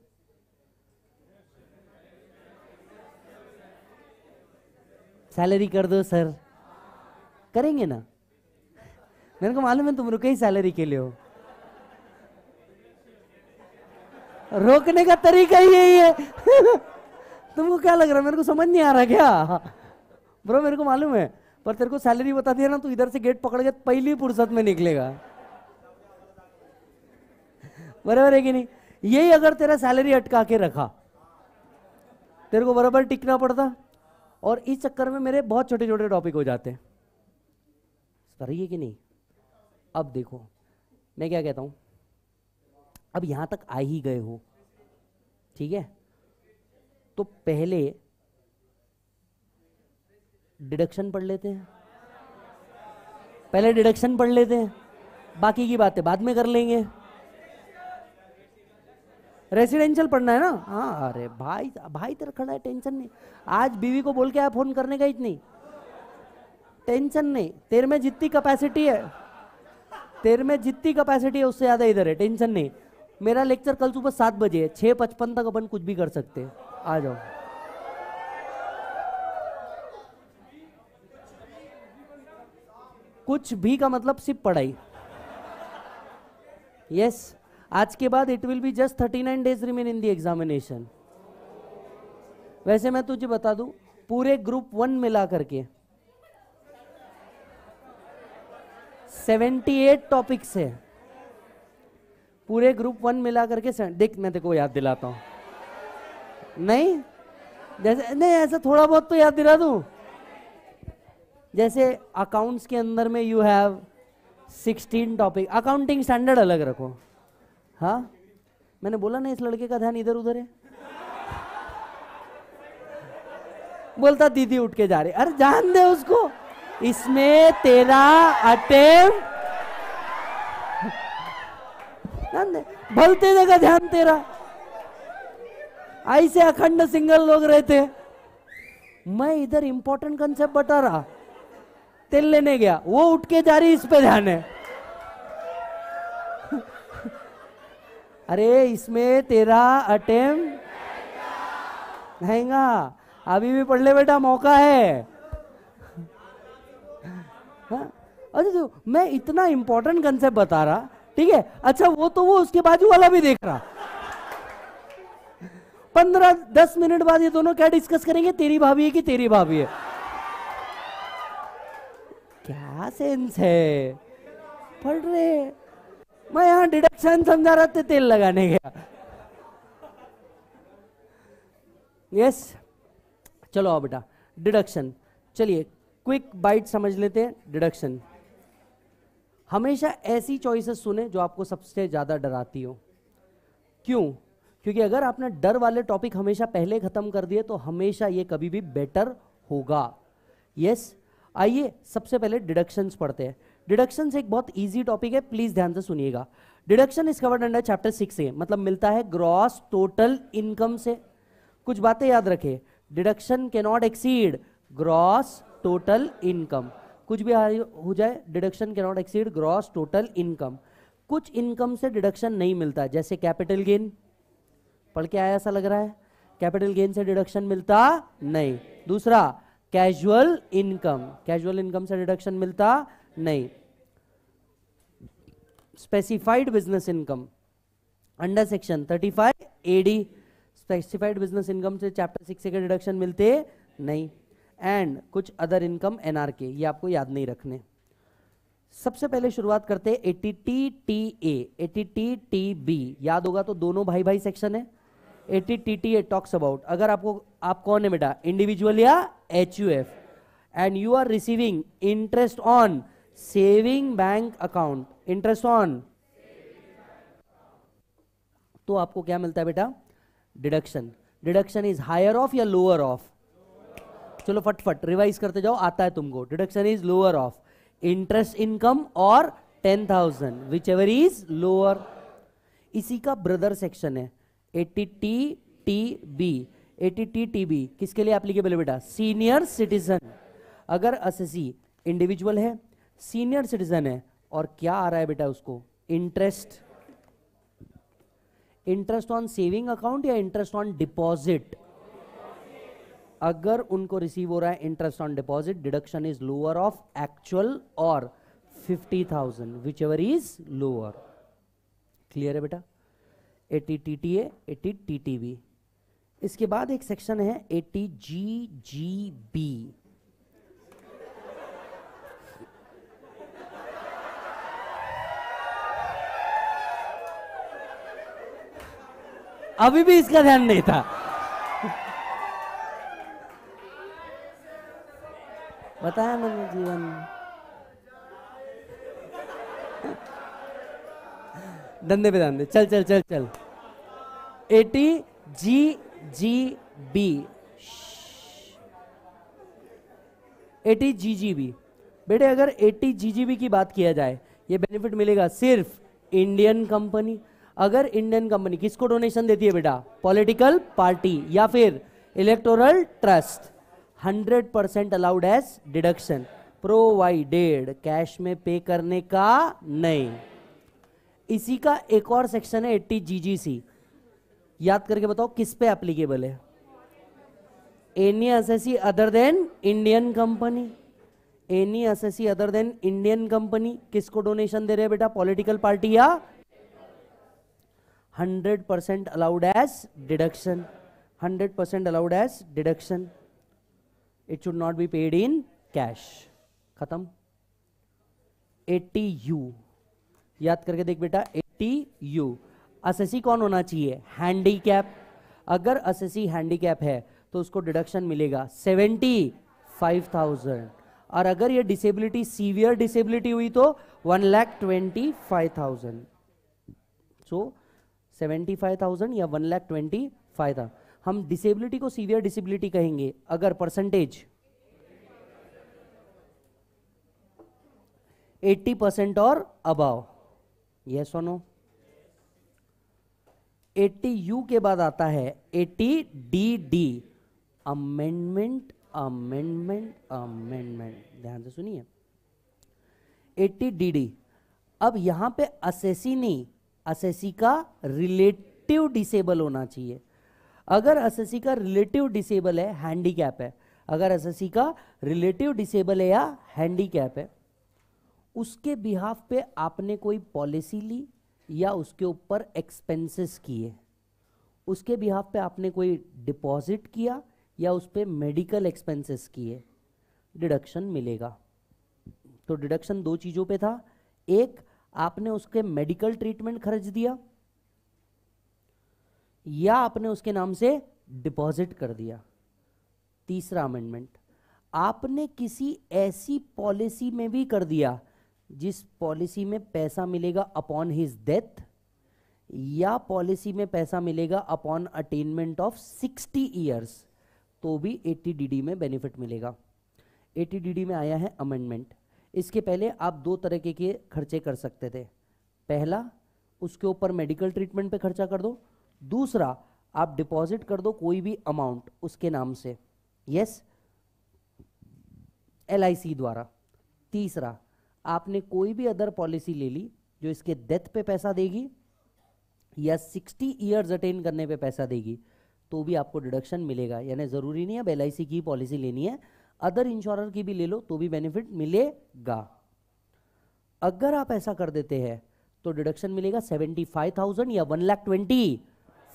A: सैलरी कर दो सर करेंगे ना मेरे को मालूम है तुम रुके ही सैलरी के लिए हो रोकने का तरीका ही यही है तुमको क्या लग रहा है मेरे को समझ नहीं आ रहा क्या ब्रो मेरे को मालूम है पर तेरे को सैलरी बता दिया ना तू इधर से गेट पकड़ के पहली फुर्सत में निकलेगा बराबर है कि नहीं यही अगर तेरा सैलरी अटका के रखा तेरे को बराबर टिकना पड़ता और इस चक्कर में मेरे बहुत छोटे छोटे टॉपिक हो जाते हैं करिए तो कि नहीं अब देखो मैं क्या कहता हूँ अब यहाँ तक आ ही गए हो ठीक है तो पहले डिडक्शन पढ़ लेते हैं पहले डिडक्शन पढ़ लेते हैं बाकी की बातें बाद में कर लेंगे रेसिडेंशियल पढ़ना है ना हाँ अरे भाई भाई तेरा खड़ा है टेंशन नहीं आज बीवी को बोल के आया फोन करने का इतनी टेंशन नहीं तेरे में जितनी कैपेसिटी है तेरे में जितनी कैपेसिटी है उससे ज़्यादा इधर है टेंशन नहीं मेरा लेक्चर कल सुबह सात बजे है छः पचपन तक अपन कुछ भी कर सकते हैं आ जाओ कुछ भी का मतलब सिर्फ पढ़ाई यस yes. आज के बाद it will be just thirty nine days remain in the examination वैसे मैं तुझे बता दू पूरे ग्रुप वन मिला करके एट टॉपिक्स है पूरे ग्रुप वन मिला करके देख मैं देखो याद दिलाता हूं नहीं जैसे नहीं ऐसा थोड़ा बहुत तो याद दिला दू जैसे अकाउंट्स के अंदर में you have 16 topic accounting standard अलग रखो हाँ मैंने बोला ना इस लड़के का ध्यान इधर उधर है बोलता दीदी उठ के जा रही अरे जान दे उसको इसमें तेरा अटेम भलते देगा ध्यान तेरा ऐसे अखंड सिंगल लोग रहते मैं इधर इंपॉर्टेंट कंसेप्ट बता रहा तेल लेने गया वो उठ के जा रही इस पे ध्यान है अरे इसमें तेरा अटेम महंगा अभी भी पढ़ ले बेटा मौका है हाँ? अरे जो तो मैं इतना इंपॉर्टेंट कंसेप्ट बता रहा ठीक है अच्छा वो तो वो उसके बाजू वाला भी देख रहा पंद्रह दस मिनट बाद ये दोनों क्या डिस्कस करेंगे तेरी भाभी है कि तेरी भाभी है क्या सेंस है पढ़ रहे मैं यहां डिडक्शन समझा रहा था तो तेल लगाने गया यस yes? चलो आओ बेटा डिडक्शन चलिए क्विक बाइट समझ लेते हैं डिडक्शन हमेशा ऐसी चॉइसेस सुने जो आपको सबसे ज़्यादा डराती हो क्यों क्योंकि अगर आपने डर वाले टॉपिक हमेशा पहले ख़त्म कर दिए तो हमेशा ये कभी भी बेटर होगा यस yes? आइए सबसे पहले डिडक्शंस पढ़ते हैं डिडक्शन एक बहुत ईजी टॉपिक है प्लीज ध्यान से सुनिएगा deduction is covered under chapter six से मतलब मिलता है ग्रॉस टोटल इनकम से कुछ बातें याद रखें डिडक्शन के not exceed gross total income कुछ भी हो जाए डिडक्शन के not exceed gross total income कुछ इनकम से डिडक्शन नहीं मिलता जैसे कैपिटल गेन पढ़ के आया ऐसा लग रहा है कैपिटल गेन से डिडक्शन मिलता नहीं दूसरा कैजुअल इनकम कैजुअल इनकम से डिडक्शन मिलता नहीं specified business income under section 35 AD specified business income से chapter 6 के deduction मिलते नहीं and कुछ other income NRK ये आपको याद नहीं रखने सबसे पहले शुरुआत करते हैं eighty T T A eighty T T B याद होगा तो दोनों भाई भाई सेक्शन है eighty T T A talks about अगर आपको आप कौन है बेटा इंडिविजुअल या H U F and you are receiving interest on saving bank account interest on तो आपको क्या मिलता है बेटा deduction deduction is higher of या लोअर ऑफ चलो फटफट रिवाइज करते जाओ आता है तुमको deduction is lower of interest income और ten thousand whichever is lower इसी का ब्रदर सेक्शन है eighty T T B eighty T T B किसके लिए एप्लीकेबल है बेटा सीनियर सिटीजन अगर एस इंडिविजुअल है सीनियर सिटीजन है और क्या आ रहा है बेटा उसको interest interest on saving account या इंटरेस्ट ऑन डिपॉजिट अगर उनको रिसीव हो रहा है interest on deposit deduction is lower of actual और fifty thousand whichever is lower clear है बेटा eighty T T eighty T T B इसके बाद एक सेक्शन है एटी जी जी बी अभी भी इसका ध्यान नहीं था बताया मैंने जीवन धंधे पे धंधे चल चल चल चल eighty G G B eighty G G B बेटे अगर एटी जी जी बी की बात किया जाए ये बेनिफिट मिलेगा सिर्फ इंडियन कंपनी अगर इंडियन कंपनी किसको डोनेशन देती है बेटा पॉलिटिकल पार्टी या फिर electoral trust 100 percent allowed as deduction provided cash में पे करने का नहीं इसी का एक और सेक्शन है एट्टी जीजीसी याद करके बताओ किस पे एप्लीकेबल है any assessee other than Indian company any assessee other than Indian company किसको डोनेशन दे रहे हैं बेटा पॉलिटिकल पार्टी या hundred percent allowed as deduction hundred percent allowed as deduction it should not be paid in cash खत्म एटी यू याद करके देख बेटा एटी यू असेसी कौन होना चाहिए हैंडी कैप अगर असेसी कैप है तो उसको डिडक्शन मिलेगा सेवेंटी फाइव थाउजेंड और अगर ये डिसेबिलिटी सीवियर डिसेबिलिटी हुई तो one lakh twenty five thousand so seventy five thousand या वन लैख ट्वेंटी फाइव था हम डिसेबिलिटी को सीवियर डिसेबिलिटी कहेंगे अगर परसेंटेज 80 परसेंट और अबाव यस और नो 80 यू के बाद आता है 80 D D amendment amendment amendment ध्यान से सुनिए 80 डी डी अब यहां पे नहीं असेसी का रिलेटिव डिसेबल होना चाहिए अगर असेसी का रिलेटिव डिसेबल है हैंडीकैप है अगर असेसी का रिलेटिव डिसेबल है या हैंडीकैप है उसके बिहाफ पे आपने कोई पॉलिसी ली या उसके ऊपर एक्सपेंसेस किए उसके बिहाफ पे आपने कोई डिपॉजिट किया या उस पर मेडिकल एक्सपेंसेस किए डिडक्शन मिलेगा तो डिडक्शन दो चीज़ों पे था एक आपने उसके मेडिकल ट्रीटमेंट खर्च दिया या आपने उसके नाम से डिपॉजिट कर दिया तीसरा अमेंडमेंट आपने किसी ऐसी पॉलिसी में भी कर दिया जिस पॉलिसी में पैसा मिलेगा अपॉन हिज डेथ या पॉलिसी में पैसा मिलेगा अपॉन अटेनमेंट ऑफ 60 ईयर्स तो भी एटीडीडी में बेनिफिट मिलेगा एटीडीडी में आया है अमेंडमेंट इसके पहले आप दो तरीके के खर्चे कर सकते थे पहला उसके ऊपर मेडिकल ट्रीटमेंट पे खर्चा कर दो दूसरा आप डिपॉजिट कर दो कोई भी अमाउंट उसके नाम से यस एल द्वारा तीसरा आपने कोई भी अदर पॉलिसी ले ली जो इसके डेथ पे पैसा देगी या 60 इयर्स अटेन करने पे पैसा देगी तो भी आपको डिडक्शन मिलेगा यानी ज़रूरी नहीं है अब एल की पॉलिसी लेनी है अदर इंश्योरर की भी ले लो तो भी बेनिफिट मिलेगा अगर आप ऐसा कर देते हैं तो डिडक्शन मिलेगा सेवेंटी फाइव थाउजेंड या one lakh twenty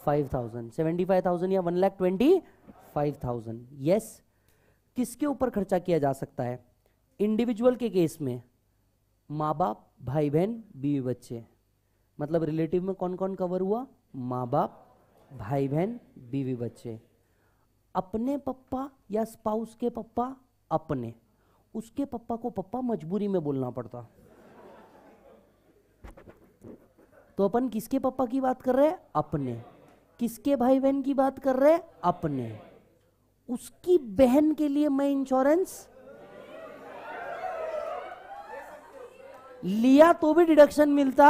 A: five thousand seventy five thousand या one lakh twenty five thousand yes किसके ऊपर खर्चा किया जा सकता है इंडिविजुअल के केस में माँ बाप भाई बहन बीवी बच्चे मतलब रिलेटिव में कौन कौन कवर हुआ माँ बाप भाई बहन बीवी बच्चे अपने पप्पा या स्पाउस के पप्पा अपने उसके पप्पा को पप्पा मजबूरी में बोलना पड़ता तो अपन किसके पप्पा की बात कर रहे हैं अपने किसके भाई बहन की बात कर रहे हैं अपने उसकी बहन के लिए मैं इंश्योरेंस लिया तो भी डिडक्शन मिलता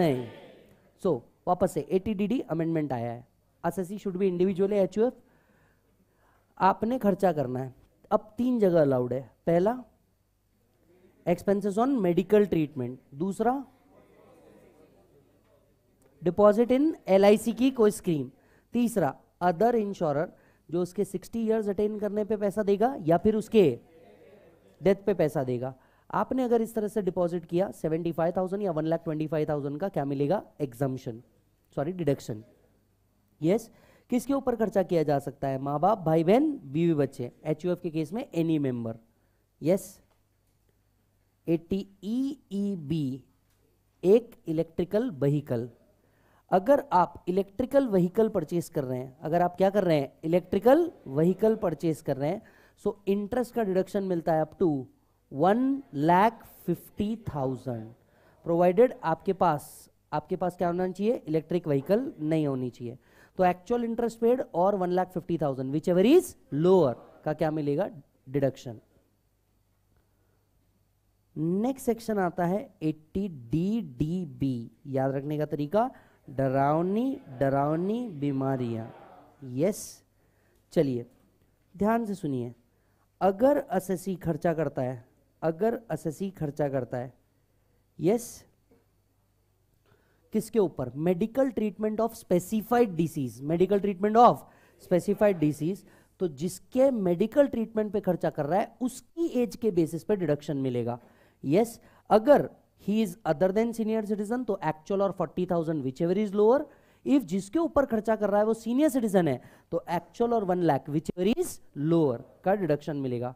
A: नहीं सो so, वापस से एटीडीडी अमेंडमेंट आया है assessee should be individually F आपने खर्चा करना है अब तीन जगह अलाउड है पहला एक्सपेंसेस ऑन मेडिकल ट्रीटमेंट दूसरा डिपॉजिट इन एलआईसी की कोई स्कीम तीसरा अदर इंश्योरर जो उसके 60 इयर्स अटेंड करने पे पैसा देगा या फिर उसके डेथ पे पैसा देगा आपने अगर इस तरह से डिपॉजिट किया 75,000 या 1,25,000 का क्या मिलेगा exemption sorry deduction yes yes? किसके ऊपर खर्चा किया जा सकता है माँ बाप भाई बहन बीवी बच्चे एच यू के केस में any member yes T E E B एक इलेक्ट्रिकल वहीकल अगर आप इलेक्ट्रिकल वहीकल परचेस कर रहे हैं अगर आप क्या कर रहे हैं इलेक्ट्रिकल वहीकल परचेस कर रहे हैं सो so इंटरेस्ट का डिडक्शन मिलता है up to one lakh fifty thousand provided आपके पास आपके पास क्या होना चाहिए इलेक्ट्रिक व्हीकल नहीं होनी चाहिए तो एक्चुअल इंटरेस्ट पेड और one lakh fifty thousand whichever is lower का क्या मिलेगा डिडक्शन नेक्स्ट सेक्शन आता है एट्टी डी डी बी याद रखने का तरीका डरावनी डरावनी बीमारियां यस चलिए ध्यान से सुनिए अगर असेसी खर्चा करता है अगर असेसी खर्चा करता है यस किसके ऊपर medical treatment of specified disease medical treatment of specified disease तो जिसके मेडिकल ट्रीटमेंट पे खर्चा कर रहा है उसकी एज के बेसिस पे डिडक्शन मिलेगा यस yes, अगर he is other than senior citizen तो एक्चुअल और forty thousand whichever is lower if जिसके ऊपर खर्चा कर रहा है वो सीनियर सिटीजन है तो एक्चुअल और one lakh whichever is lower का डिडक्शन मिलेगा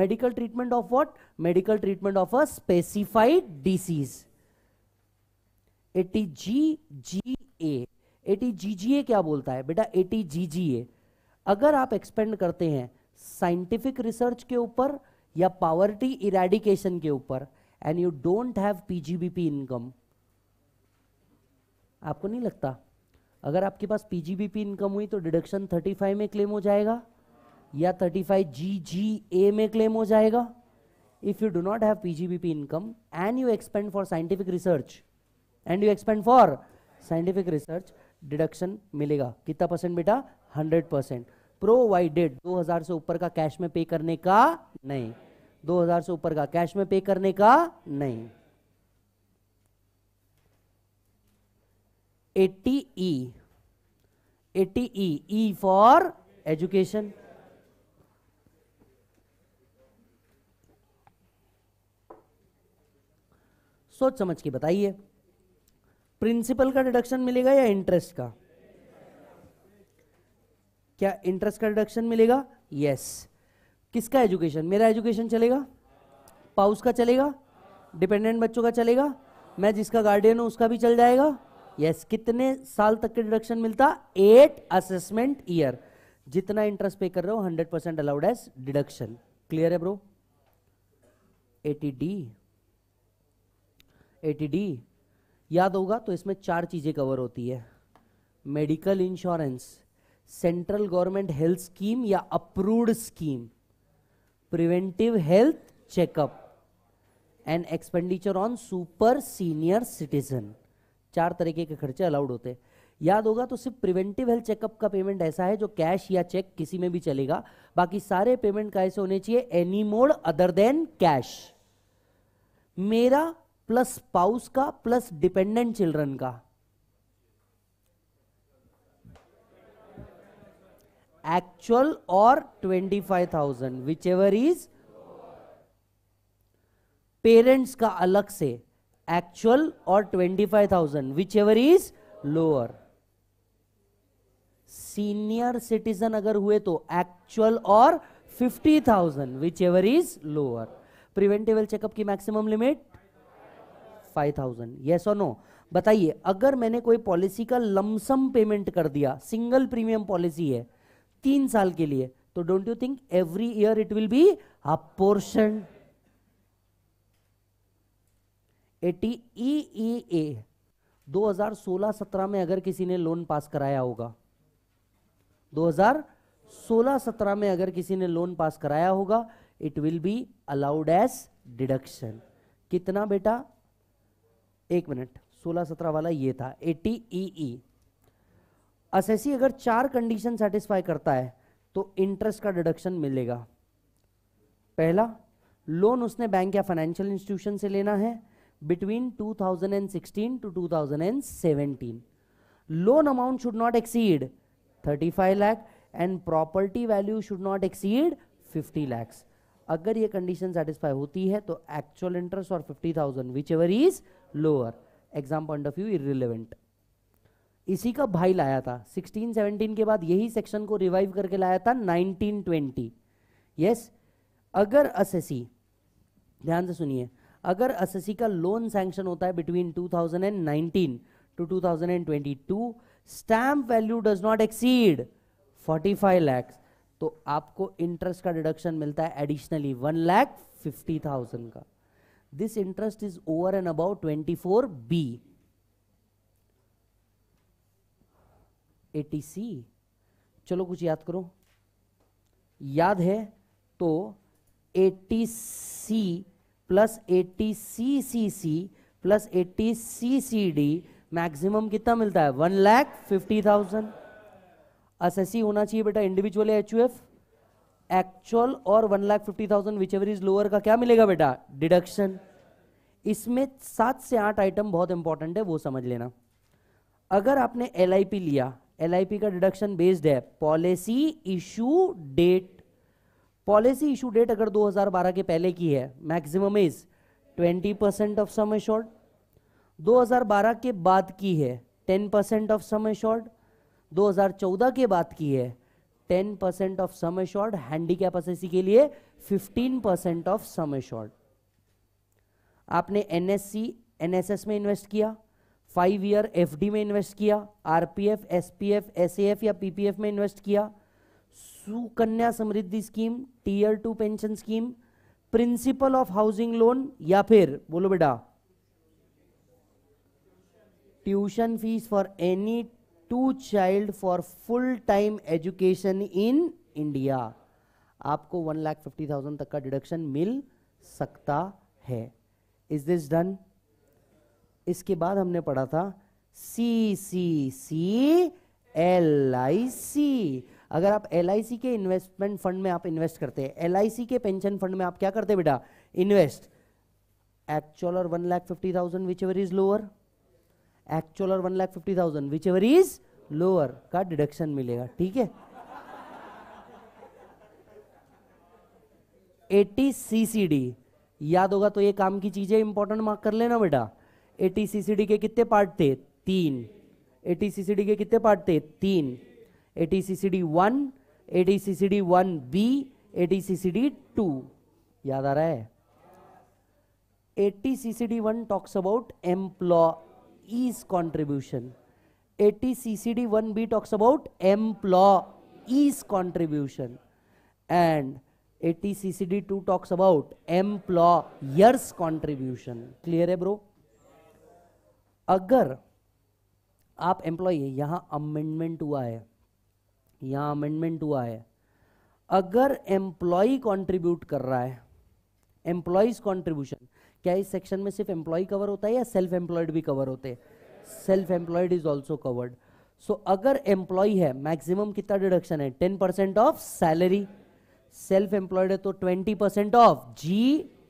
A: medical treatment of what medical treatment of a specified disease a eighty G G A क्या बोलता है बेटा एटीजीजीए अगर आप एक्सपेंड करते हैं साइंटिफिक रिसर्च के ऊपर या पावर्टी इरेडिकेशन के ऊपर and you don't have PGBP income आपको नहीं लगता अगर आपके पास पीजीबीपी इनकम हुई तो डिडक्शन 35 में क्लेम हो जाएगा या 35 ए में क्लेम हो जाएगा if you do not have PGBP income and you expend for scientific research and you expend for scientific research deduction मिलेगा कितना परसेंट बेटा हंड्रेड परसेंट प्रोवाइडेड 2000 से ऊपर का कैश में पे करने का नहीं 2000 से ऊपर का कैश में पे करने का नहीं 80 ई 80 ई ई फॉर एजुकेशन सोच समझ के बताइए प्रिंसिपल का डिडक्शन मिलेगा या इंटरेस्ट का क्या इंटरेस्ट का डिडक्शन मिलेगा यस yes. किसका एजुकेशन मेरा एजुकेशन चलेगा पाउस का चलेगा डिपेंडेंट बच्चों का चलेगा मैं जिसका गार्डियन हूं उसका भी चल जाएगा यस yes. कितने साल तक के डिडक्शन मिलता एट असेसमेंट ईयर जितना इंटरेस्ट पे कर रहे हो hundred percent allowed as deduction clear है bro eighty D eighty D याद होगा तो इसमें चार चीज़ें कवर होती है medical insurance central government health scheme या approved scheme preventive health checkup and expenditure on super senior citizen चार तरीके के खर्चे अलाउड होते हैं याद होगा तो सिर्फ प्रिवेंटिव हेल्थ चेकअप का पेमेंट ऐसा है जो कैश या चेक किसी में भी चलेगा बाकी सारे पेमेंट का ऐसे होने चाहिए any mode other than cash मेरा प्लस पाउस का प्लस डिपेंडेंट चिल्ड्रन का एक्चुअल और twenty five thousand whichever is parents का अलग से एक्चुअल और twenty five thousand whichever is lower senior citizen अगर हुए तो एक्चुअल और fifty thousand whichever is lower preventable checkup की मैक्सिमम लिमिट फाइव थाउजेंड ये और नो बताइए अगर मैंने कोई पॉलिसी का लमसम पेमेंट कर दिया सिंगल प्रीमियम पॉलिसी है तीन साल के लिए तो don't you think every year it will be a portion eighty E E A 2016-17 में अगर किसी ने लोन पास कराया होगा 2016-17 में अगर किसी ने लोन पास कराया होगा it will be allowed as deduction कितना बेटा एक मिनट सोलह सत्रह वाला ये था एटी ई ई असेसी अगर चार कंडीशन सेटिस्फाई करता है तो इंटरेस्ट का डिडक्शन मिलेगा पहला लोन उसने बैंक या फाइनेंशियल इंस्टीट्यूशन से लेना है between 2016 to 2017 loan amount should not exceed 35 lakh and property value should not exceed 50 lakhs अगर ये कंडीशन सेटिस्फाई होती है तो एक्चुअल इंटरेस्ट और 50,000 whichever is lower exam point of view irrelevant इसी का भाई लाया था 1617 के बाद यही सेक्शन को रिवाइव करके लाया था 1920 यस अगर असेसी ध्यान से सुनिए अगर असेसी का लोन सैंक्शन होता है between 2019 to 2022 stamp value does not exceed 45 five तो आपको इंटरेस्ट का डिडक्शन मिलता है एडिशनली वन लैख फिफ्टी का This interest is over and above 24B. atc चलो कुछ याद करो याद है तो C plus C plus D maximum कितना मिलता है one lakh fifty thousand assessee होना चाहिए बेटा individual H U F actual और one lakh fifty thousand whichever is lower का क्या मिलेगा बेटा डिडक्शन इसमें सात से आठ आइटम बहुत इंपॉर्टेंट है वो समझ लेना अगर आपने एल लिया एल का डिडक्शन बेस्ड है policy issue date policy issue date अगर 2012 के पहले की है maximum is 20 percent of sum assured 2012 के बाद की है 10 परसेंट ऑफ समय शॉर्ट 2014 के बाद की है ten percent of sum assured handy assessee के लिए fifteen percent of sum assured आपने एनएससी एनएसएस में इन्वेस्ट किया फाइव ईयर एफडी में इन्वेस्ट किया आरपीएफ एसपीएफ एसएएफ या पीपीएफ में इन्वेस्ट किया Sukanya Samriddhi scheme tier two pension scheme principal of housing loan या फिर बोलो बेटा tuition fees for any two child for full time education in India आपको वन लाख फिफ्टी थाउजेंड तक का डिडक्शन मिल सकता है इज दिस डन इसके बाद हमने पढ़ा था सी सी सी एल आई सी अगर आप एल आई सी के इन्वेस्टमेंट फंड में आप इन्वेस्ट करते हैं एल आई सी के पेंशन फंड में आप क्या करते बेटा इन्वेस्ट एक्चुअल और one lakh fifty thousand whichever is lower actual और one lakh fifty thousand whichever is lower का डिडक्शन मिलेगा ठीक है एटी सीसीडी याद होगा तो ये काम की चीजें इंपॉर्टेंट मार्क कर लेना बेटा एटी सीसीडी के कितने पार्ट थे तीन एटी सीसीडी के कितने पार्ट थे तीन eighty CCD one eighty CCD one B eighty CCD two याद आ रहा है eighty CCD one talks about employee is contribution. ATCCD 1B talks about employee is contribution and ATCCD 2 talks about employers contribution. Clear है bro? अगर आप एम्प्लॉय यहाँ amendment हुआ है यहाँ amendment हुआ है अगर employee contribute कर रहा है Employee's contribution. क्या इस सेक्शन में सिर्फ एम्प्लॉय कवर होता है या सेल्फ एम्प्लॉयड भी कवर होते हैं self employed is also covered so अगर एम्प्लॉय है मैक्सिमम कितना डिडक्शन है ten percent of salary self employed है तो twenty percent of G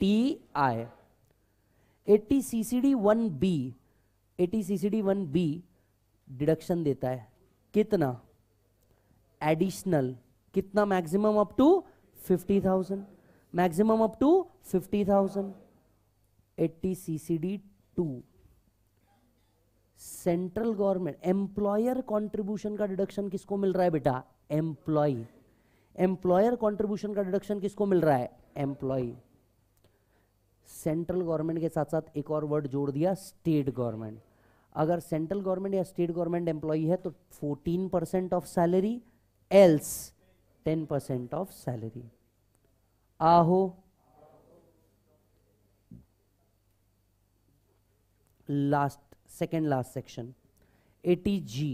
A: T I eighty C C D one B eighty C C D one B deduction देता है कितना एडिशनल कितना maximum up to fifty thousand maximum up to fifty thousand eighty C C D two central government employer contribution का डिडक्शन किसको मिल रहा है बेटा एम्प्लॉय एम्प्लॉयर कॉन्ट्रीब्यूशन का डिडक्शन किसको मिल रहा है एम्प्लॉय सेंट्रल गवर्नमेंट के साथ साथ एक और वर्ड जोड़ दिया स्टेट गवर्नमेंट अगर सेंट्रल गवर्नमेंट या स्टेट गवर्नमेंट एम्प्लॉई है तो 14 percent of salary else 10 percent of salary आहो last second last section eighty G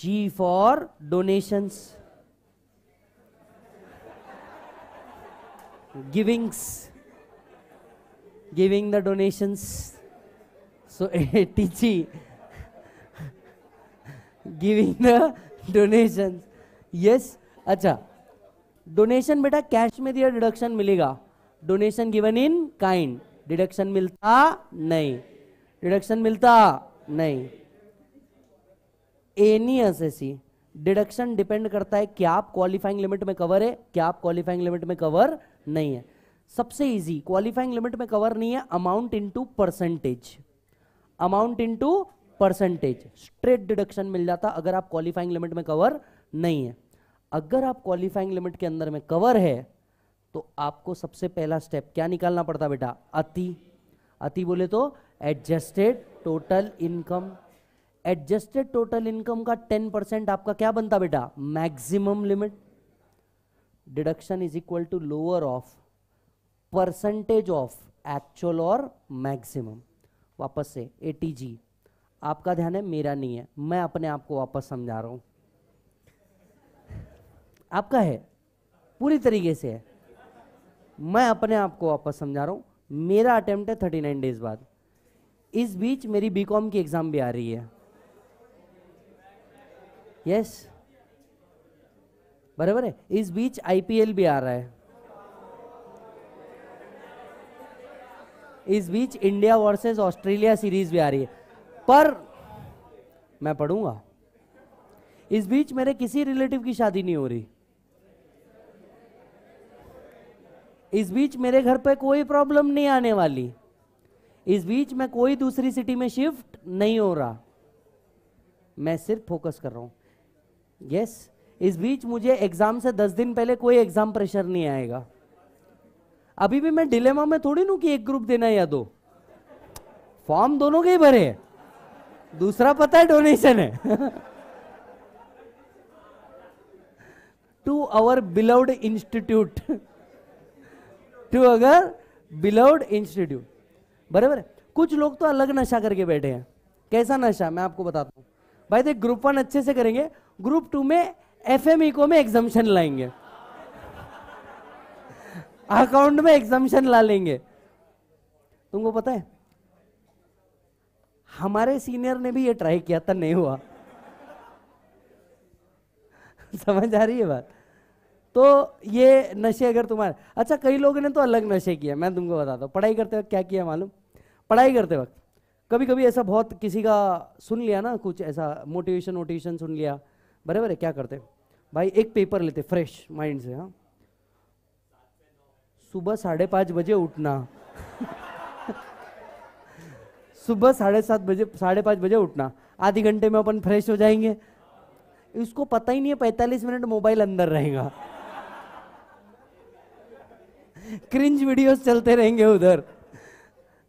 A: G for donations givings giving the donations so A T G giving the donation yes अच्छा डोनेशन बेटा कैश में दिया डिडक्शन मिलेगा donation given in kind deduction मिलता नहीं डिडक्शन मिलता नहीं एनी एसएससी डिडक्शन डिपेंड करता है क्या आप क्वालिफाइंग लिमिट में कवर है क्या आप क्वालिफाइंग लिमिट में कवर नहीं है सबसे इजी क्वालिफाइंग लिमिट में कवर नहीं है amount into percentage amount into percentage straight deduction मिल जाता अगर आप क्वालिफाइंग लिमिट में कवर नहीं है अगर आप क्वालिफाइंग लिमिट के अंदर में कवर है तो आपको सबसे पहला स्टेप क्या निकालना पड़ता बेटा अति अति बोले तो adjusted total income adjusted total income का 10 परसेंट आपका क्या बनता बेटा maximum limit deduction is equal to lower of percentage of actual और मैक्सिमम वापस से ए आपका ध्यान है मेरा नहीं है मैं अपने आप को वापस समझा रहा हूं आपका है पूरी तरीके से है मैं अपने आप को वापस समझा रहा हूं मेरा अटेम्प्ट है थर्टी नाइन डेज बाद इस बीच मेरी बीकॉम की एग्जाम भी आ रही है यस yes? बराबर है इस बीच आईपीएल भी आ रहा है इस बीच इंडिया वर्सेस ऑस्ट्रेलिया सीरीज भी आ रही है पर मैं पढ़ूंगा इस बीच मेरे किसी रिलेटिव की शादी नहीं हो रही इस बीच मेरे घर पे कोई प्रॉब्लम नहीं आने वाली इस बीच मैं कोई दूसरी सिटी में शिफ्ट नहीं हो रहा मैं सिर्फ फोकस कर रहा हूं यस yes, इस बीच मुझे एग्जाम से दस दिन पहले कोई एग्जाम प्रेशर नहीं आएगा अभी भी मैं डिलेमा में थोड़ी नू कि एक ग्रुप देना या दो फॉर्म दोनों के ही भरे दूसरा पता है डोनेशन है to our beloved institute to अगर बिलोड इंस्टीट्यूट बराबर है कुछ लोग तो अलग नशा करके बैठे हैं कैसा नशा मैं आपको बताता हूँ भाई देख ग्रुप वन अच्छे से करेंगे ग्रुप टू में एफ एम e को में एग्जामेशन लाएंगे अकाउंट में एग्जामेशन ला लेंगे तुमको पता है हमारे सीनियर ने भी ये ट्राई किया था नहीं हुआ समझ आ रही है बात तो ये नशे अगर तुम्हारे अच्छा कई लोगों ने तो अलग नशे किया मैं तुमको बताता हूँ पढ़ाई करते वक्त क्या किया मालूम पढ़ाई करते वक्त कभी कभी ऐसा बहुत किसी का सुन लिया ना कुछ ऐसा मोटिवेशन वोटिवेशन सुन लिया बरे बरे क्या करते भाई एक पेपर लेते फ्रेश माइंड से हाँ सुबह साढ़े पाँच बजे उठना सुबह साढ़े सात बजे साढ़े पाँच बजे उठना आधे घंटे में अपन फ्रेश हो जाएंगे इसको पता ही नहीं है पैंतालीस मिनट मोबाइल अंदर रहेगा क्रिंज वीडियोस चलते रहेंगे उधर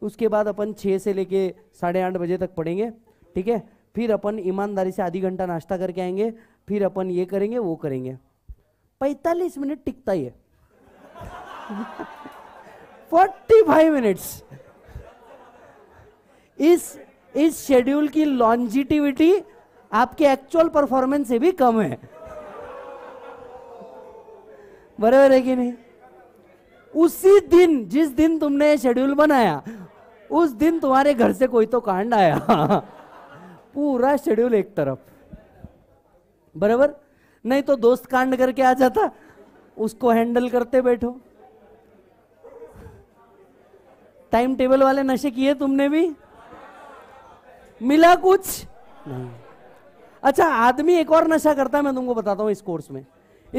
A: उसके बाद अपन छः से लेके साढ़े आठ बजे तक पढ़ेंगे ठीक है फिर अपन ईमानदारी से आधी घंटा नाश्ता करके आएंगे फिर अपन ये करेंगे वो करेंगे पैंतालीस मिनट टिकता है फोर्टी फाइव मिनट्स इस इस शेड्यूल की लॉन्जिटिविटी आपके एक्चुअल परफॉर्मेंस से भी कम है बराबर है कि नहीं उसी दिन जिस दिन तुमने ये शेड्यूल बनाया उस दिन तुम्हारे घर से कोई तो कांड आया पूरा शेड्यूल एक तरफ बराबर नहीं तो दोस्त कांड करके आ जाता उसको हैंडल करते बैठो टाइम टेबल वाले नशे किए तुमने भी मिला कुछ नहीं अच्छा आदमी एक और नशा करता है मैं तुमको बताता हूं इस कोर्स में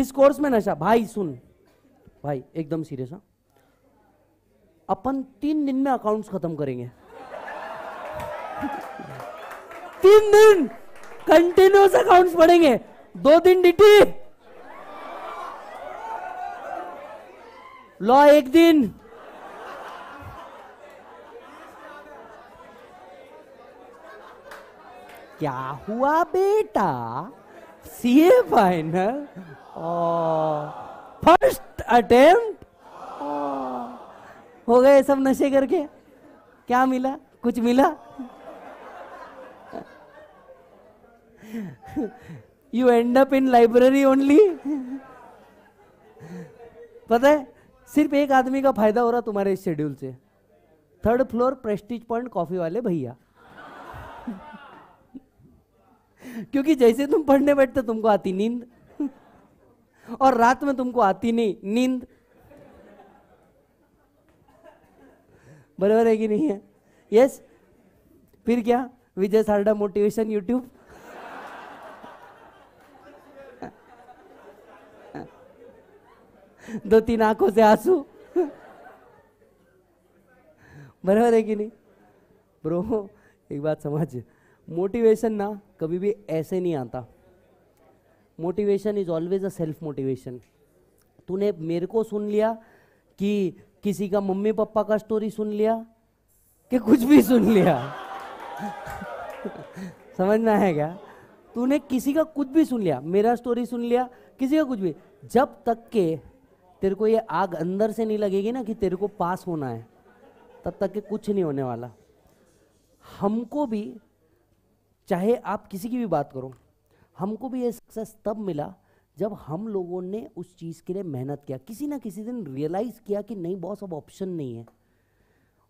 A: इस कोर्स में नशा भाई सुन भाई एकदम सीरियस हाँ अपन तीन दिन में अकाउंट्स खत्म करेंगे तीन दिन कंटिन्यूस अकाउंट्स पढ़ेंगे दो दिन डिटी लॉ एक दिन क्या हुआ बेटा सीए फाइनल और फर्स्ट अटेम्प्ट हो गए सब नशे करके क्या मिला कुछ मिला you end up in library only पता है सिर्फ एक आदमी का फायदा हो रहा तुम्हारे इस शेड्यूल से third floor Prestige Point coffee वाले भैया क्योंकि जैसे तुम पढ़ने बैठते तुमको आती नींद और रात में तुमको आती नहीं नींद बराबर है कि नहीं है यस फिर क्या विजय सारडा मोटिवेशन यूट्यूब दो तीन आंखों से आंसू बराबर है कि नहीं ब्रो एक बात समझ मोटिवेशन ना कभी भी ऐसे नहीं आता motivation is always a self motivation तूने मेरे को सुन लिया कि किसी का मम्मी पापा का स्टोरी सुन लिया कि कुछ भी सुन लिया समझ में आया क्या तूने किसी का कुछ भी सुन लिया मेरा स्टोरी सुन लिया किसी का कुछ भी जब तक के तेरे को ये आग अंदर से नहीं लगेगी ना कि तेरे को पास होना है तब तक के कुछ नहीं होने वाला हमको भी चाहे आप किसी की भी बात करो हमको भी ये सक्सेस तब मिला जब हम लोगों ने उस चीज़ के लिए मेहनत किया किसी ना किसी दिन रियलाइज़ किया कि नहीं बॉस अब ऑप्शन नहीं है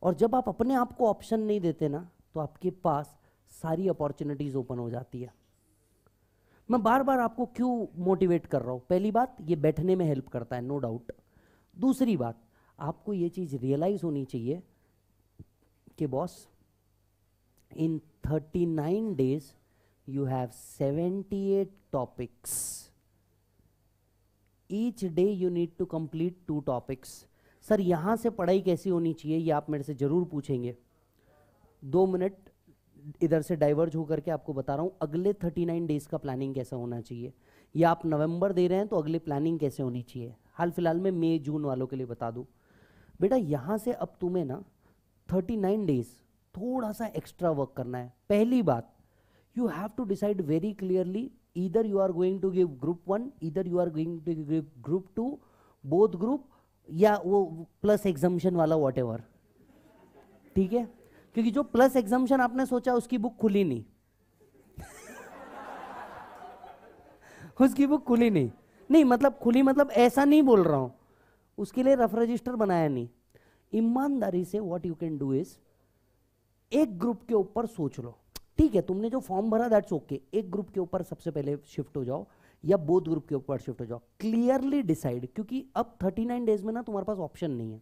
A: और जब आप अपने आप को ऑप्शन नहीं देते ना तो आपके पास सारी अपॉर्चुनिटीज़ ओपन हो जाती है मैं बार बार आपको क्यों मोटिवेट कर रहा हूँ पहली बात ये बैठने में हेल्प करता है नो no डाउट दूसरी बात आपको ये चीज़ रियलाइज़ होनी चाहिए कि boss in thirty nine days you have 78 topics. Each day you need to complete two topics. Sir यहाँ से पढ़ाई कैसी होनी चाहिए ये आप मेरे से ज़रूर पूछेंगे दो मिनट इधर से डाइवर्ज होकर के आपको बता रहा हूं अगले 39 डेज़ का प्लानिंग कैसा होना चाहिए या आप नवंबर दे रहे हैं तो अगले प्लानिंग कैसे होनी चाहिए हाल फिलहाल में मई जून वालों के लिए बता दूँ बेटा यहाँ से अब तुम्हें ना 39 डेज़ थोड़ा सा एक्स्ट्रा वर्क करना है पहली बात you have to decide very clearly either you are going to give group 1 either you are going to give group 2 both group या वो प्लस एग्जामेशन वाला वॉट ठीक है क्योंकि जो प्लस एग्जामेशन आपने सोचा उसकी बुक खुली नहीं उसकी बुक खुली नहीं नहीं मतलब खुली मतलब ऐसा नहीं बोल रहा हूं उसके लिए रफ रजिस्टर बनाया नहीं ईमानदारी से what you can do is एक ग्रुप के ऊपर सोच लो ठीक है तुमने जो फॉर्म भरा दैट्स ओके एक ग्रुप के ऊपर सबसे पहले शिफ्ट हो जाओ या बोध ग्रुप के ऊपर शिफ्ट हो जाओ क्लियरली डिसाइड क्योंकि अब 39 डेज में ना तुम्हारे पास ऑप्शन नहीं है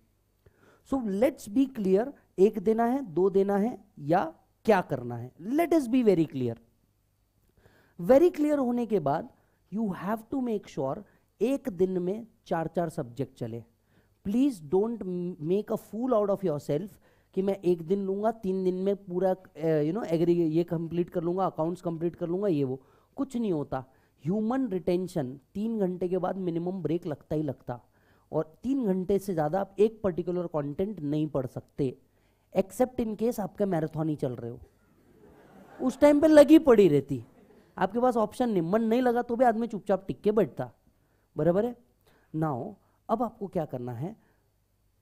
A: सो लेट्स बी क्लियर एक देना है दो देना है या क्या करना है let's be very clear very clear होने के बाद you have to make sure एक दिन में चार चार सब्जेक्ट चले please don't make a fool out of yourself कि मैं एक दिन लूँगा तीन दिन में पूरा यू नो एग्री ये कंप्लीट कर लूंगा अकाउंट्स कंप्लीट कर लूंगा ये वो कुछ नहीं होता ह्यूमन रिटेंशन तीन घंटे के बाद मिनिमम ब्रेक लगता ही लगता और तीन घंटे से ज़्यादा आप एक पर्टिकुलर कंटेंट नहीं पढ़ सकते एक्सेप्ट इन केस आपका मैराथन ही चल रहे हो उस टाइम पे लगी पड़ी रहती आपके पास ऑप्शन नहीं मन नहीं लगा तो भी आदमी चुपचाप टिक के बैठता बराबर है नाउ अब आपको क्या करना है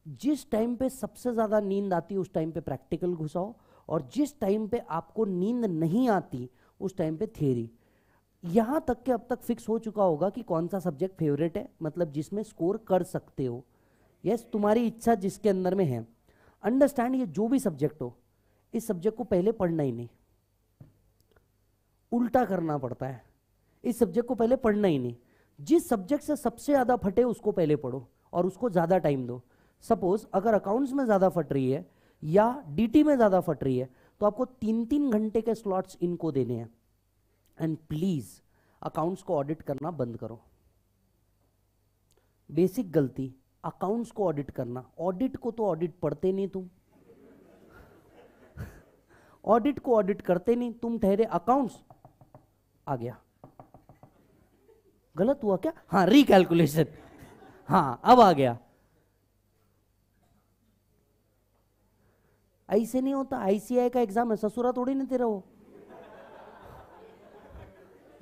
A: जिस टाइम पे सबसे ज़्यादा नींद आती है उस टाइम पे प्रैक्टिकल घुसाओ और जिस टाइम पे आपको नींद नहीं आती उस टाइम पे थियरी यहां तक के अब तक फिक्स हो चुका होगा कि कौन सा सब्जेक्ट फेवरेट है मतलब जिसमें स्कोर कर सकते हो यस yes, तुम्हारी इच्छा जिसके अंदर में है अंडरस्टैंड ये जो भी सब्जेक्ट हो इस सब्जेक्ट को पहले पढ़ना ही नहीं उल्टा करना पड़ता है इस सब्जेक्ट को पहले पढ़ना ही नहीं जिस सब्जेक्ट से सबसे ज़्यादा फटे उसको पहले पढ़ो और उसको ज़्यादा टाइम दो सपोज अगर अकाउंट्स में ज़्यादा फट रही है या डीटी में ज़्यादा फट रही है तो आपको तीन तीन घंटे के स्लॉट्स इनको देने हैं एंड प्लीज़ अकाउंट्स को ऑडिट करना बंद करो बेसिक गलती अकाउंट्स को ऑडिट करना ऑडिट को तो ऑडिट पढ़ते नहीं तुम ऑडिट को ऑडिट करते नहीं तुम ठहरे अकाउंट्स आ गया गलत हुआ क्या हाँ रिकैलकुलेशन हाँ अब आ गया ऐसे नहीं होता आईसीआई का एग्जाम है ससुरा थोड़ी नहीं तेरा वो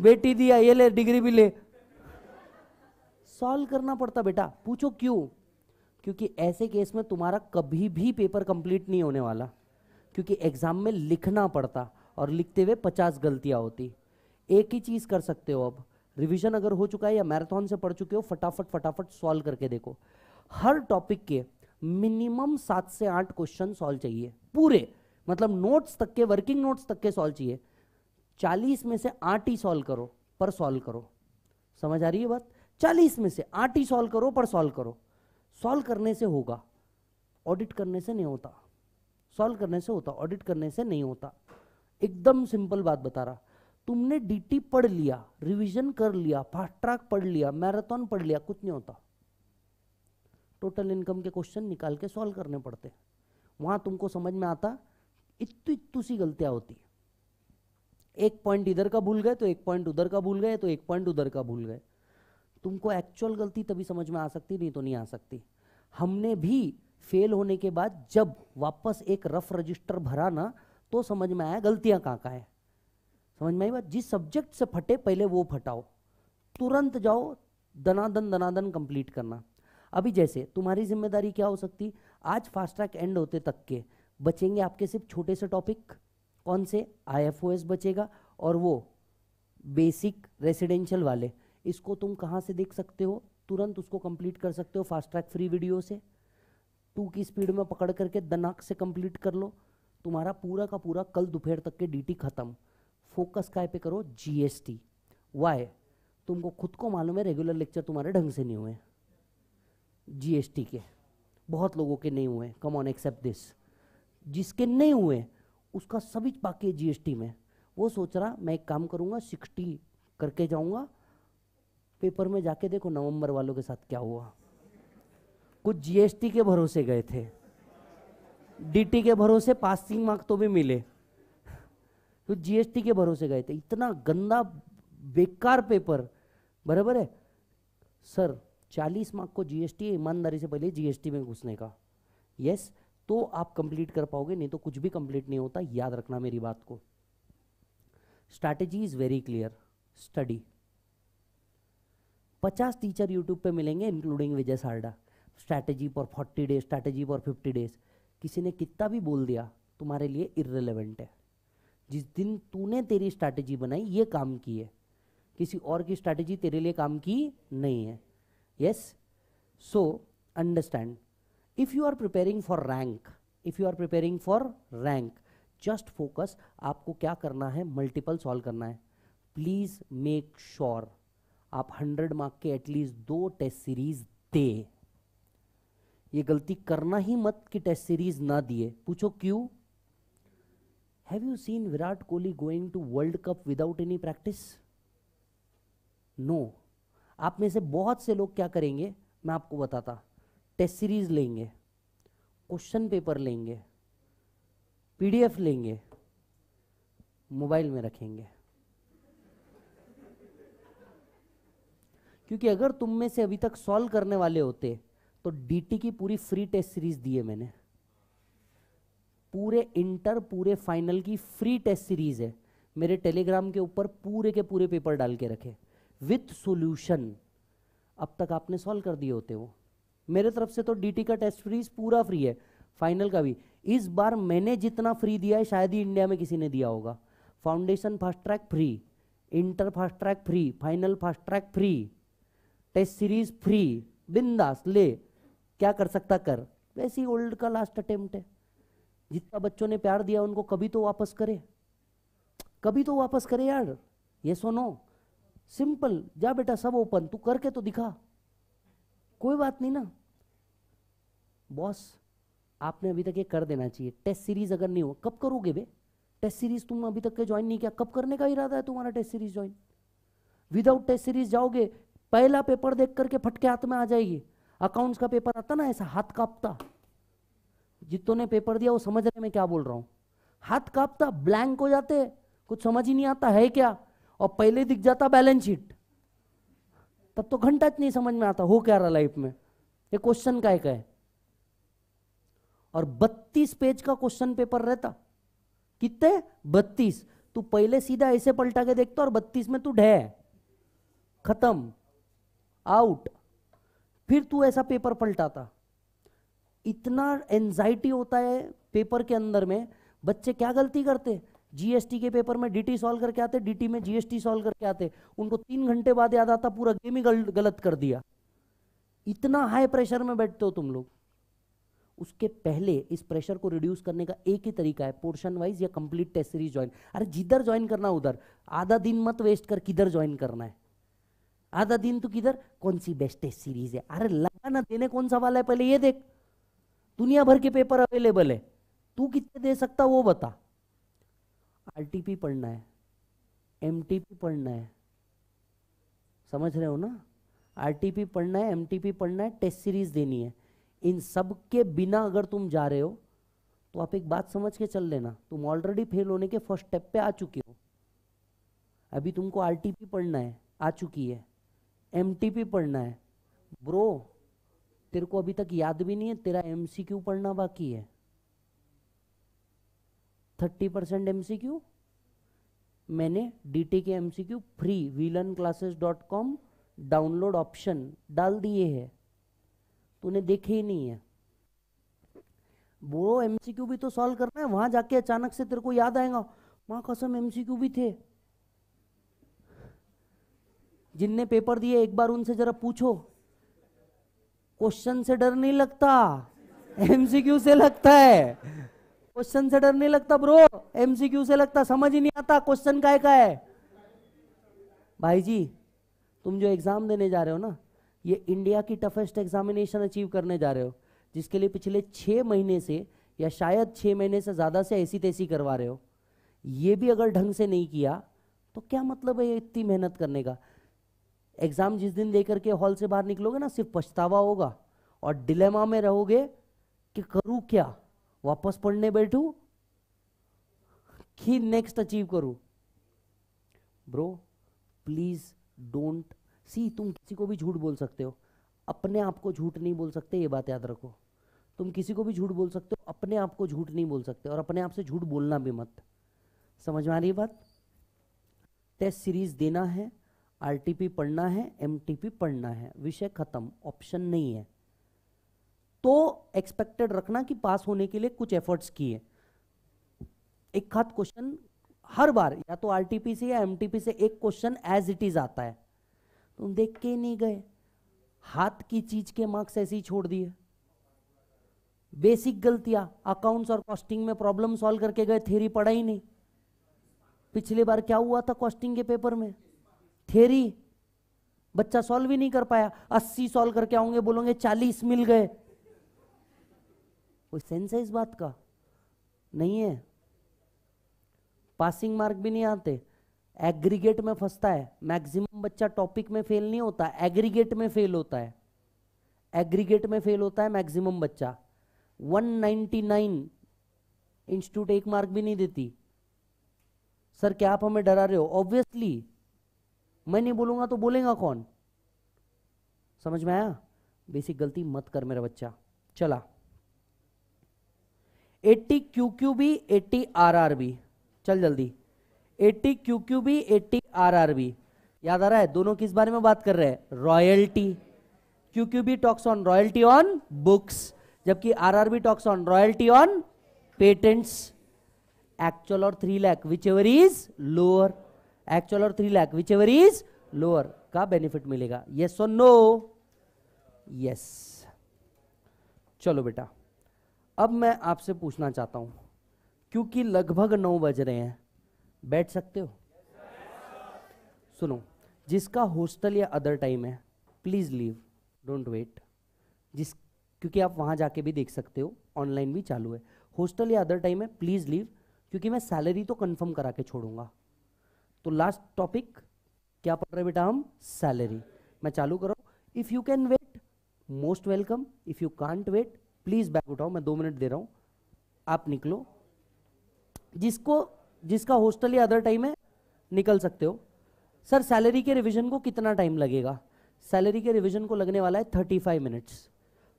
A: बेटी दिया ये ले डिग्री भी ले सॉल्व करना पड़ता बेटा पूछो क्यों क्योंकि ऐसे केस में तुम्हारा कभी भी पेपर कंप्लीट नहीं होने वाला क्योंकि एग्जाम में लिखना पड़ता और लिखते हुए पचास गलतियां होती एक ही चीज़ कर सकते हो अब रिवीजन अगर हो चुका है या मैराथन से पढ़ चुके हो फटाफट फटाफट सॉल्व करके देखो हर टॉपिक के मिनिमम सात से आठ क्वेश्चन सॉल्व चाहिए पूरे मतलब नोट्स तक के वर्किंग नोट्स तक के सॉल्व चाहिए चालीस में से आठ ही सॉल्व करो पर सॉल्व करो समझ आ रही है बात चालीस में से आठ ही सॉल्व करो पर सॉल्व करो सॉल्व करने से होगा ऑडिट करने से नहीं होता सॉल्व करने से होता ऑडिट करने से नहीं होता एकदम सिंपल बात बता रहा तुमने डीटी पढ़ लिया रिवीजन कर लिया फास्ट ट्रैक पढ़ लिया मैराथन पढ़ लिया कुछ नहीं होता टोटल इनकम के क्वेश्चन निकाल के सॉल्व करने पड़ते वहां तुमको समझ में आता इतु इतु सी गलतियां होती एक पॉइंट इधर का भूल गए तो एक पॉइंट उधर का भूल गए तो एक पॉइंट उधर का भूल गए तुमको एक्चुअल गलती तभी समझ में आ सकती नहीं तो नहीं आ सकती हमने भी फेल होने के बाद जब वापस एक रफ रजिस्टर भरा ना तो समझ में आया गलतियां कहाँ कहाँ है समझ में आई बात जिस सब्जेक्ट से फटे पहले वो फटाओ तुरंत जाओ दनादन दनादन कंप्लीट करना अभी जैसे तुम्हारी जिम्मेदारी क्या हो सकती आज फास्ट ट्रैक एंड होते तक के बचेंगे आपके सिर्फ छोटे से टॉपिक कौन से आई बचेगा और वो बेसिक रेसिडेंशियल वाले इसको तुम कहाँ से देख सकते हो तुरंत उसको कंप्लीट कर सकते हो फास्ट ट्रैक फ्री वीडियो से टू की स्पीड में पकड़ करके दनाक से कंप्लीट कर लो तुम्हारा पूरा का पूरा कल दोपहर तक के डीटी खत्म फोकस काय पे करो जीएसटी वाई तुमको खुद को मालूम है रेगुलर लेक्चर तुम्हारे ढंग से नहीं हुए जीएसटी के बहुत लोगों के नहीं हुए कम ऑन एक्सेप्ट दिस जिसके नहीं हुए उसका सभी बाकी है जीएसटी में वो सोच रहा मैं एक काम करूँगा सिक्सटी करके जाऊँगा पेपर में जाके देखो नवंबर वालों के साथ क्या हुआ कुछ जीएसटी के भरोसे गए थे डीटी के भरोसे पासिंग मार्क तो भी मिले तो जीएसटी के भरोसे गए थे इतना गंदा बेकार पेपर बराबर है सर चालीस मार्क को जीएसटी ईमानदारी से पहले जीएसटी में घुसने का यस तो आप कंप्लीट कर पाओगे नहीं तो कुछ भी कंप्लीट नहीं होता याद रखना मेरी बात को strategy is very clear study पचास टीचर यूट्यूब पे मिलेंगे including Vijay Sarda strategy for forty days strategy for fifty days किसी ने कितना भी बोल दिया तुम्हारे लिए इरेलीवेंट है जिस दिन तूने तेरी स्ट्रैटेजी बनाई ये काम की है किसी और की स्ट्रैटेजी तेरे लिए काम की नहीं है yes so understand if you are preparing for rank if you are preparing for rank just focus आपको क्या करना है मल्टीपल सॉल्व करना है प्लीज मेक श्योर आप 100 मार्क के एटलीस्ट दो टेस्ट सीरीज दे ये गलती करना ही मत कि टेस्ट सीरीज ना दिए पूछो क्यों have you seen Virat Kohli going to world cup without any practice no आप में से बहुत से लोग क्या करेंगे मैं आपको बताता टेस्ट सीरीज लेंगे क्वेश्चन पेपर लेंगे पीडीएफ लेंगे मोबाइल में रखेंगे क्योंकि अगर तुम में से अभी तक सॉल्व करने वाले होते तो डीटी की पूरी फ्री टेस्ट सीरीज दी है मैंने पूरे इंटर पूरे फाइनल की फ्री टेस्ट सीरीज है मेरे टेलीग्राम के ऊपर पूरे के पूरे पेपर डाल के रखे विथ सॉल्यूशन अब तक आपने सॉल्व कर दिए होते वो मेरे तरफ से तो डी का टेस्ट फ्रीज पूरा फ्री है फाइनल का भी इस बार मैंने जितना फ्री दिया है शायद ही इंडिया में किसी ने दिया होगा foundation fast track free inter fast track free final fast track free test series free बिंदास ले क्या कर सकता कर वैसे ही ओल्ड का लास्ट अटेम्प्ट है जितना बच्चों ने प्यार दिया उनको कभी तो वापस करे कभी तो वापस करे यार ये सुनो सिंपल जा बेटा सब ओपन तू करके तो दिखा कोई बात नहीं ना बॉस आपने अभी तक ये कर देना चाहिए टेस्ट सीरीज अगर नहीं हो कब करोगे बे टेस्ट सीरीज तुम अभी तक के ज्वाइन नहीं किया कब करने का इरादा है तुम्हारा test series join without test series जाओगे पहला पेपर देख करके फटके हाथ में आ जाएगी अकाउंट्स का पेपर आता ना ऐसा हाथ कांपता जितों ने पेपर दिया वो समझ रहे मैं क्या बोल रहा हूँ हाथ कांपता ब्लैंक हो जाते कुछ समझ ही नहीं आता है क्या और पहले दिख जाता बैलेंस शीट तब तो घंटा नहीं समझ में आता हो क्या रहा लाइफ में ये क्वेश्चन का है और 32 पेज का क्वेश्चन पेपर रहता कितने 32 तू पहले सीधा ऐसे पलटा के देखता और 32 में तू ढह खत्म आउट फिर तू ऐसा पेपर पलटाता इतना एंजाइटी होता है पेपर के अंदर में बच्चे क्या गलती करते जीएसटी के पेपर में डीटी सॉल्व करके आते डीटी में जीएसटी सॉल्व करके आते उनको तीन घंटे बाद याद आता पूरा गेम ही गलत कर दिया इतना हाई प्रेशर में बैठते हो तुम लोग उसके पहले इस प्रेशर को रिड्यूस करने का एक ही तरीका है पोर्शन वाइज या कंप्लीट टेस्ट सीरीज ज्वाइन अरे जिधर ज्वाइन करना उधर आधा दिन मत वेस्ट कर किधर ज्वाइन करना है आधा दिन तो किधर कौन सी बेस्ट टेस्ट सीरीज है अरे लगा ना देने कौन सा वाला है पहले ये देख दुनिया भर के पेपर अवेलेबल है तू कितने दे सकता वो बता आरटीपी पढ़ना है एमटीपी पढ़ना है समझ रहे हो ना आरटीपी पढ़ना है एमटीपी पढ़ना है टेस्ट सीरीज देनी है इन सब के बिना अगर तुम जा रहे हो तो आप एक बात समझ के चल लेना तुम ऑलरेडी फेल होने के फर्स्ट स्टेप पे आ चुके हो अभी तुमको आरटीपी पढ़ना है आ चुकी है एमटीपी पढ़ना है ब्रो तेरे को अभी तक याद भी नहीं है तेरा एमसीक्यू पढ़ना बाकी है थर्टी परसेंट एम मैंने डीटी के M free villain classes dot com download option डाल दिए है तूने देखे ही नहीं है वो एमसीक्यू भी तो सॉल्व करना है वहां जाके अचानक से तेरे को याद आएगा माँ कसम क्यू भी थे जिनने पेपर दिए एक बार उनसे जरा पूछो क्वेश्चन से डर नहीं लगता एमसीक्यू से लगता है क्वेश्चन से डर नहीं लगता ब्रो एमसीक्यू से लगता समझ ही नहीं आता क्वेश्चन का है भाई जी तुम जो एग्जाम देने जा रहे हो ना ये इंडिया की टफेस्ट एग्जामिनेशन अचीव करने जा रहे हो जिसके लिए पिछले छह महीने से या शायद छह महीने से ज़्यादा से ऐसी तैसी करवा रहे हो ये भी अगर ढंग से नहीं किया तो क्या मतलब है ये इतनी मेहनत करने का एग्ज़ाम जिस दिन देकर के हॉल से बाहर निकलोगे ना सिर्फ पछतावा होगा और डिलेमा में रहोगे कि करूँ क्या वापस पढ़ने बैठू कि नेक्स्ट अचीव करू ब्रो प्लीज डोंट सी तुम किसी को भी झूठ बोल सकते हो अपने आप को झूठ नहीं बोल सकते ये बात याद रखो तुम किसी को भी झूठ बोल सकते हो अपने आप को झूठ नहीं बोल सकते और अपने आप से झूठ बोलना भी मत समझ में आ रही बात टेस्ट सीरीज देना है आरटीपी पढ़ना है एमटीपी पढ़ना है विषय खत्म ऑप्शन नहीं है तो एक्सपेक्टेड रखना कि पास होने के लिए कुछ एफर्ट्स किए एक खाद क्वेश्चन हर बार या तो आरटीपी से या एमटीपी से एक क्वेश्चन एज इट इज आता है तुम देख के नहीं गए हाथ की चीज के मार्क्स ऐसे ही छोड़ दिए बेसिक गलतियां अकाउंट्स और कॉस्टिंग में प्रॉब्लम सॉल्व करके गए थेरी पढ़ा ही नहीं पिछले बार क्या हुआ था कॉस्टिंग के पेपर में थेरी बच्चा सॉल्व ही नहीं कर पाया अस्सी सॉल्व करके आऊंगे बोलोगे चालीस मिल गए कोई सेंस है इस बात का नहीं है पासिंग मार्क भी नहीं आते एग्रीगेट में फंसता है मैक्सिमम बच्चा टॉपिक में फेल नहीं होता एग्रीगेट में फेल होता है एग्रीगेट में फेल होता है मैक्सिमम बच्चा 199 इंस्टीट्यूट एक मार्क भी नहीं देती सर क्या आप हमें डरा रहे हो ऑब्वियसली मैं नहीं बोलूंगा तो बोलेगा कौन समझ में आया बेसिक गलती मत कर मेरा बच्चा चला eighty Q Q B eighty R R B चल जल्दी eighty Q Q B eighty R R B याद आ रहा है दोनों किस बारे में बात कर रहे हैं royalty Q Q B talks on royalty on books जबकि R R B talks on royalty on patents three or whichever is lower actual और three 3 whichever is lower का बेनिफिट मिलेगा यस और नो यस चलो बेटा अब मैं आपसे पूछना चाहता हूँ क्योंकि लगभग नौ बज रहे हैं बैठ सकते हो सुनो जिसका हॉस्टल या अदर टाइम है प्लीज़ लीव डोंट वेट जिस क्योंकि आप वहाँ जाके भी देख सकते हो ऑनलाइन भी चालू है हॉस्टल या अदर टाइम है प्लीज़ लीव क्योंकि मैं सैलरी तो कंफर्म करा के छोड़ूंगा तो लास्ट टॉपिक क्या पढ़ रहे बेटा हम सैलरी मैं चालू करो if you can wait most welcome if you can't wait please bag उठाओ मैं दो मिनट दे रहा हूं आप निकलो जिसको जिसका हॉस्टल या अदर टाइम है निकल सकते हो सर सैलरी के रिवीजन को कितना टाइम लगेगा सैलरी के रिवीजन को लगने वाला है थर्टी फाइव मिनट्स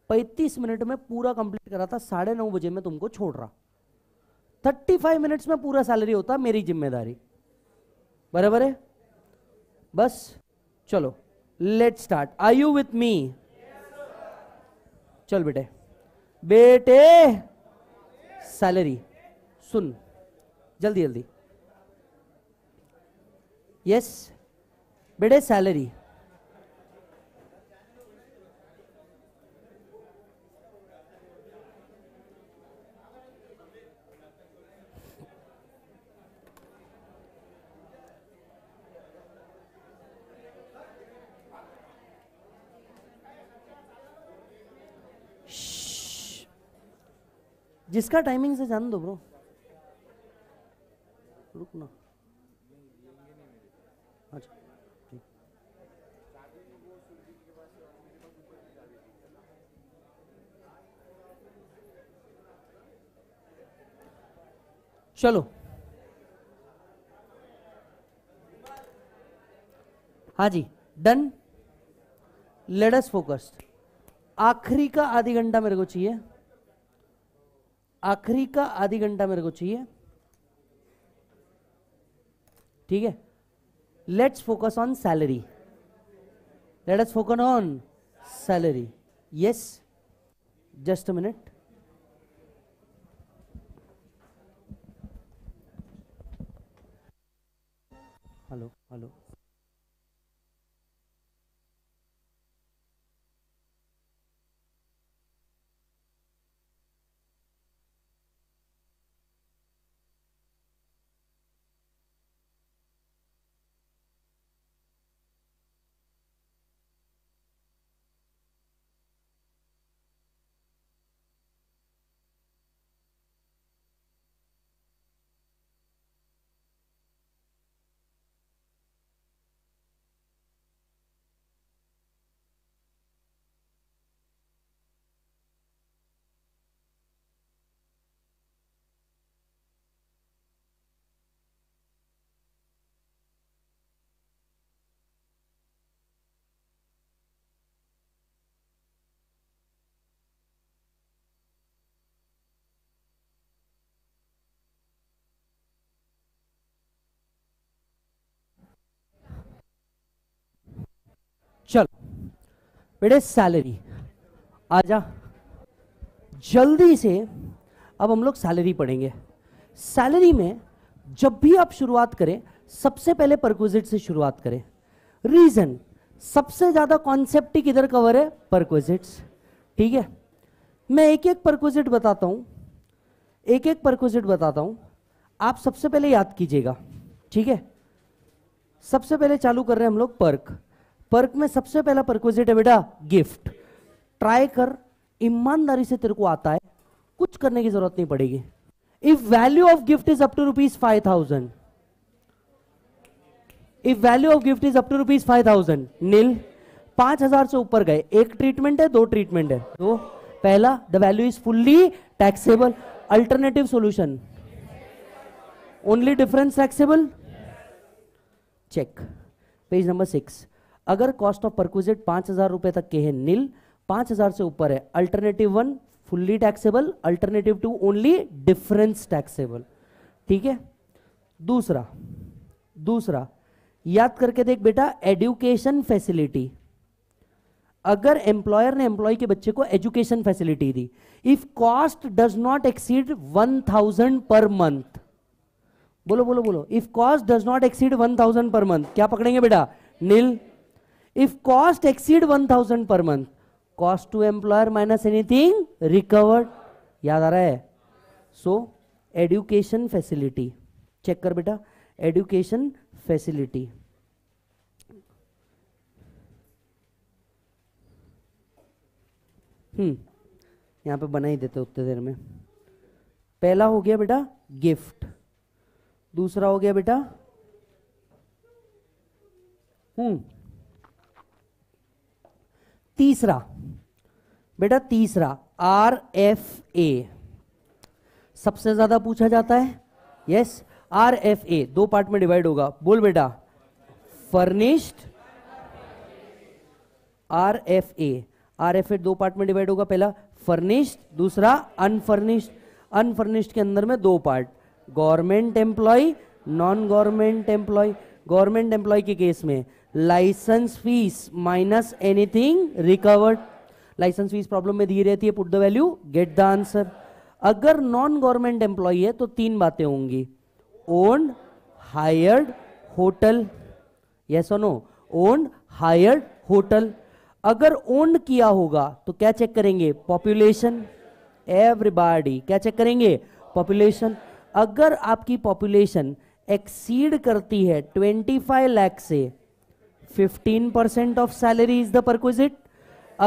A: पैंतीस मिनट में पूरा कंप्लीट करा था साढ़े नौ बजे में तुमको छोड़ रहा थर्टी फाइव मिनट्स में पूरा सैलरी होता मेरी जिम्मेदारी बराबर है बस चलो let start I you with me चल बेटे बेटे सैलरी सुन जल्दी जल्दी यस बेटे सैलरी किसका टाइमिंग से जान दो ब्रो रुकना अच्छा चलो हाँ जी डन लेडस फोकस्ड आखिरी का आधी घंटा मेरे को चाहिए आखिरी का आधी घंटा मेरे को चाहिए ठीक है let's focus on salary let's focus on salary yes just a minute hello hello बेटे सैलरी आजा जल्दी से अब हम लोग सैलरी पढ़ेंगे सैलरी में जब भी आप शुरुआत करें सबसे पहले परक्विजिट से शुरुआत करें रीजन सबसे ज़्यादा कॉन्सेप्ट ही किधर कवर है परक्विजिट्स ठीक है मैं एक एक परक्विजिट बताता हूँ एक एक परक्विजिट बताता हूं आप सबसे पहले याद कीजिएगा ठीक है सबसे पहले चालू कर रहे हैं हम लोग पर्क पर्क में सबसे पहला परक्विजिट है बेटा गिफ्ट ट्राई कर ईमानदारी से तेरे को आता है कुछ करने की जरूरत नहीं पड़ेगी if value of gift is up rupees rupees five thousand if value of gift is up to rupees five thousand nil पांच हजार से ऊपर गए एक ट्रीटमेंट है दो ट्रीटमेंट है दो पहला the value is fully taxable alternative solution only difference taxable check page number six अगर कॉस्ट ऑफ परक्विजिट पांच हज़ार रुपए तक के है नील पांच हज़ार से ऊपर है alternative one fully taxable alternative two only difference taxable ठीक है दूसरा दूसरा याद करके देख बेटा एडुकेशन फैसिलिटी अगर एम्प्लॉयर ने एम्प्लॉय के बच्चे को एजुकेशन फैसिलिटी दी if cost does not exceed one thousand per month बोलो बोलो बोलो if cost does not exceed one thousand per month क्या पकड़ेंगे बेटा nil cost exceed one 1000 per month cost to employer minus anything recovered याद आ रहा है सो एडुकेशन फैसिलिटी चेक कर बेटा एडुकेशन फैसिलिटी हम्म यहां पे बना ही देते उतने देर में पहला हो गया बेटा गिफ्ट दूसरा हो गया बेटा हम्म तीसरा बेटा तीसरा आर एफ ए सबसे ज्यादा पूछा जाता है यस आर एफ ए दो पार्ट में डिवाइड होगा बोल बेटा furnished R F A R F A दो पार्ट में डिवाइड होगा पहला फर्निश्ड दूसरा अनफर्निश्ड अनफर्निश्ड के अंदर में दो part government employee non government employee government employee के केस में license fees minus anything recovered license fees problem में दी रहती है put the value get the answer अगर नॉन गवर्नमेंट एम्प्लॉय है तो तीन बातें होंगी owned hired hotel yes so no no owned hired hotel अगर ओन्ड किया होगा तो क्या चेक करेंगे पॉपुलेशन एवरीबॉडी क्या चेक करेंगे पॉपुलेशन अगर आपकी पॉपुलेशन एक्सीड करती है 25 लाख ,00 से fifteen percent of salary is the perquisite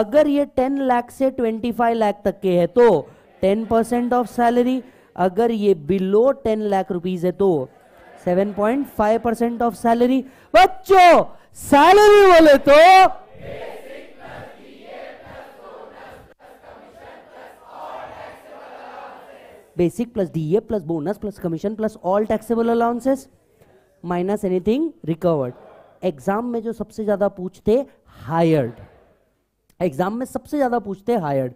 A: अगर ये टेन लाख से ट्वेंटी फाइव लाख तक के तो है तो टेन परसेंट ऑफ सैलरी अगर ये बिलो टेन लाख रुपीज है तो seven point five percent of salary बच्चों सैलरी बोले तो basic plus DA plus bonus plus commission plus all taxable allowances minus anything recovered exam में जो सबसे ज्यादा पूछते हायर्ड एग्जाम में सबसे ज्यादा पूछते हायर्ड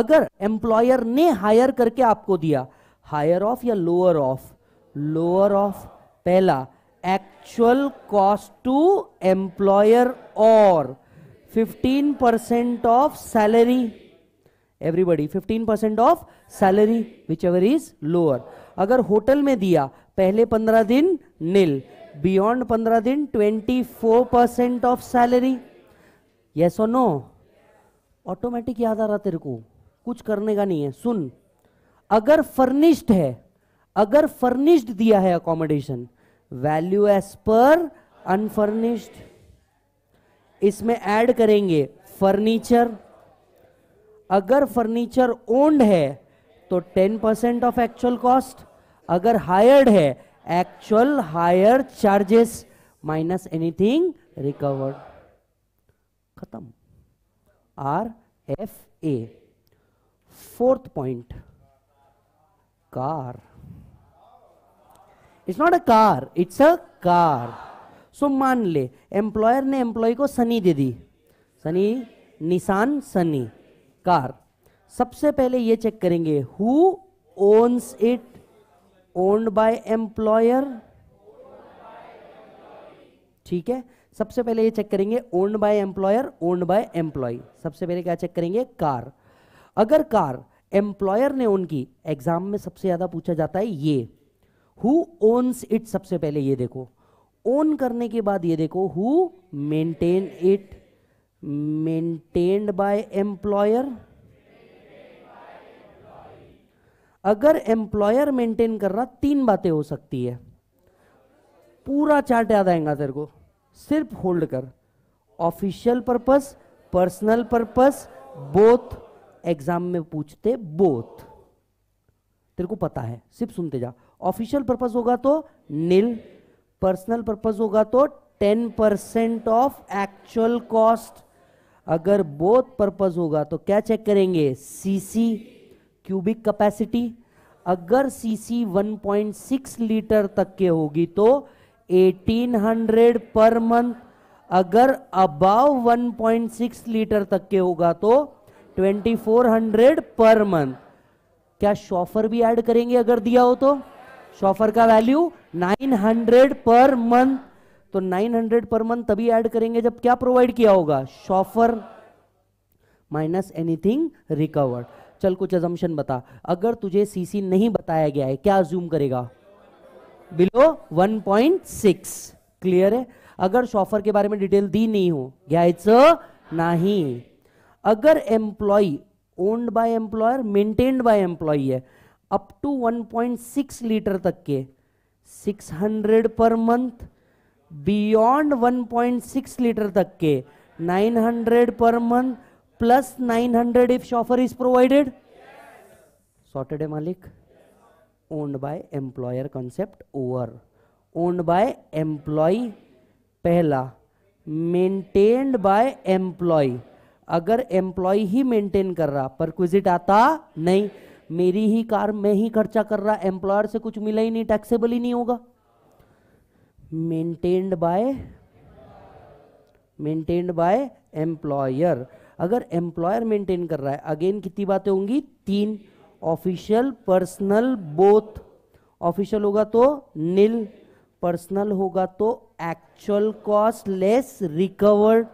A: अगर एम्प्लॉयर ने हायर करके आपको दिया हायर ऑफ या लोअर ऑफ लोअर ऑफ पहला एक्चुअल कॉस्ट टू एम्प्लॉयर और 15 percent of salary everybody 15 percent of salary whichever is lower अगर होटल में दिया पहले 15 दिन नील बियॉन्ड पंद्रह दिन twenty four percent of salary yes और नो ऑटोमेटिक याद आ रहा तेरे को कुछ करने का नहीं है सुन अगर फर्निश्ड है अगर फर्निश्ड दिया है accommodation value as per unfurnished इसमें ऐड करेंगे फर्नीचर अगर फर्नीचर ओन्ड है तो 10% ऑफ एक्चुअल कॉस्ट अगर हायर्ड है actual higher charges minus anything recovered. Khatam. RFA. Fourth point. Car. It's not a car, it's a car. So मान ले एम्प्लॉयर ने एम्प्लॉय को सनी दे दी सनी निशान सनी कार सबसे पहले ये चेक करेंगे who owns it owned by employer ठीक है सबसे पहले ये चेक करेंगे owned by employer owned by employee सबसे पहले क्या चेक करेंगे कार अगर कार एम्प्लॉयर ने ओन की एग्जाम में सबसे ज्यादा पूछा जाता है ये हु ओन्स इट सबसे पहले ये देखो ओन करने के बाद ये देखो who maintain it maintained by employer अगर एम्प्लॉयर मेंटेन कर रहा तीन बातें हो सकती है पूरा चार्ट याद आएगा तेरे को सिर्फ होल्ड कर official purpose personal purpose both exam में पूछते बोथ तेरे को पता है सिर्फ सुनते जा ऑफिशियल पर्पस होगा तो नील पर्सनल पर्पस होगा तो ten percent of actual cost अगर बोथ पर्पस होगा तो क्या चेक करेंगे सीसी क्यूबिक कैपेसिटी अगर सीसी 1.6 लीटर तक के होगी तो 1800 पर मंथ अगर अबाव 1.6 लीटर तक के होगा तो 2400 पर मंथ क्या शॉफर भी ऐड करेंगे अगर दिया हो तो शॉफर का वैल्यू 900 पर मंथ तो 900 पर मंथ तभी ऐड करेंगे जब क्या प्रोवाइड किया होगा शॉफर माइनस एनीथिंग रिकवर्ड चल कुछ एजम्पन बता अगर तुझे सीसी नहीं बताया गया है क्या ज्यूम करेगा बिलो 1.6 क्लियर है अगर शॉफर के बारे में डिटेल दी नहीं हो गया इट्स नहीं अगर employee owned by employer maintained by employee है अप टू 1.6 लीटर तक के 600 पर मंथ बियॉन्ड 1.6 लीटर तक के 900 per month plus 900 if chauffeur is provided yes. sorted hai malik owned by employer concept over owned by employee pehla maintained by employee अगर एम्प्लॉय ही मेंटेन कर रहा परक्विजिट आता नहीं मेरी ही कार मैं ही खर्चा कर रहा एम्प्लॉयर से कुछ मिला ही नहीं टैक्सेबल ही नहीं होगा maintained by maintained by employer अगर एम्प्लॉयर मेंटेन कर रहा है अगेन कितनी बातें होंगी तीन ऑफिशियल पर्सनल बोथ ऑफिशियल होगा तो नील पर्सनल होगा तो एक्चुअल कॉस्ट लेस रिकवर्ड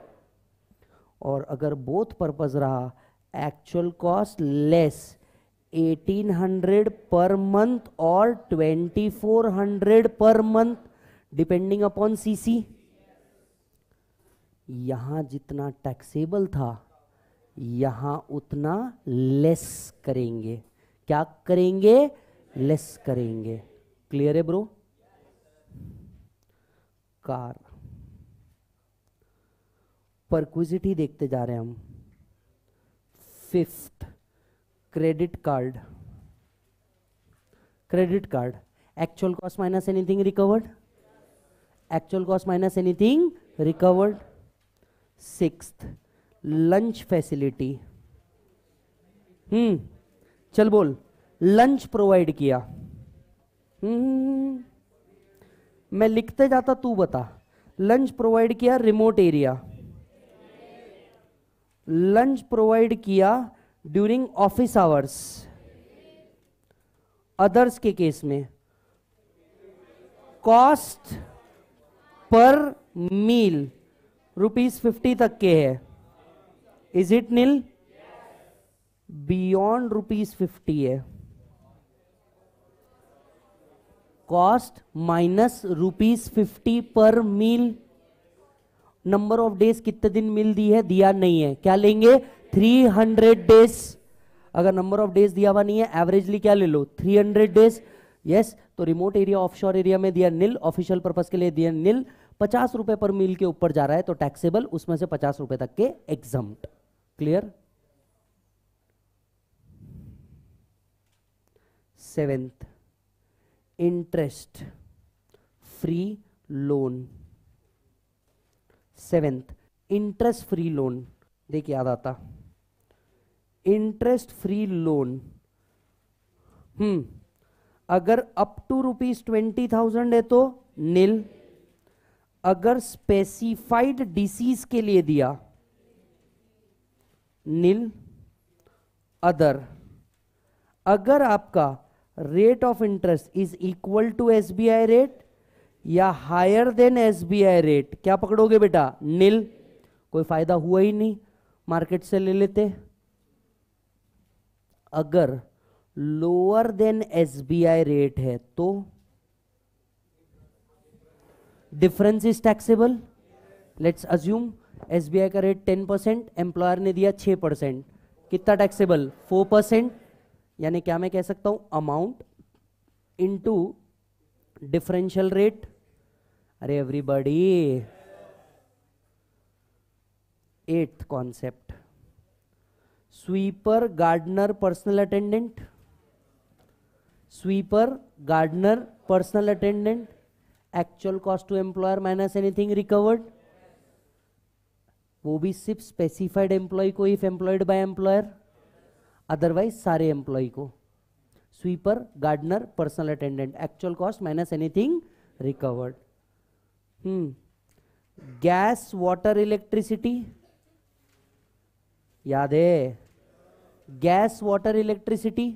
A: और अगर बोथ पर्पज रहा actual cost less 1800 per month और 2400 per month depending upon CC यहां जितना टैक्सेबल था यहां उतना लेस करेंगे क्या करेंगे लेस करेंगे क्लियर है ब्रो कार परक्विजिटी देखते जा रहे हैं हम fifth credit card credit card actual cost minus anything recovered actual cost minus anything recovered sixth lunch facility hmm चल बोल लंच प्रोवाइड किया हम्म मैं लिखते जाता तू बता लंच प्रोवाइड किया रिमोट एरिया लंच प्रोवाइड किया ड्यूरिंग ऑफिस आवर्स अदर्स के केस में cost per meal rupees fifty तक के है is it nil beyond rupees fifty है cost minus rupees fifty per meal number of days कितने दिन मिल दी है दिया नहीं है क्या लेंगे थ्री हंड्रेड डेज अगर नंबर ऑफ डेज दिया हुआ नहीं है एवरेजली क्या ले लो थ्री हंड्रेड डेज यस तो रिमोट एरिया ऑफशोर एरिया में दिया नील ऑफिशियल पर्पज के लिए दिया नील पचास रुपए पर मील के ऊपर जा रहा है तो टैक्सेबल उसमें से पचास रुपए तक के exempt clear seventh interest free loan seventh interest free loan देखिए याद आता इंटरेस्ट फ्री लोन हम्म अगर up to rupees twenty thousand है तो नील अगर स्पेसिफाइड डिसीज के लिए दिया नील अदर अगर आपका rate of interest is equal to S rate या हायर देन एस रेट क्या पकड़ोगे बेटा नील कोई फायदा हुआ ही नहीं मार्केट से ले लेते अगर लोअर देन एस रेट है तो difference is taxable let's assume S का रेट टेन परसेंट एम्प्लॉयर ने दिया छः परसेंट कितना टैक्सेबल फोर परसेंट यानी क्या मैं कह सकता हूँ अमाउंट इनटू डिफरेंशियल रेट अरे everybody eighth concept sweeper gardener personal attendant sweeper gardener personal attendant actual cost to employer minus anything recovered वो भी सिर्फ स्पेसिफाइड एम्प्लॉय को if employed by employer otherwise सारे एम्प्लॉय को sweeper gardener personal attendant actual cost minus anything recovered gas water electricity याद है गैस वाटर इलेक्ट्रिसिटी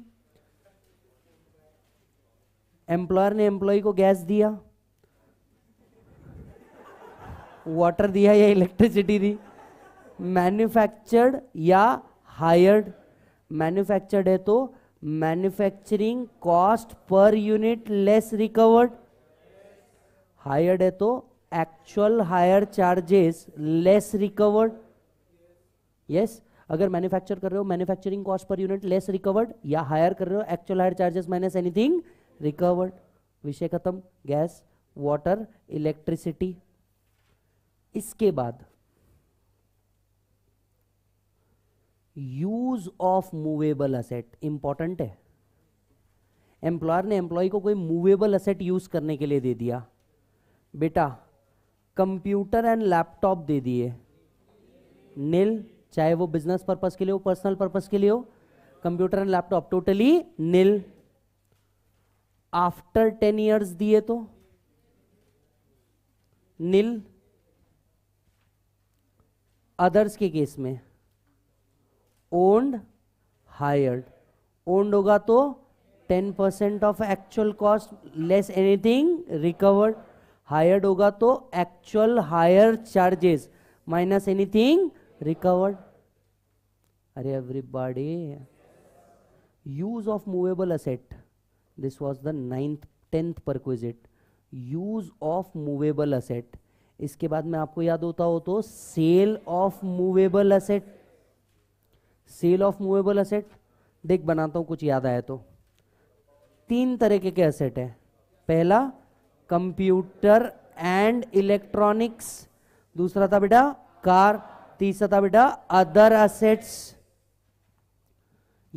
A: एम्प्लॉयर ने एम्प्लॉय को गैस दिया वाटर दिया या इलेक्ट्रिसिटी दी मैन्युफैक्चर्ड या हायर्ड मैन्युफैक्चर्ड है तो manufacturing cost per unit less recovered hired है तो actual hire charges less recovered yes अगर मैन्युफैक्चर कर रहे हो manufacturing cost per unit less recovered या हायर कर रहे हो actual hire charges minus anything recovered विषय खत्म गैस वाटर इलेक्ट्रिसिटी इसके बाद use of movable asset important है एम्प्लॉयर ने एम्प्लॉय को कोई मूवेबल असेट यूज करने के लिए दे दिया बेटा कंप्यूटर एंड लैपटॉप दे दिए नील चाहे वो बिजनेस पर्पज के लिए हो पर्सनल पर्पज के लिए हो computer and laptop totally nil after ten years दिए तो नील अदर्स के केस में ओन्ड हायर्ड ओन्ड होगा तो ten percent of actual cost less anything recovered hired होगा तो actual hire charges minus anything recovered अरे everybody use of movable asset this was the ninth tenth perquisite use of movable asset इसके बाद में आपको याद होता हो तो sale of movable asset cell of movable asset देख बनाता हूँ कुछ याद आए तो तीन तरीके के असेट हैं पहला कंप्यूटर एंड इलेक्ट्रॉनिक्स दूसरा था बेटा कार तीसरा था बेटा other assets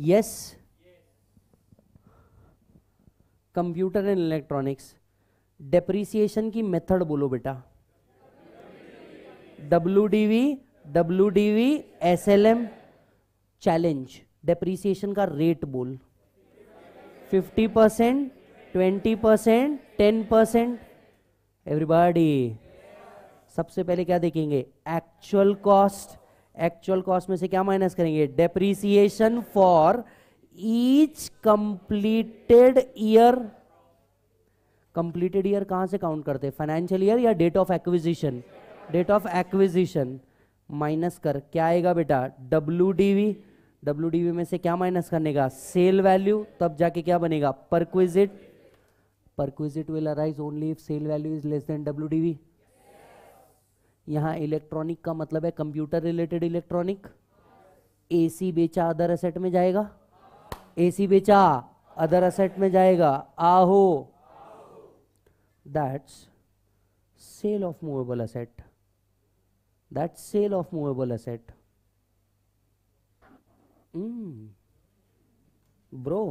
A: yes computer and electronics depreciation की मेथड बोलो बेटा W D V W D V S L M challenge depreciation का रेट बोल 50 percent twenty percent ten percent everybody सबसे पहले क्या देखेंगे एक्चुअल कॉस्ट एक्चुअल कॉस्ट में से क्या माइनस करेंगे depreciation for each completed year completed year कहां से काउंट करते हैं फाइनेंशियल ईयर या date of acquisition date of acquisition minus कर क्या आएगा बेटा डब्ल्यू डी वी डब्ल्यू में से क्या माइनस करने का सेल वैल्यू तब जाके क्या बनेगा perquisite perquisite will arise only if sale value is less than W यहाँ इलेक्ट्रॉनिक का मतलब है कंप्यूटर रिलेटेड इलेक्ट्रॉनिक एसी बेचा अदर असेट में जाएगा एसी बेचा अदर असेट में जाएगा आहो that's sale of movable asset that's sale of movable asset bro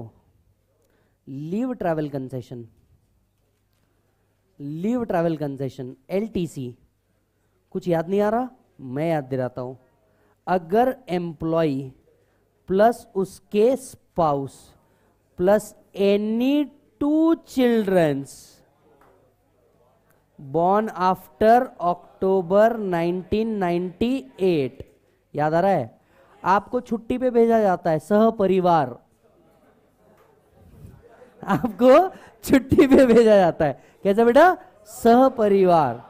A: leave travel concession leave travel concession LTC कुछ याद नहीं आ रहा मैं याद दिलाता हूं अगर एम्प्लॉय प्लस उसके spouse plus any two childrens born after October 1998 याद आ रहा है आपको छुट्टी पे भेजा जाता है सह परिवार आपको छुट्टी पे भेजा जाता है कैसा बेटा सहपरिवार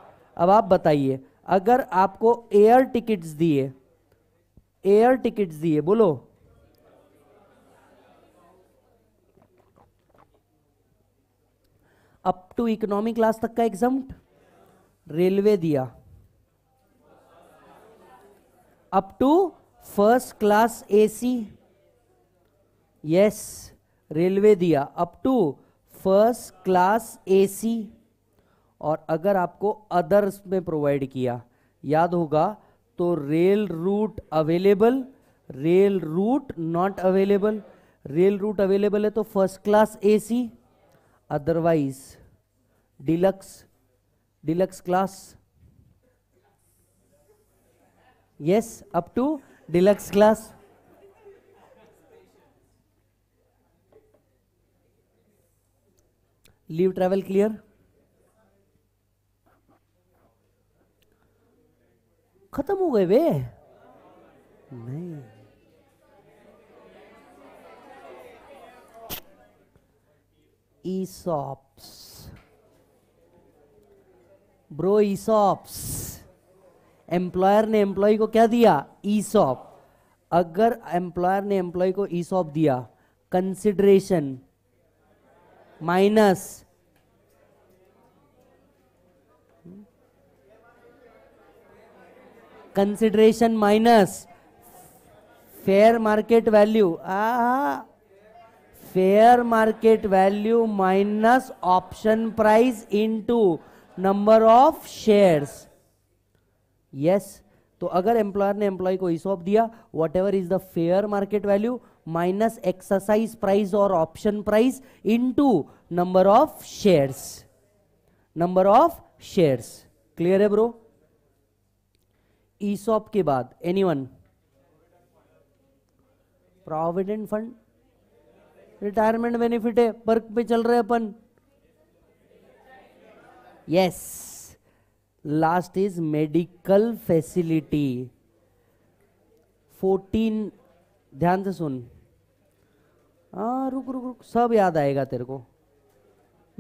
A: अब आप बताइए अगर आपको एयर टिकट्स दिए एयर टिकट्स दिए बोलो अप टू इकोनॉमी क्लास तक का एग्जाम रेलवे दिया up to first class AC yes railway दिया up to first class AC और अगर आपको अदर्स में प्रोवाइड किया याद होगा तो rail route available rail route not available rail route available है तो first class AC otherwise deluxe deluxe class yes up to deluxe class leave travel clear खत्म हो गए वे नहीं ईसॉप्स ब्रो ईसॉप्स एम्प्लॉयर ने एम्प्लॉय को क्या दिया ई सॉप अगर एम्प्लॉयर ने एम्प्लॉय को ई सॉप दिया consideration minus consideration minus fair market value fair market value minus option price into number of shares yes तो अगर एम्प्लॉयर ने एम्प्लॉय को ईसॉप दिया whatever is the fair market value minus exercise price और option price into number of shares number of shares clear है ब्रो ईसॉप के बाद anyone provident fund retirement benefit है वर्क पे चल रहे अपन yes yes. Last is medical facility fourteen ध्यान से सुन हाँ रुक रुक रुक सब याद आएगा तेरे को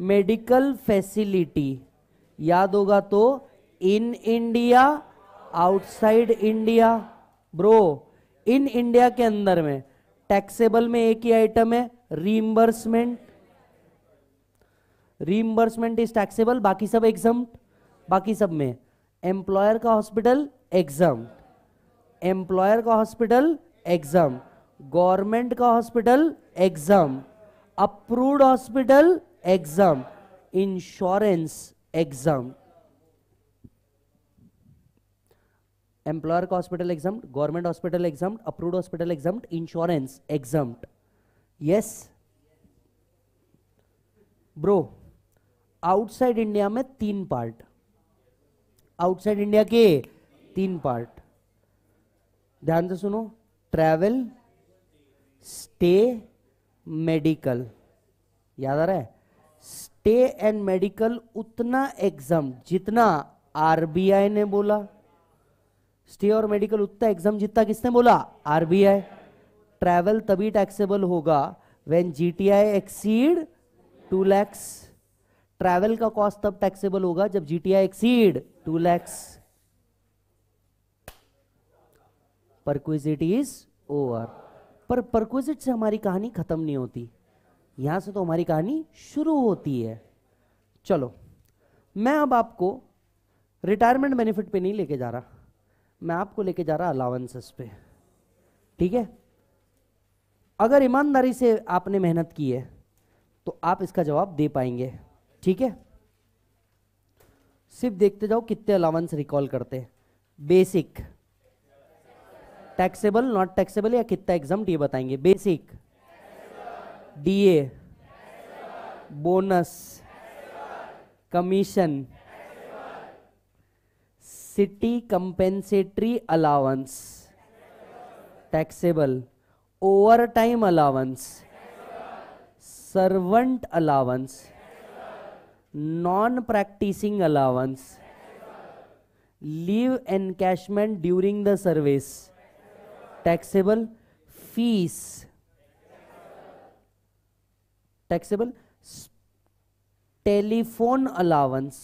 A: मेडिकल फैसिलिटी याद होगा तो in India outside India bro in India के अंदर में टैक्सेबल में एक ही आइटम है रीइंबर्समेंट रीइंबर्समेंट इज टैक्सेबल बाकी सब एग्जाम बाकी सब में एम्प्लॉयर का हॉस्पिटल एग्जाम एम्प्लॉयर का हॉस्पिटल एग्जाम गवर्नमेंट का hospital exempt approved hospital exempt insurance exempt employer का hospital exempt government hospital exempt approved hospital exempt insurance exempt yes bro outside India में तीन पार्ट आउटसाइड इंडिया के तीन पार्ट ध्यान से सुनो ट्रैवल स्टे मेडिकल याद आ रहा है स्टे एंड मेडिकल उतना एग्जाम जितना आरबीआई ने बोला स्टे और मेडिकल उतना एग्जाम जितना किसने बोला आरबीआई ट्रैवल तभी टैक्सेबल होगा when GTI exceed two lakhs travel का कॉस्ट तब टैक्सेबल होगा जब GTI exceed two lakhs perquisite is over पर परक्विजिट से हमारी कहानी खत्म नहीं होती यहां से तो हमारी कहानी शुरू होती है चलो मैं अब आपको रिटायरमेंट बेनिफिट पे नहीं लेके जा रहा मैं आपको लेके जा रहा अलावेंसेस पे ठीक है अगर ईमानदारी से आपने मेहनत की है तो आप इसका जवाब दे पाएंगे ठीक है सिर्फ देखते जाओ कितने अलावेंस रिकॉल करते हैं बेसिक टैक्सेबल नॉट टैक्सेबल या कितना एग्जाम ये बताएंगे basic DA bonus commission city compensatory allowance taxable overtime allowance servant allowance non practising allowance leave encashment during the service taxable fees taxable telephone allowance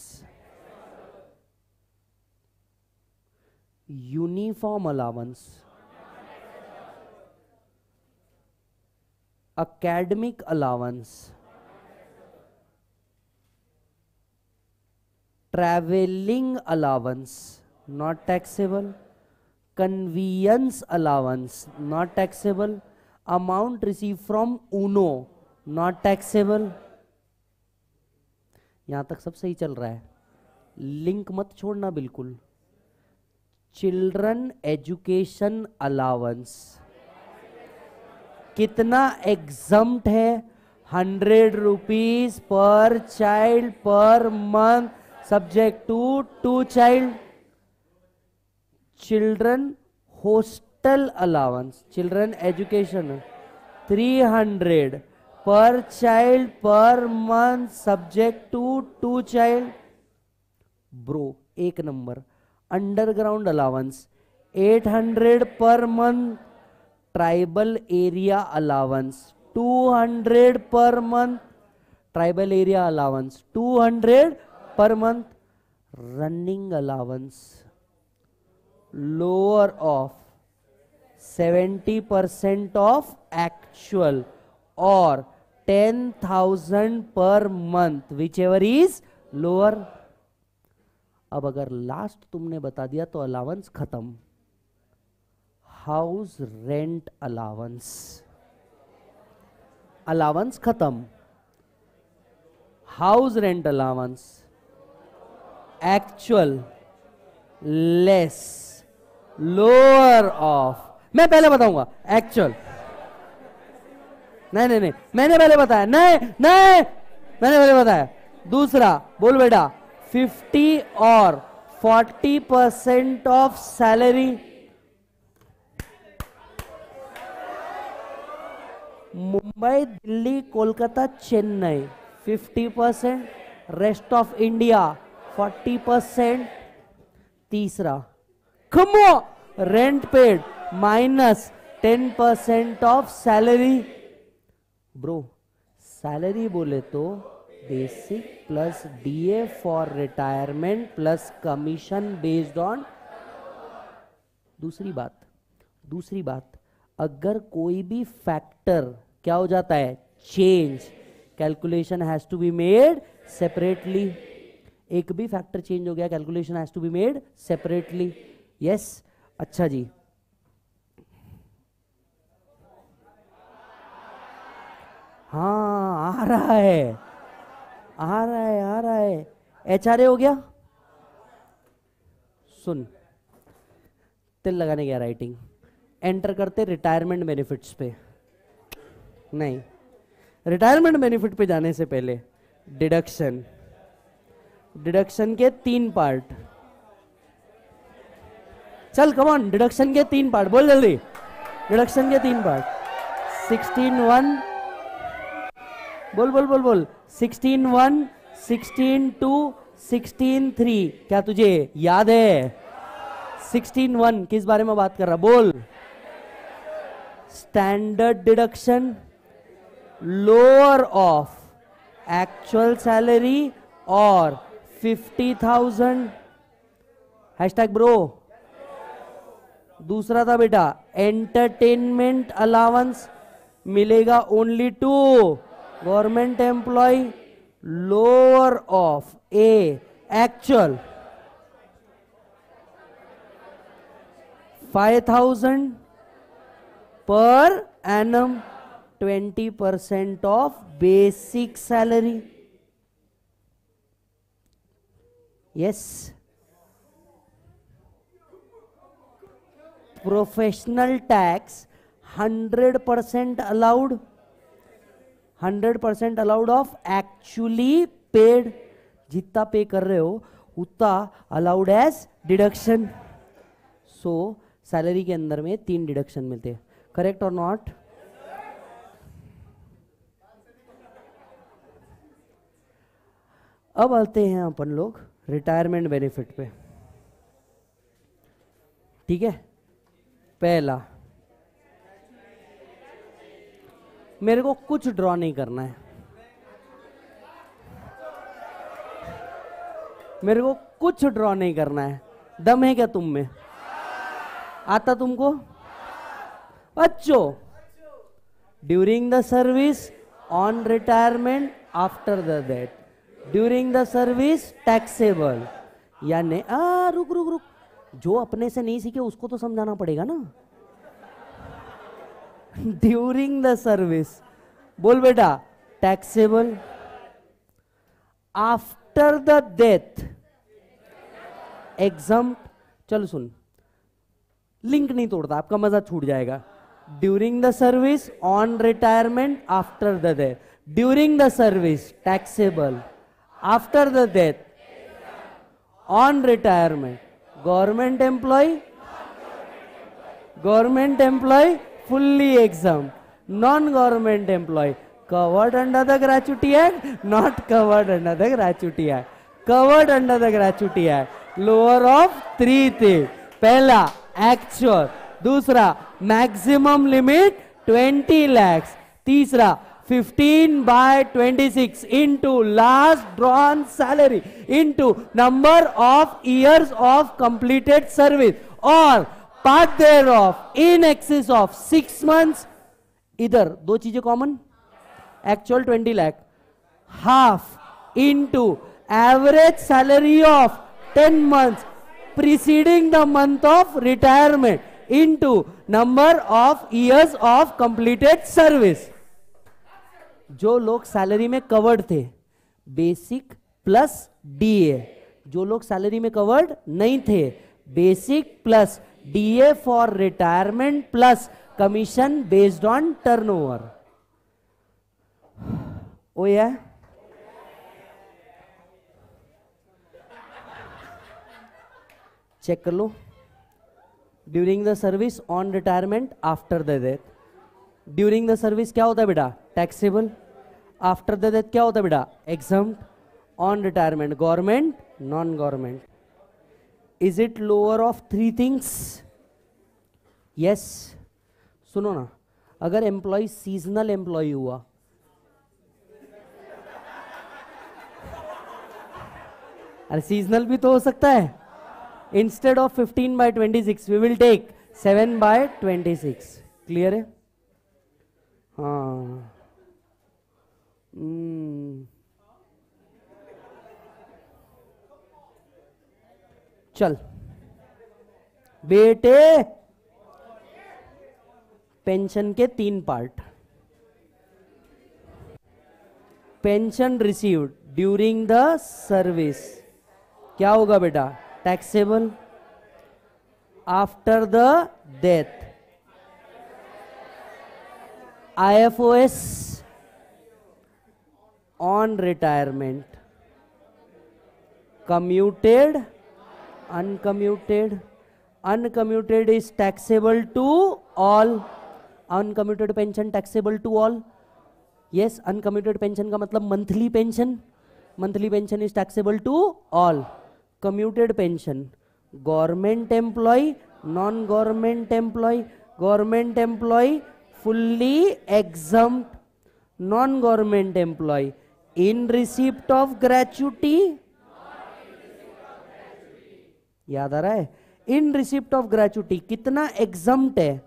A: uniform allowance academic allowance travelling allowance not taxable conveyance allowance not taxable amount receive from UNO not taxable यहां तक सब सही चल रहा है लिंक मत छोड़ना बिल्कुल चिल्ड्रन एजुकेशन अलावेंस कितना एग्जाम है hundred rupees per child per month subject to two child children hostel allowance children education 300 per child per month subject to two child bro एक number underground allowance 800 per month tribal area allowance 200 per month tribal area allowance 200 per month running allowance lower of seventy percent of actual और ten thousand per month whichever is lower अब अगर लास्ट तुमने बता दिया तो अलाउंस खत्म हाउस रेंट अलावेंस अलावेंस खत्म house rent allowance actual less lower of मैं पहले बताऊंगा एक्चुअल नहीं नहीं नहीं मैंने पहले बताया नहीं नहीं मैंने पहले बताया दूसरा बोल बेटा 50 और 40 percent of salary Mumbai Delhi Kolkata Chennai 50 percent rest of India forty percent तीसरा खमो rent paid minus ten percent of salary bro salary बोले तो basic plus DA for retirement plus commission based on दूसरी बात दूसरी बात अगर कोई भी फैक्टर क्या हो जाता है change calculation has to be made separately एक भी फैक्टर चेंज हो गया calculation has to be made separately yes अच्छा जी हाँ आ रहा है आ रहा है आ रहा है एच आर ए हो गया सुन तिल लगाने गया राइटिंग एंटर करते रिटायरमेंट बेनिफिट्स पे नहीं रिटायरमेंट बेनिफिट पे जाने से पहले डिडक्शन डिडक्शन के तीन पार्ट चल कमान डिडक्शन के तीन पार्ट बोल जल्दी डिडक्शन के तीन पार्ट सिक्सटीन वन बोल बोल बोल बोल sixteen one sixteen two sixteen three क्या तुझे याद है सिक्सटीन वन किस बारे में बात कर रहा बोल standard deduction lower of actual salary और fifty thousand hashtag bro दूसरा था बेटा एंटरटेनमेंट अलाउंस मिलेगा only to government employee lower of A actual five thousand per annum twenty percent of basic salary tax hundred percent 100% hundred 100% allowed of actually paid जितना पे कर रहे हो उतना allowed as deduction so salary के अंदर में तीन डिडक्शन मिलते हैं करेक्ट और नॉट अब आते हैं अपन लोग रिटायरमेंट बेनिफिट पे ठीक है पहला मेरे को कुछ ड्रॉ नहीं करना है मेरे को कुछ ड्रॉ नहीं करना है दम है क्या तुम में आता तुमको अच्छो during the service on retirement after the date during the service taxable यानी आ रुक रुक रुक जो अपने से नहीं सीखे उसको तो समझाना पड़ेगा ना ड्यूरिंग द सर्विस बोल बेटा taxable after the death exempt चलो सुन लिंक नहीं तोड़ता आपका मजा छूट जाएगा during the service on retirement after the death during the service taxable after the death on retirement government employee government employee fully exempt non government employee covered under the gratuity act not covered under the gratuity act covered under the gratuity act lower of three things पहला एक्चुअल दूसरा मैक्सिमम लिमिट 20 लैक्स तीसरा 15 by 26 into last drawn salary into number of years of completed service or part thereof in excess of six months इधर दो चीजें common actual twenty lakhs half into average salary of ten months preceding the month of retirement into number of years of completed service जो लोग सैलरी में कवर्ड थे बेसिक प्लस डीए जो लोग सैलरी में कवर्ड नहीं थे basic plus DA for retirement plus commission based on turnover ओ ये चेक कर लो during the service on retirement after the death during the service क्या होता है बेटा टैक्सेबल आफ्टर द डेथ क्या होता है बेटा exempt on retirement government non government is it lower of three things yes सुनो ना अगर एम्प्लॉय सीजनल एम्प्लॉय हुआ अरे सीजनल भी तो हो सकता है instead of 15 by 26 we will take 7 by 26 clear है हाँ हम्म। चल बेटे पेंशन के तीन पार्ट pension received during the service क्या होगा बेटा taxable after the death I F O S on retirement commuted uncommuted uncommuted is taxable to all uncommuted pension taxable to all yes uncommuted pension का मतलब monthly pension monthly pension is taxable to all commuted pension government employee non government employee government employee fully exempt non government employee in receipt of gratuity याद आ रहा है इन रिसिप्ट ऑफ ग्रेचुटी कितना एग्जम्प्ट है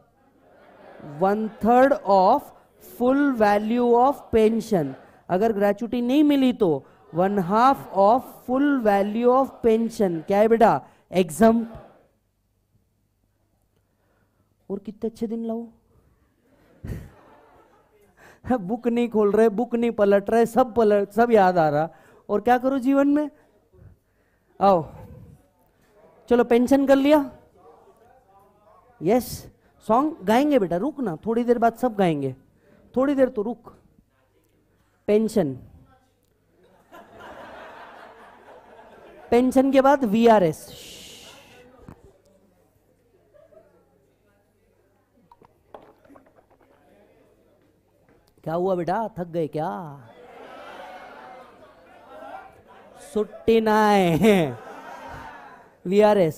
A: one third of full value of pension अगर ग्रेचुटी नहीं मिली तो one half of full value of pension क्या है बेटा एग्जाम और कितने अच्छे दिन लाओ बुक नहीं खोल रहे बुक नहीं पलट रहे सब पलट सब याद आ रहा और क्या करो जीवन में आओ चलो पेंशन कर लिया यस सॉन्ग गाएंगे बेटा रुक ना थोड़ी देर बाद सब गाएंगे थोड़ी देर तो रुक पेंशन पेंशन के बाद वी आर एस क्या हुआ बेटा थक गए क्या सुट्टी ना है वी आर एस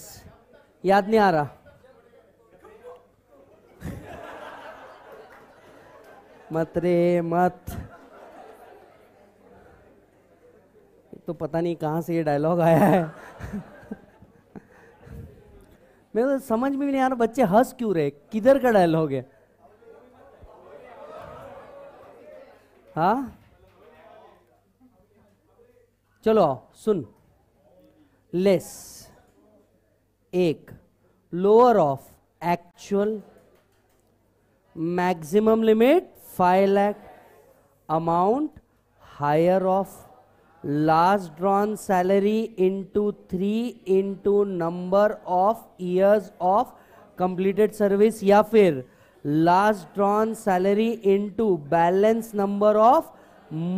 A: याद नहीं आ रहा मत रे मत तो पता नहीं कहां से ये डायलॉग आया है मेरे समझ में भी नहीं आ रहा बच्चे हंस क्यों रहे किधर का डायलॉग है हाँ चलो सुन लेस एक lower of actual maximum limit five lakhs amount higher of last drawn salary into three into number of years of completed service या फिर last drawn salary into balance number of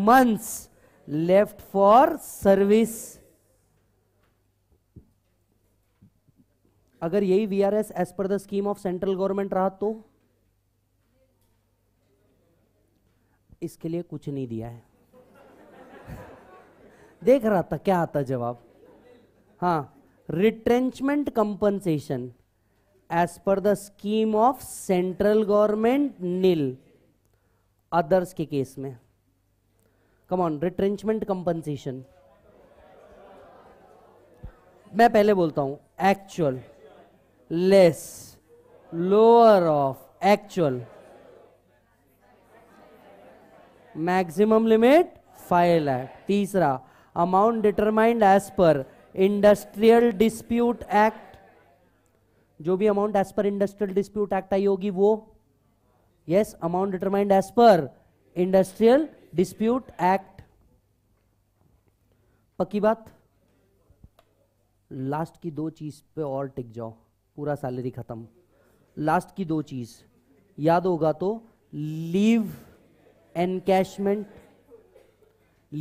A: months left for service अगर यही V R S as per the scheme of central government रहा तो इसके लिए कुछ नहीं दिया है देख रहा था क्या आता जवाब हाँ retrenchment compensation as per the scheme of central government nil others के केस में कम ऑन रिट्रेंचमेंट कंपनसेशन मैं पहले बोलता हूं actual less lower of actual maximum limit five lakh तीसरा amount determined as per industrial dispute act जो भी amount as per industrial dispute act आई होगी वो yes amount determined as per industrial dispute act पक्की बात लास्ट की दो चीज पे और टिक जाओ पूरा सैलरी खत्म लास्ट की दो चीज याद होगा तो लीव एनकैशमेंट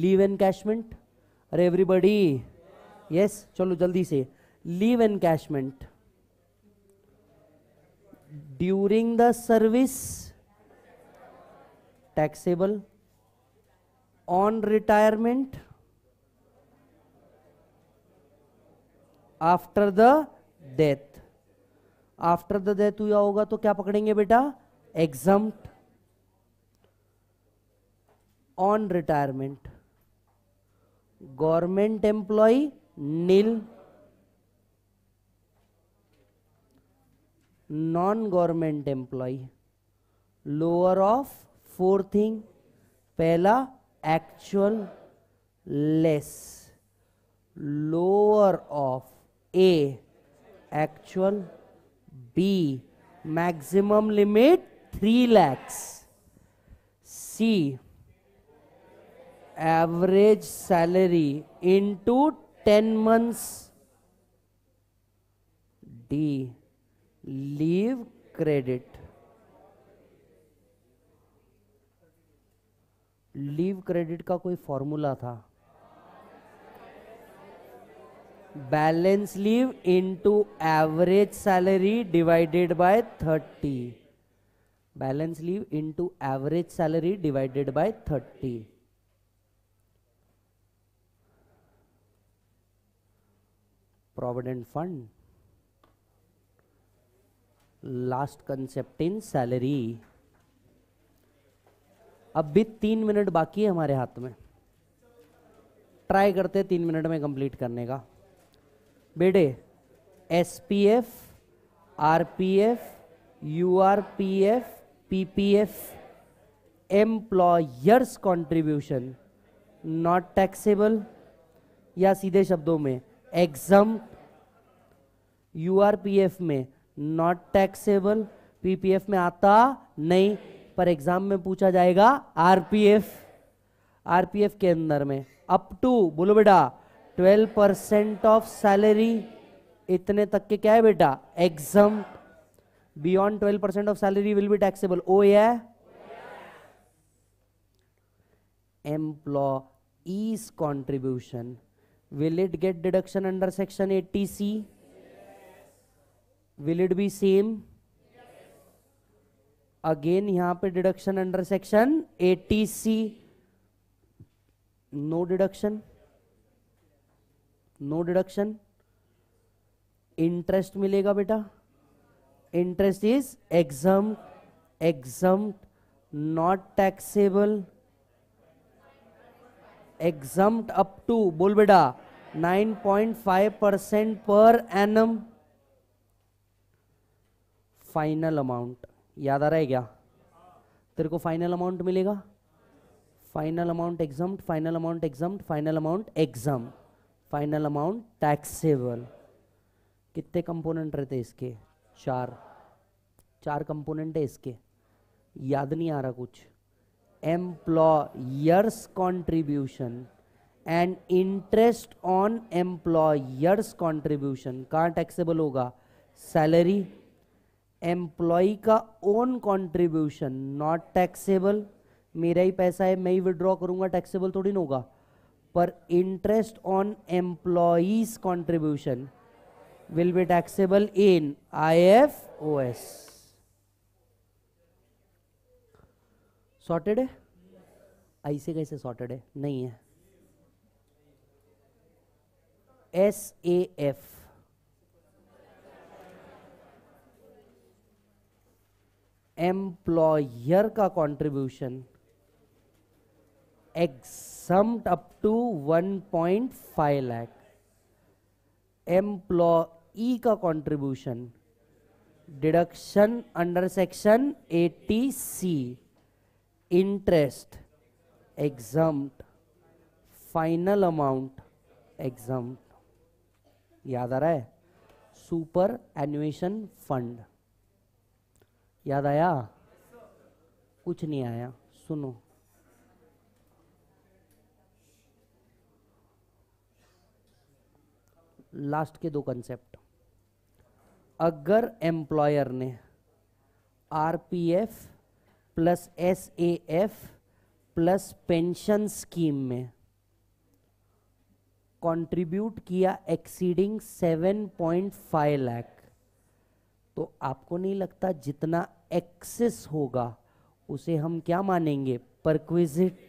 A: लीव एनकैशमेंट अरे एवरीबडी यस चलो जल्दी से leave encashment during the service taxable on retirement after the death after the death हुआ होगा तो क्या पकड़ेंगे बेटा exempt on retirement government employee nil non government employee lower of four thing पहला actual less lower of A actual B maximum limit three lakhs C average salary into ten months D leave credit leave credit का कोई फॉर्मूला था balance leave into average salary divided by thirty balance leave into average salary divided by thirty provident fund last concept in salary अब भी तीन मिनट बाकी है हमारे हाथ में ट्राई करते तीन मिनट में कंप्लीट करने का बेटे S P F R P F U R P F P P F employers contribution not taxable या सीधे शब्दों में exempt U R P F में नॉट टैक्सेबल पीपीएफ में आता नहीं पर एग्जाम में पूछा जाएगा आरपीएफ आरपीएफ के अंदर में अप टू बोलो बेटा 12 परसेंट ऑफ सैलरी इतने तक के क्या है बेटा exempt beyond 12 percent of salary will be taxable ओ ये employees contribution will it get deduction under section 80c will it be same again यहां पे deduction under section T C no deduction no deduction interest मिलेगा बेटा interest is exempt exempt not taxable exempt up to बोल बेटा 9.5 percent per annum final amount याद आ रहा है क्या तेरे को फाइनल अमाउंट मिलेगा final amount exempt final amount exempt final amount exempt final amount taxable कितने कंपोनेंट रहते इसके चार चार कंपोनेंट है इसके याद नहीं आ रहा कुछ employers contribution and interest on employers contribution कहाँ टैक्सेबल होगा सैलरी एम्प्लॉय का ओन कॉन्ट्रीब्यूशन नॉट टैक्सेबल मेरा ही पैसा है मैं ही विड्रॉ करूंगा टैक्सेबल थोड़ी ना होगा पर interest on employees taxable in I F O S sorted है ऐसे कैसे सॉर्टेड है नहीं है एस ए एफ एम्प्लॉयर का contribution exempted up to 1.5 lakh employee का contribution deduction under section 80 C interest exempt final amount exempt याद आ रहा है सुपर एनुएशन फंड याद आया कुछ नहीं आया सुनो लास्ट के दो कंसेप्ट अगर एम्प्लॉयर ने RPF plus SAF plus pension scheme में कंट्रीब्यूट किया एक्सीडिंग 7.5 लाख तो आपको नहीं लगता जितना एक्सेस होगा उसे हम क्या मानेंगे परक्विजिट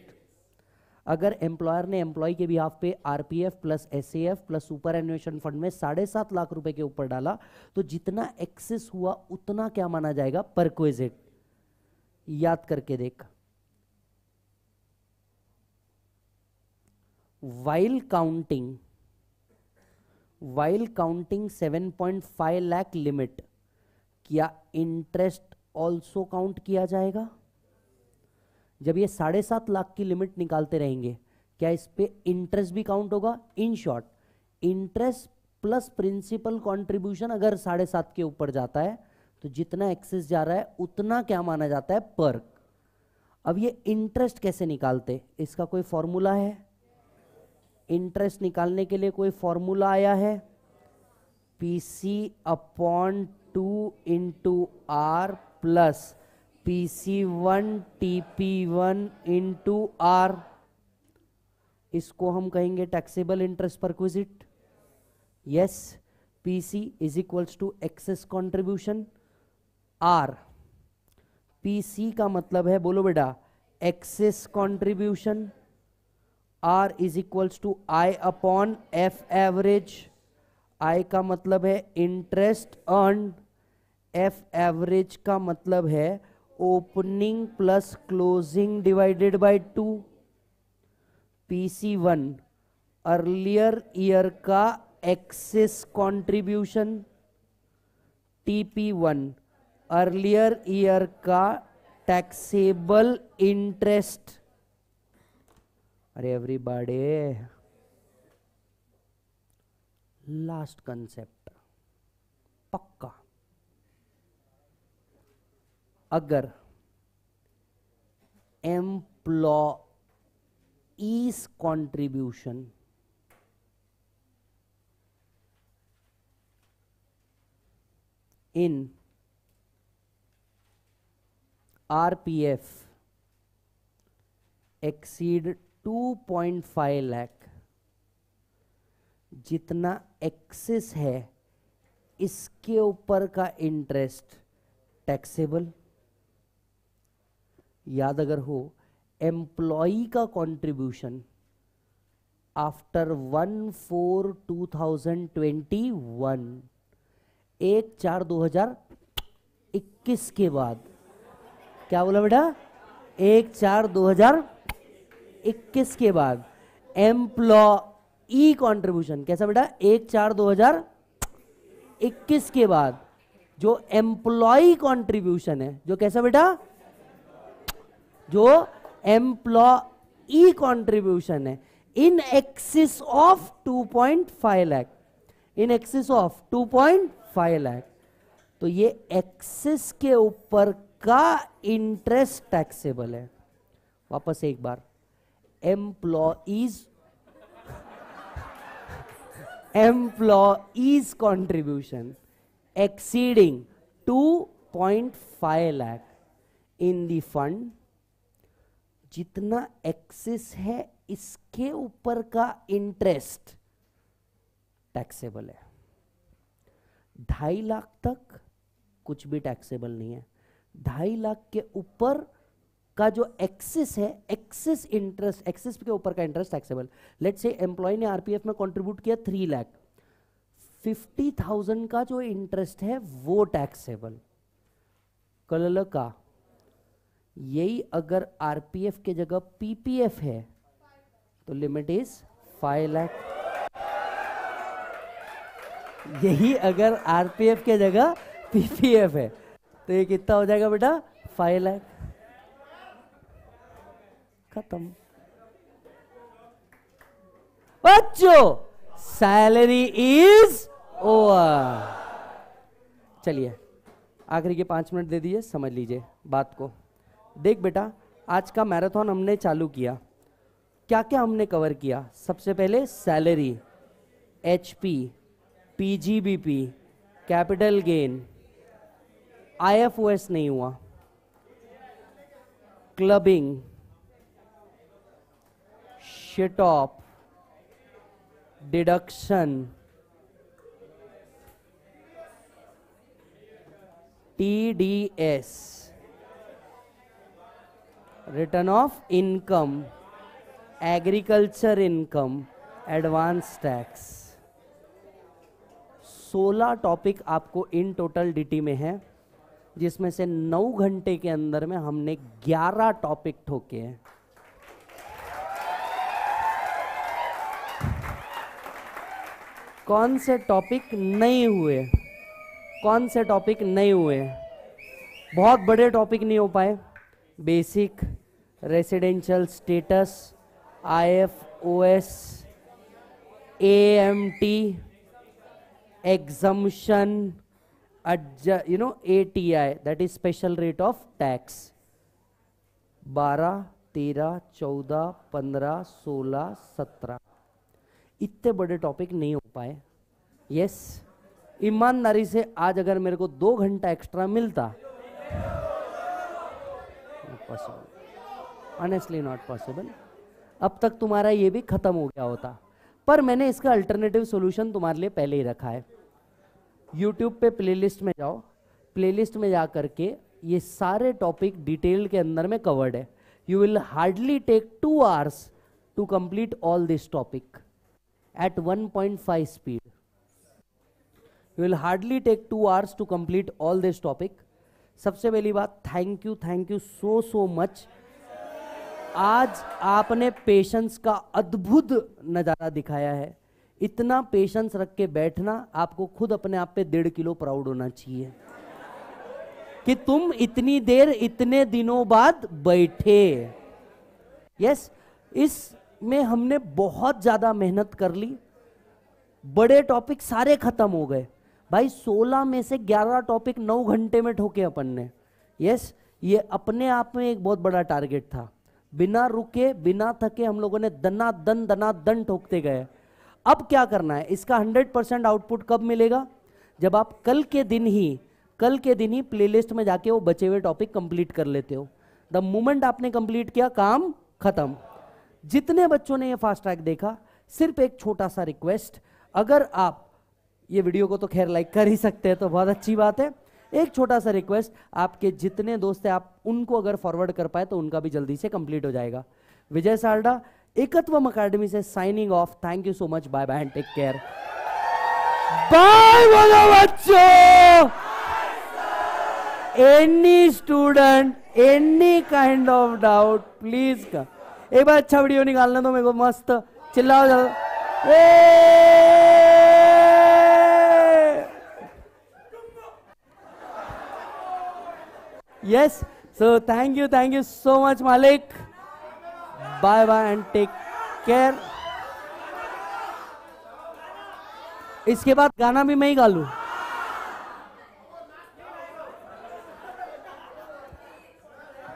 A: अगर एम्प्लॉयर ने एम्प्लॉय के बिहाफ पे RPF plus SAF plus superannuation fund में साढ़े सात लाख रुपए के ऊपर डाला तो जितना एक्सेस हुआ उतना क्या माना जाएगा परक्विजिट याद करके देख while counting while counting 7.5 lakh limit क्या इंटरेस्ट ऑल्सो काउंट किया जाएगा जब ये साढ़े सात लाख की लिमिट निकालते रहेंगे क्या इस पर इंटरेस्ट भी काउंट होगा in short interest plus principal contribution अगर साढ़े सात के ऊपर जाता है तो जितना एक्सेस जा रहा है उतना क्या माना जाता है पर अब ये इंटरेस्ट कैसे निकालते इसका कोई फॉर्मूला है इंटरेस्ट निकालने के लिए कोई फॉर्मूला आया है P C upon two into R plus P C one T P one in two R इसको हम कहेंगे taxable interest perquisite yes P C is equals to excess contribution R P C का मतलब है बोलो बेटा excess contribution R is equals to I upon F average I का मतलब है इंटरेस्ट अर्न एफ एवरेज का मतलब है opening plus closing divided by two PC one earlier year का excess contribution TP one earlier year का टैक्सेबल इंटरेस्ट अरे एवरीबॉडी लास्ट कंसेप्ट पक्का अगर employees contribution in RPF exceed 2.5 lakh जितना एक्सेस है इसके ऊपर का इंटरेस्ट टैक्सेबल याद अगर हो एम्प्लॉई का contribution after one four two thousand twenty one एक चार दो हजार इक्कीस के बाद क्या बोला बेटा एक चार दो हजार इक्कीस के बाद एम्प्लॉई कंट्रीब्यूशन कैसा बेटा एक चार दो हजार इक्कीस के बाद जो एम्प्लॉ कंट्रीब्यूशन है जो कैसा बेटा जो एम्प्लॉई कॉन्ट्रीब्यूशन है in excess of 2.5 lakh in excess of 2.5 lakh तो ये एक्सिस के ऊपर का इंटरेस्ट टैक्सेबल है वापस एक बार employees employees contribution two 2.5 five lakh in दंड जितना एक्सिस है इसके ऊपर का इंटरेस्ट टैक्सेबल है ढाई लाख तक कुछ भी टैक्सेबल नहीं है ढाई लाख के ऊपर का जो एक्सिस है एक्सिस इंटरेस्ट एक्सिस के ऊपर का interest taxable let say employee ने आरपीएफ में कंट्रीब्यूट किया थ्री लाख फिफ्टी थाउजेंड का जो इंटरेस्ट है वो टैक्सेबल कल का यही अगर आरपीएफ के जगह पीपीएफ है तो लिमिट इज फाइव लाख यही अगर आरपीएफ के जगह पीपीएफ है तो ये कितना हो जाएगा बेटा फाइव लाख खत्म बच्चों सैलरी इज ओवर चलिए आखिरी के पांच मिनट दे दीजिए समझ लीजिए बात को देख बेटा आज का मैराथन हमने चालू किया क्या क्या हमने कवर किया सबसे पहले salary H P P G B P capital gain I F O S नहीं हुआ clubbing set off deduction T D S return of income agriculture income advance tax 16 topic आपको इन टोटल डीटी में है जिसमें से 9 घंटे के अंदर में हमने 11 टॉपिक ठोके हैं कौन से टॉपिक नहीं हुए कौन से टॉपिक नहीं हुए बहुत बड़े टॉपिक नहीं हो पाए basic residential status IFOS AMT you know A T I that is special rate of tax 12 13 14 15 16 17 इतने बड़े टॉपिक नहीं हो पाए यस ईमानदारी से आज अगर मेरे को दो घंटा एक्स्ट्रा मिलता पॉसिबल ऑनेस्टली नॉट पॉसिबल अब तक तुम्हारा ये भी ख़त्म हो गया होता पर मैंने इसका अल्टरनेटिव सोल्यूशन तुम्हारे लिए पहले ही रखा है यूट्यूब पे प्लेलिस्ट में जाओ प्लेलिस्ट में जा करके ये सारे टॉपिक डिटेल के अंदर में कवर्ड है you will hardly take two hours to complete all this topic at 1.5 speed you will hardly take two hours to complete all this topic सबसे पहली बात thank you thank you so so much आज आपने पेशेंस का अद्भुत नज़ारा दिखाया है इतना पेशेंस रख के बैठना आपको खुद अपने आप पे डेढ़ किलो प्राउड होना चाहिए कि तुम इतनी देर इतने दिनों बाद बैठे यस इस में हमने बहुत ज़्यादा मेहनत कर ली बड़े टॉपिक सारे ख़त्म हो गए भाई 16 में से 11 टॉपिक 9 घंटे में ठोके अपन ने यस ये अपने आप में एक बहुत बड़ा टारगेट था बिना रुके बिना थके हम लोगों ने दना दन दना दन ठोकते गए अब क्या करना है इसका 100 परसेंट आउटपुट कब मिलेगा जब आप कल के दिन ही कल के दिन ही प्लेलिस्ट में जाके वो बचे हुए टॉपिक कंप्लीट कर लेते हो द मोमेंट आपने कंप्लीट किया काम खत्म जितने बच्चों ने ये फास्ट ट्रैक देखा सिर्फ एक छोटा सा रिक्वेस्ट अगर आप ये वीडियो को तो खैर लाइक कर ही सकते हैं तो बहुत अच्छी बात है एक छोटा सा रिक्वेस्ट आपके जितने दोस्त हैं आप उनको अगर फॉरवर्ड कर पाए तो उनका भी जल्दी से कंप्लीट हो जाएगा विजय सारडा एकत्वम अकाडमी से signing off thank you so much bye bye take care bye बोलो बच्चों any student any kind of doubt please का एक बार अच्छा वीडियो निकालना तो मेरे को मस्त चिल्लाओ जाओ Yes. So thank you, thank you so much, Malik. Bye bye and take care. इसके बाद गाना भी मैं ही गा लू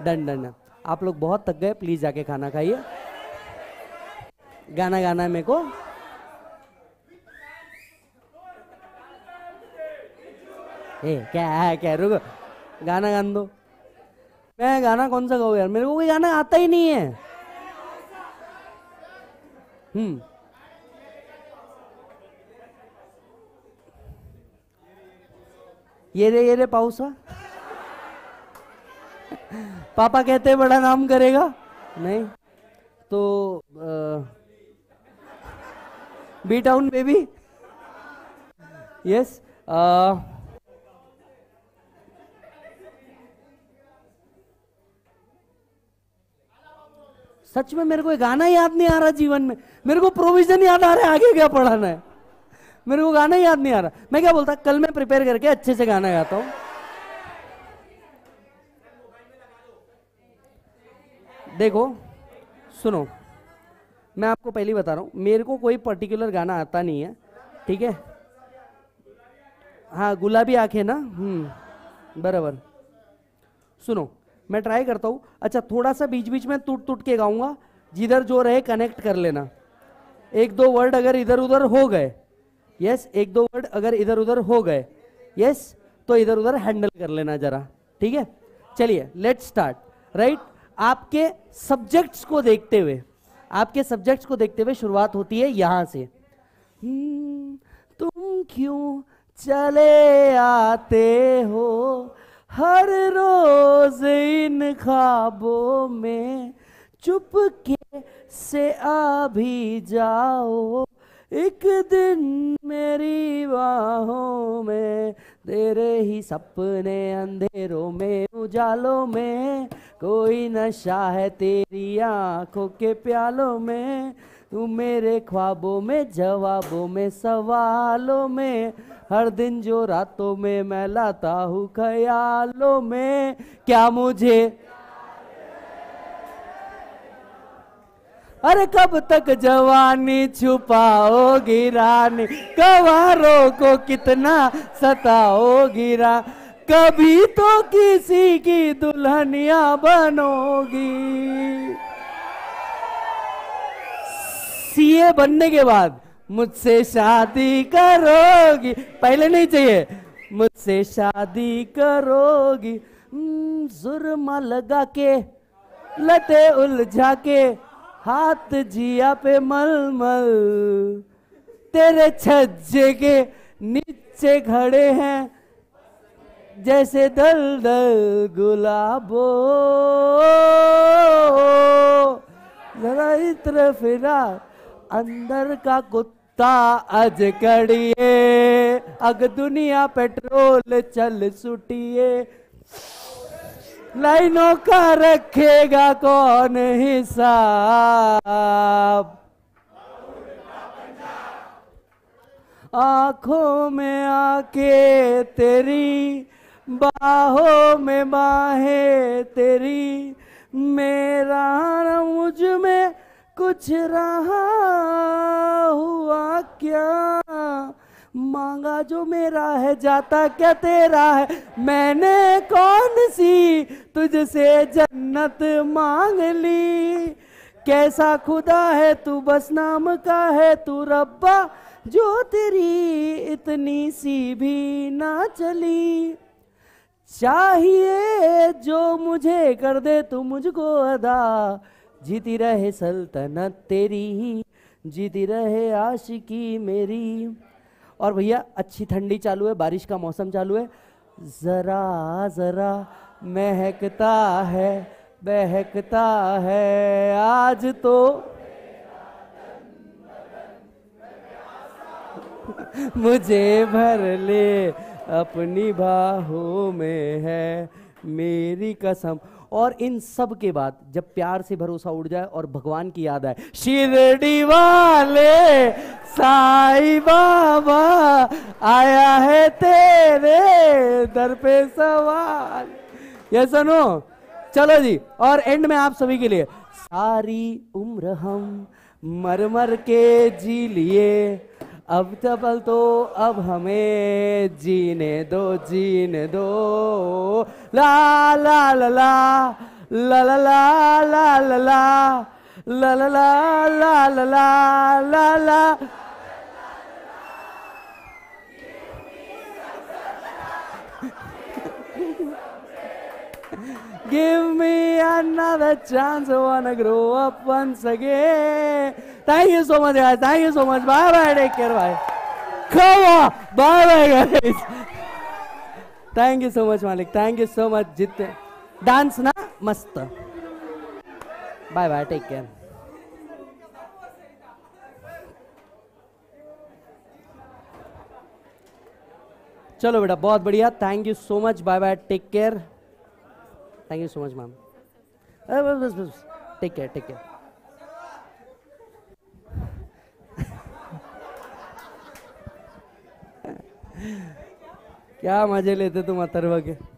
A: डन डन आप लोग बहुत थक गए प्लीज जाके खाना खाइए गाना गाना है मेरे को ए, क्या है क्या रुको गाना गान दो मैं गाना कौन सा गाऊ यार मेरे को कोई गाना आता ही नहीं है हम्म ये रे ये रे पाउसा पापा कहते हैं बड़ा नाम करेगा नहीं तो बी टाउन बेबी यस सच में मेरे को एक गाना याद नहीं आ रहा जीवन में मेरे को प्रोविजन याद आ रहा है आगे क्या पढ़ाना है मेरे को गाना याद नहीं आ रहा मैं क्या बोलता कल मैं प्रिपेयर करके अच्छे से गाना गाता हूँ देखो सुनो मैं आपको पहले बता रहा हूं मेरे को कोई पर्टिकुलर गाना आता नहीं है ठीक है हाँ गुलाबी आंखें ना हम्म बराबर सुनो मैं ट्राई करता हूँ अच्छा थोड़ा सा बीच बीच में टूट टूट के गाऊंगा जिधर जो रहे कनेक्ट कर लेना एक दो वर्ड अगर इधर उधर हो गए यस एक दो वर्ड अगर इधर उधर हो गए यस तो इधर उधर हैंडल कर लेना जरा ठीक है चलिए लेट स्टार्ट राइट आपके सब्जेक्ट्स को देखते हुए आपके सब्जेक्ट्स को देखते हुए शुरुआत होती है यहां से हम्म, तुम क्यों चले आते हो हर रोज इन ख्वाबों में चुप के से आ भी जाओ एक दिन मेरी बाहों में तेरे ही सपने अंधेरों में उजालों में कोई नशा है तेरी आंखों के प्यालों में तू मेरे ख्वाबों में जवाबों में सवालों में हर दिन जो रातों में मैं लाता हूँ ख्यालों में क्या मुझे अरे कब तक जवानी छुपाओगी रानी कवारों को कितना सताओगी रा कभी तो किसी की दुल्हनिया बनोगी सीए बनने के बाद मुझसे शादी करोगी पहले नहीं चाहिए मुझसे शादी करोगी हम्म, जुर्मा लगा के लते उलझा के हाथ जिया पे मलमल तेरे छज्जे के नीचे खड़े हैं जैसे दल दल गुलाबो जरा इतर फिरा अंदर का कुत्ता अज कड़िए अग दुनिया पेट्रोल चल सुटिए लाइनों का रखेगा कौन हिसाब आंखों में आके तेरी बाहों में बाहें तेरी मेरा मुझ में कुछ रहा हुआ क्या मांगा जो मेरा है जाता क्या तेरा है मैंने कौन सी तुझसे जन्नत मांग ली कैसा खुदा है तू बस नाम का है तू रब्बा जो तेरी इतनी सी भी ना चली चाहिए जो मुझे कर दे तू मुझको अदा जीती रहे सल्तनत तेरी जीती रहे आशिकी मेरी और भैया अच्छी ठंडी चालू है बारिश का मौसम चालू है ज़रा ज़रा महकता है बहकता है आज तो मुझे भर ले अपनी बाहों में है मेरी कसम और इन सब के बाद जब प्यार से भरोसा उड़ जाए और भगवान की याद आए शिरडी वाले साई बाबा आया है तेरे दर पे सवाल ये सुनो चलो जी और एंड में आप सभी के लिए सारी उम्र हम मर मर के जी लिए अब चपल तो अब हमें जीने दो जीने दो ला ला ला ला ला ला ला ला ला ला ला ला ला ला ला ला ला ला Give me another chance, I wanna grow up once again. Thank you so much, guys. Thank you so much. Bye bye. Take care. Bye. Come on. Bye bye, guys. Thank you so much, Malik. Thank you so much. Jit. Dance na मस्त Bye bye. Take care. चलो बेटा बहुत बढ़िया thank you so much bye bye take care thank you so much ma'am बस बस टेक केयर टेक केयर क्या मजे लेते तुम अथर्व के